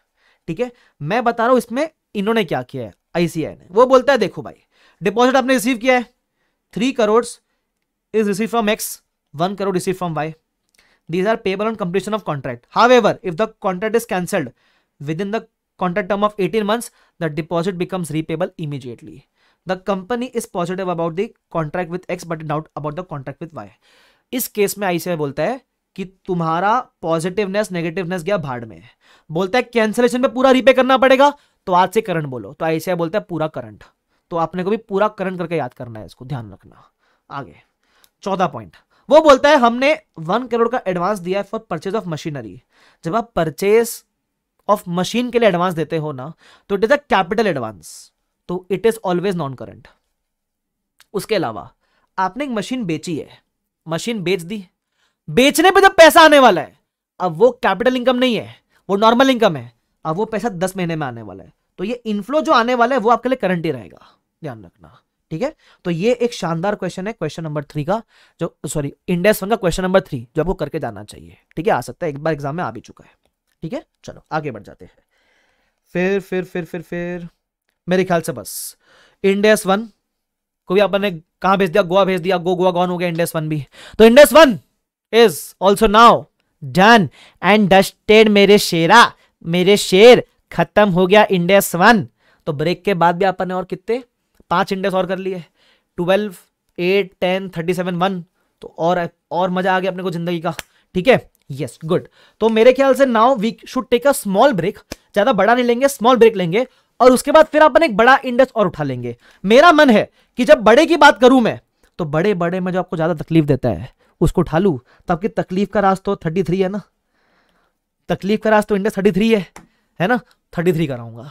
ठीक है मैं बता रहा हूं इसमें इन्होंने क्या किया है आईसीआई ने वो बोलता है देखो भाई डिपॉजिट आपने रिसीव किया है three crore is receive from X one crore receive from Y these are payable on completion of contract ever if the contract is cancelled within the contract term of eighteen month the deposit becomes repayable immediately the company is positive about the contract with X but doubt about the contract with Y इस case में ICI बोलता है कि तुम्हारा positiveness negativeness गया भाड़ में बोलता है कैंसलेशन पे पूरा रिपे करना पड़ेगा तो आज से करंट बोलो तो ऐसे बोलता है पूरा करंट तो आपने को भी पूरा करंट करके याद करना है इसको ध्यान रखना आगे चौदह पॉइंट वो बोलता है हमने वन करोड़ का एडवांस दिया है फॉर परचेज ऑफ मशीनरी जब आप परचेज ऑफ मशीन के लिए एडवांस देते हो ना तो it is a capital advance तो it is always non current उसके अलावा आपने एक मशीन बेची है मशीन बेच दी बेचने पे जब पैसा आने वाला है अब वो कैपिटल इनकम नहीं है वो नॉर्मल इनकम है अब वो पैसा दस महीने में आने वाला है तो ये इनफ्लो जो आने वाला है वो आपके लिए करंट ही रहेगा ध्यान रखना ठीक है तो ये एक शानदार क्वेश्चन है क्वेश्चन नंबर थ्री का जो सॉरी इंडेस वन का क्वेश्चन नंबर थ्री जो आपको करके जाना चाहिए ठीक है आ सकता है एक बार एग्जाम में आ भी चुका है ठीक है चलो आगे बढ़ जाते हैं फिर फिर फिर फिर फिर मेरे ख्याल से बस इंडेस वन को भी आपने कहा भेज दिया गोवा भेज दिया गो गोवा गॉन हो गया इंडेस वन भी तो Ind AS one is also now done and dusted मेरे शेरा मेरे शेर खत्म हो गया इंडेस वन तो ब्रेक के बाद भी अपन ने और कितने पांच इंडेस और कर लिए twelve eight ten thirty seven one तो और और मजा आ गया अपने को जिंदगी का ठीक है यस गुड तो मेरे ख्याल से now we should take a small break ज्यादा बड़ा नहीं लेंगे स्मॉल ब्रेक लेंगे और उसके बाद फिर अपन एक बड़ा इंडेक्स और उठा लेंगे मेरा मन है कि जब बड़े की बात करूं मैं तो बड़े बड़े में जो आपको ज्यादा तकलीफ देता है उसको उठा लू तो आपकी तकलीफ का राज तो थर्टी थ्री है ना तकलीफ का राज तो थर्टी थ्री है है ना थर्टी थ्री कराऊंगा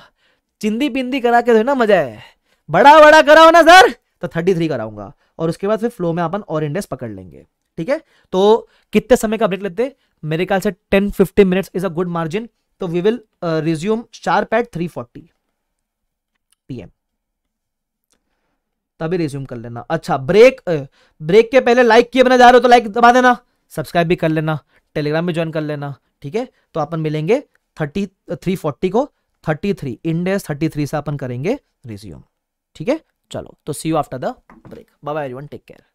चिंदी बिंदी करा के तो ना मजा है बड़ा बड़ा कराओ ना सर तो थर्टी थ्री कराऊंगा और उसके बाद फिर फ्लो में अपन और इंडेक्स पकड़ लेंगे ठीक है तो कितने समय का ब्रेक लेते मेरे ख्याल से ten fifteen minute is a good margin तो we will resume sharp at three forty PM तभी रिज्यूम कर लेना अच्छा ब्रेक ब्रेक के पहले लाइक किए बना जा रहे हो तो लाइक दबा देना सब्सक्राइब भी कर लेना टेलीग्राम भी ज्वाइन कर लेना ठीक है तो अपन मिलेंगे थर्टी थ्री फोर्टी को thirty three Ind AS thirty three से अपन करेंगे रिज्यूम ठीक है चलो तो see you after the break bye everyone take care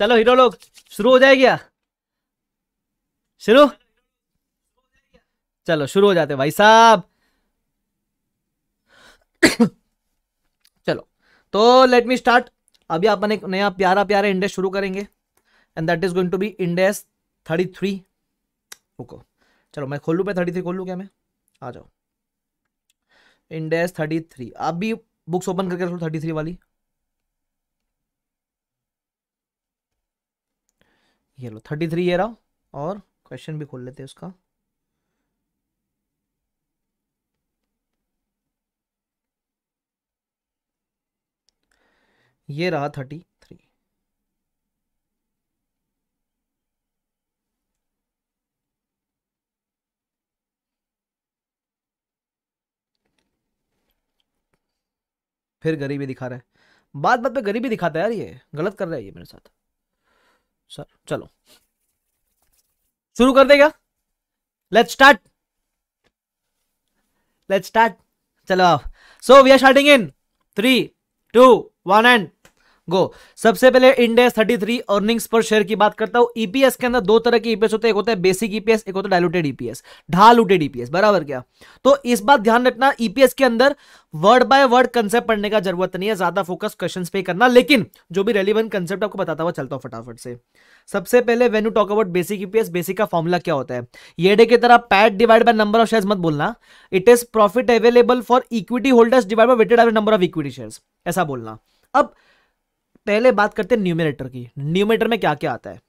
चलो हीरो लोग शुरू हो जाए क्या शुरू चलो शुरू हो जाते भाई साहब चलो तो लेट मी स्टार्ट अभी अपन एक नया प्यारा प्यारा इंडेस शुरू करेंगे and that is going to be Ind AS thirty three रुको चलो मैं खोल मैं थर्टी थ्री खोल क्या मैं आ जाओ इंडेस थर्टी थ्री आप भी बुक्स ओपन करके रखो थर्टी थ्री वाली ये लो थर्टी थ्री ये रहा और क्वेश्चन भी खोल लेते हैं उसका ये रहा थर्टी थ्री फिर गरीबी दिखा रहा है बात बात पे गरीबी दिखाता है यार ये गलत कर रहा है ये मेरे साथ सर चलो शुरू कर देगा लेट स्टार्ट लेट स्टार्ट चलो so we are starting in three two one and go सबसे पहले इंडेक्स 33 अर्निंग्स पर शेयर की बात करता हूं ईपीएस e के अंदर दो तरह के ईपीएस e होते हैं एक होता है बेसिक ईपीएस e एक होता है डायलूटेड ईपीएस ढालूटेड ईपीएस बराबर क्या तो इस बात ध्यान रखना ईपीएस के अंदर वर्ड बाय वर्ड कंसेप्ट पढ़ने का जरूरत नहीं है ज्यादा फोकस क्वेश्चन पे करना लेकिन जो भी रेलिवेंट कंसेप्ट आपको बताता हुआ चलता हूँ फटाफट से सबसे पहले when you talk about basic EPS basic का फॉर्मुला क्या होता है ये डे की तरह PAT divide by number of share मत बोलना it is profit available for equity holders divide by weighted number of equity share ऐसा बोलना अब पहले बात करते हैं न्यूमिनेटर की न्यूमिनेटर में क्या क्या आता है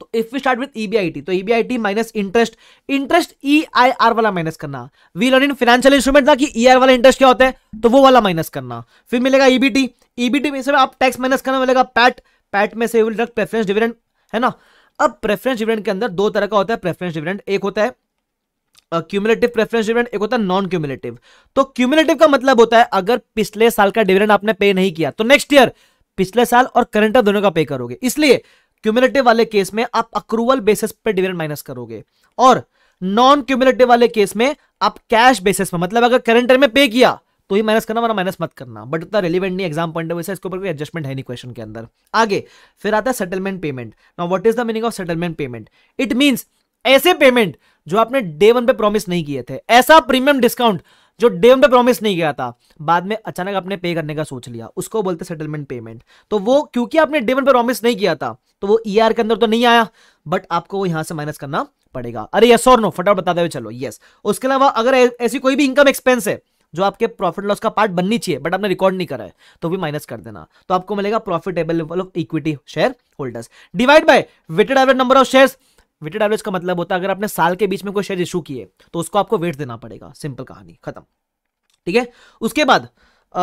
तो if we start with EBIT तो EBIT minus interest interest E I R वाला माइनस करना we learn in financial instrument था कि ई e आर वाला इंटरेस्ट क्या होता है तो वो वाला माइनस करना फिर मिलेगा ईबीटी e ईबीटी e में से आप टैक्स माइनस करना मिलेगा पैट पैट में से विल प्रेफरेंस डिविडेंड है ना अब प्रेफरेंस डिविडेंड के अंदर दो तरह का होता है प्रेफरेंस डिविडेंड एक होता है क्यूमुलेटिव प्रेफरेंस डिविडेंड एक होता है नॉन क्यूमुलेटिव तो क्यूमुलेटिव का मतलब होता है अगर पिछले साल का डिविडेंड आपने पे नहीं किया तो नेक्स्ट ईयर पिछले साल और करंट ईयर दोनों का पे करोगे इसलिए क्यूमुलेटिव वाले केस में आप अक्रूवल बेसिस पे डिविडेंड माइनस करोगे और नॉन क्यूमुलेटिव वाले केस में आप कैश बेसिस पर मतलब अगर करंट ईयर में पे किया तो ही माइनस करना वरना माइनस मत करना बट इतना रिलेवेंट नहीं एग्जाम पॉइंट ऑफ इसके ऊपर कोई एडजस्टमेंट है नहीं क्वेश्चन के अंदर आगे फिर आता है settlement payment now what is the meaning of settlement payment it means ऐसे पेमेंट जो आपने डे वन पे प्रॉमिस नहीं किए थे ऐसा प्रीमियम डिस्काउंट जो डे पे प्रॉमिस नहीं किया था बाद में अचानक आपने पे करने का सोच लिया उसको बोलते सेटलमेंट पेमेंट तो वो क्योंकि आपने डे पे प्रॉमिस नहीं किया था तो वो ई e ER के अंदर तो नहीं आया बट आपको वो यहां से माइनस करना पड़ेगा अरे यस और नो फटाफट बताते हुए चलो यस उसके अलावा अगर ऐसी कोई भी इनकम एक्सपेंस है जो आपके प्रॉफिट लॉस का पार्ट बननी चाहिए बट आपने रिकॉर्ड नहीं करा है तो भी माइनस कर देना तो आपको मिलेगा profitable of equity share holders divide by weighted average number of shares weighted average का मतलब होता है अगर आपने साल के बीच में कोई शेयर इशू किए तो उसको आपको वेट देना पड़ेगा सिंपल कहानी खत्म ठीक है उसके बाद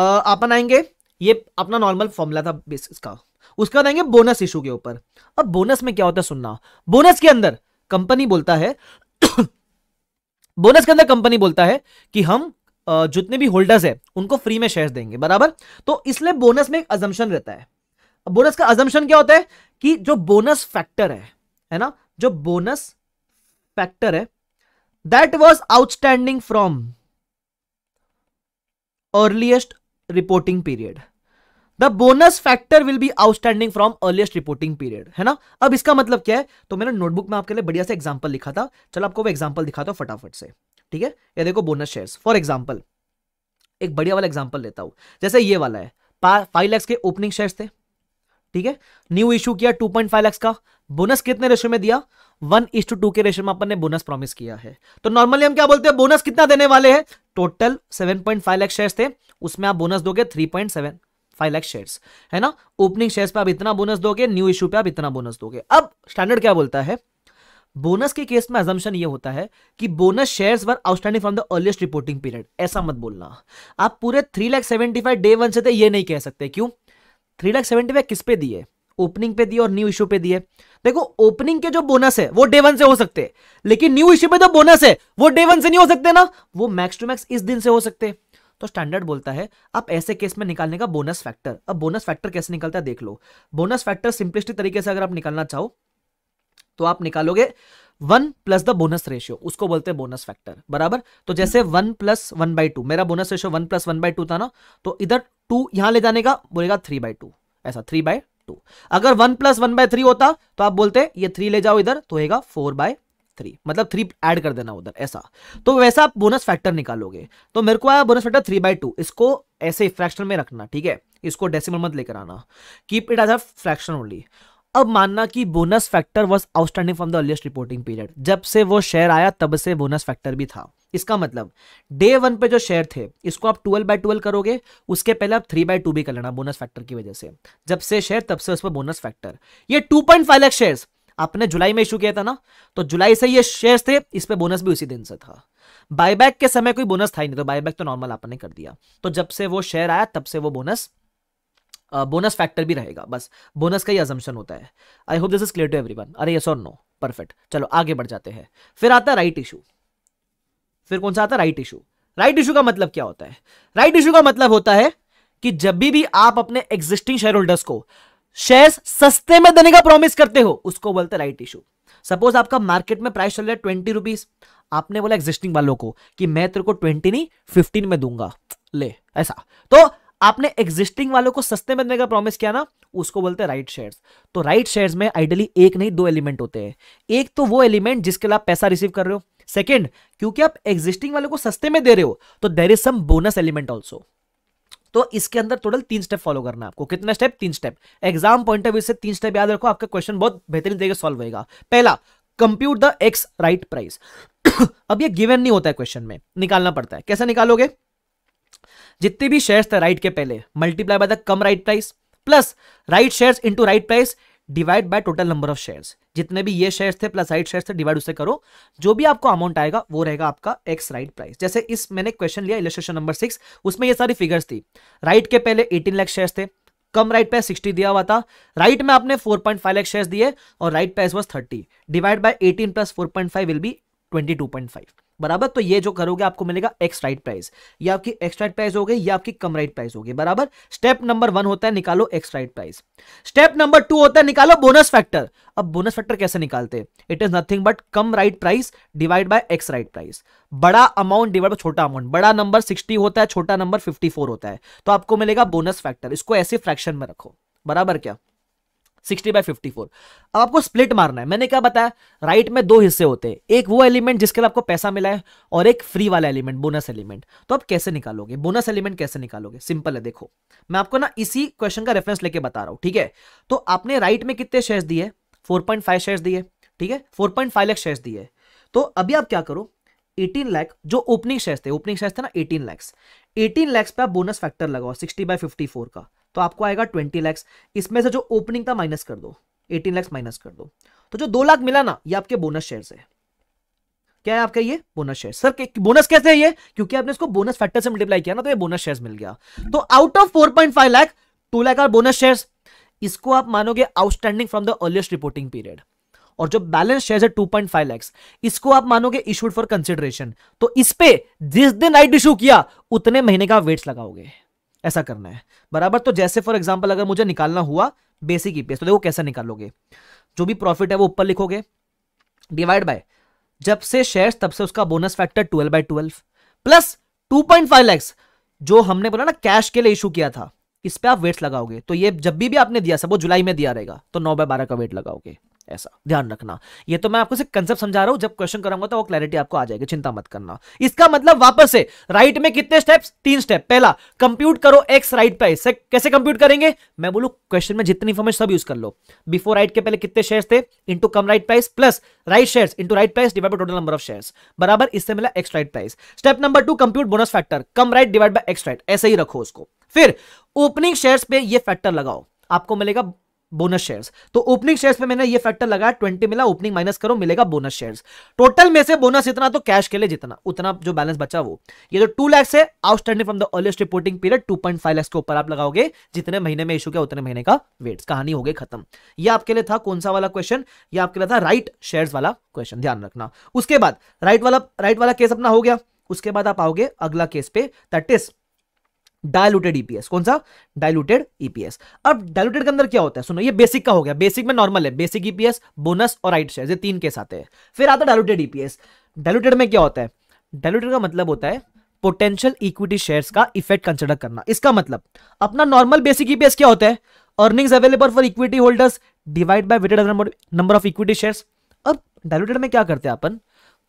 अपन आएंगे ये अपना नॉर्मल फॉर्मूला था बेसिस का उसके बाद आएंगे बोनस इशू के ऊपर अब बोनस में क्या होता है सुनना बोनस के अंदर कंपनी बोलता है बोनस के अंदर कंपनी बोलता है कि हम जितने भी होल्डर्स है उनको फ्री में शेयर देंगे बराबर तो इसलिए बोनस में एक अजम्पन रहता है बोनस का अजम्पन क्या होता है कि जो बोनस फैक्टर है है ना जो बोनस फैक्टर है that was outstanding from earliest reporting period the bonus factor will be outstanding from earliest reporting period है ना अब इसका मतलब क्या है तो मैंने नोटबुक में आपके लिए बढ़िया से एग्जाम्पल लिखा था चलो आपको वो एग्जाम्पल दिखाता हूं फटाफट से ठीक है ये देखो बोनस शेयर फॉर एग्जाम्पल एक बढ़िया वाला एग्जाम्पल लेता हूं जैसे ये वाला है फाइव लैक्स के ओपनिंग शेयर थे ठीक है न्यू इशू किया टू पॉइंट फाइव लैक्स का बोनस कितने रेशो में दिया वन इस टू टू के रेशो में अपन ने बोनस प्रॉमिस किया है तो नॉर्मली हम क्या बोलते हैं बोनस कितना देने वाले हैं total seven point five lakhs share थे उसमें आप बोनस दोगे three point seven five lakhs share है ना ओपनिंग शेयर पे आप इतना बोनस दोगे न्यू इशू पे आप इतना बोनस दोगे अब स्टैंडर्ड क्या बोलता है बोनस के केस में अजम्पन ये होता है कि bonus shares were outstanding from the earliest reporting period ऐसा मत बोलना आप पूरे three lakh seventy five day one से थे तो ये नहीं कह सकते क्यों थ्री लाख सेवेंटी फाइव किस पे दिए ओपनिंग पे दिए और न्यू इश्यू पे दिए देखो ओपनिंग के जो बोनस है वो डे वन से हो सकते हैं लेकिन न्यू इश्यू पे जो बोनस है वो डे वन से नहीं हो सकते ना वो मैक्स टू मैक्स इस दिन से हो सकते तो स्टैंडर्ड बोलता है आप ऐसे केस में निकालने का बोनस फैक्टर अब बोनस फैक्टर कैसे निकलता है देख लो बोनस फैक्टर सिंपलिस्टिक तरीके से अगर आप निकालना चाहो तो आप निकालोगे one plus the bonus ratio उसको बोलते हैं बोनस फैक्टर बराबर तो जैसे one plus one by two मेरा bonus ratio one plus one by two था ना तो इधर टू यहां ले जाने का बोलेगा थ्री बाई टू ऐसा थ्री बाय टू अगर one plus one by three होता तो आप बोलते ये थ्री ले जाओ इधर तो होगा फोर बाय थ्री मतलब थ्री एड कर देना उधर ऐसा तो वैसा आप बोनस फैक्टर निकालोगे तो मेरे को आया bonus factor three by two इसको ऐसे फ्रैक्शन में रखना ठीक है इसको डेसिमल मत लेकर आना keep it as a fraction only अब मानना कि bonus factor was outstanding from the earliest reporting period जब से वो शेयर आया तब से बोनस फैक्टर भी था इसका मतलब डे वन पे जो शेयर थे इसको आप ट्वेल्व बाय ट्वेल्व करोगे उसके पहले आप थ्री बाय टू भी कर लेना बोनस फैक्टर की वजह से जब से शेयर तब से उस पर बोनस फैक्टर ये two point five lakh share आपने जुलाई में इशू किया था ना तो जुलाई से ये शेयर्स थे इस पे बोनस भी उसी दिन से था बायबैक के समय कोई बोनस था ही नहीं तो बायबैक तो नॉर्मल आपने कर दिया तो जब से वो शेयर आया तब से वो बोनस बोनस फैक्टर भी रहेगा बस बोनस का ही अजम्पन होता है I hope this is clear to every अरे यस और नो परफेक्ट चलो आगे बढ़ जाते हैं फिर आता है राइट इशू फिर कौन सा आता है राइट इशू राइट इशू का मतलब क्या होता है राइट इशू का मतलब होता है कि जब भी, भी आप अपने एग्जिस्टिंग शेयर होल्डर्स को शेयर सस्ते में देने का प्रॉमिस करते हो उसको बोलते हैं राइट इशू सपोज आपका मार्केट में प्राइस चल रहा है ट्वेंटी रुपीज आपने बोला एग्जिस्टिंग वालों को कि मैं तेरे को ट्वेंटी नहीं फिफ्टीन में दूंगा ले ऐसा तो आपने एग्जिस्टिंग वालों को सस्ते में देने का प्रॉमिस किया ना उसको बोलते हैं राइट शेयर्स तो राइट शेयर्स में आइडियली एक नहीं दो एलिमेंट होते हैं एक तो वो एलिमेंट जिसके लिए आप पैसा रिसीव कर रहे हो सेकेंड क्योंकि आप एग्जिस्टिंग वालों को सस्ते में दे रहे हो तो there is some bonus element also तो इसके अंदर टोटल तीन स्टेप फॉलो करना आपको कितना स्टेप तीन step exam point of view से तीन स्टेप याद रखो आपका क्वेश्चन बहुत बेहतरीन तरीके सॉल्व होगा पहला compute the ex right price अब ये गिवन नहीं होता है क्वेश्चन में निकालना पड़ता है कैसे निकालोगे जितने भी शेयर्स थे राइट के पहले multiply by the cum right price plus right shares into right price divide by total number of shares जितने भी ये शेयर्स थे प्लस राइट शेयर थे डिवाइड उसे करो जो भी आपको अमाउंट आएगा वो रहेगा आपका एक्स राइट प्राइस जैसे इस मैंने क्वेश्चन लिया इलेन नंबर सिक्स उसमें ये सारी फिगर्स थी राइट के पहले एटीन लैख शेयर थे कम राइट प्राइस 60 दिया हुआ था राइट में आपने 4.5 लाख शेयर्स दिए और right price was 30 divide by 18 plus 4.5 will be 22.5 बराबर तो ये जो करोगे आपको मिलेगा एक्स राइट प्राइस ये आपकी एक्स राइट प्राइस हो गई या आपकी कम राइट प्राइस होगी बराबर स्टेप नंबर वन होता है निकालो ex right price step number two होता है निकालो बोनस फैक्टर अब बोनस फैक्टर कैसे निकालते हैं it is nothing but cum right price divide by ex right price बड़ा अमाउंट डिवाइड बाय छोटा अमाउंट बड़ा नंबर सिक्सटी होता है छोटा नंबर फिफ्टी होता है तो आपको मिलेगा बोनस फैक्टर इसको ऐसे फ्रैक्शन में रखो बराबर क्या सिक्सटी बाई फिफ्टी फोर अब आपको स्प्लिट मारना है मैंने क्या बताया राइट right में दो हिस्से होते हैं एक वो एलिमेंट जिसके लिए आपको पैसा मिला है और एक फ्री वाला एलिमेंट बोनस एलिमेंट तो आप कैसे निकालोगे बोनस एलिमेंट कैसे निकालोगे सिंपल है देखो मैं आपको ना इसी क्वेश्चन का रेफरेंस लेके बता रहा हूँ ठीक है तो आपने राइट right में कितने शेयर दिए फोर पॉइंट फाइव शेयर दिए ठीक है four point five lakh share दिए तो अभी आप क्या करो एटीन लैख जो ओपनिंग शेयर्स थे ओपनिंग शेयर थे ना एटीन लैक्स एटीन लैक्स पे आप बोनस फैक्टर लगाओ बाई फिफ्टी फोर का तो आपको आएगा ट्वेंटी लैक्स इसमें से जो ओपनिंग था माइनस कर दो एटीन लैक्स माइनस कर दो तो जो दो लाख मिला ना ये आपके बोनस शेयर है क्या है आपका ये बोनस शेयर सर बोनस कैसे है ये क्योंकि आपने इसको बोनस फैक्टर से मल्टीप्लाई किया ना तो ये बोनस शेयर मिल गया तो out of four point five lakh two lakh are bonus share इसको आप मानोगे outstanding from the earliest reporting period और जो बैलेंस शेयर है 2.5 लैक्स इसको आप मानोगे इशूड फॉर कंसिडरेशन तो इस पे जिस दिन राइट इशू किया उतने महीने का वेट्स लगाओगे ऐसा करना है बराबर तो जैसे फॉर एग्जाम्पल अगर मुझे निकालना हुआ बेसिक ईपीएस तो देखो कैसे निकालोगे जो भी प्रॉफिट है वो ऊपर लिखोगे डिवाइड बाय जब से शेयर्स तब से उसका bonus factor twelve by twelve plus two point five lakhs जो हमने बोला ना कैश के लिए इशू किया था इस पर आप वेट्स लगाओगे तो ये जब भी, भी आपने दिया सब वो जुलाई में दिया रहेगा तो नौ बाय बारह का वेट लगाओगे ऐसा ध्यान रखना ये तो मैं आपको सिर्फ कंसेप्ट समझा रहा हूं जब क्वेश्चन कराऊंगा तो वो क्लैरिटी आपको आ जाएगी चिंता मत करना इसका मतलब वापस से राइट में कितने स्टेप्स तीन स्टेप पहला कंप्यूट करो एक्स राइट पे से, कैसे कंप्यूट करेंगे मैं बोलू क्वेश्चन में जितनी इंफॉर्मेशन सब यूज कर लो बिफोर राइट के पहले कितने शेयर थे into cum right price plus right share into right price divide by total number of share बराबर इससे मिला ex right price step number two compute bonus factor cum right divide by ex right ऐसे ही रखो उसको फिर opening share पे ये फैक्टर लगाओ आपको मिलेगा बोनस शेयर्स तो ओपनिंग शेयर्स पे मैंने ये फैक्टर लगाया ट्वेंटी मिला ओपनिंग माइनस करो मिलेगा बोनस शेयर्स टोटल में से बोनस इतना तो कैश के लिए जितना उतना जो बैलेंस बचा वो ये जो टू लैक्स है outstanding from the earliest reporting period two point five lakhs के ऊपर आप लगाओगे जितने महीने में इशू किया उतने महीने का वेट कहानी हो गई खत्म ये आपके लिए था कौन सा वाला क्वेश्चन ये आपके लिए था राइट शेयर वाला क्वेश्चन ध्यान रखना उसके बाद राइट वाला राइट वाला केस अपना हो गया उसके बाद आप आओगे अगला केस पे that is diluted EPS e कौन सा डायलूटेड ईपीएस e अब डायलूटेड के अंदर क्या होता है सुनो ये बेसिक का हो गया बेसिक में नॉर्मल है बेसिक ईपीएस बोनस और राइट शेयर ये तीन केस आते हैं फिर आता है डायलूटेड ईपीएस डायलूटेड में क्या होता है डायलूटेड का मतलब होता है पोटेंशियल इक्विटी शेयर्स का इफेक्ट कंसिडर करना इसका मतलब अपना नॉर्मल बेसिक ईपीएस क्या होता है earnings available for equity holders divide by weighted number of equity shares अब डायलूटेड में क्या करते हैं अपन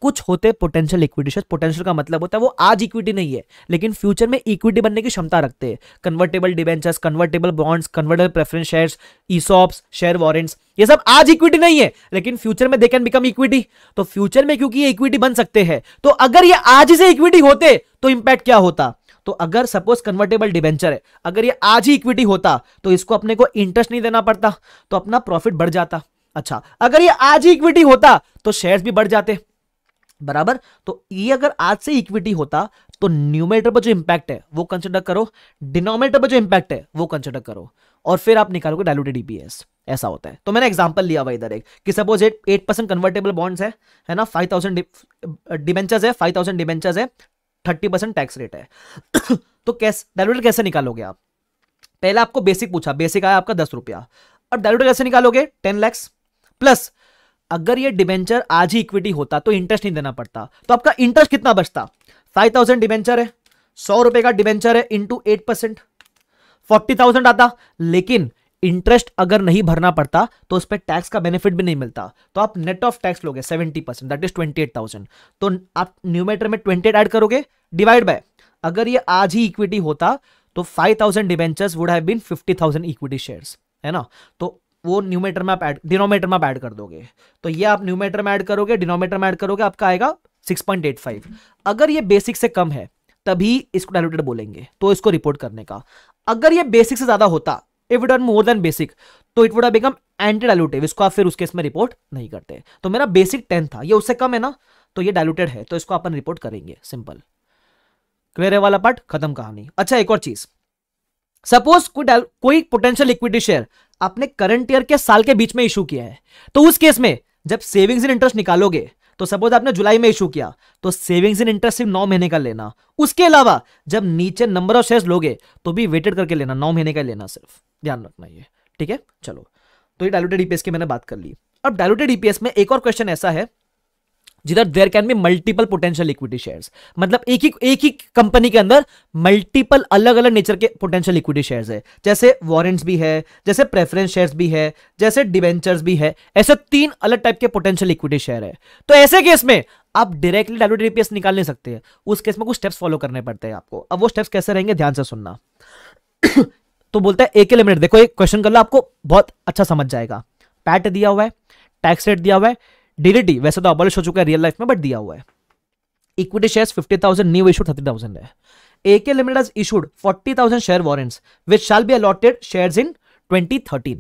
कुछ होते पोटेंशियल इक्विटी शेयर पोटेंशियल का मतलब होता है वो आज इक्विटी नहीं है लेकिन फ्यूचर में इक्विटी बनने की क्षमता रखते हैं convertible debentures convertible bonds convertible preference shares ESOPs share warrants ये सब आज इक्विटी नहीं है लेकिन फ्यूचर में दे कैन बिकम इक्विटी तो फ्यूचर में क्योंकि ये इक्विटी बन सकते हैं तो अगर ये आज से इक्विटी होते तो इंपैक्ट क्या होता तो अगर सपोज कन्वर्टेबल डिबेंचर है अगर ये आज ही इक्विटी होता तो इसको अपने को इंटरेस्ट नहीं देना पड़ता तो अपना प्रॉफिट बढ़ जाता अच्छा अगर ये आज ही इक्विटी होता तो शेयर्स भी बढ़ जाते बराबर तो ये अगर आज से इक्विटी होता तो न्यूमेटर पर जो इंपैक्ट है वो कंसिडर करो डिनोमेटर पर जो इंपैक्ट है वो कंसिडर करो और फिर आप निकालोगे डायलूटेड ईपीएस e ऐसा होता है तो मैंने एग्जांपल लिया हुआ इधर एक कि suppose eight eight percent convertible bonds है है ना फाइव थाउजेंड डिबेंचर्स है फाइव थाउजेंड डिबेंचर्स है थर्टी परसेंट टैक्स रेट है तो कैसे डायलूटेड कैसे निकालोगे आप पहले आपको बेसिक पूछा बेसिक आया आपका दस रुपया और डायलूटेड कैसे निकालोगे टेन लैक्स प्लस अगर ये डिबेंचर आज ही इक्विटी होता तो इंटरेस्ट नहीं देना पड़ता तो आपका इंटरेस्ट कितना बचता फाइव थाउजेंड डिबेंचर है सौ रुपए का डिबेंचर है into eight percent forty thousand आता लेकिन इंटरेस्ट अगर नहीं भरना पड़ता तो उस पर टैक्स का बेनिफिट भी नहीं मिलता तो आप नेट ऑफ टैक्स लोगे seventy percent that is twenty eight thousand तो आप न्यूमेटर में ट्वेंटी एट ऐड करोगे डिवाइड बाय अगर ये आज ही इक्विटी होता तो five thousand debentures would have been fifty thousand equity share है ना तो वो न्यूमेटर में आप ऐड डिनोमीटर में आप ऐड कर दोगे तो ये आप न्यूमेटर में ऐड करोगे डिनोमीटर में ऐड करोगे आपका आएगा 6.85 अगर ये बेसिक से कम है तभी इसको डायलूटेड बोलेंगे तो इसको रिपोर्ट करने का अगर ये बेसिक से ज्यादा होता if it more than basic तो it would become anti dilutive इसको आप फिर उसके इसमें रिपोर्ट नहीं करते तो मेरा बेसिक टेन था ये उससे कम है ना तो ये डायलूटेड है तो इसको अपन रिपोर्ट करेंगे सिंपल क्लियर है वाला पार्ट खत्म कहानी अच्छा एक और चीज सपोज कोई कोई पोटेंशियल इक्विटी शेयर आपने करंट ईयर के साल के बीच में इशू किया है तो उस केस में जब सेविंग्स इन इंटरेस्ट निकालोगे तो सपोज आपने जुलाई में इशू किया तो सेविंग्स इन इंटरेस्ट सिर्फ नौ महीने का लेना उसके अलावा जब नीचे नंबर ऑफ शेयर लोगे तो भी वेटेड करके लेना नौ महीने का लेना सिर्फ ध्यान रखना ये ठीक है चलो तो ये डायलोटेड ईपीएस की मैंने बात कर ली अब डायलोटेड ईपीएस में एक और क्वेश्चन ऐसा है जिधर there can be multiple potential equity shares मतलब एक ही एक ही कंपनी के अंदर मल्टीपल अलग अलग नेचर के पोटेंशियल इक्विटी शेयर्स है जैसे वॉरेंट्स भी है जैसे प्रेफरेंस शेयर्स भी है जैसे डिवेंचर्स भी है ऐसे तीन अलग टाइप के पोटेंशियल इक्विटी शेयर है तो ऐसे केस में आप डायरेक्टली डायलूट ईपीएस निकाल नहीं सकते हैं उस केस में कुछ स्टेप्स फॉलो करने पड़ते हैं आपको अब वो स्टेप्स कैसे रहेंगे ध्यान से सुनना तो बोलता है एक लिमिट देखो एक क्वेश्चन कर लो आपको बहुत अच्छा समझ जाएगा पैट दिया हुआ है टैक्स रेट दिया हुआ है डीडीटी वैसे तो अबॉलिश हो चुका है रियल लाइफ में बट दिया हुआ है इक्विटी शेयर्स 50000 न्यू इशू 30000 है AK limited has issued 40000 share warrants which shall be allotted shares in 2013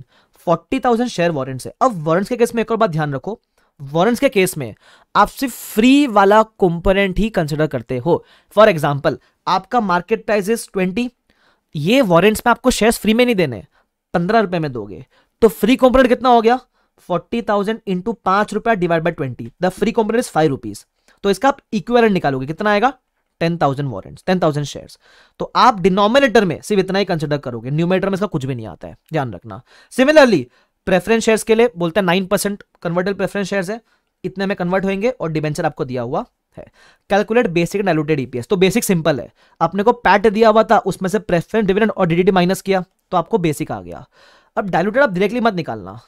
40000 share warrants है अब वॉरेंट्स के केस में एक और बात ध्यान रखो वॉरेंट्स के केस में आप सिर्फ फ्री वाला कंपोनेंट ही कंसिडर करते हो फॉर एग्जाम्पल आपका मार्केट प्राइस इज ट्वेंटी ये वॉरेंट्स में आपको शेयर्स फ्री में नहीं देने पंद्रह रुपए में दोगे तो फ्री कंपोनेंट कितना हो गया फोर्टी थाउजेंड इंटू पांच रुपया divide by twenty the free company is five rupees तो इसका आप इक्वेलेंट निकालोगे कितना आएगा ten thousand warrant ten thousand share तो आप डिनोमिनेटर में सिर्फ इतना ही कंसिडर करोगे न्यूमेटर में इसका कुछ भी नहीं आता है ध्यान रखना सिमिलरली प्रेफरेंस शेयर के लिए बोलते हैं nine percent converted preference share है इतने में कन्वर्ट होंगे और डिबेंचर आपको दिया हुआ है कैलकुलेट बेसिक डायलूटेड ईपीएस तो बेसिक सिंपल है अपने को पैट दिया हुआ था उसमें से प्रेफरेंस डिविडेंड और डीडीटी माइनस किया तो आपको बेसिक आ गया अब डायलूटेड आप डायरेक्टली मत निकालना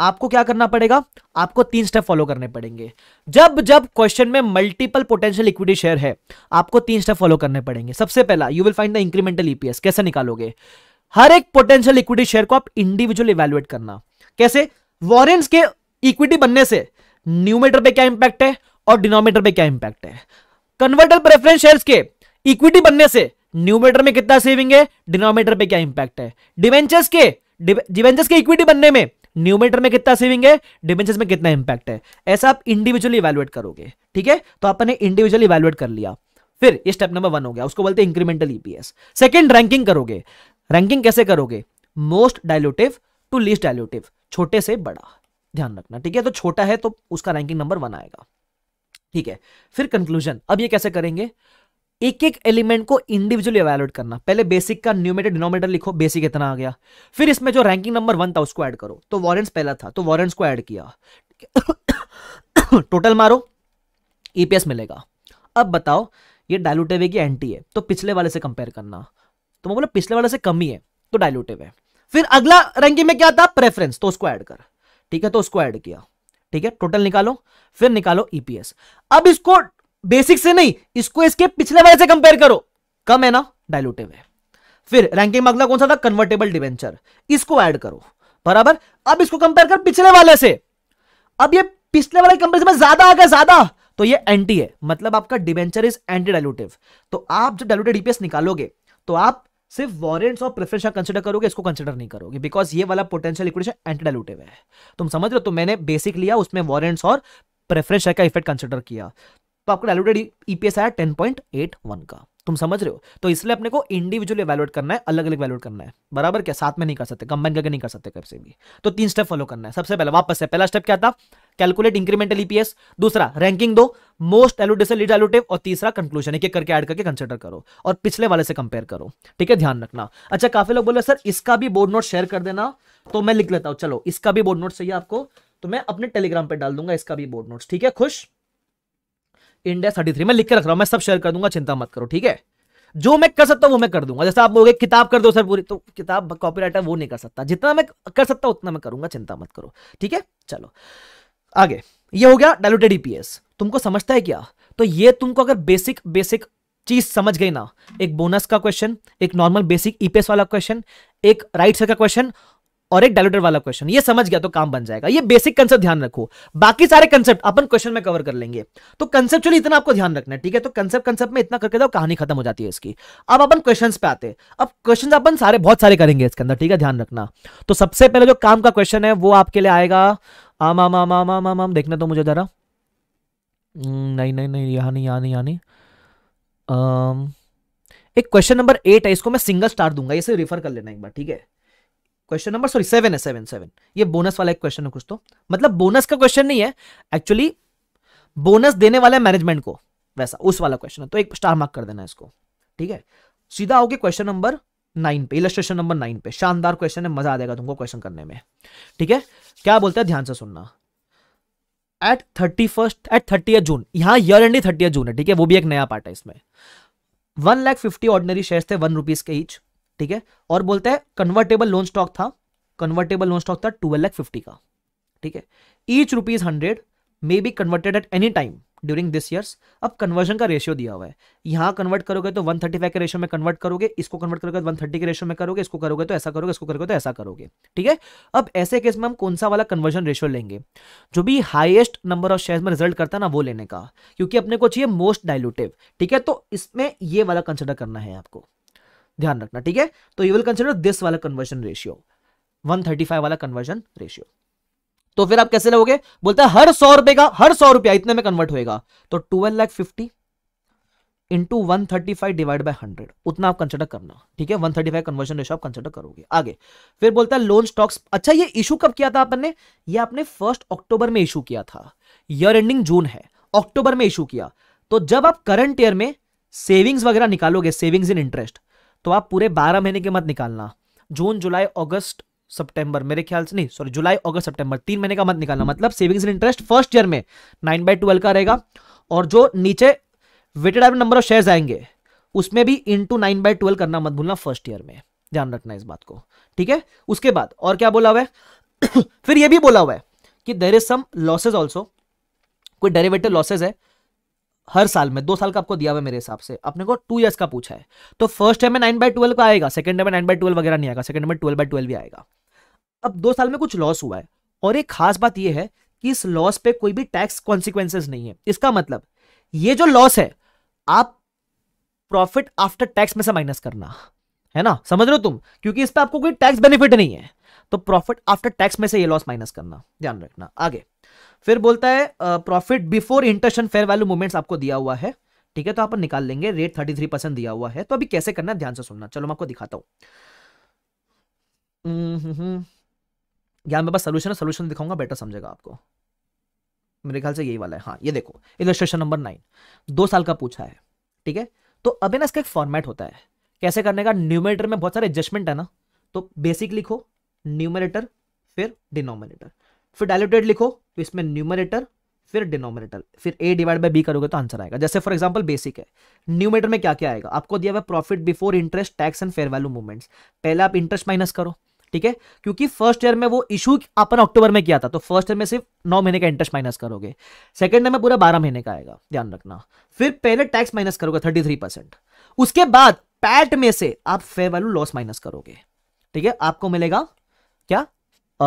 आपको क्या करना पड़ेगा आपको तीन स्टेप फॉलो करने पड़ेंगे जब जब क्वेश्चन में मल्टीपल पोटेंशियल इक्विटी शेयर है आपको तीन स्टेप फॉलो करने पड़ेंगे सबसे पहला you will find the incremental EPS कैसे निकालोगे हर एक पोटेंशियल इक्विटी शेयर को आप इंडिविजुअल इवेल्युएट करना कैसे वॉरेंस के इक्विटी बनने से न्यूमीटर पर क्या इंपैक्ट है और डिनोमीटर पर क्या इंपैक्ट है कन्वर्टर प्रेफरेंस शेयर के इक्विटी बनने से न्यूमीटर में कितना सेविंग है डिनोमीटर पर क्या इंपैक्ट है डिवेंचर्स के डिवेंचर्स के इक्विटी बनने में न्यूमेटर में कितना सेविंग है डिमेंशन में कितना इंपैक्ट है ऐसा आप इंडिविजुअली इवेलुएट करोगे ठीक है तो आपने इंडिविजुअली इवेलुएट कर लिया फिर ये स्टेप नंबर वन हो गया उसको बोलते हैं इंक्रीमेंटल ईपीएस सेकंड रैंकिंग करोगे रैंकिंग कैसे करोगे most dilutive to least dilutive छोटे से बड़ा ध्यान रखना ठीक है तो छोटा है तो उसका रैंकिंग नंबर वन आएगा ठीक है फिर कंक्लूजन अब ये कैसे करेंगे एक एक एलिमेंट को इंडिविजुअली एवेलुएट करना पहले बेसिक का न्यूमेटर डिनोमेटर लिखो बेसिक इतना आ गया फिर इसमें जो रैंकिंग नंबर वन था उसको ऐड करो तो वॉरेंट्स पहला था तो वॉरेंट्स को ऐड किया टोटल मारो ईपीएस e मिलेगा अब बताओ ये डायलूटिव है कि एंटी है तो पिछले वाले से कंपेयर करना तो मैं बोला पिछले वाले से कम ही है तो डायलूटिव है फिर अगला रैंकिंग में क्या था प्रेफरेंस तो उसको ऐड कर ठीक है तो उसको ऐड किया ठीक है टोटल निकालो फिर निकालो ईपीएस e अब इसको बेसिक से नहीं इसको इसके पिछले वाले से कंपेयर करो कम है ना डायलूटिव है फिर रैंकिंग में अगला कौन सा था कन्वर्टेबल डिवेंचर इसको ऐड करो बराबर अब इसको कंपेयर कर पिछले वाले से अब ये पिछले वाले कंपेयर में ज्यादा आ गया ज्यादा तो ये एंटी है मतलब आपका डिवेंचर इज एंटी डायलूटिव तो आप जब डायलूटेड ईपीएस निकालोगे तो आप सिर्फ वॉरेंट्स और प्रेफरेंस कंसिडर करोगे इसको कंसिडर नहीं करोगे बिकॉज ये वाला पोटेंशियल इक्विटी एंटी डायलूटिव है तुम समझ रहे हो तो मैंने बेसिक लिया उसमें वॉरेंट्स और प्रेफरेंस का इफेक्ट कंसिडर किया तो आपका डायलूटेड ईपीएस आया टेन पॉइंट एट वन का तुम समझ रहे हो तो इसलिए अपने को इंडिविजुअल वैल्यूट करना है अलग अलग वैल्यूट करना है बराबर क्या साथ में नहीं कर सकते कंबाइन करके नहीं कर सकते कब से भी तो तीन स्टेप फॉलो करना है सबसे पहले वापस से पहला स्टेप क्या था कैलकुलेट इंक्रीमेंटल ईपीएस दूसरा रैंकिंग दो मोस्ट एलुटिव लीड एलुटिव और तीसरा कंक्लूजन एक एक करके ऐड करके कंसिडर करो और पिछले वाले से कंपेयर करो ठीक है ध्यान रखना अच्छा काफी लोग बोले सर इसका भी बोर्ड नोट शेयर कर देना तो मैं लिख लेता हूं चलो इसका भी बोर्ड नोट चाहिए आपको तो मैं अपने टेलीग्राम पर डाल दूंगा इसका भी बोर्ड नोट ठीक है खुश इंडिया थर्टी थ्री मैं लिख के रख रहा हूं मैं सब शेयर कर दूंगा चिंता मत करो ठीक है जो मैं कर सकता हूं वो मैं कर दूंगा जैसे आप बोलोगे किताब कर दो सर पूरी तो किताब कॉपीराइटर वो नहीं कर सकता जितना मैं कर सकता उतना मैं करूंगा चिंता मत करो ठीक है चलो आगे ये हो गया डायलूटेड ईपीएस e तुमको समझता है क्या तो ये तुमको अगर बेसिक बेसिक चीज समझ गई ना एक बोनस का क्वेश्चन एक नॉर्मल बेसिक ईपीएस वाला क्वेश्चन एक राइट साइड का क्वेश्चन और एक डायलूटर वाला क्वेश्चन ये समझ गया तो काम बन जाएगा ये बेसिक कंसेप्ट ध्यान रखो बाकी सारे कंसेप्ट अपन क्वेश्चन में कवर कर लेंगे तो कंसेप्चुअली इतना आपको ध्यान रखना है ठीक है तो कंसेप्ट कंसेप्ट में इतना करके दो तो कहानी खत्म हो जाती है इसकी अब अपन क्वेश्चन पे आते हैं अब क्वेश्चन अपन सारे बहुत सारे करेंगे इसके अंदर ठीक है ध्यान रखना तो सबसे पहले जो काम का क्वेश्चन है वो आपके लिए आएगा आम आम आम आम आम आम, आम देखना तो मुझे जरा हम्म, नहीं नहीं नहीं यहाँ नहीं यहाँ नहीं यहाँ नहीं एक क्वेश्चन नंबर एट है इसको मैं सिंगल स्टार दूंगा इसे रिफर कर लेना एक बार ठीक है क्वेश्चन नंबर सॉरी सेवन है सेवन सेवन ये बोनस वाला एक क्वेश्चन है कुछ तो मतलब बोनस का क्वेश्चन नहीं है एक्चुअली बोनस देने वाला है मैनेजमेंट को वैसा उस वाला क्वेश्चन है तो एक स्टार मार्क कर देना इसको ठीक है सीधा आओगे क्वेश्चन नंबर नाइन पे इलस्ट्रेशन नंबर नाइन पे शानदार क्वेश्चन है मजा आ जाएगा तुमको क्वेश्चन करने में ठीक है क्या बोलते हैं ध्यान से सुनना at thirty first at thirty June यहां ईयर एंड थर्टी जून है ठीक है वो भी एक नया पार्ट है इसमें one lakh fifty ordinary share थे वन रुपीज के ईच ठीक है और बोलते हैं कन्वर्टेबल लोन स्टॉक था कन्वर्टेबल लोन स्टॉक था ट्वेल्व लैख फिफ्टी का ठीक है each rupees hundred may be converted at any time during this years अब कन्वर्जन का रेशियो दिया हुआ है यहां कन्वर्ट करोगे तो 135 के रेशियो में कन्वर्ट करोगे इसको कन्वर्ट करोगे तो 130 के रेशियो में करोगे इसको करोगे तो ऐसा करोगे इसको करोगे तो ऐसा करोगे ठीक है अब ऐसे केस में हम कौन सा वाला कन्वर्जन रेशियो लेंगे जो भी हाइएस्ट नंबर ऑफ शेयर में रिजल्ट करता है ना वो लेने का क्योंकि अपने को चाहिए मोस्ट डायलूटिव ठीक है तो इसमें ये वाला कंसिडर करना है आपको ध्यान रखना ठीक है तो यू विल कंसिडर दिस वाला कन्वर्जन रेशियो 135 वाला कन्वर्जन रेशियो तो फिर आप कैसे लोगे बोलता है हर सौ रुपए का हर सौ रुपया इतने में कन्वर्ट होगा तो twelve lakh fifty into one thirty five divide by hundred उतना आप कंसिडर करना ठीक है one thirty five conversion ratio आप कंसिडर करोगे आगे फिर बोलता है लोन स्टॉक्स अच्छा ये इशू कब किया था आपने ये आपने फर्स्ट अक्टूबर में इशू किया था ईयर एंडिंग जून है अक्टूबर में इशू किया तो जब आप करंट ईयर में सेविंग्स वगैरह निकालोगे सेविंग्स इन इंटरेस्ट तो आप पूरे बारह महीने के मत निकालना जून जुलाई अगस्त सितंबर मेरे ख्याल से नहीं सॉरी जुलाई अगस्त सितंबर तीन महीने का मत निकालना मतलब savings in interest first year में नाइन बाई ट्वेल्व का रहेगा और जो नीचे weighted average number of share आएंगे उसमें भी into nine by twelve करना मत भूलना फर्स्ट ईयर में ध्यान रखना इस बात को ठीक है उसके बाद और क्या बोला हुआ है फिर यह भी बोला हुआ है कि there is some losses also कोई डेरेवेटिव लॉसेज है हर साल में दो साल का आपको दिया हुआ मेरे हिसाब से अपने को टू ईयर्स का पूछा है तो फर्स्ट टाइम में नाइन बाई ट्वेल्व का आएगा सेकंड में नाइन बाई ट्वेल्व वगैरह नहीं आएगा सेकंड में ट्वेल्व बाई ट्वेल्व भी आएगा अब दो साल में कुछ लॉस हुआ है और एक खास बात यह है कि इस लॉस पे कोई भी टैक्स कॉन्सिक्वेंसेज नहीं है इसका मतलब ये जो लॉस है आप प्रॉफिट आफ्टर टैक्स में से माइनस करना है ना समझ रहे हो तुम क्योंकि इस पर आपको कोई टैक्स बेनिफिट नहीं है तो प्रॉफिट आफ्टर टैक्स में से ये लॉस माइनस करना ध्यान रखना आगे फिर बोलता है profit before interest and fair value movements आपको दिया हुआ है ठीक है तो आप निकाल लेंगे रेट थर्टी थ्री परसेंट दिया हुआ है तो अभी कैसे करना है ध्यान से सुनना चलो मैं आपको दिखाता हूँ हम्म, हम्म, हम्म। यहां मेरे पास सोल्यूशन है सोल्यूशन दिखाऊंगा बेटर समझेगा आपको मेरे ख्याल से यही वाला है हाँ ये देखो इलस्ट्रेशन नंबर नाइन दो साल का पूछा है ठीक है तो अभी ना इसका एक फॉर्मेट होता है कैसे करने का न्यूमिनेटर में बहुत सारे एडजस्टमेंट है ना तो बेसिक लिखो न्यूमिनेटर फिर डिनोमिनेटर फिर डायलिटेड लिखो तो इसमें न्यूमरेटर फिर डिनोमिनेटर फिर ए डिवाइड बाई बी करोगे तो आंसर आएगा जैसे फॉर एग्जाम्पल बेसिक है न्यूमेटर में क्या क्या आएगा आपको दिया हुआ profit before interest tax and fair value movements पहले आप इंटरेस्ट माइनस करो ठीक है क्योंकि फर्स्ट ईयर में वो इशू अपन अक्टूबर में किया था तो फर्स्ट ईयर में सिर्फ नौ महीने का इंटरेस्ट माइनस करोगे सेकंड ईयर में पूरा बारह महीने का आएगा ध्यान रखना फिर पहले टैक्स माइनस करोगे थर्टी थ्री परसेंट उसके बाद पैट में से आप फेयर वैल्यू लॉस माइनस करोगे ठीक है आपको मिलेगा क्या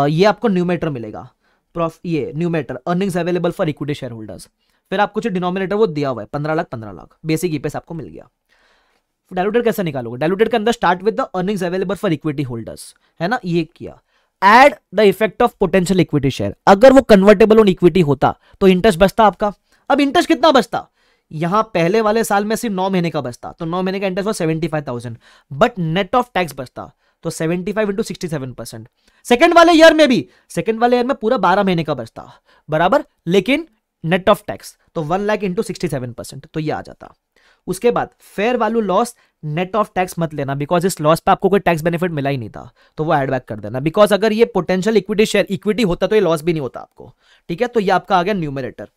ये आपको न्यूमेटर मिलेगा प्रॉफ ये numerator earnings available for equity share shareholders फिर आपको जो डिनोमिनेटर वो दिया हुआ है पंद्रह लाख पंद्रह लाख बेसिक ईपीएस e आपको मिल गया डायलूटेड कैसे निकालोगे डायलूटेड के अंदर start with the earnings available for equity holders है ना ये किया add the effect of potential equity share अगर वो कन्वर्टेबल ऑन इक्विटी होता तो इंटरेस्ट बचता आपका अब इंटरेस्ट कितना बचता यहां पहले वाले साल में सिर्फ नौ महीने का बचता तो नौ महीने का interest seventy five thousand but net of tax बचता तो 75 five into sixty seven percent second वाले ईयर में भी सेकेंड वाले ईयर में पूरा 12 महीने का बचता बराबर लेकिन नेट ऑफ टैक्स तो 1 लाख इंटू सिक्सटी तो ये आ जाता उसके बाद fair value loss net of tax मत लेना बिकॉज इस लॉस पे आपको कोई टैक्स बेनिफिट मिला ही नहीं था तो वो एडबैक कर देना बिकॉज अगर ये पोटेंशियल इक्विटी शेयर इक्विटी होता तो ये लॉस भी नहीं होता आपको ठीक है तो ये आपका आ गया न्यूमिनेटर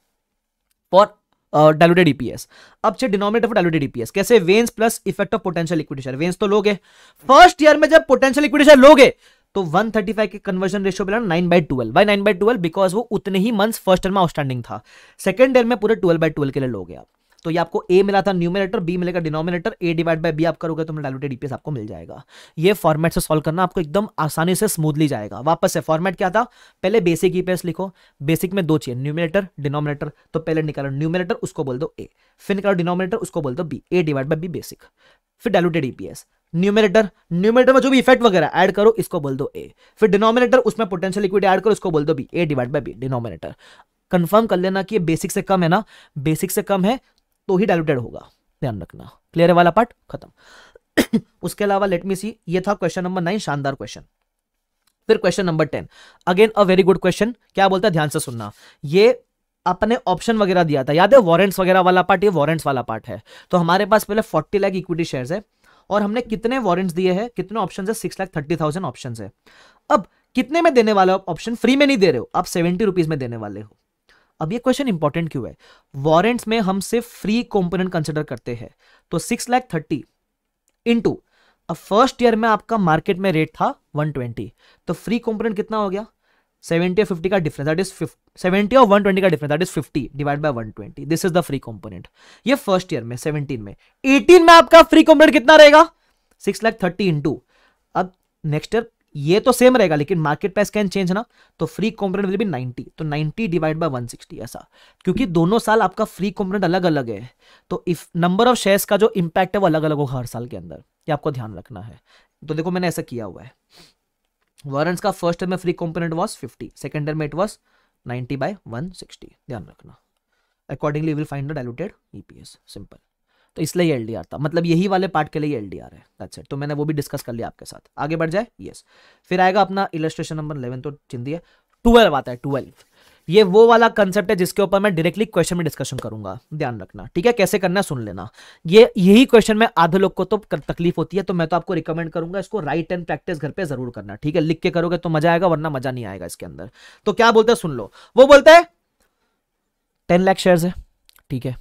फॉर डायलूटेड ईपीएस अब छे डिनोमिनेटर फॉर डायलूटेड ईपीएस कैसे veins plus effect of potential equity veins तो लोगे फर्स्ट ईयर में जब पोटेंशियल इक्विटी लोगे तो 135 के कन्वर्जन रेशियो बना 9 by twelve by nine by twelve because वो उतने ही मंथ्स फर्स्ट ईयर में आउटस्टैंडिंग था सेकंड ईयर में पूरे 12 बाई ट्वेल्व के लिए लोगे आप तो ये आपको ए मिला था न्यूमिनेटर बी मिलेगा denominator A divide by B आप करोगे तो मैं डायलूटेड ईपीएस आपको मिल जाएगा ये फॉर्मेट से सॉल्व करना आपको एकदम आसानी से स्मूथली जाएगा वापस से फॉर्मेट क्या था पहले बेसिक ईपीएस e लिखो बेसिक में दो चाहिए न्यूमिनेटर डिनोमिनेटर तो पहले निकालो न्यूमिनेटर उसको बोल दो ए फिर निकालो डिनोमिनेटर उसको बोल दो B A divide by B basic फिर डायलूटेड ईपीएस न्यूमिनेटर न्यूमिनेटर में जो भी इफेक्ट वगैरह ऐड करो इसको बोल दो ए फिर डिनोमिनेटर उसमें पोटेंशियल इक्विटी ऐड करो इसको बोल दो B A divide by B denominator confirm कर लेना कि ये बेसिक से कम है ना बेसिक से कम है तो ही डायलूटेड होगा ध्यान रखना क्लियर है वाला पार्ट खत्म उसके अलावा लेट मी सी ये था क्वेश्चन नंबर नाइन शानदार क्वेश्चन फिर question number ten again a very good question क्या बोलता है ध्यान से सुनना ये अपने ऑप्शन वगैरह दिया था याद है वारंट्स वगैरह वाला पार्ट ये वारंट्स वाला पार्ट है तो हमारे पास पहले फोर्टी लाख इक्विटी शेयर्स है और हमने कितने वारंट्स दिए हैं कितने ऑप्शन है six lakh thirty thousand option है अब कितने में देने वाले ऑप्शन फ्री में नहीं दे रहे हो आप सेवेंटी रुपीज में देने वाले हो अब ये क्वेश्चन इंपॉर्टेंट क्यों है वॉरेंट्स में हम सिर्फ फ्री कॉम्पोनेंट कंसिडर करते हैं तो सिक्स लैख थर्टी इंटू अब फर्स्ट ईयर में आपका मार्केट में रेट था 120 तो फ्री कॉम्पोनेंट कितना हो गया 70 और 50 का डिफरेंस दैट इज 70 और 120 का difference that is 50 divide by 120 this is the free component ये फर्स्ट ईयर में 17 में 18 में आपका फ्री कॉम्पोनेंट कितना रहेगा सिक्स लैख थर्टी इंटू अब नेक्स्ट ईयर ये तो सेम रहेगा लेकिन मार्केट प्राइस कैन चेंज ना तो फ्री कंपोनेंट विल बी 90 तो 90 डिवाइड बाय 160 ऐसा क्योंकि दोनों साल आपका फ्री कंपोनेंट अलग अलग है तो इफ नंबर ऑफ शेयर्स का जो इंपैक्ट है वो अलग अलग होगा हर साल के अंदर ये आपको ध्यान रखना है तो देखो मैंने ऐसा किया हुआ है वारंट्स का फर्स्ट ईयर में free component was fifty second year में it was ninety by one ध्यान रखना accordingly will find the diluted EPS simple तो इसलिए एल डी आर था मतलब यही वाले पार्ट के लिए एल है That's it. तो मैंने वो भी डिस्कस कर लिया आपके साथ आगे बढ़ जाए यस फिर आएगा अपना इलस्ट्रेशन नंबर इलेवन तो चिंदी है ट्वेल्व आता है ट्वेल्व ये वो वाला कंसेप्ट है जिसके ऊपर मैं डायरेक्टली क्वेश्चन में डिस्कशन करूंगा ध्यान रखना ठीक है कैसे करना है सुन लेना ये यही क्वेश्चन में आधे लोग को तो तकलीफ होती है तो मैं तो आपको रिकमेंड करूंगा इसको राइट एंड प्रैक्टिस घर पे जरूर करना ठीक है लिख के करोगे तो मजा आएगा वरना मजा नहीं आएगा इसके अंदर तो क्या बोलते हैं सुन लो वो बोलते हैं टेन लैक शेयर है ठीक है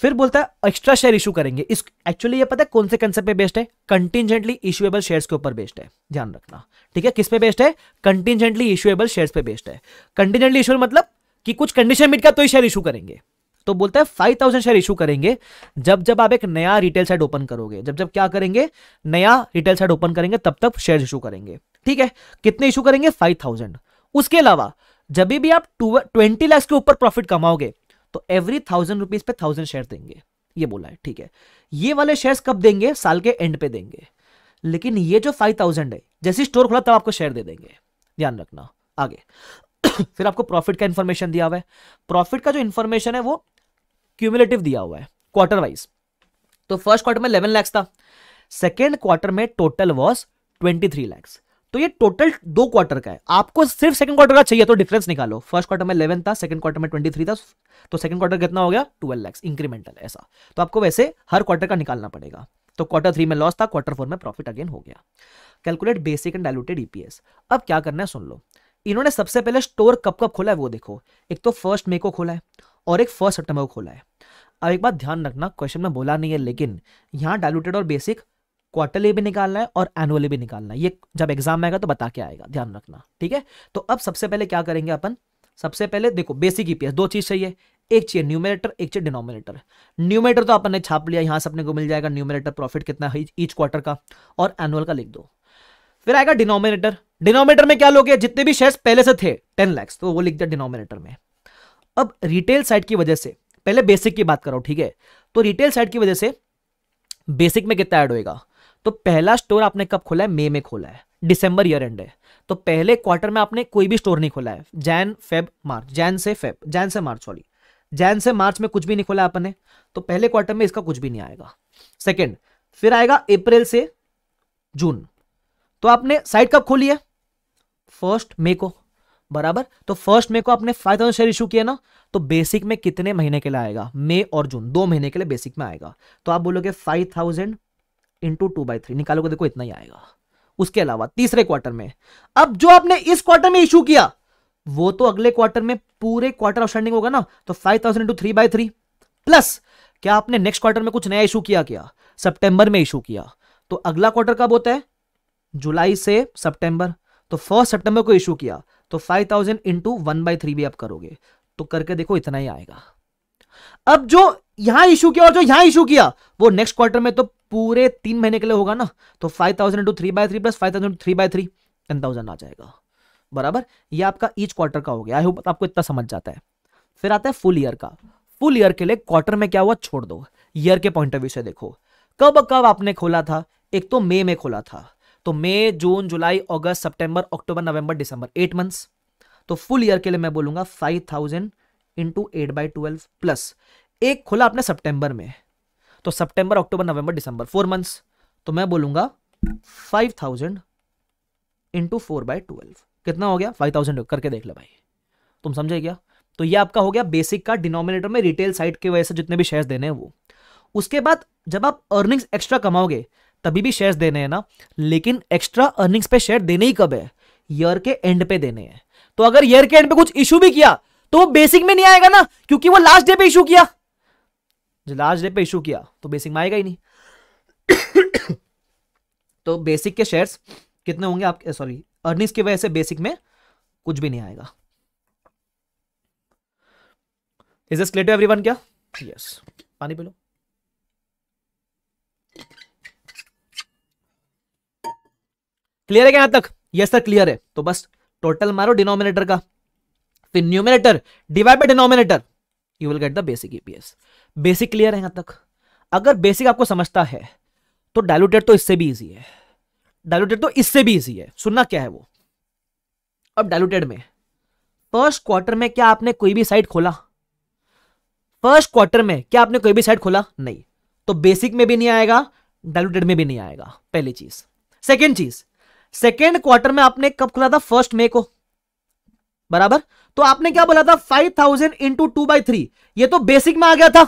फिर बोलता है एक्स्ट्रा शेयर इशू करेंगे इस एक्चुअली ये पता है कौन से कंसेप्ट पे बेस्ड है कंटिजेंटली इशुएबल शेयर्स के ऊपर बेस्ड है ध्यान रखना ठीक है किस पे बेस्ड है कंटिजेंटली इशुएबल शेयर्स पे बेस्ड है कंटिजेंटली इशुएबल मतलब कि कुछ कंडीशन मिट गया तो ही शेयर इशू करेंगे तो बोलता है फाइव थाउजेंड शेयर इशू करेंगे जब जब आप एक नया रिटेल साइट ओपन करोगे जब जब क्या करेंगे नया रिटेल साइट ओपन करेंगे तब तक शेयर इशू करेंगे ठीक है कितने इशू करेंगे फाइव थाउजेंड उसके अलावा जब भी आप ट्वेंटी लैक्स के ऊपर प्रॉफिट कमाओगे तो एवरी थाउजेंड रुपीज पे थाउजेंड शेयर देंगे ये बोला है ठीक है ये वाले शेयर कब देंगे साल के एंड पे देंगे लेकिन ये जो फाइव थाउजेंड है जैसे स्टोर खुला तब आपको शेयर दे देंगे ध्यान रखना आगे फिर आपको प्रॉफिट का इंफॉर्मेशन दिया हुआ है प्रॉफिट का जो इंफॉर्मेशन है वो क्यूमुलेटिव दिया हुआ है क्वार्टर वाइज तो फर्स्ट क्वार्टर में 11 लैक्स था सेकेंड क्वार्टर में टोटल वॉज 23 लैक्स तो ये टोटल दो क्वार्टर का है आपको सिर्फ सेकंड क्वार्टर का चाहिए तो डिफरेंस निकालो फर्स्ट क्वार्टर में इलेवन था सेकंड क्वार्टर में ट्वेंटी थ्री था तो सेकंड क्वार्टर कितना हो गया ट्वेल्व लैक्स इंक्रीमेंटल ऐसा तो आपको वैसे हर क्वार्टर का निकालना पड़ेगा तो क्वार्टर थ्री में लॉस था क्वार्टर फोर में प्रॉफिट अगेन हो गया calculate basic and diluted EPS अब क्या करना है सुन लो इन्होंने सबसे पहले स्टोर कब कब खोला है वो देखो एक तो फर्स्ट मे को खोला है और एक फर्स्ट सेप्टेम्बर को खोला है अब एक बात ध्यान रखना क्वेश्चन में बोला नहीं है लेकिन यहाँ डायलूटेड और बेसिक क्वार्टरली भी निकालना है और एनुअली भी निकालना है ये जब एग्जाम में आएगा तो बता के आएगा ध्यान रखना ठीक है तो अब सबसे पहले क्या करेंगे अपन सबसे पहले देखो बेसिक ईपीएस दो चीज चाहिए एक चाहिए न्यूमिनेटर एक चाहिए डिनोमिनेटर न्यूमिनेटर तो आपने छाप लिया यहां से अपने को मिल जाएगा न्यूमिनेटर प्रॉफिट कितना है ईच क्वार्टर का और एनुअल का लिख दो फिर आएगा डिनोमिनेटर डिनोमिनेटर में क्या लोगे जितने भी शेयर्स पहले से थे टेन लैक्स तो वो लिख दिया डिनोमिनेटर में अब रिटेल साइड की वजह से पहले बेसिक की बात करो ठीक है तो रिटेल साइड की वजह से बेसिक में कितना ऐड होएगा तो पहला स्टोर आपने कब खोला है मे में खोला है डिसंबर ईयर एंड है तो पहले क्वार्टर में आपने कोई भी स्टोर नहीं खोला है जैन फेब मार्च जैन से फेब जैन से मार्च सॉरी जैन से मार्च में कुछ भी नहीं खोला आपने तो पहले क्वार्टर में इसका कुछ भी नहीं आएगा सेकेंड फिर आएगा अप्रैल से जून तो आपने साइट कब खोली है फर्स्ट मे को बराबर तो फर्स्ट मे को आपने फाइव थाउजेंड शेयर इशू किया ना तो बेसिक में कितने महीने के लिए आएगा मई और जून दो महीने के लिए बेसिक में आएगा तो आप बोलोगे five thousand into two by three निकालोगे देखो इतना ही आएगा उसके अलावा तीसरे क्वार्टर में अब जो आपने इस क्वार्टर में इशू किया वो तो अगले क्वार्टर में पूरे क्वार्टर ऑफ होगा ना तो five thousand into three by three plus क्या आपने नेक्स्ट क्वार्टर में कुछ नया इशू किया क्या सितंबर में इशू किया तो अगला क्वार्टर कब होता है जुलाई से सितंबर तो फर्स्ट सितंबर को इशू किया तो five thousand into one by three भी आप करोगे तो करके देखो इतना ही आएगा अब जो यहां इशू किया और जो यहां इशू किया वो नेक्स्ट क्वार्टर में तो पूरे तीन महीने के लिए होगा ना तो five thousand into three by three plus five thousand three by three ten thousand आ जाएगा बराबर ये आपका ईच क्वार्टर का हो गया आई होप आपको इतना समझ जाता है फिर आता है फुल ईयर का फुल ईयर के लिए क्वार्टर में क्या हुआ छोड़ दो ईयर के पॉइंट ऑफ व्यू से देखो कब कब आपने खोला था एक तो मई में खोला था तो मई जून जुलाई अगस्त सितंबर अक्टूबर नवंबर दिसंबर एट मंथ्स तो फुल ईयर के लिए मैं बोलूंगा five thousand into eight by twelve plus एक खोला आपने सितंबर में तो सितंबर अक्टूबर नवंबर दिसंबर फोर मंथ्स तो मैं बोलूंगा five thousand into four by twelve कितना हो गया फाइव थाउजेंड करके देख लो भाई तुम समझे क्या तो ये आपका हो गया बेसिक का डिनोमिनेटर में रिटेल साइट की वजह से जितने भी शेयर्स देने हैं वो उसके बाद जब आप अर्निंग्स एक्स्ट्रा कमाओगे तभी भी शेयर्स देने हैं ना लेकिन एक्स्ट्रा अर्निंग्स पे शेयर देने ही कब है ईयर के एंड पे देने हैं तो अगर ईयर के एंड पे कुछ इशू भी किया तो वो बेसिक में नहीं आएगा ना क्योंकि वो लास्ट डे पे इशू किया जो लार्ज डे पे इशू किया तो बेसिक में आएगा ही नहीं तो बेसिक के शेयर्स कितने होंगे आपके सॉरी अर्निंग्स की वजह से बेसिक में कुछ भी नहीं आएगा is this clear to everyone क्या यस yes. पानी पी लो क्लियर है क्या यहां तक यस सर क्लियर है तो बस टोटल मारो डिनोमिनेटर का फिर numerator divide by denominator you will get the basic EPS basic clear है यहां तक अगर बेसिक आपको समझता है तो डायलूटेड तो इससे भी इजी है डायलूटेड तो इससे भी इजी है सुनना क्या है वो अब डायलूटेड में फर्स्ट क्वार्टर में क्या आपने कोई भी साइट खोला फर्स्ट क्वार्टर में क्या आपने कोई भी साइट खोला नहीं तो बेसिक में भी नहीं आएगा डायलूटेड में भी नहीं आएगा पहली चीज सेकेंड चीज सेकेंड क्वार्टर में आपने कब खोला था फर्स्ट मे को बराबर तो आपने क्या बोला था five thousand into two by three ये तो बेसिक में आ गया था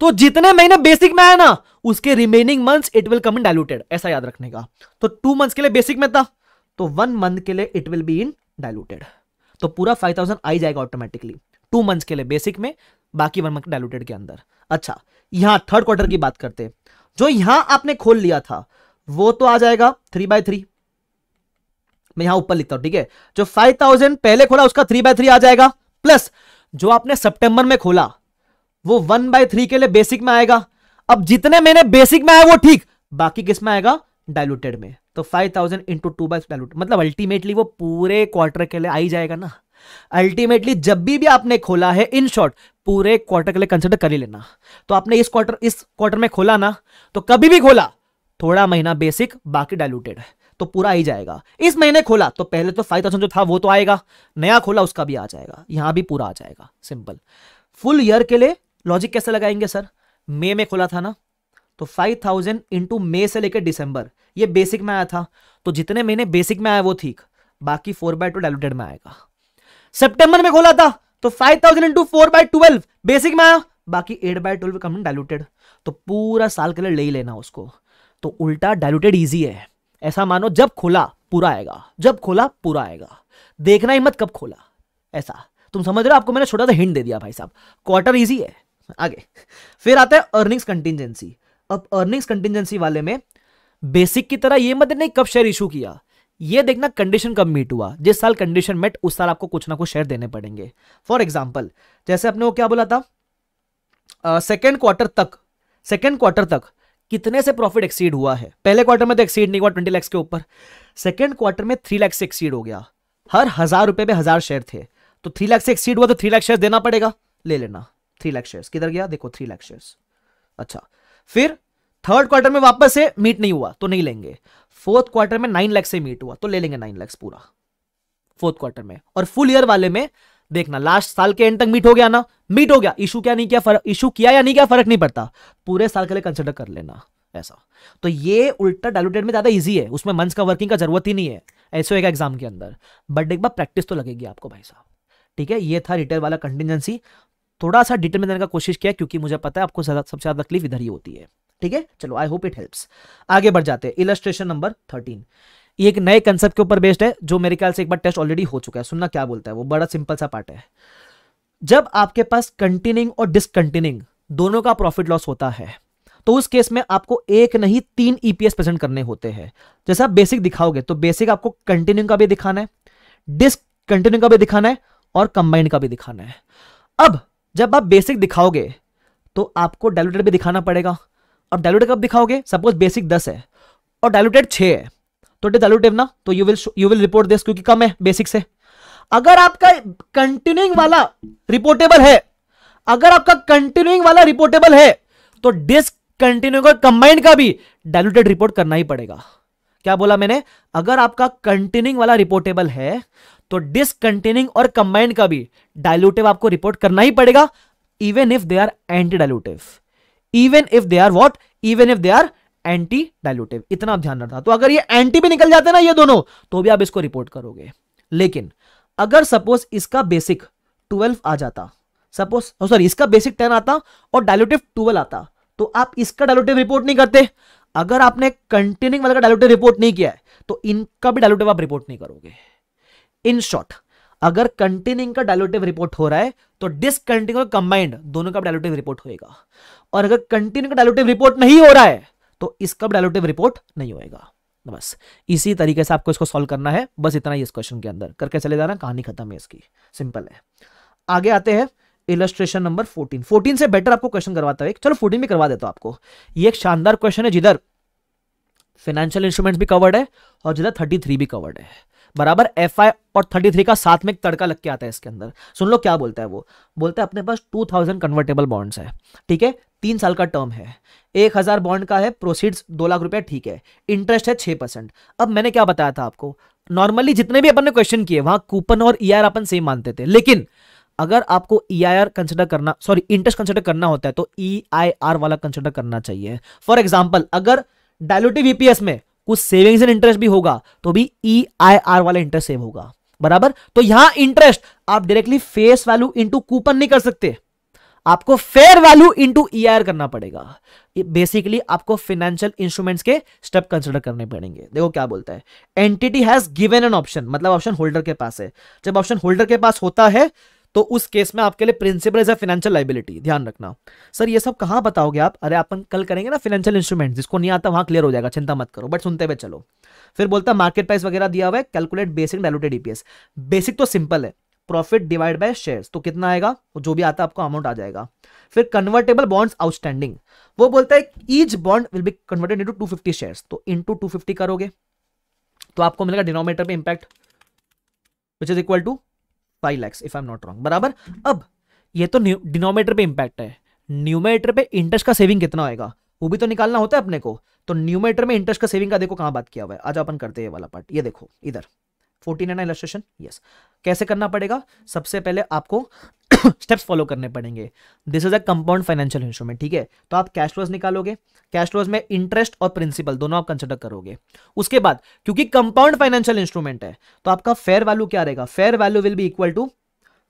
तो जितने महीने बेसिक में आया ना उसके remaining months it will come in diluted ऐसा याद रखने का तो टू मंथ्स के लिए बेसिक में था तो वन मंथ के लिए it will be in diluted तो पूरा फाइव थाउजेंड आई जाएगा ऑटोमेटिकली टू मंथ्स के लिए बेसिक में बाकी वन मंथ डायलूटेड के अंदर अच्छा यहां थर्ड क्वार्टर की बात करते जो यहां आपने खोल लिया था वो तो आ जाएगा थ्री बाय थ्री मैं यहां ऊपर लिखता हूं ठीक है जो फाइव थाउजेंड पहले खोला उसका थ्री बाय थ्री आ जाएगा प्लस जो आपने सितंबर में खोला वो वन बाय थ्री के लिए बेसिक में आएगा अब जितने मैंने बेसिक में आया वो ठीक बाकी किस में आएगा डायलूटेड में तो five thousand into two by dilute मतलब अल्टीमेटली वो पूरे क्वार्टर के लिए आ ही जाएगा ना अल्टीमेटली जब भी भी आपने खोला है इन शॉर्ट पूरे क्वार्टर के लिए कंसिडर कर ही लेना तो आपने इस क्वार्टर इस क्वार्टर में खोला ना तो कभी भी खोला थोड़ा महीना बेसिक बाकी डायलूटेड है तो पूरा ही जाएगा इस महीने खोला तो पहले तो फाइव थाउजेंड जो था वो तो आएगा नया खोला उसका भी आ जाएगा यहां भी पूरा आ जाएगा सिंपल फुल ईयर के लिए लॉजिक कैसे लगाएंगे सर मे में खोला था ना तो फाइव थाउजेंड इंटू मे से लेकर डिसंबर ये बेसिक में आया था तो जितने महीने बेसिक में आया वो ठीक बाकी फोर बाय टू में आएगा सेप्टेंबर में खोला था तो five thousand into four by twelve basic में आया बाकी eight by twelve come diluted तो पूरा साल के लिए ले ही लेना उसको तो उल्टा डायलूटेड ईजी है ऐसा मानो जब खोला पूरा आएगा जब खोला पूरा आएगा देखना ही मत कब खोला ऐसा तुम समझ रहे हो आपको मैंने छोटा सा हिंट दे दिया भाई साहब क्वार्टर इजी है आगे फिर आता है अर्निंग्स कंटिजेंसी अब अर्निंग्स कंटिजेंसी वाले में बेसिक की तरह ये मत नहीं कब शेयर इशू किया ये देखना कंडीशन कब मीट हुआ जिस साल कंडीशन मेट उस साल आपको कुछ ना कुछ शेयर देने पड़ेंगे फॉर एग्जाम्पल जैसे आपने वो क्या बोला था सेकेंड uh, क्वार्टर तक सेकेंड क्वार्टर तक कितने से प्रॉफिट एक्सीड हुआ है पहले क्वार्टर में तो एक्सीड नहीं हुआ ट्वेंटी लैक्स के ऊपर सेकेंड क्वार्टर में थ्री लैक्स से एक्सीड हो गया हर हजार रुपए में हजार शेयर थे तो थ्री लैक्स से एक्सीड हुआ तो थ्री लैक्स शेयर देना पड़ेगा ले लेना थ्री लैक्स शेयर किधर गया देखो थ्री लैक्स शेयर अच्छा फिर थर्ड क्वार्टर में वापस से मीट नहीं हुआ तो नहीं लेंगे फोर्थ क्वार्टर में नाइन लैक्स से मीट हुआ तो ले लेंगे नाइन लैक्स पूरा फोर्थ क्वार्टर में और फुल ईयर वाले में देखना लास्ट साल के एंड तक मीट हो गया ना मीट हो गया इशू क्या नहीं किया फर्क इशू किया या नहीं किया फर्क नहीं पड़ता पूरे साल के लिए कंसिडर कर लेना ऐसा तो ये उल्टा डायलूटेड में ज़्यादा इजी है उसमें मंथ्स का वर्किंग का जरूरत ही नहीं है ऐसे होगा एग्जाम के अंदर बट एक बार प्रैक्टिस तो लगेगी आपको भाई साहब ठीक है ये था रिटेल वाला कंटिजेंसी थोड़ा सा डिटेल में देने का कोशिश किया क्योंकि मुझे पता है आपको सबसे ज़्यादा तकलीफ इधर ही होती है ठीक है चलो आई होप इट हेल्प्स आगे बढ़ जाते हैं इलस्ट्रेशन नंबर थर्टीन ये एक नए कंसेप्ट के ऊपर बेस्ड है जो मेरे ख्याल से एक बार टेस्ट ऑलरेडी हो चुका है सुनना क्या बोलता है वो बड़ा सिंपल सा पार्ट है जब आपके पास कंटिन्यूंग और डिसकंटिन्यूंग दोनों का प्रॉफिट लॉस होता है तो उस केस में आपको एक नहीं तीन ईपीएस e प्रेजेंट करने होते हैं जैसा आप बेसिक दिखाओगे तो बेसिक आपको कंटिन्यूंग का भी दिखाना है डिसकंटिन्यू का भी दिखाना है और कंबाइंड का भी दिखाना है अब जब आप बेसिक दिखाओगे तो आपको डायलूटेड भी दिखाना पड़ेगा और डायलूटेड कब दिखाओगे सपोज बेसिक दस है और डायलूटेड छे है तो इट इज एलोटिव ना तो you will you will report this क्योंकि कम है बेसिक से अगर आपका कंटिन्यूइंग वाला रिपोर्टेबल है अगर आपका कंटिन्यूइंग वाला रिपोर्टेबल है तो डिसकंटिन्यूइंग और कंबाइंड का भी डायलूटेड रिपोर्ट करना ही पड़ेगा क्या बोला मैंने अगर आपका कंटिन्यूइंग वाला रिपोर्टेबल है तो डिसकंटेनिंग और कंबाइंड का भी डायलूटिव आपको रिपोर्ट करना ही पड़ेगा even if they are anti dilutive even if they are what even if they are anti dilutive इतना आप ध्यान रखना तो अगर ये एंटी भी निकल जाते ना ये दोनों तो भी आप इसको रिपोर्ट करोगे लेकिन अगर सपोज इसका बेसिक ट्वेल्व आ जाता सपोज सॉरी oh, इसका बेसिक टेन आता और डायलूटिव ट्वेल्व आता तो आप इसका डायलूटिव रिपोर्ट नहीं करते अगर आपने कंटेनिंग वाले का डायलूटिव रिपोर्ट नहीं किया है तो इनका भी डायलूटिव आप रिपोर्ट नहीं करोगे इन शॉर्ट अगर कंटेनिंग का डायलूटिव रिपोर्ट हो रहा है तो डिसकंटिन्यू कंबाइंड दोनों का डायलूटिव रिपोर्ट होएगा और अगर कंटेनिंग का डायलूटिव रिपोर्ट नहीं हो रहा है तो इसका डायलोटिव रिपोर्ट नहीं होएगा बस इसी तरीके से आपको इसको सॉल्व करना है बस इतना ही इस क्वेश्चन के अंदर करके चले जाना कहानी खत्म है इसकी सिंपल है आगे आते हैं इलस्ट्रेशन नंबर 14 14 से बेटर आपको क्वेश्चन करवाता है चलो 14 भी करवा देता हूं आपको ये एक शानदार क्वेश्चन है जिधर फाइनेंशियल इंस्ट्रूमेंट्स भी कवर्ड है और जिधर 33 भी कवर्ड है बराबर एफ आई और थर्टी थ्री का साथ में तड़का लग के आता है इसके अंदर सुन लो क्या बोलता है वो बोलता है अपने पास टू थाउजेंड कन्वर्टेबल बॉन्ड्स है ठीक है तीन साल का टर्म है एक हजार बॉन्ड का है प्रोसीड्स दो लाख रुपया ठीक है इंटरेस्ट है छह परसेंट अब मैंने क्या बताया था आपको नॉर्मली जितने भी अपन ने क्वेश्चन किए वहां कूपन और ई e अपन सेम मानते थे लेकिन अगर आपको ई आई आर कंसिडर करना सॉरी इंटरेस्ट कंसिडर करना होता है तो ई आई आर वाला कंसिडर करना चाहिए फॉर एग्जाम्पल अगर डायलूटिव ईपीएस e में कुछ सेविंग्स एंड इंटरेस्ट भी होगा तो भी ई आई आर वाला इंटरेस्ट सेव होगा बराबर तो यहां इंटरेस्ट आप directly face value into coupon नहीं कर सकते आपको fair value into E R करना पड़ेगा बेसिकली आपको फाइनेंशियल इंस्ट्रूमेंट्स के स्टेप कंसिडर करने पड़ेंगे देखो क्या बोलता है entity has given an option मतलब ऑप्शन होल्डर के पास है जब ऑप्शन होल्डर के पास होता है तो उस केस में आपके लिए principal is a financial liability ध्यान रखना सर ये सब कहां बताओगे आप अरे अपन कल करेंगे ना फाइनेंशियल इंस्ट्रूमेंट जिसको नहीं आता वहां क्लियर हो जाएगा चिंता मत करो बट सुनते हुए चलो फिर बोलता मार्केट प्राइस वगैरह दिया हुआ है calculate basic diluted EPS basic तो सिंपल है प्रॉफिट डिवाइड बाय शेयर्स तो कितना आएगा जो भी आता है आपको अमाउंट आ जाएगा फिर कन्वर्टेबल बॉन्ड्स आउटस्टैंडिंग वो बोलता है each bond will be converted into 250 shares तो इनटू 250 करोगे तो आपको मिलेगा डिनोमिनेटर पे impact which is equal to five lakhs if I am not wrong बराबर अब ये तो डिनोमीटर पे इंपैक्ट है न्यूमेटर पे इंटरेस्ट का सेविंग कितना होएगा वो भी तो निकालना होता है अपने को तो न्यूमेटर में इंटरेस्ट का सेविंग का देखो कहां बात किया हुआ है आज अपन करते हैं वाला पार्ट ये देखो इधर फोर्टीन एंड इलस्ट्रेशन यस कैसे करना पड़ेगा सबसे पहले आपको स्टेप्स फॉलो करने पड़ेंगे this is a compound financial instrument ठीक है तो आप कैश फ्लोज निकालोगे कैश फ्लोज में इंटरेस्ट और प्रिंसिपल दोनों आप कंसिडर करोगे उसके बाद क्योंकि कंपाउंड फाइनेंशियल इंस्ट्रूमेंट है तो आपका फेयर वैल्यू क्या रहेगा fair value will be equal to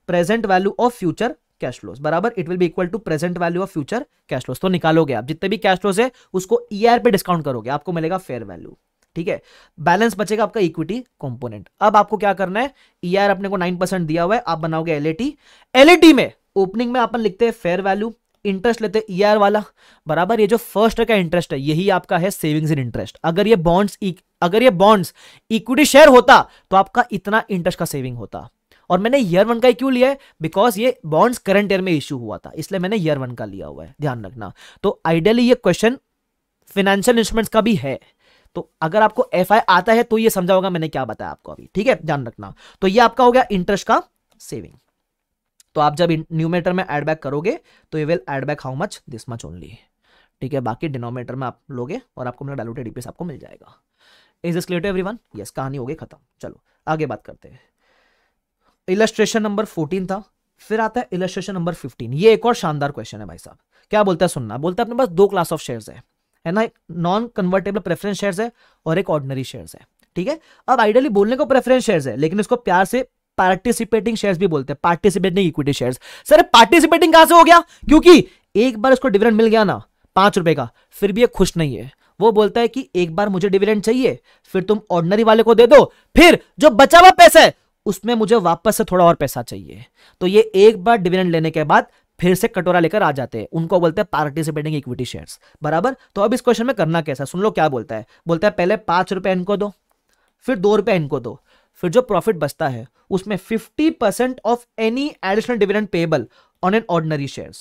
present value of future cash flows बराबर it will be equal to present value of future cash flows तो निकालोगे आप जितने भी कैश फ्लोज है उसको ईआर e पे डिस्काउंट करोगे आपको मिलेगा फेयर वैल्यू ठीक है बैलेंस बचेगा आपका इक्विटी कंपोनेंट अब आपको क्या करना है ई e अपने को 9% दिया हुआ है आप बनाओगे एलएटी एलएटी में ओपनिंग में अपन लिखते हैं फेयर वैल्यू इंटरेस्ट लेते हैं ईआर e वाला बराबर ये जो फर्स्ट का इंटरेस्ट है यही आपका है सेविंग्स इन इंटरेस्ट अगर ये बॉन्ड्स e, अगर ये बॉन्ड्स इक्विटी शेयर होता तो आपका इतना इंटरेस्ट का सेविंग होता और मैंने ईयर वन का क्यों लिया है बिकॉज ये बॉन्ड्स करंट ईयर में इश्यू हुआ था इसलिए मैंने ईयर वन का लिया हुआ है ध्यान रखना तो आइडियली ये क्वेश्चन फाइनेंशियल इंस्ट्रूमेंट्स का भी है तो अगर आपको एफ आता है तो ये समझा होगा मैंने क्या बताया आपको अभी ठीक है ध्यान रखना तो ये आपका हो गया इंटरेस्ट का सेविंग तो आप जब न्यूमेटर में एडबैक करोगे तो you will add back how much this much only ठीक है बाकी डिनोमेटर में आप लोगे और आपको मेरा डायलोटेड डीपीएस आपको मिल जाएगा is this clear everyone yes कहानी हो गई खत्म चलो आगे बात करते हैं इलस्ट्रेशन नंबर फोर्टीन था फिर आता है इलस्ट्रेशन नंबर फिफ्टीन ये एक और शानदार क्वेश्चन है भाई साहब क्या बोलता है सुनना बोलता है अपने पास दो क्लास ऑफ शेयर्स है है ना एक नॉन कन्वर्टेबल प्रेफरेंस शेयर है और एक ऑर्डनरी शेयर है ठीक है अब आइडियली बोलने को प्रेफरेंस शेयर है लेकिन इसको प्यार से पार्टिसिपेटिंग शेयर्स भी बोलते हैं participating equity shares sir participating कहां से हो गया क्योंकि एक बार इसको डिविडेंड मिल गया ना पांच रुपए का फिर भी ये खुश नहीं है वो बोलता है कि एक बार मुझे डिविडेंड चाहिए फिर तुम ऑर्डनरी वाले को दे दो फिर जो बचा हुआ पैसा है उसमें मुझे वापस से थोड़ा और पैसा चाहिए तो ये एक बार डिविडेंड लेने के बाद फिर से कटोरा लेकर आ जाते हैं उनको बोलते हैं पार्टिसिपेटिंग इक्विटी शेयर्स बराबर तो अब इस क्वेश्चन में करना कैसा सुन लो क्या बोलता है बोलता है पहले पांच रुपए इनको दो फिर दो रुपए इनको दो फिर जो प्रॉफिट बचता है उसमें fifty percent of any additional dividend payable on an ordinary share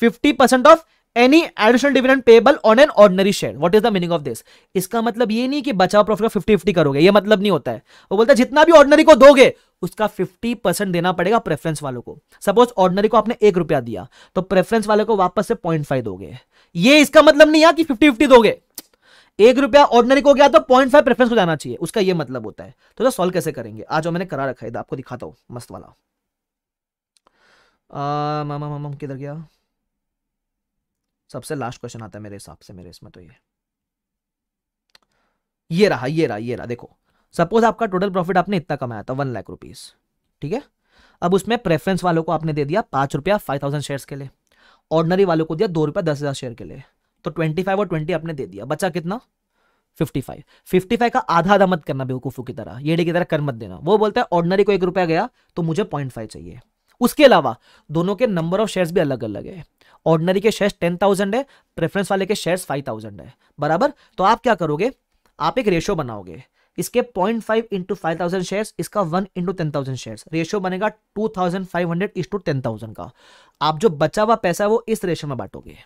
fifty percent of any additional dividend payable on an ordinary share what is the meaning of this इसका मतलब ये नहीं कि बचाओ प्रॉफिट का फिफ्टी फिफ्टी करोगे ये मतलब नहीं होता है वो बोलता है जितना भी ऑर्डनरी को दोगे उसका फिफ्टी परसेंट देना पड़ेगा प्रेफरेंस वालों को सपोज ऑर्डनरी को आपने एक रुपया दिया तो प्रेफरेंस वाले को वापस से पॉइंट फाइव दोगे ये इसका मतलब नहीं है कि फिफ्टी फिफ्टी दोगे एक रुपया ऑर्डनरी को गया तो पॉइंट फाइव प्रेफरेंस को जाना चाहिए उसका ये मतलब होता है तो सर सॉल्व कैसे करेंगे आज मैंने करा रखा है आपको दिखाता हूं मस्त वाला मामा मामा किधर गया सबसे लास्ट क्वेश्चन आता है मेरे हिसाब से मेरे इसमें तो ये ये रहा ये रहा ये रहा देखो सपोज आपका टोटल प्रॉफिट आपने इतना कमाया था वन लाख रुपीज ठीक है अब उसमें प्रेफरेंस वालों को आपने दे दिया पांच रुपया फाइव थाउजेंड शेयर के लिए ऑर्डनरी वालों को दिया दो रुपया दस हजार शेयर के लिए तो ट्वेंटी फाइव और ट्वेंटी आपने दे दिया बचा कितना फिफ्टी फाइव फिफ्टी फाइव का आधा आधा मत करना बेवकूफू की तरह येड़े की तरह कर मत देना वो बोलता है ऑर्डनरी को एक रुपया गया तो मुझे पॉइंट चाहिए उसके अलावा दोनों के नंबर ऑफ शेयर्स भी अलग अलग है ऑर्डनरी के शेयर्स टेन थाउजेंड है प्रेफरेंस वाले के शेयर्स फाइव थाउजेंड है बराबर तो आप क्या करोगे आप एक रेशो बनाओगे इसके point five into five thousand share इसका one into ten thousand share ratio बनेगा two thousand five hundred into ten thousand का आप जो बचा हुआ पैसा है वो इस रेशियो में बांटोगे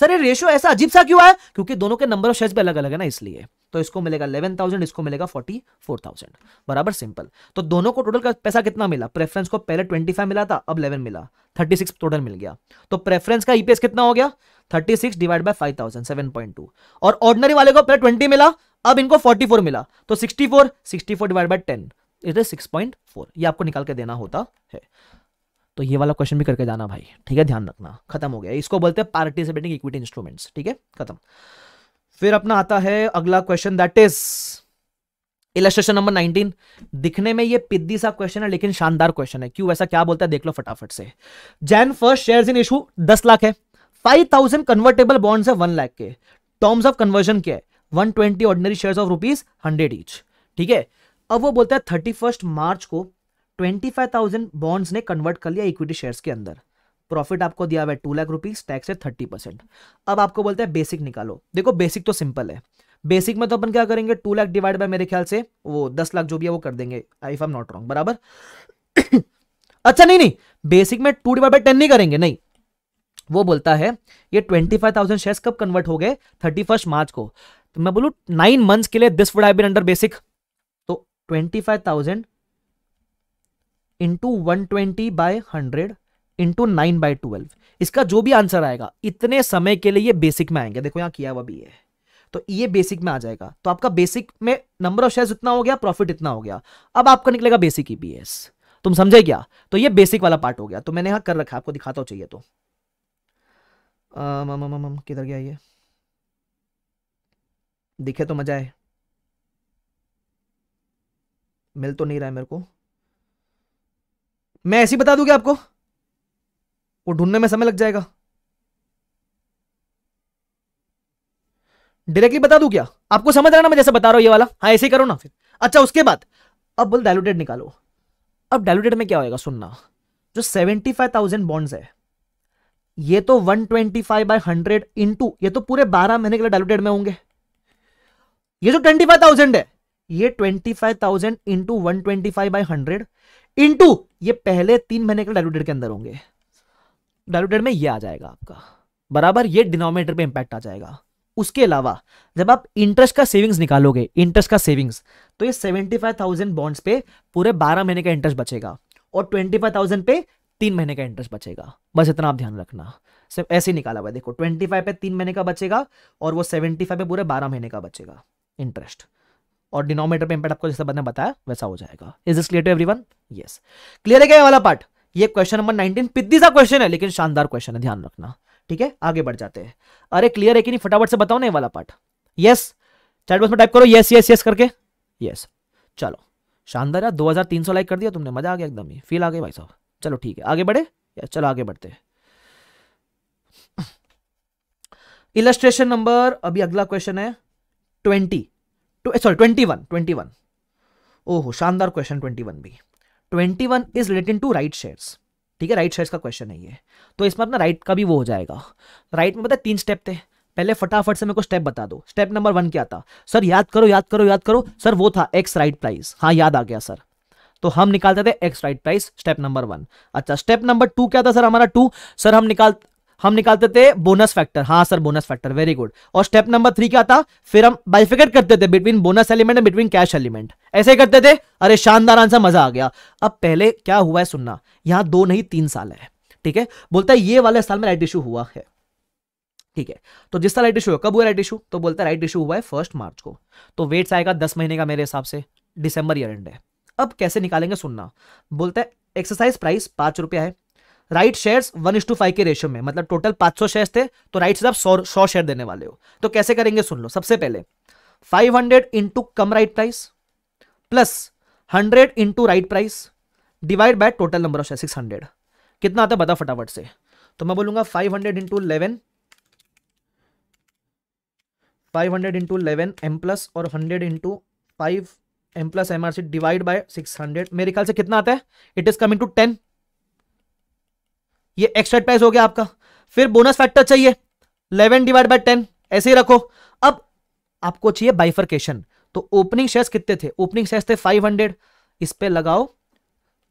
सर ये रेशियो ऐसा अजीब सा क्यों है क्योंकि दोनों के नंबर ऑफ शेयर्स भी अलग अलग है ना इसलिए तो इसको मिलेगा 11,000 इसको मिलेगा 44,000 बराबर सिंपल तो दोनों को टोटल का पैसा कितना मिला प्रेफरेंस को पहले 25 मिला था अब 11 मिला 36 टोटल मिल गया तो प्रेफरेंस का ईपीएस e कितना हो गया 36 six divide by five thousand और ऑर्डनरी वाले को पहले ट्वेंटी मिला अब इनको फोर्टी मिला तो sixty four sixty four divide by ten it is six point four ये आपको निकाल के देना होता है तो ये वाला क्वेश्चन भी करके जाना भाई ठीक है ध्यान रखना खत्म हो गया इसको बोलते हैं पार्टिसिपेटिंग इक्विटी इंस्ट्रूमेंट्स ठीक है खत्म फिर अपना आता है अगला question that is illustration number 19 दिखने में ये पिद्दी सा क्वेश्चन है लेकिन शानदार क्वेश्चन है क्यों वैसा क्या बोलता है देख लो फटाफट से Jain first shares in issue 10 lakh है 5000 कन्वर्टेबल बॉन्ड्स है 1 लाख के टर्म्स ऑफ कन्वर्जन क्या है 120 ordinary share of rupees hundred each ठीक है अब वो बोलता है थर्टी मार्च को ट्वेंटी फाइव थाउजेंड बॉन्ड्स ने कन्वर्ट कर लिया इक्विटी शेयर्स के अंदर प्रॉफिट आपको दिया हुआ है टू लाख रुपीज टैक्स है थर्टी परसेंट अब आपको बोलते हैं बेसिक निकालो देखो बेसिक तो सिंपल है बेसिक में तो अपन क्या करेंगे टू लाख डिवाइड बाय मेरे ख्याल से वो दस लाख जो भी है वो कर देंगे आई एम नॉट रॉन्ग बराबर अच्छा नहीं नहीं बेसिक में टू डिवाइड बाय टेन नहीं करेंगे नहीं वो बोलता है ये ट्वेंटी फाइव थाउजेंड शेयर कब कन्वर्ट हो गए थर्टी फर्स्ट मार्च को तो मैं बोलू नाइन मंथ्स के लिए this would have been under basic तो twenty five thousand into one twenty by hundred into nine by twelve इसका जो भी आंसर आएगा इतने समय के लिए ये बेसिक में आएंगे देखो यहाँ किया हुआ भी है तो ये बेसिक में आ जाएगा तो आपका बेसिक में नंबर ऑफ शेयर इतना हो गया प्रॉफिट इतना हो गया अब आपका निकलेगा बेसिक ईपीएस e तुम समझे क्या तो ये बेसिक वाला पार्ट हो गया तो मैंने यहाँ कर रखा आपको दिखाता हो चाहिए तो किधर गया ये दिखे तो मजा है मिल तो नहीं रहा है मेरे को मैं ऐसी बता दूंगी क्या आपको वो ढूंढने में समय लग जाएगा डायरेक्टली बता दूं क्या आपको समझ रहा ना मैं जैसे बता रहा हूं ये वाला हाँ ऐसे ही करो ना फिर अच्छा उसके बाद अब बोल डायलूटेड निकालो अब डायलूटेड में क्या होएगा सुनना जो सेवेंटी फाइव थाउजेंड बॉन्ड्स है ये तो one twenty five by hundred into ये तो पूरे बारह महीने के लिए डायलूटेड में होंगे ये जो ट्वेंटी फाइव थाउजेंड है ये twenty five thousand into one twenty five by hundred into ये पहले तीन महीने के डायलूटेड के अंदर होंगे डायलूटेड में ये आ जाएगा आपका बराबर ये डिनोमिनेटर पे इंपैक्ट आ जाएगा उसके अलावा जब आप इंटरेस्ट का सेविंग्स निकालोगे इंटरेस्ट का सेविंग्स तो ये सेवेंटी फाइव थाउजेंड बॉन्ड्स पे पूरे बारह महीने का इंटरेस्ट बचेगा और ट्वेंटी फाइव थाउजेंड पे तीन महीने का इंटरेस्ट बचेगा बस इतना आप ध्यान रखना सिर्फ ऐसे ही निकाला हुआ देखो ट्वेंटी फाइव पे तीन महीने का बचेगा और वो सेवेंटी फाइव पे पूरे बारह महीने का बचेगा इंटरेस्ट और डिनोमीटर पे इंपैक्ट आपको जैसे मैंने बताया वैसा हो जाएगा is this clear to everyone yes clear है क्या वाला पार्ट ये क्वेश्चन नंबर 19 पिद्दी सा क्वेश्चन है लेकिन शानदार क्वेश्चन है ध्यान रखना ठीक है आगे बढ़ जाते हैं अरे क्लियर है कि नहीं फटाफट से बताओ ना ये वाला पार्ट यस चैट बॉक्स में टाइप करो यस यस यस करके यस चलो शानदार है 2300 लाइक कर दिया तुमने मजा आ गया एकदम ही फील आ गई भाई साहब चलो ठीक है आगे बढ़े चलो आगे बढ़ते हैं इलस्ट्रेशन नंबर अभी अगला क्वेश्चन है twenty sorry twenty one twenty one ओहो शानदार क्वेश्चन ट्वेंटी वन भी twenty one is related to right shares ठीक है राइट शेयर्स का क्वेश्चन है ये तो इसमें अपना राइट का भी वो हो जाएगा राइट में पता तीन स्टेप थे पहले फटाफट से मेरे को स्टेप बता दो स्टेप नंबर वन क्या था सर याद करो याद करो याद करो सर वो था एक्स राइट प्राइस हाँ याद आ गया सर तो हम निकालते थे ex right price step number one अच्छा स्टेप नंबर टू क्या था सर हमारा टू सर हम निकाल हम निकालते थे बोनस फैक्टर हाँ sir bonus factor very good और स्टेप नंबर थ्री क्या था फिर हम बाइफिकेट करते थे between bonus element and between cash element ऐसे करते थे अरे शानदार आंसर मजा आ गया अब पहले क्या हुआ है सुनना यहां दो नहीं तीन साल है ठीक है बोलता है ये वाले साल में राइट इशू हुआ है ठीक है तो जिस साल राइट इशू कब हुआ राइट इशू तो बोलता है राइट इशू हुआ है फर्स्ट मार्च को तो वेट्स आएगा दस महीने का मेरे हिसाब से दिसंबर ईयर एंड है अब कैसे निकालेंगे सुनना बोलता है एक्सरसाइज प्राइस पांच रुपया है right shares one is to five के रेशियो में मतलब टोटल 500 शेयर्स थे तो राइट से आप सौ सौ शेयर देने वाले हो तो कैसे करेंगे सुन लो सबसे पहले 500 hundred into cum right price plus 100 into right price divide by total number of share 600 कितना आता है बता फटाफट से तो मैं बोलूंगा five hundred into eleven five hundred into eleven M plus और hundred into five M plus M R C divide by six hundred मेरे ख्याल से कितना आता है it is coming to ten ये एक्स्ट्रा प्राइस हो गया आपका फिर बोनस फैक्टर चाहिए इलेवन डिवाइड बाय टेन ऐसे ही रखो अब आपको चाहिए बाइफरकेशन तो ओपनिंग शेयर्स कितने थे ओपनिंग शेयर्स थे 500 इस पे लगाओ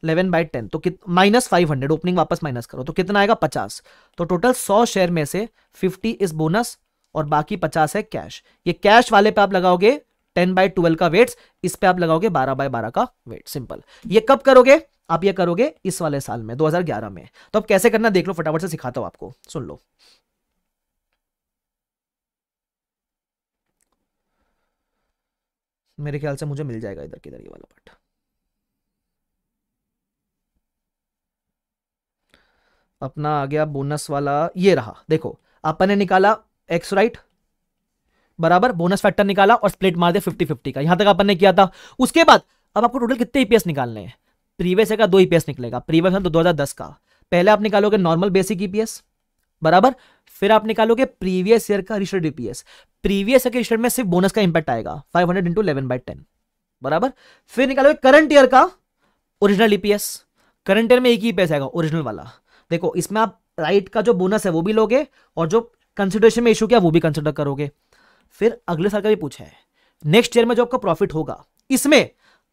11 बाई टेन तो माइनस 500 ओपनिंग वापस माइनस करो तो कितना आएगा 50 तो टोटल 100 शेयर में से 50 इज बोनस और बाकी 50 है कैश ये कैश वाले पे आप लगाओगे 10 बाई ट्वेल्व का वेट्स इस पे आप लगाओगे 12 बाय 12 का वेट सिंपल ये कब करोगे आप ये करोगे इस वाले साल में 2011 में तो अब कैसे करना देख लो फटाफट से सिखाता हूं आपको सुन लो मेरे ख्याल से मुझे मिल जाएगा इधर किधर ये वाला पार्ट अपना आ गया बोनस वाला ये रहा देखो अपन ने निकाला एक्स राइट बराबर बोनस फैक्टर निकाला और स्प्लिट मार दिया फिफ्टी फिफ्टी का यहां तक अपन ने किया था उसके बाद अब आपको टोटल कितने ईपीएस e निकालने हैं प्रीवियस का दो ईपीएस e निकलेगा प्रीवियस तो दो का पहले आप निकालोगे नॉर्मल बेसिक ईपीएस बराबर फिर आप निकालोगे प्रीवियस ईयर का रिस्टर्ड ईपीएस प्रीवियस ईयर के रिस्टर्ड में सिर्फ बोनस का इंपैक्ट आएगा 500 hundred into eleven by ten बराबर फिर निकालोगे करंट ईयर का ओरिजिनल ईपीएस करंट ईयर में एक ही e ईपीएस आएगा ओरिजिनल वाला देखो इसमें आप राइट का जो बोनस है वो भी लोगे और जो कंसिडरेशन में इशू किया वो भी कंसिडर करोगे फिर अगले साल का भी पूछा है नेक्स्ट ईयर में जो आपका प्रॉफिट होगा इसमें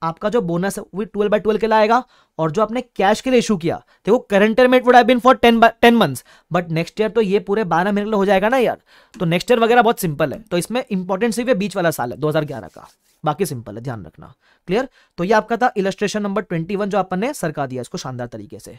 आपका जो बोनस है वो ट्वेल्व बाई ट्वेल्व के लाएगा और जो आपने कैश के लिए इशू किया देखो करंट ईयर में would have been for ten ten months but next year तो ये पूरे बारह महीने हो जाएगा ना यार तो नेक्स्ट ईयर वगैरह बहुत सिंपल है तो इसमें इंपॉर्टेंट सिर्फ बीच वाला साल है ग्यारह का बाकी सिंपल है ध्यान रखना क्लियर तो ये आपका था इलस्ट्रेशन नंबर ट्वेंटी वन जो अपन ने सरका दिया इसको शानदार तरीके से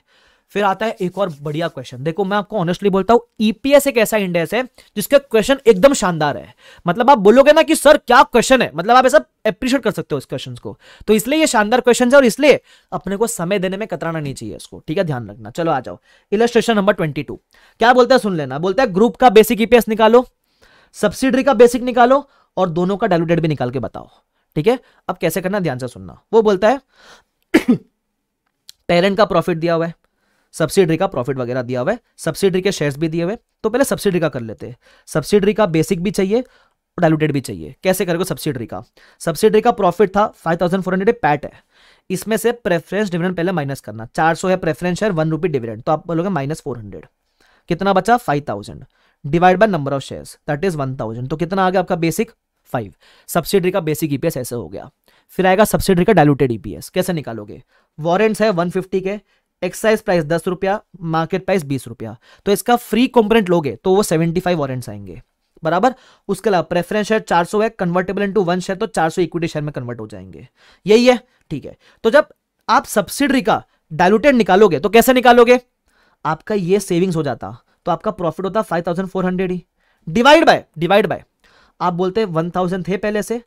फिर आता है एक और बढ़िया क्वेश्चन देखो मैं आपको ऑनेस्टली बोलता हूँ ईपीएस e एक ऐसा इंडेक्स है जिसका क्वेश्चन एकदम शानदार है मतलब आप बोलोगे ना कि सर क्या क्वेश्चन है मतलब आप ऐसा अप्रिशिएट कर सकते हो इस क्वेश्चन को तो इसलिए ये शानदार क्वेश्चन है और इसलिए अपने को समय देने में कतराना नहीं चाहिए इसको ठीक है ध्यान रखना चलो आ जाओ इलस्ट्रेशन नंबर ट्वेंटी क्या बोलता है सुन लेना बोलता है ग्रुप का बेसिक ईपीएस e निकालो सब्सिडरी का बेसिक निकालो और दोनों का डायलूटेड भी निकाल के बताओ ठीक है अब कैसे करना ध्यान से सुनना वो बोलता है पेरेंट का प्रॉफिट दिया हुआ है सब्सिडरी का प्रॉफिट वगैरह दिया हुआ है सब्सिडरी के शेयर्स भी दिए हुए तो पहले सब्सिडरी का कर लेते हैं सब्सिडरी का बेसिक भी चाहिए डायलूटेड भी चाहिए कैसे करेगा सब्सिडरी का सब्सिडरी का प्रॉफिट था five thousand four hundred PAT है इसमें से प्रेफरेंस डिविडेंड पहले माइनस करना चार सौ है preference share one rupee dividend तो आप बोलोगे माइनस फोर हंड्रेड कितना बचा five thousand divide by number of shares that is one thousand तो कितना आ गया आपका बेसिक फाइव सब्सिडरी का बेसिक ईपीएस e ऐसे हो गया फिर आएगा सब्सिडरी का डायलूटेड ईपीएस e कैसे निकालोगे वारंट्स है 150 के एक्साइज प्राइस दस रुपया मार्केट प्राइस बीस रुपया तो इसका फ्री कॉम्पोनेंट लोगे तो वो सेवेंटी फाइव वारंट्स आएंगे बराबर उसके अलावा प्रेफरेंस शेयर चार सौ है कन्वर्टेबल इनटू वन शेयर तो चार सौ इक्विटी शेयर में कन्वर्ट हो जाएंगे यही है ठीक है तो जब आप सब्सिडरी का डायलूटेड निकालोगे तो कैसे निकालोगे आपका ये सेविंग्स हो जाता तो आपका प्रॉफिट होता फाइव थाउजेंड फोर हंड्रेड ही डिवाइड बाय डिवाइड बाय आप बोलते हैं वन थाउजेंड थे पहले से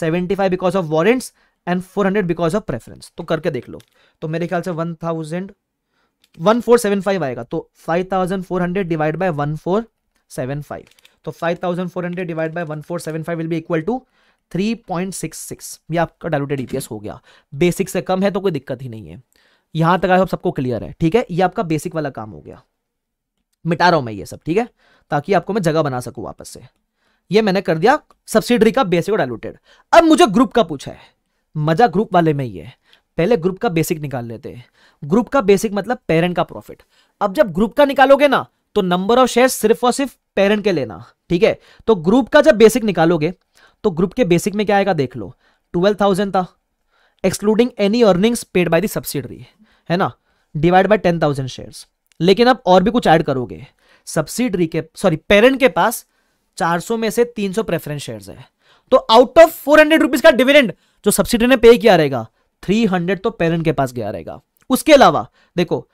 seventy five because of warrants and four hundred because of preference तो करके देख लो तो मेरे ख्याल से one thousand one four seven five आएगा तो five thousand four hundred divide by one four seven five तो five thousand four hundred divide by one four seven five will be equal to three point six six ये आपका diluted EPS हो गया basic से कम है तो कोई दिक्कत ही नहीं है यहां तक आप सबको क्लियर है ठीक है ये आपका बेसिक वाला काम हो गया मिटा रहा हूं मैं ये सब ठीक है ताकि आपको मैं जगह बना सकूं वापस से ये मैंने कर दिया सब्सिडरी का बेसिक और डायलूटेड अब मुझे ग्रुप का पूछा है मजा ग्रुप वाले में ही है पहले ग्रुप का बेसिक निकाल लेते हैं ग्रुप का बेसिक मतलब पेरेंट का प्रॉफिट अब जब ग्रुप का निकालोगे ना तो नंबर ऑफ शेयर सिर्फ और सिर्फ पेरेंट के लेना ठीक है तो ग्रुप का जब बेसिक निकालोगे तो ग्रुप के बेसिक में क्या आएगा देख लो ट्वेल्व थाउजेंड था excluding any earnings paid by subsidiary है ना divide by ten thousand share लेकिन अब और भी कुछ ऐड करोगे सब्सिडरी के सॉरी पेरेंट के पास 400 में से 300 प्रेफरेंस शेयर है तो out of four hundred rupees का डिविडेंड जो सब्सिडी ने पे किया रहेगा 300 तो पेरेंट के पास गया रहेगा उसके अलावा देखो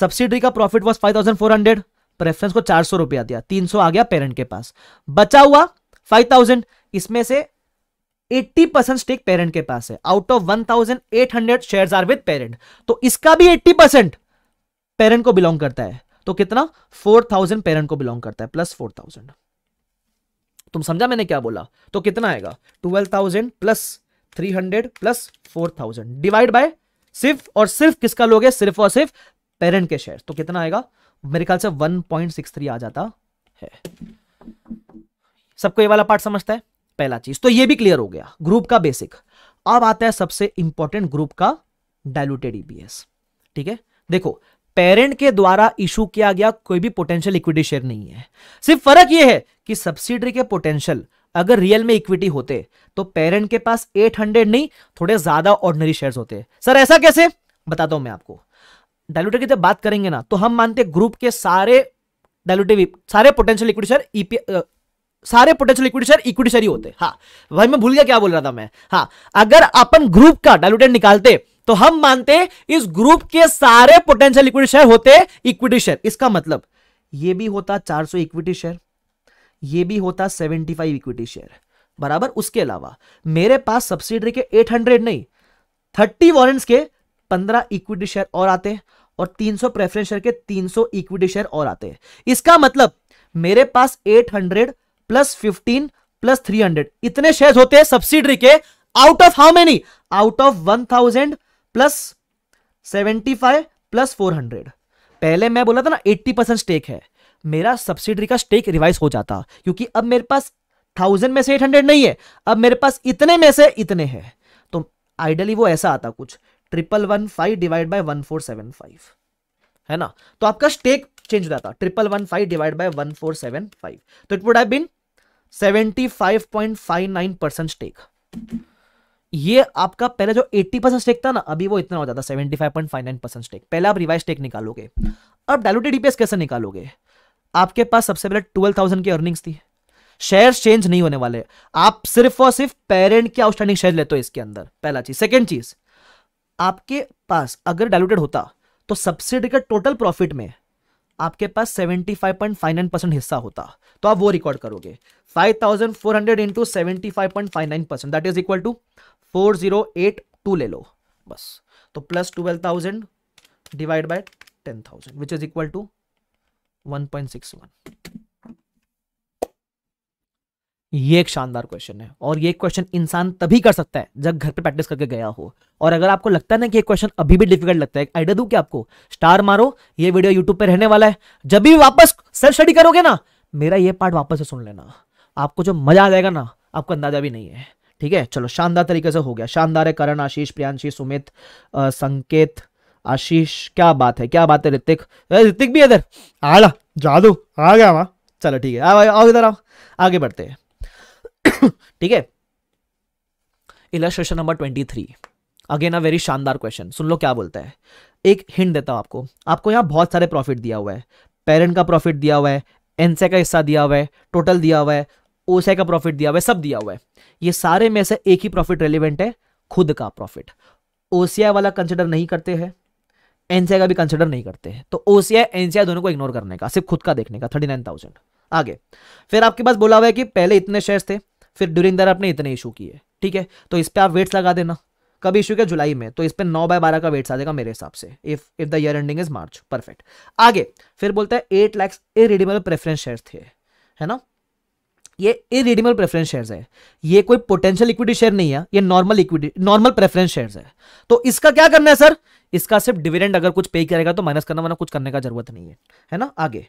सब्सिडी का प्रॉफिट वॉज 5400 प्रेफरेंस को चार सौ रुपया दिया 300 आ गया पेरेंट के पास बचा हुआ 5000 इसमें से 80 परसेंट स्टेक पेरेंट के पास है out of 1800 shares are with parent तो इसका भी 80 परसेंट पेरेंट को बिलोंग करता है तो कितना 4000 पेरेंट को बिलोंग करता है प्लस 4000 तुम समझा मैंने क्या बोला तो कितना आएगा twelve thousand plus three hundred plus four thousand divide by सिर्फ और सिर्फ किसका लोगे सिर्फ और सिर्फ पेरेंट के शेयर तो कितना आएगा मेरे ख्याल से वन पॉइंट सिक्स थ्री आ जाता है सबको ये वाला पार्ट समझता है पहला चीज तो ये भी क्लियर हो गया ग्रुप का बेसिक अब आता है सबसे इंपॉर्टेंट ग्रुप का डायलूटेड ईपीएस e ठीक है देखो पेरेंट के द्वारा इशू किया गया कोई भी पोटेंशियल इक्विटी शेयर नहीं है सिर्फ फर्क यह है कि सब्सिडरी के पोटेंशियल अगर रियल में इक्विटी होते तो पेरेंट के पास 800 नहीं थोड़े ज्यादा ऑर्डनरी शेयर्स होते सर ऐसा कैसे बताता हूं मैं आपको डायलूटर की जब बात करेंगे ना तो हम मानते ग्रुप के सारे डायलूटिव सारे पोटेंशियल इक्विटी शेयर ईपी सारे potential equity share equity share ही होते हाँ भाई मैं भूल गया क्या बोल रहा था मैं हाँ अगर अपन ग्रुप का डायलूटेड निकालते तो हम मानते इस ग्रुप के सारे पोटेंशियल इक्विटी शेयर होते इक्विटी शेयर इसका मतलब ये भी होता 400 इक्विटी शेयर ये भी होता 75 इक्विटी शेयर बराबर उसके अलावा मेरे पास सब्सिडरी के 800 नहीं 30 वॉरेंट्स के 15 इक्विटी शेयर और आते और 300 प्रेफरेंस शेयर के 300 इक्विटी शेयर और आते हैं इसका मतलब मेरे पास 800 प्लस फिफ्टीन प्लस हंड्रेड इतने शेयर होते हैं सब्सिडरी के out of how many out of one thousand plus seventy five plus four hundred पहले मैं बोला था ना एट्टी परसेंट स्टेक है मेरा सब्सिडी का स्टेक रिवाइज हो जाता क्योंकि अब मेरे पास थाउजेंड में से एट हंड्रेड नहीं है अब मेरे पास इतने में से इतने हैं तो आइडली वो ऐसा आता कुछ triple one five divide by one four seven five है ना तो आपका स्टेक चेंज हो जाता triple one five divide by one four seven five तो इट वुड है seventy five point five nine percent stake ये आपका पहले जो 80 परसेंट स्टेक था ना अभी वो इतना हो जाता सेवेंटी परसेंट स्टेक पहले आप रिवाइज स्टेक निकालोगे अब डायलूटेड ईपीएस कैसे निकालोगे आपके पास सबसे पहले ट्वेल्व थाउजेंड की अर्निंग्स थी शेयर चेंज नहीं होने वाले आप सिर्फ और सिर्फ पेरेंट के आउटस्टैंडिंग शेयर लेते हो इसके अंदर पहला चीज सेकेंड चीज आपके पास अगर डायलूटेड होता तो सब्सिडी का टोटल प्रॉफिट में आपके पास 75.59 परसेंट हिस्सा होता तो आप वो रिकॉर्ड करोगे 5400 thousand four hundred into seventy five five point nine percent that is equal to four zero ले लो बस तो plus twelve thousand divide by ten thousand which is equal to one point six one ये एक शानदार question है और ये क्वेश्चन इंसान तभी कर सकता है जब घर पे प्रैक्टिस करके गया हो और अगर आपको लगता है ना कि ये क्वेश्चन अभी भी डिफिकल्ट लगता है आइडिया दू क्या आपको स्टार मारो ये वीडियो यूट्यूब पे रहने वाला है जब भी वापस सेल्फ स्टडी करोगे ना मेरा ये पार्ट वापस से सुन लेना आपको जो मजा आ जाएगा ना आपको अंदाजा भी नहीं है ठीक है चलो शानदार तरीके से हो गया शानदार है करण आशीष प्रियांशी सुमित आ, संकेत आशीष क्या बात है क्या बात है ऋतिक ऋतिक भी इधर आला जादू आ गया वहां चलो ठीक है आओ इधर आओ आगे बढ़ते हैं ठीक है illustration number twenty three again a very शानदार क्वेश्चन सुन लो क्या बोलता है एक हिंट देता हूं आपको आपको यहाँ बहुत सारे प्रॉफिट दिया हुआ है पेरेंट का प्रॉफिट दिया हुआ है एनसे का हिस्सा दिया हुआ है टोटल दिया हुआ है ओसे का प्रॉफिट दिया हुआ है सब दिया हुआ है ये सारे में से एक ही प्रॉफिट रेलिवेंट है खुद का प्रॉफिट ओसीआई वाला कंसिडर नहीं करते हैं एनसीआई का भी कंसिडर नहीं करते हैं तो ओसीआई एनसीआई दोनों को इग्नोर करने का सिर्फ खुद का देखने का थर्टी आगे फिर आपके पास बोला हुआ है कि पहले इतने शेयर थे फिर ड्यूरिंग दर आपने इतने इशू किए ठीक है तो इस पर आप वेट्स लगा देना कभी इशू किया जुलाई में तो इस पर नौ बाय बारह का वेट्स आ जाएगा मेरे हिसाब से if if the year ending is March perfect आगे फिर बोलते हैं eight lakhs a redeemable preference share थे है ना ये इरिडिमल प्रेफरेंस शेयर्स है ये कोई पोटेंशियल इक्विटी शेयर नहीं है ये normal equity normal preference shares है तो इसका क्या करना है सर इसका सिर्फ डिविडेंड अगर कुछ पे करेगा तो माइनस करना वाला कुछ करने का जरूरत नहीं है है ना आगे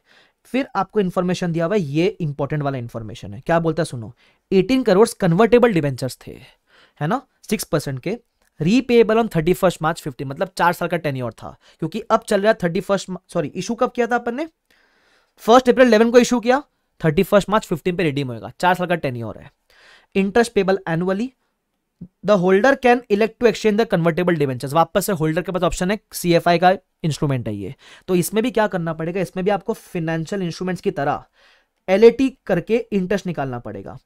फिर आपको इन्फॉर्मेशन दिया हुआ ये इंपॉर्टेंट वाला इन्फॉर्मेशन है क्या बोलता है सुनो एटीन करोड़ कन्वर्टेबल डिवेंचर्स थे है ना सिक्स के repayable on thirty first March fifty मतलब चार साल का टेन्योर था क्योंकि अब चल रहा है थर्टी फर्स्ट सॉरी इशू कब किया था अपन ने फर्स्ट अप्रैल इलेवन को इशू किया थर्टी फर्स्ट मार्च फिफ्टीन पे रिडीम होगा चार साल का टेन्योर है interest payable annually the holder can elect to exchange the convertible debenture वापस से होल्डर के पास ऑप्शन है सी एफ आई का इंस्ट्रूमेंट है ये तो इसमें भी क्या करना पड़ेगा इसमें भी आपको फिनेंशियल इंस्ट्रूमेंट की तरह एल ए टी करके इंटरेस्ट निकालना पड़ेगा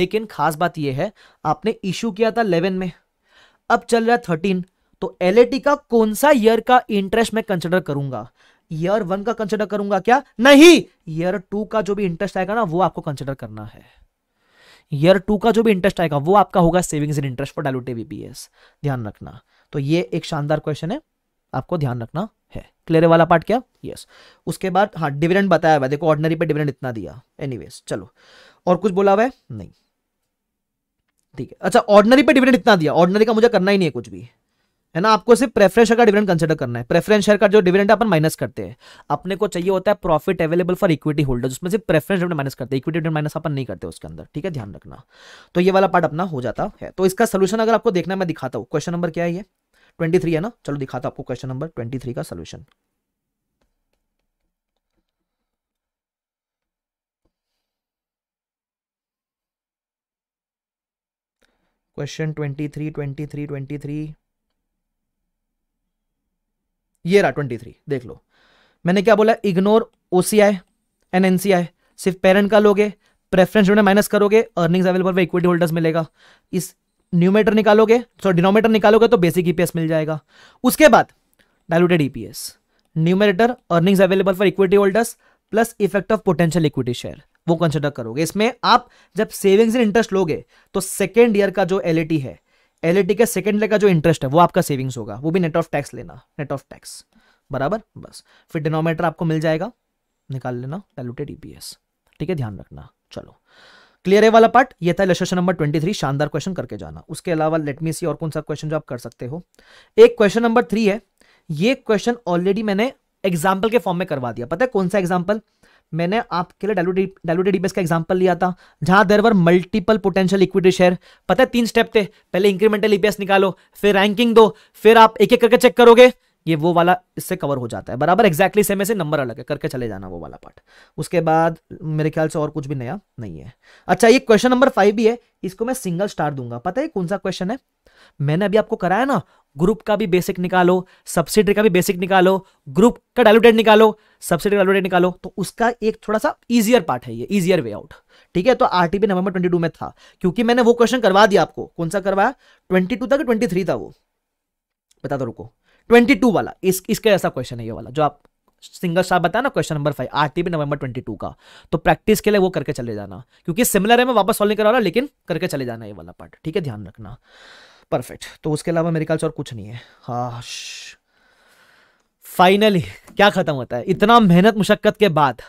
लेकिन खास बात यह है आपने इशू किया था इलेवन में अब चल रहा है थर्टीन तो एल ए टी का कौन सा ईयर का इंटरेस्ट मैं कंसिडर करूंगा ईयर वन का कंसिडर करूंगा क्या नहीं ईयर टू का जो भी इंटरेस्ट आएगा ना वो आपको कंसिडर करना है ईयर टू का जो भी इंटरेस्ट आएगा वो आपका होगा savings in interest for diluted BPS ध्यान रखना तो ये एक शानदार क्वेश्चन है आपको ध्यान रखना है क्लियर वाला पार्ट क्या यस yes. उसके बाद हाँ डिविडेंड बताया हुआ देखो ऑर्डनरी पे डिविडेंड इतना दिया एनीवेज चलो और कुछ बोला हुआ है नहीं ठीक है अच्छा ऑर्डनरी पे डिविडेंड इतना दिया ऑर्डनरी का मुझे करना ही नहीं है कुछ भी है ना आपको सिर्फ प्रेफरेंस शेयर का डिविडेंड कंसिडर करना है प्रेफरेंस शेयर का जो डिविडेंड अपन माइनस करते हैं अपने को चाहिए होता है profit available for equity holder उसमें सिर्फ प्रेफरेंस डिविडेंड माइनस करते हैं इक्विटी डिविडेंड माइनस अपन नहीं करते उसके अंदर ठीक है ध्यान रखना तो ये वाला पार्ट अपना हो जाता है तो इसका सोल्यूशन अगर आपको देखना मैं दिखाता हूँ क्वेश्चन नंबर क्या है ये ट्वेंटी है ना चलो दिखाता आपको क्वेश्चन नंबर ट्वेंटी का solution question twenty three twenty three twenty three ये रहा ट्वेंटी थ्री देख लो मैंने क्या बोला ignore O C I N C आई सिर्फ पेरेंट का लोगे प्रेफरेंस जो माइनस करोगे अर्निंग्स अवेलेबल पर इक्विटी होल्डर्स मिलेगा इस न्यूमेटर निकालोगे सॉरी डिनोमेटर निकालोगे तो बेसिक ईपीएस e मिल जाएगा उसके बाद diluted EPS numerator earnings available for equity holders plus effect of potential equity share वो कंसिडर करोगे इसमें आप जब सेविंग्स इन इंटरेस्ट लोगे तो सेकेंड ईयर का जो एल है एल का सेकेंड लेयर का जो इंटरेस्ट है वो आपका सेविंग्स होगा वो भी नेट ऑफ टैक्स लेना नेट ऑफ टैक्स बराबर बस फिर डिनोमीटर आपको मिल जाएगा निकाल लेना डायलूटेड ईपीएस e ठीक है ध्यान रखना चलो क्लियर है वाला पार्ट ये था लेशन नंबर 23 शानदार क्वेश्चन करके जाना उसके अलावा लेट मी सी और कौन सा क्वेश्चन जो आप कर सकते हो एक क्वेश्चन नंबर थ्री है ये क्वेश्चन ऑलरेडी मैंने एग्जाम्पल के फॉर्म में करवा दिया पता है कौन सा एग्जाम्पल मैंने आपके लिए डायलूटेड ईपीएस का एग्जाम्पल लिया था जहां there were multiple potential equity share पता है तीन स्टेप थे पहले इंक्रीमेंटल ईपीएस e निकालो फिर रैंकिंग दो फिर आप एक एक करके चेक करोगे ये वो वाला इससे कवर हो जाता है बराबर एग्जैक्टली सेम ऐसे नंबर अलग है करके चले जाना वो वाला पार्ट उसके बाद मेरे ख्याल से और कुछ भी नया नहीं है अच्छा ये क्वेश्चन नंबर फाइव भी है इसको मैं सिंगल स्टार दूंगा पता है कौन सा क्वेश्चन है मैंने अभी आपको कराया ना ग्रुप का भी बेसिक निकालो सब्सिडी का भी बेसिक निकालो ग्रुप का डायलूटेड निकालो सब्सिडी का डायलूटेड निकालो तो उसका एक थोड़ा सा इजियर पार्ट है ये इजियर वे आउट ठीक है तो आरटीपी नवंबर 22 में था क्योंकि मैंने वो क्वेश्चन करवा दिया आपको कौन सा करवाया 22 था कि 23 था वो बता दो रुको 22 वाला इस इसका ऐसा क्वेश्चन है ये वाला जो आप सिंगल साहब बताया ना question number five RTP November 22 का तो प्रैक्टिस के लिए वो करके चले जाना क्योंकि सिमिलर है मैं वापस सॉल्व नहीं करवा रहा लेकिन करके चले जाना ये वाला पार्ट ठीक है ध्यान रखना परफेक्ट तो उसके अलावा मेरे ख्याल से और कुछ नहीं है हाँ फाइनली क्या खत्म होता है इतना मेहनत मुशक्कत के बाद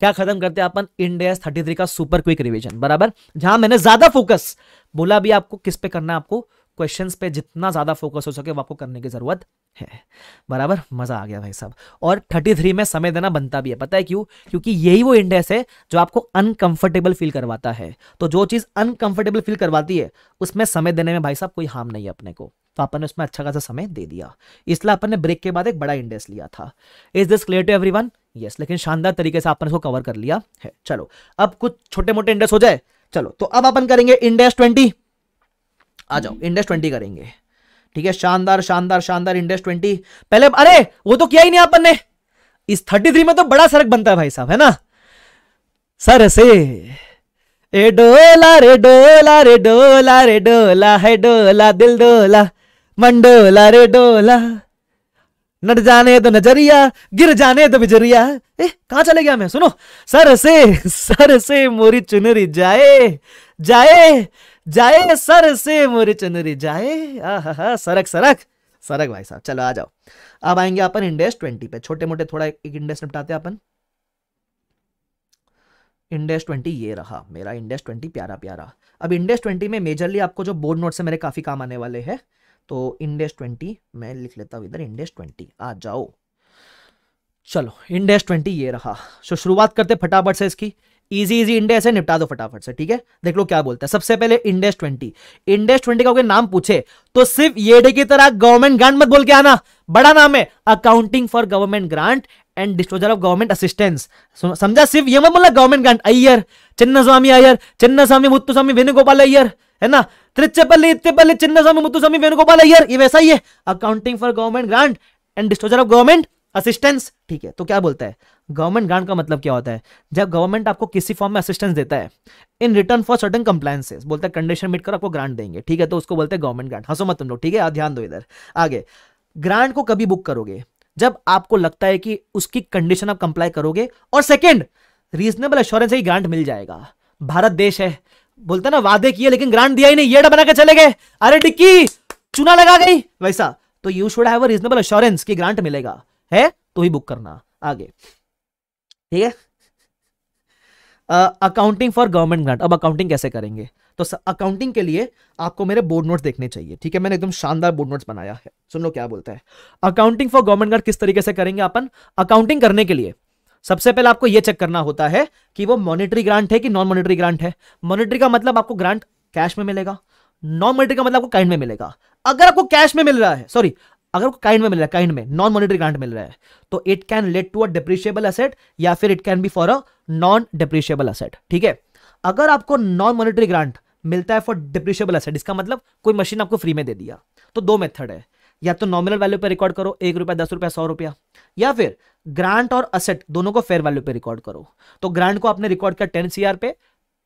क्या खत्म करते हैं अपन इंडिया थर्टी थ्री का सुपर क्विक रिविजन बराबर जहां मैंने ज्यादा फोकस बोला भी आपको किस पे करना है आपको क्वेश्चंस पे जितना ज़्यादा फोकस हो सके वो आपको करने की ज़रूरत है बराबर मज़ा आ गया भाई साहब और 33 में समय देना बनता भी है पता है क्यों क्योंकि यही वो इंडेक्स है जो आपको अनकंफर्टेबल फील करवाता है तो जो चीज़ अनकंफर्टेबल फील करवाती है उसमें समय देने में भाई साहब कोई हार्म नहीं है अपने को तो अपन ने उसमें अच्छा खासा समय दे दिया इसलिए अपन ने ब्रेक के बाद एक बड़ा इंडेक्स लिया था is this clear to every yes लेकिन शानदार तरीके से आपने इसको कवर कर लिया है चलो अब कुछ छोटे मोटे इंडेक्स हो जाए चलो तो अब अपन करेंगे इंडेक्स ट्वेंटी आ जाओ इंडेस हम्म। ट्वेंटी करेंगे ठीक है शानदार शानदार शानदार इंडेस ट्वेंटी पहले अरे वो तो किया ही नहीं अपन ने इस थर्टी थ्री में तो बड़ा सड़क बनता है भाई साहब है ना सर से ए डोला रे डोला रे डोला रे डोला है डोला दिल डोला मंडोला रे डोला नट जाने तो नजरिया गिर जाने तो बिजरिया ए कहा चले गया मैं सुनो सर से सर से मोरी चुनरी जाए जाए जाए सर से मोरे चनरे जाए सरक सरक सरक भाई साहब चलो आ जाओ अब आएंगे अपन इंडेक्स ट्वेंटी पे छोटे मोटे थोड़ा एक, इंडेक्स निपटाते अपन इंडेक्स ट्वेंटी ये रहा मेरा इंडेक्स ट्वेंटी प्यारा प्यारा अब इंडेक्स ट्वेंटी में मेजरली आपको जो बोर्ड नोट से मेरे काफ़ी काम आने वाले हैं तो इंडेक्स ट्वेंटी मैं लिख लेता हूँ इधर इंडेक्स ट्वेंटी आ जाओ चलो इंडेक्स ट्वेंटी ये रहा शुरुआत करते फटाफट से इसकी इजी इजी इंडेस है निपटा दो फटाफट से ठीक है देख लो क्या बोलता है सबसे पहले इंडेस ट्वेंटी इंडेस ट्वेंटी का नाम पूछे तो सिर्फ ये की तरह गवर्नमेंट ग्रांट मत बोल के आना बड़ा नाम है accounting for government grant and disposal of government assistance समझा सिर्फ ये मत बोला government grant Iyer Chinnaswamy Iyer Chinnaswamy Muthuswamy Venugopal Iyer है ना त्रिचपल्ली चिन्ना स्वामी मुत्तु स्वामी वेणुगोपाल अयर ये वैसा ही है accounting for government grant and disposal of government assistance ठीक है तो क्या बोलता है गवर्नमेंट ग्रांट का मतलब क्या होता है जब गवर्नमेंट आपको किसी फॉर्म में असिस्टेंस देता है in return for certain compliances बोलते हैं कंडीशन मीट कर आपको ग्रांट देंगे ठीक है तो उसको बोलते हैं गवर्नमेंट ग्रांट हंसो मत तुम लोग ठीक है ध्यान दो इधर आगे ग्रांट को कभी बुक करोगे जब आपको लगता है कि उसकी कंडीशन आप कंप्लाई करोगे और सेकेंड रीजनेबल एश्योरेंस ही ग्रांट मिल जाएगा भारत देश है बोलते ना वादे किए लेकिन ग्रांट दिया ही नहीं ये बना के चले गए अरे टिक्की चुना लगा गई वैसा तो you should have reasonable assurance कि ग्रांट मिलेगा है तो ही बुक करना आगे ठीक है अकाउंटिंग फॉर गवर्नमेंट ग्रांट अब अकाउंटिंग कैसे करेंगे तो अकाउंटिंग के लिए आपको मेरे बोर्ड नोट्स देखने चाहिए ठीक है मैंने एकदम शानदार बोर्ड नोट्स बनाया है सुन लो क्या बोलता है अकाउंटिंग फॉर गवर्नमेंट ग्रांट किस तरीके से करेंगे अपन अकाउंटिंग करने के लिए सबसे पहले आपको यह चेक करना होता है कि वो मॉनिटरी ग्रांट है कि नॉन मॉनिटरी ग्रांट है मॉनिटरी का मतलब आपको ग्रांट कैश में मिलेगा नॉन मॉनिटरी का मतलब आपको काइंड में मिलेगा अगर आपको कैश में मिल रहा है सॉरी अगर वो काइंड में मिल रहा है काइंड में नॉन मॉनिटरी ग्रांट मिल रहा है तो it can let to a depreciable asset या फिर it can be for a non depreciable asset ठीक है अगर आपको नॉन मॉनिटरी ग्रांट मिलता है फॉर डिप्रिशिएबल असेट इसका मतलब कोई मशीन आपको फ्री में दे दिया तो दो मेथड है या तो नॉमिनल वैल्यू पर रिकॉर्ड करो एक रुपया दस रुपया सौ रुपया या फिर ग्रांट और असेट दोनों को फेयर वैल्यू पे रिकॉर्ड करो तो ग्रांट को आपने रिकॉर्ड किया टेन सीआर पे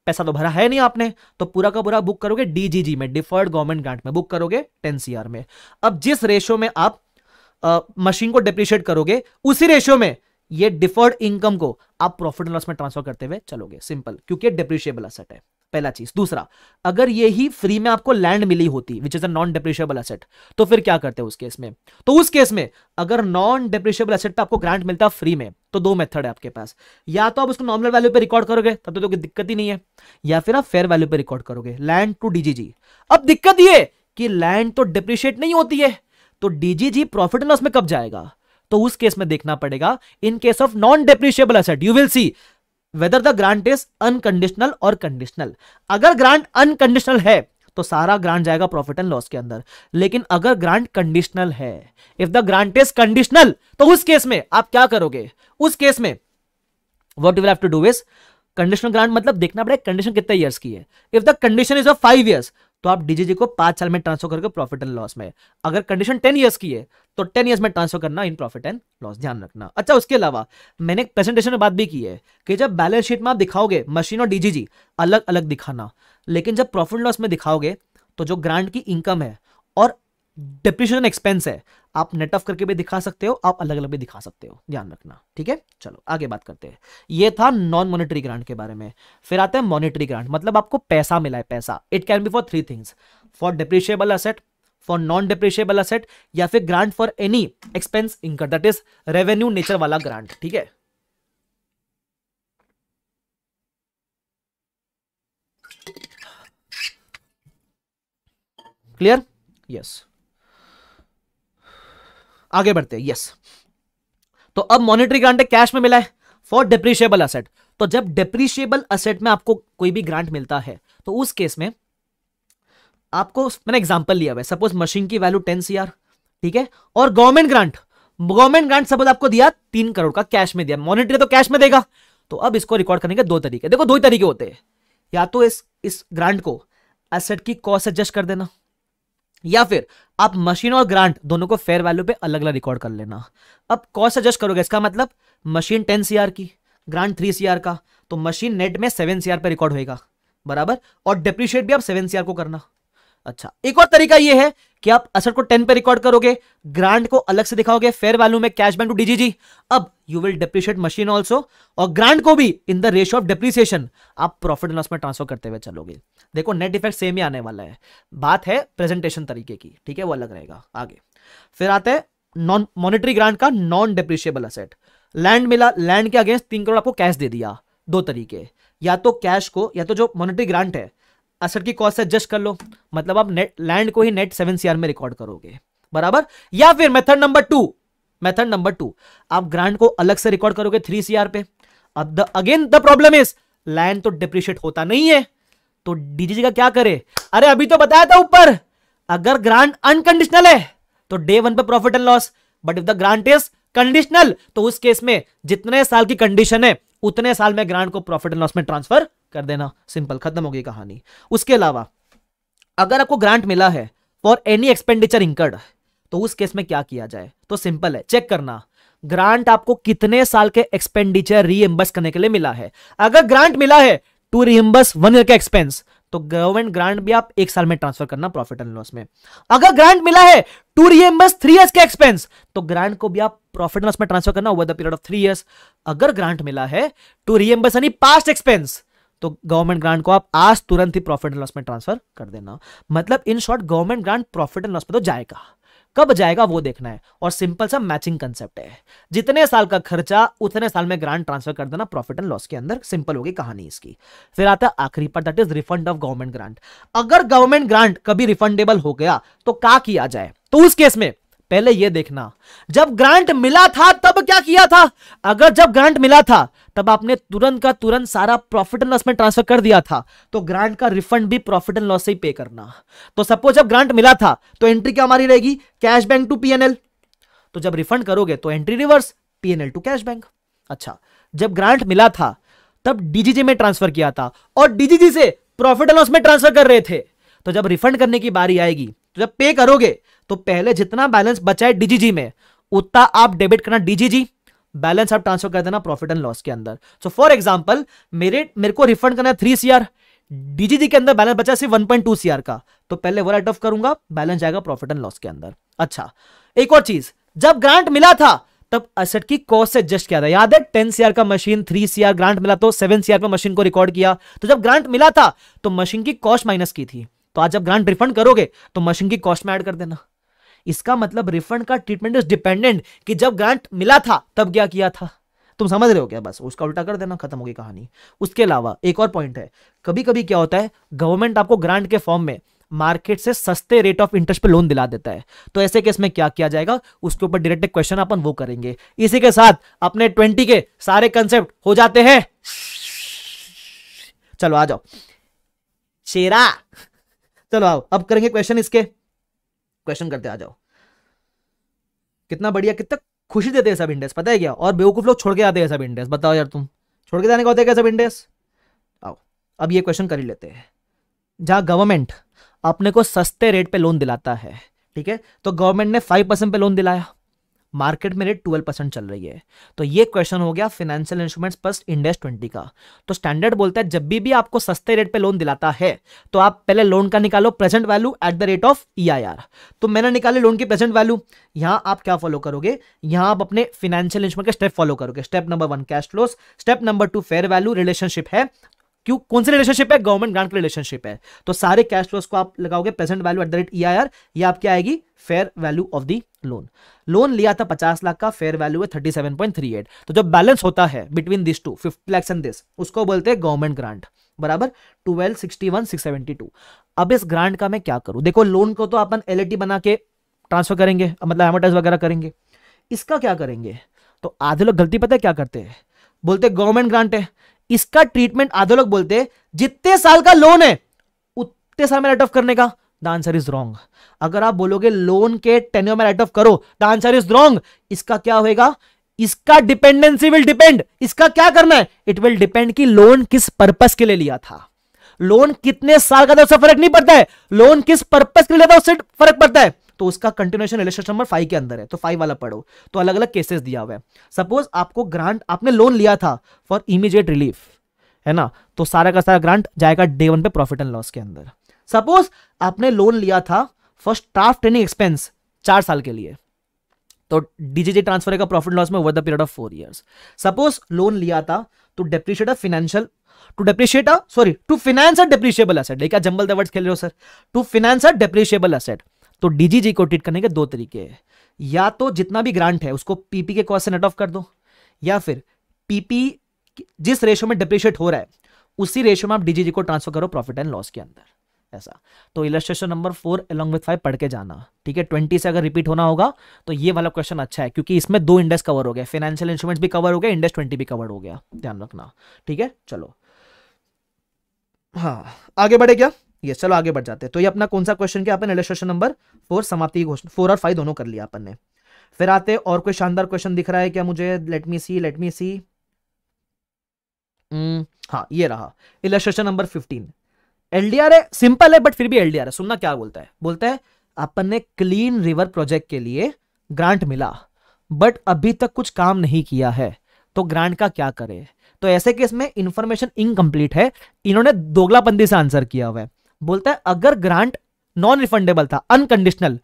पैसा तो भरा है नहीं आपने तो पूरा का पूरा बुक करोगे डीजीजी में डिफर्ड गवर्नमेंट ग्रांट में बुक करोगे टेन सीआर में अब जिस रेशियो में आप मशीन को डिप्रिशिएट करोगे उसी रेशियो में ये डिफर्ड इनकम को आप प्रॉफिट एंड लॉस में ट्रांसफर करते हुए चलोगे सिंपल क्योंकि डिप्रिशिएबल असेट है पहला चीज दूसरा अगर ये ही फ्री में आपको लैंड मिली होती which is a non depreciable asset तो फिर क्या करते हैं उस केस में तो उस केस में अगर नॉन डिप्रिशियबल असेट पे आपको ग्रांट मिलता है फ्री में तो दो मेथड है आपके पास या तो आप उसको नॉर्मल वैल्यू पे रिकॉर्ड करोगे तब तो, तो कोई दिक्कत ही नहीं है या फिर आप फेयर वैल्यू पे रिकॉर्ड करोगे लैंड टू डीजीजी अब दिक्कत ये कि लैंड तो डिप्रिशिएट नहीं होती है तो डीजीजी प्रॉफिट एंड उसमें कब जाएगा तो उस केस में देखना पड़ेगा in case of non depreciable asset you will see whether the grant is unconditional और कंडीशनल अगर ग्रांट अनकंडीशनल है तो सारा ग्रांट जाएगा प्रॉफिट एंड लॉस के अंदर लेकिन अगर ग्रांट कंडीशनल है if the grant is conditional तो उस केस में आप क्या करोगे उस केस में what you have to do is conditional grant मतलब देखना पड़ेगा कंडीशन कितने ईयर्स की है if the condition is of five years तो आप डीजीजी को पांच साल में ट्रांसफर करके प्रॉफिट एंड लॉस में अगर कंडीशन टेन ईयर्स की है तो टेन ईयर्स में ट्रांसफर करना इन प्रॉफिट एंड लॉस ध्यान रखना अच्छा उसके अलावा मैंने प्रेजेंटेशन में बात भी की है कि जब बैलेंस शीट में आप दिखाओगे मशीन और डीजीजी अलग अलग दिखाना लेकिन जब प्रॉफिट लॉस में दिखाओगे तो जो ग्रांट की इनकम है और डिप्रिशन एक्सपेंस है आप नेट ऑफ करके भी दिखा सकते हो आप अलग अलग भी दिखा सकते हो ध्यान रखना ठीक है चलो आगे बात करते हैं ये था नॉन मॉनिटरी ग्रांट के बारे में फिर आते हैं मॉनेटरी ग्रांट मतलब आपको पैसा मिला है पैसा it can be for three things for depreciable asset for non depreciable asset या फिर grant for any expense incur that is revenue nature वाला ग्रांट ठीक है क्लियर यस yes. आगे बढ़ते हैं यस तो अब मॉनिटरी ग्रांट कैश में मिला है फॉर डिप्रिशिएबल असेट तो जब डिप्रिशिएबल असेट में आपको कोई भी ग्रांट मिलता है तो उस केस में आपको मैंने एग्जांपल लिया हुआ है सपोज मशीन की वैल्यू टेन सी ठीक है और government grant government grant suppose आपको दिया तीन करोड़ का कैश में दिया मॉनिटरी तो कैश में देगा तो अब इसको रिकॉर्ड करने के दो तरीके देखो दो ही तरीके होते हैं या तो इस इस ग्रांट को एसेट की कॉस्ट एडजस्ट कर देना या फिर आप मशीन और ग्रांट दोनों को फेयर वैल्यू पे अलग अलग रिकॉर्ड कर लेना अब कॉस्ट एडजस्ट करोगे इसका मतलब मशीन टेन सी की ग्रांट थ्री सी का तो मशीन नेट में सेवन सी पे रिकॉर्ड होएगा बराबर और डेप्रिशिएट भी आप सेवन सी को करना अच्छा एक और तरीका यह है कि आप असर को टेन पे रिकॉर्ड करोगे ग्रांट को अलग से दिखाओगे फेयर वैल्यू में कैश बैंक टू डीजीजी अब you will depreciate machine also और ग्रांट को भी in the ratio of depreciation आप प्रॉफिट एंड लॉस में ट्रांसफर करते हुए चलोगे देखो नेट इफेक्ट सेम ही आने वाला है बात है प्रेजेंटेशन तरीके की ठीक है वो अलग रहेगा आगे फिर आते हैं नॉन मॉनिटरी ग्रांट का नॉन डिप्रिशिएबल असेट लैंड मिला लैंड के अगेंस्ट तीन करोड़ आपको कैश दे दिया दो तरीके या तो कैश को या तो जो मॉनिटरी ग्रांट है असर की कॉस्ट एडजस्ट कर लो मतलब आप नेट लैंड को ही नेट सेवन सीआर में रिकॉर्ड करोगे बराबर या फिर method number two method number two आप ग्रांड को अलग से रिकॉर्ड करोगे थ्री सीआर पे अब the again the problem is land तो डिप्रिशिएट होता नहीं है तो डीजीजी का क्या करे अरे अभी तो बताया था ऊपर अगर ग्रांट अनकंडीशनल है तो डे वन पर profit and loss but if the grant is conditional तो उस केस में जितने साल की कंडीशन है उतने साल में ग्रांट को प्रॉफिट एंड लॉस में ट्रांसफर कर देना सिंपल खत्म होगी कहानी उसके अलावा अगर आपको ग्रांट मिला है फॉर एनी एक्सपेंडिचर इंकर्ड तो उस केस में क्या किया जाए तो सिंपल है चेक करना ग्रांट आपको कितने साल के एक्सपेंडिचर रीएम्बर्स करने के लिए मिला है अगर ग्रांट मिला है टू रीएम्बर्स वन ईयर का एक्सपेंस तो गवर्नमेंट ग्रांट भी आप एक साल में ट्रांसफर करना प्रॉफिट एंड लॉस में अगर ग्रांट मिला है टू रीएम्बर्स थ्री ईयर का एक्सपेंस तो ग्रांट को भी आप प्रॉफिट एंड लॉस में ट्रांसफर करना over the period of three years अगर ग्रांट मिला है टू रीएम्बर्स यानी पास्ट एक्सपेंस तो गवर्नमेंट ग्रांट को आप आज तुरंत ही प्रॉफिट एंड लॉस में ट्रांसफर कर देना मतलब in short government grant profit and loss में तो जाएगा कब जाएगा वो देखना है और सिंपल सा मैचिंग कंसेप्ट है जितने साल का खर्चा उतने साल में ग्रांट ट्रांसफर कर देना प्रॉफिट एंड लॉस के अंदर सिंपल होगी कहानी इसकी फिर आता है आखिरी पर that is refund of government grant अगर गवर्नमेंट ग्रांट कभी रिफंडेबल हो गया तो का किया जाए तो उस केस में पहले यह देखना जब ग्रांट मिला था तब क्या किया था अगर जब ग्रांट मिला था तब आपने तुरंत का तुरंत सारा प्रॉफिट एंड लॉस में ट्रांसफर कर दिया था तो ग्रांट का रिफंड भी प्रॉफिट एंड लॉस से ही पे करना तो सपोज जब ग्रांट मिला था तो एंट्री क्या हमारी रहेगी कैश बैंक टू पीएनएल तो जब रिफंड करोगे तो entry reverse PNL to cash bank अच्छा जब ग्रांट मिला था तब डीजीजी में ट्रांसफर किया था और डीजीजी से प्रॉफिट एंड लॉस में ट्रांसफर कर रहे थे तो जब रिफंड करने की बारी आएगी तो जब पे करोगे तो पहले जितना बैलेंस बचा है डीजीजी में उतना आप डेबिट करना डीजीजी बैलेंस आप ट्रांसफर कर देना प्रॉफिट एंड लॉस के अंदर सो फॉर एग्जाम्पल मेरे मेरे को रिफंड करना है थ्री सीआर डीजीजी के अंदर बैलेंस बचा सिर्फ वन पॉइंट टू सीआर का तो पहले वो राइट ऑफ करूंगा बैलेंस जाएगा प्रॉफिट एंड लॉस के अंदर अच्छा एक और चीज जब ग्रांट मिला था तब असेट की कॉस्ट से एडजस्ट किया था याद है टेन सीआर का मशीन थ्री सीआर ग्रांट मिला तो सेवन सीआर का मशीन को रिकॉर्ड किया तो जब ग्रांट मिला था तो मशीन की कॉस्ट माइनस की थी तो आज जब ग्रांट रिफंड करोगे तो मशीन की कॉस्ट में ऐड कर देना इसका मतलब रिफंड का ट्रीटमेंट इज डिपेंडेंट कि जब ग्रांट मिला था तब क्या किया था तुम समझ रहे हो क्या बस उसका उल्टा कर देना खत्म होगी कहानी उसके अलावा एक और पॉइंट है कभी कभी क्या होता है गवर्नमेंट आपको ग्रांट के फॉर्म में मार्केट से सस्ते रेट ऑफ इंटरेस्ट पे लोन दिला देता है तो ऐसे केस में क्या किया जाएगा उसके ऊपर डायरेक्ट क्वेश्चन अपन वो करेंगे इसी के साथ अपने ट्वेंटी के सारे कंसेप्ट हो जाते हैं चलो आ जाओ शेरा चलो आओ अब करेंगे क्वेश्चन इसके क्वेश्चन करते आ जाओ कितना बढ़िया कितना खुशी देते हैं सब इंडेस पता है क्या और बेवकूफ लोग छोड़ के आते हैं सब इंडेस बताओ यार तुम छोड़ के जाने का होता है क्या सब इंडेस आओ अब ये क्वेश्चन कर ही लेते हैं जहाँ गवर्नमेंट अपने को सस्ते रेट पे लोन दिलाता है ठीक है तो गवर्नमेंट ने फाइव परसेंट पे लोन दिलाया मार्केट में रेट ट्वेल्व परसेंट चल रही है तो ये क्वेश्चन हो गया फाइनेंशियल इंस्ट्रूमेंट्स प्लस इंडेस 20 का तो स्टैंडर्ड बोलता है जब भी भी आपको सस्ते रेट पे लोन दिलाता है तो आप पहले लोन का निकालो present value at the rate of E तो मैंने निकाले लोन की प्रेजेंट वैल्यू यहाँ आप क्या फॉलो करोगे यहाँ आप अपने फाइनेंशियल इंस्ट्रूमेंट के स्टेप फॉलो करोगे step number one cash flows step number two fair value relationship है क्यों कौन सी रिलेशनशिप है गवर्नमेंट ग्रांट की रिलेशनशिप है तो सारे कैश फ्लोस को आप लगाओगे present value at the rate E I R आपकी आएगी fair value of the loan loan लिया था पचास लाख का फेयर वैल्यू है thirty seven point three eight तो जो बैलेंस होता है between this two fifty lakhs and this उसको बोलते हैं गवर्नमेंट ग्रांट बराबर twelve sixty one six seventy two अब इस ग्रांट का मैं क्या करूं देखो लोन को तो अपन एल बना के ट्रांसफर करेंगे मतलब एमोटाइज वगैरह करेंगे इसका क्या करेंगे तो आधे लोग गलती पता है क्या करते हैं बोलते गवर्नमेंट ग्रांट है इसका ट्रीटमेंट आधे लोग बोलते जितने साल का लोन है उतने साल में रेट ऑफ करने का द आंसर इज रॉन्ग अगर आप बोलोगे लोन के टेन्योर में राइट ऑफ करो द आंसर इज रॉन्ग इसका क्या होगा इसका डिपेंडेंसी विल डिपेंड इसका क्या करना है इट विल डिपेंड कि लोन किस पर्पस के लिए लिया था लोन कितने साल का था उससे फर्क नहीं पड़ता है लोन किस पर्पस के लिए था उससे फर्क पड़ता है तो उसका कंटिन्यूशन रिलेशन नंबर फाइव के अंदर है तो फाइव वाला पढ़ो तो अलग अलग केसेस दिया हुआ है सपोज आपको ग्रांट आपने लोन लिया था फॉर इमीडिएट रिलीफ है ना तो सारा का सारा ग्रांट जाएगा डे वन पे प्रॉफिट एंड लॉस के अंदर सपोज आपने लोन लिया था फर्स्ट स्टाफ ट्रेनिंग एक्सपेंस चार साल के लिए तो डीजीजी ट्रांसफर का प्रॉफिट लॉस में over the period of four years suppose loan लिया था तो depreciate a financial to depreciate a sorry to finance a depreciable asset देखिए जंबल वर्ड्स खेल रहे हो sir to finance a depreciable asset तो डीजीजी को ट्रीट करने के दो तरीके हैं या तो जितना भी ग्रांट है उसको पीपी के कॉस्ट से नेट ऑफ कर दो या फिर पीपी जिस रेशो में डेप्रिशिएट हो रहा है उसी रेशो में आप डीजीजी को ट्रांसफर करो प्रॉफिट एंड लॉस के अंदर ऐसा तो illustration number four along with five पढ़ के जाना ठीक है ट्वेंटी से अगर रिपीट होना होगा तो ये वाला क्वेश्चन अच्छा है क्योंकि इसमें दो इंडेक्स कवर हो गया फाइनेंशियल इंस्ट्रूमेंट्स भी कवर हो गया इंडेक्स ट्वेंटी भी कवर हो गया ध्यान रखना ठीक है चलो हाँ आगे बढ़े क्या ये चलो आगे बढ़ जाते हैं तो ये अपना कौन सा क्वेश्चन किया अपने इलस्ट्रेशन नंबर फोर समाप्ति की फोर और फाइव दोनों कर लिया अपन ने फिर आते और कोई शानदार क्वेश्चन दिख रहा है क्या मुझे लेट मी सी लेट मी सी हाँ ये रहा इलस्ट्रेशन नंबर फिफ्टीन एलडीआर है सिंपल है बट फिर भी एलडीआर है सुनना क्या बोलता है बोलता है अपन ने क्लीन रिवर प्रोजेक्ट के लिए ग्रांट मिला बट अभी तक कुछ काम नहीं किया है तो ग्रांट का क्या करे तो ऐसे केस में इंफॉर्मेशन इनकम्प्लीट है इन्होंने दोगलापंदी से आंसर किया हुआ है बोलता है अगर ग्रांट नॉन रिफंडेबल था अनकंडीशनल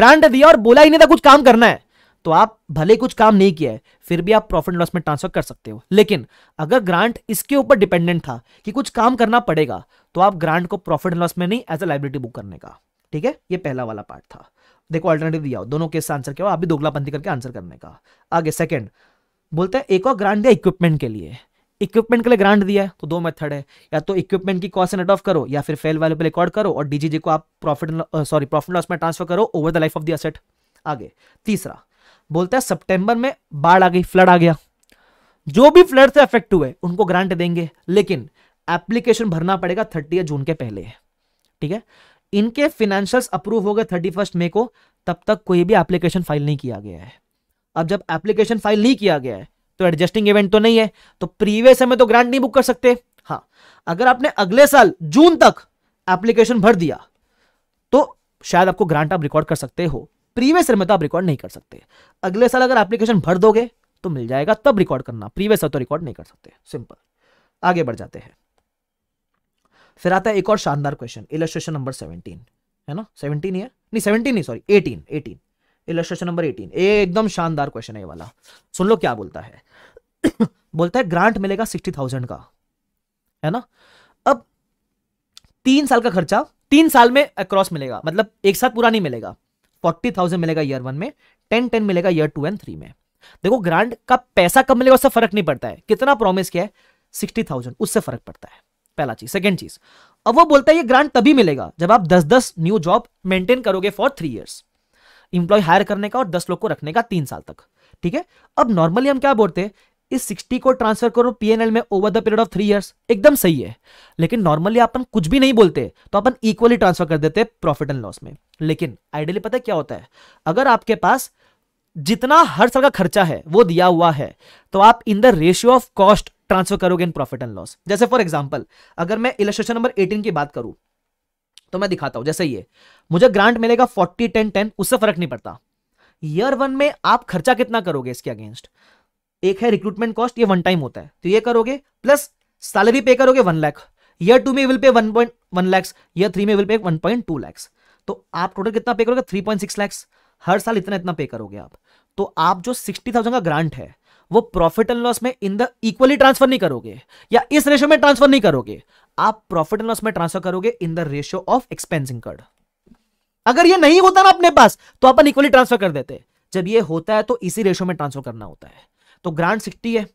ग्रांट दिया और बोला ही नहीं था कुछ काम करना है तो आप भले कुछ काम नहीं किया है फिर भी आप प्रॉफिट लॉस में ट्रांसफर कर सकते हो लेकिन अगर ग्रांट इसके ऊपर डिपेंडेंट था कि कुछ काम करना पड़ेगा तो आप ग्रांट को प्रॉफिट लॉस में नहीं एज ए लाइब्रेटी बुक करने का ठीक है ये पहला वाला पार्ट था देखो अल्टरनेटिव दिया हो दोनों केस आंसर क्या हो आप भी दोगलापंथी करके आंसर करने का आगे सेकेंड बोलते हैं एक और ग्रांट दिया इक्विपमेंट के लिए इक्विपमेंट के लिए ग्रांट दिया है तो दो मेथड है या तो इक्विपमेंट की कॉस्ट नेट ऑफ करो या फिर फेल वैल्यू पे रिकॉर्ड करो और डीजीजी को आप प्रॉफिट सॉरी प्रॉफिट लॉस में ट्रांसफर करो over the life of the asset आगे तीसरा बोलता है सितंबर में बाढ़ आ गई फ्लड आ गया जो भी फ्लड से अफेक्ट हुए उनको ग्रांट देंगे लेकिन एप्लीकेशन भरना पड़ेगा थर्टी जून के पहले ठीक है इनके फिनेंशियल अप्रूव हो गए थर्टी मई को तब तक कोई भी एप्लीकेशन फाइल नहीं किया गया है अब जब एप्लीकेशन फाइल नहीं किया गया है तो एडजस्टिंग इवेंट तो नहीं है तो प्रीवियस समय तो ग्रांट नहीं बुक कर सकते हाँ अगर आपने अगले साल जून तक एप्लीकेशन भर दिया तो शायद आपको ग्रांट आप रिकॉर्ड कर सकते हो प्रीवियस ईयर में तो आप रिकॉर्ड नहीं कर सकते अगले साल अगर एप्लीकेशन भर दोगे तो मिल जाएगा तब रिकॉर्ड करना प्रीवियस ईयर तो रिकॉर्ड नहीं कर सकते सिंपल आगे बढ़ जाते हैं फिर आता है एक और शानदार क्वेश्चन इलस्ट्रेशन नंबर सेवनटीन है ना सेवनटीन ही नहीं सेवनटीन नहीं sorry eighteen eighteen illustration number eighteen एकदम शानदार क्वेश्चन है ये वाला सुन लो क्या बोलता है बोलता है ग्रांट मिलेगा सिक्सटी थाउजेंड का है ना अब तीन साल का खर्चा तीन साल में अक्रॉस मिलेगा मतलब एक साथ पूरा नहीं मिलेगा फोर्टी थाउजेंड मिलेगा ईयर वन में टेन टेन मिलेगा ईयर टू एंड थ्री में देखो ग्रांट का पैसा कब मिलेगा उससे फर्क नहीं पड़ता है कितना प्रॉमिस किया है सिक्सटी थाउजेंड उससे फर्क पड़ता है पहला चीज सेकेंड चीज अब वो बोलता है ये ग्रांट तभी मिलेगा जब आप दस दस न्यू जॉब मेंटेन करोगे for three years employ hire करने का और दस लोग को रखने का तीन साल तक ठीक है अब नॉर्मली हम क्या बोलते हैं इस सिक्सटी को ट्रांसफर करो पीएनएल में over the period of three years एकदम सही है लेकिन नॉर्मली अपन कुछ भी नहीं बोलते तो अपन इक्वली ट्रांसफर कर देते प्रॉफिट एंड लॉस में लेकिन आइडियली पता है क्या होता है अगर आपके पास जितना हर साल का खर्चा है वो दिया हुआ है तो आप in the ratio of cost transfer करोगे इन प्रॉफिट एंड लॉस जैसे फॉर एग्जाम्पल अगर मैं इलेक्ट्रेशन नंबर एटीन की बात करूं तो मैं दिखाता हूं जैसे ये मुझे ग्रांट मिलेगा फोर्टी टेन टेन उससे फर्क नहीं पड़ता ईयर वन में आप खर्चा कितना करोगे इसके अगेंस्ट एक है रिक्रूटमेंट कॉस्ट ये वन टाइम होता है तो ये करोगे प्लस सैलरी पे करोगे वन लाख ईयर टू में will pay one point one lakhs year three में will pay one point two lakhs तो आप टोटल कितना पे करोगे थ्री पॉइंट सिक्स लैक्स हर साल इतना इतना पे करोगे आप तो आप जो सिक्सटी थाउजेंड का ग्रांट है वो प्रॉफिट एंड लॉस में इन द इक्वली ट्रांसफर नहीं करोगे या इस रेशियो में ट्रांसफर नहीं करोगे आप प्रॉफिट एंड लॉस में ट्रांसफर करोगे in the ratio of expensing card अगर ये नहीं होता ना अपने पास तो अपन इक्वली ट्रांसफर कर देते जब ये होता है तो इसी रेशियो में ट्रांसफर करना होता है तो ग्रांट सिक्सटी है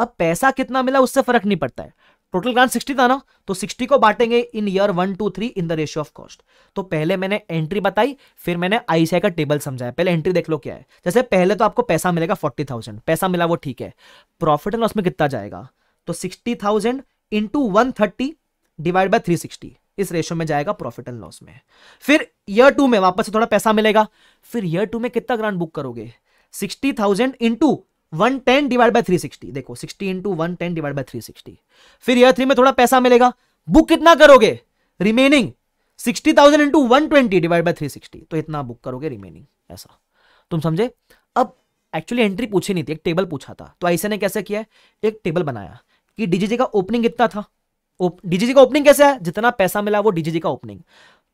अब पैसा कितना मिला उससे फर्क नहीं पड़ता है टोटल ग्रांट सिक्सटी था ना तो सिक्सटी को बांटेंगे in year one two three in the ratio of cost तो पहले मैंने एंट्री बताई फिर मैंने आईसीआई का टेबल समझाया पहले एंट्री देख लो क्या है जैसे पहले तो आपको पैसा मिलेगा फोर्टी थाउजेंड पैसा मिला वो ठीक है प्रॉफिट एंड लॉस में कितना जाएगा तो sixty thousand into one thirty divide by three sixty इस रेशियो में जाएगा प्रॉफिट एंड लॉस में फिर ईयर टू में वापस से थोड़ा पैसा मिलेगा फिर ईयर टू में कितना ग्रांट बुक करोगे sixty thousand into one ten divide by three sixty देखो sixty into one ten divide by three sixty फिर ईयर थ्री में थोड़ा पैसा मिलेगा बुक कितना करोगे remaining sixty thousand into one twenty divide by three sixty तो इतना बुक करोगे रिमेनिंग ऐसा तुम समझे अब एक्चुअली एंट्री पूछी नहीं थी एक टेबल पूछा था तो ऐसे ने कैसे किया एक टेबल बनाया कि डीजीजी का ओपनिंग कितना था डीजीजी का ओपनिंग कैसे है जितना पैसा मिला वो डीजीजी का ओपनिंग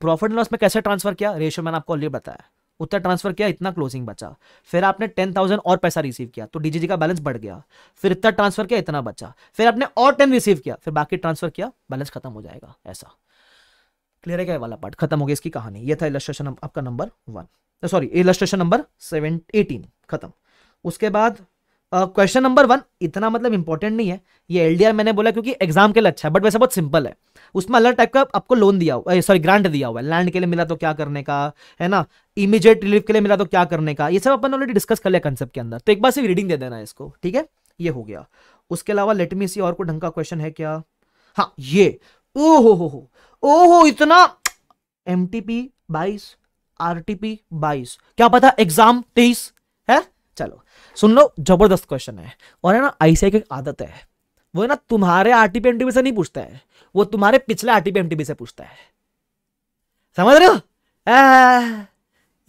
प्रॉफिट लॉस में कैसे ट्रांसफर किया रेशियो मैंने आपको ऑलरेडी बताया उतना ट्रांसफर किया इतना क्लोजिंग बचा फिर आपने टेन थाउजेंड और पैसा रिसीव किया तो डीजीजी का बैलेंस बढ़ गया फिर इतना ट्रांसफर किया इतना बचा फिर आपने और टेन रिसीव किया फिर बाकी ट्रांसफर किया बैलेंस खत्म हो जाएगा ऐसा क्लियर है क्या वाला पार्ट खत्म हो गया इसकी कहानी ये था इलस्ट्रेशन आपका number one sorry illustration number seven eighteen खत्म उसके बाद क्वेश्चन नंबर वन इतना मतलब इंपॉर्टेंट नहीं है ये एलडीआर मैंने बोला क्योंकि एग्जाम के लिए अच्छा है बट वैसे बहुत सिंपल है उसमें अलग टाइप का आपको लोन दिया हुआ सॉरी eh, ग्रांट दिया हुआ है लैंड के लिए मिला तो क्या करने का है ना इमीजिएट रिलीफ के लिए मिला तो क्या करने का ये सब अपन ऑलरेडी डिस्कस कर लिया कंसेप्ट के अंदर तो एक बार सिर्फ रीडिंग दे देना इसको ठीक है ये हो गया उसके अलावा लेटमी सी और कोई ढंग का क्वेश्चन है क्या हाँ ये ओहो हो हो ओहो इतना एम टी पी बाईस आर टी पी बाईस क्या पता एग्जाम तेईस है चलो सुन लो जबरदस्त क्वेश्चन है और है ना आईसीआई की आदत है वो है ना तुम्हारे आरटीपी एमटीबी से नहीं पूछता है वो तुम्हारे पिछले आरटीपी एमटीबी से पूछता है समझ रहे हो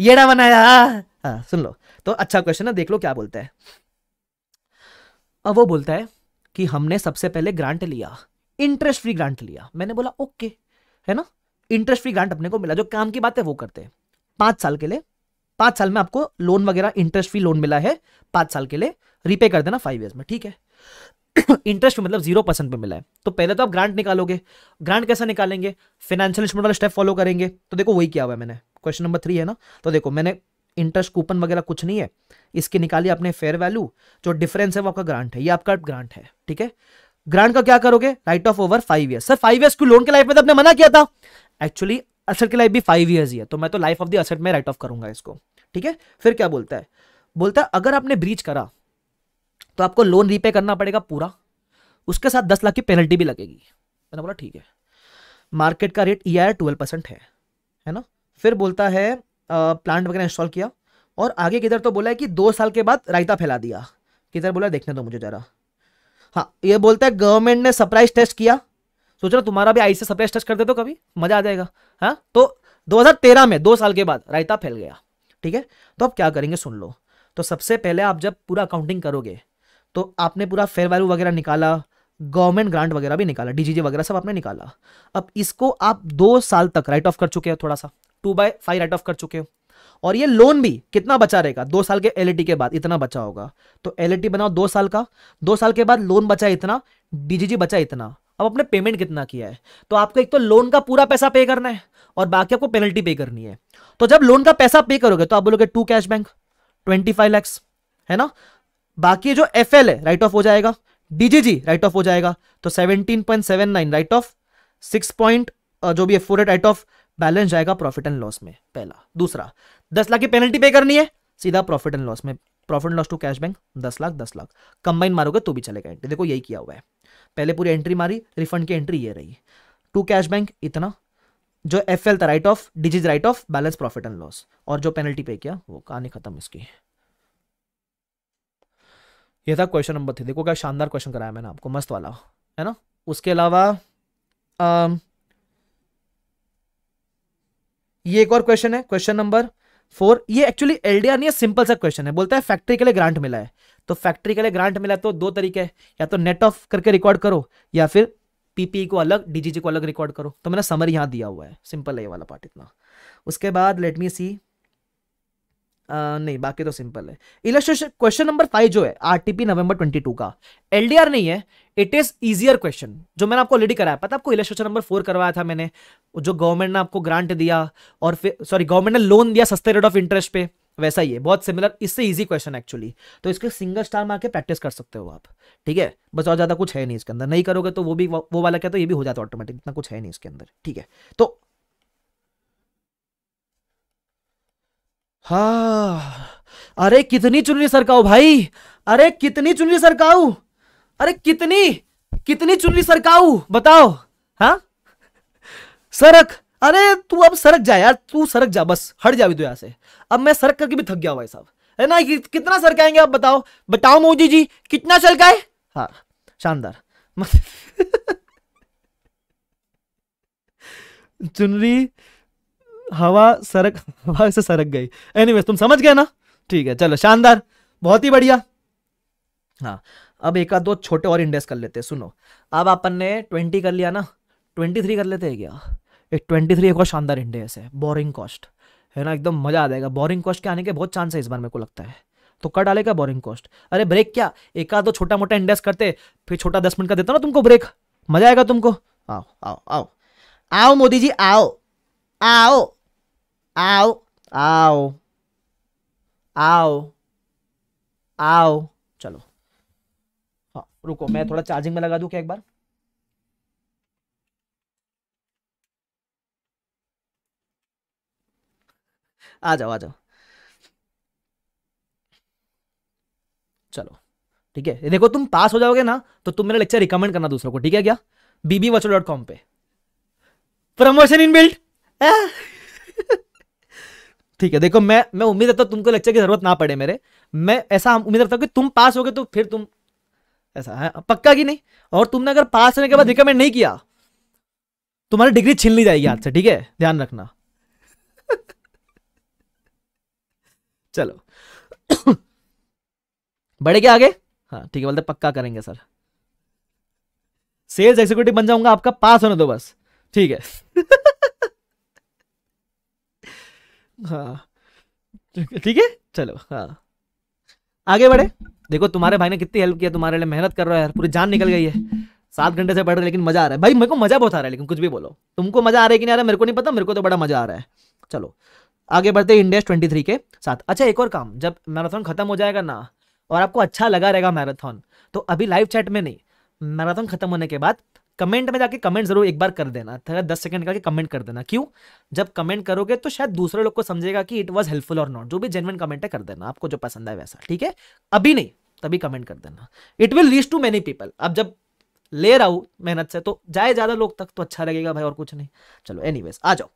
ये ना बनाया हाँ सुन लो तो अच्छा क्वेश्चन है देख लो क्या बोलता है अब वो बोलता है कि हमने सबसे पहले ग्रांट लिया इंटरेस्ट फ्री ग्रांट लिया मैंने बोला ओके है ना इंटरेस्ट फ्री ग्रांट अपने को मिला जो काम की बात है वो करते हैं पांच साल के लिए पांच साल में आपको लोन वगैरह इंटरेस्ट फ्री लोन मिला है पांच साल के लिए रिपे कर देना फाइव ईयर्स में ठीक है इंटरेस्ट मतलब जीरो परसेंट पे मिला है तो पहले तो आप ग्रांट निकालोगे ग्रांट कैसा निकालेंगे फाइनेंशियल इंस्ट्रूमेंट वाला स्टेप फॉलो करेंगे तो देखो वही क्या हुआ मैंने क्वेश्चन नंबर थ्री है ना तो देखो मैंने इंटरेस्ट कूपन वगैरह कुछ नहीं है इसकी निकाली आपने फेयर वैल्यू जो डिफरेंस है वो आपका ग्रांट है ये आपका ग्रांट है ठीक है ग्रांट का क्या करोगे write off over five year sir five years loan के लाइफ में तो आपने मना किया था एक्चुअली असर की लाइफ भी फाइव ईयर्स ही है तो मैं तो लाइफ ऑफ द असर में राइट ऑफ करूंगा इसको ठीक है फिर क्या बोलता है बोलता है अगर आपने ब्रीच करा तो आपको लोन रीपे करना पड़ेगा पूरा उसके साथ दस लाख की पेनल्टी भी लगेगी मैंने बोला ठीक है मार्केट का rate E I twelve percent है है ना फिर बोलता है प्लांट वगैरह इंस्टॉल किया और आगे किधर तो बोला है कि दो साल के बाद रायता फैला दिया किधर बोला देखने दो मुझे ज़रा हाँ ये बोलता है गवर्नमेंट ने सरप्राइज टेस्ट किया सोच रहा तुम्हारा भी आई से सरप्राइज टेस्ट कर दे तो कभी मज़ा आ जाएगा हाँ तो 2013 में दो साल के बाद रायता फैल गया ठीक है तो आप क्या करेंगे सुन लो तो सबसे पहले आप जब पूरा अकाउंटिंग करोगे तो आपने पूरा फेयर वैल्यू वगैरह निकाला गवर्नमेंट ग्रांट वगैरह भी निकाला डीजीजी वगैरह सब आपने निकाला अब इसको आप दो साल तक राइट ऑफ कर चुके हो थोड़ा सा two by five write off कर चुके हो और ये लोन भी कितना बचा रहेगा दो साल के एल e के बाद इतना बचा होगा तो एल e बनाओ दो साल का दो साल के बाद लोन बचा इतना डीजीजी बचा इतना अब आपने पेमेंट कितना किया है तो आपको एक तो लोन का पूरा पैसा पे करना है और बाकी आपको पेनल्टी पे करनी है तो जब लोन का पैसा पे करोगे तो आप बोलोगे to cash bank twenty five lakhs है ना बाकी जो एफ एल है राइट ऑफ हो जाएगा डीजीजी राइट ऑफ हो जाएगा तो seventeen point seven nine write off six point जो भी फोर राइट ऑफ बैलेंस जाएगा प्रॉफिट एंड लॉस में पहला दूसरा दस लाख की पेनल्टी पे करनी है सीधा प्रॉफिट एंड लॉस में profit loss to cash bank दस लाख दस लाख कंबाइन मारोगे तो भी चलेगा एंट्री देखो यही किया हुआ है पहले पूरी एंट्री मारी रिफंड की एंट्री ये रही टू कैश बैंक इतना जो एफ एल था राइट ऑफ डिजिज write off balance profit and loss और जो पेनल्टी पे किया वो कहानी खत्म इसकी ये था क्वेश्चन नंबर थ्री देखो क्या शानदार क्वेश्चन कराया मैंने आपको मस्त वाला है ना उसके अलावा ये एक और क्वेश्चन है क्वेश्चन नंबर फोर ये एक्चुअली एलडीआर नहीं है सिंपल सा क्वेश्चन है बोलता है फैक्ट्री के लिए ग्रांट मिला है तो फैक्ट्री के लिए ग्रांट मिला तो दो तरीके हैं या तो नेट ऑफ करके रिकॉर्ड करो या फिर पीपी e को अलग डीजीजी को अलग रिकॉर्ड करो तो मैंने समर यहाँ दिया हुआ है सिंपल है ये वाला पार्ट इतना उसके बाद लेट मी सी नहीं बाकी तो सिंपल है इलेस्ट्रेशन क्वेश्चन नंबर फाइव जो है आरटीपी नवंबर ट्वेंटी टू का एलडीआर नहीं है इट इज इजियर क्वेश्चन जो मैंने आपको ऑलरेडी कराया पता आपको इलेस्ट्रेशन नंबर फोर करवाया था मैंने जो गवर्नमेंट ने आपको ग्रांट दिया और फिर सॉरी गवर्नमेंट ने लोन दिया सस्ते रेट ऑफ इंटरेस्ट पे वैसा ही है बहुत सिमिलर इससे इजी क्वेश्चन एक्चुअली तो इसके सिंगल स्टार मार के प्रैक्टिस कर सकते हो आप ठीक है बस और ज्यादा कुछ है नहीं इसके अंदर नहीं करोगे तो वो भी वो वाला क्या तो ये भी हो जाता ऑटोमेटिक इतना कुछ है नहीं इसके अंदर ठीक है तो हाँ अरे कितनी चुनरी सरकाओ भाई अरे कितनी चुनरी सरकाऊ अरे कितनी कितनी चुनरी सरकाऊ बताओ हाँ सरक अरे तू अब सरक जा यार तू सरक जा बस हट जा तू तो से अब मैं सरक करके भी थक गया भाई साहब है ना कि, कितना सरकाएंगे आप बताओ बताओ मोदी जी कितना सरकाए हाँ शानदार चुनरी हवा सरक हवा से सरक गई एनीवेज तुम समझ गए ना ठीक है चलो शानदार बहुत ही बढ़िया हाँ अब एक आध दो छोटे और इंडेक्स कर लेते हैं सुनो अब अपन ने ट्वेंटी कर लिया ना ट्वेंटी थ्री कर लेते हैं क्या एक ट्वेंटी थ्री एक और शानदार इंडेक्स है बोरिंग कॉस्ट है ना एकदम मजा आ जाएगा बोरिंग कॉस्ट के आने के बहुत चांस है इस बार मेरे को लगता है तो कर डालेगा बोरिंग कॉस्ट अरे ब्रेक क्या एक आध दो छोटा मोटा इंडेक्स करते फिर छोटा दस मिनट का देता ना तुमको ब्रेक मजा आएगा तुमको आओ आओ आओ आओ मोदी जी आओ आओ Ow. Ow. आओ आओ चलो हाँ रुको मैं थोड़ा चार्जिंग में लगा दू क्या एक बार आ जाओ आ जाओ चलो ठीक है देखो तुम पास हो जाओगे ना तो तुम मेरा लेक्चर रिकमेंड करना दूसरों को ठीक है क्या बीबी डॉट कॉम पे प्रमोशन इन बिल्ड ठीक है देखो मैं मैं उम्मीद रखता हूँ तुमको लेक्चर की जरूरत ना पड़े मेरे मैं ऐसा उम्मीद रखता हूँ कि तुम पास हो गए तो फिर तुम ऐसा है पक्का कि नहीं और तुमने अगर पास होने के बाद रिकमेंड हम्म। नहीं किया तुम्हारी डिग्री छीन ली जाएगी हाथ से ठीक है ध्यान रखना चलो बढ़े क्या आगे हाँ ठीक है बोलते पक्का करेंगे सर सेल्स एग्जीक्यूटिव बन जाऊंगा आपका पास होने दो बस ठीक है हाँ ठीक है चलो हाँ आगे बढ़े देखो तुम्हारे भाई ने कितनी हेल्प किया तुम्हारे लिए मेहनत कर रहा है यार पूरी जान निकल गई है सात घंटे से पढ़ रहे लेकिन मजा आ रहा है भाई मेरे को मजा बहुत आ रहा है लेकिन कुछ भी बोलो तुमको मजा आ रहा है कि नहीं आ रहा मेरे को नहीं पता मेरे को तो बड़ा मजा आ रहा है चलो आगे बढ़ते इंडेस ट्वेंटी थ्री के साथ अच्छा एक और काम जब मैराथन खत्म हो जाएगा ना और आपको अच्छा लगा रहेगा मैराथन तो अभी लाइव चैट में नहीं मैराथन खत्म होने के बाद कमेंट में जाके कमेंट जरूर एक बार कर देना थोड़ा दस सेकंड करके कमेंट कर देना क्यों जब कमेंट करोगे तो शायद दूसरे लोग को समझेगा कि इट वॉज हेल्पफुल और नॉट जो भी जेनवन कमेंट है कर देना आपको जो पसंद है वैसा ठीक है अभी नहीं तभी कमेंट कर देना it will reach to many people अब जब ले रहा हूं मेहनत से तो जाए ज्यादा लोग तक तो अच्छा लगेगा भाई और कुछ नहीं चलो एनीवेज आ जाओ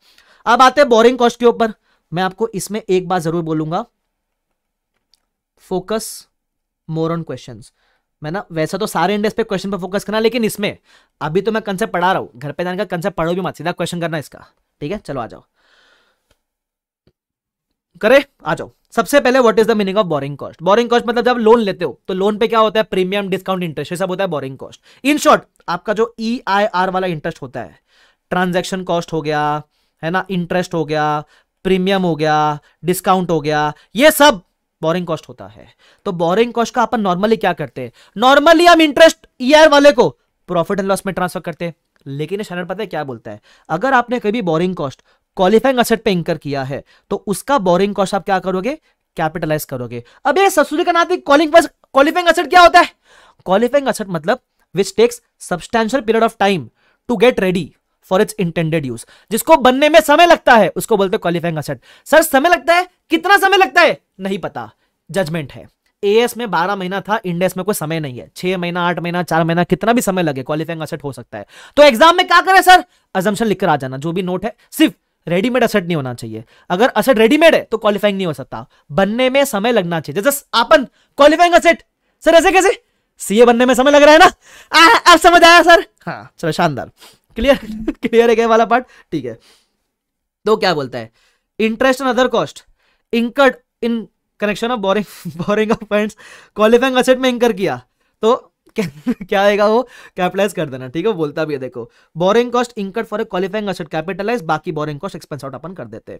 अब आते हैं बोरिंग कॉस्ट के ऊपर मैं आपको इसमें एक बार जरूर बोलूंगा फोकस मोर ऑन क्वेश्चंस मैं ना वैसे तो सारे इंडेक्स पे क्वेश्चन पे फोकस करना लेकिन इसमें अभी तो मैं कंसेप्ट पढ़ा रहा हूँ घर पे जाने का कंसेप्ट पढ़ो भी मत सीधा क्वेश्चन करना इसका ठीक है चलो आ जाओ करे आ जाओ सबसे पहले what is the meaning of borrowing cost borrowing cost मतलब जब लोन लेते हो तो लोन पे क्या होता है प्रीमियम डिस्काउंट इंटरेस्ट सब होता है बोरिंग कॉस्ट इन शॉर्ट आपका जो ई आई आर वाला इंटरेस्ट होता है ट्रांजेक्शन कॉस्ट हो गया है ना इंटरेस्ट हो गया प्रीमियम हो गया डिस्काउंट हो गया ये सब बोरिंग कॉस्ट होता है तो बोरिंग कॉस्ट का अपन नॉर्मली क्या करते हैं नॉर्मली हम इंटरेस्ट ईयर वाले को प्रॉफिट एंड लॉस में ट्रांसफर करते हैं लेकिन स्टैंडर्ड पता है क्या बोलता है अगर आपने कभी बोरिंग कॉस्ट क्वालिफाइंग असेट पे इंकर किया है तो उसका बोरिंग कॉस्ट आप क्या करोगे कैपिटलाइज करोगे अब ये सब्सिडी का नाते क्वालिफाइंग असेट क्या होता है क्वालिफाइंग असेट मतलब which takes substantial period of time to get ready for its intended use जिसको बनने में समय लगता है उसको बोलते हैं क्वालिफाइंग असेट सर समय लगता है कितना समय लगता है नहीं पता जजमेंट है एएस में बारह महीना था इंडेस में कोई समय नहीं है छह महीना आठ महीना चार महीना कितना भी समय लगे क्वालिफाइंग असेट हो सकता है तो एग्जाम में क्या करें सर अजम्पन लिखकर आ जाना जो भी नोट है सिर्फ रेडीमेड असेट नहीं होना चाहिए अगर असेट रेडीमेड है तो क्वालिफाइंग नहीं हो सकता बनने में समय लगना चाहिए जैसे आपन क्वालिफाइंग असेट सर ऐसे कैसे सीए बनने में समय लग रहा है ना अब समझ आया सर हाँ चलो शानदार क्लियर क्लियर है क्या वाला पार्ट ठीक है तो क्या बोलता है interest and other cost incurred in connection of borrowing borrowing of funds qualifying asset में इंकर किया तो क्या आएगा वो कैपिटलाइज कर देना ठीक है बोलता भी है देखो borrowing cost incurred for a qualifying asset capitalize बाकी बोरिंग कॉस्ट एक्सपेंस आउट अपन कर देते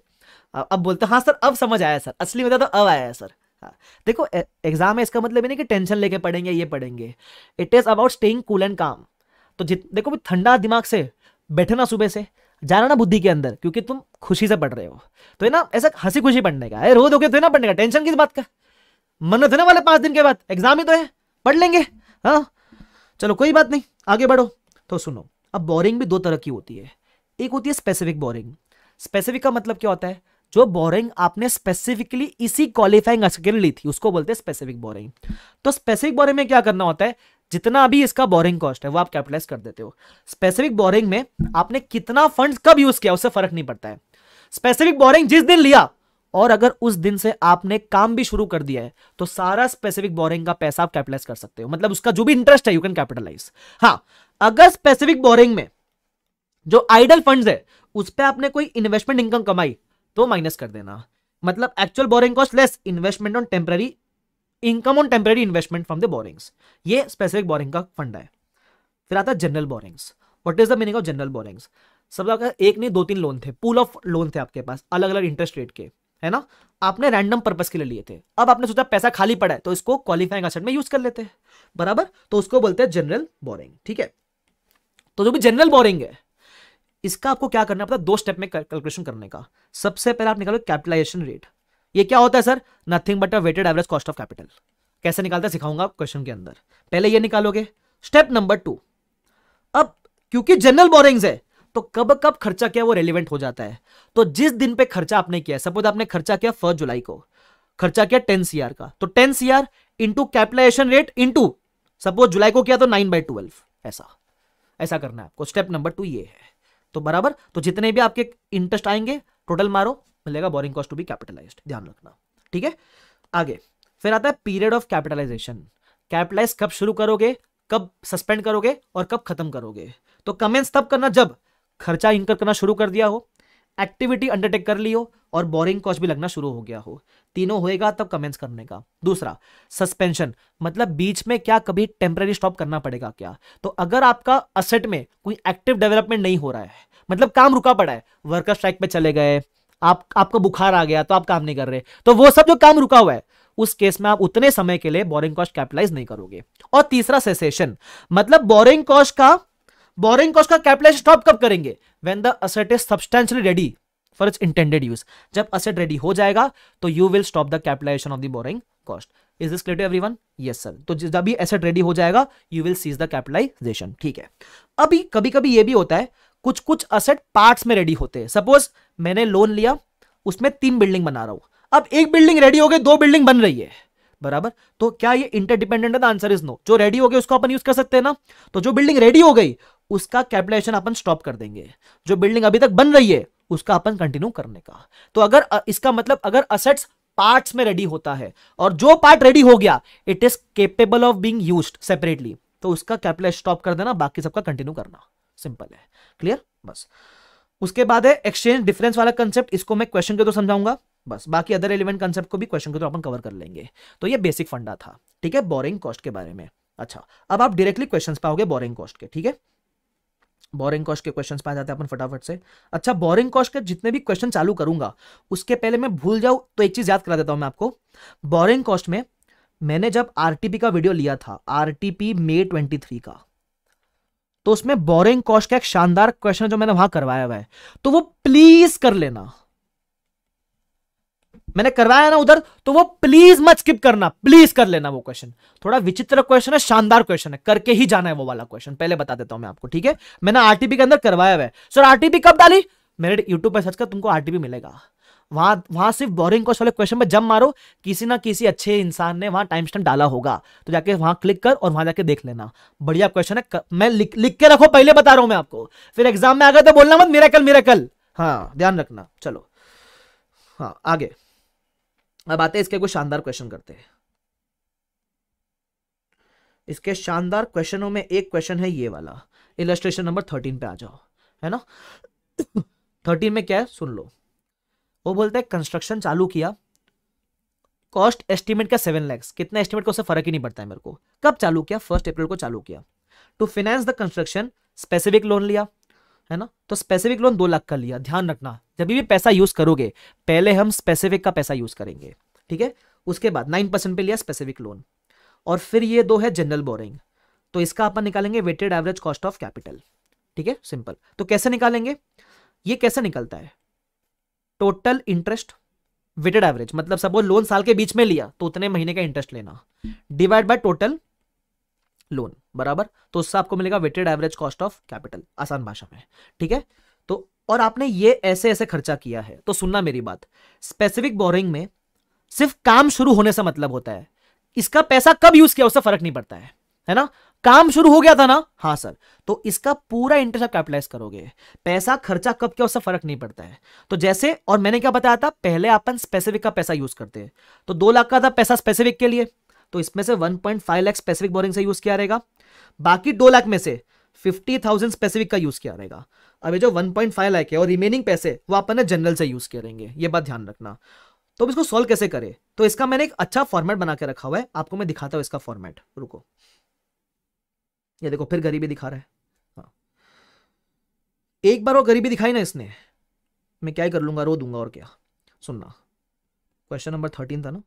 अब बोलते हाँ सर अब समझ आया सर असली में तो अब आया है सर हाँ, देखो एग्जाम है इसका मतलब ये नहीं कि टेंशन लेके पढ़ेंगे ये पढ़ेंगे it is about staying cool and calm तो जित देखो भी ठंडा दिमाग से बैठे ना सुबह से जाना ना बुद्धि के अंदर क्योंकि तुम खुशी से पढ़ रहे हो तो है ना ऐसा हंसी खुशी पढ़ने का तो है रो दो तो ना पढ़ने का टेंशन किस बात का मन थे ना वाले पांच दिन के बाद एग्जाम ही तो है पढ़ लेंगे हाँ चलो कोई बात नहीं आगे बढ़ो तो सुनो अब बोरिंग भी दो तरह की होती है एक होती है स्पेसिफिक बोरिंग स्पेसिफिक का मतलब क्या होता है जो बोरिंग आपने स्पेसिफिकली इसी क्वालिफाइंग ली थी उसको बोलते हैं स्पेसिफिक बोरिंग तो स्पेसिफिक बोरिंग में क्या करना होता है जितना भी इसका बोरिंग कॉस्ट है वो आप कैपिटलाइज कर देते हो स्पेसिफिक बोरिंग में आपने कितना फंड कब यूज किया उससे फर्क नहीं पड़ता है स्पेसिफिक बोरिंग जिस दिन लिया और अगर उस दिन से आपने काम भी शुरू कर दिया है तो सारा स्पेसिफिक बोरिंग का पैसा आप कैपिटलाइज कर सकते हो मतलब उसका जो भी इंटरेस्ट है यू कैन कैपिटलाइज हाँ अगर स्पेसिफिक बोरिंग में जो आइडल फंड है उस पर आपने कोई इन्वेस्टमेंट इनकम कमाई तो माइनस कर देना मतलब actual borrowing cost less investment on temporary income on temporary investment from the borrowings ये स्पेसिफिक बोरिंग का फंड है फिर आता है general borrowings what is the meaning of general borrowings सब लोग एक नहीं दो तीन लोन थे पूल ऑफ लोन थे आपके पास अलग अलग इंटरेस्ट रेट के है ना आपने रैंडम पर्पज के लिए लिए थे अब आपने सोचा पैसा खाली पड़ा है तो इसको क्वालिफाइंग असेट में यूज कर लेते हैं बराबर तो उसको बोलते हैं जनरल बोरिंग ठीक है तो जो भी जनरल बोरिंग है इसका आपको क्या करना पड़ता है दो स्टेप में कैलकुलेशन करने का सबसे पहले आप निकालो कैपिटलाइजेशन रेट ये क्या होता है sir nothing but a weighted average cost of capital कैसे निकालता है सिखाऊंगा क्वेश्चन के अंदर पहले ये निकालोगे स्टेप नंबर टू अब क्योंकि जनरल बोरिंग्स है तो कब कब खर्चा किया वो रेलिवेंट हो जाता है तो जिस दिन पे खर्चा आपने किया सपोज आपने खर्चा किया फर्स्ट जुलाई को खर्चा किया टेन सी का तो ten CR into capitalization rate into suppose जुलाई को किया तो नाइन बाई ट्वेल्व ऐसा ऐसा करना है आपको स्टेप नंबर टू ये है तो बराबर तो जितने भी आपके इंटरेस्ट आएंगे टोटल मारो मिलेगा borrowing cost to be capitalize ध्यान रखना ठीक है आगे फिर आता है पीरियड ऑफ कैपिटलाइजेशन कैपिटलाइज कब शुरू करोगे कब सस्पेंड करोगे और कब खत्म करोगे तो कमेंट्स तब करना जब खर्चा इनकर करना शुरू कर दिया हो एक्टिविटी अंडरटेक कर ली हो और बोरिंग कॉस्ट भी लगना शुरू हो गया हो तीनों होएगा तब कमेंट्स करने का दूसरा सस्पेंशन मतलब बीच में क्या कभी टेम्पररी स्टॉप करना पड़ेगा क्या तो अगर आपका असेट में कोई एक्टिव डेवलपमेंट नहीं हो रहा है मतलब काम रुका पड़ा है वर्कर स्ट्राइक पे चले गए आप आपको बुखार आ गया तो आप काम नहीं कर रहे तो वो सब जो काम रुका हुआ है उस केस में आप उतने समय के लिए बोरिंग कॉस्ट कैपिटलाइज नहीं करोगे और तीसरा सेसेशन मतलब बोरिंग कॉस्ट का बोरिंग कॉस्ट का कैपिटलाइज स्टॉप कब करेंगे when the asset is substantially ready for its intended use जब असेट रेडी हो जाएगा तो you will stop the capitalization of the borrowing cost is this clear to everyone yes sir तो जब भी एसेट रेडी हो जाएगा you will cease the capitalization ठीक है अभी कभी कभी यह भी होता है कुछ कुछ असेट पार्ट्स में रेडी होते हैं सपोज मैंने लोन लिया उसमें तीन बिल्डिंग बना रहा हूं अब एक बिल्डिंग रेडी हो गई दो बिल्डिंग बन रही है बराबर तो क्या ये इंटरडिपेंडेंट है आंसर इज नो जो रेडी हो गई उसको अपन यूज कर सकते हैं ना तो जो बिल्डिंग रेडी हो गई उसका कैपिटलाइजेशन अपन स्टॉप कर देंगे जो बिल्डिंग अभी तक बन रही है उसका अपन कंटिन्यू करने का तो अगर इसका मतलब अगर असेट्स पार्ट्स में रेडी होता है और जो पार्ट रेडी हो गया it is capable of being used separately तो उसका कैपिटलाइज स्टॉप कर देना बाकी सबका कंटिन्यू करना सिंपल है क्लियर बस उसके बाद है एक्सचेंज डिफरेंस वाला कंसेप्ट इसको मैं क्वेश्चन के तो समझाऊंगा बस बाकी अदर एलिमेंट कंसेप्ट को भी क्वेश्चन के तो अपन कवर कर लेंगे तो ये बेसिक फंडा था ठीक है बोरिंग कॉस्ट के बारे में अच्छा अब आप डायरेक्टली क्वेश्चन पाओगे बोरिंग कॉस्ट के ठीक है बोरिंग कॉस्ट के क्वेश्चन पाए जाते हैं अपन फटाफट से अच्छा बोरिंग कॉस्ट के जितने भी क्वेश्चन चालू करूंगा उसके पहले मैं भूल जाऊं तो एक चीज याद करा देता हूं मैं आपको बोरिंग कॉस्ट में मैंने जब आरटीपी का वीडियो लिया था आरटीपी मई 23 का तो उसमें बोरिंग कॉस्ट का एक शानदार क्वेश्चन जो मैंने वहां करवाया हुआ है तो वो प्लीज कर लेना मैंने करवाया ना उधर तो वो प्लीज मत स्किप करना प्लीज कर लेना वो क्वेश्चन थोड़ा विचित्र क्वेश्चन है शानदार क्वेश्चन है करके ही जाना है वो वाला क्वेश्चन पहले बता देता हूं मैं आपको ठीक है मैंने आरटीपी के अंदर करवाया हुआ है सर आरटीपी कब डाली मेरे यूट्यूब पर सर्च कर तुमको आरटीपी मिलेगा वहां वहां सिर्फ बोरिंग क्वेश्चन वाले क्वेश्चन में जम मारो किसी ना किसी अच्छे इंसान ने वहां टाइम स्टैम्प डाला होगा तो जाके वहां क्लिक कर और वहां जाके देख लेना बढ़िया क्वेश्चन है मैं लिख लिख के रखो पहले बता रहा हूं मैं आपको फिर एग्जाम में आ गए तो बोलना मत मेरा कल मेरा कल हाँ ध्यान रखना चलो हाँ आगे अब आते इसके कुछ शानदार क्वेश्चन करते हैं इसके शानदार क्वेश्चनों में एक क्वेश्चन है ये वाला इलस्ट्रेशन नंबर थर्टीन पे आ जाओ है ना थर्टीन में क्या है सुन लो वो बोलता है कंस्ट्रक्शन चालू किया कॉस्ट एस्टिमेट का सेवन लैक्स कितना एस्टिमेट का उससे फर्क ही नहीं पड़ता है मेरे को कब चालू किया फर्स्ट अप्रैल को चालू किया to finance the construction specific loan लिया है ना तो स्पेसिफिक लोन दो लाख का लिया ध्यान रखना जब भी पैसा यूज करोगे पहले हम स्पेसिफिक का पैसा यूज करेंगे ठीक है उसके बाद नाइन परसेंट पे लिया स्पेसिफिक लोन और फिर ये दो है जनरल बोरिंग तो इसका अपन निकालेंगे weighted average cost of capital ठीक है सिंपल तो कैसे निकालेंगे ये कैसे निकलता है टोटल इंटरेस्ट वेटेड एवरेज मतलब सब वो लोन साल के बीच में लिया तो उतने महीने का इंटरेस्ट लेना डिवाइड बाय टोटल लोन बराबर तो उससे आपको मिलेगा weighted average cost of capital आसान भाषा में ठीक है तो और आपने ये ऐसे ऐसे खर्चा किया है तो सुनना मेरी बात स्पेसिफिक बोरिंग में सिर्फ काम शुरू होने से मतलब होता है इसका पैसा कब यूज किया उससे फर्क नहीं पड़ता है है ना काम शुरू हो गया था ना हाँ सर तो इसका पूरा इंटरेस्ट आप कैपिटलाइज करोगे पैसा खर्चा कब क्या उससे फर्क नहीं पड़ता है तो जैसे और मैंने क्या बताया था पहले अपन स्पेसिफिक का पैसा यूज करते हैं तो दो लाख का था पैसा स्पेसिफिक के लिए तो इसमें से फाइव लाख स्पेसिफिक बोरिंग से यूज किया रहेगा बाकी दो लाख में से फिफ्टी थाउजेंड स्पेसिफिक का यूज किया रहेगा जो वन पॉइंट फाइव लाख है और रिमेनिंग पैसे वो अपन ने जनरल से यूज करेंगे ये बात ध्यान रखना तो इसको सोल्व कैसे करें तो इसका मैंने एक अच्छा फॉर्मेट बना के रखा हुआ है आपको मैं दिखाता हूँ इसका फॉर्मेट रुको ये देखो फिर गरीबी दिखा रहा है हाँ एक बार वो गरीबी दिखाई ना इसने मैं क्या ही कर लूंगा रो दूंगा और क्या सुनना क्वेश्चन नंबर थर्टीन था ना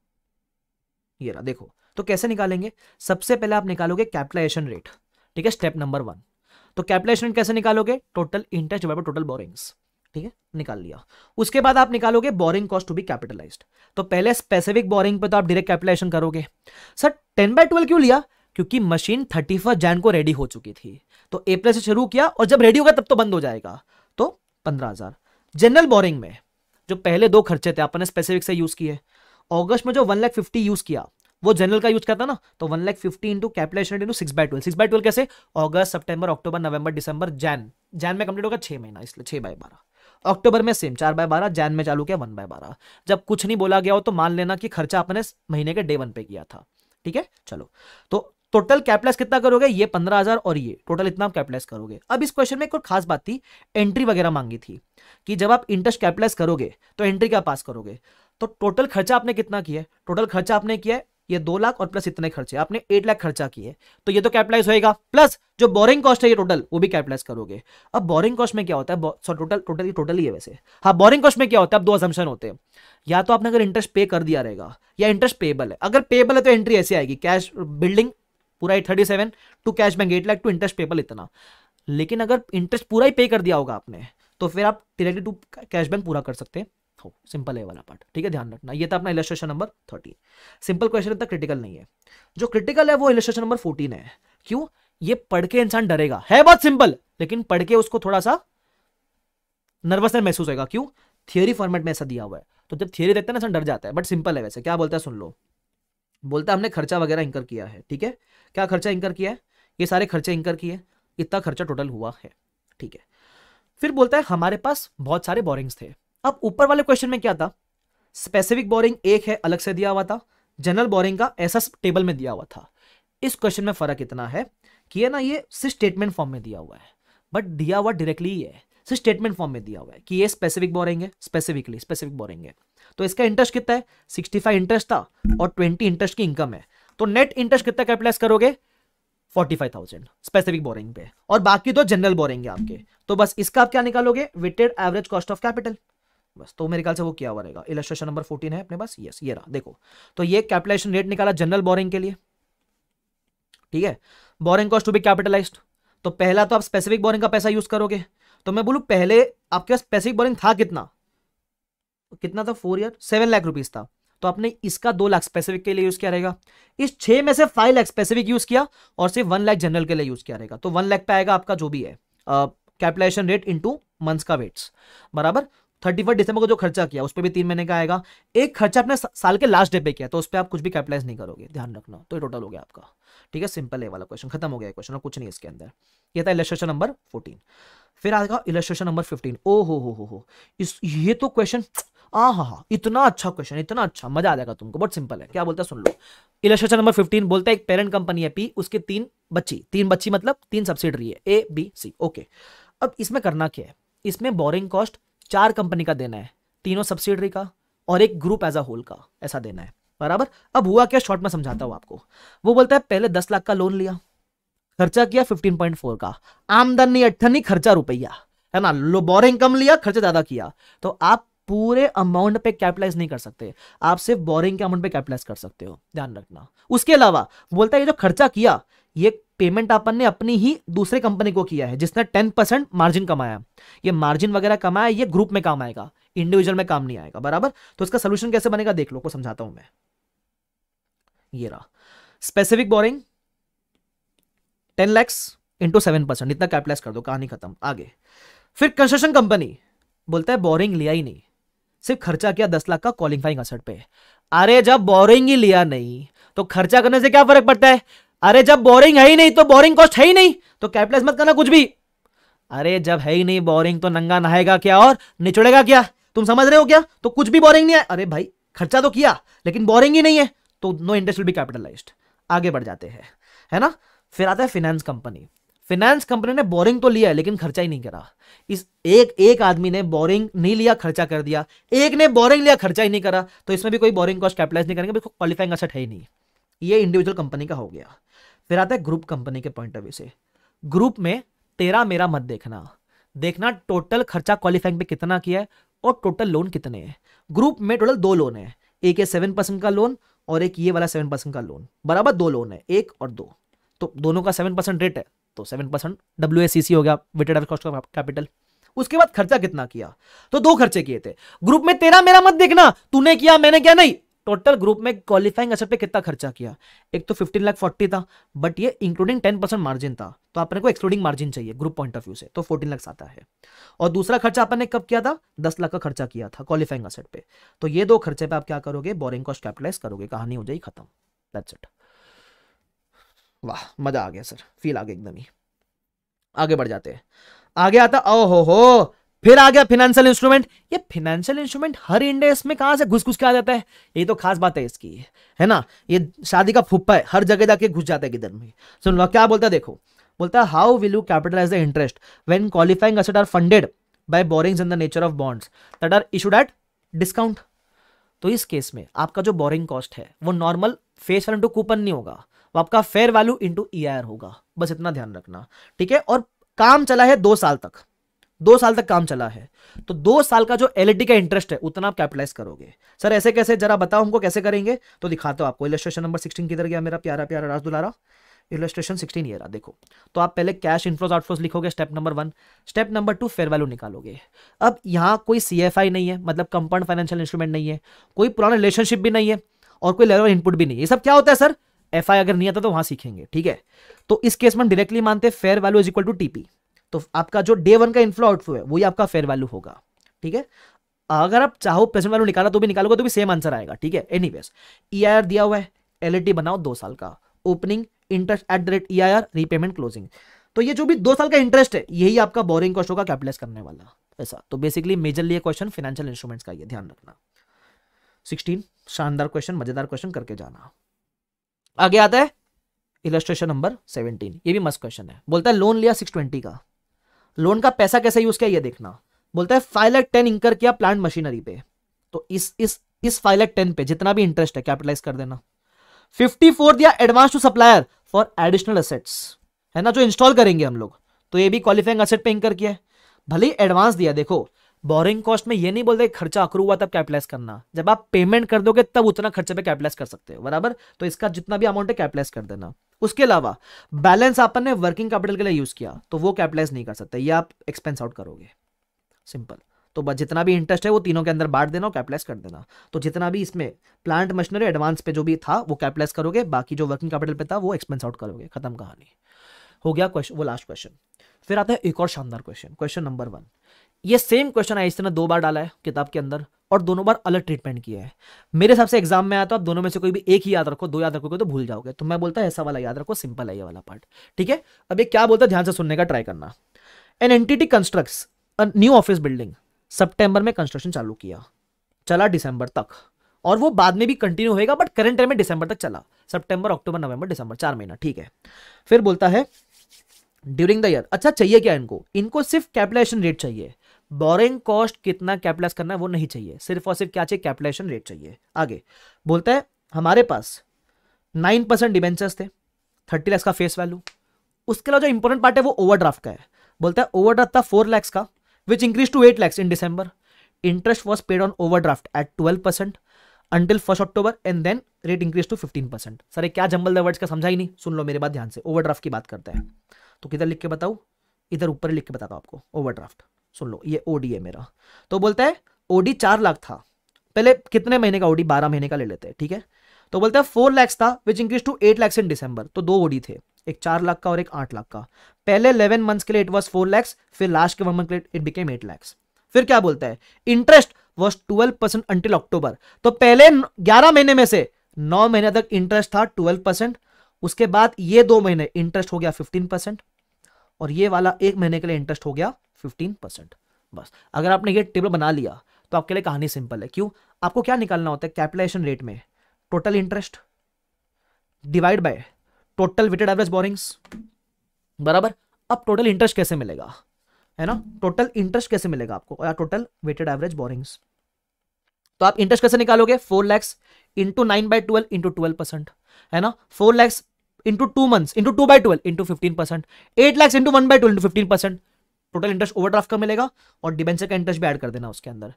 ये रहा देखो तो कैसे निकालेंगे सबसे पहले आप निकालोगे कैपिटलाइजेशन रेट ठीक है स्टेप नंबर वन तो कैपिटलाइजेशन रेट कैसे निकालोगे total interest divide total borrowings ठीक है निकाल लिया उसके बाद आप निकालोगे borrowing cost to be capitalized तो पहले स्पेसिफिक बोरिंग पे तो आप डायरेक्ट कैपिटलाइजेशन करोगे सर टेन बाय ट्वेल्व क्यों लिया क्योंकि मशीन थर्टी फर्स्ट जैन को रेडी हो चुकी थी तो अप्रैल से शुरू किया और जब रेडी होगा तब तो बंद हो जाएगा तो पंद्रह हजार जनरल बोरिंग में जो पहले दो खर्चे थे अपन स्पेसिफिक से यूज किए अगस्त में जो वन लाख फिफ्टी यूज किया वो जनरल का यूज करता ना तो one lakh fifty into capitalization into six by twelve six by twelve कैसे अगस्त सितंबर अक्टूबर नवंबर दिसंबर जैन जैन में कंप्लीट होगा छह महीना इसलिए छह बाय बारह अक्टूबर में सेम चार बाय बारह जैन में चालू किया वन बाय बारह जब कुछ नहीं बोला गया हो तो मान लेना कि खर्चा अपने महीने के डे वन पे किया था ठीक है चलो तो टोटल कैपिटलाइज कितना करोगे ये पंद्रह हजार और ये टोटल इतना कैपिटलाइज करोगे अब इस क्वेश्चन में एक और खास बात थी एंट्री वगैरह मांगी थी कि जब आप इंटरेस्ट कैपिटलाइज करोगे तो एंट्री क्या पास करोगे तो टोटल खर्चा आपने कितना किया है टोटल खर्चा आपने किया है ये दो लाख और प्लस इतने खर्चे आपने एट लाख खर्चा किए तो ये तो कैपिटलाइज होएगा प्लस जो बोरिंग कॉस्ट है ये टोटल वो भी कैपिटलाइज करोगे अब बोरिंग कॉस्ट में क्या होता है सॉरी टोटल टोटल टोटल ही है वैसे हाँ बोरिंग कॉस्ट में क्या होता है अब दो असम्पशन होते हैं या तो आपने अगर इंटरेस्ट पे कर दिया रहेगा या इंटरेस्ट पेबल है अगर पेबल है तो एंट्री ऐसी आएगी कैश बिल्डिंग पूरा ही thirty seven to cash bank eight lakh to interest payable इतना लेकिन अगर इंटरेस्ट पूरा ही पे कर दिया होगा आपने तो फिर आप डायरेक्टली टू कैश बैंक पूरा कर सकते हो सिंपल है वाला पार्ट ठीक है ध्यान रखना ये था अपना illustration number thirteen simple question इतना क्रिटिकल नहीं है जो क्रिटिकल है वो इलेस्ट्रेशन नंबर फोर्टीन है क्यों ये पढ़ के इंसान डरेगा है बहुत सिंपल लेकिन पढ़ के उसको थोड़ा सा नर्वसनेस महसूस होगा क्यों थियोरी फॉर्मेट में ऐसा दिया हुआ है तो जब थियोरी देखते हैं ना इंसान डर जाता है बट सिंपल है वैसे क्या बोलता है सुन लो बोलता है हमने खर्चा वगैरह इंकर किया है ठीक है क्या खर्चा इंकर किया है ये सारे खर्चे इंकर किए इतना खर्चा टोटल हुआ है ठीक है फिर बोलता है हमारे पास बहुत सारे बोरिंग्स थे अब ऊपर वाले क्वेश्चन में क्या था स्पेसिफिक बोरिंग एक है अलग से दिया हुआ था जनरल बोरिंग का ऐसा टेबल में दिया हुआ था इस क्वेश्चन में फर्क इतना है कि ना ये सिर्फ स्टेटमेंट फॉर्म में दिया हुआ है बट दिया हुआ डायरेक्टली ये है सिर्फ स्टेटमेंट फॉर्म में दिया हुआ है कि ये स्पेसिफिक बोरिंग है स्पेसिफिकली स्पेसिफिक बोरिंग है तो इसका इंटरेस्ट कितना है सिक्सटी फाइव इंटरेस्ट था और ट्वेंटी इंटरेस्ट की इनकम है तो नेट इंटरेस्ट कितना कैपिटलाइज करोगे forty five thousand specific borrowing पे और बाकी तो जनरल बोरिंग है आपके तो बस इसका आप क्या निकालोगे weighted average cost of capital बस तो मेरे ख्याल से वो क्या हो रहेगा इलेस्ट्रेशन नंबर फोर्टीन है अपने पास यस ये रहा देखो तो ये कैपिटलाइजेशन रेट निकाला जनरल बोरिंग के लिए ठीक है borrowing cost to be capitalize तो पहला तो आप स्पेसिफिक बोरिंग का पैसा यूज करोगे तो मैं बोलू पहले आपके पास स्पेसिफिक बोरिंग था कितना कितना था four year seven lakh rupees था तो आपने इसका दो लाख स्पेसिफिक के लिए यूज किया रहेगा इस छह में से फाइव लाख स्पेसिफिक यूज किया और सिर्फ वन लाख जनरल के लिए यूज किया रहेगा तो वन लाख पे आएगा आपका जो भी है कैपिटलाइजेशन रेट इंटू मंथ्स का वेट्स बराबर थर्टी फर्स्ट दिसंबर को जो खर्चा किया उस पर भी तीन महीने का आएगा एक खर्चा आपने साल के लास्ट डे पे किया तो उस पर आप कुछ भी कैपिटलाइज नहीं करोगे ध्यान रखना तो टोटल हो गया आपका ठीक है सिंपल है वाला क्वेश्चन खत्म हो गया क्वेश्चन और कुछ नहीं इसके अंदर ये था इलेस्ट्रेशन नंबर फोर्टीन फिर आएगा इलेस्ट्रेशन नंबर फिफ्टीन ओ हो हो हो हो इस ये तो क्वेश्चन आ हा हा इतना अच्छा क्वेश्चन इतना अच्छा मजा आ जाएगा तुमको बहुत सिंपल है क्या बोलता है सुन लो इलस्ट्रेशन नंबर फिफ्टीन बोलता है एक पेरेंट कंपनी है पी उसके तीन बच्ची तीन बच्ची मतलब तीन सब्सिडरी है ए बी सी ओके अब इसमें करना क्या है इसमें बोरिंग कॉस्ट चार कंपनी का देना है तीनों सब्सिडरी का और एक ग्रुप एज अ होल का ऐसा देना है बराबर अब हुआ क्या शॉर्ट में समझाता हूँ आपको वो बोलता है पहले दस लाख का लोन लिया खर्चा किया 15.4 का आमदनी अट्ठनी खर्चा रुपया है ना लो बोरिंग कम लिया खर्चा ज्यादा किया तो आप पूरे अमाउंट पे कैपिटलाइज नहीं कर सकते आप सिर्फ बोरिंग के अमाउंट पे कैपिटलाइज कर सकते हो ध्यान रखना उसके अलावा बोलता है ये जो खर्चा किया ये पेमेंट अपन ने अपनी ही दूसरे कंपनी को किया है जिसने टेन परसेंट मार्जिन कमाया ये मार्जिन वगैरह कमाया ये ग्रुप में काम आएगा इंडिविजुअल में काम नहीं आएगा बराबर तो इसका सोल्यूशन कैसे बनेगा देख लो को समझाता हूं मैं ये रहा specific borrowing ten lakhs into seven percent इतना कैपिटलाइज कर दो कहानी खत्म आगे फिर कंस्ट्रक्शन कंपनी बोलता है बोरिंग लिया ही नहीं सिर्फ खर्चा किया दस लाख का क्वालिफाइंग असर पे अरे जब बोरिंग ही लिया नहीं तो खर्चा करने से क्या फर्क पड़ता है अरे जब बोरिंग है ही नहीं तो बोरिंग कॉस्ट है ही नहीं तो कैपिटलाइज मत करना कुछ भी अरे जब है ही नहीं बोरिंग तो नंगा नहाएगा क्या और निचुड़ेगा क्या तुम समझ रहे हो क्या तो कुछ भी बोरिंग नहीं है अरे भाई खर्चा तो किया लेकिन बोरिंग ही नहीं है तो no interest will be capitalized आगे बढ़ जाते हैं है ना फिर आता है फिनेंस कंपनी फिनेंस कंपनी ने बोरिंग तो लिया है लेकिन खर्चा ही नहीं करा इस एक एक आदमी ने बोरिंग नहीं लिया खर्चा कर दिया एक ने बोरिंग लिया खर्चा ही नहीं करा तो इसमें भी कोई बोरिंग कॉस्ट कैपिटलाइज नहीं करेंगे बिल्कुल क्वालिफाइंग असट है ही नहीं ये इंडिविजुअल कंपनी का हो गया फिर आता है ग्रुप कंपनी के पॉइंट ऑफ व्यू से ग्रुप में तेरा मेरा मत देखना देखना टोटल खर्चा क्वालिफाइंग पे कितना किया है और टोटल लोन कितने हैं ग्रुप में टोटल दो लोन है एक है सेवन परसेंट का लोन और एक ये वाला सेवन परसेंट का लोन बराबर दो लोन है एक और दो तो दोनों का सेवन परसेंट रेट है तो seven percent W S C C हो गया weighted average cost of capital उसके बाद खर्चा कितना किया तो दो खर्चे किए थे ग्रुप में तेरा मेरा मत देखना तूने किया मैंने क्या नहीं टोटल ग्रुप में क्वालिफाइंग असर पे कितना खर्चा किया एक तो फिफ्टीन लाख फोर्टी था बट ये इंक्लूडिंग टेन परसेंट मार्जिन था तो अपने को एक्सक्लूडिंग मार्जिन चाहिए ग्रुप पॉइंट ऑफ व्यू से तो फोर्टीन लाख आता है और दूसरा खर्चा अपन ने कब किया था दस लाख का खर्चा किया था क्वालिफाइंग असर पे तो ये दो खर्चे पे आप क्या करोगे बोरिंग कॉस्ट कैपिटलाइज करोगे कहानी हो जाएगी खत्म दैट्स इट वाह मजा आ गया सर फील आ गया एकदम ही आगे बढ़ जाते हैं आगे आता ओ हो हो फिर आ गया फिनेंशियल इंस्ट्रूमेंट ये फिनेंशियल इंस्ट्रूमेंट हर इंडेक्स में कहां से घुस घुस के आ जाता है ये तो खास बात है इसकी है ना ये शादी का फुप्पा है हर जगह जाके घुस जाता है किधर में सुन लो क्या बोलता है देखो बोलता है how will you capitalize the interest when qualifying asset are funded by borrowings in the nature of bonds that are issued at discount तो इस केस में आपका जो बोरिंग कॉस्ट है वो normal face value into coupon नहीं होगा वो आपका फेयर वैल्यू इंटू ई होगा बस इतना ध्यान रखना ठीक है और काम चला है दो साल तक दो साल तक काम चला है तो दो साल का जो एल e का इंटरेस्ट है उतना आप कैपिटलाइज करोगे सर ऐसे कैसे जरा बताओ हमको कैसे करेंगे तो दिखाता हूँ आपको इलेस्ट्रेशन नंबर सिक्सटीन किधर गया मेरा प्यारा प्यारा राजदुलारा दुलारा इलेट्रेशन सिक्सटीन ये रहा देखो तो आप पहले कैश इन्फ्लोज आउटफ्लोज लिखोगे step number one step number two fair value निकालोगे अब यहाँ कोई सी नहीं है मतलब कंपाउंड फाइनेंशियल इंस्ट्रूमेंट नहीं है कोई पुराना रिलेशनशिप भी नहीं है और कोई लेवल इनपुट भी नहीं है ये सब क्या होता है सर एफ अगर नहीं आता तो वहाँ सीखेंगे ठीक है तो इस केस में हम डायरेक्टली मानते हैं fair value is equal to TP तो आपका जो डे वन का इन्फ्लो आउटफ्लो है वही आपका फेयर वैल्यू होगा ठीक है अगर आप चाहो प्रेजेंट वैल्यू निकाला तो भी निकालोगे तो भी सेम आंसर आएगा ठीक है एनी वेज e दिया हुआ है एल बनाओ दो साल का opening interest at the rate E repayment closing तो ये जो भी दो साल का इंटरेस्ट है यही आपका बोरिंग कॉस्ट होगा कैपिटलाइज करने वाला ऐसा तो basically majorly question financial instruments का ये ध्यान रखना सिक्सटीन शानदार क्वेश्चन मजेदार क्वेश्चन करके जाना आगे आता है इलेस्ट्रेशन नंबर सेवनटीन ये भी मस्त क्वेश्चन है बोलता है लोन लिया सिक्स का लोन का पैसा कैसे यूज किया ये देखना बोलता है फाइव लाख टेन इंकर किया प्लांट मशीनरी पे तो इस इस इस फाइव लाख टेन पे जितना भी इंटरेस्ट है कैपिटलाइज कर देना फिफ्टी दिया advance to supplier for additional assets है ना जो इंस्टॉल करेंगे हम लोग तो ये भी क्वालिफाइंग असेट पे इंकर किया है भले ही एडवांस दिया देखो बोरिंग कॉस्ट में ये नहीं बोलते खर्चा अक्रू हुआ तब कैपिटलाइज करना जब आप पेमेंट कर दोगे तब उतना खर्चे पे कैपिटलाइज कर सकते हो बराबर तो इसका जितना भी अमाउंट है कैपिटलाइज कर देना उसके अलावा बैलेंस आपन ने वर्किंग कैपिटल के लिए यूज किया तो वो कैपिटलाइज नहीं कर सकते ये आप एक्सपेंस आउट करोगे सिंपल तो जितना भी इंटरेस्ट है वो तीनों के अंदर बांट देना और कैपिटलाइज कर देना तो जितना भी इसमें प्लांट मशीनरी एडवांस पे जो भी था वो कैपिटलाइज करोगे बाकी जो वर्किंग कैपिटल पे था वो एक्सपेंस आउट करोगे खत्म कहानी हो गया क्वेश्चन वो लास्ट क्वेश्चन फिर आता है एक और शानदार क्वेश्चन क्वेश्चन नंबर वन ये सेम क्वेश्चन आई इसने दो बार डाला है किताब के अंदर और दोनों बार अलग ट्रीटमेंट किया है मेरे हिसाब से एग्जाम में आया तो आप दोनों में से कोई भी एक ही याद रखो दो याद रखोगे तो भूल जाओगे तो मैं बोलता है ऐसा वाला याद रखो सिंपल है ये वाला पार्ट ठीक है अब ये क्या बोलता है ध्यान से सुनने का ट्राई करना an entity construct new office building सितंबर में कंस्ट्रक्शन चालू किया चला दिसंबर तक और वो बाद में भी कंटिन्यू होगा बट करंट ईयर में दिसंबर तक चला सितंबर अक्टूबर नवंबर दिसंबर चार महीना ठीक है फिर बोलता है ड्यूरिंग द ईयर अच्छा चाहिए क्या इनको इनको सिर्फ कैपिटलाइजेशन रेट चाहिए बोरिंग कॉस्ट कितना कैपिटलाइज करना है वो नहीं चाहिए सिर्फ और सिर्फ क्या चाहिए कैपिटलाइजेशन रेट चाहिए आगे बोलता है हमारे पास नाइन परसेंट डिबेंचर्स थे थर्टी लैक्स का फेस वैल्यू उसके अलावा जो इंपॉर्टेंट पार्ट है वो ओवरड्राफ्ट का है बोलता है ओवरड्राफ्ट था फोर लैक्स का which increased to 8 lakhs in December. Interest was paid on overdraft at 12% until 1st October and then rate increase to 15%. Sir क्या जंबल द वर्ड्स का समझा ही नहीं सुन लो मेरे बात ध्यान से ओवरड्राफ्ट की बात करते हैं तो किधर लिख के बताऊ इधर ऊपर लिख के बताता हूँ आपको ओवरड्राफ्ट सुन लो ये ओडी है मेरा तो बोलता है ओडी चार लाख था पहले कितने महीने का ओडी बारह महीने का ले लेते हैं ठीक है तो बोलता है फोर लैक्स था which increase to eight lakhs in December तो दो ओडी थे एक चार लाख का और एक आठ लाख का पहले इलेवन मंथ के लिए इट वॉज फोर लैक्स फिर लास्ट के वन मंथ के लिए इट बिकेम एट लैक्स फिर क्या बोलता है interest was twelve percent until October तो पहले ग्यारह महीने में से नौ महीने तक इंटरेस्ट था ट्वेल्व परसेंट उसके बाद ये दो महीने इंटरेस्ट हो गया फिफ्टीन परसेंट और ये वाला एक महीने के लिए इंटरेस्ट हो गया फिफ्टीन परसेंट बस अगर आपने ये टेबल बना लिया तो आपके लिए कहानी सिंपल है क्यों आपको क्या निकालना होता है कैपिटलाइजेशन रेट में total interest divide by total weighted average borrowings बराबर अब टोटल इंटरेस्ट कैसे मिलेगा है ना टोटल इंटरेस्ट कैसे मिलेगा आपको या टोटल वेटेड एवरेज बोरिंग्स तो आप इंटरेस्ट कैसे निकालोगे four lakhs into nine by twelve into twelve percent है ना four lakhs into two month into two by twelve into fifteen percent eight lakhs into one by twelve into fifteen percent total interest overdraft का मिलेगा और debenture का interest भी add कर देना उसके अंदर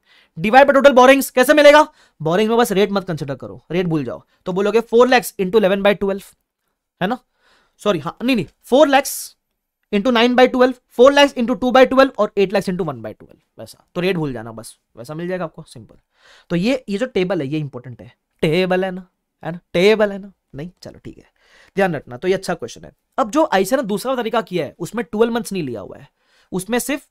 डिवाइड बाय टोटल बोरिंग्स कैसे मिलेगा बोरिंग्स में बस रेट मत कंसिडर करो रेट भूल जाओ तो बोलोगे four lakhs into eleven by twelve है ना सॉरी हाँ नहीं नहीं four lakhs into nine by twelve four lakhs into two by twelve और eight lakhs into one by twelve वैसा तो रेट भूल जाना बस वैसा मिल जाएगा आपको सिंपल तो ये ये जो टेबल है ये इंपॉर्टेंट है टेबल है ना है ना टेबल है ना नहीं चलो ठीक है ध्यान रखना तो ये अच्छा क्वेश्चन है अब जो ऐसे ने दूसरा तरीका किया है उसमें ट्वेल्व मंथ्स नहीं लिया हुआ है उसमें सिर्फ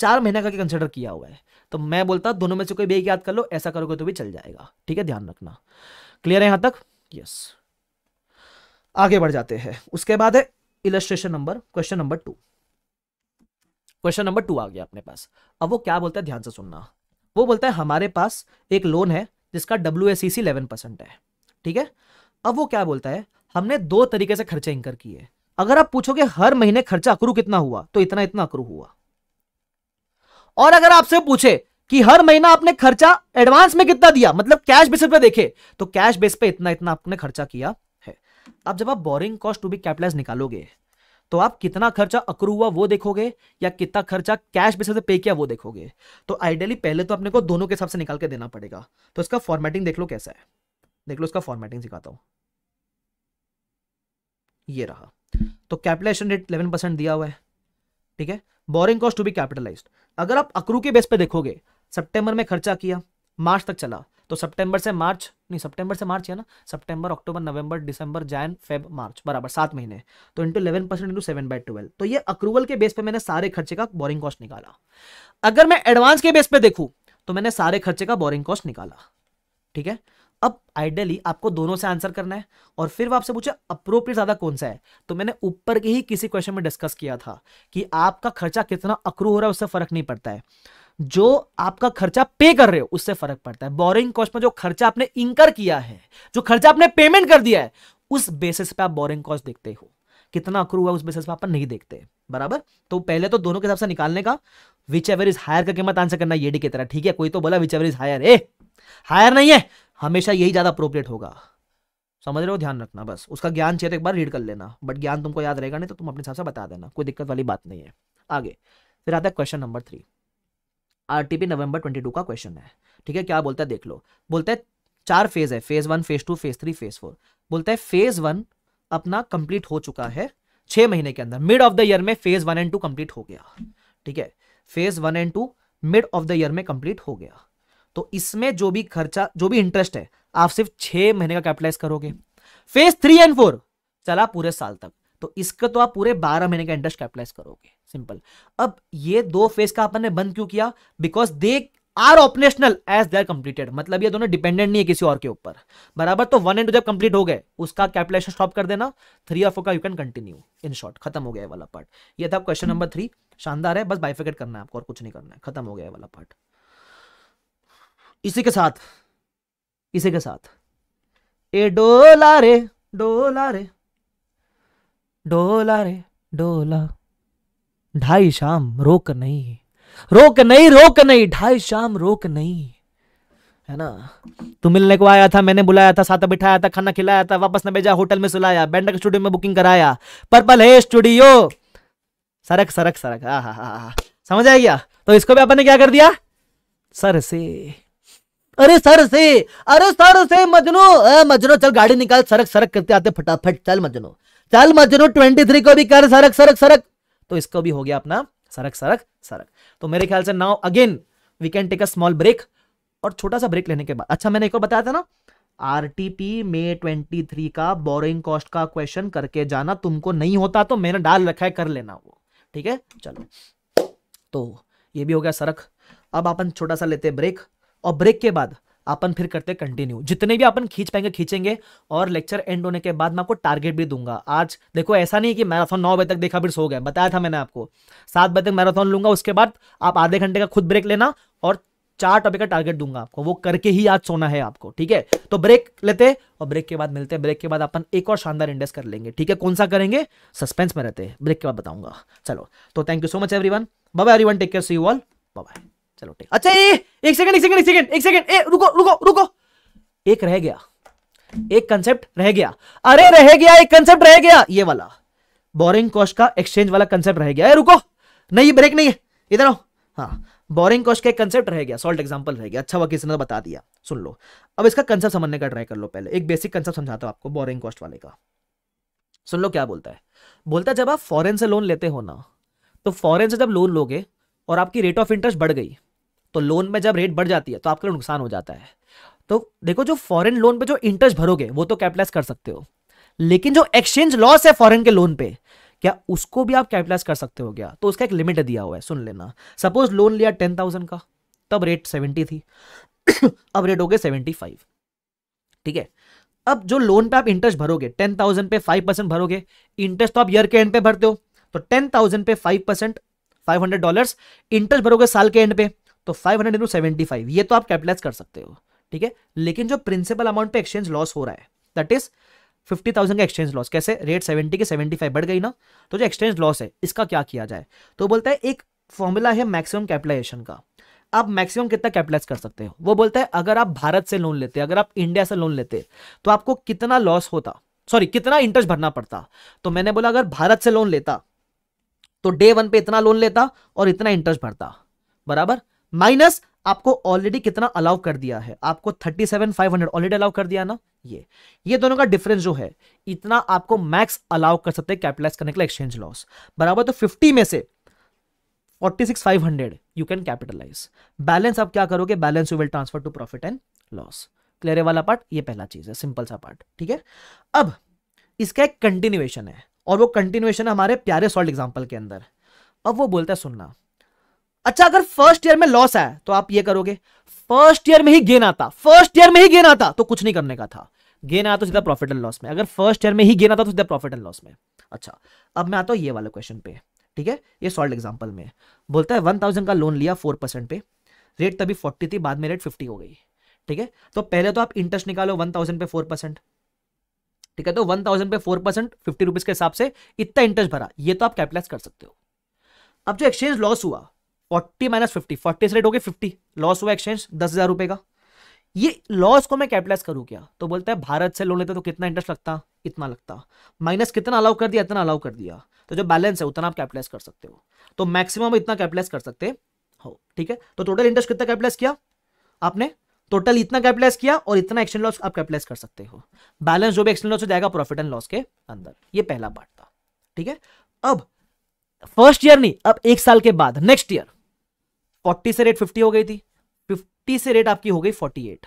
चार महीने का कंसिडर किया हुआ है तो मैं बोलता दोनों में से कोई भी एक याद कर लो ऐसा करोगे तो भी चल जाएगा ठीक है ध्यान रखना क्लियर है यहाँ तक यस आगे बढ़ जाते हैं उसके बाद है illustration number question number two question number two आ गया अपने पास अब वो क्या बोलता है ध्यान से सुनना वो बोलता है हमारे पास एक लोन है जिसका डब्ल्यू एस सी है ठीक है अब वो क्या बोलता है हमने दो तरीके से खर्चे इंकर किए अगर आप पूछोगे हर महीने खर्चा अक्रू कितना हुआ तो इतना इतना अक्रू हुआ और अगर आपसे पूछे कि हर महीना आपने खर्चा एडवांस में कितना दिया मतलब कैश बेसिस पे देखे तो कैश बेस पे इतना इतना आपने खर्चा किया अब जब आप borrowing cost to be capitalize निकालोगे तो आप कितना खर्चा अक्रू हुआ वो देखोगे या कितना खर्चा कैश बेसिस पे किया वो देखोगे तो आइडियली पहले तो अपने को दोनों के हिसाब से निकाल के देना पड़ेगा तो इसका फॉर्मेटिंग देख लो कैसा है देख लो इसका फॉर्मेटिंग सिखाता हूं ये रहा तो कैपिटलाइजेशन रेट इलेवन परसेंट दिया हुआ है ठीक है borrowing cost to be capitalize अगर आप अक्रू के बेस पे देखोगे सेप्टेम्बर में खर्चा किया मार्च तक चला तो सितंबर से मार्च नहीं सितंबर से मार्च है ना सितंबर अक्टूबर नवंबर दिसंबर जैन फेब मार्च बराबर सात महीने तो into eleven percent into seven by twelve तो ये अक्रूवल के बेस पे मैंने सारे खर्चे का बोरिंग कॉस्ट निकाला अगर मैं एडवांस के बेस पे देखूं तो मैंने सारे खर्चे का बोरिंग कॉस्ट निकाला ठीक है अब आइडियली आपको दोनों से आंसर करना है और फिर वो आपसे पूछे अप्रोप्रिएट ज्यादा कौन सा है तो मैंने ऊपर के ही किसी क्वेश्चन में डिस्कस किया था कि आपका खर्चा कितना अक्रू हो रहा है उससे फर्क नहीं पड़ता है जो आपका खर्चा पे कर रहे हो उससे फर्क पड़ता है बोरिंग कॉस्ट में जो खर्चा आपने इंकर किया है जो खर्चा आपने पेमेंट कर दिया है उस बेसिस पे आप बोरिंग कॉस्ट देखते हो कितना अक्रू हुआ उस बेसिस पे आप नहीं देखते बराबर तो पहले तो दोनों के हिसाब से निकालने का विच एवर इज हायर का कीमत आंसर करना ये की तरह ठीक है कोई तो बोला whichever is higher a higher नहीं है हमेशा यही ज्यादा अप्रोप्रिएट होगा समझ रहे हो ध्यान रखना बस उसका ज्ञान चाहिए तो एक बार रीड कर लेना बट ज्ञान तुमको याद रहेगा नहीं तो तुम अपने हिसाब से बता देना कोई दिक्कत वाली बात नहीं है आगे फिर आता है question number three RTP November 22 का क्वेश्चन है ठीक है क्या बोलता है देख लो बोलता है चार फेज है phase one phase two phase three phase four बोलता है फेज वन अपना कंप्लीट हो चुका है छह महीने के अंदर मिड ऑफ द ईयर में phase one and two complete हो गया ठीक है phase one and two mid of the year में कंप्लीट हो गया तो इसमें जो भी खर्चा जो भी इंटरेस्ट है आप सिर्फ छह महीने का कैपिटलाइज करोगे फेज थ्री एंड फोर चला पूरे साल तक तो इसका तो आप पूरे बारह महीने का इंटरेस्ट कैपिटलाइज करोगे सिंपल अब ये दो फेज का आपने बंद क्यों किया because they are operational as they are completed मतलब ये दोनों डिपेंडेंट नहीं है किसी और के ऊपर बराबर तो वन एंड टू जब कंप्लीट हो गए उसका कैपिटलाइजेशन स्टॉप कर देना थ्री ऑफ का you can continue in short खत्म हो गया वाला पार्ट ये था क्वेश्चन नंबर थ्री शानदार है बस बाइफिकेट करना है आपको और कुछ नहीं करना है खत्म हो गया वाला पार्ट इसी के साथ इसी के साथ ए डोला रे डोला रे डोला रे डोला ढाई शाम रोक नहीं रोक नहीं रोक नहीं ढाई शाम रोक नहीं है ना तू मिलने को आया था मैंने बुलाया था साथ बिठाया था खाना खिलाया था वापस न भेजा होटल में सुलाया बैंडक स्टूडियो में बुकिंग कराया पर्पल है स्टूडियो सरक सरक सरक हा हा हा समझ आ गया तो इसको भी अपन ने क्या कर दिया सर से अरे सर से अरे सर से मजनू मजनू चल गाड़ी निकाल सरक सरक करते आते फटाफट चल मजनू चल मजनू ट्वेंटी थ्री को भी कर सरक सरक सरक तो इसको भी हो गया अपना सरक सरक सरक तो मेरे ख्याल से now again we can take a small break और छोटा सा ब्रेक लेने के बाद अच्छा मैंने एक और बताया था ना आरटीपी में थ्री का बोरिंग कॉस्ट का क्वेश्चन करके जाना तुमको नहीं होता तो मैंने डाल रखा है कर लेना वो ठीक है चलो तो ये भी हो गया सरक अब अपन छोटा सा लेते ब्रेक और ब्रेक के बाद अपन फिर करते कंटिन्यू जितने भी अपन खींच पाएंगे खींचेंगे और लेक्चर एंड होने के बाद मैं आपको टारगेट भी दूंगा आज देखो ऐसा नहीं कि मैराथन नौ बजे तक देखा फिर सो गए बताया था मैंने आपको सात बजे तक मैराथन लूंगा उसके बाद आप आधे घंटे का खुद ब्रेक लेना और चार टॉपिक का टारगेट दूंगा आपको वो करके ही आज सोना है आपको ठीक है तो ब्रेक लेते और ब्रेक के बाद मिलते हैं ब्रेक के बाद अपन एक और शानदार इंडेक्स कर लेंगे ठीक है कौन सा करेंगे सस्पेंस में रहते हैं ब्रेक के बाद बताऊंगा चलो तो thank you so much everyone bye take care see you all bye चलो ठीक अच्छा ए, एक सेकंड एक सेकंड एक सेकंड एक सेकंड ए रुको रुको रुको एक रह गया एक कंसेप्ट रह गया अरे रह गया एक कंसेप्ट रह गया ये वाला बोरिंग कॉस्ट का एक्सचेंज वाला कंसेप्ट रह गया ए, रुको नहीं ब्रेक नहीं है इधर आओ हाँ बोरिंग कॉस्ट का एक कंसेप्ट रह गया सॉल्ट एग्जाम्पल रह गया अच्छा वह किसी ने तो बता दिया सुन लो अब इसका कंसेप्ट समझने का ट्राई कर लो पहले एक बेसिक कंसेप्ट समझाता हूं आपको बोरिंग कॉस्ट वाले का सुन लो क्या बोलता है बोलता है जब आप फॉरेन से लोन लेते हो ना तो फॉरेन से जब लोन लोगे और आपकी रेट ऑफ इंटरेस्ट बढ़ गई तो लोन में जब रेट बढ़ जाती है तो आपके लिए नुकसान हो जाता है तो देखो जो फॉरेन लोन पे जो इंटरेस्ट भरोगे वो तो कैपिटलाइज कर सकते हो लेकिन जो एक्सचेंज लॉस है फॉरेन के लोन पे क्या उसको भी आप कैपिटलाइज कर सकते हो क्या तो उसका एक लिमिट दिया हुआ है सुन लेना सपोज लोन लिया टेन थाउजेंड का तब रेट सेवेंटी थी अब रेट हो गए सेवेंटी फाइव ठीक है अब जो लोन पे आप इंटरेस्ट भरोगे टेन थाउजेंड पे फाइव परसेंट भरोगे इंटरेस्ट तो आप ईयर के एंड पे भरते हो तो टेन थाउजेंड पे five percent five hundred dollar interest भरोगे साल के एंड पे तो five hundred into seventy five ये तो आप कैपिटलाइज कर सकते हो ठीक है लेकिन जो प्रिंसिपल अमाउंट पे एक्सचेंज लॉस हो रहा है दैट इज फिफ्टी थाउजेंड का एक्सचेंज लॉस कैसे रेट सेवेंटी के सेवेंटी फाइव बढ़ गई ना तो जो एक्सचेंज लॉस है इसका क्या किया जाए तो बोलता है एक फॉर्मूला है मैक्सिमम कैपिटलाइजेशन का आप मैक्सिमम कितना कैपिटलाइज कर सकते हो वो बोलता है अगर आप भारत से लोन लेते अगर आप इंडिया से लोन लेते तो आपको कितना लॉस होता सॉरी कितना इंटरेस्ट भरना पड़ता तो मैंने बोला अगर भारत से लोन लेता तो डे वन पे इतना लोन लेता और इतना इंटरेस्ट भरता बराबर माइनस आपको ऑलरेडी कितना अलाउ कर दिया है आपको thirty seven five hundred already allow कर दिया ना ये ये दोनों का डिफरेंस जो है इतना आपको मैक्स अलाउ कर सकते हैं कैपिटलाइज करने के लिए एक्सचेंज लॉस बराबर तो फिफ्टी में से forty six five hundred you can capitalize balance आप क्या करोगे balance you will transfer to profit and loss clear वाला पार्ट ये पहला चीज है सिंपल सा पार्ट ठीक है अब इसका एक कंटिन्यूएशन है और वो कंटिन्यूएशन है हमारे प्यारे सॉल्ट एग्जाम्पल के अंदर अब वो बोलता है सुनना अच्छा अगर फर्स्ट ईयर में लॉस आया तो आप ये करोगे फर्स्ट ईयर में ही गेन आता फर्स्ट ईयर में ही गेन आता तो कुछ नहीं करने का था गेन आया तो सीधा प्रॉफिट एंड लॉस में अगर फर्स्ट ईयर में ही गेन आता तो सीधा प्रॉफिट एंड लॉस में अच्छा अब मैं आता हूं ये वाले क्वेश्चन पे ठीक है ये सॉल्ट एग्जाम्पल में बोलता है वन थाउजेंड का लोन लिया फोर परसेंट पे रेट तभी फोर्टी थी बाद में रेट फिफ्टी हो गई ठीक है तो पहले तो आप इंटरेस्ट निकालो वन थाउजेंड पे फोर परसेंट ठीक है तो वन थाउजेंड पे फोर परसेंट फिफ्टी रुपीज के हिसाब से इतना इंटरेस्ट भरा ये तो आप कैपिटलाइज कर सकते हो अब जो एक्सचेंज लॉस हुआ फोर्टी माइनस फिफ्टी फोर्टी से रेट हो गया फिफ्टी लॉस हुआ एक्सचेंज दस हजार रुपए का ये लॉस को मैं कैपिटलाइज करूँ क्या तो बोलते हैं भारत से लोन लेते तो कितना इंटरेस्ट लगता इतना लगता माइनस कितना अलाउ कर दिया इतना अलाउ कर दिया तो जो बैलेंस है उतना आप कैपिटलाइज कर सकते हो तो मैक्सिमम इतना कैपिटलाइज कर सकते हो ठीक है तो टोटल इंटरेस्ट कितना कैपिटलाइज किया आपने टोटल इतना कैपिटलाइज किया और इतना एक्सचेंज लॉस आप कैपिटलाइज कर सकते हो बैलेंस जो भी एक्सचेंज लॉस हो जाएगा प्रॉफिट एंड लॉस के अंदर ये पहला पार्ट था ठीक है अब फर्स्ट ईयर नहीं अब एक साल के बाद नेक्स्ट ईयर फोर्टी से रेट फिफ्टी हो गई थी फिफ्टी से रेट आपकी हो गई फोर्टी एट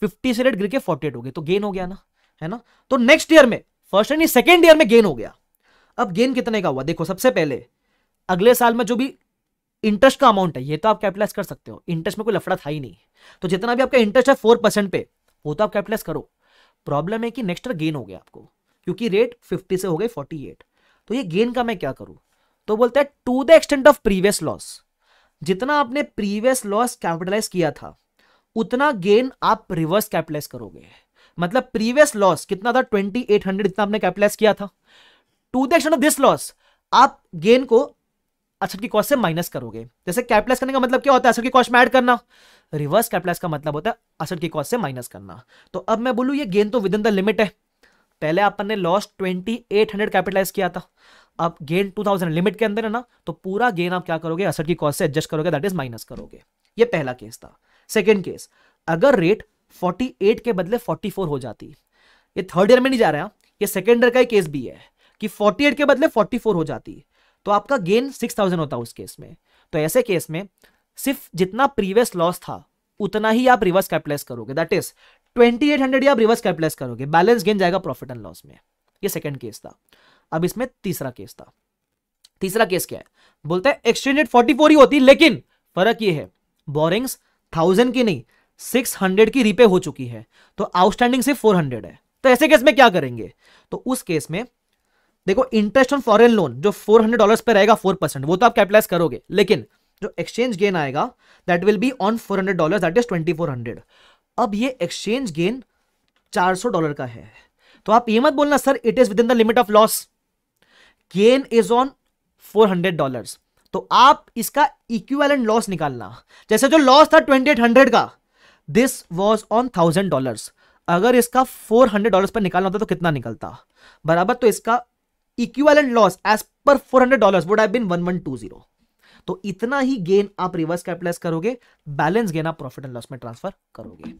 फिफ्टी से रेट गिर के फोर्टी एट हो गई तो गेन हो गया ना है ना तो नेक्स्ट ईयर में फर्स्ट यानी सेकेंड ईयर में गेन हो गया अब गेन कितने का हुआ देखो सबसे पहले अगले साल में जो भी इंटरेस्ट का अमाउंट है ये तो आप कैपिटलाइज कर सकते हो इंटरेस्ट में कोई लफड़ा था ही नहीं तो जितना भी आपका इंटरेस्ट है फोर परसेंट पे वो तो आप कैपिटलाइज करो प्रॉब्लम है कि नेक्स्ट ईयर गेन हो गया आपको क्योंकि रेट फिफ्टी से हो गई फोर्टी एट तो ये गेन का मैं क्या करूँ तो बोलते हैं to the extent of previous loss जितना आपने प्रीवियस लॉस कैपिटलाइज किया था उतना गेन आप रिवर्स कैपिटलाइज करोगे मतलब प्रीवियस लॉस कितना था ट्वेंटी एट हंड्रेड इतना आपने कैपिटलाइज किया था टू ऑफ दिस लॉस आप गेन को असर की कॉस्ट से माइनस करोगे जैसे कैपिटलाइज करने का मतलब क्या होता है असर की कॉस्ट में ऐड करना रिवर्स कैपिटलाइज का मतलब होता है असर की कॉस्ट से माइनस करना तो अब मैं बोलूं ये गेन तो विद इन द लिमिट है पहले अपन ने loss twenty eight hundred capitalize किया था अब गेन टू थाउजेंड लिमिट के अंदर है ना तो पूरा गेन आप क्या करोगे असर की कॉस्ट से एडजस्ट करोगे दैट इज माइनस करोगे ये पहला केस था सेकेंड केस अगर रेट फोर्टी एट के बदले फोर्टी फोर हो जाती ये थर्ड ईयर में नहीं जा रहा ये सेकेंड ईयर का ही केस भी है कि फोर्टी एट के बदले फोर्टी फोर हो जाती तो आपका गेन सिक्स थाउजेंड होता उस केस में तो ऐसे केस में सिर्फ जितना प्रीवियस लॉस था उतना ही आप रिवर्स कैपिटलाइज करोगे that is twenty eight hundred आप रिवर्स कैपिटलाइज करोगे बैलेंस गेन जाएगा प्रॉफिट एंड लॉस में ये सेकंड केस था अब इसमें तीसरा केस था तीसरा केस क्या है बोलते हैं एक्सचेंज रेट फोर्टी फोर ही होती लेकिन फर्क ये है बोरिंग थाउजेंड की नहीं सिक्स हंड्रेड की रिपे हो चुकी है तो आउटस्टैंडिंग सिर्फ फोर हंड्रेड है तो ऐसे केस में क्या करेंगे तो उस केस में देखो इंटरेस्ट ऑन फॉरेन लोन जो फोर हंड्रेड डॉलर पर रहेगा फोर परसेंट वो तो आप कैपिटलाइज करोगे लेकिन जो एक्सचेंज गेन आएगा that will be on four hundred dollar that is twenty four hundred अब ये एक्सचेंज गेन 400 डॉलर का है तो आप ये मत बोलना sir it is within the limit of loss gain is on 400 dollar तो आप इसका इक्विवेलेंट लॉस निकालना जैसे जो लॉस था 2800 का this was on thousand dollar अगर इसका 400 डॉलर पर निकालना होता तो कितना निकलता बराबर तो इसका इक्विवेलेंट लॉस एज पर four hundred dollar would have been zero तो इतना ही गेन आप रिवर्स कैपिटलाइज करोगे बैलेंस गेन आप प्रॉफिट एंड लॉस में ट्रांसफर करोगे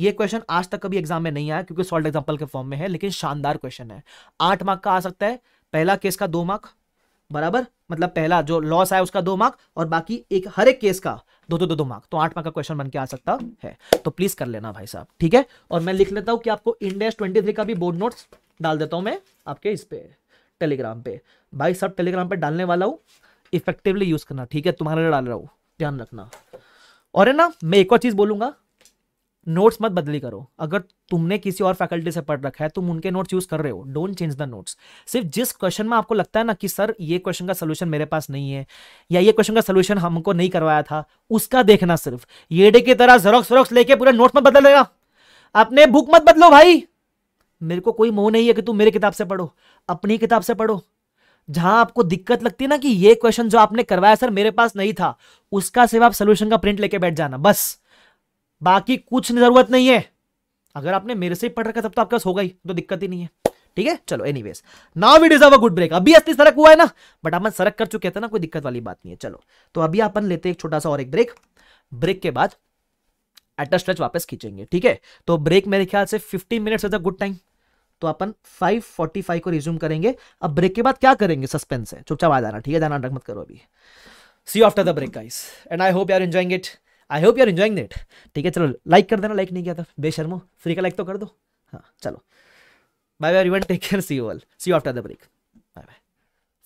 ये क्वेश्चन आज तक कभी एग्जाम में नहीं आया क्योंकि सॉल्ट एग्जाम्पल के फॉर्म में है लेकिन शानदार क्वेश्चन है आठ मार्क का आ सकता है पहला केस का दो मार्क बराबर मतलब पहला जो लॉस आया उसका दो मार्क और बाकी एक हर एक केस का दो दो दो दो मार्क तो आठ मार्क का क्वेश्चन बन के आ सकता है तो प्लीज कर लेना भाई साहब ठीक है और मैं लिख लेता हूं कि आपको इंडेस ट्वेंटी थ्री का भी बोर्ड नोट्स डाल देता हूं मैं आपके इस पे टेलीग्राम पे भाई सब टेलीग्राम पे डालने वाला हूं इफेक्टिवली यूज करना ठीक है तुम्हारे लिए डाल रहा हूँ ध्यान रखना और है ना मैं एक और चीज बोलूंगा नोट्स मत बदली करो अगर तुमने किसी और फैकल्टी से पढ़ रखा है तुम उनके नोट्स यूज कर रहे हो डोंट चेंज द नोट्स सिर्फ जिस क्वेश्चन में आपको लगता है ना कि सर ये क्वेश्चन का सलूशन मेरे पास नहीं है या ये क्वेश्चन का सलूशन हमको नहीं करवाया था उसका देखना सिर्फ ये डे की तरह जरोक्स वरोक्स लेके पूरा नोट्स मत बदल लेना अपने बुक मत बदलो भाई मेरे को कोई मोह नहीं है कि तुम मेरी किताब से पढ़ो अपनी किताब से पढ़ो जहां आपको दिक्कत लगती है ना कि ये क्वेश्चन जो आपने करवाया सर मेरे पास नहीं था उसका सिर्फ आप सोल्यूशन का प्रिंट लेके बैठ जाना बस बाकी कुछ जरूरत नहीं है अगर आपने मेरे से पढ़ रखा तब तो आपके पास होगा ही तो दिक्कत ही नहीं है ठीक है चलो anyways now we deserve a good break अभी अस्थित सरक हुआ है ना बट अपन सड़क कर चुके थे तो ना कोई दिक्कत वाली बात नहीं है चलो तो अभी अपन लेते हैं एक छोटा सा और एक ब्रेक ब्रेक के बाद एट स्ट्रेच वापस खींचेंगे ठीक है तो ब्रेक मेरे ख्याल से fifteen minutes is a good time तो अपन 545 को रिज्यूम करेंगे अब ब्रेक के बाद क्या करेंगे सस्पेंस है चुपचाप आ जाना ठीक है जाना मत करो अभी see after the break guys and I hope you are enjoying it I hope you are enjoying it ठीक है चलो लाइक कर देना लाइक नहीं किया था बेशर्मो फ्री का लाइक तो कर दो हाँ चलो bye bye take care see you all see you after the break bye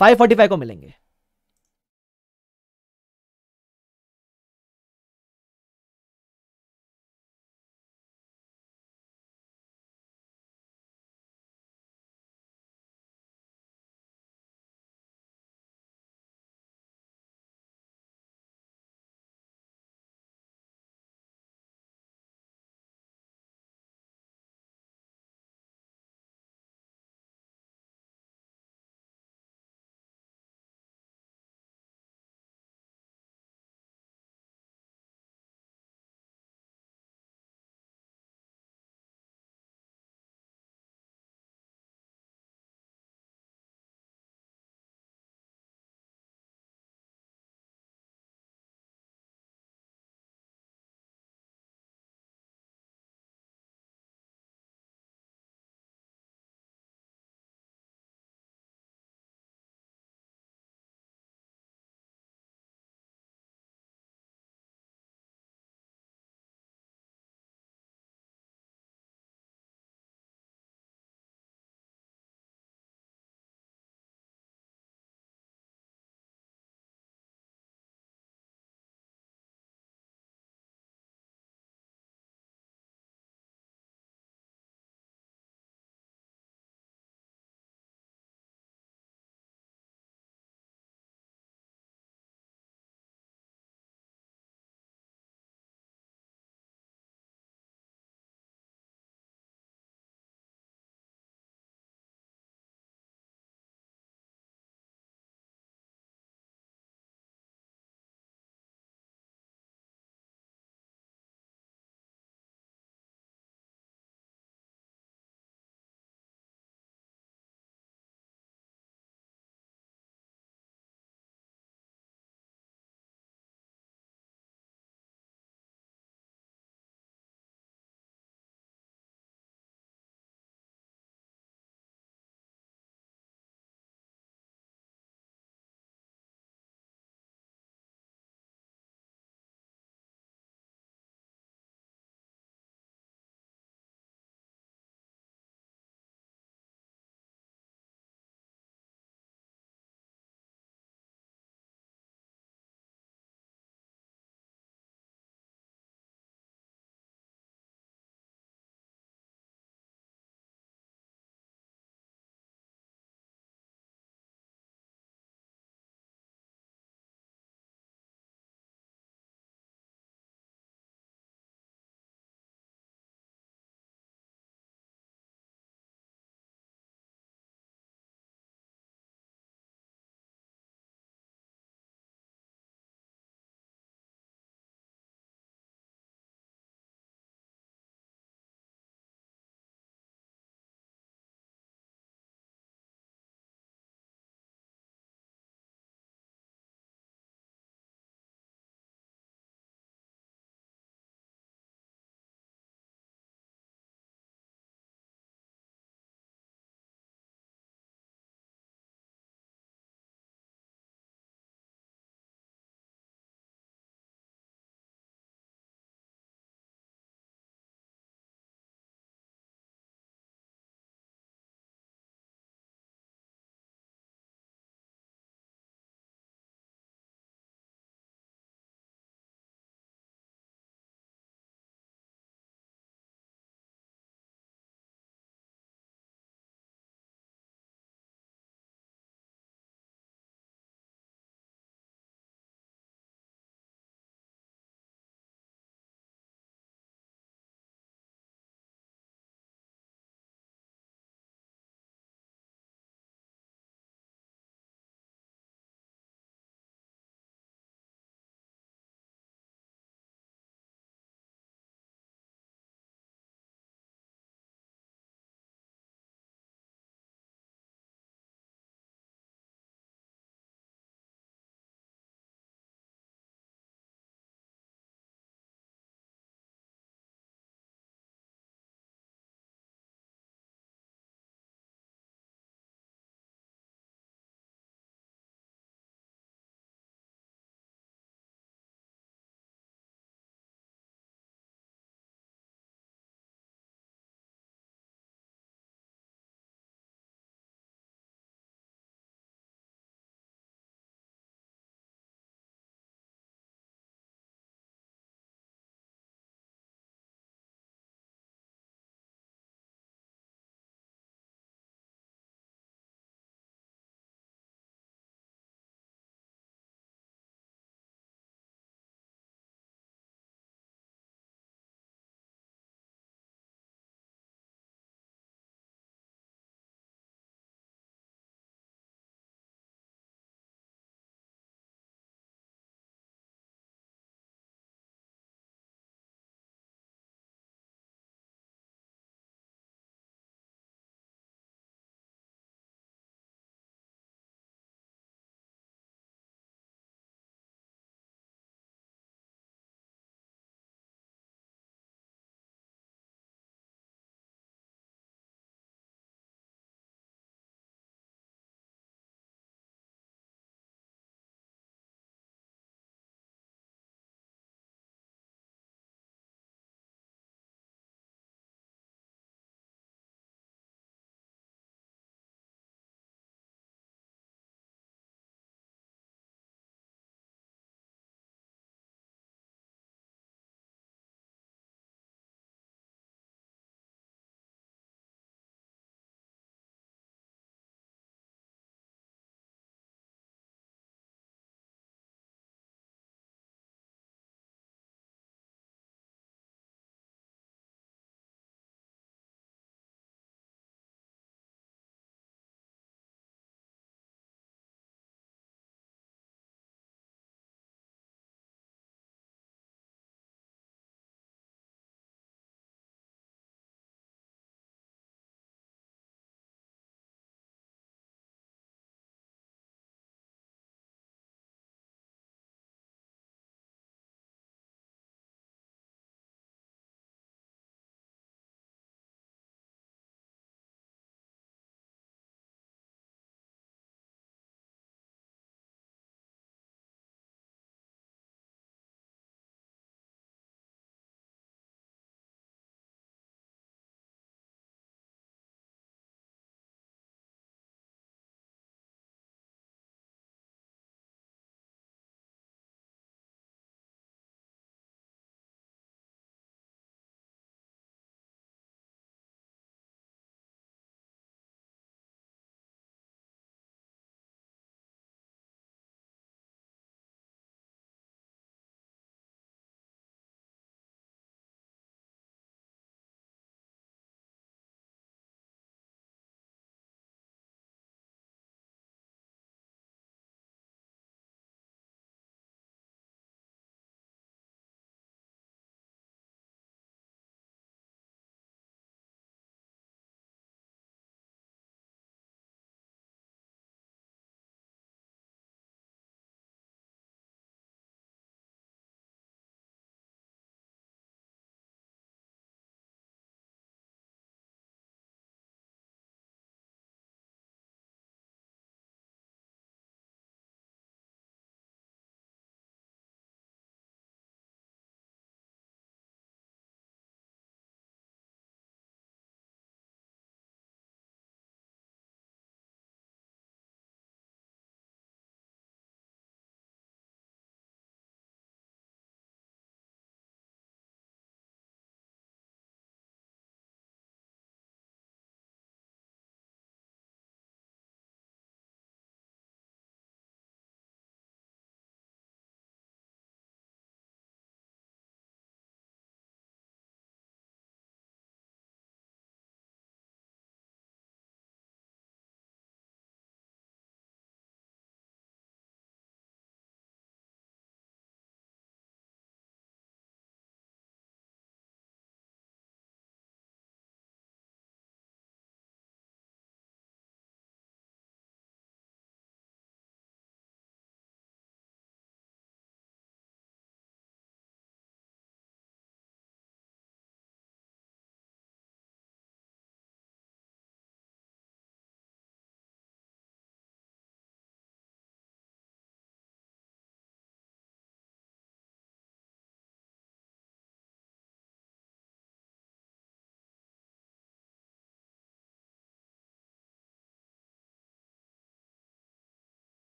bye five को मिलेंगे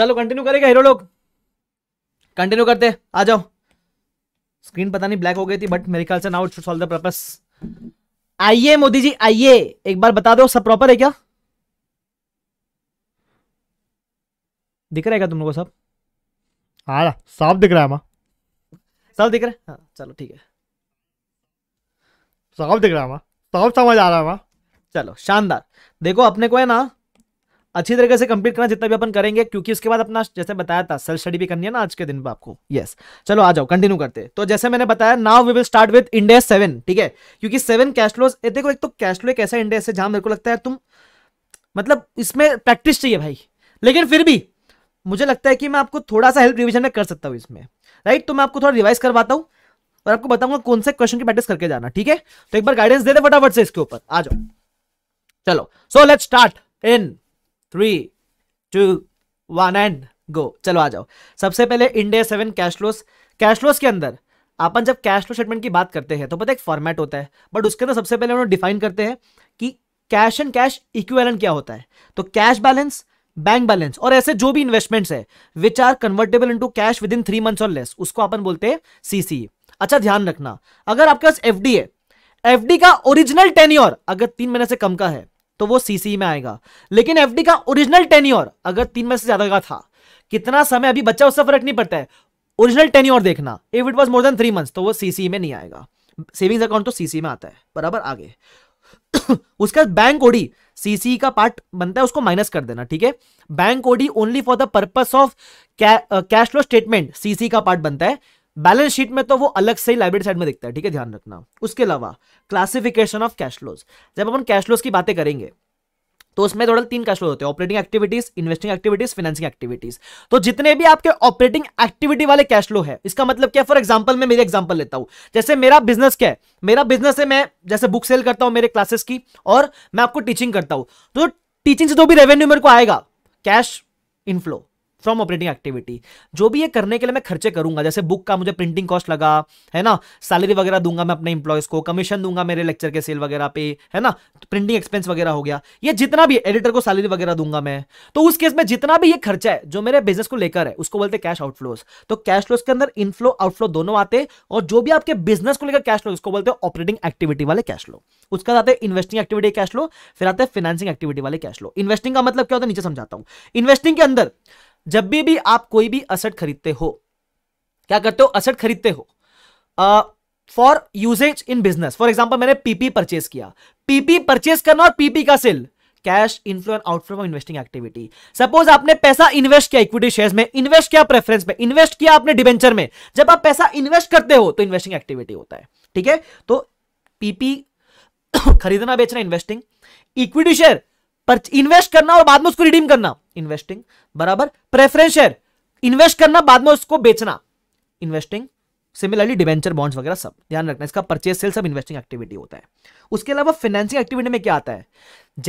चलो कंटिन्यू करेगा हीरो लोग कंटिन्यू करते आ जाओ स्क्रीन पता नहीं ब्लैक हो गई थी बट मेरे ख्याल से now it should solve the purpose आइए मोदी जी आइए एक बार बता दो सब प्रॉपर है क्या दिख रहा है क्या तुम लोग को सब आ रहा हाँ, साफ दिख रहा है माँ सब दिख रहा है हाँ चलो ठीक है साफ दिख रहा है माँ साफ समझ आ रहा है माँ चलो शानदार देखो अपने को है ना अच्छी तरीके से कंप्लीट करना जितना भी अपन करेंगे क्योंकि उसके बाद अपना जैसे बताया था सेल्फ स्टडी भी करनी है ना आज के दिन पर आपको यस yes. चलो आ जाओ कंटिन्यू करते तो जैसे मैंने बताया now we will start with India seven ठीक है क्योंकि सेवन कैश फ्लोज देखो एक तो कैश फ्लो एक ऐसा इंडिया से जहां मेरे को लगता है तुम मतलब इसमें प्रैक्टिस चाहिए भाई लेकिन फिर भी मुझे लगता है कि मैं आपको थोड़ा सा हेल्प रिविजन में कर सकता हूँ इसमें राइट तो मैं आपको थोड़ा रिवाइज करवाता हूँ और आपको बताऊंगा कौन से क्वेश्चन की प्रैक्टिस करके जाना ठीक है तो एक बार गाइडेंस दे दे फटाफट से इसके ऊपर आ जाओ चलो so let start in three two one and go चलो आ जाओ सबसे पहले India seven cash cashless cash के अंदर अपन जब कैश फ्लो स्टेटमेंट की बात करते हैं तो पता है एक फॉर्मेट होता है बट उसके अंदर सबसे पहले हम लोग डिफाइन करते हैं कि कैश एंड कैश इक्वेलन क्या होता है तो कैश बैलेंस बैंक बैलेंस और ऐसे जो भी इन्वेस्टमेंट्स है which are convertible into cash within three months और लेस उसको अपन बोलते हैं सीसी e। अच्छा ध्यान रखना अगर आपके पास एफ है एफ का ओरिजिनल टेन्योर अगर तीन महीने से कम का है तो वो सीसी e में आएगा लेकिन एफ का ओरिजिनल टेन्योर अगर तीन महीने से ज्यादा का था कितना समय अभी बच्चा उससे फर्क नहीं पड़ता है ओरिजिनल टेन्योर देखना if it was more than three month तो वो सीसी e में नहीं आएगा सेविंग्स अकाउंट तो सीसी e में आता है बराबर आगे उसका बैंक ओडी सीसी का पार्ट बनता है उसको माइनस कर देना ठीक है bank OD only for the purpose of cash flow statement CC का पार्ट बनता है बैलेंस शीट में तो वो अलग से ही लाइब्रेरी साइड में दिखता है ठीक है ध्यान रखना उसके अलावा क्लासिफिकेशन ऑफ कैश फ्लोज जब अपन कैश फ्लोज की बातें करेंगे तो उसमें टोटल तीन कैश फ्लो होते हैं operating activities investing activities financing activities तो जितने भी आपके ऑपरेटिंग एक्टिविटी वाले कैश फ्लो है इसका मतलब क्या फॉर एग्जाम्पल मैं मेरे एग्जाम्पल लेता हूँ जैसे मेरा बिजनेस क्या है मेरा बिजनेस है मैं जैसे बुक सेल करता हूँ मेरे क्लासेस की और मैं आपको टीचिंग करता हूं तो टीचिंग से जो भी रेवेन्यू मेरे को आएगा cash inflow from operating activity जो भी ये करने के लिए मैं खर्चे करूंगा जैसे बुक का मुझे प्रिंटिंग कॉस्ट लगा है ना सैलरी वगैरह दूंगा मैं अपने इंप्लॉयज़ को कमीशन दूंगा मेरे लेक्चर के सेल वगैरह पे है ना प्रिंटिंग एक्सपेंस वगैरह हो गया ये जितना भी एडिटर को सैलरी वगैरह दूंगा मैं तो उस केस में जितना भी ये खर्चा है जो मेरे बिजनेस को लेकर है उसको बोलते कैश आउटफ्लोज तो कैश फ्लोज के अंदर इनफ्लो आउटफ्लो दोनों आते और जो भी आपके बिजनेस को लेकर कैश लो उसको बोलते हैं ऑपरेटिंग एक्टिविटी वाले कैश लो उसका आते हैं इन्वेस्टिंग एक्टिविटी कैश लो फिर आते हैं फाइनेंसिंग एक्टिविटी वाले कैश लो इन्वेस्टिंग का मतलब क्या होता है नीचे समझाता हूँ इन्वेस्टिंग के अंदर जब भी भी आप कोई भी असट खरीदते हो क्या करते हो असट खरीदते हो for usages in business for example मैंने पीपी परचेस किया पीपी परचेस करना और पीपी का sale cash inflow and outflow from investing activity suppose आपने पैसा इन्वेस्ट किया इक्विटी शेयर में इन्वेस्ट किया प्रेफरेंस में इन्वेस्ट किया आपने डिवेंचर में जब आप पैसा इन्वेस्ट करते हो तो इन्वेस्टिंग एक्टिविटी होता है ठीक है तो पीपी खरीदना बेचना इन्वेस्टिंग इक्विटी शेयर इन्वेस्ट करना और बाद में उसको रिडीम करना इन्वेस्टिंग बराबर प्रेफरेंस शेयर इन्वेस्ट करना बाद में उसको बेचना इन्वेस्टिंग सिमिलरली डिवेंचर बॉन्ड्स वगैरह सब ध्यान रखना इसका परचेज सेल सब इन्वेस्टिंग एक्टिविटी होता है उसके अलावा फाइनेंसिंग एक्टिविटी में क्या आता है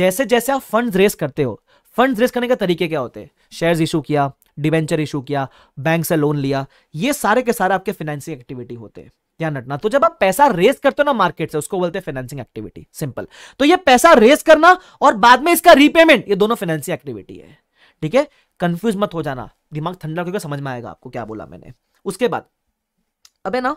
जैसे जैसे आप फंड रेस करते हो फंड रेस करने के तरीके क्या होते हैं शेयर इशू किया डिवेंचर इशू किया बैंक से लोन लिया ये सारे के सारे आपके फाइनेंसिंग एक्टिविटी होते हैं ध्यान रखना तो जब आप पैसा रेस करते हो ना मार्केट से उसको बोलते हैं फाइनेंसिंग एक्टिविटी सिंपल तो ये पैसा रेस करना और बाद में इसका रीपेमेंट ये दोनों फाइनेंसिंग एक्टिविटी है ठीक है कंफ्यूज मत हो जाना दिमाग ठंडा क्योंकि समझ में आएगा आपको क्या बोला मैंने उसके बाद अब ना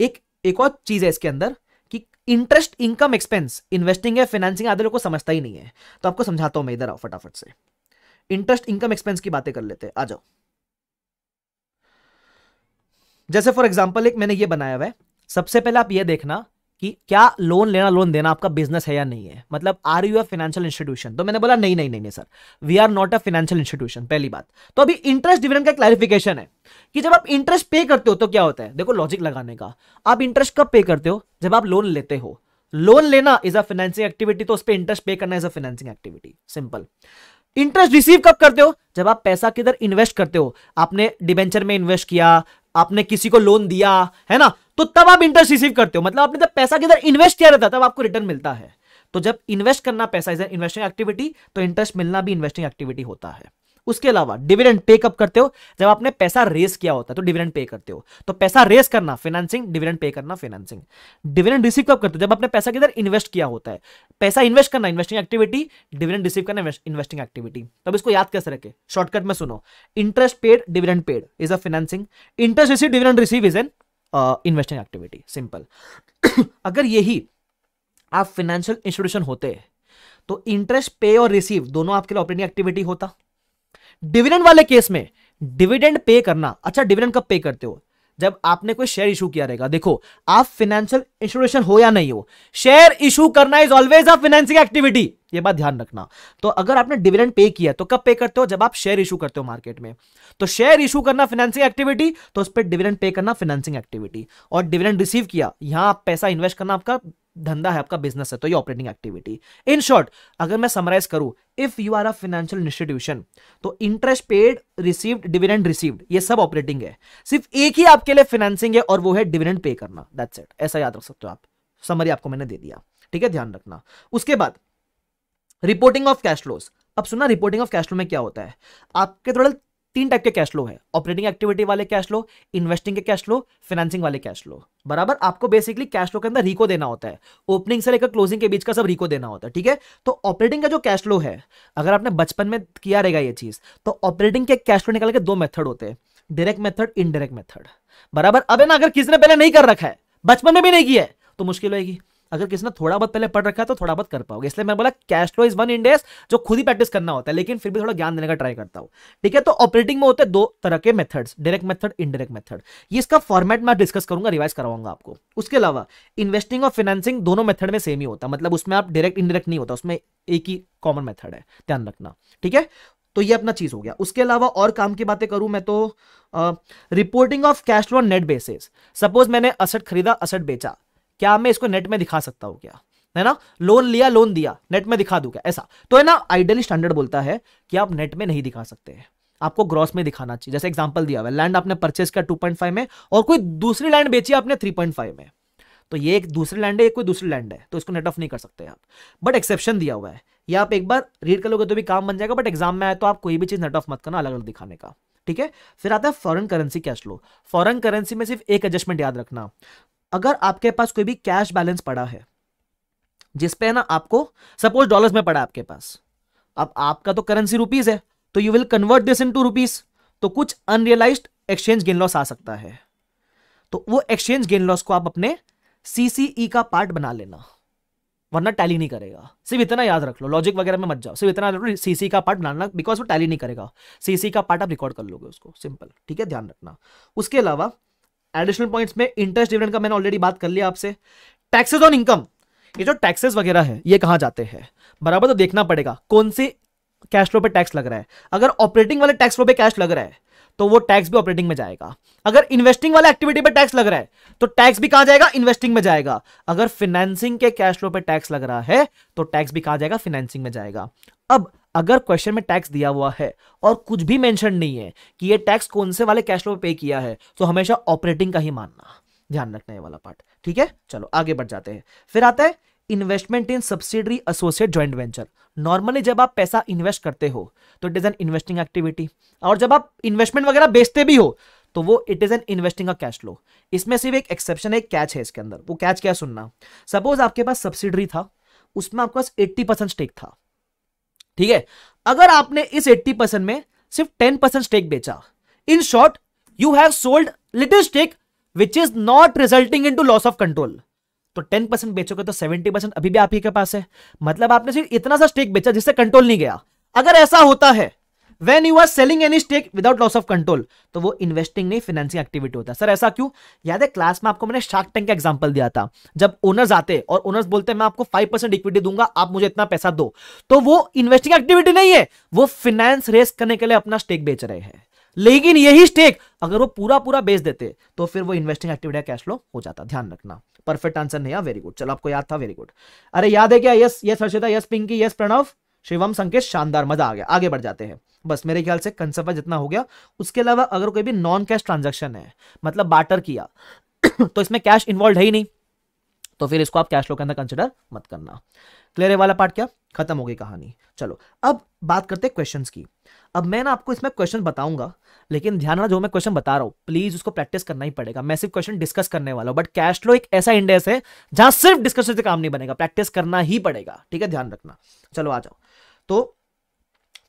एक एक और चीज है इसके अंदर कि इंटरेस्ट इनकम एक्सपेंस इन्वेस्टिंग है फाइनेंसिंग आदि लोग को समझता ही नहीं है तो आपको समझाता हूं मैं इधर आओ फटाफट से इंटरेस्ट इनकम एक्सपेंस की बातें कर लेते हैं आ जाओ जैसे फॉर एग्जाम्पल एक मैंने ये बनाया हुआ है सबसे पहले आप ये देखना कि क्या लोन लेना लोन देना आपका बिजनेस है या नहीं है मतलब are you a financial institution तो मैंने बोला नहीं नहीं नहीं sir we are not a financial institution पहली बात तो अभी इंटरेस्ट डिविडेंड का क्लैरिफिकेशन है कि जब आप इंटरेस्ट पे करते हो तो क्या होता है देखो लॉजिक लगाने का आप इंटरेस्ट कब पे करते हो जब आप लोन लेते हो लोन लेना इज अ फाइनेंसिंग एक्टिविटी तो उस पर इंटरेस्ट पे करना is a financing activity simple interest receive कब करते हो जब आप पैसा किधर इन्वेस्ट करते हो आपने डिबेंचर में इन्वेस्ट किया आपने किसी को लोन दिया है ना तो तब आप इंटरेस्ट रिसीव करते हो मतलब आपने जब पैसा किधर इन्वेस्ट किया रहता तब आपको रिटर्न मिलता है तो जब इन्वेस्ट करना पैसा इज इन्वेस्टिंग एक्टिविटी तो इंटरेस्ट मिलना भी इन्वेस्टिंग एक्टिविटी होता है उसके अलावा डिविडेंड पे कब करते हो जब आपने पैसा रेस किया होता है तो डिविडेंड पे करते हो तो पैसा रेस करना फाइनेंसिंग डिविडेंड पे करना फाइनेंसिंग डिविडेंड रिसीव कब करते हो जब आपने पैसा किधर इन्वेस्ट किया होता है पैसा इन्वेस्ट करना इन्वेस्टिंग एक्टिविटी डिविडेंड रिसीव करना इन्वेस्टिंग एक्टिविटी तब इसको याद कैसे रखे शॉर्टकट में सुनो interest paid dividend paid is a financing interest receive dividend receive is an investing activity simple अगर यही आप फाइनेंशियल इंस्टीट्यूशन होते हैं तो इंटरेस्ट पे और रिसीव दोनों आपके लिए ऑपरेटिंग एक्टिविटी होता डिविडेंड वाले केस में डिविडेंड पे करना अच्छा डिविडेंड कब पे करते हो जब आपने कोई शेयर इशू किया रहेगा देखो आप फाइनेंशियल इंस्टीट्यूशन हो या नहीं हो शेयर इशू करना is always a financing activity ये बात ध्यान रखना तो अगर आपने डिविडेंड पे किया तो कब पे करते हो जब आप शेयर इशू करते हो मार्केट में तो शेयर इशू करना फाइनेंसिंग एक्टिविटी तो उस पर डिविडेंड पे करना फाइनेंसिंग एक्टिविटी और डिविडेंड रिसीव किया यहां पैसा इन्वेस्ट करना आपका धंधा है आपका बिजनेस है तो ये ऑपरेटिंग एक्टिविटी इन शॉर्ट अगर मैं समराइज करूं if you are a financial institution तो interest paid received dividend received ये सब ऑपरेटिंग है सिर्फ एक ही आपके लिए फाइनेंसिंग है और वो है डिविडेंड पे करना दैट्स इट ऐसा याद रख सकते हो आप समरी आपको मैंने दे दिया ठीक है ध्यान रखना उसके बाद रिपोर्टिंग ऑफ कैश फ्लोस अब सुना रिपोर्टिंग ऑफ कैश फ्लो में क्या होता है आपके थोड़ा तीन टाइप के कैश फ्लो है ऑपरेटिंग एक्टिविटी वाले कैश फ्लो इन्वेस्टिंग के कैश फ्लो फाइनेंसिंग वाले कैश फ्लो बराबर आपको बेसिकली कैश फ्लो के अंदर रिको देना होता है ओपनिंग से लेकर क्लोजिंग के बीच का सब रिको देना होता है ठीक है तो ऑपरेटिंग का जो कैश फ्लो है अगर आपने बचपन में किया रहेगा ये चीज तो ऑपरेटिंग के कैश फ्लो निकाल के दो मेथड होते हैं डायरेक्ट मेथड इनडायरेक्ट मेथड बराबर अब है ना अगर किसी ने पहले नहीं कर रखा है बचपन में भी नहीं किया है तो मुश्किल होगी अगर किसी ने थोड़ा बहुत पहले पढ़ रखा है तो थोड़ा बहुत कर पाओगे इसलिए मैं बोला cash flow is one index जो खुद ही प्रैक्टिस करना होता है लेकिन फिर भी थोड़ा ज्ञान देने का ट्राई करता हूं ठीक है तो ऑपरेटिंग में होते दो तरह के methods direct method indirect method ये इसका फॉर्मेट मैं डिस्कस करूंगा रिवाइज करवाऊंगा आपको उसके अलावा इन्वेस्टिंग और फाइनेंसिंग दोनों मेथड में सेम ही होता मतलब उसमें आप डायरेक्ट इनडायरेक्ट नहीं होता उसमें एक ही कॉमन मेथड है ध्यान रखना ठीक है तो ये अपना चीज हो गया उसके अलावा और काम की बातें करूं मैं तो reporting of cash flow net basis suppose मैंने असट खरीदा असट बेचा क्या मैं इसको नेट में दिखा सकता हूं क्या है ना लोन लिया लोन दिया नेट में दिखा दूंगा ऐसा तो है ना आइडियली स्टैंडर्ड बोलता है कि आप नेट में नहीं दिखा सकते हैं आपको ग्रॉस में दिखाना चाहिए जैसे एग्जांपल दिया हुआ लैंड आपने परचेस किया 2.5 में और कोई दूसरी लैंड बेची आपने 3.5 में तो ये एक दूसरी लैंड है ये कोई दूसरी लैंड है तो इसको नेट ऑफ नहीं कर सकते आप बट एक्सेप्शन दिया हुआ है या आप एक बार रीड कर लोगे तो भी काम बन जाएगा बट एग्जाम में आए तो आप कोई भी चीज नेट ऑफ मत करना अलग अलग दिखाने का ठीक है फिर आता है foreign currency cash flow foreign currency में सिर्फ एक एडजस्टमेंट याद रखना अगर आपके पास कोई भी कैश बैलेंस पड़ा है जिसपे ना आपको सपोज डॉलर्स में पड़ा आपके पास अब आपका तो करेंसी रुपीज है तो you will convert this into rupees तो कुछ अनरियलाइज एक्सचेंज गेन लॉस आ सकता है तो वो एक्सचेंज गेन लॉस को आप अपने सीसीई e का पार्ट बना लेना वरना टैली नहीं करेगा सिर्फ इतना याद रख लो लॉजिक वगैरह में मत जाओ सिर्फ इतना सीसी e का पार्ट बनाना बिकॉज वो टैली नहीं करेगा सीसी e का पार्ट आप रिकॉर्ड कर लोगे उसको सिंपल ठीक है ध्यान रखना उसके अलावा एडिशनल पॉइंट्स में इंटरेस्ट डिविडेंड का मैंने ऑलरेडी बात कर लिया आपसे टैक्सेस ऑन इनकम ये जो टैक्सेस वगैरह है ये कहां जाते हैं बराबर तो देखना पड़ेगा कौन से कैश फ्लो पे टैक्स लग रहा है अगर ऑपरेटिंग वाले टैक्स फ्लो पे कैश लग रहा है तो वो टैक्स भी ऑपरेटिंग में जाएगा अगर इन्वेस्टिंग वाले एक्टिविटी पे टैक्स लग रहा है तो टैक्स भी कहां जाएगा इन्वेस्टिंग में जाएगा अगर फिनेंसिंग के कैश फ्लो पे टैक्स लग रहा है तो टैक्स भी कहां जाएगा फिनेंसिंग में जाएगा अब अगर क्वेश्चन में टैक्स दिया हुआ है और कुछ भी मेंशन नहीं है कि ये टैक्स कौन से वाले कैश फ्लो पे पे किया है तो हमेशा ऑपरेटिंग का ही मानना ध्यान रखना ये वाला पार्ट ठीक है चलो आगे बढ़ जाते हैं फिर आता है investment in subsidiary associate joint venture normally जब आप पैसा इन्वेस्ट करते हो तो it is an investing activity और जब आप इन्वेस्टमेंट वगैरह बेचते भी हो तो वो इट इज एन इन्वेस्टिंग का कैश फ्लो इसमें सिर्फ एक एक्सेप्शन एक कैच है इसके अंदर वो कैच क्या सुनना सपोज आपके पास सब्सिडरी था उसमें आपके पास एट्टी परसेंट स्टेक था ठीक है अगर आपने इस 80 परसेंट में सिर्फ 10 परसेंट स्टेक बेचा in short you have sold little stake which is not resulting in loss of control तो 10 परसेंट बेचोगे तो 70 परसेंट अभी भी आप ही के पास है मतलब आपने सिर्फ इतना सा स्टेक बेचा जिससे कंट्रोल नहीं गया अगर ऐसा होता है when you are selling any stake without loss of control तो वो इन्वेस्टिंग नहीं फाइनेंसिंग एक्टिविटी होता है सर ऐसा क्यों याद है क्लास में आपको मैंने शार्क टैंक का एग्जाम्पल दिया था जब ओनर्स आते और ओनर्स बोलते हैं मैं आपको फाइव परसेंट इक्विटी दूंगा आप मुझे इतना पैसा दो तो वो इन्वेस्टिंग एक्टिविटी नहीं है वो फाइनेंस रेस करने के लिए अपना स्टेक बेच रहे हैं लेकिन यही स्टेक अगर वो पूरा पूरा बेच देते तो फिर वो इन्वेस्टिंग एक्टिविटी कैश फ्लो हो जाता ध्यान रखना परफेक्ट आंसर नहीं है वेरी गुड चलो आपको याद था वेरी गुड अरे याद है क्या yes yes Harshita yes Pinky yes Pranav Shivam Sanket शानदार मजा आ गया आगे बढ़ जाते हैं बस मेरे ख्याल से कंसेप्ट जितना हो गया उसके अलावा अगर कोई भी नॉन कैश ट्रांजेक्शन है मतलब बाटर किया तो इसमें कैश इन्वॉल्व है ही नहीं तो फिर इसको आप कैश लो के अंदर कंसिडर मत करना क्लियर है वाला पार्ट क्या खत्म हो गई कहानी चलो अब बात करते हैं क्वेश्चंस की अब मैं ना आपको इसमें क्वेश्चन बताऊंगा लेकिन ध्यान रखना जो मैं क्वेश्चन बता रहा हूं प्लीज उसको प्रैक्टिस करना ही पड़ेगा मैं सिर्फ क्वेश्चन डिस्कस करने वाला हूँ बट कैश फ्लो एक ऐसा इंडेस है जहां सिर्फ डिस्कशन से काम नहीं बनेगा प्रैक्टिस करना ही पड़ेगा ठीक है ध्यान रखना चलो आ जाओ तो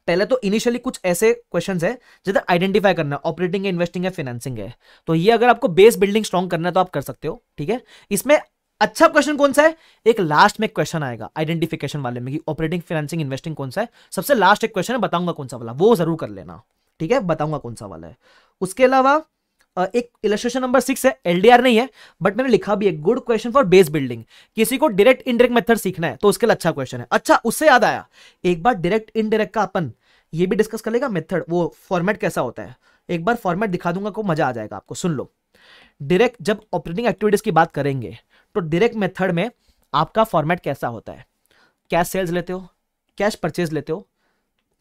पहले तो इनिशियली कुछ ऐसे क्वेश्चंस है जिधर आइडेंटिफाई करना ऑपरेटिंग है इन्वेस्टिंग है फाइनेंसिंग है तो ये अगर आपको बेस बिल्डिंग स्ट्रॉन्ग करना है तो आप कर सकते हो ठीक है इसमें अच्छा क्वेश्चन कौन सा है एक लास्ट में क्वेश्चन आएगा आइडेंटिफिकेशन वाले में कि ऑपरेटिंग फाइनेंसिंग इन्वेस्टिंग कौन सा है सबसे लास्ट एक क्वेश्चन है बताऊंगा कौन सा वाला वो जरूर कर लेना ठीक है बताऊंगा कौन सा वाला है उसके अलावा एक इलेट्रेशन नंबर सिक्स है एलडीआर नहीं है बट मैंने लिखा भी है good question for base building किसी को डायरेक्ट इनडायरेक्ट मेथड सीखना है तो उसके लिए अच्छा क्वेश्चन है अच्छा उससे याद आया एक बार डायरेक्ट इनडायरेक्ट का अपन ये भी डिस्कस कर लेगा मेथड वो फॉर्मेट कैसा होता है एक बार फॉर्मेट दिखा दूंगा को मजा आ जाएगा आपको सुन लो डायरेक्ट जब ऑपरेटिंग एक्टिविटीज की बात करेंगे तो डायरेक्ट मेथड में आपका फॉर्मेट कैसा होता है कैश सेल्स लेते हो कैश परचेज लेते हो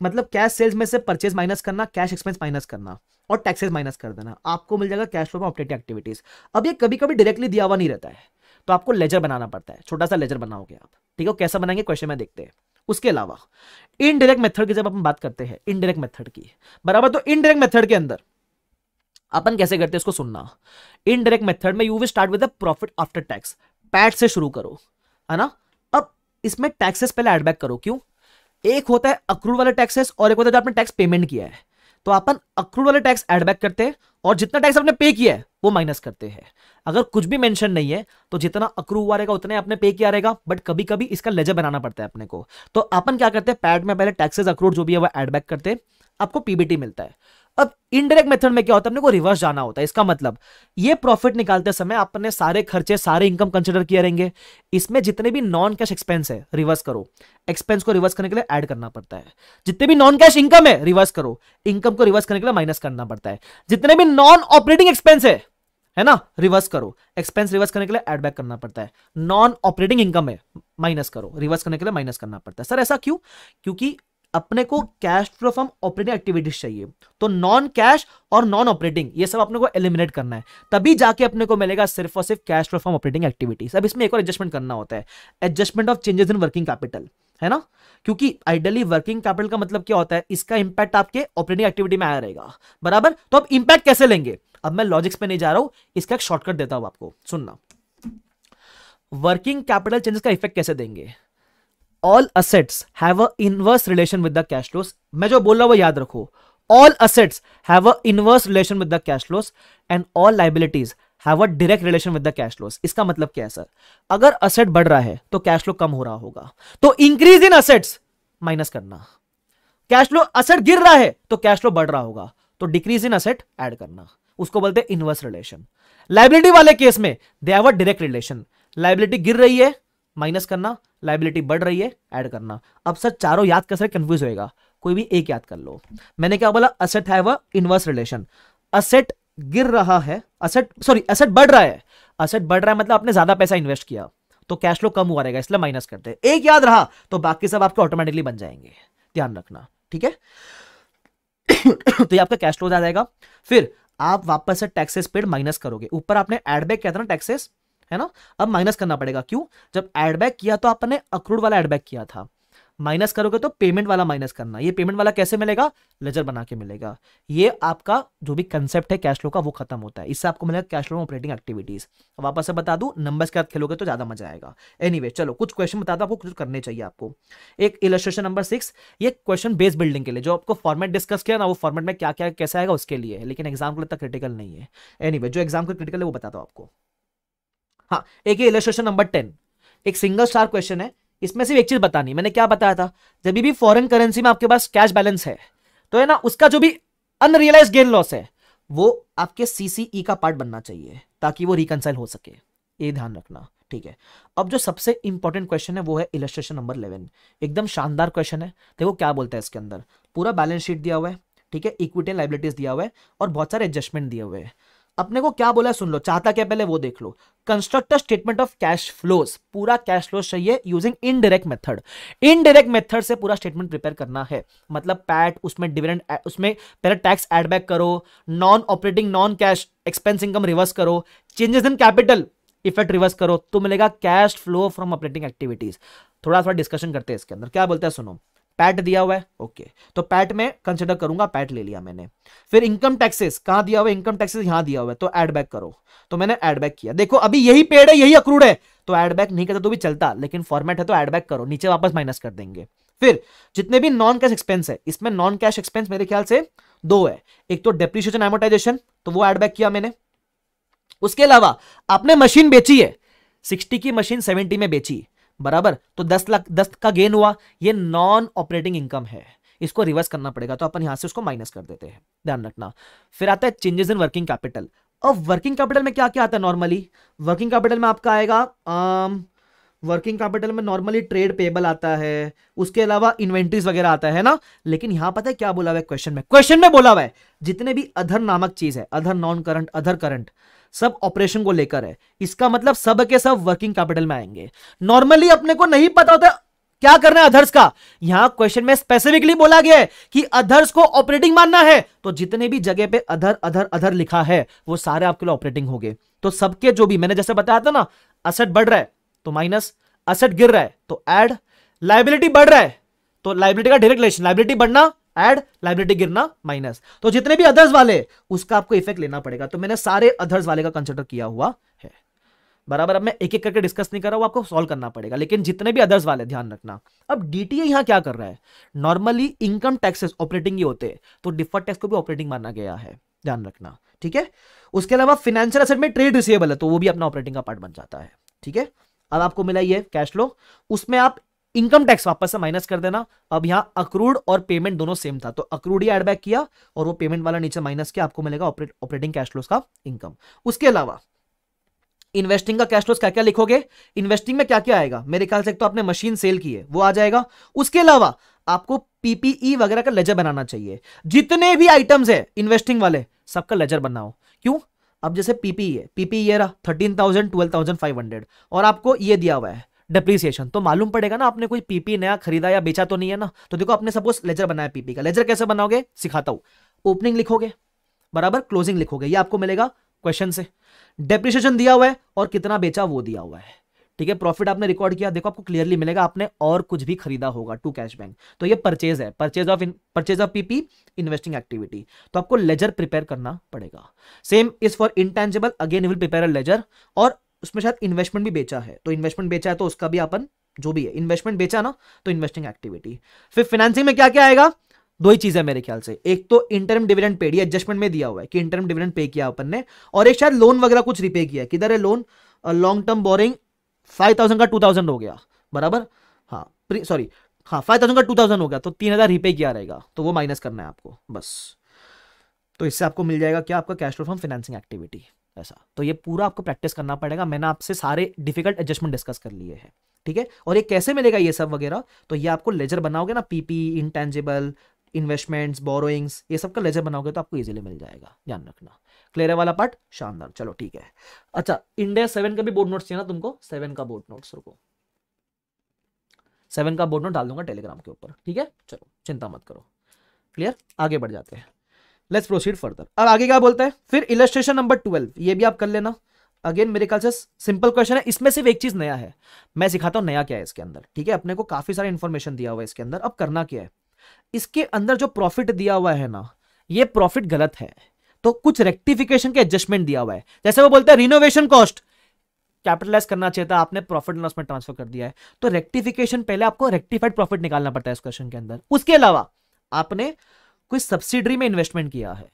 मतलब कैश सेल्स में से परचेज माइनस करना कैश एक्सपेंस माइनस करना और टैक्सेस माइनस कर देना आपको मिल जाएगा कैश फ्लो में ऑपरेटिंग एक्टिविटीज अब ये कभी कभी डायरेक्टली दिया हुआ नहीं रहता है तो आपको लेजर बनाना पड़ता है छोटा सा लेजर बनाओगे आप ठीक है कैसा बनाएंगे क्वेश्चन में देखते हैं उसके अलावा इनडायरेक्ट मेथड की जब अपन बात करते हैं इनडायरेक्ट मेथड की बराबर तो इनडायरेक्ट मेथड के अंदर अपन कैसे करते हैं इसको सुनना इनडायरेक्ट मेथड में you will start with the profit after tax PAT से शुरू करो है ना अब इसमें टैक्सेस पहले एडबैक करो क्यों एक होता है अक्रूड वाले टैक्सेस और एक होता है जो आपने टैक्स पेमेंट किया है तो अपन अक्रूड वाले टैक्स एडबैक करते हैं और जितना टैक्स आपने पे किया है वो माइनस करते हैं अगर कुछ भी मेंशन नहीं है तो जितना अक्रू हुआ रहेगा उतना आपने पे किया रहेगा बट कभी कभी इसका लेजर बनाना पड़ता है अपने को तो अपन क्या करते हैं पैड में पहले टैक्सेस अक्रूड जो भी है वो एडबैक करते हैं आपको पीबीटी मिलता है अब इनडायरेक्ट मेथड में क्या होता है अपने को रिवर्स जाना होता है इसका मतलब ये प्रॉफिट निकालते समय अपने सारे खर्चे सारे इनकम कंसिडर किए रहेंगे इसमें जितने भी नॉन कैश एक्सपेंस है रिवर्स करो एक्सपेंस को रिवर्स करने के लिए ऐड करना पड़ता है जितने भी नॉन कैश इनकम है रिवर्स करो इनकम को रिवर्स करने के लिए माइनस करना पड़ता है जितने भी नॉन ऑपरेटिंग एक्सपेंस है है ना रिवर्स करो एक्सपेंस रिवर्स करने के लिए एड बैक करना पड़ता है नॉन ऑपरेटिंग इनकम है माइनस करो रिवर्स करने के लिए माइनस करना पड़ता है सर ऐसा क्यों क्योंकि अपने को cash flow from operating activities चाहिए तो नॉन कैश और नॉन ऑपरेटिंग ये सब अपने को एलिमिनेट करना है तभी जाके अपने को मिलेगा सिर्फ और सिर्फ cash flow from operating activities अब इसमें एक और एडजस्टमेंट करना होता है adjustment of changes in working capital है ना क्योंकि आइडियली वर्किंग कैपिटल का मतलब क्या होता है इसका इंपैक्ट आपके ऑपरेटिंग एक्टिविटी में आया रहेगा बराबर तो अब इंपैक्ट कैसे लेंगे अब मैं लॉजिक्स पे नहीं जा रहा हूं इसका एक शॉर्टकट देता हूं आपको सुनना वर्किंग कैपिटल चेंजेस का इफेक्ट कैसे देंगे all assets have a inverse relation with the cash flows मैं जो बोल रहा हूं वो याद रखो all assets have a inverse relation with the cash flows and all liabilities have a direct relation with the cash flows इसका मतलब क्या है सर अगर असेट बढ़ रहा है तो कैश लो कम हो रहा होगा तो इंक्रीज इन असेट्स माइनस करना कैश लो असेट गिर रहा है तो कैश लो बढ़ रहा होगा तो डिक्रीज इन असेट एड करना उसको बोलते हैं इनवर्स रिलेशन लाइबिलिटी वाले केस में they have a direct relation liability गिर रही है माइनस करना लाइबिलिटी बढ़ रही है ऐड करना अब सर चारों याद कर सर कंफ्यूज होएगा कोई भी एक याद कर लो मैंने क्या बोला असेट है वह इनवर्स रिलेशन असेट गिर रहा है असेट सॉरी असेट बढ़ रहा है असेट बढ़ रहा है मतलब आपने ज्यादा पैसा इन्वेस्ट किया तो कैश फ्लो कम हुआ रहेगा इसलिए माइनस करते हैं एक याद रहा तो बाकी सब आपके ऑटोमेटिकली बन जाएंगे ध्यान रखना ठीक है तो ये आपका कैश फ्लो आ जाएगा फिर आप वापस से टैक्सेस पेड माइनस करोगे ऊपर आपने एडबैक किया था ना टैक्सेस है ना अब माइनस करना पड़ेगा क्यों जब एडबैक किया तो आपने अक्रूड वाला एडबैक किया था माइनस करोगे तो पेमेंट वाला माइनस करना ये पेमेंट वाला कैसे मिलेगा लेजर बना के मिलेगा ये आपका जो भी कंसेप्ट है कैश फ्लो का वो खत्म होता है इससे आपको मिलेगा कैश फ्लो ऑपरेटिंग एक्टिविटीज वापस से बता दू नंबर्स के साथ खेलोगे तो ज्यादा मजा आएगा एनी anyway, चलो कुछ क्वेश्चन बता दो आपको कुछ करने चाहिए आपको एक इलेस्ट्रेशन नंबर सिक्स ये क्वेश्चन बेस बिल्डिंग के लिए जो आपको फॉर्मेट डिस्कस किया ना वो फॉर्मेट में क्या क्या कैसे आएगा उसके लिए लेकिन एग्जाम को लिए क्रिटिकल नहीं है एनी anyway, जो एग्जाम को क्रिटिकल है वो बता दो आपको हाँ, एक ही इलेस्ट्रेशन नंबर टेन एक सिंगल स्टार क्वेश्चन है इसमें सिर्फ एक चीज बतानी मैंने क्या बताया था जब भी फॉरेन करेंसी में आपके पास कैश बैलेंस है तो है ना उसका जो भी अनरियलाइज गेन लॉस है वो आपके सीसीई e का पार्ट बनना चाहिए ताकि वो रिकनसाइल हो सके ये ध्यान रखना ठीक है अब जो सबसे इंपॉर्टेंट क्वेश्चन है वो है इलस्ट्रेशन नंबर इलेवन एकदम शानदार क्वेश्चन है देखो क्या बोलता है इसके अंदर पूरा बैलेंस शीट दिया हुआ है ठीक है इक्विटी लाइबिलिटीज दिया हुआ है और बहुत सारे एडजस्टमेंट दिए हुए हैं अपने को क्या बोला है सुन लो चाहता क्या पहले वो देख लो construct statement of cash flows पूरा कैश फ्लोज चाहिए using indirect method indirect method से पूरा स्टेटमेंट प्रिपेयर करना है मतलब पैट उसमें डिविडेंड उसमें पहले टैक्स एड बैक करो non operating non cash expense income reverse करो changes in capital effect reverse करो तो मिलेगा cash flow from operating activities थोड़ा थोड़ा डिस्कशन करते हैं इसके अंदर क्या बोलता है सुनो पैट दिया हुआ है ओके तो पैट में कंसिडर करूंगा पैट ले लिया मैंने फिर इनकम टैक्सेस कहा दिया हुआ है इनकम टैक्सेस यहां दिया हुआ है तो एड बैक करो तो मैंने एड बैक किया देखो अभी यही पेड है यही अक्रूड है तो एड बैक नहीं करता तो भी चलता लेकिन फॉर्मेट है तो एड बैक करो नीचे वापस माइनस कर देंगे फिर जितने भी नॉन कैश एक्सपेंस है इसमें नॉन कैश एक्सपेंस मेरे ख्याल से दो है एक तो डेप्रिशिएशन एमोटाइजेशन तो वो एड बैक किया मैंने उसके अलावा आपने मशीन बेची है सिक्सटी की मशीन सेवेंटी में बेची बराबर तो दस लाख दस का गेन हुआ ये नॉन ऑपरेटिंग इनकम है इसको रिवर्स करना पड़ेगा तो अपन यहां से उसको माइनस कर देते हैं ध्यान रखना फिर आता है चेंजेस इन वर्किंग कैपिटल अब वर्किंग कैपिटल में क्या क्या आता है नॉर्मली वर्किंग कैपिटल में आपका आएगा वर्किंग कैपिटल में नॉर्मली ट्रेड पेबल आता है उसके अलावा इन्वेंट्रीज वगैरह आता है ना लेकिन यहां पता है क्या बोला हुआ है क्वेश्चन में क्वेश्चन में बोला हुआ है जितने भी अधर नामक चीज है other non current other current सब ऑपरेशन को लेकर है इसका मतलब सब के सब वर्किंग कैपिटल में आएंगे नॉर्मली अपने को नहीं पता होता क्या करना है अधर्स का यहां क्वेश्चन में स्पेसिफिकली बोला गया है कि अधर्स को ऑपरेटिंग मानना है तो जितने भी जगह पे अधर अधर अधर लिखा है वो सारे आपके लिए ऑपरेटिंग हो गए तो सबके जो भी मैंने जैसे बताया था ना असेट बढ़ रहा है तो माइनस असेट गिर रहा है तो एड लाइबिलिटी बढ़ रहा है तो लाइबिलिटी का डायरेक्ट रिलेशन लाइबिलिटी बढ़ना एड लाइबिलिटी गिरना माइनस तो जितने भी अदर्स वाले उसका आपको इफेक्ट लेना पड़ेगा तो मैंने सारे अदर्स वाले का कंसिडर किया हुआ है बराबर अब मैं एक एक करके डिस्कस नहीं कर रहा हूं आपको सॉल्व करना पड़ेगा लेकिन जितने भी अदर्स वाले ध्यान रखना अब डीटीए यहां क्या कर रहा है नॉर्मली इनकम टैक्सेस ऑपरेटिंग ही होते तो डिफर टैक्स को भी ऑपरेटिंग माना गया है ध्यान रखना ठीक है उसके अलावा फाइनेंशियल असेट में ट्रेड रिसीवेबल है तो वो भी अपना ऑपरेटिंग का पार्ट बन जाता है ठीक है अब आपको मिला ये कैश फ्लो उसमें आप इनकम टैक्स वापस से माइनस कर देना अब यहाँ अक्रूड और पेमेंट दोनों सेम था तो अक्रूड ही एडबैक किया और वो पेमेंट वाला नीचे माइनस किया आपको मिलेगा ऑपरेटिंग कैश लोस का इनकम उसके अलावा इन्वेस्टिंग का कैश लोस क्या क्या लिखोगे इन्वेस्टिंग में क्या क्या आएगा मेरे ख्याल से एक तो आपने मशीन सेल की है वो आ जाएगा उसके अलावा आपको पीपीई e वगैरह का लेजर बनाना चाहिए जितने भी आइटम्स है इन्वेस्टिंग वाले सबका लेजर बनाओ क्यों अब जैसे पीपीई e है पीपीई e रहा thirteen thousand twelve thousand five hundred और आपको ये दिया हुआ है डिप्रीसिएशन तो मालूम पड़ेगा ना आपने कोई पीपी नया खरीदा या बेचा तो नहीं है ना तो देखो आपने सपोज लेजर बनाया पीपी का लेजर कैसे बनाओगे सिखाता हूं ओपनिंग लिखोगे बराबर क्लोजिंग लिखोगे ये आपको मिलेगा क्वेश्चन से डेप्रिशिएशन दिया हुआ है और कितना बेचा वो दिया हुआ है ठीक है प्रॉफिट आपने रिकॉर्ड किया देखो आपको क्लियरली मिलेगा आपने और कुछ भी खरीदा होगा टू कैश बैंक तो ये परचेज है purchase of purchase of PP investing activity तो आपको लेजर प्रिपेयर करना पड़ेगा same is for intangible again will prepare a ledger और उसमें शायद इन्वेस्टमेंट भी बेचा है तो इन्वेस्टमेंट बेचा है तो उसका भी अपन जो भी है इन्वेस्टमेंट बेचा ना तो इन्वेस्टिंग एक्टिविटी फिर फाइनेंसिंग में क्या क्या आएगा दो ही चीजें मेरे ख्याल से एक तो इंटरम डिविडेंड पेड एडजस्टमेंट में दिया हुआ है कि इंटरम डिविडेंड पे किया अपन ने और एक शायद लोन वगैरह कुछ रिपे किया किधर है loan long term borrowing five thousand का टू थाउजेंड हो गया बराबर हाँ सॉरी हाँ फाइव थाउजेंड का टू थाउजेंड हो गया तो तीन हजार रिपे किया रहेगा तो वो माइनस करना है आपको बस तो इससे आपको मिल जाएगा क्या आपका cash flow from financing activity ऐसा तो ये पूरा आपको प्रैक्टिस करना पड़ेगा मैंने आपसे सारे डिफिकल्ट एडजस्टमेंट डिस्कस कर लिए हैं ठीक है और ये कैसे मिलेगा ये सब वगैरह तो ये आपको लेजर बनाओगे ना पीपी इंटेंजिबल इन्वेस्टमेंट्स बोरोइंग्स ये सब का लेजर बनाओगे तो आपको इजीली मिल जाएगा ध्यान रखना क्लियर है वाला पार्ट शानदार चलो ठीक है अच्छा इंडिया सेवन का भी बोर्ड नोट्स चाहिए ना तुमको सेवन का बोर्ड नोट्स रुको सेवन का बोर्ड नोट डाल दूंगा टेलीग्राम के ऊपर ठीक है चलो चिंता मत करो क्लियर आगे बढ़ जाते हैं लेट्स प्रोसीड फर्दर अब आगे क्या बोलते हैं फिर इलेट्रेशन नंबर ट्वेल्व ये भी आप कर लेना अगेन मेरे ख्याल से सिंपल क्वेश्चन है इसमें सिर्फ एक चीज नया है मैं सिखाता हूँ नया क्या है इसके अंदर ठीक है अपने को काफी सारा इन्फॉर्मेशन दिया हुआ है इसके अंदर अब करना क्या है इसके अंदर जो प्रॉफिट दिया हुआ है ना ये प्रॉफिट गलत है तो कुछ रेक्टिफिकेशन के एडजस्टमेंट दिया हुआ है जैसे वो बोलते हैं रिनोवेशन कॉस्ट कैपिटलाइज करना चाहिए था आपने प्रॉफिट लॉस में ट्रांसफर कर दिया है तो रेक्टिफिकेशन पहले आपको रेक्टिफाइड प्रॉफिट निकालना पड़ता है इस क्वेश्चन के अंदर उसके अलावा आपने कोई सब्सिडरी में इन्वेस्टमेंट किया है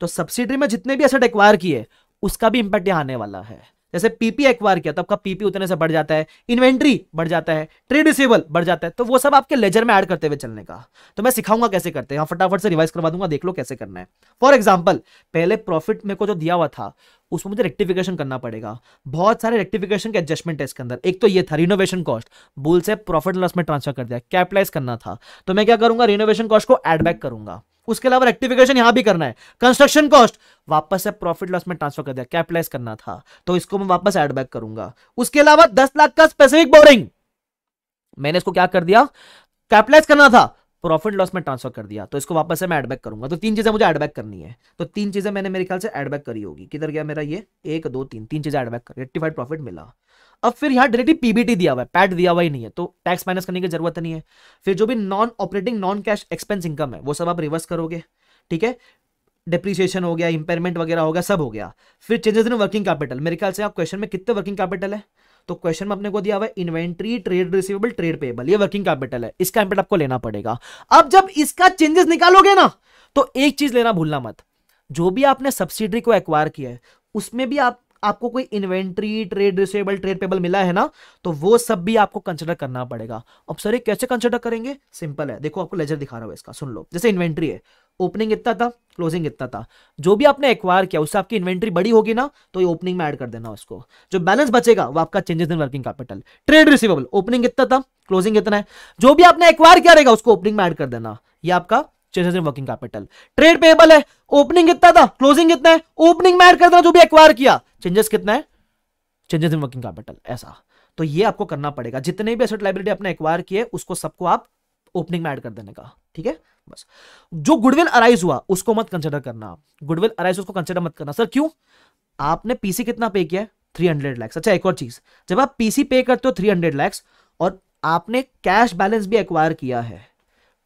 तो सब्सिडरी में जितने भी एसेट एक्वायर किए उसका भी इंपैक्ट यहां आने वाला है जैसे पीपी एक्वायर किया तो आपका पीपी उतने से बढ़ जाता है इन्वेंट्री बढ़ जाता है ट्रेड रिसेबल बढ़ जाता है तो वो सब आपके लेजर में ऐड करते हुए चलने का तो मैं सिखाऊंगा कैसे करते हैं फटाफट से रिवाइज करवा दूंगा देख लो कैसे करना है फॉर एग्जाम्पल पहले प्रॉफिट मेरे को जो दिया हुआ था उसमें मुझे रेक्टिफिकेशन करना पड़ेगा बहुत सारे रेक्टिफिकेशन के एडजस्टमेंट है इसके अंदर एक तो ये था रिनोवेशन कॉस्ट बुल से प्रॉफिट लॉस में ट्रांसफर कर दिया कैपिटलाइज करना था तो मैं क्या करूंगा रिनोवेशन कॉस्ट को एडबैक करूंगा उसके अलावा रेक्टिफिकेशन यहां भी करना है कंस्ट्रक्शन कॉस्ट वापस से प्रॉफिट लॉस में ट्रांसफर कर दिया कैपिटलाइज करना था तो इसको मैं वापस एड बैक करूंगा उसके अलावा दस लाख का स्पेसिफिक बोरिंग मैंने इसको क्या कर दिया कैपिटलाइज करना था प्रॉफिट लॉस में ट्रांसफर कर दिया तो इसको वापस से मैं एडबैक करूंगा तो तीन चीजें मुझे एडबैक करनी है तो तीन चीजें मैंने मेरे ख्याल से एडबैक करी होगी किधर गया मेरा ये एक दो तीन तीन चीजें एडबैक कर रेक्टिफाइड प्रॉफिट मिला अब फिर यहाँ डायरेक्टली पीबीटी दिया हुआ है पैट दिया हुआ ही नहीं है तो टैक्स माइनस करने की जरूरत नहीं है फिर जो भी non operating non cash expense income है वो सब आप रिवर्स करोगे ठीक है डिप्रिसिएशन हो गया इंपेयरमेंट वगैरह हो गया सब हो गया फिर चेंजेस इन वर्किंग कैपिटल मेरे ख्याल से आप क्वेश्चन में कितने वर्किंग कैपिटल है तो क्वेश्चन में अपने को दिया हुआ है inventory trade receivable trade payable ये वर्किंग कैपिटल है इसका इम्पेक्ट आपको लेना पड़ेगा अब जब इसका चेंजेस निकालोगे ना तो एक चीज लेना भूलना मत जो भी आपने सब्सिडी को एक्वायर किया है उसमें भी आप आपको कोई inventory trade receivable trade payable मिला है ना तो वो सब भी आपको कंसिडर करना पड़ेगा अब सर कैसे कंसिडर करेंगे सिंपल है देखो आपको लेजर दिखा रहा हूं इसका सुन लो जैसे इन्वेंट्री है ओपनिंग इतना था क्लोजिंग इतना था जो भी आपने एक्वायर किया उससे आपकी इन्वेंट्री बड़ी होगी ना तो ये ओपनिंग में ऐड कर देना उसको जो बैलेंस बचेगा वो आपका changes in working capital trade receivable opening इतना था क्लोजिंग इतना है जो भी आपने एक्वायर किया रहेगा उसको ओपनिंग में ऐड कर देना ये आपका changes in working capital trade payable है ओपनिंग इतना था क्लोजिंग इतना है ओपनिंग में एड कर देना जो भी एक्वायर किया चेंजेस कितना है चेंजेस इन वर्किंग कैपिटल ऐसा तो ये आपको करना पड़ेगा जितने भी एसेट लाइब्रेटी आपने एक्वायर किए उसको सबको आप ओपनिंग में ऐड कर देने का ठीक है बस जो गुडविल अराइज हुआ उसको मत कंसिडर करना गुडविल अराइज उसको कंसिडर मत करना सर क्यों आपने पीसी कितना पे किया थ्री हंड्रेड लैक्स अच्छा एक और चीज जब आप पीसी पे करते हो थ्री हंड्रेड लैक्स और आपने कैश बैलेंस भी एक्वायर किया है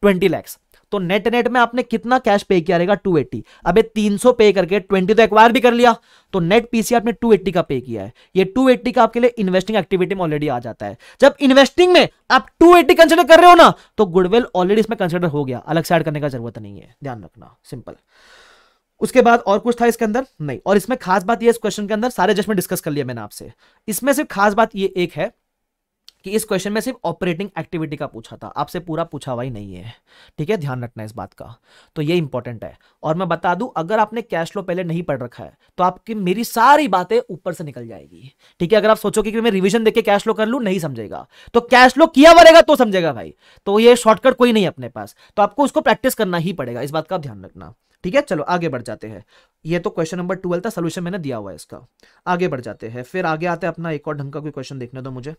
ट्वेंटी लैक्स तो नेट नेट में आपने कितना कैश पे किया रहेगा 280 अबे 300 पे करके 20 तो एक्वायर भी कर लिया तो नेट पीसी आपने 280 का पे किया है ये 280 का आपके लिए इन्वेस्टिंग एक्टिविटी में ऑलरेडी आ जाता है जब इन्वेस्टिंग में आप 280 कंसिडर कर रहे हो ना तो गुडविल ऑलरेडी इसमें कंसिडर हो गया अलग से एड करने का जरूरत नहीं है ध्यान रखना सिंपल उसके बाद और कुछ था इसके अंदर नहीं और इसमें खास बात यह इस क्वेश्चन के अंदर सारे एडजस्टमेंट डिस्कस कर लिया मैंने आपसे इसमें सिर्फ खास बात ये एक है कि इस क्वेश्चन में सिर्फ ऑपरेटिंग एक्टिविटी का पूछा था आपसे पूरा पूछा हुआ ही नहीं है ठीक है ध्यान रखना इस बात का तो ये इंपॉर्टेंट है और मैं बता दूं अगर आपने कैश फ्लो पहले नहीं पढ़ रखा है तो आपकी मेरी सारी बातें ऊपर से निकल जाएगी ठीक है अगर आप सोचोगे कि मैं रिविजन देके कैश फ्लो कर लू नहीं समझेगा तो कैश फ्लो किया बनेगा तो समझेगा भाई तो ये शॉर्टकट कोई नहीं अपने पास तो आपको उसको प्रैक्टिस करना ही पड़ेगा इस बात का ध्यान रखना ठीक है चलो आगे बढ़ जाते हैं ये तो क्वेश्चन नंबर ट्वेल्व था सोल्यूशन मैंने दिया हुआ है इसका आगे बढ़ जाते हैं फिर आगे आते हैं अपना एक और ढंग का कोई क्वेश्चन देखने दो मुझे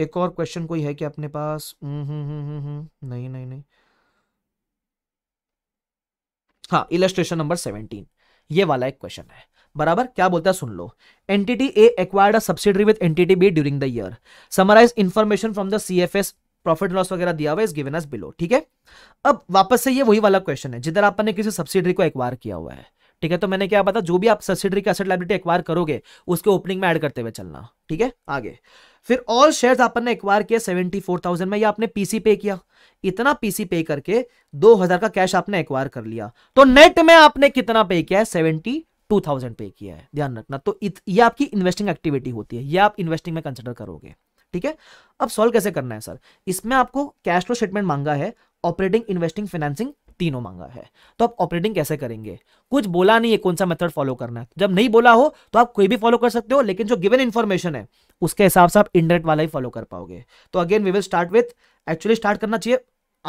एक और क्वेश्चन कोई है क्या अपने पास हम्म, हम्म, हम्म, हम्म नहीं नहीं नहीं हाँ इलस्ट्रेशन नंबर सेवनटीन ये वाला एक क्वेश्चन है बराबर क्या बोलता है सुन लो entity A acquired a subsidiary with entity B during the year summarise information from the CFS profit loss वगैरह दिया हुआ इज गिवन एस बिलो ठीक है अब वापस से ये वही वाला क्वेश्चन है जिधर आपने किसी सब्सिडरी को एक्वायर किया हुआ है ठीक है तो मैंने क्या बताया जो भी आप सब्सिडरी का एसेट लाइबिलिटी एक्वायर करोगे उसके ओपनिंग में ऐड करते हुए चलना ठीक है आगे फिर ऑल शेयर्स अपन ने एक्वायर किया सेवेंटी फोर थाउजेंड में या आपने पीसी पे किया इतना पीसी पे करके दो हजार का कैश आपने एक्वायर कर लिया तो नेट में आपने कितना पे किया है सेवेंटी टू थाउजेंड पे किया है ध्यान रखना तो इत, ये आपकी इन्वेस्टिंग एक्टिविटी होती है ये आप इन्वेस्टिंग में कंसिडर करोगे ठीक है अब सॉल्व कैसे करना है सर इसमें आपको कैश फ्लो स्टेटमेंट मांगा है ऑपरेटिंग इन्वेस्टिंग फाइनेंसिंग तीनों मांगा है तो आप ऑपरेटिंग कैसे करेंगे कुछ बोला नहीं है कौन सा मेथड फॉलो करना है जब नहीं बोला हो तो आप कोई भी फॉलो कर सकते हो लेकिन जो गिवन इन्फॉर्मेशन है उसके हिसाब से आप इंडरेक्ट वाला ही फॉलो कर पाओगे तो again we will start with actually start करना चाहिए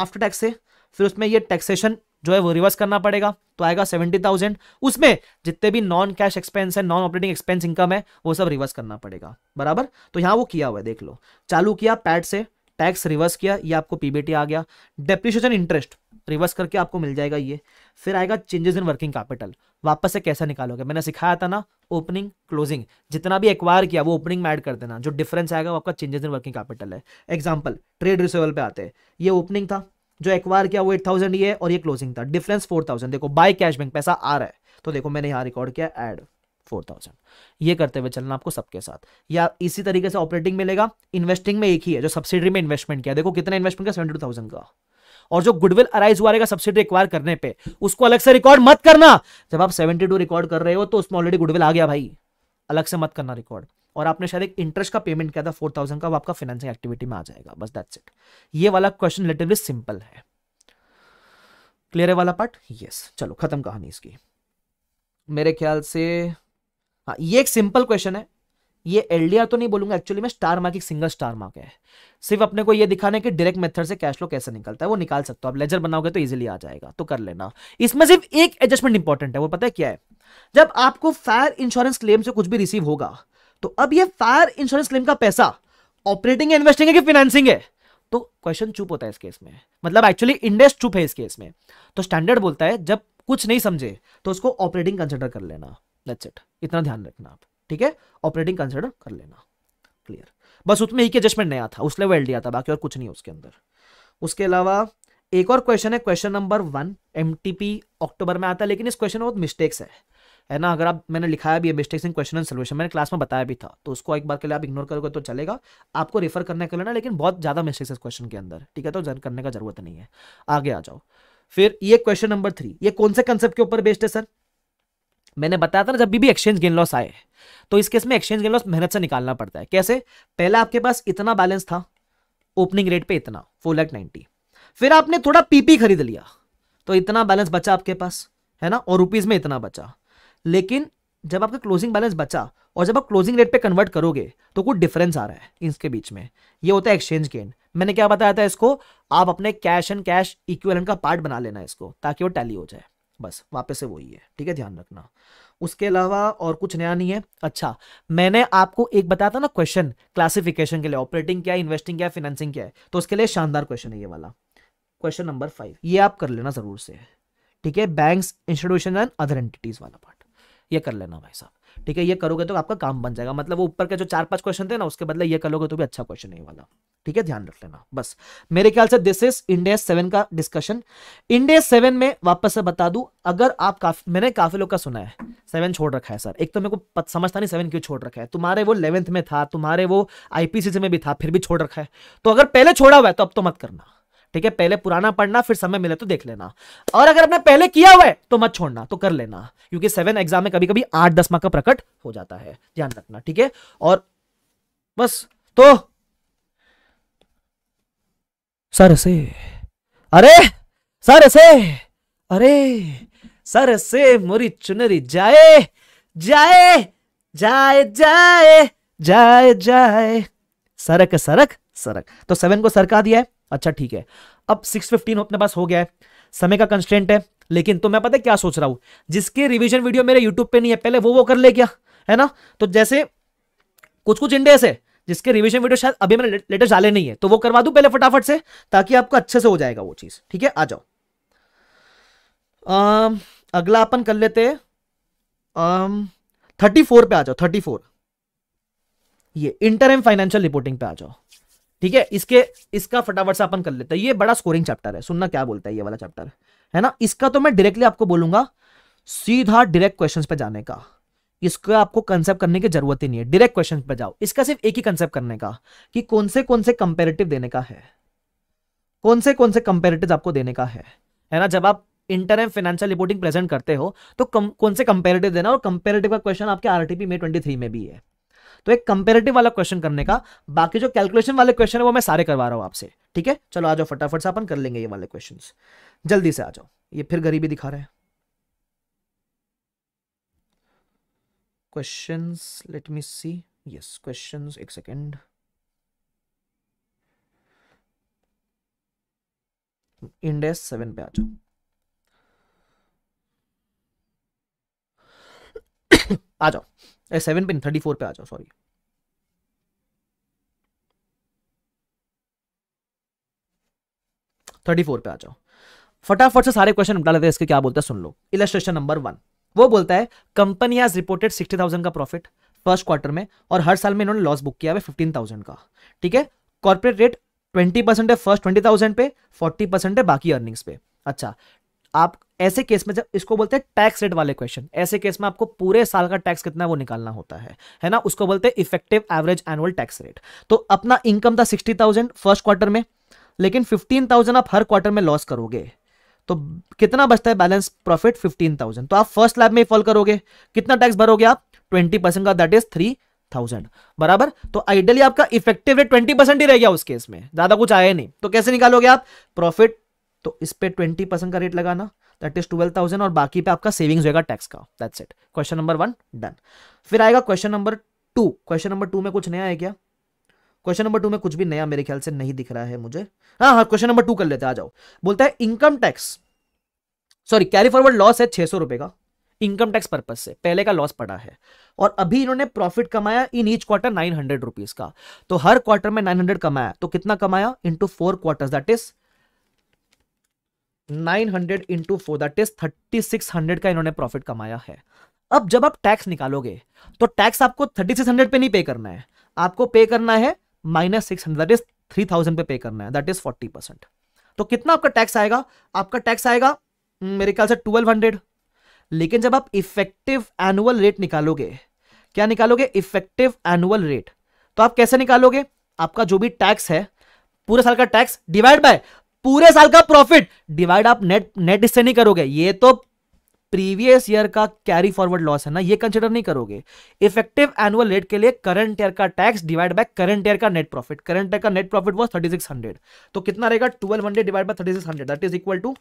आफ्टर टैक्स से फिर उसमें यह टैक्सेशन जो है वो रिवर्स करना पड़ेगा तो आएगा सेवेंटी थाउजेंड उसमें जितने भी नॉन कैश एक्सपेंस है नॉन ऑपरेटिंग एक्सपेंस इनकम है वो सब रिवर्स करना पड़ेगा बराबर तो यहाँ वो किया हुआ है देख लो चालू किया पैड से टैक्स रिवर्स किया ये आपको पीबीटी आ गया डेप्रिशिएशन इंटरेस्ट रिवर्स करके आपको मिल जाएगा ये फिर आएगा चेंजेस इन वर्किंग कैपिटल वापस से कैसा निकालोगे मैंने सिखाया था ना ओपनिंग क्लोजिंग जितना भी एक्वायर किया वो ओपनिंग में ऐड कर देना जो डिफरेंस आएगा वो आपका चेंजेस इन वर्किंग कैपिटल है एग्जाम्पल ट्रेड रिसेवल पे आते हैं ये ओपनिंग था जो एक्वायर किया वो एट थाउजेंड ये और ये क्लोजिंग था डिफरेंस फोर थाउजेंड देखो बाय कैश बैंक पैसा आ रहा है तो देखो मैंने यहाँ रिकॉर्ड किया एड फोर थाउजेंड ये करते हुए चलना आपको सबके साथ या इसी तरीके से ऑपरेटिंग मिलेगा इन्वेस्टिंग में एक ही है जो सब्सिडी में इन्वेस्टमेंट किया देखो कितना इन्वेस्टमेंट का सेवेंटी टू का और जो गुडविल अराइज हुआ रहेगा सब्सिडी रिक्वायर करने पे उसको अलग से रिकॉर्ड मत करना जब आप सेवेंटी रिकॉर्ड कर रहे हो तो उसमें ऑलरेडी गुडविल आ गया भाई अलग से मत करना रिकॉर्ड और आपने शायद एक इंटरेस्ट का पेमेंट किया था फोर थाउजेंड का वो आपका फाइनेंसिंग एक्टिविटी में आ जाएगा बस दैट्स इट ये वाला क्वेश्चन रिलेटिवली सिंपल है क्लियर है वाला पार्ट यस yes. चलो खत्म कहानी इसकी मेरे ख्याल से हाँ ये एक सिंपल क्वेश्चन है ये एलडीआर तो नहीं बोलूंगा एक्चुअली में स्टार मार्क एक सिंगल स्टार मार्क है सिर्फ अपने को ये दिखाने है कि डायरेक्ट मेथड से कैश फ्लो कैसे निकलता है वो निकाल सकते हो आप लेजर बनाओगे तो इजीली आ जाएगा तो कर लेना इसमें सिर्फ एक एडजस्टमेंट इंपॉर्टेंट है वो पता है क्या है जब आपको फायर इंश्योरेंस क्लेम से कुछ भी रिसीव होगा तो अब ये फायर इंश्योरेंस क्लेम का पैसा ऑपरेटिंग इन्वेस्टिंग है कि फाइनेंसिंग है तो क्वेश्चन चुप होता है इस केस में मतलब एक्चुअली इंडेस्ट चुप है इस केस में तो स्टैंडर्ड बोलता है जब कुछ नहीं समझे तो उसको ऑपरेटिंग कंसिडर कर लेना लेट्स इट इतना ध्यान रखना आप ठीक है ऑपरेटिंग कंसिडर कर लेना क्लियर बस उसमें एक एडजस्टमेंट नया था उसने वेल्ड दिया था बाकी और कुछ नहीं उसके अंदर उसके अलावा एक और क्वेश्चन है question number one M October में आता है लेकिन इस क्वेश्चन में बहुत मिस्टेक्स है है ना अगर आप मैंने लिखाया भी है mistakes in question and solution मैंने क्लास में बताया भी था तो उसको एक बार के लिए आप इग्नोर करोगे तो चलेगा आपको रेफर करने के लिए ना लेकिन बहुत ज़्यादा मिस्टेक्स है क्वेश्चन के अंदर ठीक है तो जन करने का जरूरत नहीं है आगे आ जाओ फिर ये क्वेश्चन नंबर थ्री ये कौन से कंसेप्ट के ऊपर बेस्ड है सर मैंने बताया था ना जब भी, भी एक्सचेंज गेन लॉस आए तो इस केस में एक्सचेंज गेन लॉस मेहनत से निकालना पड़ता है कैसे पहले आपके पास इतना बैलेंस था ओपनिंग रेट पे इतना फोर लैख नाइन्टी फिर आपने थोड़ा पीपी खरीद लिया तो इतना बैलेंस बचा आपके पास है ना और रुपीज में इतना बचा लेकिन जब आपका क्लोजिंग बैलेंस बचा और जब आप क्लोजिंग रेट पे कन्वर्ट करोगे तो कुछ डिफरेंस आ रहा है इसके बीच में ये होता है एक्सचेंज गेन मैंने क्या बताया था इसको आप अपने कैश एंड कैश इक्विवेलेंट का पार्ट बना लेना इसको ताकि वो टैली हो जाए बस वापस से वही है ठीक है ध्यान रखना उसके अलावा और कुछ नया नहीं है अच्छा मैंने आपको एक बताया था ना क्वेश्चन क्लासिफिकेशन के लिए ऑपरेटिंग क्या है इन्वेस्टिंग क्या है फाइनेंसिंग क्या है तो उसके लिए शानदार क्वेश्चन है ये वाला क्वेश्चन नंबर फाइव ये आप कर लेना जरूर से ठीक है bank institution and other entities वाला पार्ट ये कर लेना भाई साहब ठीक है ये करोगे तो आपका काम बन जाएगा मतलब वो ऊपर के जो चार पांच क्वेश्चन थे ना उसके बदले ये करोगे तो भी अच्छा क्वेश्चन नहीं वाला ठीक है ध्यान रख लेना बस मेरे ख्याल से दिस इज इंडिया सेवन का डिस्कशन इंडिया सेवन में वापस से बता दू अगर आप काफी मैंने काफी लोग का सुना है सेवन छोड़ रखा है सर एक तो मेरे को समझता नहीं सेवन क्यों छोड़ रखा है तुम्हारे वो इलेवंथ में था तुम्हारे वो आईपीसी में भी था फिर भी छोड़ रखा है तो अगर पहले छोड़ा हुआ है तो अब तो मत करना ठीक है पहले पुराना पढ़ना फिर समय मिले तो देख लेना और अगर आपने पहले किया हुआ है तो मत छोड़ना तो कर लेना क्योंकि सेवन एग्जाम में कभी कभी आठ दस मार्क का प्रकट हो जाता है ध्यान रखना ठीक है और बस तो सर से अरे सर से अरे सर से मुरी चुनरी जाए जाए जाए जाए जाए जाए सरक सरक सरक तो सेवन को सरका दिया है अच्छा ठीक है अब सिक्स फिफ्टीन अपने पास हो गया है समय का कंस्टेंट है लेकिन तो मैं पता है क्या सोच रहा हूं जिसके रिविजन वीडियो मेरे यूट्यूब पे नहीं है पहले वो वो कर ले क्या है ना तो जैसे कुछ कुछ इंडेस है जिसके रिविजन वीडियो शायद अभी मैंने लेटेस्ट डाले नहीं है तो वो करवा दूं पहले फटाफट से ताकि आपको अच्छे से हो जाएगा वो चीज ठीक है आ जाओ आ, अगला अपन कर लेते थर्टी फोर पे आ जाओ थर्टी फोर ये इंटर फाइनेंशियल रिपोर्टिंग पे आ जाओ ठीक है इसके इसका फटाफट से अपन कर लेते हैं ये बड़ा स्कोरिंग चैप्टर है सुनना क्या बोलता है ये वाला चैप्टर है ना इसका तो मैं डायरेक्टली आपको बोलूंगा सीधा डायरेक्ट क्वेश्चंस पे जाने का इसको आपको कंसेप्ट करने की जरूरत ही नहीं है डायरेक्ट क्वेश्चन पे जाओ इसका सिर्फ एक ही कंसेप्ट करने का कि कौन से कौन से कंपेरेटिव देने का है कौन से कौन से कंपेरेटिव आपको देने का है है ना जब आप इंटरम फाइनेंशियल रिपोर्टिंग प्रेजेंट करते हो तो कम, कौन से कंपेरेटिव देना और कंपेरेटिव का क्वेश्चन आपके आरटीपी में ट्वेंटी में भी है तो एक कंपेरेटिव वाला क्वेश्चन करने का बाकी जो कैलकुलेशन वाले क्वेश्चन है वो मैं सारे करवा रहा हूं आपसे ठीक है चलो आ जाओ फटाफट से अपन कर लेंगे ये वाले क्वेश्चन जल्दी से आ जाओ ये फिर गरीबी दिखा रहे हैं question let me see yes एक सेकेंड इंडेस सेवन पे आ जाओ आ जाओ सेवन पे थर्टी फोर पे आ जाओ सॉरी थर्टी फोर पे आ जाओ फटाफट से सारे क्वेश्चन उठा लेते हैं इसके क्या बोलते हैं सुन लो इलेस्ट्रेशन नंबर वन वो बोलता है company has reported sixty thousand का प्रॉफिट फर्स्ट क्वार्टर में और हर साल में इन्होंने लॉस बुक किया है फिफ्टीन थाउजेंड का ठीक है कॉर्पोरेट रेट ट्वेंटी परसेंट है फर्स्ट ट्वेंटी थाउजेंड पे फोर्टी परसेंट है बाकी अर्निंग्स पे अच्छा आप ऐसे केस में जब इसको बोलते हैं टैक्स रेट वाले क्वेश्चन ऐसे केस में आपको पूरे साल का टैक्स कितना है वो निकालना होता है है ना उसको बोलते हैं effective average annual tax rate तो अपना इनकम था सिक्सटी थाउजेंड फर्स्ट क्वार्टर में लेकिन फिफ्टीन थाउजेंड आप हर क्वार्टर में लॉस करोगे तो कितना बचता है बैलेंस प्रॉफिट फिफ्टीन थाउजेंड तो आप फर्स्ट लैब में फॉल करोगे कितना टैक्स भरोगे आप ट्वेंटी परसेंट का दैट इज थ्री थाउजेंड बराबर तो आइडियली आपका इफेक्टिव रेट ट्वेंटी परसेंट ही रह गया उस केस में ज्यादा कुछ आया नहीं तो कैसे निकालोगे आप प्रॉफिट तो इस पे ट्वेंटी परसेंट का रेट लगाना दैट इज ट्वेल्व थाउजेंड और बाकी पे आपका सेविंग्स होगा टैक्स का that's it question number one done फिर आएगा question number two question number two में कुछ नया है क्या क्वेश्चन नंबर टू में कुछ भी नया मेरे ख्याल से नहीं दिख रहा है मुझे हाँ हाँ क्वेश्चन नंबर टू कर लेते आ जाओ बोलता है income tax sorry carry forward loss है छह सौ रुपए का इनकम टैक्स पर्पज से पहले का लॉस पड़ा है और अभी इन्होंने प्रॉफिट कमाया in each quarter nine hundred rupees का तो हर क्वार्टर में नाइन हंड्रेड कमाया तो कितना कमाया to four quarter that is nine hundred into four that is thirty six hundred का इन्होंने प्रॉफिट कमाया है अब जब आप टैक्स निकालोगे तो टैक्स आपको थर्टी सिक्स हंड्रेड पे नहीं पे करना है आपको पे करना है minus six hundred that is three thousand पे पे करना है दैट इज फोर्टी परसेंट तो कितना आपका टैक्स आएगा आपका टैक्स आएगा हम्म, मेरे ख्याल से ट्वेल्व हंड्रेड लेकिन जब आप इफेक्टिव एनुअल रेट निकालोगे क्या निकालोगे इफेक्टिव एनुअल रेट तो आप कैसे निकालोगे आपका जो भी टैक्स है पूरे साल का टैक्स डिवाइड बाय पूरे साल का प्रॉफिट डिवाइड आप नेट नेट इससे नहीं करोगे ये तो प्रीवियस ईयर का कैरी फॉरवर्ड लॉस है ना ये कंसिडर नहीं करोगे इफेक्टिव एनुअल रेट के लिए करंट ईयर का tax divide by current year का नेट प्रॉफिट करंट ईयर का नेट प्रॉफिट वो थर्टी सिक्स हंड्रेड तो कितना रहेगा twelve hundred divide by thirty six hundred that is equal to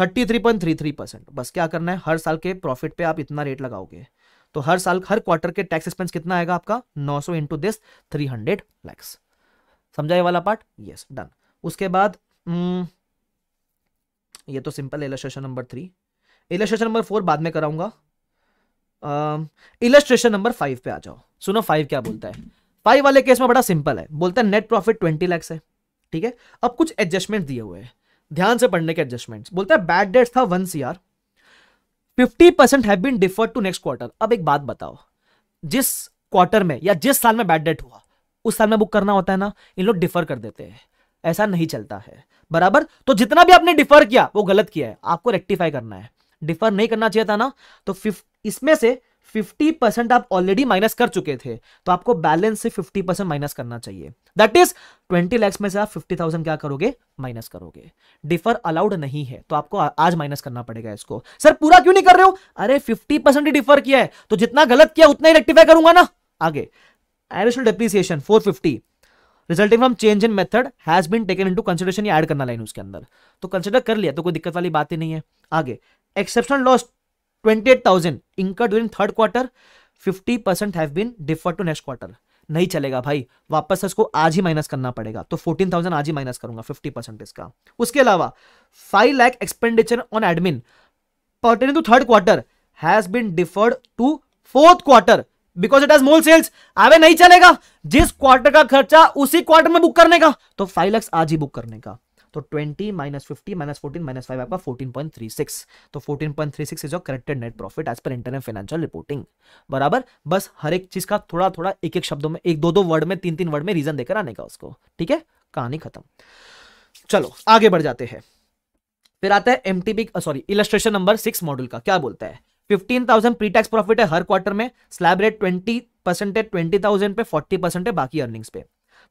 thirty three point three three percent बस क्या करना है हर साल के प्रॉफिट पे आप इतना रेट लगाओगे तो हर साल हर क्वार्टर के टैक्स एक्सपेंस कितना आएगा आपका नौ सौ into this three hundred lakhs समझाए वाला पार्ट यस डन उसके बाद हम्म, ये तो simple illustration number three illustration number four बाद में कराऊंगा इलेस्ट्रेशन नंबर फाइव पे आ जाओ सुनो फाइव क्या बोलता है फाइव वाले केस में बड़ा सिंपल है बोलता है नेट प्रॉफिट ट्वेंटी लैक्स है ठीक है अब कुछ एडजस्टमेंट दिए हुए हैं ध्यान से पढ़ने के एडजस्टमेंट्स बोलता है बैड डेट था one C R fifty percent है been deferred to next quarter अब एक बात बताओ जिस क्वार्टर में या जिस साल में बैड डेट हुआ उस साल में बुक करना होता है ना इन लोग डिफर कर देते हैं ऐसा नहीं चलता है बराबर तो जितना भी आपने डिफर किया वो गलत किया है आपको रेक्टिफाई करना है डिफर नहीं करना चाहिए था ना तो इसमें से 50 परसेंट आप ऑलरेडी माइनस कर चुके थे तो आपको बैलेंस से 50 परसेंट माइनस करना चाहिए दैट इज 20 लैक्स में से आप 50,000 क्या करोगे माइनस करोगे डिफर अलाउड नहीं है तो आपको आज माइनस करना पड़ेगा इसको सर पूरा क्यों नहीं कर रहे हो अरे 50 परसेंट ही डिफर किया है तो जितना गलत किया उतना ही रेक्टिफाई करूंगा ना आगे additional depreciation for resulting from change in method has been taken into consideration ये ऐड करना लाइन उसके अंदर तो कंसिडर कर लिया तो कोई दिक्कत वाली बात ही नहीं है आगे exceptional loss twenty eight thousand इनका during third quarter fifty percent have been defer to next quarter नहीं चलेगा भाई वापस इसको आज ही माइनस करना पड़ेगा तो फोर्टीन थाउजेंड आज ही माइनस करूंगा फिफ्टी परसेंट इसका उसके अलावा five lakh expenditure on admin pertaining to third quarter has been deferred to fourth quarter because it is more sales away नहीं चलेगा जिस क्वार्टर का खर्चा उसी क्वार्टर में बुक करने का तो फाइव लैक्स आज ही बुक करने का तो 20 minus fifty minus fourteen minus five आपका 14.36 तो 14.36 is your corrected net profit as per internet financial reporting बराबर बस हर एक चीज का थोड़ा थोड़ा एक एक शब्दों में एक दो दो वर्ड में तीन तीन वर्ड में रीजन देकर आने का उसको ठीक है कहानी खत्म चलो आगे बढ़ जाते हैं फिर आता है MTB sorry illustration number six module का क्या बोलता है fifteen thousand pre tax profit है हर क्वार्टर में स्लैब रेट ट्वेंटी परसेंट है ट्वेंटी थाउजेंड पे फोर्टी परसेंट है बाकी अर्निंग्स पे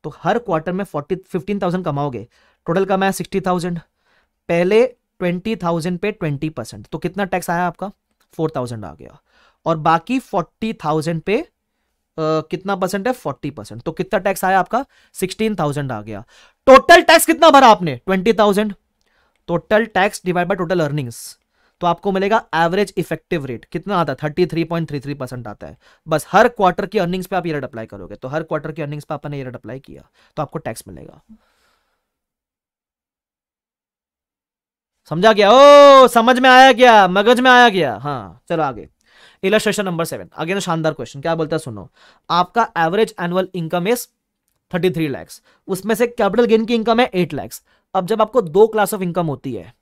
तो हर क्वार्टर में फोर्टी फिफ्टीन थाउजेंड कमाओगे टोटल कमाया सिक्सटी थाउजेंड पहले ट्वेंटी थाउजेंड पे ट्वेंटी परसेंट तो कितना टैक्स आया आपका फोर थाउजेंड आ गया और बाकी फोर्टी थाउजेंड पे Uh, कितना परसेंट है फोर्टी परसेंट तो कितना टैक्स आया आपका सिक्सटीन थाउजेंड आ गया टोटल टैक्स कितना भरा आपने twenty thousand total tax divide by total earnings तो आपको मिलेगा एवरेज इफेक्टिव रेट कितना आता है थर्टी परसेंट आता है बस हर क्वार्टर की अर्निंग्स पे आप ये रेट अप्लाई करोगे तो हर क्वार्टर की अर्निंग्स पे आपने ये रेट अप्लाई किया तो आपको टैक्स मिलेगा समझा गया ओ समझ में आया क्या मगज में आया क्या हाँ चलो आगे इलस्ट्रेशन नंबर सेवन अगेन शानदार क्वेश्चन क्या बोलता है सुनो आपका average annual income is thirty three उसमें से कैपिटल गेन की इनकम है एट लैक्स अब जब आपको दो क्लास ऑफ इनकम होती है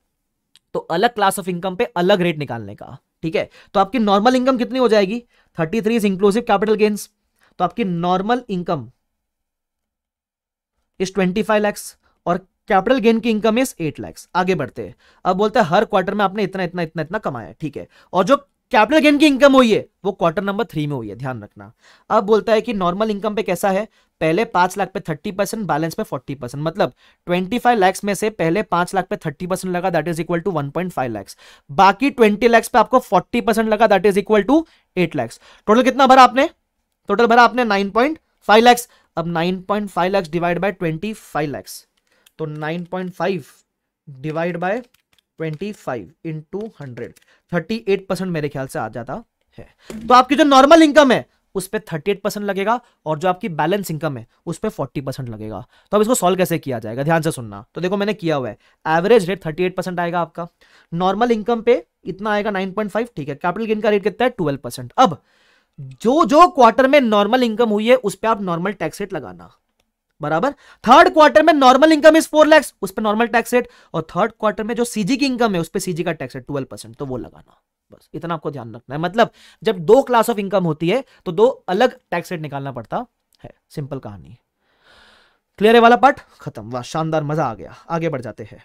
तो अलग क्लास ऑफ इनकम पे अलग रेट निकालने का ठीक है तो आपकी नॉर्मल इनकम कितनी हो जाएगी thirty three is inclusive capital gains तो आपकी normal income is twenty five lakhs और कैपिटल गेन की इनकम इज एट लैक्स आगे बढ़ते हैं अब बोलते हैं हर क्वार्टर में आपने इतना इतना इतना इतना कमाया ठीक है और जो कैपिटल गेन की इनकम हुई है वो क्वार्टर नंबर थ्री में हुई है ध्यान रखना अब बोलता है कि नॉर्मल इनकम पे कैसा है पहले पांच लाख पे थर्टी परसेंट बैलेंस पे फोर्टी परसेंट मतलब ट्वेंटी फाइव लैक्स में से पहले पांच लाख पे थर्टी परसेंट लगा that is equal to one point five lakhs बाकी ट्वेंटी लैक्स पे आपको फोर्टी परसेंट लगा that is equal to eight lakhs total कितना भरा आपने टोटल भरा आपने नाइन पॉइंट फाइव लैक्स अब nine point five lakhs divide by twenty five lakhs तो nine point five divide by twenty five hundred thirty eight percent मेरे ख्याल से आ जाता है तो आपकी जो नॉर्मल इनकम है उस पर थर्टी एट परसेंट लगेगा और जो आपकी बैलेंस इनकम है उस पर फोर्टी परसेंट लगेगा तो अब इसको सॉल्व कैसे किया जाएगा ध्यान से सुनना तो देखो मैंने किया हुआ है average rate thirty eight percent आएगा आपका नॉर्मल इनकम पे इतना आएगा नाइन पॉइंट फाइव ठीक है कैपिटल गेन का रेट कितना है ट्वेल्व परसेंट अब जो जो क्वार्टर में नॉर्मल इनकम हुई है उस पर आप नॉर्मल टैक्स रेट लगाना बराबर थर्ड क्वार्टर में normal income is four lakhs उस पर नॉर्मल टैक्स रेट और थर्ड क्वार्टर में जो सीजी की इनकम है उस पर सीजी का टैक्स रेट ट्वेल्व परसेंट तो वो लगाना बस इतना आपको ध्यान रखना है मतलब जब दो क्लास ऑफ इनकम होती है तो दो अलग टैक्स रेट निकालना पड़ता है सिंपल कहानी क्लियर है वाला पार्ट खत्म वाह शानदार मजा आ गया आगे बढ़ जाते हैं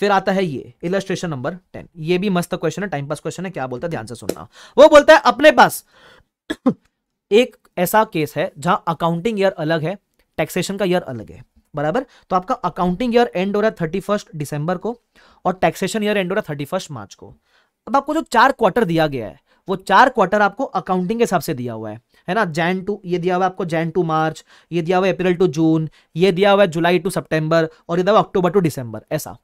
फिर आता है ये इलस्ट्रेशन नंबर टेन ये भी मस्त क्वेश्चन है टाइम पास क्वेश्चन है क्या बोलता है ध्यान से सुनना वो बोलता है अपने पास एक ऐसा केस है जहां अकाउंटिंग ईयर अलग है टैक्सेशन का ईयर अलग है बराबर तो आपका अकाउंटिंग ईयर एंड हो रहा है थर्टी दिसंबर को और टैक्सेशन ईयर एंड हो रहा है थर्टी मार्च को अब आपको जो चार क्वार्टर दिया गया है वो चार क्वार्टर आपको अकाउंटिंग के हिसाब से दिया हुआ है है ना जैन टू ये दिया हुआ है आपको जैन टू मार्च ये दिया हुआ है अप्रैल टू जून ये दिया हुआ है जुलाई टू सितंबर और ये दिया हुआ अक्टूबर टू दिसंबर ऐसा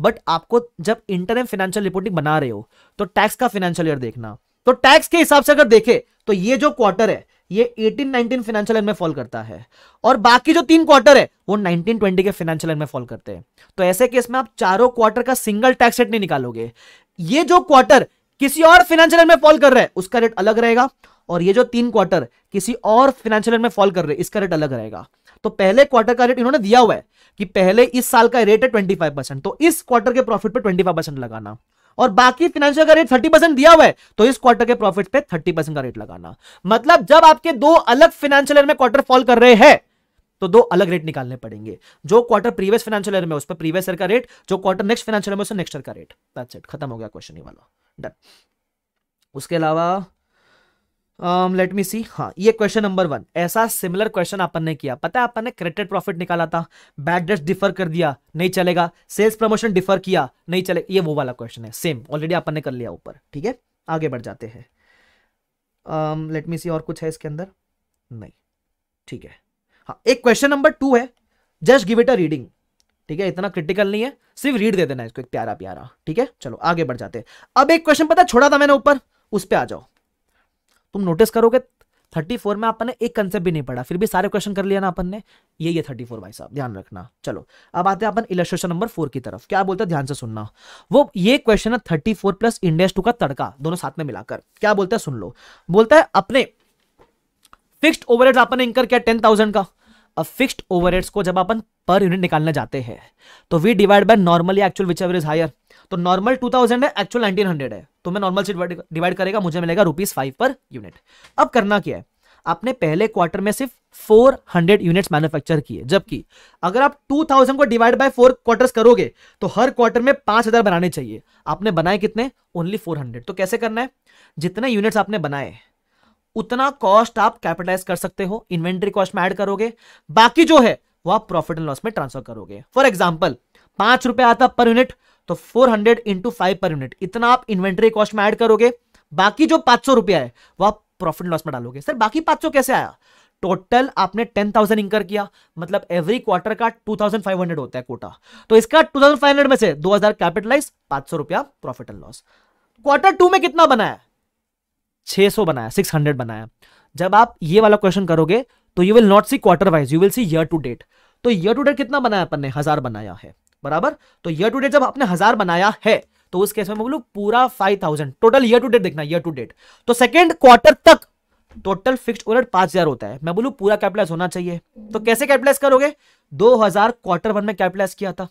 बट आपको जब इंटरनेम फाइनेंशियल रिपोर्टिंग बना रहे हो तो टैक्स का फाइनेंशियल ईयर देखना तो टैक्स के हिसाब से अगर देखे तो ये जो क्वार्टर है ये 18-19 फाइनेंशियल ईयर में फॉल करता है और बाकी जो तीन क्वार्टर है वो 19-20 के फाइनेंशियल ईयर में फॉल करते हैं तो ऐसे केस में आप चारों क्वार्टर का सिंगल टैक्स रेट नहीं निकालोगे ये जो क्वार्टर किसी और फाइनेंशियल ईयर में फॉल कर रहा है उसका रेट अलग रहेगा और ये जो तीन क्वार्टर किसी और फाइनेंशियल ईयर में फॉल कर रहे इसका रेट अलग रहेगा तो पहले क्वार्टर का रेट इन्होंने दिया हुआ है कि पहले इस साल का रेट है 25 परसेंट तो इस क्वार्टर के प्रॉफिट पे 25 परसेंट लगाना और बाकी फाइनेंशियल का रेट थर्टी परसेंट दिया हुआ है तो इस क्वार्टर के प्रॉफिट पे थर्टी परसेंट का रेट लगाना मतलब जब आपके दो अलग फाइनेंशियल ईयर में क्वार्टर फॉल कर रहे हैं तो दो अलग रेट निकालने पड़ेंगे जो क्वार्टर प्रीवियस फाइनेंशियल ईयर में उस पर प्रीवियस ईयर का रेट जो क्वार्टर नेक्स्ट फाइनेंशियल ईयर में उस नेक्स्ट ईयर का रेट दैट्स इट खत्म हो गया क्वेश्चन ये वाला डन उसके अलावा लेट मी सी हाँ ये क्वेश्चन नंबर वन ऐसा सिमिलर क्वेश्चन अपन ने किया पता है अपन ने क्रेडिट प्रॉफिट निकाला था बैड डेट्स डिफर कर दिया नहीं चलेगा सेल्स प्रमोशन डिफर किया नहीं चले ये वो वाला क्वेश्चन है सेम ऑलरेडी अपन ने कर लिया ऊपर ठीक है आगे बढ़ जाते हैं लेट मी सी और कुछ है इसके अंदर नहीं ठीक है हाँ एक क्वेश्चन नंबर टू है just give it a reading ठीक है इतना क्रिटिकल नहीं है सिर्फ रीड दे देना इसको एक प्यारा प्यारा ठीक है चलो आगे बढ़ जाते हैं अब एक क्वेश्चन पता छोड़ा था मैंने ऊपर उस पर आ जाओ तुम नोटिस करोगे थर्टी फोर में आपने एक कंसेप्ट भी नहीं पढ़ा फिर भी सारे क्वेश्चन कर लिया ना अपन ने ये ये थर्टी फोर भाई साहब ध्यान रखना चलो अब आते हैं अपन इलेस्ट्रेशन नंबर फोर की तरफ क्या बोलते हैं ध्यान से सुनना वो ये क्वेश्चन है thirty four plus Ind AS two का तड़का दोनों साथ में मिलाकर क्या बोलते हैं सुन लो बोलता है अपने फिक्स्ड ओवर अपन ने इनकर किया टेन थाउजेंड का अब फिक्स्ड ओवरहेड्स को जब अपन पर यूनिट निकालने जाते हैं तो we divide by normally actual whichever is higher तो नॉर्मल टू थाउजेंड है एक्चुअल नाइनटीन हंड्रेड है तो मैं नॉर्मल से डिवाइड करेगा मुझे मिलेगा रुपीज फाइव पर यूनिट अब करना क्या है आपने पहले क्वार्टर में सिर्फ 400 यूनिट्स मैन्युफैक्चर किए जबकि अगर आप 2000 को डिवाइड बाय फोर क्वार्टर्स करोगे तो हर क्वार्टर में 5000 बनाने चाहिए आपने बनाए कितने ओनली 400 तो कैसे करना है जितने यूनिट्स आपने बनाए उतना कॉस्ट आप कैपिटलाइज कर सकते हो इन्वेंट्री कॉस्ट में एड करोगे बाकी जो है वो आप प्रॉफिट एंड लॉस में ट्रांसफर करोगे फॉर एग्जाम्पल पांच रुपए आता पर यूनिट तो 400 hundred into five per unit इतना आप इन्वेंट्री कॉस्ट में ऐड करोगे बाकी जो पांच सौ रुपया है वह आप प्रॉफिट लॉस में डालोगे सर बाकी पांच सौ कैसे आया टोटल आपने टेन थाउजेंड इंकर किया मतलब एवरी क्वार्टर का टू थाउजेंड फाइव हंड्रेड होता है कोटा तो इसका टू थाउजेंड फाइव हंड्रेड में से दो हजार कैपिटलाइज पांच सौ रुपया profit and loss quarter two में कितना बनाया छह सौ बनाया सिक्स हंड्रेड बनाया जब आप ये वाला क्वेश्चन करोगे तो you will not see quarter wise you will see year to date तो ईयर टू डेट कितना बनाया अपन ने हजार बनाया है बराबर तो ईयर टू डेट जब आपने हजार बनाया है तो उस केस में बोलू पूरा five thousand total year to date देखना ईयर टू डेट तो सेकेंड क्वार्टर तक टोटल फिक्स्ड ओवरहेड पांच हजार होता है मैं बोलू पूरा कैपिटलाइज होना चाहिए तो कैसे कैपिटलाइज करोगे दो हजार क्वार्टर वन में कैपिटलाइज किया था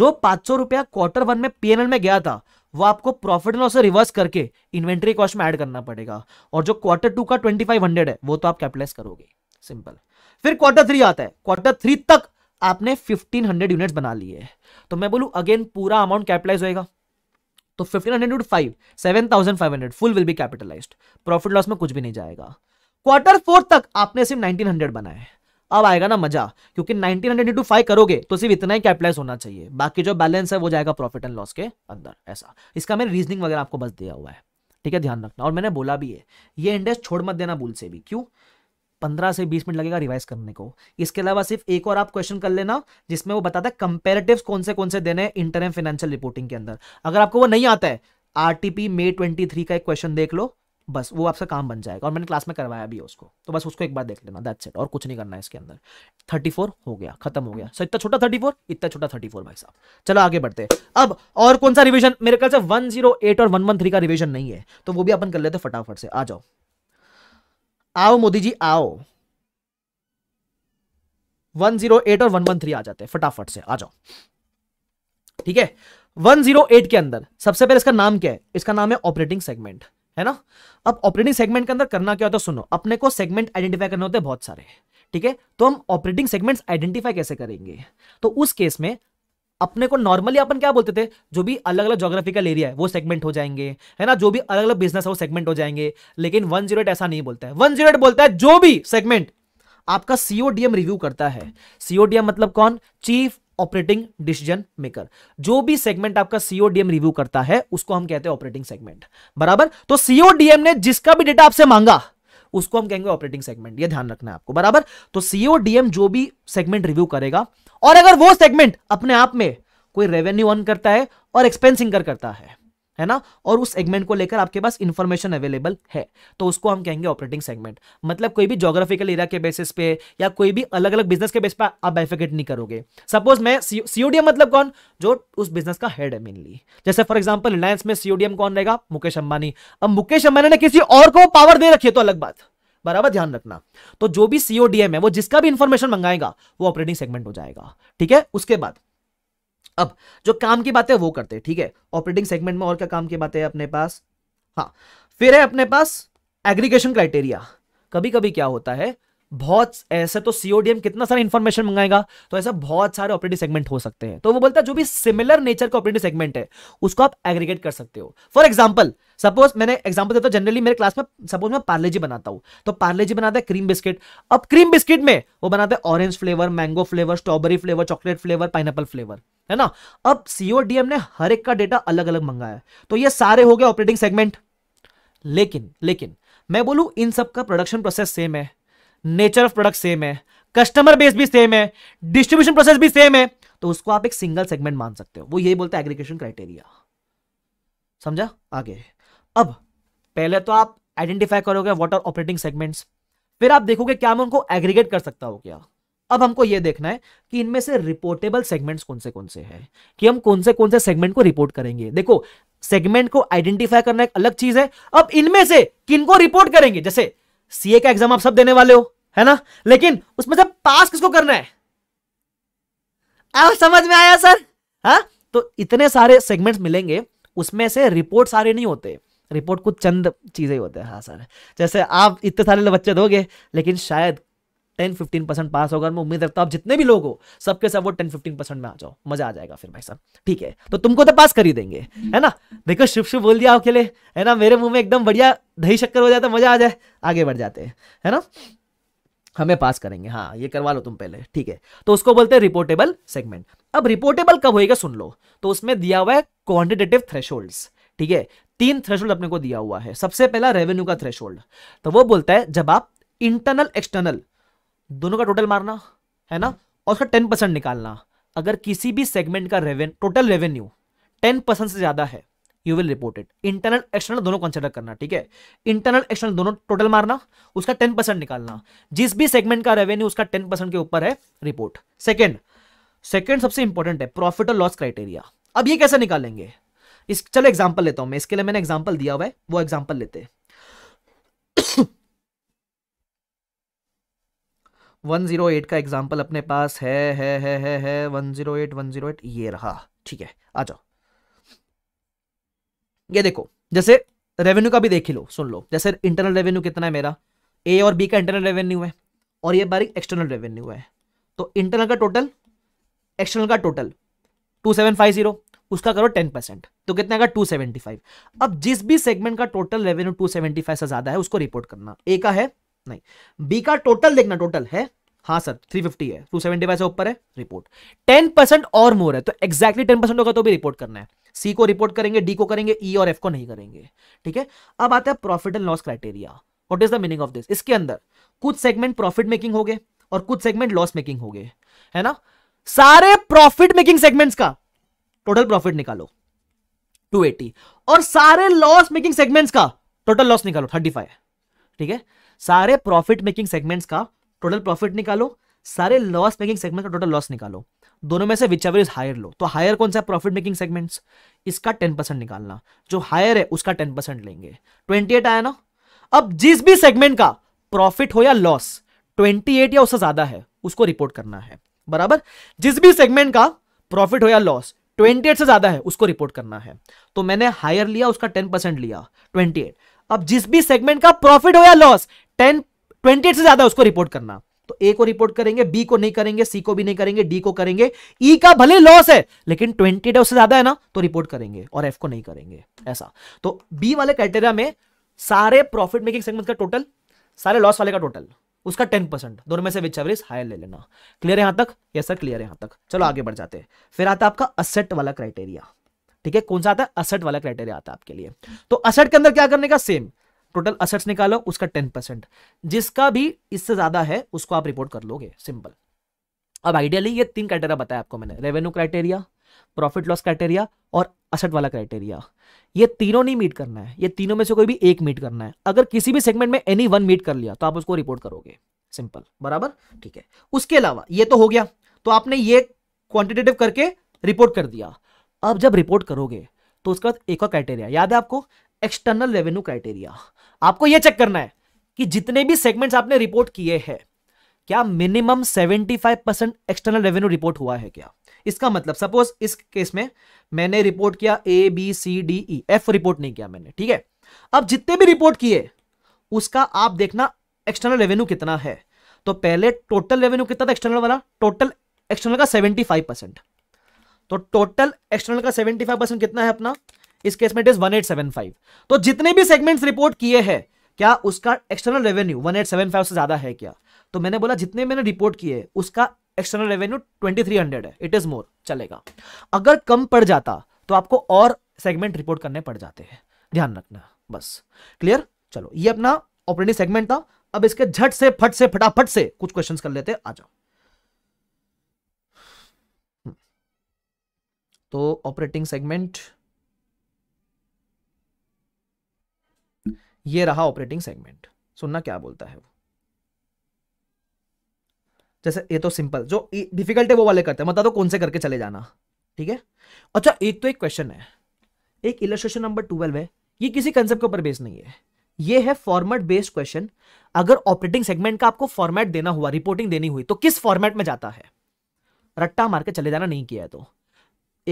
जो पांच सौ रुपया क्वार्टर वन में पीएनएल में गया था वो आपको प्रॉफिट लॉस रिवर्स करके इन्वेंटरी कॉस्ट में ऐड करना पड़ेगा और जो क्वार्टर टू का ट्वेंटी फाइव हंड्रेड है वो तो आप कैपिटलाइज करोगे सिंपल फिर क्वार्टर थ्री आता है क्वार्टर थ्री तक आपने 1500 यूनिट्स बना लिए तो मैं बोलूँ अगेन पूरा अमाउंट कैपिटलाइज होएगा तो 1500 hundred full will be capitalised profit loss में कुछ भी नहीं जाएगा क्वार्टर फोर तक आपने सिर्फ 1900 हंड्रेड बनाए अब आएगा ना मजा क्योंकि 1900 हंड्रेड इंटू फाइव करोगे तो सिर्फ इतना ही कैपिटलाइज होना चाहिए बाकी जो बैलेंस है वो जाएगा प्रॉफिट एंड लॉस के अंदर ऐसा इसका मैंने रीजनिंग वगैरह आपको बस दिया हुआ है ठीक है ध्यान रखना और मैंने बोला भी है ये इंडेक्स छोड़ मत देना भूल से भी क्यों पंद्रह से बीस मिनट लगेगा रिवाइज करने को इसके अलावा सिर्फ एक और आप क्वेश्चन कर लेना जिसमें वो बताता है कंपेरेटिव कौन से कौन से देने इंटरम इंटरनेम फाइनेंशियल रिपोर्टिंग के अंदर अगर आपको वो नहीं आता है आरटीपी मे ट्वेंटी थ्री का एक क्वेश्चन देख लो बस वो आपसे काम बन जाएगा और मैंने क्लास में करवाया भी उसको तो बस उसको एक बार देख लेना दैट सेट और कुछ नहीं करना है इसके अंदर 34 हो गया खत्म हो गया सो इतना छोटा 34 इतना छोटा 34 भाई साहब चलो आगे बढ़ते अब और कौन सा रिवीजन मेरे ख्याल से 108 और 113 का रिवीजन नहीं है तो वो भी अपन कर लेते फटाफट से आ जाओ आओ मोदी जी आओ 108 और 113 आ जाते हैं फटाफट से आ जाओ ठीक है 108 के अंदर सबसे पहले इसका नाम क्या है इसका नाम है ऑपरेटिंग सेगमेंट है ना अब ऑपरेटिंग सेगमेंट के अंदर करना क्या होता है सुनो अपने को सेगमेंट आइडेंटिफाई करने होते हैं बहुत सारे ठीक है तो हम ऑपरेटिंग सेगमेंट्स आइडेंटिफाई कैसे करेंगे तो उस केस में अपने को नॉर्मली अपन क्या बोलते थे जो भी अलग अलग जोग्राफिकल एरिया है वो सेगमेंट हो जाएंगे है ना जो भी अलग अलग बिजनेस है वो सेगमेंट हो जाएंगे लेकिन वन जीरो एट ऐसा नहीं बोलता है वन जीरो एट बोलता है जो भी सेगमेंट आपका सीओडीएम रिव्यू करता है सीओडीएम मतलब कौन चीफ ऑपरेटिंग डिसीजन मेकर जो भी सेगमेंट आपका सीओडीएम रिव्यू करता है उसको हम कहते हैं ऑपरेटिंग सेगमेंट बराबर तो सीओडीएम ने जिसका भी डेटा आपसे मांगा उसको हम कहेंगे ऑपरेटिंग सेगमेंट ये ध्यान रखना है आपको बराबर तो सीओडीएम जो भी सेगमेंट रिव्यू करेगा और अगर वो सेगमेंट अपने आप में कोई रेवेन्यू अर्न करता है और एक्सपेंस इनकर करता है है ना और उस सेगमेंट को लेकर आपके पास इंफॉर्मेशन अवेलेबल है तो उसको हम कहेंगे ऑपरेटिंग सेगमेंट मतलब कोई भी जोग्राफिकल एरिया के बेसिस पे या कोई भी अलग अलग बिजनेस के बेस पे आप बेफिकेट नहीं करोगे सपोज मैं सीओडीएम मतलब कौन जो उस बिजनेस का हेड है मेनली जैसे फॉर एग्जाम्पल रिलायंस में सीओडीएम कौन रहेगा मुकेश अंबानी अब मुकेश अंबानी ने किसी और को पावर दे रखी है तो अलग बात बराबर ध्यान रखना तो जो भी सीओडीएम है वो जिसका भी इंफॉर्मेशन मंगाएगा वो ऑपरेटिंग सेगमेंट हो जाएगा ठीक है उसके बाद अब जो काम की बातें वो करते हैं ठीक है ऑपरेटिंग सेगमेंट में और क्या काम की बातें है अपने पास हाँ फिर है अपने पास एग्रीगेशन क्राइटेरिया कभी कभी क्या होता है बहुत ऐसे तो सीओडीएम कितना सारा इंफॉर्मेशन मंगाएगा तो ऐसा बहुत सारे ऑपरेटिव सेगमेंट हो सकते हैं तो वो बोलता है जो भी सिमिलर नेचर का ऑपरेटिव सेगमेंट है उसको आप एग्रीगेट कर सकते हो फॉर एग्जाम्पल सपोज मैंने एग्जाम्पल देता हूँ जनरली मेरे क्लास में सपोज मैं पार्ले जी बनाता हूँ तो पार्ले जी बनाता है क्रीम बिस्किट अब क्रीम बिस्किट में वो बनाते हैं orange flavour mango flavour strawberry flavour chocolate flavour pineapple flavour है ना अब सीओडीएम ने हर एक का डेटा अलग अलग मंगाया तो ये सारे हो गए ऑपरेटिंग सेगमेंट लेकिन लेकिन मैं बोलू इन सब का प्रोडक्शन प्रोसेस सेम है नेचर ऑफ प्रोडक्ट सेम है कस्टमर बेस भी सेम है डिस्ट्रीब्यूशन प्रोसेस भी सेम है तो उसको आप एक सिंगल सेगमेंट मान सकते हो वो यही बोलते हैं एग्रीकेशन क्राइटेरिया समझा आगे अब पहले तो आप आइडेंटिफाई करोगे व्हाट आर ऑपरेटिंग सेगमेंट्स फिर आप देखोगे क्या मैं उनको एग्रीगेट कर सकता हूं क्या अब हमको यह देखना है कि इनमें से रिपोर्टेबल सेगमेंट्स कौन से कौन से हैं कि हम कौन से कौन से सेगमेंट को रिपोर्ट करेंगे देखो सेगमेंट को आइडेंटिफाई करना एक अलग चीज है अब इनमें से किनको रिपोर्ट करेंगे जैसे सीए का एग्जाम आप सब देने वाले हो है ना लेकिन उसमें से पास किसको करना है आ, समझ में आया सर हाँ तो इतने सारे सेगमेंट्स मिलेंगे उसमें से रिपोर्ट सारे नहीं होते रिपोर्ट कुछ चंद चीज़ें होते हैं हाँ सर जैसे आप इतने सारे बच्चे दोगे लेकिन शायद टेन फिफ्टीन परसेंट पास होगा मैं उम्मीद रखता हूँ जितने भी लोग हो सबके सब वो टेन फिफ्टीन परसेंट में आ जाओ मजा आ जाएगा फिर भाई साहब ठीक है तो तुमको तो पास कर ही देंगे है ना देखो शिव शिव बोल दिया आपके लिए है ना मेरे मुंह में एकदम बढ़िया दही शक्कर हो जाता मजा आ जाए आगे बढ़ जाते हैं है ना हमें पास करेंगे हाँ ये करवा लो तुम पहले ठीक है तो उसको बोलते हैं रिपोर्टेबल सेगमेंट अब रिपोर्टेबल कब होएगा सुन लो तो उसमें दिया हुआ है क्वांटिटेटिव थ्रेश ठीक है तीन थ्रेश अपने को दिया हुआ है सबसे पहला रेवेन्यू का थ्रेश तो वो बोलता है जब आप इंटरनल एक्सटर्नल दोनों का टोटल मारना है ना और उसका टेन परसेंट निकालना अगर किसी भी सेगमेंट का revenue total revenue ten percent से ज्यादा है you will report it internal external दोनों कंसिडर करना ठीक है इंटरनल एक्सटर्नल दोनों टोटल मारना उसका टेन परसेंट निकालना जिस भी सेगमेंट का रेवेन्यू उसका टेन परसेंट के ऊपर है रिपोर्ट सेकेंड सेकेंड सबसे इंपॉर्टेंट है प्रॉफिट और लॉस क्राइटेरिया अब ये कैसे निकालेंगे इस चलो एग्जाम्पल लेता हूं मैं इसके लिए मैंने एग्जाम्पल दिया हुआ है वो एग्जाम्पल लेते हैं वन जीरो एट का एग्जाम्पल अपने पास है है है है है one zero eight one zero eight ये रहा ठीक है आ जाओ ये देखो जैसे रेवेन्यू का भी देख लो सुन लो जैसे इंटरनल रेवेन्यू कितना है मेरा ए और बी का इंटरनल रेवेन्यू है और ये बारी एक्सटर्नल रेवेन्यू है तो इंटरनल का टोटल एक्सटर्नल का total two seven five zero उसका करो टेन परसेंट तो कितना का टू सेवेंटी फाइव अब जिस भी सेगमेंट का total revenue two seventy five से ज्यादा है उसको रिपोर्ट करना ए का है नहीं बी का टोटल देखना टोटल है हाँ सर 350 है 275 से ऊपर है रिपोर्ट 10 परसेंट और मोर है तो एक्जैक्टली exactly 10 परसेंट होगा तो भी रिपोर्ट करना है सी को रिपोर्ट करेंगे डी को करेंगे ई e और एफ को नहीं करेंगे ठीक है अब आता है profit and loss criteria what is the meaning of this इसके अंदर कुछ सेगमेंट प्रॉफिट मेकिंग हो गए और कुछ सेगमेंट लॉस मेकिंग हो गए है ना सारे प्रॉफिट मेकिंग सेगमेंट्स का टोटल प्रॉफिट निकालो 280 और सारे लॉस मेकिंग सेगमेंट्स का टोटल लॉस निकालो 35 ठीक है सारे प्रॉफिट मेकिंग सेगमेंट्स का टोटल प्रॉफिट निकालो सारे लॉस मेकिंग सेगमेंट का टोटल लॉस निकालो दोनों में से विच एवर इज हायर लो तो हायर कौन सा प्रॉफिट मेकिंग सेगमेंट्स इसका टेन परसेंट निकालना जो हायर है उसका टेन परसेंट लेंगे ट्वेंटी एट आया ना अब जिस भी सेगमेंट का प्रॉफिट हो या लॉस ट्वेंटी एट या उससे ज्यादा है उसको रिपोर्ट करना है बराबर जिस भी सेगमेंट का प्रॉफिट हो या लॉस ट्वेंटी एट से ज्यादा है उसको रिपोर्ट करना है तो मैंने हायर लिया उसका टेन परसेंट लिया ट्वेंटी एट अब जिस भी सेगमेंट का प्रॉफिट हो या लॉस टेन ट्वेंटी से ज्यादा उसको रिपोर्ट करना तो ए को रिपोर्ट करेंगे बी को नहीं करेंगे सी को भी नहीं करेंगे डी को करेंगे ई e का भले लॉस है लेकिन ट्वेंटी उससे ज्यादा है ना तो रिपोर्ट करेंगे और एफ को नहीं करेंगे ऐसा तो बी वाले क्राइटेरिया में सारे प्रॉफिट मेकिंग सेगमेंट का टोटल सारे लॉस वाले का टोटल उसका टेन परसेंट दोनों में से विच एवरेज हायर ले लेना क्लियर यहां तक यस सर क्लियर यहां तक चलो आगे बढ़ जाते हैं फिर आता है आपका असेट वाला क्राइटेरिया ठीक है कौन सा आता है असेट वाला क्राइटेरिया आता है आपके लिए तो असेट के अंदर क्या करने का सेम टोटल असेट्स निकालो उसका टेन परसेंट जिसका भी इससे ज्यादा है उसको आप रिपोर्ट कर लोगे सिंपल अब आइडियली ये तीन क्राइटेरिया बताया आपको मैंने revenue criteria profit loss criteria और असेट वाला क्राइटेरिया ये तीनों नहीं मीट करना है ये तीनों में से कोई भी एक मीट करना है अगर किसी भी सेगमेंट में एनी वन मीट कर लिया तो आप उसको रिपोर्ट करोगे सिंपल बराबर ठीक है उसके अलावा ये तो हो गया तो आपने ये क्वांटिटेटिव करके रिपोर्ट कर दिया अब जब रिपोर्ट करोगे तो उसके बाद एक और क्राइटेरिया याद है आपको एक्सटर्नल रेवेन्यू क्राइटेरिया आपको यह चेक करना है कि जितने भी सेगमेंट्स आपने रिपोर्ट किए हैं क्या minimum 75 percent external revenue report हुआ है क्या इसका मतलब सपोज इस केस में मैंने रिपोर्ट किया A B C D E F report नहीं किया मैंने ठीक है अब जितने भी रिपोर्ट किए उसका आप देखना एक्सटर्नल रेवेन्यू कितना है तो पहले टोटल रेवेन्यू कितना था एक्सटर्नल वाला टोटल एक्सटर्नल का सेवेंटी तो टोटल एक्सटर्नल का सेवेंटी कितना है अपना इस केस में इट इज 1875 तो जितने भी सेगमेंट्स रिपोर्ट किए हैं क्या उसका एक्सटर्नल रेवेन्यू 1875 से ज्यादा है क्या तो मैंने बोला जितने मैंने रिपोर्ट किए उसका एक्सटर्नल रेवेन्यू 2300 है इट इज मोर चलेगा अगर कम पड़ जाता तो आपको और सेगमेंट रिपोर्ट करने पड़ जाते हैं ध्यान रखना बस क्लियर चलो ये अपना ऑपरेटिंग सेगमेंट था अब इसके झट से फट से फटाफट से कुछ क्वेश्चन कर लेते आ जाओ हम्म. तो ऑपरेटिंग सेगमेंट ये रहा ऑपरेटिंग सेगमेंट सुनना क्या बोलता है वो जैसे ये तो सिंपल जो डिफिकल्ट है वो वाले करते हैं बता दो कौन से करके चले जाना ठीक है अच्छा एक तो एक क्वेश्चन है एक इलस्ट्रेशन नंबर ट्वेल्व है ये किसी कंसेप्ट के ऊपर बेस नहीं है ये है फॉर्मेट बेस्ड क्वेश्चन अगर ऑपरेटिंग सेगमेंट का आपको फॉर्मेट देना हुआ रिपोर्टिंग देनी हुई तो किस फॉर्मेट में जाता है रट्टा मार के चले जाना नहीं किया है तो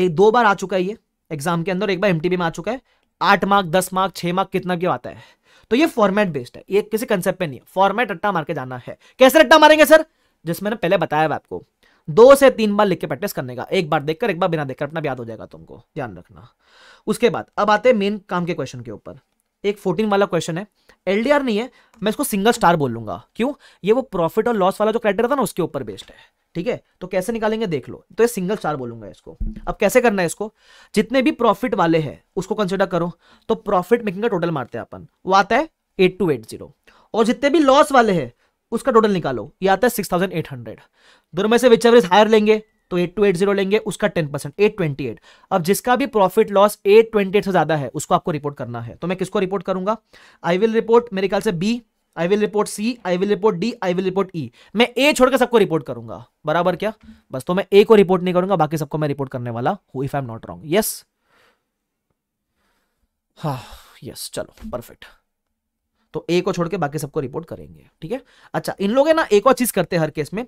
एक दो बार आ चुका है ये एग्जाम के अंदर एक बार एमटीबी में आ चुका है आठ मार्क दस मार्क छह मार्क कितना क्यों आता है तो ये फॉर्मेट बेस्ड है ये किसी कंसेप्ट पे नहीं है फॉर्मेट रट्टा मार के जाना है कैसे रट्टा मारेंगे सर जिसमें मैंने पहले बताया आपको दो से तीन बार लिख के प्रैक्टिस करने का एक बार देखकर एक बार बिना देखकर अपना याद हो जाएगा तुमको ध्यान रखना उसके बाद अब आते हैं मेन काम के क्वेश्चन के ऊपर एक 14 वाला क्वेश्चन है एलडीआर नहीं है मैं इसको सिंगल स्टार बोलूंगा क्यों ये वो प्रॉफिट और लॉस वाला जो क्राइटेरिया था ना उसके ऊपर बेस्ड है ठीक है तो कैसे निकालेंगे देख लो तो ये सिंगल स्टार बोलूंगा इसको अब कैसे करना है इसको जितने भी प्रॉफिट वाले हैं उसको कंसिडर करो तो प्रॉफिट मेकिंग का टोटल मारते हैं अपन वो आता है एट टू एट जीरो और जितने भी लॉस वाले हैं उसका टोटल निकालो ये आता है सिक्स थाउजेंड एट हंड्रेड दोनों में से विच एवरेज हायर लेंगे तो एट टू एट जीरो लेंगे उसका ten percent eight twenty eight अब जिसका भी profit loss eight twenty eight से ज्यादा है उसको आपको रिपोर्ट करना है तो मैं किसको रिपोर्ट करूंगा आई विल रिपोर्ट मेरे ख्याल से B I will report C I will report D I will report E मैं ए छोड़कर सबको रिपोर्ट करूंगा बराबर क्या बस तो मैं ए को रिपोर्ट नहीं करूंगा बाकी सबको मैं रिपोर्ट करने वाला हूं if I am not wrong yes हाँ यस चलो परफेक्ट तो ए को छोड़ के बाकी सबको रिपोर्ट करेंगे ठीक है अच्छा इन लोग है ना एक और चीज करते हैं हर केस में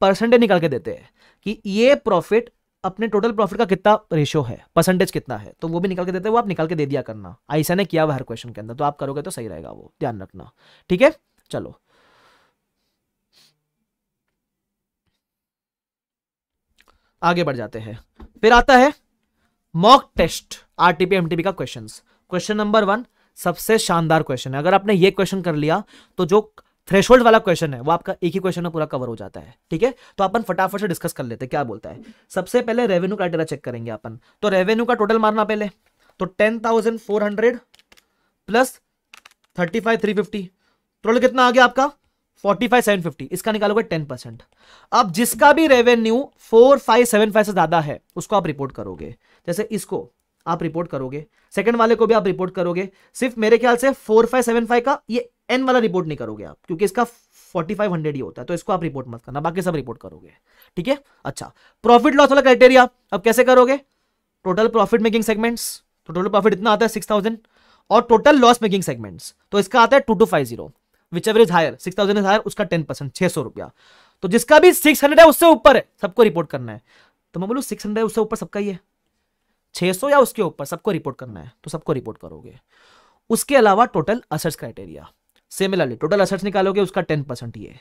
परसेंटेज निकाल के देते हैं कि ये प्रॉफिट अपने टोटल प्रॉफिट का कितना रेशियो है परसेंटेज कितना है तो वो भी निकाल के देते हैं वो आप निकाल के दे दिया करना ऐसा ने किया हुआ हर क्वेश्चन के अंदर तो आप करोगे तो सही रहेगा वो ध्यान रखना ठीक है चलो आगे बढ़ जाते हैं फिर आता है मॉक टेस्ट आरटीपी एमटीपी का क्वेश्चंस क्वेश्चन नंबर वन सबसे शानदार क्वेश्चन है अगर आपने ये क्वेश्चन कर लिया तो जो थ्रेशोल्ड वाला क्वेश्चन है वो आपका एक ही क्वेश्चन में पूरा कवर हो जाता है ठीक है तो अपन फटाफट से डिस्कस कर लेते हैं क्या बोलता है सबसे पहले रेवेन्यू क्राइटेरिया चेक करेंगे अपन तो रेवेन्यू का टोटल मारना पहले तो ten thousand four hundred plus thirty five three fifty total कितना आ गया आपका फोर्टी फाइव सेवन फिफ्टी इसका निकालोगे टेन परसेंट अब जिसका भी revenue four five seven five से ज्यादा है उसको आप रिपोर्ट करोगे जैसे इसको आप रिपोर्ट करोगे सेकंड वाले को भी आप रिपोर्ट करोगे सिर्फ मेरे ख्याल से फोर फाइव सेवन फाइव का ये एन वाला रिपोर्ट नहीं करोगे आप क्योंकि इसका 4500 ही होता है तो इसको आप रिपोर्ट मत करना बाकी सब रिपोर्ट करोगे ठीक है अच्छा प्रॉफिट लॉस वाला क्राइटेरिया अब कैसे करोगे टोटल प्रॉफिट मेकिंग सेगमेंट्स तो टोटल प्रॉफिट इतना आता है सिक्स थाउजेंड और टोटल लॉस मेकिंग सेगमेंट्स तो इसका आता है two two five zero whichever is higher six thousand is higher उसका टेन परसेंट छह सौ रुपया तो जिसका भी सिक्स हंड्रेड है उससे ऊपर है सबको रिपोर्ट करना है तो मैं बोलूँ सिक्स हंड्रेड उससे ऊपर सबका ही है छह सौ या उसके ऊपर सबको रिपोर्ट करना है तो सबको रिपोर्ट करोगे उसके अलावा total assets criteria similarly total assets निकालोगे उसका टेन परसेंट ये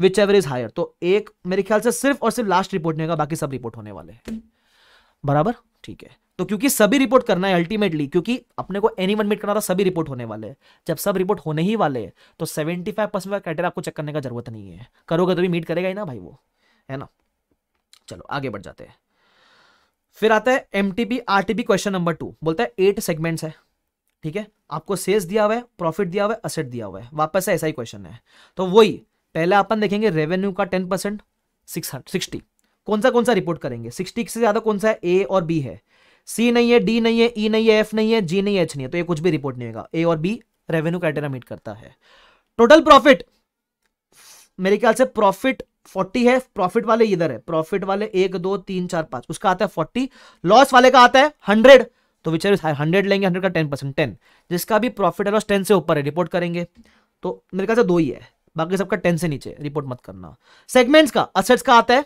विच एवर इज हायर तो एक मेरे ख्याल से सिर्फ और सिर्फ लास्ट रिपोर्ट नहीं होगा बाकी सब रिपोर्ट होने वाले बराबर ठीक है तो क्योंकि सभी रिपोर्ट करना है अल्टीमेटली क्योंकि अपने को एनी वन मिनट करना था सभी रिपोर्ट होने वाले जब सब रिपोर्ट होने ही वाले तो सेवेंटी फाइव परसेंट का क्राइटेरिया आपको चेक करने का जरूरत नहीं है करोगे तो भी मीट करेगा ही ना भाई वो है ना चलो आगे बढ़ जाते हैं फिर आता है M T P R T P question number two बोलता है एट सेगमेंट्स है ठीक है आपको सेल्स दिया हुआ है प्रॉफिट दिया हुआ है असेट दिया हुआ है वापस ऐसा ही क्वेश्चन है तो वही पहले अपन देखेंगे रेवेन्यू का टेन परसेंट सिक्सटी कौन सा कौन सा रिपोर्ट करेंगे सिक्सटी से ज्यादा कौन सा है ए और बी है सी नहीं है डी नहीं है ई e नहीं है एफ नहीं है जी नहीं है एच नहीं है तो ये कुछ भी रिपोर्ट नहीं होगा ए और बी रेवेन्यू क्राइटेरिया मीट करता है टोटल प्रॉफिट मेरे ख्याल से प्रॉफिट फोर्टी है प्रॉफिट वाले इधर है प्रॉफिट वाले एक दो तीन चार पांच उसका आता है फोर्टी लॉस वाले का आता है हंड्रेड तो विचर हंड्रेड लेंगे हंड्रेड का टेन परसेंट टेन जिसका भी प्रॉफिट है लॉस टेन से ऊपर है रिपोर्ट करेंगे तो मेरे ख्याल से दो ही है बाकी सबका टेन से नीचे रिपोर्ट मत करना सेगमेंट्स का असेट्स का आता है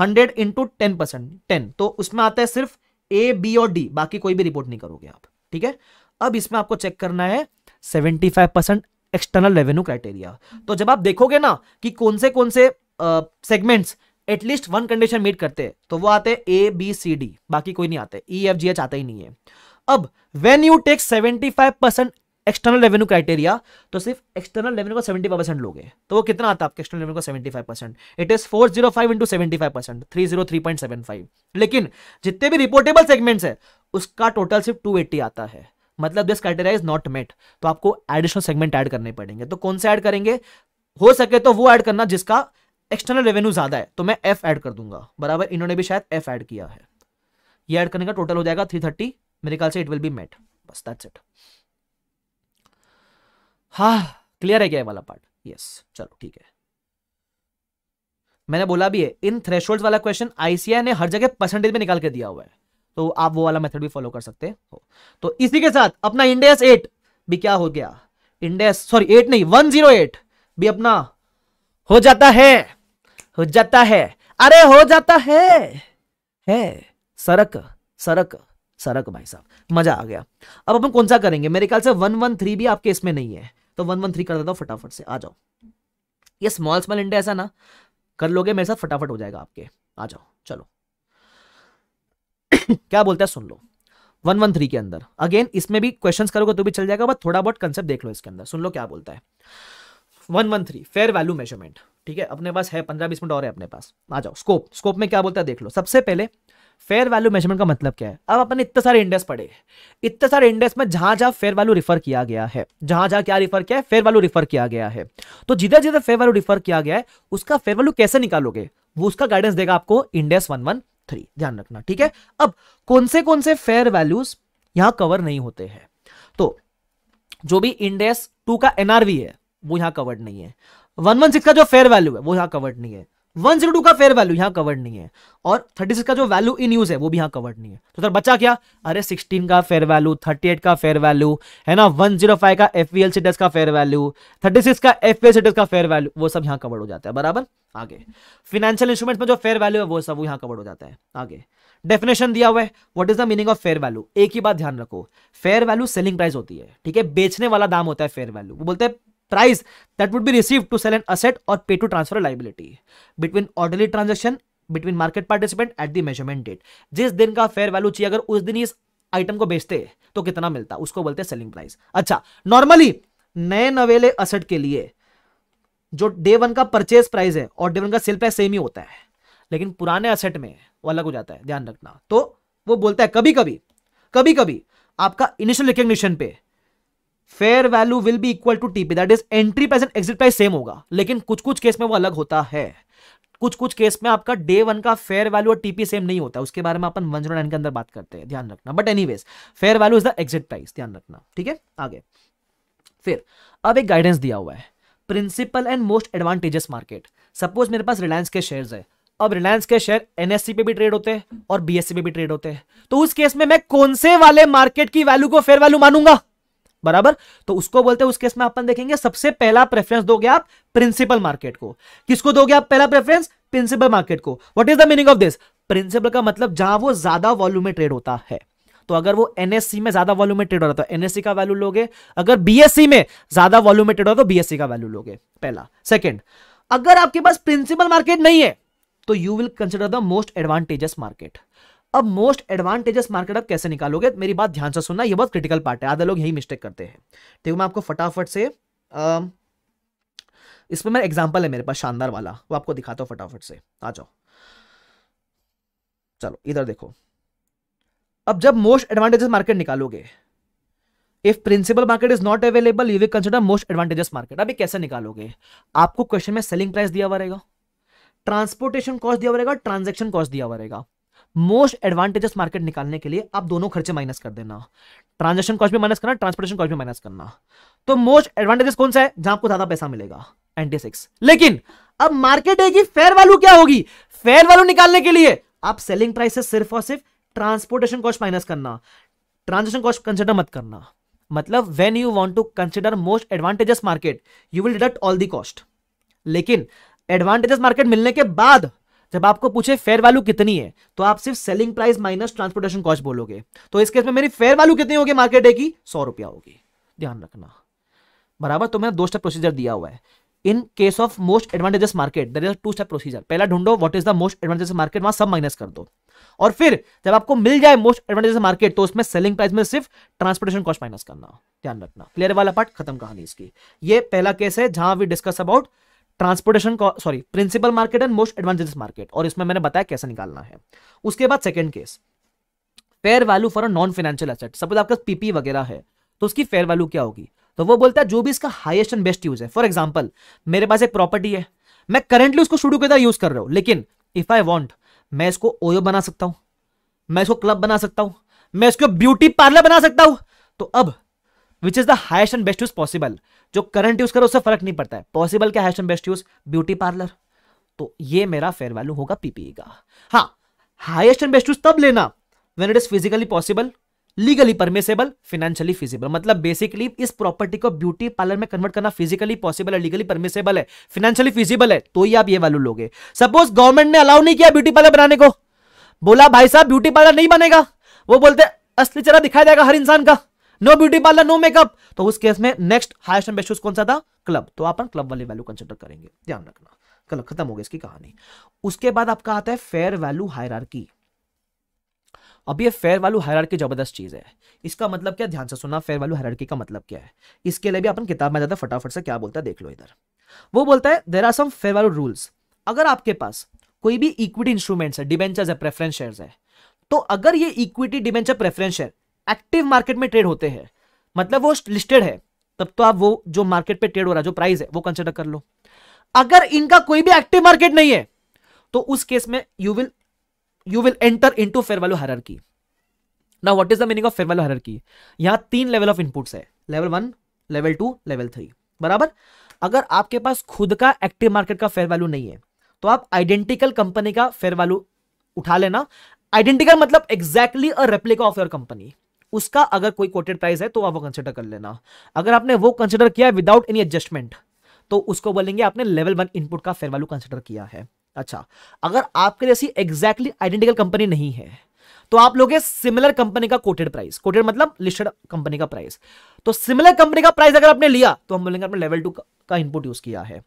hundred into ten percent ten तो उसमें आता है सिर्फ ए बी और डी बाकी कोई भी रिपोर्ट नहीं करोगे आप ठीक है अब इसमें आपको चेक करना है seventy five percent external revenue criteria तो जब आप देखोगे ना कि कौन से कौन से segments uh, at least one condition meet करते तो वो आते ए बी सी डी बाकी कोई नहीं आते ई एफ जी एच आता ही नहीं है अब when you take seventy five percent external revenue criteria तो सिर्फ एक्सटर्नल रेवेन्यू का सेवेंटी फाइव परसेंट लोगे तो वो कितना आता है आपके एक्सटर्नल रेवेन्यू का seventy five percent it is four zero five into seventy five percent three zero three point seven five लेकिन जितने भी रिपोर्टेबल सेगमेंट्स है उसका टोटल सिर्फ टू एट्टी आता है मतलब this criteria is not met तो आपको एडिशनल सेगमेंट ऐड करने पड़ेंगे तो कौन से ऐड करेंगे हो सके तो वो ऐड करना जिसका एक्सटर्नल रेवेन्यू ज़्यादा है तो मैं एफ ऐड कर दूंगा बराबर इन्होंने भी शायद एफ ऐड किया है ये ऐड करने का टोटल हो जाएगा थ्री थर्टी मेरे ख्याल से इट विल बी मेट बस दैट्स इट हा क्लियर है क्या वाला पार्ट यस yes, चलो ठीक है मैंने बोला भी है इन थ्रेश वाला क्वेश्चन आईसीआई ने हर जगह परसेंटेज में निकाल के दिया हुआ है तो आप वो वाला मेथड भी फॉलो कर सकते हो तो इसी के साथ अपना इंडेस एट भी क्या हो गया इंडेस सॉरी एट नहीं वन जीरो एट भी अपना हो जाता है हो जाता है अरे हो जाता है है सरक सरक सरक भाई साहब मजा आ गया अब अपन कौन सा करेंगे मेरे ख्याल से वन वन थ्री भी आपके इसमें नहीं है तो वन वन थ्री कर देता हूँ फटाफट से आ जाओ ये स्मॉल स्मॉल इंडिया ऐसा ना कर लोगे मेरे साथ फटाफट हो जाएगा आपके आ जाओ चलो क्या बोलता है सुन लो वन वन थ्री के अंदर अगेन इसमें भी क्वेश्चन करोगे तो भी चल जाएगा बट थोड़ा बहुत कंसेप्ट देख लो इसके अंदर सुन लो क्या बोलता है one one three fair value measurement ठीक है अपने पास है पंद्रह बीस मिनट और है अपने पास आ जाओ स्कोप स्कोप में क्या बोलता है देख लो सबसे पहले फेयर वैल्यू मेजरमेंट का मतलब क्या है अब अपने इतने सारे इंडेक्स पढ़े इतने सारे इंडेक्स में जहां जहां फेयर वैल्यू रिफर किया गया है जहां जहां क्या रिफर किया है फेयर वैल्यू रिफर किया गया है तो जिधर जिधर फेयर वैल्यू रिफर किया गया है उसका फेयर वैल्यू कैसे निकालोगे वो उसका गाइडेंस देगा आपको इंडेक्स वन वन थ्री ध्यान रखना ठीक है अब कौन से कौन से फेयर वैल्यूज यहां कवर नहीं होते हैं तो जो भी इंडेक्स टू का एनआरवी है वो यहां कवर्ड नहीं है वन वन सिक्स का जो फेयर वैल्यू है वो यहाँ कवर्ड नहीं है वन जीरो टू का फेयर वैल्यू यहाँ कवर्ड नहीं है और थर्टी सिक्स का जो वैल्यू इन यूज है वो भी यहाँ कवर्ड नहीं है तो सर बचा क्या अरे सिक्सटीन का फेयर वैल्यू थर्टी एट का फेयर वैल्यू है ना वन जीरो फाइव का एफ वी एल सी का फेयर वैल्यू थर्टी सिक्स का एफ वी एल का फेयर वैल्यू वो सब यहाँ कवर्ड हो जाता है बराबर आगे फिनेंशियल इंस्ट्रूमेंट्स में जो फेयर वैल्यू है वो सब यहाँ कवर्ड हो जाता है आगे डेफिनेशन दिया हुआ है what is the meaning of fair value एक ही बात ध्यान रखो फेयर वैल्यू सेलिंग प्राइस होती है ठीक है बेचने वाला दाम होता है फेयर वैल्यू वो बोलते हैं price that would be received to sell an asset or pay to transfer a liability between orderly transaction between market participant at the measurement date जिस दिन का फेयर वैल्यू चाहिए अगर उस दिन इस आइटम को बेचते तो कितना मिलता उसको बोलते हैं सेलिंग प्राइस अच्छा नॉर्मली नए नवेले असट के लिए जो डे वन का परचेज प्राइस है और डे वन का सेल प्राइस सेम ही होता है लेकिन पुराने असेट में वो अलग हो जाता है ध्यान रखना तो वो बोलता है कभी कभी कभी कभी आपका इनिशियल रिकग्निशन पे fair value will be equal to TP that is entry price and exit price same होगा लेकिन कुछ कुछ केस में वो अलग होता है कुछ कुछ केस में आपका डे वन का फेयर वैल्यू और टीपी सेम नहीं होता उसके बारे में अपन वन जीरो नाइन के अंदर बात करते हैं ध्यान रखना बट वेज fair value is the exit price ध्यान रखना ठीक है आगे फिर अब एक गाइडेंस दिया हुआ है principal and most advantageous market suppose मेरे पास रिलायंस के शेयर है अब रिलायंस के शेयर एनएससी पे भी ट्रेड होते हैं और बीएससी पे भी ट्रेड होते हैं तो उस केस में मैं कौन से वाले मार्केट की वैल्यू को फेयर वैल्यू मानूंगा बराबर तो उसको बोलते हैं उस केस में अपन देखेंगे सबसे पहला प्रेफरेंस दोगे आप प्रिंसिपल मार्केट को किसको दोगे आप पहला प्रेफरेंस प्रिंसिपल मार्केट को what is the meaning of this principal का मतलब जहां वो ज्यादा वॉल्यूम में ट्रेड होता है तो अगर वो एनएससी में ज्यादा वॉल्यूम में ट्रेड हो रहा तो एनएससी का वैल्यू लोगे अगर बीएससी में ज्यादा वॉल्यूम में ट्रेड हो रहा तो बीएससी का वैल्यू लोगे पहला सेकंड अगर आपके पास प्रिंसिपल मार्केट नहीं है तो you will consider the most advantageous market अब मोस्ट एडवांटेजेस मार्केट आप कैसे निकालोगे मेरी बात ध्यान से सुनना ये बहुत क्रिटिकल पार्ट है आधा लोग यही मिस्टेक करते हैं ठीक मैं आपको फटाफट से आ, इस पर मेरा एग्जाम्पल है मेरे पास शानदार वाला वो आपको दिखाता हूँ फटाफट से आ जाओ चलो इधर देखो अब जब मोस्ट एडवांटेजेस मार्केट निकालोगे if principal market is not available you will consider most advantageous market अभी कैसे निकालोगे आपको क्वेश्चन में सेलिंग प्राइस दिया हुआ रहेगा ट्रांसपोर्टेशन कॉस्ट दिया हुआ रहेगा ट्रांजेक्शन कॉस्ट दिया हुआ रहेगा मोस्ट एडवांटेजेस मार्केट निकालने के लिए आप दोनों खर्चे माइनस कर देना ट्रांजेक्शन कॉस्ट भी माइनस करना ट्रांसपोर्टेशन कॉस्ट भी माइनस करना तो मोस्ट एडवांटेजेस कौन सा है जहां आपको ज्यादा पैसा मिलेगा एंटी सिक्स लेकिन अब मार्केट है कि फेयर वैल्यू क्या होगी फेयर वैल्यू निकालने के लिए आप सेलिंग प्राइस से सिर्फ और सिर्फ ट्रांसपोर्टेशन कॉस्ट माइनस करना ट्रांजेक्शन कॉस्ट कंसिडर मत करना मतलब when you want to consider most advantageous market you will deduct all the cost लेकिन एडवांटेजेस मार्केट मिलने के बाद जब आपको पूछे फेयर वैल्यू कितनी है तो आप सिर्फ selling price minus transportation cost बोलोगे तो इस केस में मेरी फेयर वैल्यू कितनी होगी मार्केट डे की सौ रुपया होगी ध्यान रखना बराबर तो मैंने दो स्टेप प्रोसीजर दिया हुआ है in case of most advantageous market there is two step procedure पहला ढूंढो what is the most advantageous market वहां सब माइनस कर दो और फिर जब आपको मिल जाए मोस्ट एडवांटेजेस मार्केट तो उसमें सेलिंग प्राइस में सिर्फ ट्रांसपोर्टेशन कॉस्ट माइनस करना ध्यान रखना क्लियर वाला पार्ट खत्म कहानी इसकी ये पहला केस है जहां we discuss about transportation sorry principal market and most advantageous market और इसमें मैंने बताया कैसे निकालना है उसके बाद second case fair value for a non financial asset suppose आपका पीपी वगैरह है तो उसकी फेयर वैल्यू क्या होगी तो वो बोलता है जो भी इसका हाईएस्ट एंड बेस्ट यूज है फॉर एग्जाम्पल मेरे पास एक प्रॉपर्टी है मैं करेंटली उसको शुरू के तरह यूज कर रहा हूँ लेकिन इफ आई वॉन्ट मैं इसको ओयो बना सकता हूँ मैं इसको क्लब बना सकता हूँ मैं इसको ब्यूटी पार्लर बना सकता हूँ तो अब which is the highest and best use possible जो करंट यूज करो उससे फर्क नहीं पड़ता है पॉसिबल क्या highest and best use beauty parlour तो ये मेरा फेयर वैल्यू होगा पीपीई e का हाँ हाइस्ट एंड बेस्ट यूज तब लेना when it is physically possible legally permissible financially feasible मतलब बेसिकली इस प्रॉपर्टी को ब्यूटी पार्लर में कन्वर्ट करना फिजिकली पॉसिबल है लीगली परमिसेबल है फिनेंशियली फिजिबल है तो ही आप ये वैल्यू लोगे सपोज गवर्नमेंट ने अलाउ नहीं किया ब्यूटी पार्लर बनाने को बोला भाई साहब ब्यूटी पार्लर नहीं बनेगा वो बोलते असली चेहरा दिखाया जाएगा हर इंसान का no beauty parlour no makeup तो उस केस में नेक्स्ट हाइस्ट एंड बेस्ट कौन सा था क्लब तो अपन क्लब वाली वैल्यू कंसिडर करेंगे ध्यान रखना कल खत्म हो गया इसकी कहानी उसके बाद आपका आता है फेयर वैल्यू हायर अब ये फेयर वैल्यू हायरार्की जबरदस्त चीज है इसका मतलब क्या ध्यान से सुना फेयर वैल्यू हायर का मतलब क्या है इसके लिए भी अपन किताब में जाता फटाफट से क्या बोलता है देख लो इधर वो बोलता है there are some fair value rules अगर आपके पास कोई भी इक्विटी इंस्ट्रूमेंट्स है डिबेंचर्स है प्रेफरेंस शेयर है तो अगर ये equity debenture preference share active market में ट्रेड होते हैं मतलब वो लिस्टेड है तब तो आप वो जो मार्केट पे ट्रेड हो रहा है जो प्राइस है वो कंसिडर कर लो अगर इनका कोई भी एक्टिव मार्केट नहीं है तो उस केस में you will you will enter into fair value hierarchy ना what is the meaning of fair value hierarchy यहां तीन लेवल ऑफ इनपुट्स है level one level two level three बराबर अगर आपके पास खुद का एक्टिव मार्केट का फेयर वैल्यू नहीं है तो आप आइडेंटिकल कंपनी का फेयर वैल्यू उठा लेना आइडेंटिकल मतलब exactly a replica of your company उसका अगर कोई कोटेड प्राइस है तो आप वो कंसिडर कर लेना अगर आपने वो कंसिडर किया विदाउट एनी एडजस्टमेंट तो उसको बोलेंगे आपने लेवल वन इनपुट का फेयर वैल्यू कंसिडर किया है अच्छा अगर आपके जैसी एग्जैक्टली आइडेंटिकल कंपनी नहीं है तो आप लोगे सिमिलर कंपनी का कोटेड प्राइस कोटेड मतलब लिस्टेड कंपनी का प्राइस तो सिमिलर कंपनी का प्राइस अगर आपने लिया तो हम बोलेंगे आपने लेवल टू का इनपुट यूज किया है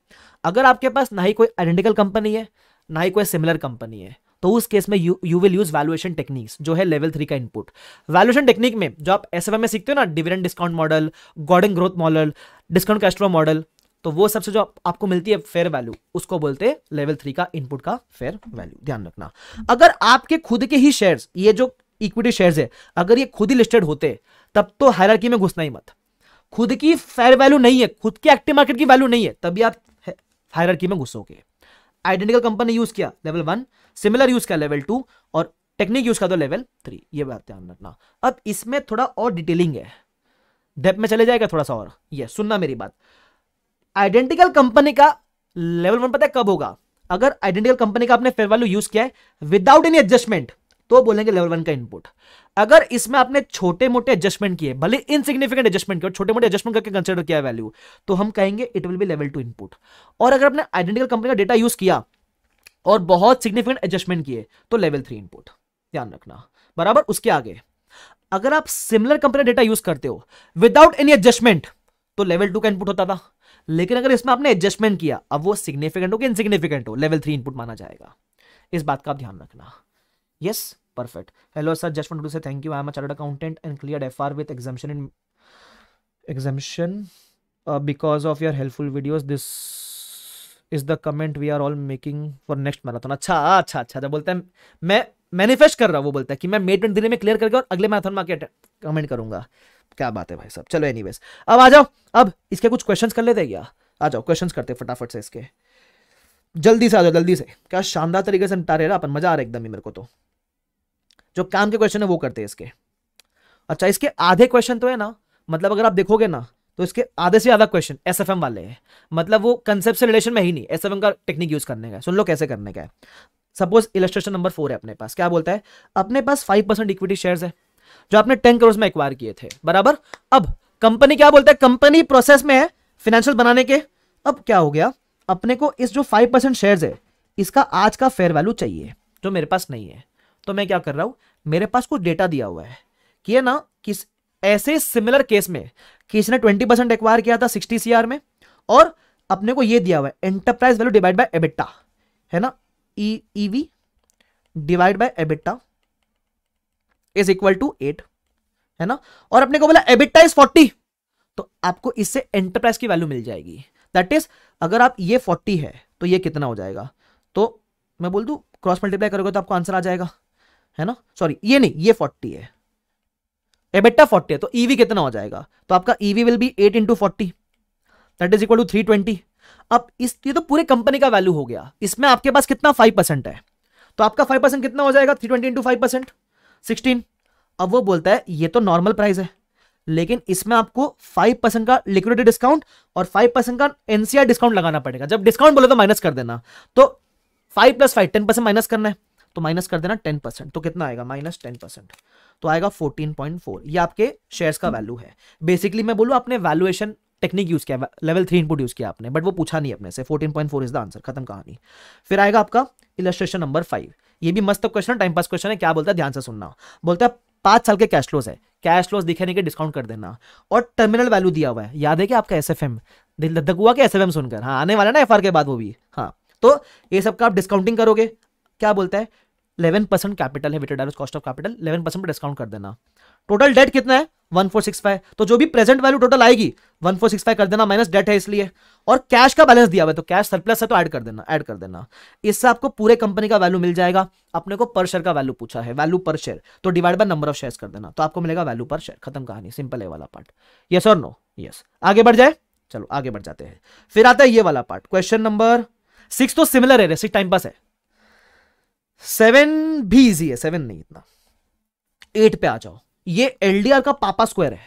अगर आपके पास ना ही कोई आइडेंटिकल कंपनी है ना ही कोई सिमिलर कंपनी है तो उस केस में you will use valuation techniques जो है लेवल थ्री का इनपुट वैल्यूएशन टेक्निक में जो आप एस में सीखते हो ना dividend discount model Gordon growth model discount cash flow model तो वो सबसे जो आप, आपको मिलती है फेयर वैल्यू उसको बोलते हैं लेवल थ्री का इनपुट का फेयर वैल्यू ध्यान रखना अगर आपके खुद के ही शेयर्स ये जो इक्विटी शेयर्स है अगर ये खुद ही लिस्टेड होते तब तो हायरार्की में घुसना ही मत खुद की फेयर वैल्यू नहीं है खुद के एक्टिव मार्केट की वैल्यू नहीं है तभी आप हायरार्की में घुसोगे आइडेंटिकल कंपनी यूज किया लेवल वन सिमिलर यूज का लेवल टू और टेक्निक यूज का दो लेवल थ्री ये बात ध्यान रखना अब इसमें थोड़ा और डिटेलिंग है डेप में चले जाएगा थोड़ा सा और ये सुनना मेरी बात आइडेंटिकल कंपनी का लेवल वन पता है कब होगा अगर आइडेंटिकल कंपनी का आपने फेयर वैल्यू यूज किया है विदाउट एनी एडजस्टमेंट तो बोलेंगे लेवल वन का इनपुट अगर इसमें आपने छोटे मोटे एडजस्टमेंट किए भले इनसिग्निफिकेंट एडजस्टमेंट किया छोटे मोटे एडजस्टमेंट करके कंसिडर किया वैल्यू तो हम कहेंगे it will be level two input और अगर आपने आइडेंटिकल कंपनी का डेटा यूज किया और बहुत सिग्निफिकेंट एडजस्टमेंट किए तो लेवल थ्री इनपुट ध्यान रखना बराबर उसके आगे अगर आप सिमिलर कंपनी डेटा यूज करते हो विदाउट एनी एडजस्टमेंट तो लेवल टू का इनपुट होता था लेकिन अगर इसमें आपने एडजस्टमेंट किया अब वो सिग्निफिकेंट हो कि इनसिग्निफिकेंट हो लेवल थ्री इनपुट माना जाएगा इस बात का आप ध्यान रखना yes perfect hello sir just to say thank you I am chartered accountant and clear F R with exemption in exemption because of your helpful videos this is the comment we are all making for next marathon अच्छा अच्छा अच्छा जब अच्छा, बोलते हैं मैं manifest कर रहा हूँ वो बोलता है कि मैं मेट मेट में क्लियर करके और अगले मैराथन में कमेंट करूंगा क्या बात है भाई साहब चलो एनी अब आ जाओ अब इसके कुछ क्वेश्चन कर लेते हैं क्या आ जाओ क्वेश्चन करते फटाफट से इसके जल्दी से आ जाओ जल्दी से क्या शानदार तरीके से निपटा रहे अपन मजा आ रहा है एकदम ही मेरे को तो जो काम के क्वेश्चन है वो करते हैं इसके अच्छा इसके आधे क्वेश्चन तो है ना मतलब अगर आप देखोगे ना तो इसके आधे से ज़्यादा क्वेश्चन एस वाले हैं मतलब वो कंसेप्ट से रिलेशन में ही नहीं एस का टेक्निक यूज़ करने का सुन लो कैसे करने का है सपोज इलेट्रेशन नंबर फोर है अपने पास क्या बोलता है अपने पास फाइव परसेंट इक्विटी शेयर है जो आपने टेन करोड़ में एक्वायर किए थे बराबर अब कंपनी क्या बोलता है कंपनी प्रोसेस में है फाइनेंशियल बनाने के अब क्या हो गया अपने को इस जो फाइव परसेंट शेयर है इसका आज का फेयर वैल्यू चाहिए जो मेरे पास नहीं है तो मैं क्या कर रहा हूँ मेरे पास कुछ डेटा दिया हुआ है कि ना किस ऐसे सिमिलर केस में कि इसने ट्वेंटी परसेंट एक्वायर किया था सिक्सटी सी में और अपने को ये दिया हुआ है enterprise value divide by EBITDA है ना EV divide by EBITDA is equal to eight है ना और अपने को बोला एबिट्टा इज फोर्टी तो आपको इससे एंटरप्राइज की वैल्यू मिल जाएगी दैट इज अगर आप ये फोर्टी है तो ये कितना हो जाएगा तो मैं बोल दू क्रॉस मल्टीप्लाई करोगे तो आपको आंसर आ जाएगा है ना सॉरी ये नहीं ये फोर्टी है एबेटा फोर्टी है तो ईवी e कितना हो जाएगा तो आपका EV will be eight into forty that is equal to three twenty अब इस ये तो पूरे कंपनी का वैल्यू हो गया इसमें आपके पास कितना फाइव परसेंट है तो आपका फाइव परसेंट कितना हो जाएगा three twenty into five percent sixteen अब वो बोलता है ये तो नॉर्मल प्राइस है लेकिन इसमें आपको फाइव परसेंट का लिक्विडिटी डिस्काउंट और फाइव परसेंट का एनसीआर डिस्काउंट लगाना पड़ेगा जब डिस्काउंट बोले तो माइनस कर देना तो five plus five ten percent minus करना है तो माइनस कर देना टेन परसेंट तो कितना आएगा माइनस टेन परसेंट तो आएगा फोर्टीन पॉइंट फोर ये आपके शेयर्स का वैल्यू है बेसिकली मैं बोलूँ आपने वैल्यूएशन टेक्निक यूज किया लेवल थ्री इनपुट यूज किया आपने बट वो पूछा नहीं अपने से fourteen point four is the answer खत्म कहानी फिर आएगा आपका इलस्ट्रेशन नंबर फाइव ये भी मस्त क्वेश्चन है टाइम पास क्वेश्चन है क्या बोलता है ध्यान से सुनना बोलता है पांच साल के कैश लॉस है कैश लॉस दिखे नहीं के डिस्काउंट कर देना और टर्मिनल वैल्यू दिया हुआ है याद है कि आपका एस एफ एम लद्दक के एस एफ एम सुनकर हाँ आने वाला ना एफ आर के बाद वो भी हाँ तो ये सब का आप डिस्काउंटिंग करोगे क्या बोलता है 11 परसेंट कैपिटल है weighted average cost of capital 11 percent पर डिस्काउंट कर देना टोटल डेट कितना है 1465 तो जो भी प्रेजेंट वैल्यू टोटल आएगी 1465 कर देना माइनस डेट है इसलिए और कैश का बैलेंस दिया हुआ है तो कैश सरप्लस है तो ऐड कर देना ऐड कर देना इससे आपको पूरे कंपनी का वैल्यू मिल जाएगा अपने को पर शेयर का वैल्यू पूछा है वैल्यू पर शेयर तो divide by number of share कर देना तो आपको मिलेगा वैल्यू पर शेयर खत्म कहानी सिंपल है वाला पार्ट यस और नो यस आगे बढ़ जाए चलो आगे बढ़ जाते हैं फिर आता है ये वाला पार्ट क्वेश्चन नंबर सिक्स तो सिमिलर है टाइम पास है सेवन भी इजी है सेवन नहीं इतना एट पे आ जाओ ये एलडीआर का पापा स्क्वायर है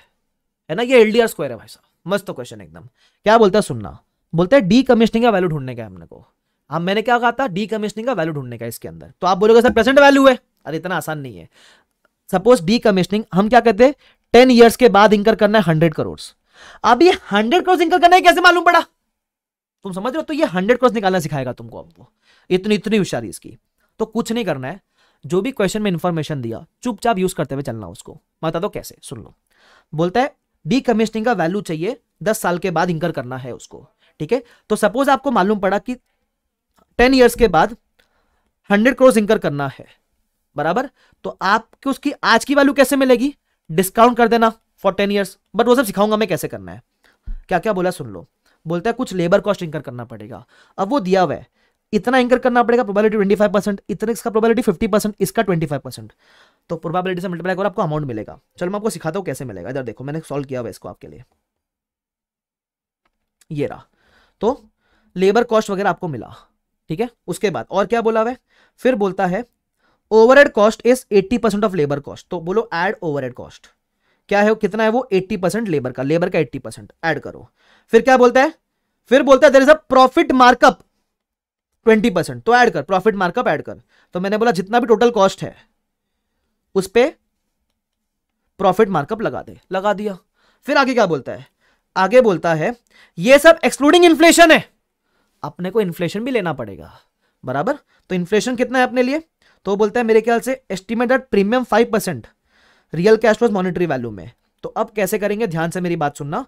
है ना ये एलडीआर स्क्वायर है भाई साहब मस्त क्वेश्चन एकदम क्या बोलता है सुनना बोलता है डी कमिश्निंग का वैल्यू ढूंढने का हमने को हम मैंने क्या कहा था डी कमिश्निंग का वैल्यू ढूंढने का इसके अंदर तो आप बोलोगे सर प्रेजेंट वैल्यू है अरे इतना आसान नहीं है सपोज डी कमिश्निंग हम क्या कहते हैं टेन ईयर्स के बाद इंकर करना है हंड्रेड करोड़ अब ये हंड्रेड करोड़ इंकर करना है कैसे मालूम पड़ा तुम समझ रहे हो तो ये हंड्रेड क्रॉस निकालना सिखाएगा तुमको आपको इतनी इतनी होशियारी इसकी तो कुछ नहीं करना है जो भी क्वेश्चन में इंफॉर्मेशन दिया चुपचाप यूज करते हुए चलना उसको बता दो कैसे सुन लो बोलता है डी कमिश्निंग का वैल्यू चाहिए दस साल के बाद इंकर करना है उसको ठीक है तो सपोज आपको मालूम पड़ा कि टेन ईयर्स के बाद हंड्रेड क्रोर्स इंकर करना है बराबर तो आपकी उसकी आज की वैल्यू कैसे मिलेगी डिस्काउंट कर देना फॉर टेन ईयर्स बट वो सब सिखाऊंगा मैं कैसे करना है क्या क्या बोला सुन लो बोलता है कुछ लेबर कॉस्ट इंकर करना पड़ेगा अब वो दिया हुआ है इतना एंकर करना पड़ेगा प्रोबेबिलिटी ट्वेंटी फाइव परसेंट इतने इसका प्रोबेबिलिटी फिफ्टी परसेंट इसका ट्वेंटी फाइव परसेंट तो प्रोबेबिलिटी से मल्टीप्लाई करो आपको अमाउंट मिलेगा चलो मैं आपको सिखाता हूँ कैसे मिलेगा इधर देखो मैंने सॉल्व किया हुआ इसको आपके लिए ये रहा तो लेबर कॉस्ट वगैरह आपको मिला ठीक है उसके बाद और क्या बोला हुआ फिर बोलता है overhead cost is eighty percent of labour cost तो बोलो एड ओवरहेड कॉस्ट क्या है वो कितना है वो 80 परसेंट लेबर का लेबर का 80 परसेंट एड करो फिर क्या बोलता है फिर बोलता है there is a profit markup twenty percent तो ऐड कर प्रॉफिट मार्कअप ऐड कर तो मैंने बोला जितना भी टोटल कॉस्ट है उस पर प्रॉफिट मार्कअप लगा दे लगा दिया फिर आगे क्या बोलता है आगे बोलता है ये सब एक्सक्लूडिंग इन्फ्लेशन है अपने को इन्फ्लेशन भी लेना पड़ेगा बराबर तो इन्फ्लेशन कितना है अपने लिए तो बोलता है मेरे ख्याल से estimate at premium five percent real cash was monetary value में तो अब कैसे करेंगे ध्यान से मेरी बात सुनना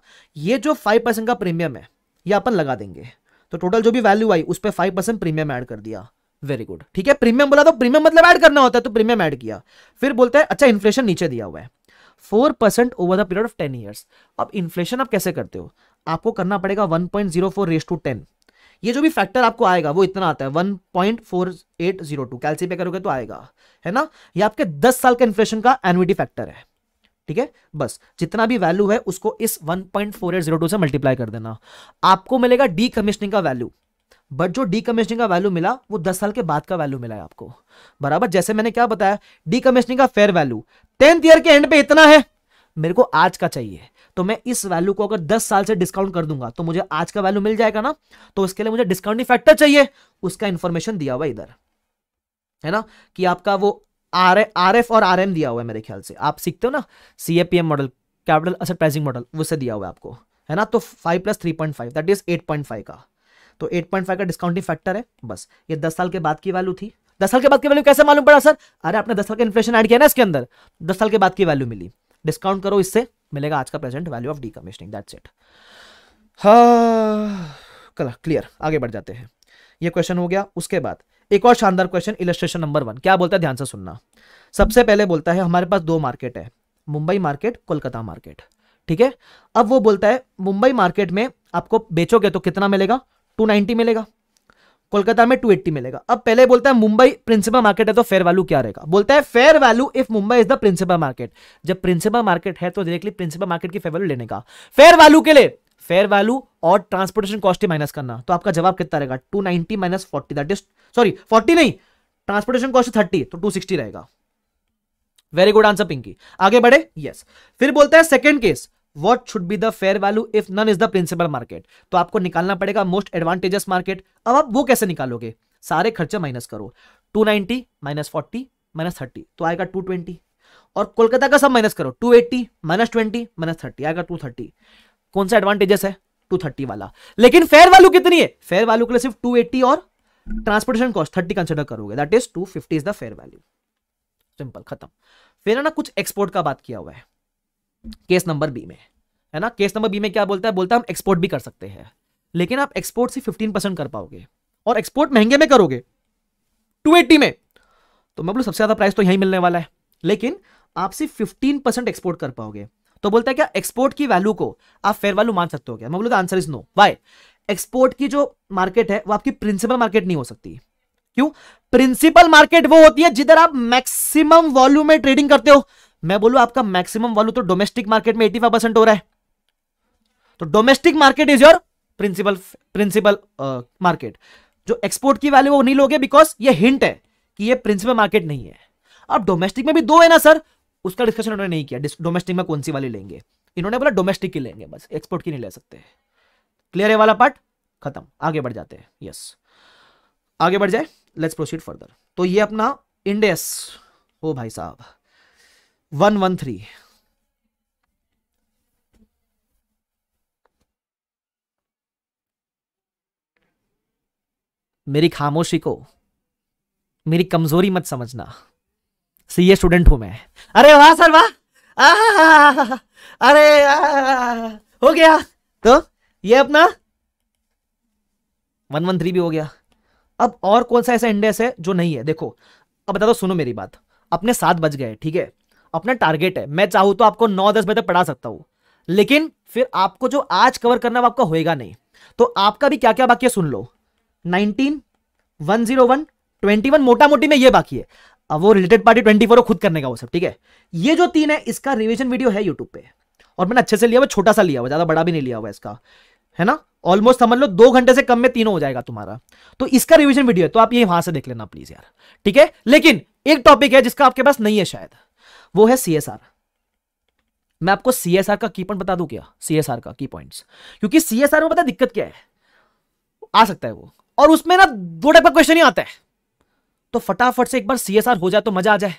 ये जो फाइव परसेंट का प्रीमियम है ये अपन लगा देंगे तो टोटल जो भी वैल्यू आई उस पर फाइव परसेंट प्रीमियम ऐड कर दिया वेरी गुड ठीक है प्रीमियम बोला तो प्रीमियम मतलब ऐड करना होता है तो प्रीमियम ऐड किया फिर बोलते हैं अच्छा इन्फ्लेशन नीचे दिया हुआ है four percent over the period of ten years अब इन्फ्लेशन आप कैसे करते हो आपको करना पड़ेगा one point zero four raise to ten ये जो भी फैक्टर आपको आएगा वो इतना आता है one point four eight zero two कैल्सी पे करोगे तो आएगा है ना ये आपके दस साल का इन्फ्लेशन का एनुटी फैक्टर है ठीक है बस जितना भी वैल्यू है उसको इस 1.4802 से मल्टीप्लाई कर देना आपको मिलेगा डी कमिश्निंग का वैल्यू बट जो डी कमिश्निंग का वैल्यू मिला वो दस साल के बाद का वैल्यू मिला है आपको बराबर जैसे मैंने क्या बताया डी कमिश्निंग का फेयर वैल्यू टेंथ ईयर के एंड पे इतना है मेरे को आज का चाहिए तो मैं इस वैल्यू को अगर 10 साल से डिस्काउंट कर दूंगा तो मुझे आज का वैल्यू मिल जाएगा ना तो उसके लिए मुझे डिस्काउंटिंग फैक्टर चाहिए उसका इंफॉर्मेशन दिया हुआ इधर है ना कि आपका वो आर एफ और आर एम दिया हुआ है मेरे ख्याल से आप सीखते हो ना C A P M model capital asset pricing model उससे दिया हुआ है आपको है ना तो five plus three point five that is eight point five का तो एट पॉइंट फाइव का डिस्काउंटिंग फैक्टर है बस ये दस साल के बाद की वैल्यू थी दस साल के बाद की वैल्यू कैसे मालूम पड़ा सर अरे आपने दस साल का इन्फ्लेशन ऐड किया ना इसके अंदर दस साल के बाद की वैल्यू मिली डिस्काउंट करो इससे मिलेगा आज का present value of D that's it हाँ कला क्लियर आगे बढ़ जाते हैं ये क्वेश्चन हो गया उसके बाद एक और शानदार क्वेश्चन इलस्ट्रेशन नंबर वन क्या बोलता है ध्यान से सुनना सबसे पहले बोलता है हमारे पास दो मार्केट है मुंबई मार्केट कोलकाता मार्केट ठीक है अब वो बोलता है मुंबई मार्केट में आपको बेचोगे तो कितना मिलेगा 290 मिलेगा कोलकाता में 280 मिलेगा अब पहले बोलता है मुंबई प्रिंसिपल मार्केट है तो फेयर वैल्यू क्या रहेगा बोलता है fair value if Mumbai is the principal market जब प्रिंसिपल मार्केट है तो डायरेक्टली प्रिंसिपल मार्केट की फेयर वैल्यू लेने का फेयर वैल्यू के लिए फेयर वैल्यू और ट्रांसपोर्टेशन कॉस्ट ही माइनस करना तो आपका जवाब कितना रहेगा two ninety minus forty that is sorry forty नहीं ट्रांसपोर्टेशन कॉस्ट थर्टी तो टू सिक्सटी रहेगा वेरी गुड आंसर पिंकी आगे बढ़े यस yes. फिर बोलते हैं second case what should be the fair value if none is the principal market तो आपको निकालना पड़ेगा मोस्ट एडवांटेजेस मार्केट अब आप वो कैसे निकालोगे सारे खर्चे माइनस करो two ninety minus forty minus thirty तो आएगा टू ट्वेंटी और कोलकाता का सब माइनस करो two eighty minus twenty minus thirty आएगा टू थर्टी कौन सा एडवांटेजेस है टू थर्टी वाला लेकिन फेयर वैल्यू कितनी है फेयर वैल्यू के लिए सिर्फ टू एट्टी और ट्रांसपोर्टेशन कॉस्ट थर्टी कंसिडर करोगे that is fifty is the fair value simple खत्म फिर है ना कुछ एक्सपोर्ट का बात किया हुआ है केस नंबर बी में है ना केस नंबर बी में क्या बोलता है बोलता है हम एक्सपोर्ट भी कर सकते हैं लेकिन आप एक्सपोर्ट से परसेंट कर पाओगे और एक्सपोर्ट महंगे में करोगे एट्टी में तो मैं बोलूँ सबसे ज़्यादा प्राइस तो यही मिलने वाला है लेकिन आप सिर्फ परसेंट एक्सपोर्ट कर पाओगे तो बोलता है क्या एक्सपोर्ट की वैल्यू को आप फेयर वैल्यू मान सकते हो क्या मैं बोलूँगा answer is no why export की जो मार्केट है वो आपकी प्रिंसिपल मार्केट नहीं हो सकती क्यों प्रिंसिपल मार्केट वो होती है जिधर आप मैक्सिमम वॉल्यूम में ट्रेडिंग करते हो मैं बोलू आपका मैक्सिमम वॉल्यू तो डोमेस्टिक मार्केट में एटी हो रहा है तो domestic market is your principal principal market जो एक्सपोर्ट की वैल्यू वो नहीं लोगे बिकॉज ये हिंट है कि ये प्रिंसिपल मार्केट नहीं है अब डोमेस्टिक में भी दो है ना सर उसका डिस्कशन उन्होंने नहीं किया डोमेस्टिक में कौन सी वाली लेंगे इन्होंने बोला डोमेस्टिक की लेंगे बस एक्सपोर्ट की नहीं ले सकते क्लियर है वाला पार्ट खत्म आगे बढ़ जाते हैं यस आगे बढ़ जाए लेट्स प्रोसीड फर्दर तो ये अपना इंडेस हो भाई साहब वन वन थ्री मेरी खामोशी को मेरी कमजोरी मत समझना सी ए स्टूडेंट हूं मैं अरे वाह सर वाह अरे हो गया तो ये अपना वन वन थ्री भी हो गया अब और कौन सा ऐसा इंडेक्स है जो नहीं है देखो अब बता दो सुनो मेरी बात अपने सात बज गए ठीक है अपना टारगेट है मैं चाहूँ तो आपको नौ दस बजे तक पढ़ा सकता हूँ लेकिन फिर आपको जो आज कवर करना आपका होएगा नहीं तो आपका भी क्या क्या बाकी है सुन लो nineteen one zero one twenty one मोटा मोटी में ये बाकी है अब वो रिलेटेड पार्टी ट्वेंटी फोर खुद करने का वो सब ठीक है ये जो तीन है इसका रिविजन वीडियो है यूट्यूब पे और मैंने अच्छे से लिया हुआ छोटा सा लिया हुआ ज्यादा बड़ा भी नहीं लिया हुआ इसका है ना ऑलमोस्ट समझ लो दो घंटे से कम में तीनों हो जाएगा तुम्हारा तो इसका रिविजन वीडियो है तो आप ये वहां से देख लेना प्लीज यार ठीक है लेकिन एक टॉपिक है जिसका आपके पास नहीं है शायद वो है सी मैं आपको सी का की पॉइंट बता दू क्या सी का की पॉइंट क्योंकि सी में पता दिक्कत क्या है आ सकता है वो और उसमें ना दो टाइप का क्वेश्चन ही आता है तो फटाफट से एक बार सीएसआर हो जाए तो मजा आ जाए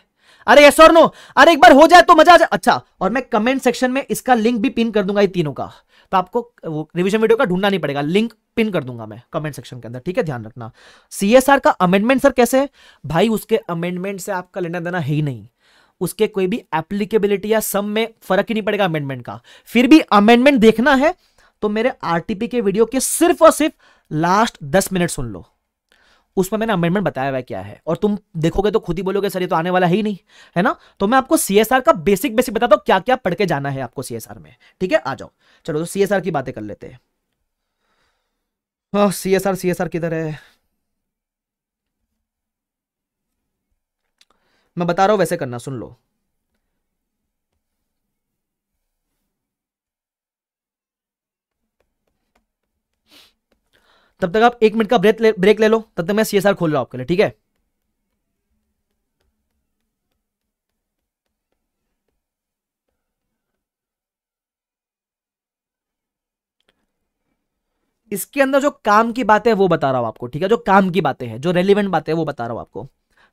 अरे यस और नो अरे एक बार हो जाए तो मजा आ जाए अच्छा और मैं कमेंट सेक्शन में इसका लिंक भी पिन कर दूंगा ये तीनों का तो आपको वो रिविजन वीडियो का ढूंढना नहीं पड़ेगा लिंक पिन कर दूंगा मैं कमेंट सेक्शन के अंदर ठीक है ध्यान रखना सीएसआर का अमेंडमेंट सर कैसे भाई उसके अमेंडमेंट से आपका लेना देना है ही नहीं उसके कोई भी एप्लीकेबिलिटी या सम में फर्क ही नहीं पड़ेगा अमेंडमेंट का फिर भी अमेंडमेंट देखना है तो मेरे आरटीपी के वीडियो के सिर्फ और सिर्फ लास्ट दस मिनट सुन लो उसमें मैंने अमेंडमेंट बताया हुआ क्या है और तुम देखोगे तो खुद ही बोलोगे सर ये तो आने वाला ही नहीं है ना तो मैं आपको सीएसआर का बेसिक बेसिक बताता हूँ क्या क्या पढ़ के जाना है आपको सीएसआर में ठीक है आ जाओ चलो तो सीएसआर की बातें कर लेते हैं CSR C S R C S R किधर है मैं बता रहा हूं वैसे करना सुन लो तब तक आप एक मिनट का ब्रेक ले ब्रेक ले लो तब तक मैं सी खोल रहा हूं आपके लिए ठीक है इसके अंदर जो काम की बातें वो बता रहा हूं आपको ठीक है जो काम की बातें हैं जो रेलिवेंट बातें वो बता रहा हूं आपको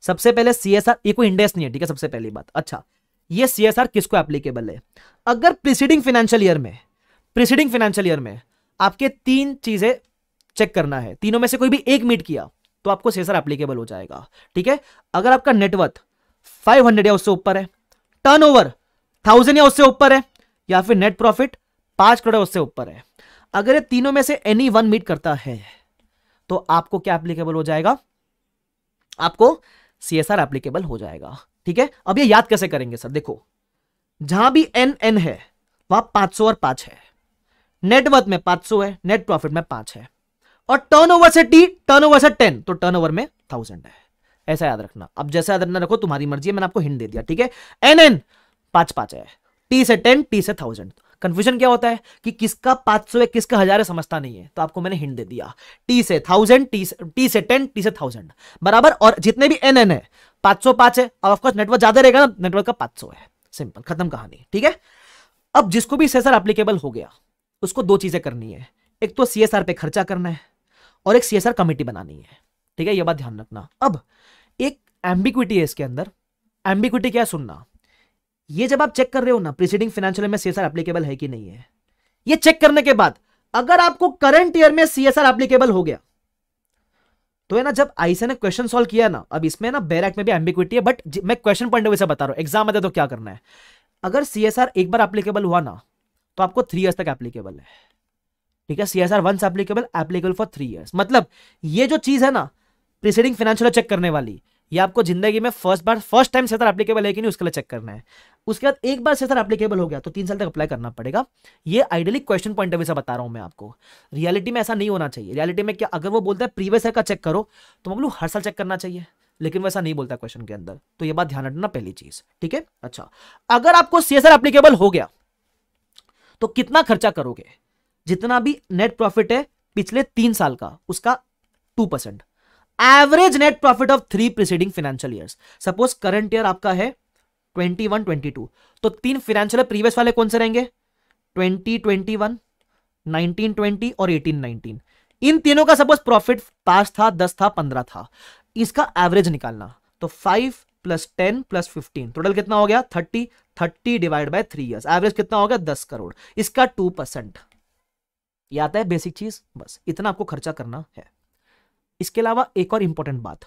सबसे पहले सीएसआर ये कोई इंडेक्स नहीं है ठीक है सबसे पहली बात अच्छा ये सी एस आर किसको एप्लीकेबल है अगर प्रिसीडिंग फाइनेंशियल ईयर में प्रिसीडिंग फाइनेंशियल ईयर में आपके तीन चीजें चेक करना है तीनों में से कोई भी एक मीट किया तो आपको सेसर एप्लीकेबल हो जाएगा ठीक है अगर आपका नेटवर्थ 500 या उससे ऊपर है टर्नओवर 1000 या उससे ऊपर है या फिर नेट प्रॉफिट 5 करोड़ उससे ऊपर है अगर ये तीनों में से एनी वन मीट करता है तो आपको क्या एप्लीकेबल हो जाएगा आपको सीएसआर एप्लीकेबल हो जाएगा ठीक है अब ये याद कैसे करेंगे सर देखो जहां भी एन एन है वहां 500 और पांच है नेटवर्थ में 500 है नेट प्रॉफिट में पांच है और ओवर से टी टर्न ओवर से टेन तो टर्न ओवर में थाउजेंड है ऐसा याद रखना अब जैसा याद रखना रखो तुम्हारी मर्जी है मैंने आपको हिंट दे दिया ठीक है एन एन पांच पांच है टी से टेन टी से थाउजेंड कंफ्यूजन क्या होता है कि किसका पांच सौ है किसका हजार है समझता नहीं है तो आपको मैंने हिंट दे दिया टी से थाउजेंड टी से टी से टेन टी से थाउजेंड बराबर और जितने भी एन एन है पांच सौ पांच है और ऑफकोर्स नेटवर्क ज्यादा रहेगा ना नेटवर्क का पांच सौ है सिंपल खत्म कहानी ठीक है अब जिसको भी सेसर एप्लीकेबल हो गया उसको दो चीजें करनी है एक तो सीएसआर पे खर्चा करना है और एक सीएसआर कमेटी बनानी है ठीक है यह बात ध्यान रखना अब एक एम्बिक्विटी है इसके अंदर एम्बिक्विटी क्या सुनना ये जब आप चेक कर रहे हो ना प्रीसीडिंग फाइनेंशियल में सीएसआर एप्लीकेबल है कि नहीं है ये चेक करने के बाद अगर आपको करंट ईयर में सीएसआर एप्लीकेबल हो गया तो है ना जब आईसे ने क्वेश्चन सॉल्व किया ना अब इसमें ना बेर एक्ट में भी एम्बिक्विटी है बट मैं क्वेश्चन पॉइंट से बता रहा हूं एग्जाम आता तो क्या करना है अगर सीएसआर एक बार एप्लीकेबल हुआ ना तो आपको थ्री ईयर्स तक एप्लीकेबल है ठीक है C S R once applicable applicable for three years मतलब ये जो चीज है ना प्रिसीडिंग फाइनेंशियल चेक करने वाली ये आपको जिंदगी में फर्स्ट बार फर्स्ट टाइम सर एप्लीकेबल है कि नहीं उसके लिए चेक करना है उसके बाद एक बार सर एप्लीकेबल हो गया तो तीन साल तक अप्लाई करना पड़ेगा ये ideally question point of view से बता रहा हूं मैं आपको रियलिटी में ऐसा नहीं होना चाहिए रियलिटी में क्या अगर वो बोलता है प्रीवियस ईयर का चेक करो तो मतलब हर साल चेक करना चाहिए लेकिन वैसा नहीं बोलता क्वेश्चन के अंदर तो ये बात ध्यान रखना पहली चीज ठीक है अच्छा अगर आपको सीएसआर एप्लीकेबल हो गया तो कितना खर्चा करोगे जितना भी नेट प्रॉफिट है पिछले तीन साल का उसका two percent average net profit of three preceding financial year suppose current year आपका है ट्वेंटी वन ट्वेंटी टू तो तीन फाइनेंशियल प्रीवियस वाले कौन से रहेंगे twenty twenty one nineteen twenty और एटीन नाइनटीन इन तीनों का सपोज प्रॉफिट पांच था दस था पंद्रह था इसका एवरेज निकालना तो five plus ten plus fifteen total कितना हो गया thirty thirty divide by three years average कितना हो गया दस करोड़ इसका टू परसेंट ये आता है बेसिक चीज बस इतना आपको खर्चा करना है इसके अलावा एक और इंपॉर्टेंट बात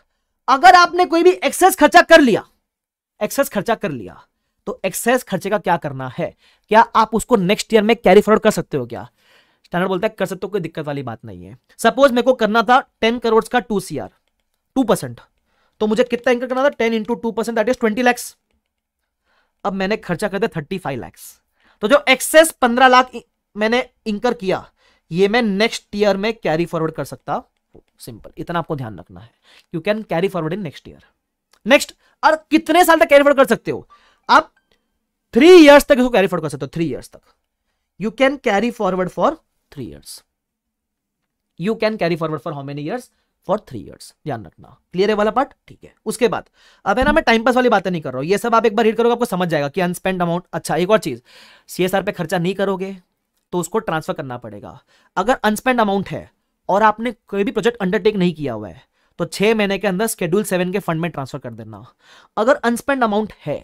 अगर आपने कोई भी एक्सेस खर्चा कर लिया एक्सेस खर्चा कर लिया तो एक्सेस खर्चे का क्या करना है क्या आप उसको नेक्स्ट ईयर में कैरी फॉरवर्ड कर सकते हो क्या स्टैंडर्ड बोलता है कर सकते हो कोई दिक्कत वाली बात नहीं है सपोज मेरे को करना था टेन करोड़ का two C R two percent तो मुझे कितना इनकम करना था ten into two percent that is twenty lakhs अब मैंने खर्चा कर दिया थर्टी फाइव लैक्स तो जो एक्सेस पंद्रह लाख मैंने इंकर किया ये मैं नेक्स्ट ईयर में कैरी फॉरवर्ड कर सकता सिंपल इतना आपको ध्यान रखना है you can carry forward in next year next और कितने साल तक कैरी फॉरवर्ड कर सकते हो आप थ्री ईयर्स तक इसको कैरी फॉरवर्ड कर सकते हो थ्री ईयर्स तक you can carry forward for three years you can carry forward for how many years for three years ध्यान रखना क्लियर है वाला पार्ट ठीक है उसके बाद अब है ना मैं टाइम पास वाली बातें नहीं कर रहा हूं ये सब आप एक बार रीड करोगे आपको समझ जाएगा कि अनस्पेंड अमाउंट अच्छा एक और चीज सीएसआर पे खर्चा नहीं करोगे तो उसको ट्रांसफर करना पड़ेगा अगर अनस्पेंड अमाउंट है और आपने कोई भी प्रोजेक्ट अंडरटेक नहीं किया हुआ है तो छह महीने के अंदर स्केड्यूल सेवन के फंड में ट्रांसफर कर देना अगर अनस्पेंड अमाउंट है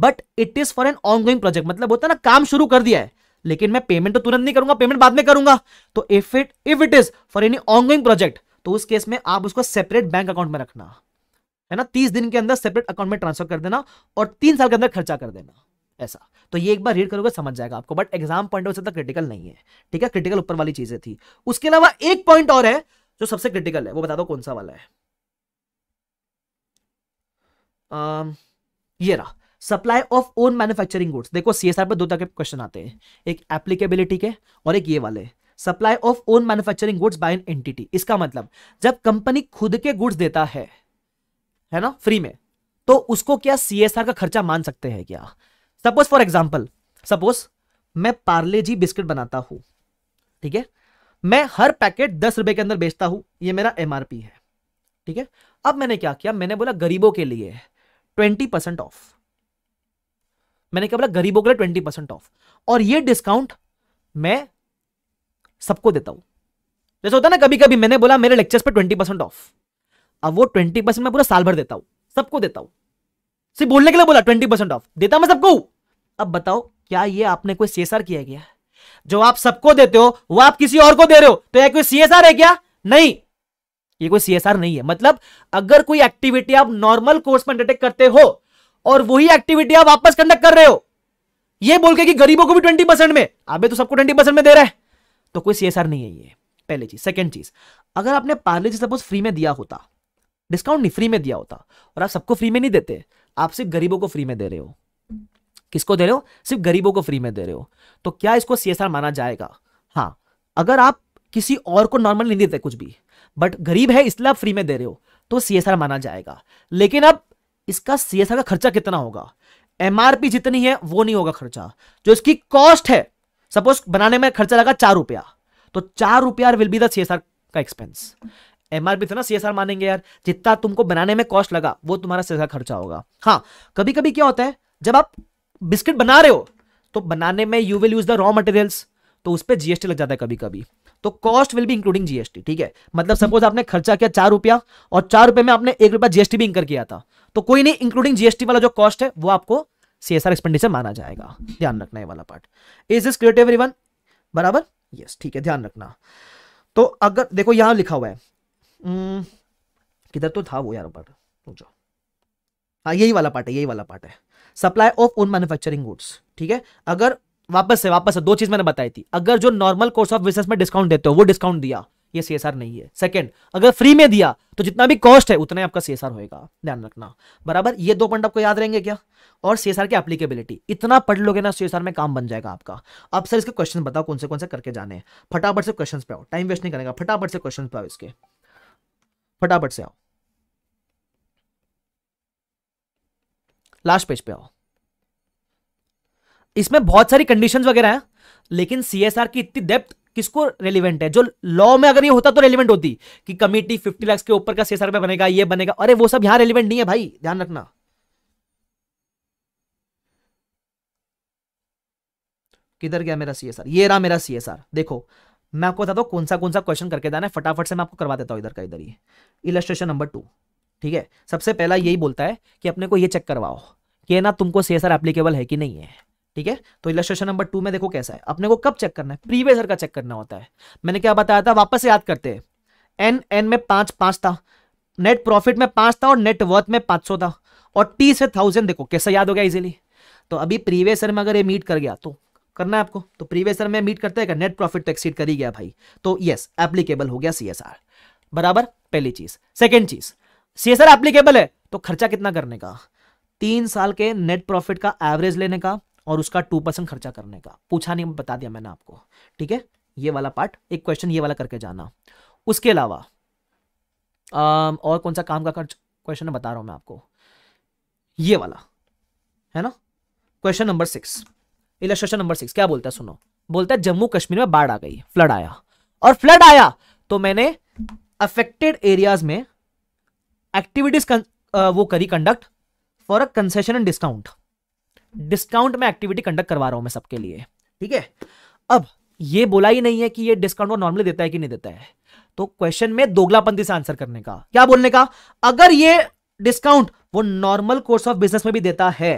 but it is for an ongoing project मतलब होता है ना काम शुरू कर दिया है लेकिन मैं पेमेंट तो तुरंत नहीं करूंगा पेमेंट बाद में करूंगा तो if it if it is for any ongoing project तो उस केस में आप उसको सेपरेट बैंक अकाउंट में रखना है ना तीस दिन के अंदर सेपरेट अकाउंट में ट्रांसफर कर देना और तीन साल के अंदर खर्चा कर देना ऐसा तो ये एक बार रीड करोगे समझ जाएगा आपको बट एग्जाम पॉइंट ऑफ से क्रिटिकल तो नहीं है ठीक है क्रिटिकल ऊपर वाली चीजें थी उसके अलावा एक पॉइंट और है जो सबसे क्रिटिकल है वो बता दो कौन सा वाला है आ, ये रहा supply of own manufacturing goods देखो सीएसआर पे दो तरह के क्वेश्चन आते हैं एक एप्लीकेबिलिटी के और एक ये वाले supply of own manufacturing goods by an entity इसका मतलब जब कंपनी खुद के गुड्स देता है है ना फ्री में तो उसको क्या सीएसआर का खर्चा मान सकते हैं क्या सपोज फॉर एग्जाम्पल सपोज मैं पार्ले जी बिस्किट बनाता हूं ठीक है मैं हर पैकेट दस रुपए के अंदर बेचता हूं ये मेरा एमआरपी है ठीक है अब मैंने क्या किया मैंने बोला गरीबों के लिए ट्वेंटी परसेंट ऑफ मैंने क्या बोला गरीबों के लिए ट्वेंटी परसेंट ऑफ और ये डिस्काउंट मैं सबको देता हूं जैसे होता है ना कभी कभी मैंने बोला मेरे लेक्चर्स पे ट्वेंटी परसेंट ऑफ अब वो ट्वेंटी परसेंट मैं पूरा साल भर देता हूं सबको देता हूं सिर्फ बोलने के लिए बोला ट्वेंटी परसेंट ऑफ देता मैं सबको अब बताओ क्या ये आपने कोई सीएसआर किया गया जो आप सबको देते हो वो आप किसी और को दे रहे हो तो यह कोई सीएसआर है क्या नहीं ये कोई सीएसआर नहीं है मतलब अगर कोई एक्टिविटी आप नॉर्मल कोर्स में अंडरटेक करते हो और वही एक्टिविटी आप वापस कंडक्ट कर रहे हो ये बोल के कि गरीबों को भी ट्वेंटी परसेंट में आप तो सबको ट्वेंटी परसेंट में दे रहे हैं तो कोई सीएसआर नहीं है ये पहले चीज सेकंड चीज अगर आपने पार्ले जी सपोज फ्री में दिया होता डिस्काउंट नहीं फ्री में दिया होता और आप सबको फ्री में नहीं देते आप सिर्फ गरीबों को फ्री में दे रहे हो किसको दे रहे हो सिर्फ गरीबों को फ्री में दे रहे हो तो क्या इसको सी माना जाएगा हाँ अगर आप किसी और को नॉर्मल नहीं देते कुछ भी बट गरीब है इसलिए आप फ्री में दे रहे हो तो सी माना जाएगा लेकिन अब इसका सी का खर्चा कितना होगा एमआरपी जितनी है वो नहीं होगा खर्चा जो इसकी कॉस्ट है सपोज बनाने में खर्चा लगा चार रुपया तो चार रुपया विल बी दी एस का एक्सपेंस एमआरपी तो ना सीएसआर मानेंगे यार जितना तुमको बनाने में कॉस्ट लगा वो तुम्हारा सीएसआर खर्चा होगा हाँ कभी कभी क्या होता है जब आप बिस्किट बना रहे हो तो बनाने में you will use the raw materials तो उस पर जीएसटी लग जाता है कभी कभी तो cost will be including GST ठीक है मतलब सपोज आपने खर्चा किया चार रुपया और चार रुपए में आपने एक रुपया जीएसटी भी इंकर किया था तो कोई नहीं इंक्लूडिंग जीएसटी वाला जो कॉस्ट है वो आपको सीएसआर एक्सपेंडिचर माना जाएगा ध्यान रखना है वाला part is this creative everyone बराबर यस ठीक है ध्यान रखना तो अगर देखो यहां लिखा हुआ है हम्म, किधर तो था वो यार पार्ट रुक हाँ यही वाला पार्ट है यही वाला पार्ट है supply of own manufacturing goods ठीक है अगर वापस से वापस से दो चीज मैंने बताई थी अगर जो नॉर्मल कोर्स ऑफ बिजनेस में डिस्काउंट देते हो वो डिस्काउंट दिया ये सीएसआर नहीं है सेकंड अगर फ्री में दिया तो जितना भी कॉस्ट है उतना ही आपका सीएसआर होएगा ध्यान रखना बराबर ये दो पॉइंट आपको याद रहेंगे क्या और सीएसआर की एप्लीकेबिलिटी इतना पढ़ लोगे ना सीएसआर में काम बन जाएगा आपका अब सर इसके क्वेश्चन बताओ कौन से कौन से करके जाने फटाफट से क्वेश्चन पे आओ टाइम वेस्ट नहीं करेगा फटाफट से क्वेश्चन पे आओ इसके फटाफट से आओ लास्ट पेज पे आओ इसमें बहुत सारी कंडीशंस वगैरह हैं लेकिन सीएसआर की इतनी डेप्थ किसको रेलिवेंट है जो लॉ में अगर ये होता तो रेलिवेंट होती कि कमेटी फिफ्टी लाख के ऊपर का सीएसआर में बनेगा ये बनेगा अरे वो सब यहां रेलिवेंट नहीं है भाई ध्यान रखना किधर गया मेरा सीएसआर ये रहा मेरा सीएसआर देखो मैं आपको बता दो कौन सा कौन सा क्वेश्चन करके जाना है फटाफट से मैं आपको करवा देता हूँ इधर का इधर ही इलस्ट्रेशन नंबर टू ठीक है सबसे पहला यही बोलता है कि अपने को ये चेक करवाओ कि ना तुमको सी एप्लीकेबल है कि नहीं है ठीक है तो इलस्ट्रेशन नंबर टू में देखो कैसा है अपने को कब चेक करना है प्रीवियस का चेक करना होता है मैंने क्या बताया था वापस याद करते हैं एन एन में पांच पांच था नेट प्रॉफिट में पांच था और नेट वर्थ में पांच सौ था और टी से थाउजेंड देखो कैसा याद हो गया इजिली तो अभी प्रीवियस ईयर में अगर ये मीट कर गया तो करना है आपको तो प्रीवियस ईयर में मीट करते हैं नेट प्रॉफिट तो एक्सीड कर ही गया भाई तो यस एप्लीकेबल हो गया सीएसआर बराबर पहली चीज सेकेंड चीज सी सीएसआर एप्लीकेबल है तो खर्चा कितना करने का तीन साल के नेट प्रॉफिट का एवरेज लेने का और उसका टू परसेंट खर्चा करने का पूछा नहीं बता दिया मैंने आपको ठीक है ये वाला पार्ट एक क्वेश्चन ये वाला करके जाना उसके अलावा और कौन सा काम का खर्च क्वेश्चन बता रहा हूं मैं आपको ये वाला है ना question number six illustration number six क्या बोलता है सुनो बोलता है जम्मू कश्मीर में बाढ़ आ गई फ्लड आया और फ्लड आया तो मैंने अफेक्टेड एरियाज में एक्टिविटीज वो करी conduct for a concession and discount discount में एक्टिविटी कंडक्ट करवा रहा हूं मैं सबके लिए ठीक है अब ये बोला ही नहीं है कि ये डिस्काउंट वो नॉर्मली देता है कि नहीं देता है तो क्वेश्चन में दोगलापंथी से आंसर करने का क्या बोलने का अगर ये डिस्काउंट वो नॉर्मल कोर्स ऑफ बिजनेस में भी देता है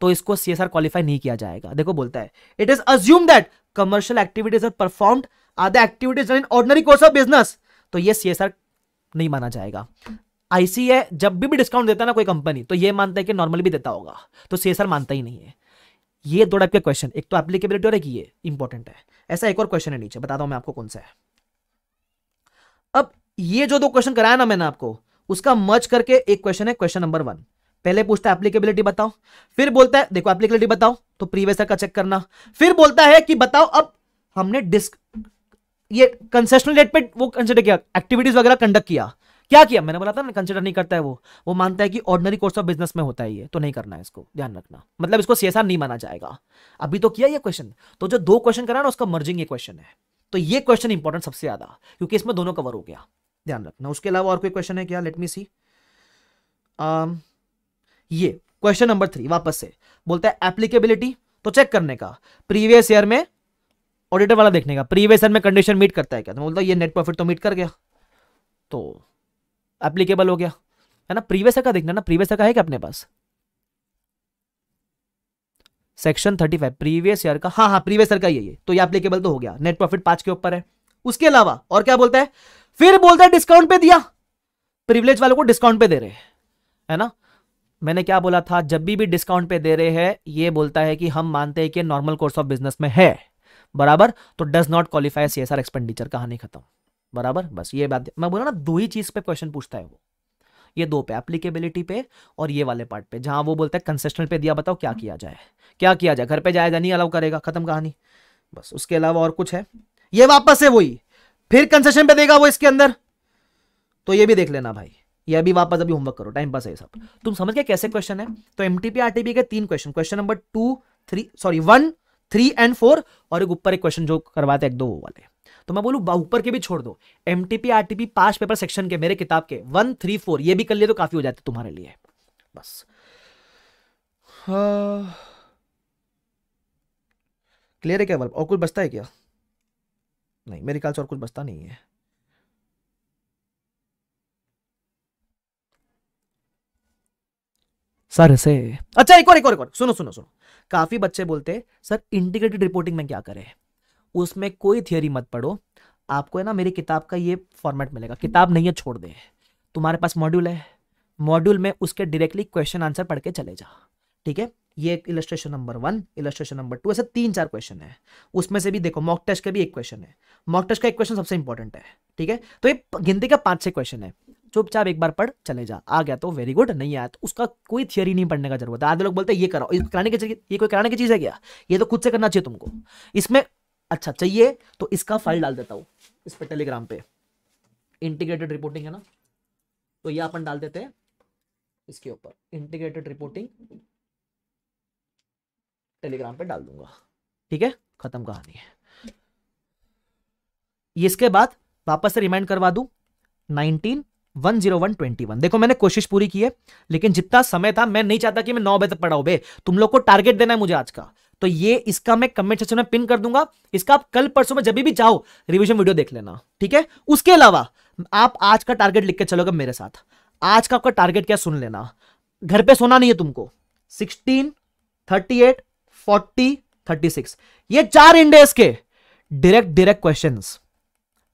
तो इसको सी क्वालिफाई नहीं किया जाएगा देखो बोलता है it is assume that commercial activities are perform are the activities in ordinary course of business तो ये सी एस आर नहीं माना जाएगा आईसीए जब भी भी डिस्काउंट देता है ना कोई कंपनी तो ये मानता है कि नॉर्मल भी देता होगा तो सी मानता ही नहीं है ये दो टाइप के क्वेश्चन एक तो एप्लीकेबिलिटी और एक ये इंपॉर्टेंट है ऐसा एक और क्वेश्चन है नीचे बताता हूं मैं आपको कौन सा है अब ये जो दो क्वेश्चन कराया ना मैंने आपको उसका मर्ज करके एक क्वेश्चन है क्वेश्चन नंबर वन पहले पूछता है एप्लीकेबिलिटी बताओ फिर बोलता है देखो एप्लीकेबिलिटी बताओ तो प्रीवियस का चेक करना फिर बोलता है कि बताओ अब हमने डिस्क ये कंसेशनल डेट पे वो कंसिडर किया एक्टिविटीज वगैरह कंडक्ट किया क्या किया मैंने बोला था ना कंसिडर नहीं करता है वो वो मानता है कि ऑर्डनरी कोर्स ऑफ बिजनेस में होता है ये तो नहीं करना है इसको ध्यान रखना मतलब इसको सी नहीं माना जाएगा अभी तो किया ये क्वेश्चन तो जो दो क्वेश्चन करा ना उसका मर्जिंग ये क्वेश्चन है तो ये क्वेश्चन इंपॉर्टेंट सबसे ज्यादा क्योंकि इसमें दोनों कवर हो गया ध्यान रखना उसके अलावा और कोई क्वेश्चन है क्या लेटमी मी सी um, ये क्वेश्चन नंबर थ्री वापस से बोलता है एप्लीकेबिलिटी तो चेक करने का प्रीवियस ईयर में ऑडिटर वाला देखने का प्रीवियस ईयर में कंडीशन मीट करता है क्या तो बोलता है ये नेट प्रॉफिट तो मीट कर गया तो एप्लीकेबल हो गया है ना प्रीवियस का देखना ना प्रीवियस का है क्या अपने पास section thirty five previous year का हाँ हाँ प्रीवियस ईयर का ये तो ये एप्लीकेबल तो हो गया नेट प्रॉफिट पांच के ऊपर है उसके अलावा और क्या बोलता है फिर बोलता है डिस्काउंट पे दिया प्रिविलेज वालों को डिस्काउंट पे दे रहे हैं है ना मैंने क्या बोला था जब भी भी डिस्काउंट पे दे रहे हैं ये बोलता है कि हम मानते हैं कि नॉर्मल कोर्स ऑफ बिजनेस में है बराबर तो does not qualify C S R expenditure कहानी खत्म बराबर बस ये बात मैं बोला ना दो ही चीज पे क्वेश्चन पूछता है वो ये दो पे एप्लीकेबिलिटी पे और ये वाले पार्ट पे जहां वो बोलता है कंसेशनल पे दिया बताओ क्या किया जाए क्या किया जाए घर पे जाएगा नहीं अलाउ करेगा खत्म कहानी बस उसके अलावा और कुछ है ये वापस है वही फिर कंसेशन पे देगा वो इसके अंदर तो ये भी देख लेना भाई ये अभी वापस अभी होमवर्क करो टाइम पास है सब तुम समझ गए कैसे क्वेश्चन है तो एम टीपी आर टीपी के तीन question question number two three sorry one three and four और एक ऊपर एक क्वेश्चन जो करवाते एक दो वो वाले तो मैं बोलूँ ऊपर के भी छोड़ दो एम टी आरटीपी पांच पेपर सेक्शन के मेरे किताब के वन थ्री फोर ये भी कर लिए तो काफी हो जाते तुम्हारे लिए बस क्लियर हाँ। है क्या वर्ब और कुछ बचता है क्या नहीं मेरे ख्याल से और कुछ बचता नहीं है सर से अच्छा एक और एक और एक और सुनो सुनो सुनो काफी बच्चे बोलते सर इंटीग्रेटेड रिपोर्टिंग में क्या करें उसमें कोई थियोरी मत पढ़ो आपको है ना मेरी किताब का ये फॉर्मेट मिलेगा किताब नहीं है छोड़ दे तुम्हारे पास मॉड्यूल है मॉड्यूल में उसके डायरेक्टली क्वेश्चन आंसर पढ़ के चले जा ठीक है ये illustration number one illustration number two ऐसे तीन चार क्वेश्चन है उसमें से भी देखो मॉक टेस्ट का भी एक क्वेश्चन है मॉक टेस्ट का एक क्वेश्चन सबसे इंपॉर्टेंट है ठीक है तो ये गिनती का पांच छह क्वेश्चन है चुपचाप एक बार पढ़ चले जा आ गया तो वेरी गुड नहीं आया तो उसका कोई थियरी नहीं पढ़ने का जरूरत है आधे लोग बोलते हैं ये करो कराने के चीज ये कोई कराने की चीज़ है क्या ये तो खुद से करना चाहिए तुमको इसमें अच्छा चाहिए तो इसका फाइल डाल देता हूँ इस पर टेलीग्राम पे इंटीग्रेटेड रिपोर्टिंग है ना तो ये अपन डाल देते हैं इसके ऊपर इंटीग्रेटेड रिपोर्टिंग टेलीग्राम पे डाल दूंगा ठीक है खत्म कहानी है इसके बाद वापस से रिमाइंड करवा दूं nineteen one zero one twenty one देखो मैंने कोशिश पूरी की है लेकिन जितना समय था मैं नहीं चाहता कि मैं नौ बजे तक पढ़ाऊ बे तुम लोग को टारगेट देना है मुझे आज का तो ये इसका मैं कमेंट सेक्शन में पिन कर दूंगा इसका आप कल परसों में जब भी चाहो रिविजन वीडियो देख लेना ठीक है उसके अलावा आप आज का टारगेट लिख के चलोगे मेरे साथ आज का आपका टारगेट क्या सुन लेना घर पे सोना नहीं है तुमको sixteen thirty eight forty thirty six ये चार इंडेस के direct direct questions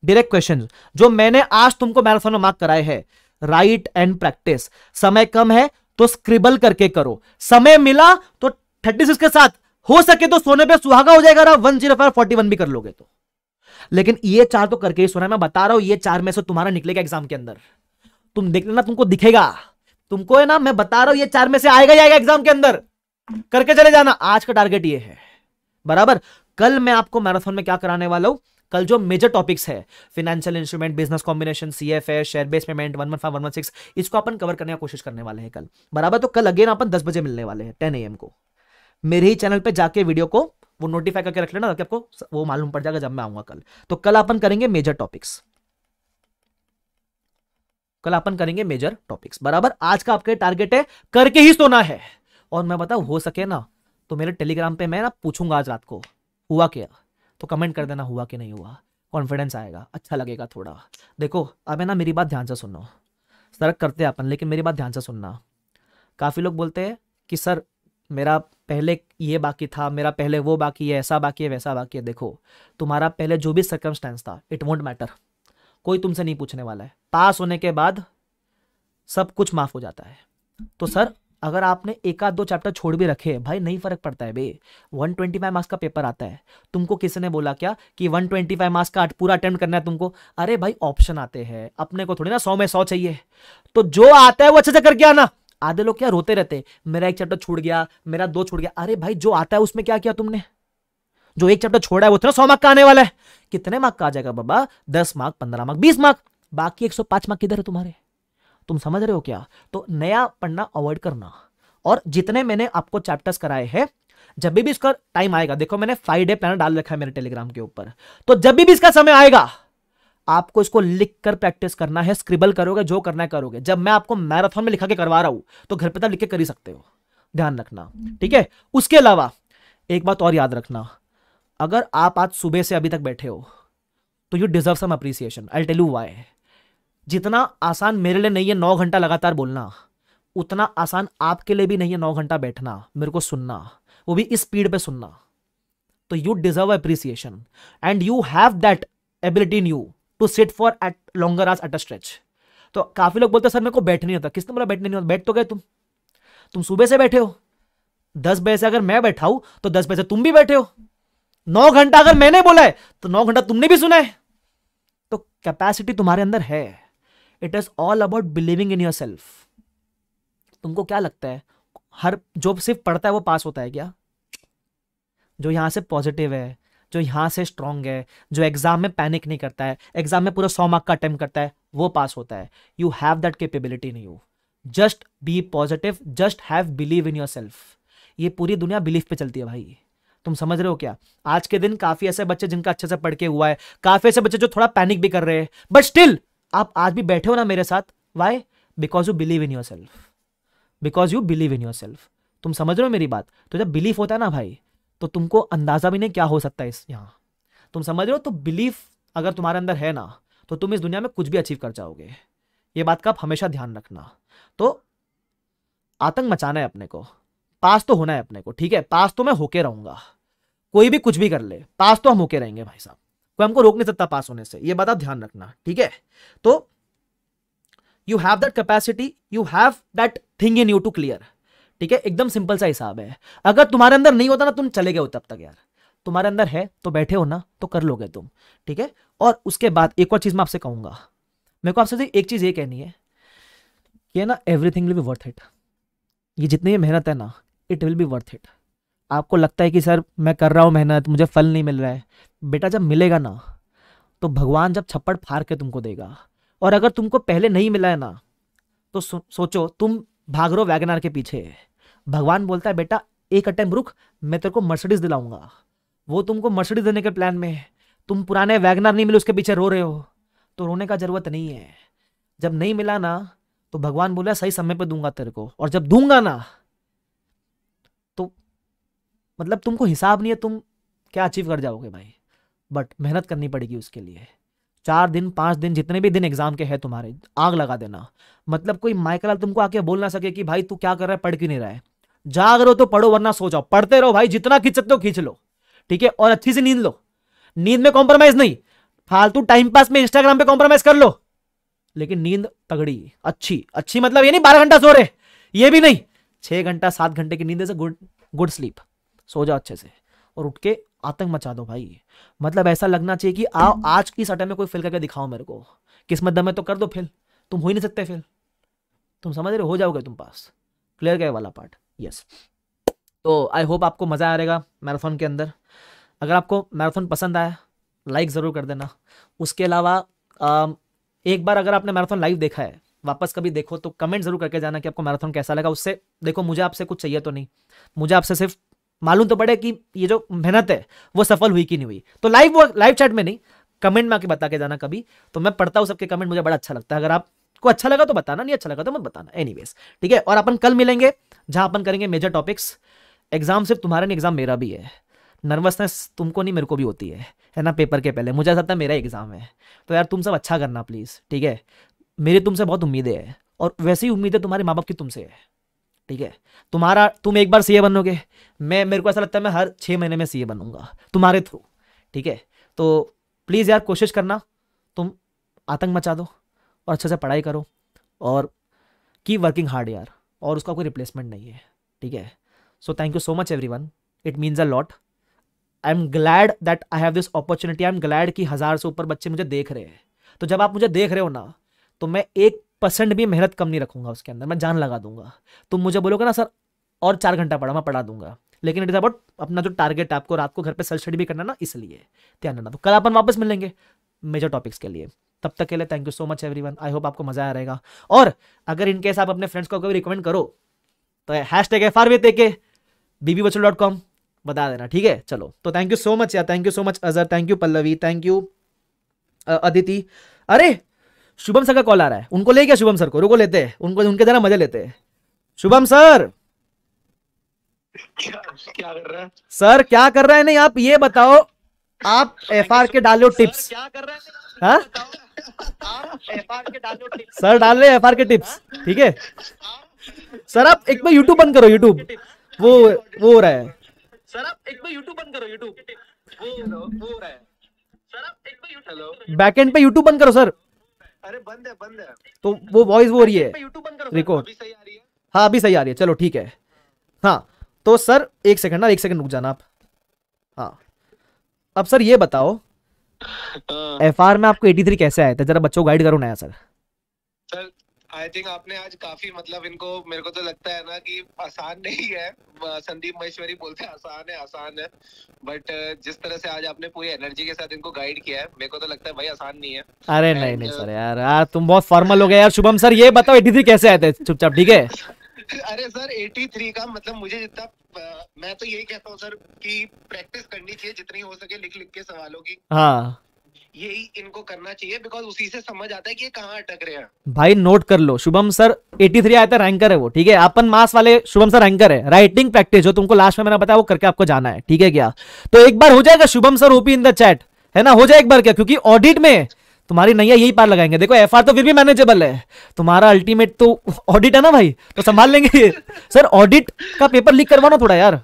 direct question जो मैंने आज तुमको मैराथन में मार्क कराए हैं राइट एंड प्रैक्टिस समय कम है तो स्क्रिबल करके करो समय मिला तो थर्टी सिक्स के साथ हो सके तो सोने पे सुहागा हो जाएगा वन जीरो फोर्टी वन भी कर लोगे तो लेकिन ये चार तो करके ही सोना मैं बता रहा हूं ये चार में से तुम्हारा निकलेगा एग्जाम के अंदर तुम देख लेना तुमको दिखेगा तुमको है ना मैं बता रहा हूं ये चार में से आएगा ही आएगा एग्जाम के अंदर करके चले जाना आज का टारगेट ये है बराबर कल मैं आपको मैराथन में क्या कराने वाला हूं कल जो मेजर टॉपिक्स है financial instrument business combination C F है share base payment one one five one one six इसको अपन कवर करने की कोशिश करने वाले हैं कल बराबर तो कल अगेन अपन दस बजे मिलने वाले हैं टेन ए को मेरे ही चैनल पर जाके वीडियो को वो नोटिफाई करके रख लेना ताकि आपको वो मालूम पड़ जाएगा जब मैं आऊंगा कल तो कल अपन करेंगे मेजर टॉपिक्स कल अपन करेंगे मेजर टॉपिक्स बराबर आज का आपके टारगेट है करके ही सोना है और मैं बताऊं हो सके ना तो मेरे टेलीग्राम पे मैं ना पूछूंगा आज रात को हुआ क्या तो कमेंट कर देना हुआ कि नहीं हुआ कॉन्फिडेंस आएगा अच्छा लगेगा थोड़ा देखो अब है ना मेरी बात ध्यान से सुनो सड़क करते हैं अपन लेकिन मेरी बात ध्यान से सुनना काफ़ी लोग बोलते हैं कि सर मेरा पहले ये बाकी था मेरा पहले वो बाकी है ऐसा बाकी है वैसा बाकी है देखो तुम्हारा पहले जो भी सर्कमस्टेंस था इट वॉन्ट मैटर कोई तुमसे नहीं पूछने वाला है पास होने के बाद सब कुछ माफ़ हो जाता है तो सर अगर आपने एक आध दो चैप्टर छोड़ भी रखे भाई नहीं फर्क पड़ता है बे 125 मार्क्स का पेपर आता है तुमको किसी ने बोला क्या कि 125 मार्क्स का पूरा अटेम्प्ट करना है तुमको अरे भाई ऑप्शन आते हैं अपने को थोड़ी ना सौ में सौ चाहिए तो जो आता है वो अच्छे से करके आना आधे लोग क्या रोते रहते मेरा एक चैप्टर छूट गया मेरा दो छूट गया अरे भाई जो आता है उसमें क्या किया तुमने जो एक चैप्टर छोड़ा है वो इतना सौ मार्क का आने वाला है कितने मार्क का आ जाएगा बाबा दस मार्क पंद्रह मार्क बीस मार्क बाकी एक सौ पांच मार्क किधर है तुम्हारे तुम समझ रहे हो क्या तो नया पढ़ना अवॉइड करना और जितने मैंने आपको चैप्टर्स कराए हैं जब भी इसका टाइम आएगा देखो मैंने फाइव डे प्लान डाल रखा है मेरे टेलीग्राम के ऊपर तो जब भी इसका समय आएगा आपको इसको लिख कर प्रैक्टिस करना है स्क्रिबल करोगे जो करना है करोगे जब मैं आपको मैराथन में लिखा के करवा रहा हूं तो घर पे तक लिख के कर ही सकते हो ध्यान रखना ठीक है उसके अलावा एक बात और याद रखना अगर आप आज सुबह से अभी तक बैठे हो तो you deserve some appreciation I tell you why जितना आसान मेरे लिए नहीं है नौ घंटा लगातार बोलना उतना आसान आपके लिए भी नहीं है नौ घंटा बैठना मेरे को सुनना वो भी इस स्पीड पे सुनना तो you deserve appreciation and you have that ability in you to sit for at longer आज एट अ स्ट्रेच तो काफी लोग बोलते सर मेरे को बैठ नहीं होता किसने बोला बैठने नहीं होता बैठ तो गए तुम तुम सुबह से बैठे हो दस बजे से अगर मैं बैठा हूं तो दस बजे से तुम भी बैठे हो नौ घंटा अगर मैंने बोला है तो नौ घंटा तुमने भी सुना है तो कैपेसिटी तुम्हारे अंदर है it is all about believing in your self तुमको क्या लगता है हर जो सिर्फ पढ़ता है वो पास होता है क्या जो यहां से पॉजिटिव है जो यहां से स्ट्रांग है जो एग्जाम में पैनिक नहीं करता है एग्जाम में पूरा सौ मार्क का अटेम्प्ट करता है वो पास होता है यू हैव दैट केपेबिलिटी नहीं you just be positive just have believe in your self ये पूरी दुनिया बिलीफ पे चलती है भाई तुम समझ रहे हो क्या आज के दिन काफी ऐसे बच्चे जिनका अच्छे से पढ़ के हुआ है काफी ऐसे बच्चे जो थोड़ा पैनिक भी कर रहे हैं बट स्टिल आप आज भी बैठे हो ना मेरे साथ why because you believe in your self because you believe in your self तुम समझ रहे हो मेरी बात तो जब बिलीफ होता है ना भाई तो तुमको अंदाजा भी नहीं क्या हो सकता है इस यहाँ तुम समझ रहे हो तो बिलीफ अगर तुम्हारे अंदर है ना तो तुम इस दुनिया में कुछ भी अचीव कर जाओगे ये बात का आप हमेशा ध्यान रखना तो आतंक मचाना है अपने को पास तो होना है अपने को ठीक है पास तो मैं होके रहूंगा कोई भी कुछ भी कर ले पास तो हम होके रहेंगे भाई साहब कोई हमको रोक नहीं सकता पास होने से ये बात आप ध्यान रखना ठीक है तो you have that capacity you have that thing in you to clear ठीक है एकदम सिंपल सा हिसाब है अगर तुम्हारे अंदर नहीं होता ना तुम चले गए हो तब तक यार तुम्हारे अंदर है तो बैठे हो ना तो कर लोगे तुम ठीक है और उसके बाद एक और चीज मैं आपसे कहूंगा मेरे को आपसे एक चीज ये कहनी है कि ना everything will be worth it ये जितनी भी मेहनत है ना it will be worth it आपको लगता है कि सर मैं कर रहा हूँ मेहनत मुझे फल नहीं मिल रहा है बेटा जब मिलेगा ना तो भगवान जब छप्पड़ फाड़ के तुमको देगा और अगर तुमको पहले नहीं मिला है ना तो सो, सोचो तुम भाग रो वैगनार के पीछे भगवान बोलता है बेटा एक अटैम्प रुक मैं तेरे को मर्सिडीज दिलाऊंगा वो तुमको मर्सिडीज देने के प्लान में है तुम पुराने वैगनार नहीं मिले उसके पीछे रो रहे हो तो रोने का जरूरत नहीं है जब नहीं मिला ना तो भगवान बोला सही समय पर दूंगा तेरे को और जब दूंगा ना मतलब तुमको हिसाब नहीं है तुम क्या अचीव कर जाओगे भाई बट मेहनत करनी पड़ेगी उसके लिए चार दिन पाँच दिन जितने भी दिन एग्जाम के हैं तुम्हारे आग लगा देना मतलब कोई माइकलाल तुमको आके बोल ना सके कि भाई तू क्या कर रहा है पढ़ क्यों नहीं रहा है जाग रहो तो पढ़ो वरना सो जाओ पढ़ते रहो भाई जितना खींच सकते हो खींच लो ठीक है और अच्छी से नींद लो नींद में कॉम्प्रोमाइज नहीं फालतू टाइम पास में इंस्टाग्राम पे कॉम्प्रोमाइज कर लो लेकिन नींद तगड़ी अच्छी अच्छी मतलब ये नहीं बारह घंटा सो रहे ये भी नहीं छह घंटा सात घंटे की नींद गुड गुड स्लीप सो जाओ अच्छे से और उठ के आतंक मचा दो भाई मतलब ऐसा लगना चाहिए कि आओ आज की सटे में कोई फिल करके दिखाओ मेरे को किस्मत दम है तो कर दो फिल तुम हो ही नहीं सकते फिल तुम समझ रहे हो जाओगे तुम पास क्लियर गए वाला पार्ट यस तो आई होप आपको मज़ा आ रहेगा मैराथन के अंदर अगर आपको मैराथन पसंद आया लाइक ज़रूर कर देना उसके अलावा एक बार अगर आपने मैराथन लाइव देखा है वापस कभी देखो तो कमेंट जरूर करके जाना कि आपको मैराथन कैसा लगा उससे देखो मुझे आपसे कुछ चाहिए तो नहीं मुझे आपसे सिर्फ मालूम तो पड़े कि ये जो मेहनत है वो सफल हुई कि नहीं हुई तो लाइव वो लाइव चैट में नहीं कमेंट में आके बता के जाना कभी तो मैं पढ़ता हूँ सबके कमेंट मुझे बड़ा अच्छा लगता है अगर आपको अच्छा लगा तो बताना नहीं अच्छा लगा तो मत बताना एनीवेज ठीक है और अपन कल मिलेंगे जहाँ अपन करेंगे मेजर टॉपिक्स एग्जाम सिर्फ तुम्हारा नहीं एग्जाम मेरा भी है नर्वसनेस तुमको नहीं मेरे को भी होती है है ना पेपर के पहले मुझे ऐसा है मेरा एग्जाम है तो यार तुम सब अच्छा करना प्लीज़ ठीक है मेरी तुमसे बहुत उम्मीदें हैं और वैसी उम्मीदें तुम्हारे माँ बाप की तुमसे है ठीक है तुम्हारा तुम एक बार सीए बनोगे मैं मेरे को ऐसा लगता है मैं हर छः महीने में सीए बनूंगा तुम्हारे थ्रू ठीक है तो प्लीज़ यार कोशिश करना तुम आतंक मचा दो और अच्छे से पढ़ाई करो और की वर्किंग हार्ड यार और उसका कोई रिप्लेसमेंट नहीं है ठीक है so thank you so much everyone it means a lot I am glad that I have this opportunity I am glad कि हज़ार से ऊपर बच्चे मुझे देख रहे हैं तो जब आप मुझे देख रहे हो ना तो मैं एक परसेंट भी मेहनत कम नहीं रखूंगा उसके अंदर मैं जान लगा दूंगा तुम मुझे बोलोगे ना सर और चार घंटा पढ़ा मैं पढ़ा दूंगा लेकिन इट इज अबाउट अपना जो टारगेट आपको रात को घर पे सेल्फ स्टडी भी करना ना इसलिए ध्यान रखना तो कल अपन वापस मिलेंगे मेजर टॉपिक्स के लिए तब तक के लिए thank you so much everyone I hope आपको मजा आ रहेगा और अगर इनकेस आप अपने फ्रेंड्स को कभी रिकमेंड करो तो हैश टैग एफ आर वे देखे बीबी बचो डॉट कॉम बता देना ठीक है चलो तो थैंक यू सो मच यार thank you so much Azhar thank you Pallavi thank you Aditi अरे शुभम सर का कॉल आ रहा है उनको ले गया शुभम सर को रुको लेते हैं उनको उनके जरा मजे लेते हैं शुभम सर क्या, क्या कर रहा है सर क्या कर रहा है नहीं आप ये बताओ आप एफ आर के डालो टिप्स क्या कर रहे हैं हाँ? सर डाल रहे एफ आर के टिप्स ठीक है सर आप एक बार यूट्यूब बंद करो यूट्यूब वो वो हो रहा है सर आप एक बार यूट्यूब बंद करो यूट्यूब वो हो रहा है सर आप एक बार हेलो बैकएंड पे यूट्यूब बंद करो सर अरे बंद है बंद है तो वो वॉइस वो रही है रिकॉर्ड अभी सही आ रही है हाँ अभी सही आ रही है चलो ठीक है हाँ तो सर एक सेकंड ना एक सेकंड रुक जाना आप हाँ अब सर ये बताओ एफ हाँ। आर में आपको 83 कैसे आया था जरा बच्चों गाइड करो नया सर सर आई थिंक आपने आज काफी मतलब इनको मेरे को तो लगता है ना कि आसान नहीं है संदीप महेश्वरी बोलते हैं आसान है आसान है बट जिस तरह से आज आपने पूरी एनर्जी के साथ इनको गाइड किया है मेरे को तो लगता है भाई आसान नहीं है अरे नहीं नहीं सर यार यार तुम बहुत फॉर्मल हो गए यार शुभम सर ये बताओ एटी थ्री कैसे आए थे चुपचाप ठीक है अरे सर 83 का मतलब मुझे जितना मैं तो यही कहता हूँ सर कि प्रैक्टिस करनी चाहिए जितनी हो सके लिख लिख के सवालों की हाँ यही इनको करना चाहिए बिकॉज उसी से समझ आता है कि ये कहाँ अटक रहे हैं भाई नोट कर लो शुभम सर 83 थ्री आया था रैंकर है वो ठीक है अपन मास वाले शुभम सर रैंकर है राइटिंग प्रैक्टिस जो तुमको लास्ट में मैंने बताया वो करके आपको जाना है ठीक है क्या तो एक बार हो जाएगा Shubham sir OP in the chat है ना हो जाए एक बार क्या क्योंकि ऑडिट में तुम्हारी नैया यही पार लगाएंगे देखो एफ तो फिर भी मैनेजेबल है तुम्हारा अल्टीमेट तो ऑडिट है ना भाई तो संभाल लेंगे सर ऑडिट का पेपर लीक करवाना थोड़ा यार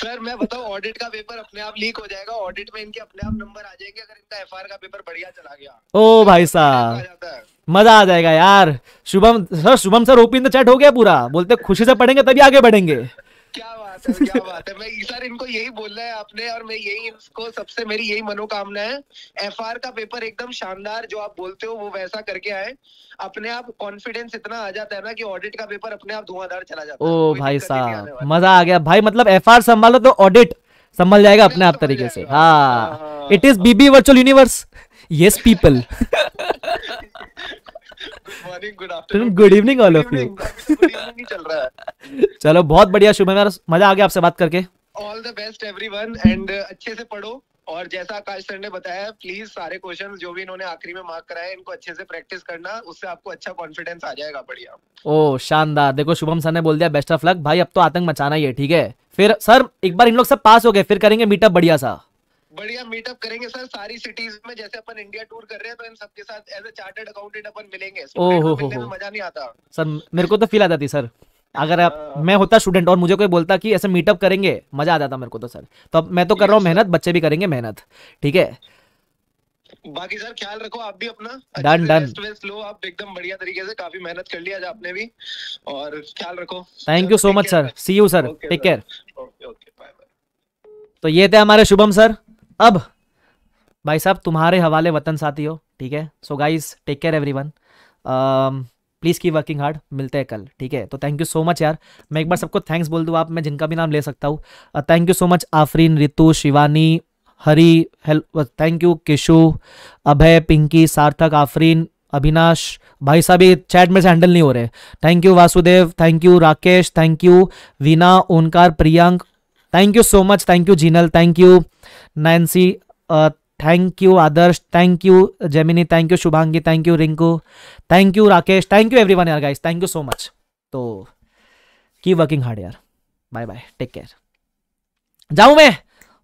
सर मैं बताऊं ऑडिट का पेपर अपने आप लीक हो जाएगा ऑडिट में इनके अपने आप नंबर आ जाएंगे अगर इनका एफआर का पेपर बढ़िया चला गया ओ भाई साहब मजा आ जाएगा यार Shubham sir Shubham sir OP in the chat हो गया पूरा बोलते खुशी से पढ़ेंगे तभी आगे बढ़ेंगे बात है मैं सर इनको यही बोलना है आपने और मैं यही इनको सबसे मेरी यही मनोकामना है एफ का पेपर एकदम शानदार जो आप बोलते हो वो वैसा करके आए अपने आप कॉन्फिडेंस इतना आ जाता है ना कि ऑडिट का पेपर अपने आप धुआंधार चला जाता है ओ भाई साहब मजा आ गया भाई मतलब एफ आर संभालो तो ऑडिट संभल जाएगा अपने आप तरीके से हाँ it is BB virtual universe yes people good evening all of you चल रहा है चलो बहुत बढ़िया शुभम मजा आ गया आपसे बात करके all the best everyone and अच्छे से पढ़ो और जैसा आकाश सर ने बताया प्लीज सारे क्वेश्चन जो भी इन्होंने आखिरी में मार्क कराए इनको अच्छे से प्रैक्टिस करना उससे आपको अच्छा कॉन्फिडेंस आ जाएगा बढ़िया ओ शानदार देखो शुभम सर ने बोल दिया बेस्ट ऑफ लक भाई अब तो आतंक मचाना ही है ठीक है फिर सर एक बार इन लोग सब पास हो गए फिर करेंगे मीटअप बढ़िया सा बढ़िया मीटअप करेंगे सर सारी सिटीज में जैसे अपन इंडिया टूर कर रहे हैं तो इन सबके साथ एज ए चार्टर्ड अकाउंटेंट अपन मिलेंगे ओ, हो हो हो, हो. मजा नहीं आता सर मेरे को तो फील आ जाती सर अगर आप आ... हाँ। मैं होता स्टूडेंट और मुझे कोई बोलता कि ऐसे मीटअप करेंगे मजा आ जाता मेरे को तो सर तो अब मैं तो कर रहा हूँ मेहनत बच्चे भी करेंगे मेहनत ठीक है बाकी सर ख्याल रखो आप भी अपना डन डन लो आप एकदम बढ़िया तरीके से काफी मेहनत कर लिया आपने भी और ख्याल रखो thank you so much sir see you sir take care okay okay bye bye तो ये थे हमारे शुभम सर अब भाई साहब तुम्हारे हवाले वतन साथी हो ठीक है so guys take care everyone please keep working hard मिलते हैं कल ठीक है तो थैंक यू सो मच यार मैं एक बार सबको थैंक्स बोल दूँ आप मैं जिनका भी नाम ले सकता हूँ thank you so much Aafreen Ritu Shivani Hari हेल thank uh, you Keshu Abhay Pinky Sarthak Aafreen Abhinash भाई साहब ये चैट में से हैंडल नहीं हो रहे thank you Vasudev thank you Rakesh thank you Veena Onkar Priyank thank you so much thank you Jinal thank you Nancy thank you Adarsh thank you Gemini thank you Shubhangi thank you Rinku thank you Rakesh thank you one यार guys thank you so much तो keep working hard यार bye bye take care जाऊं मैं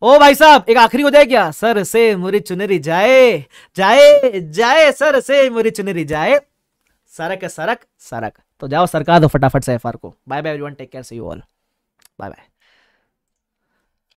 ओ भाई साहब एक आखिरी हो जाए क्या सर से मुरी चुनरी जाए जाए जाए सर से मुरी चुनरी जाए सरक सरक सरक तो जाओ सरकार दो फटाफट से एफ को bye bye everyone take care see you all bye bye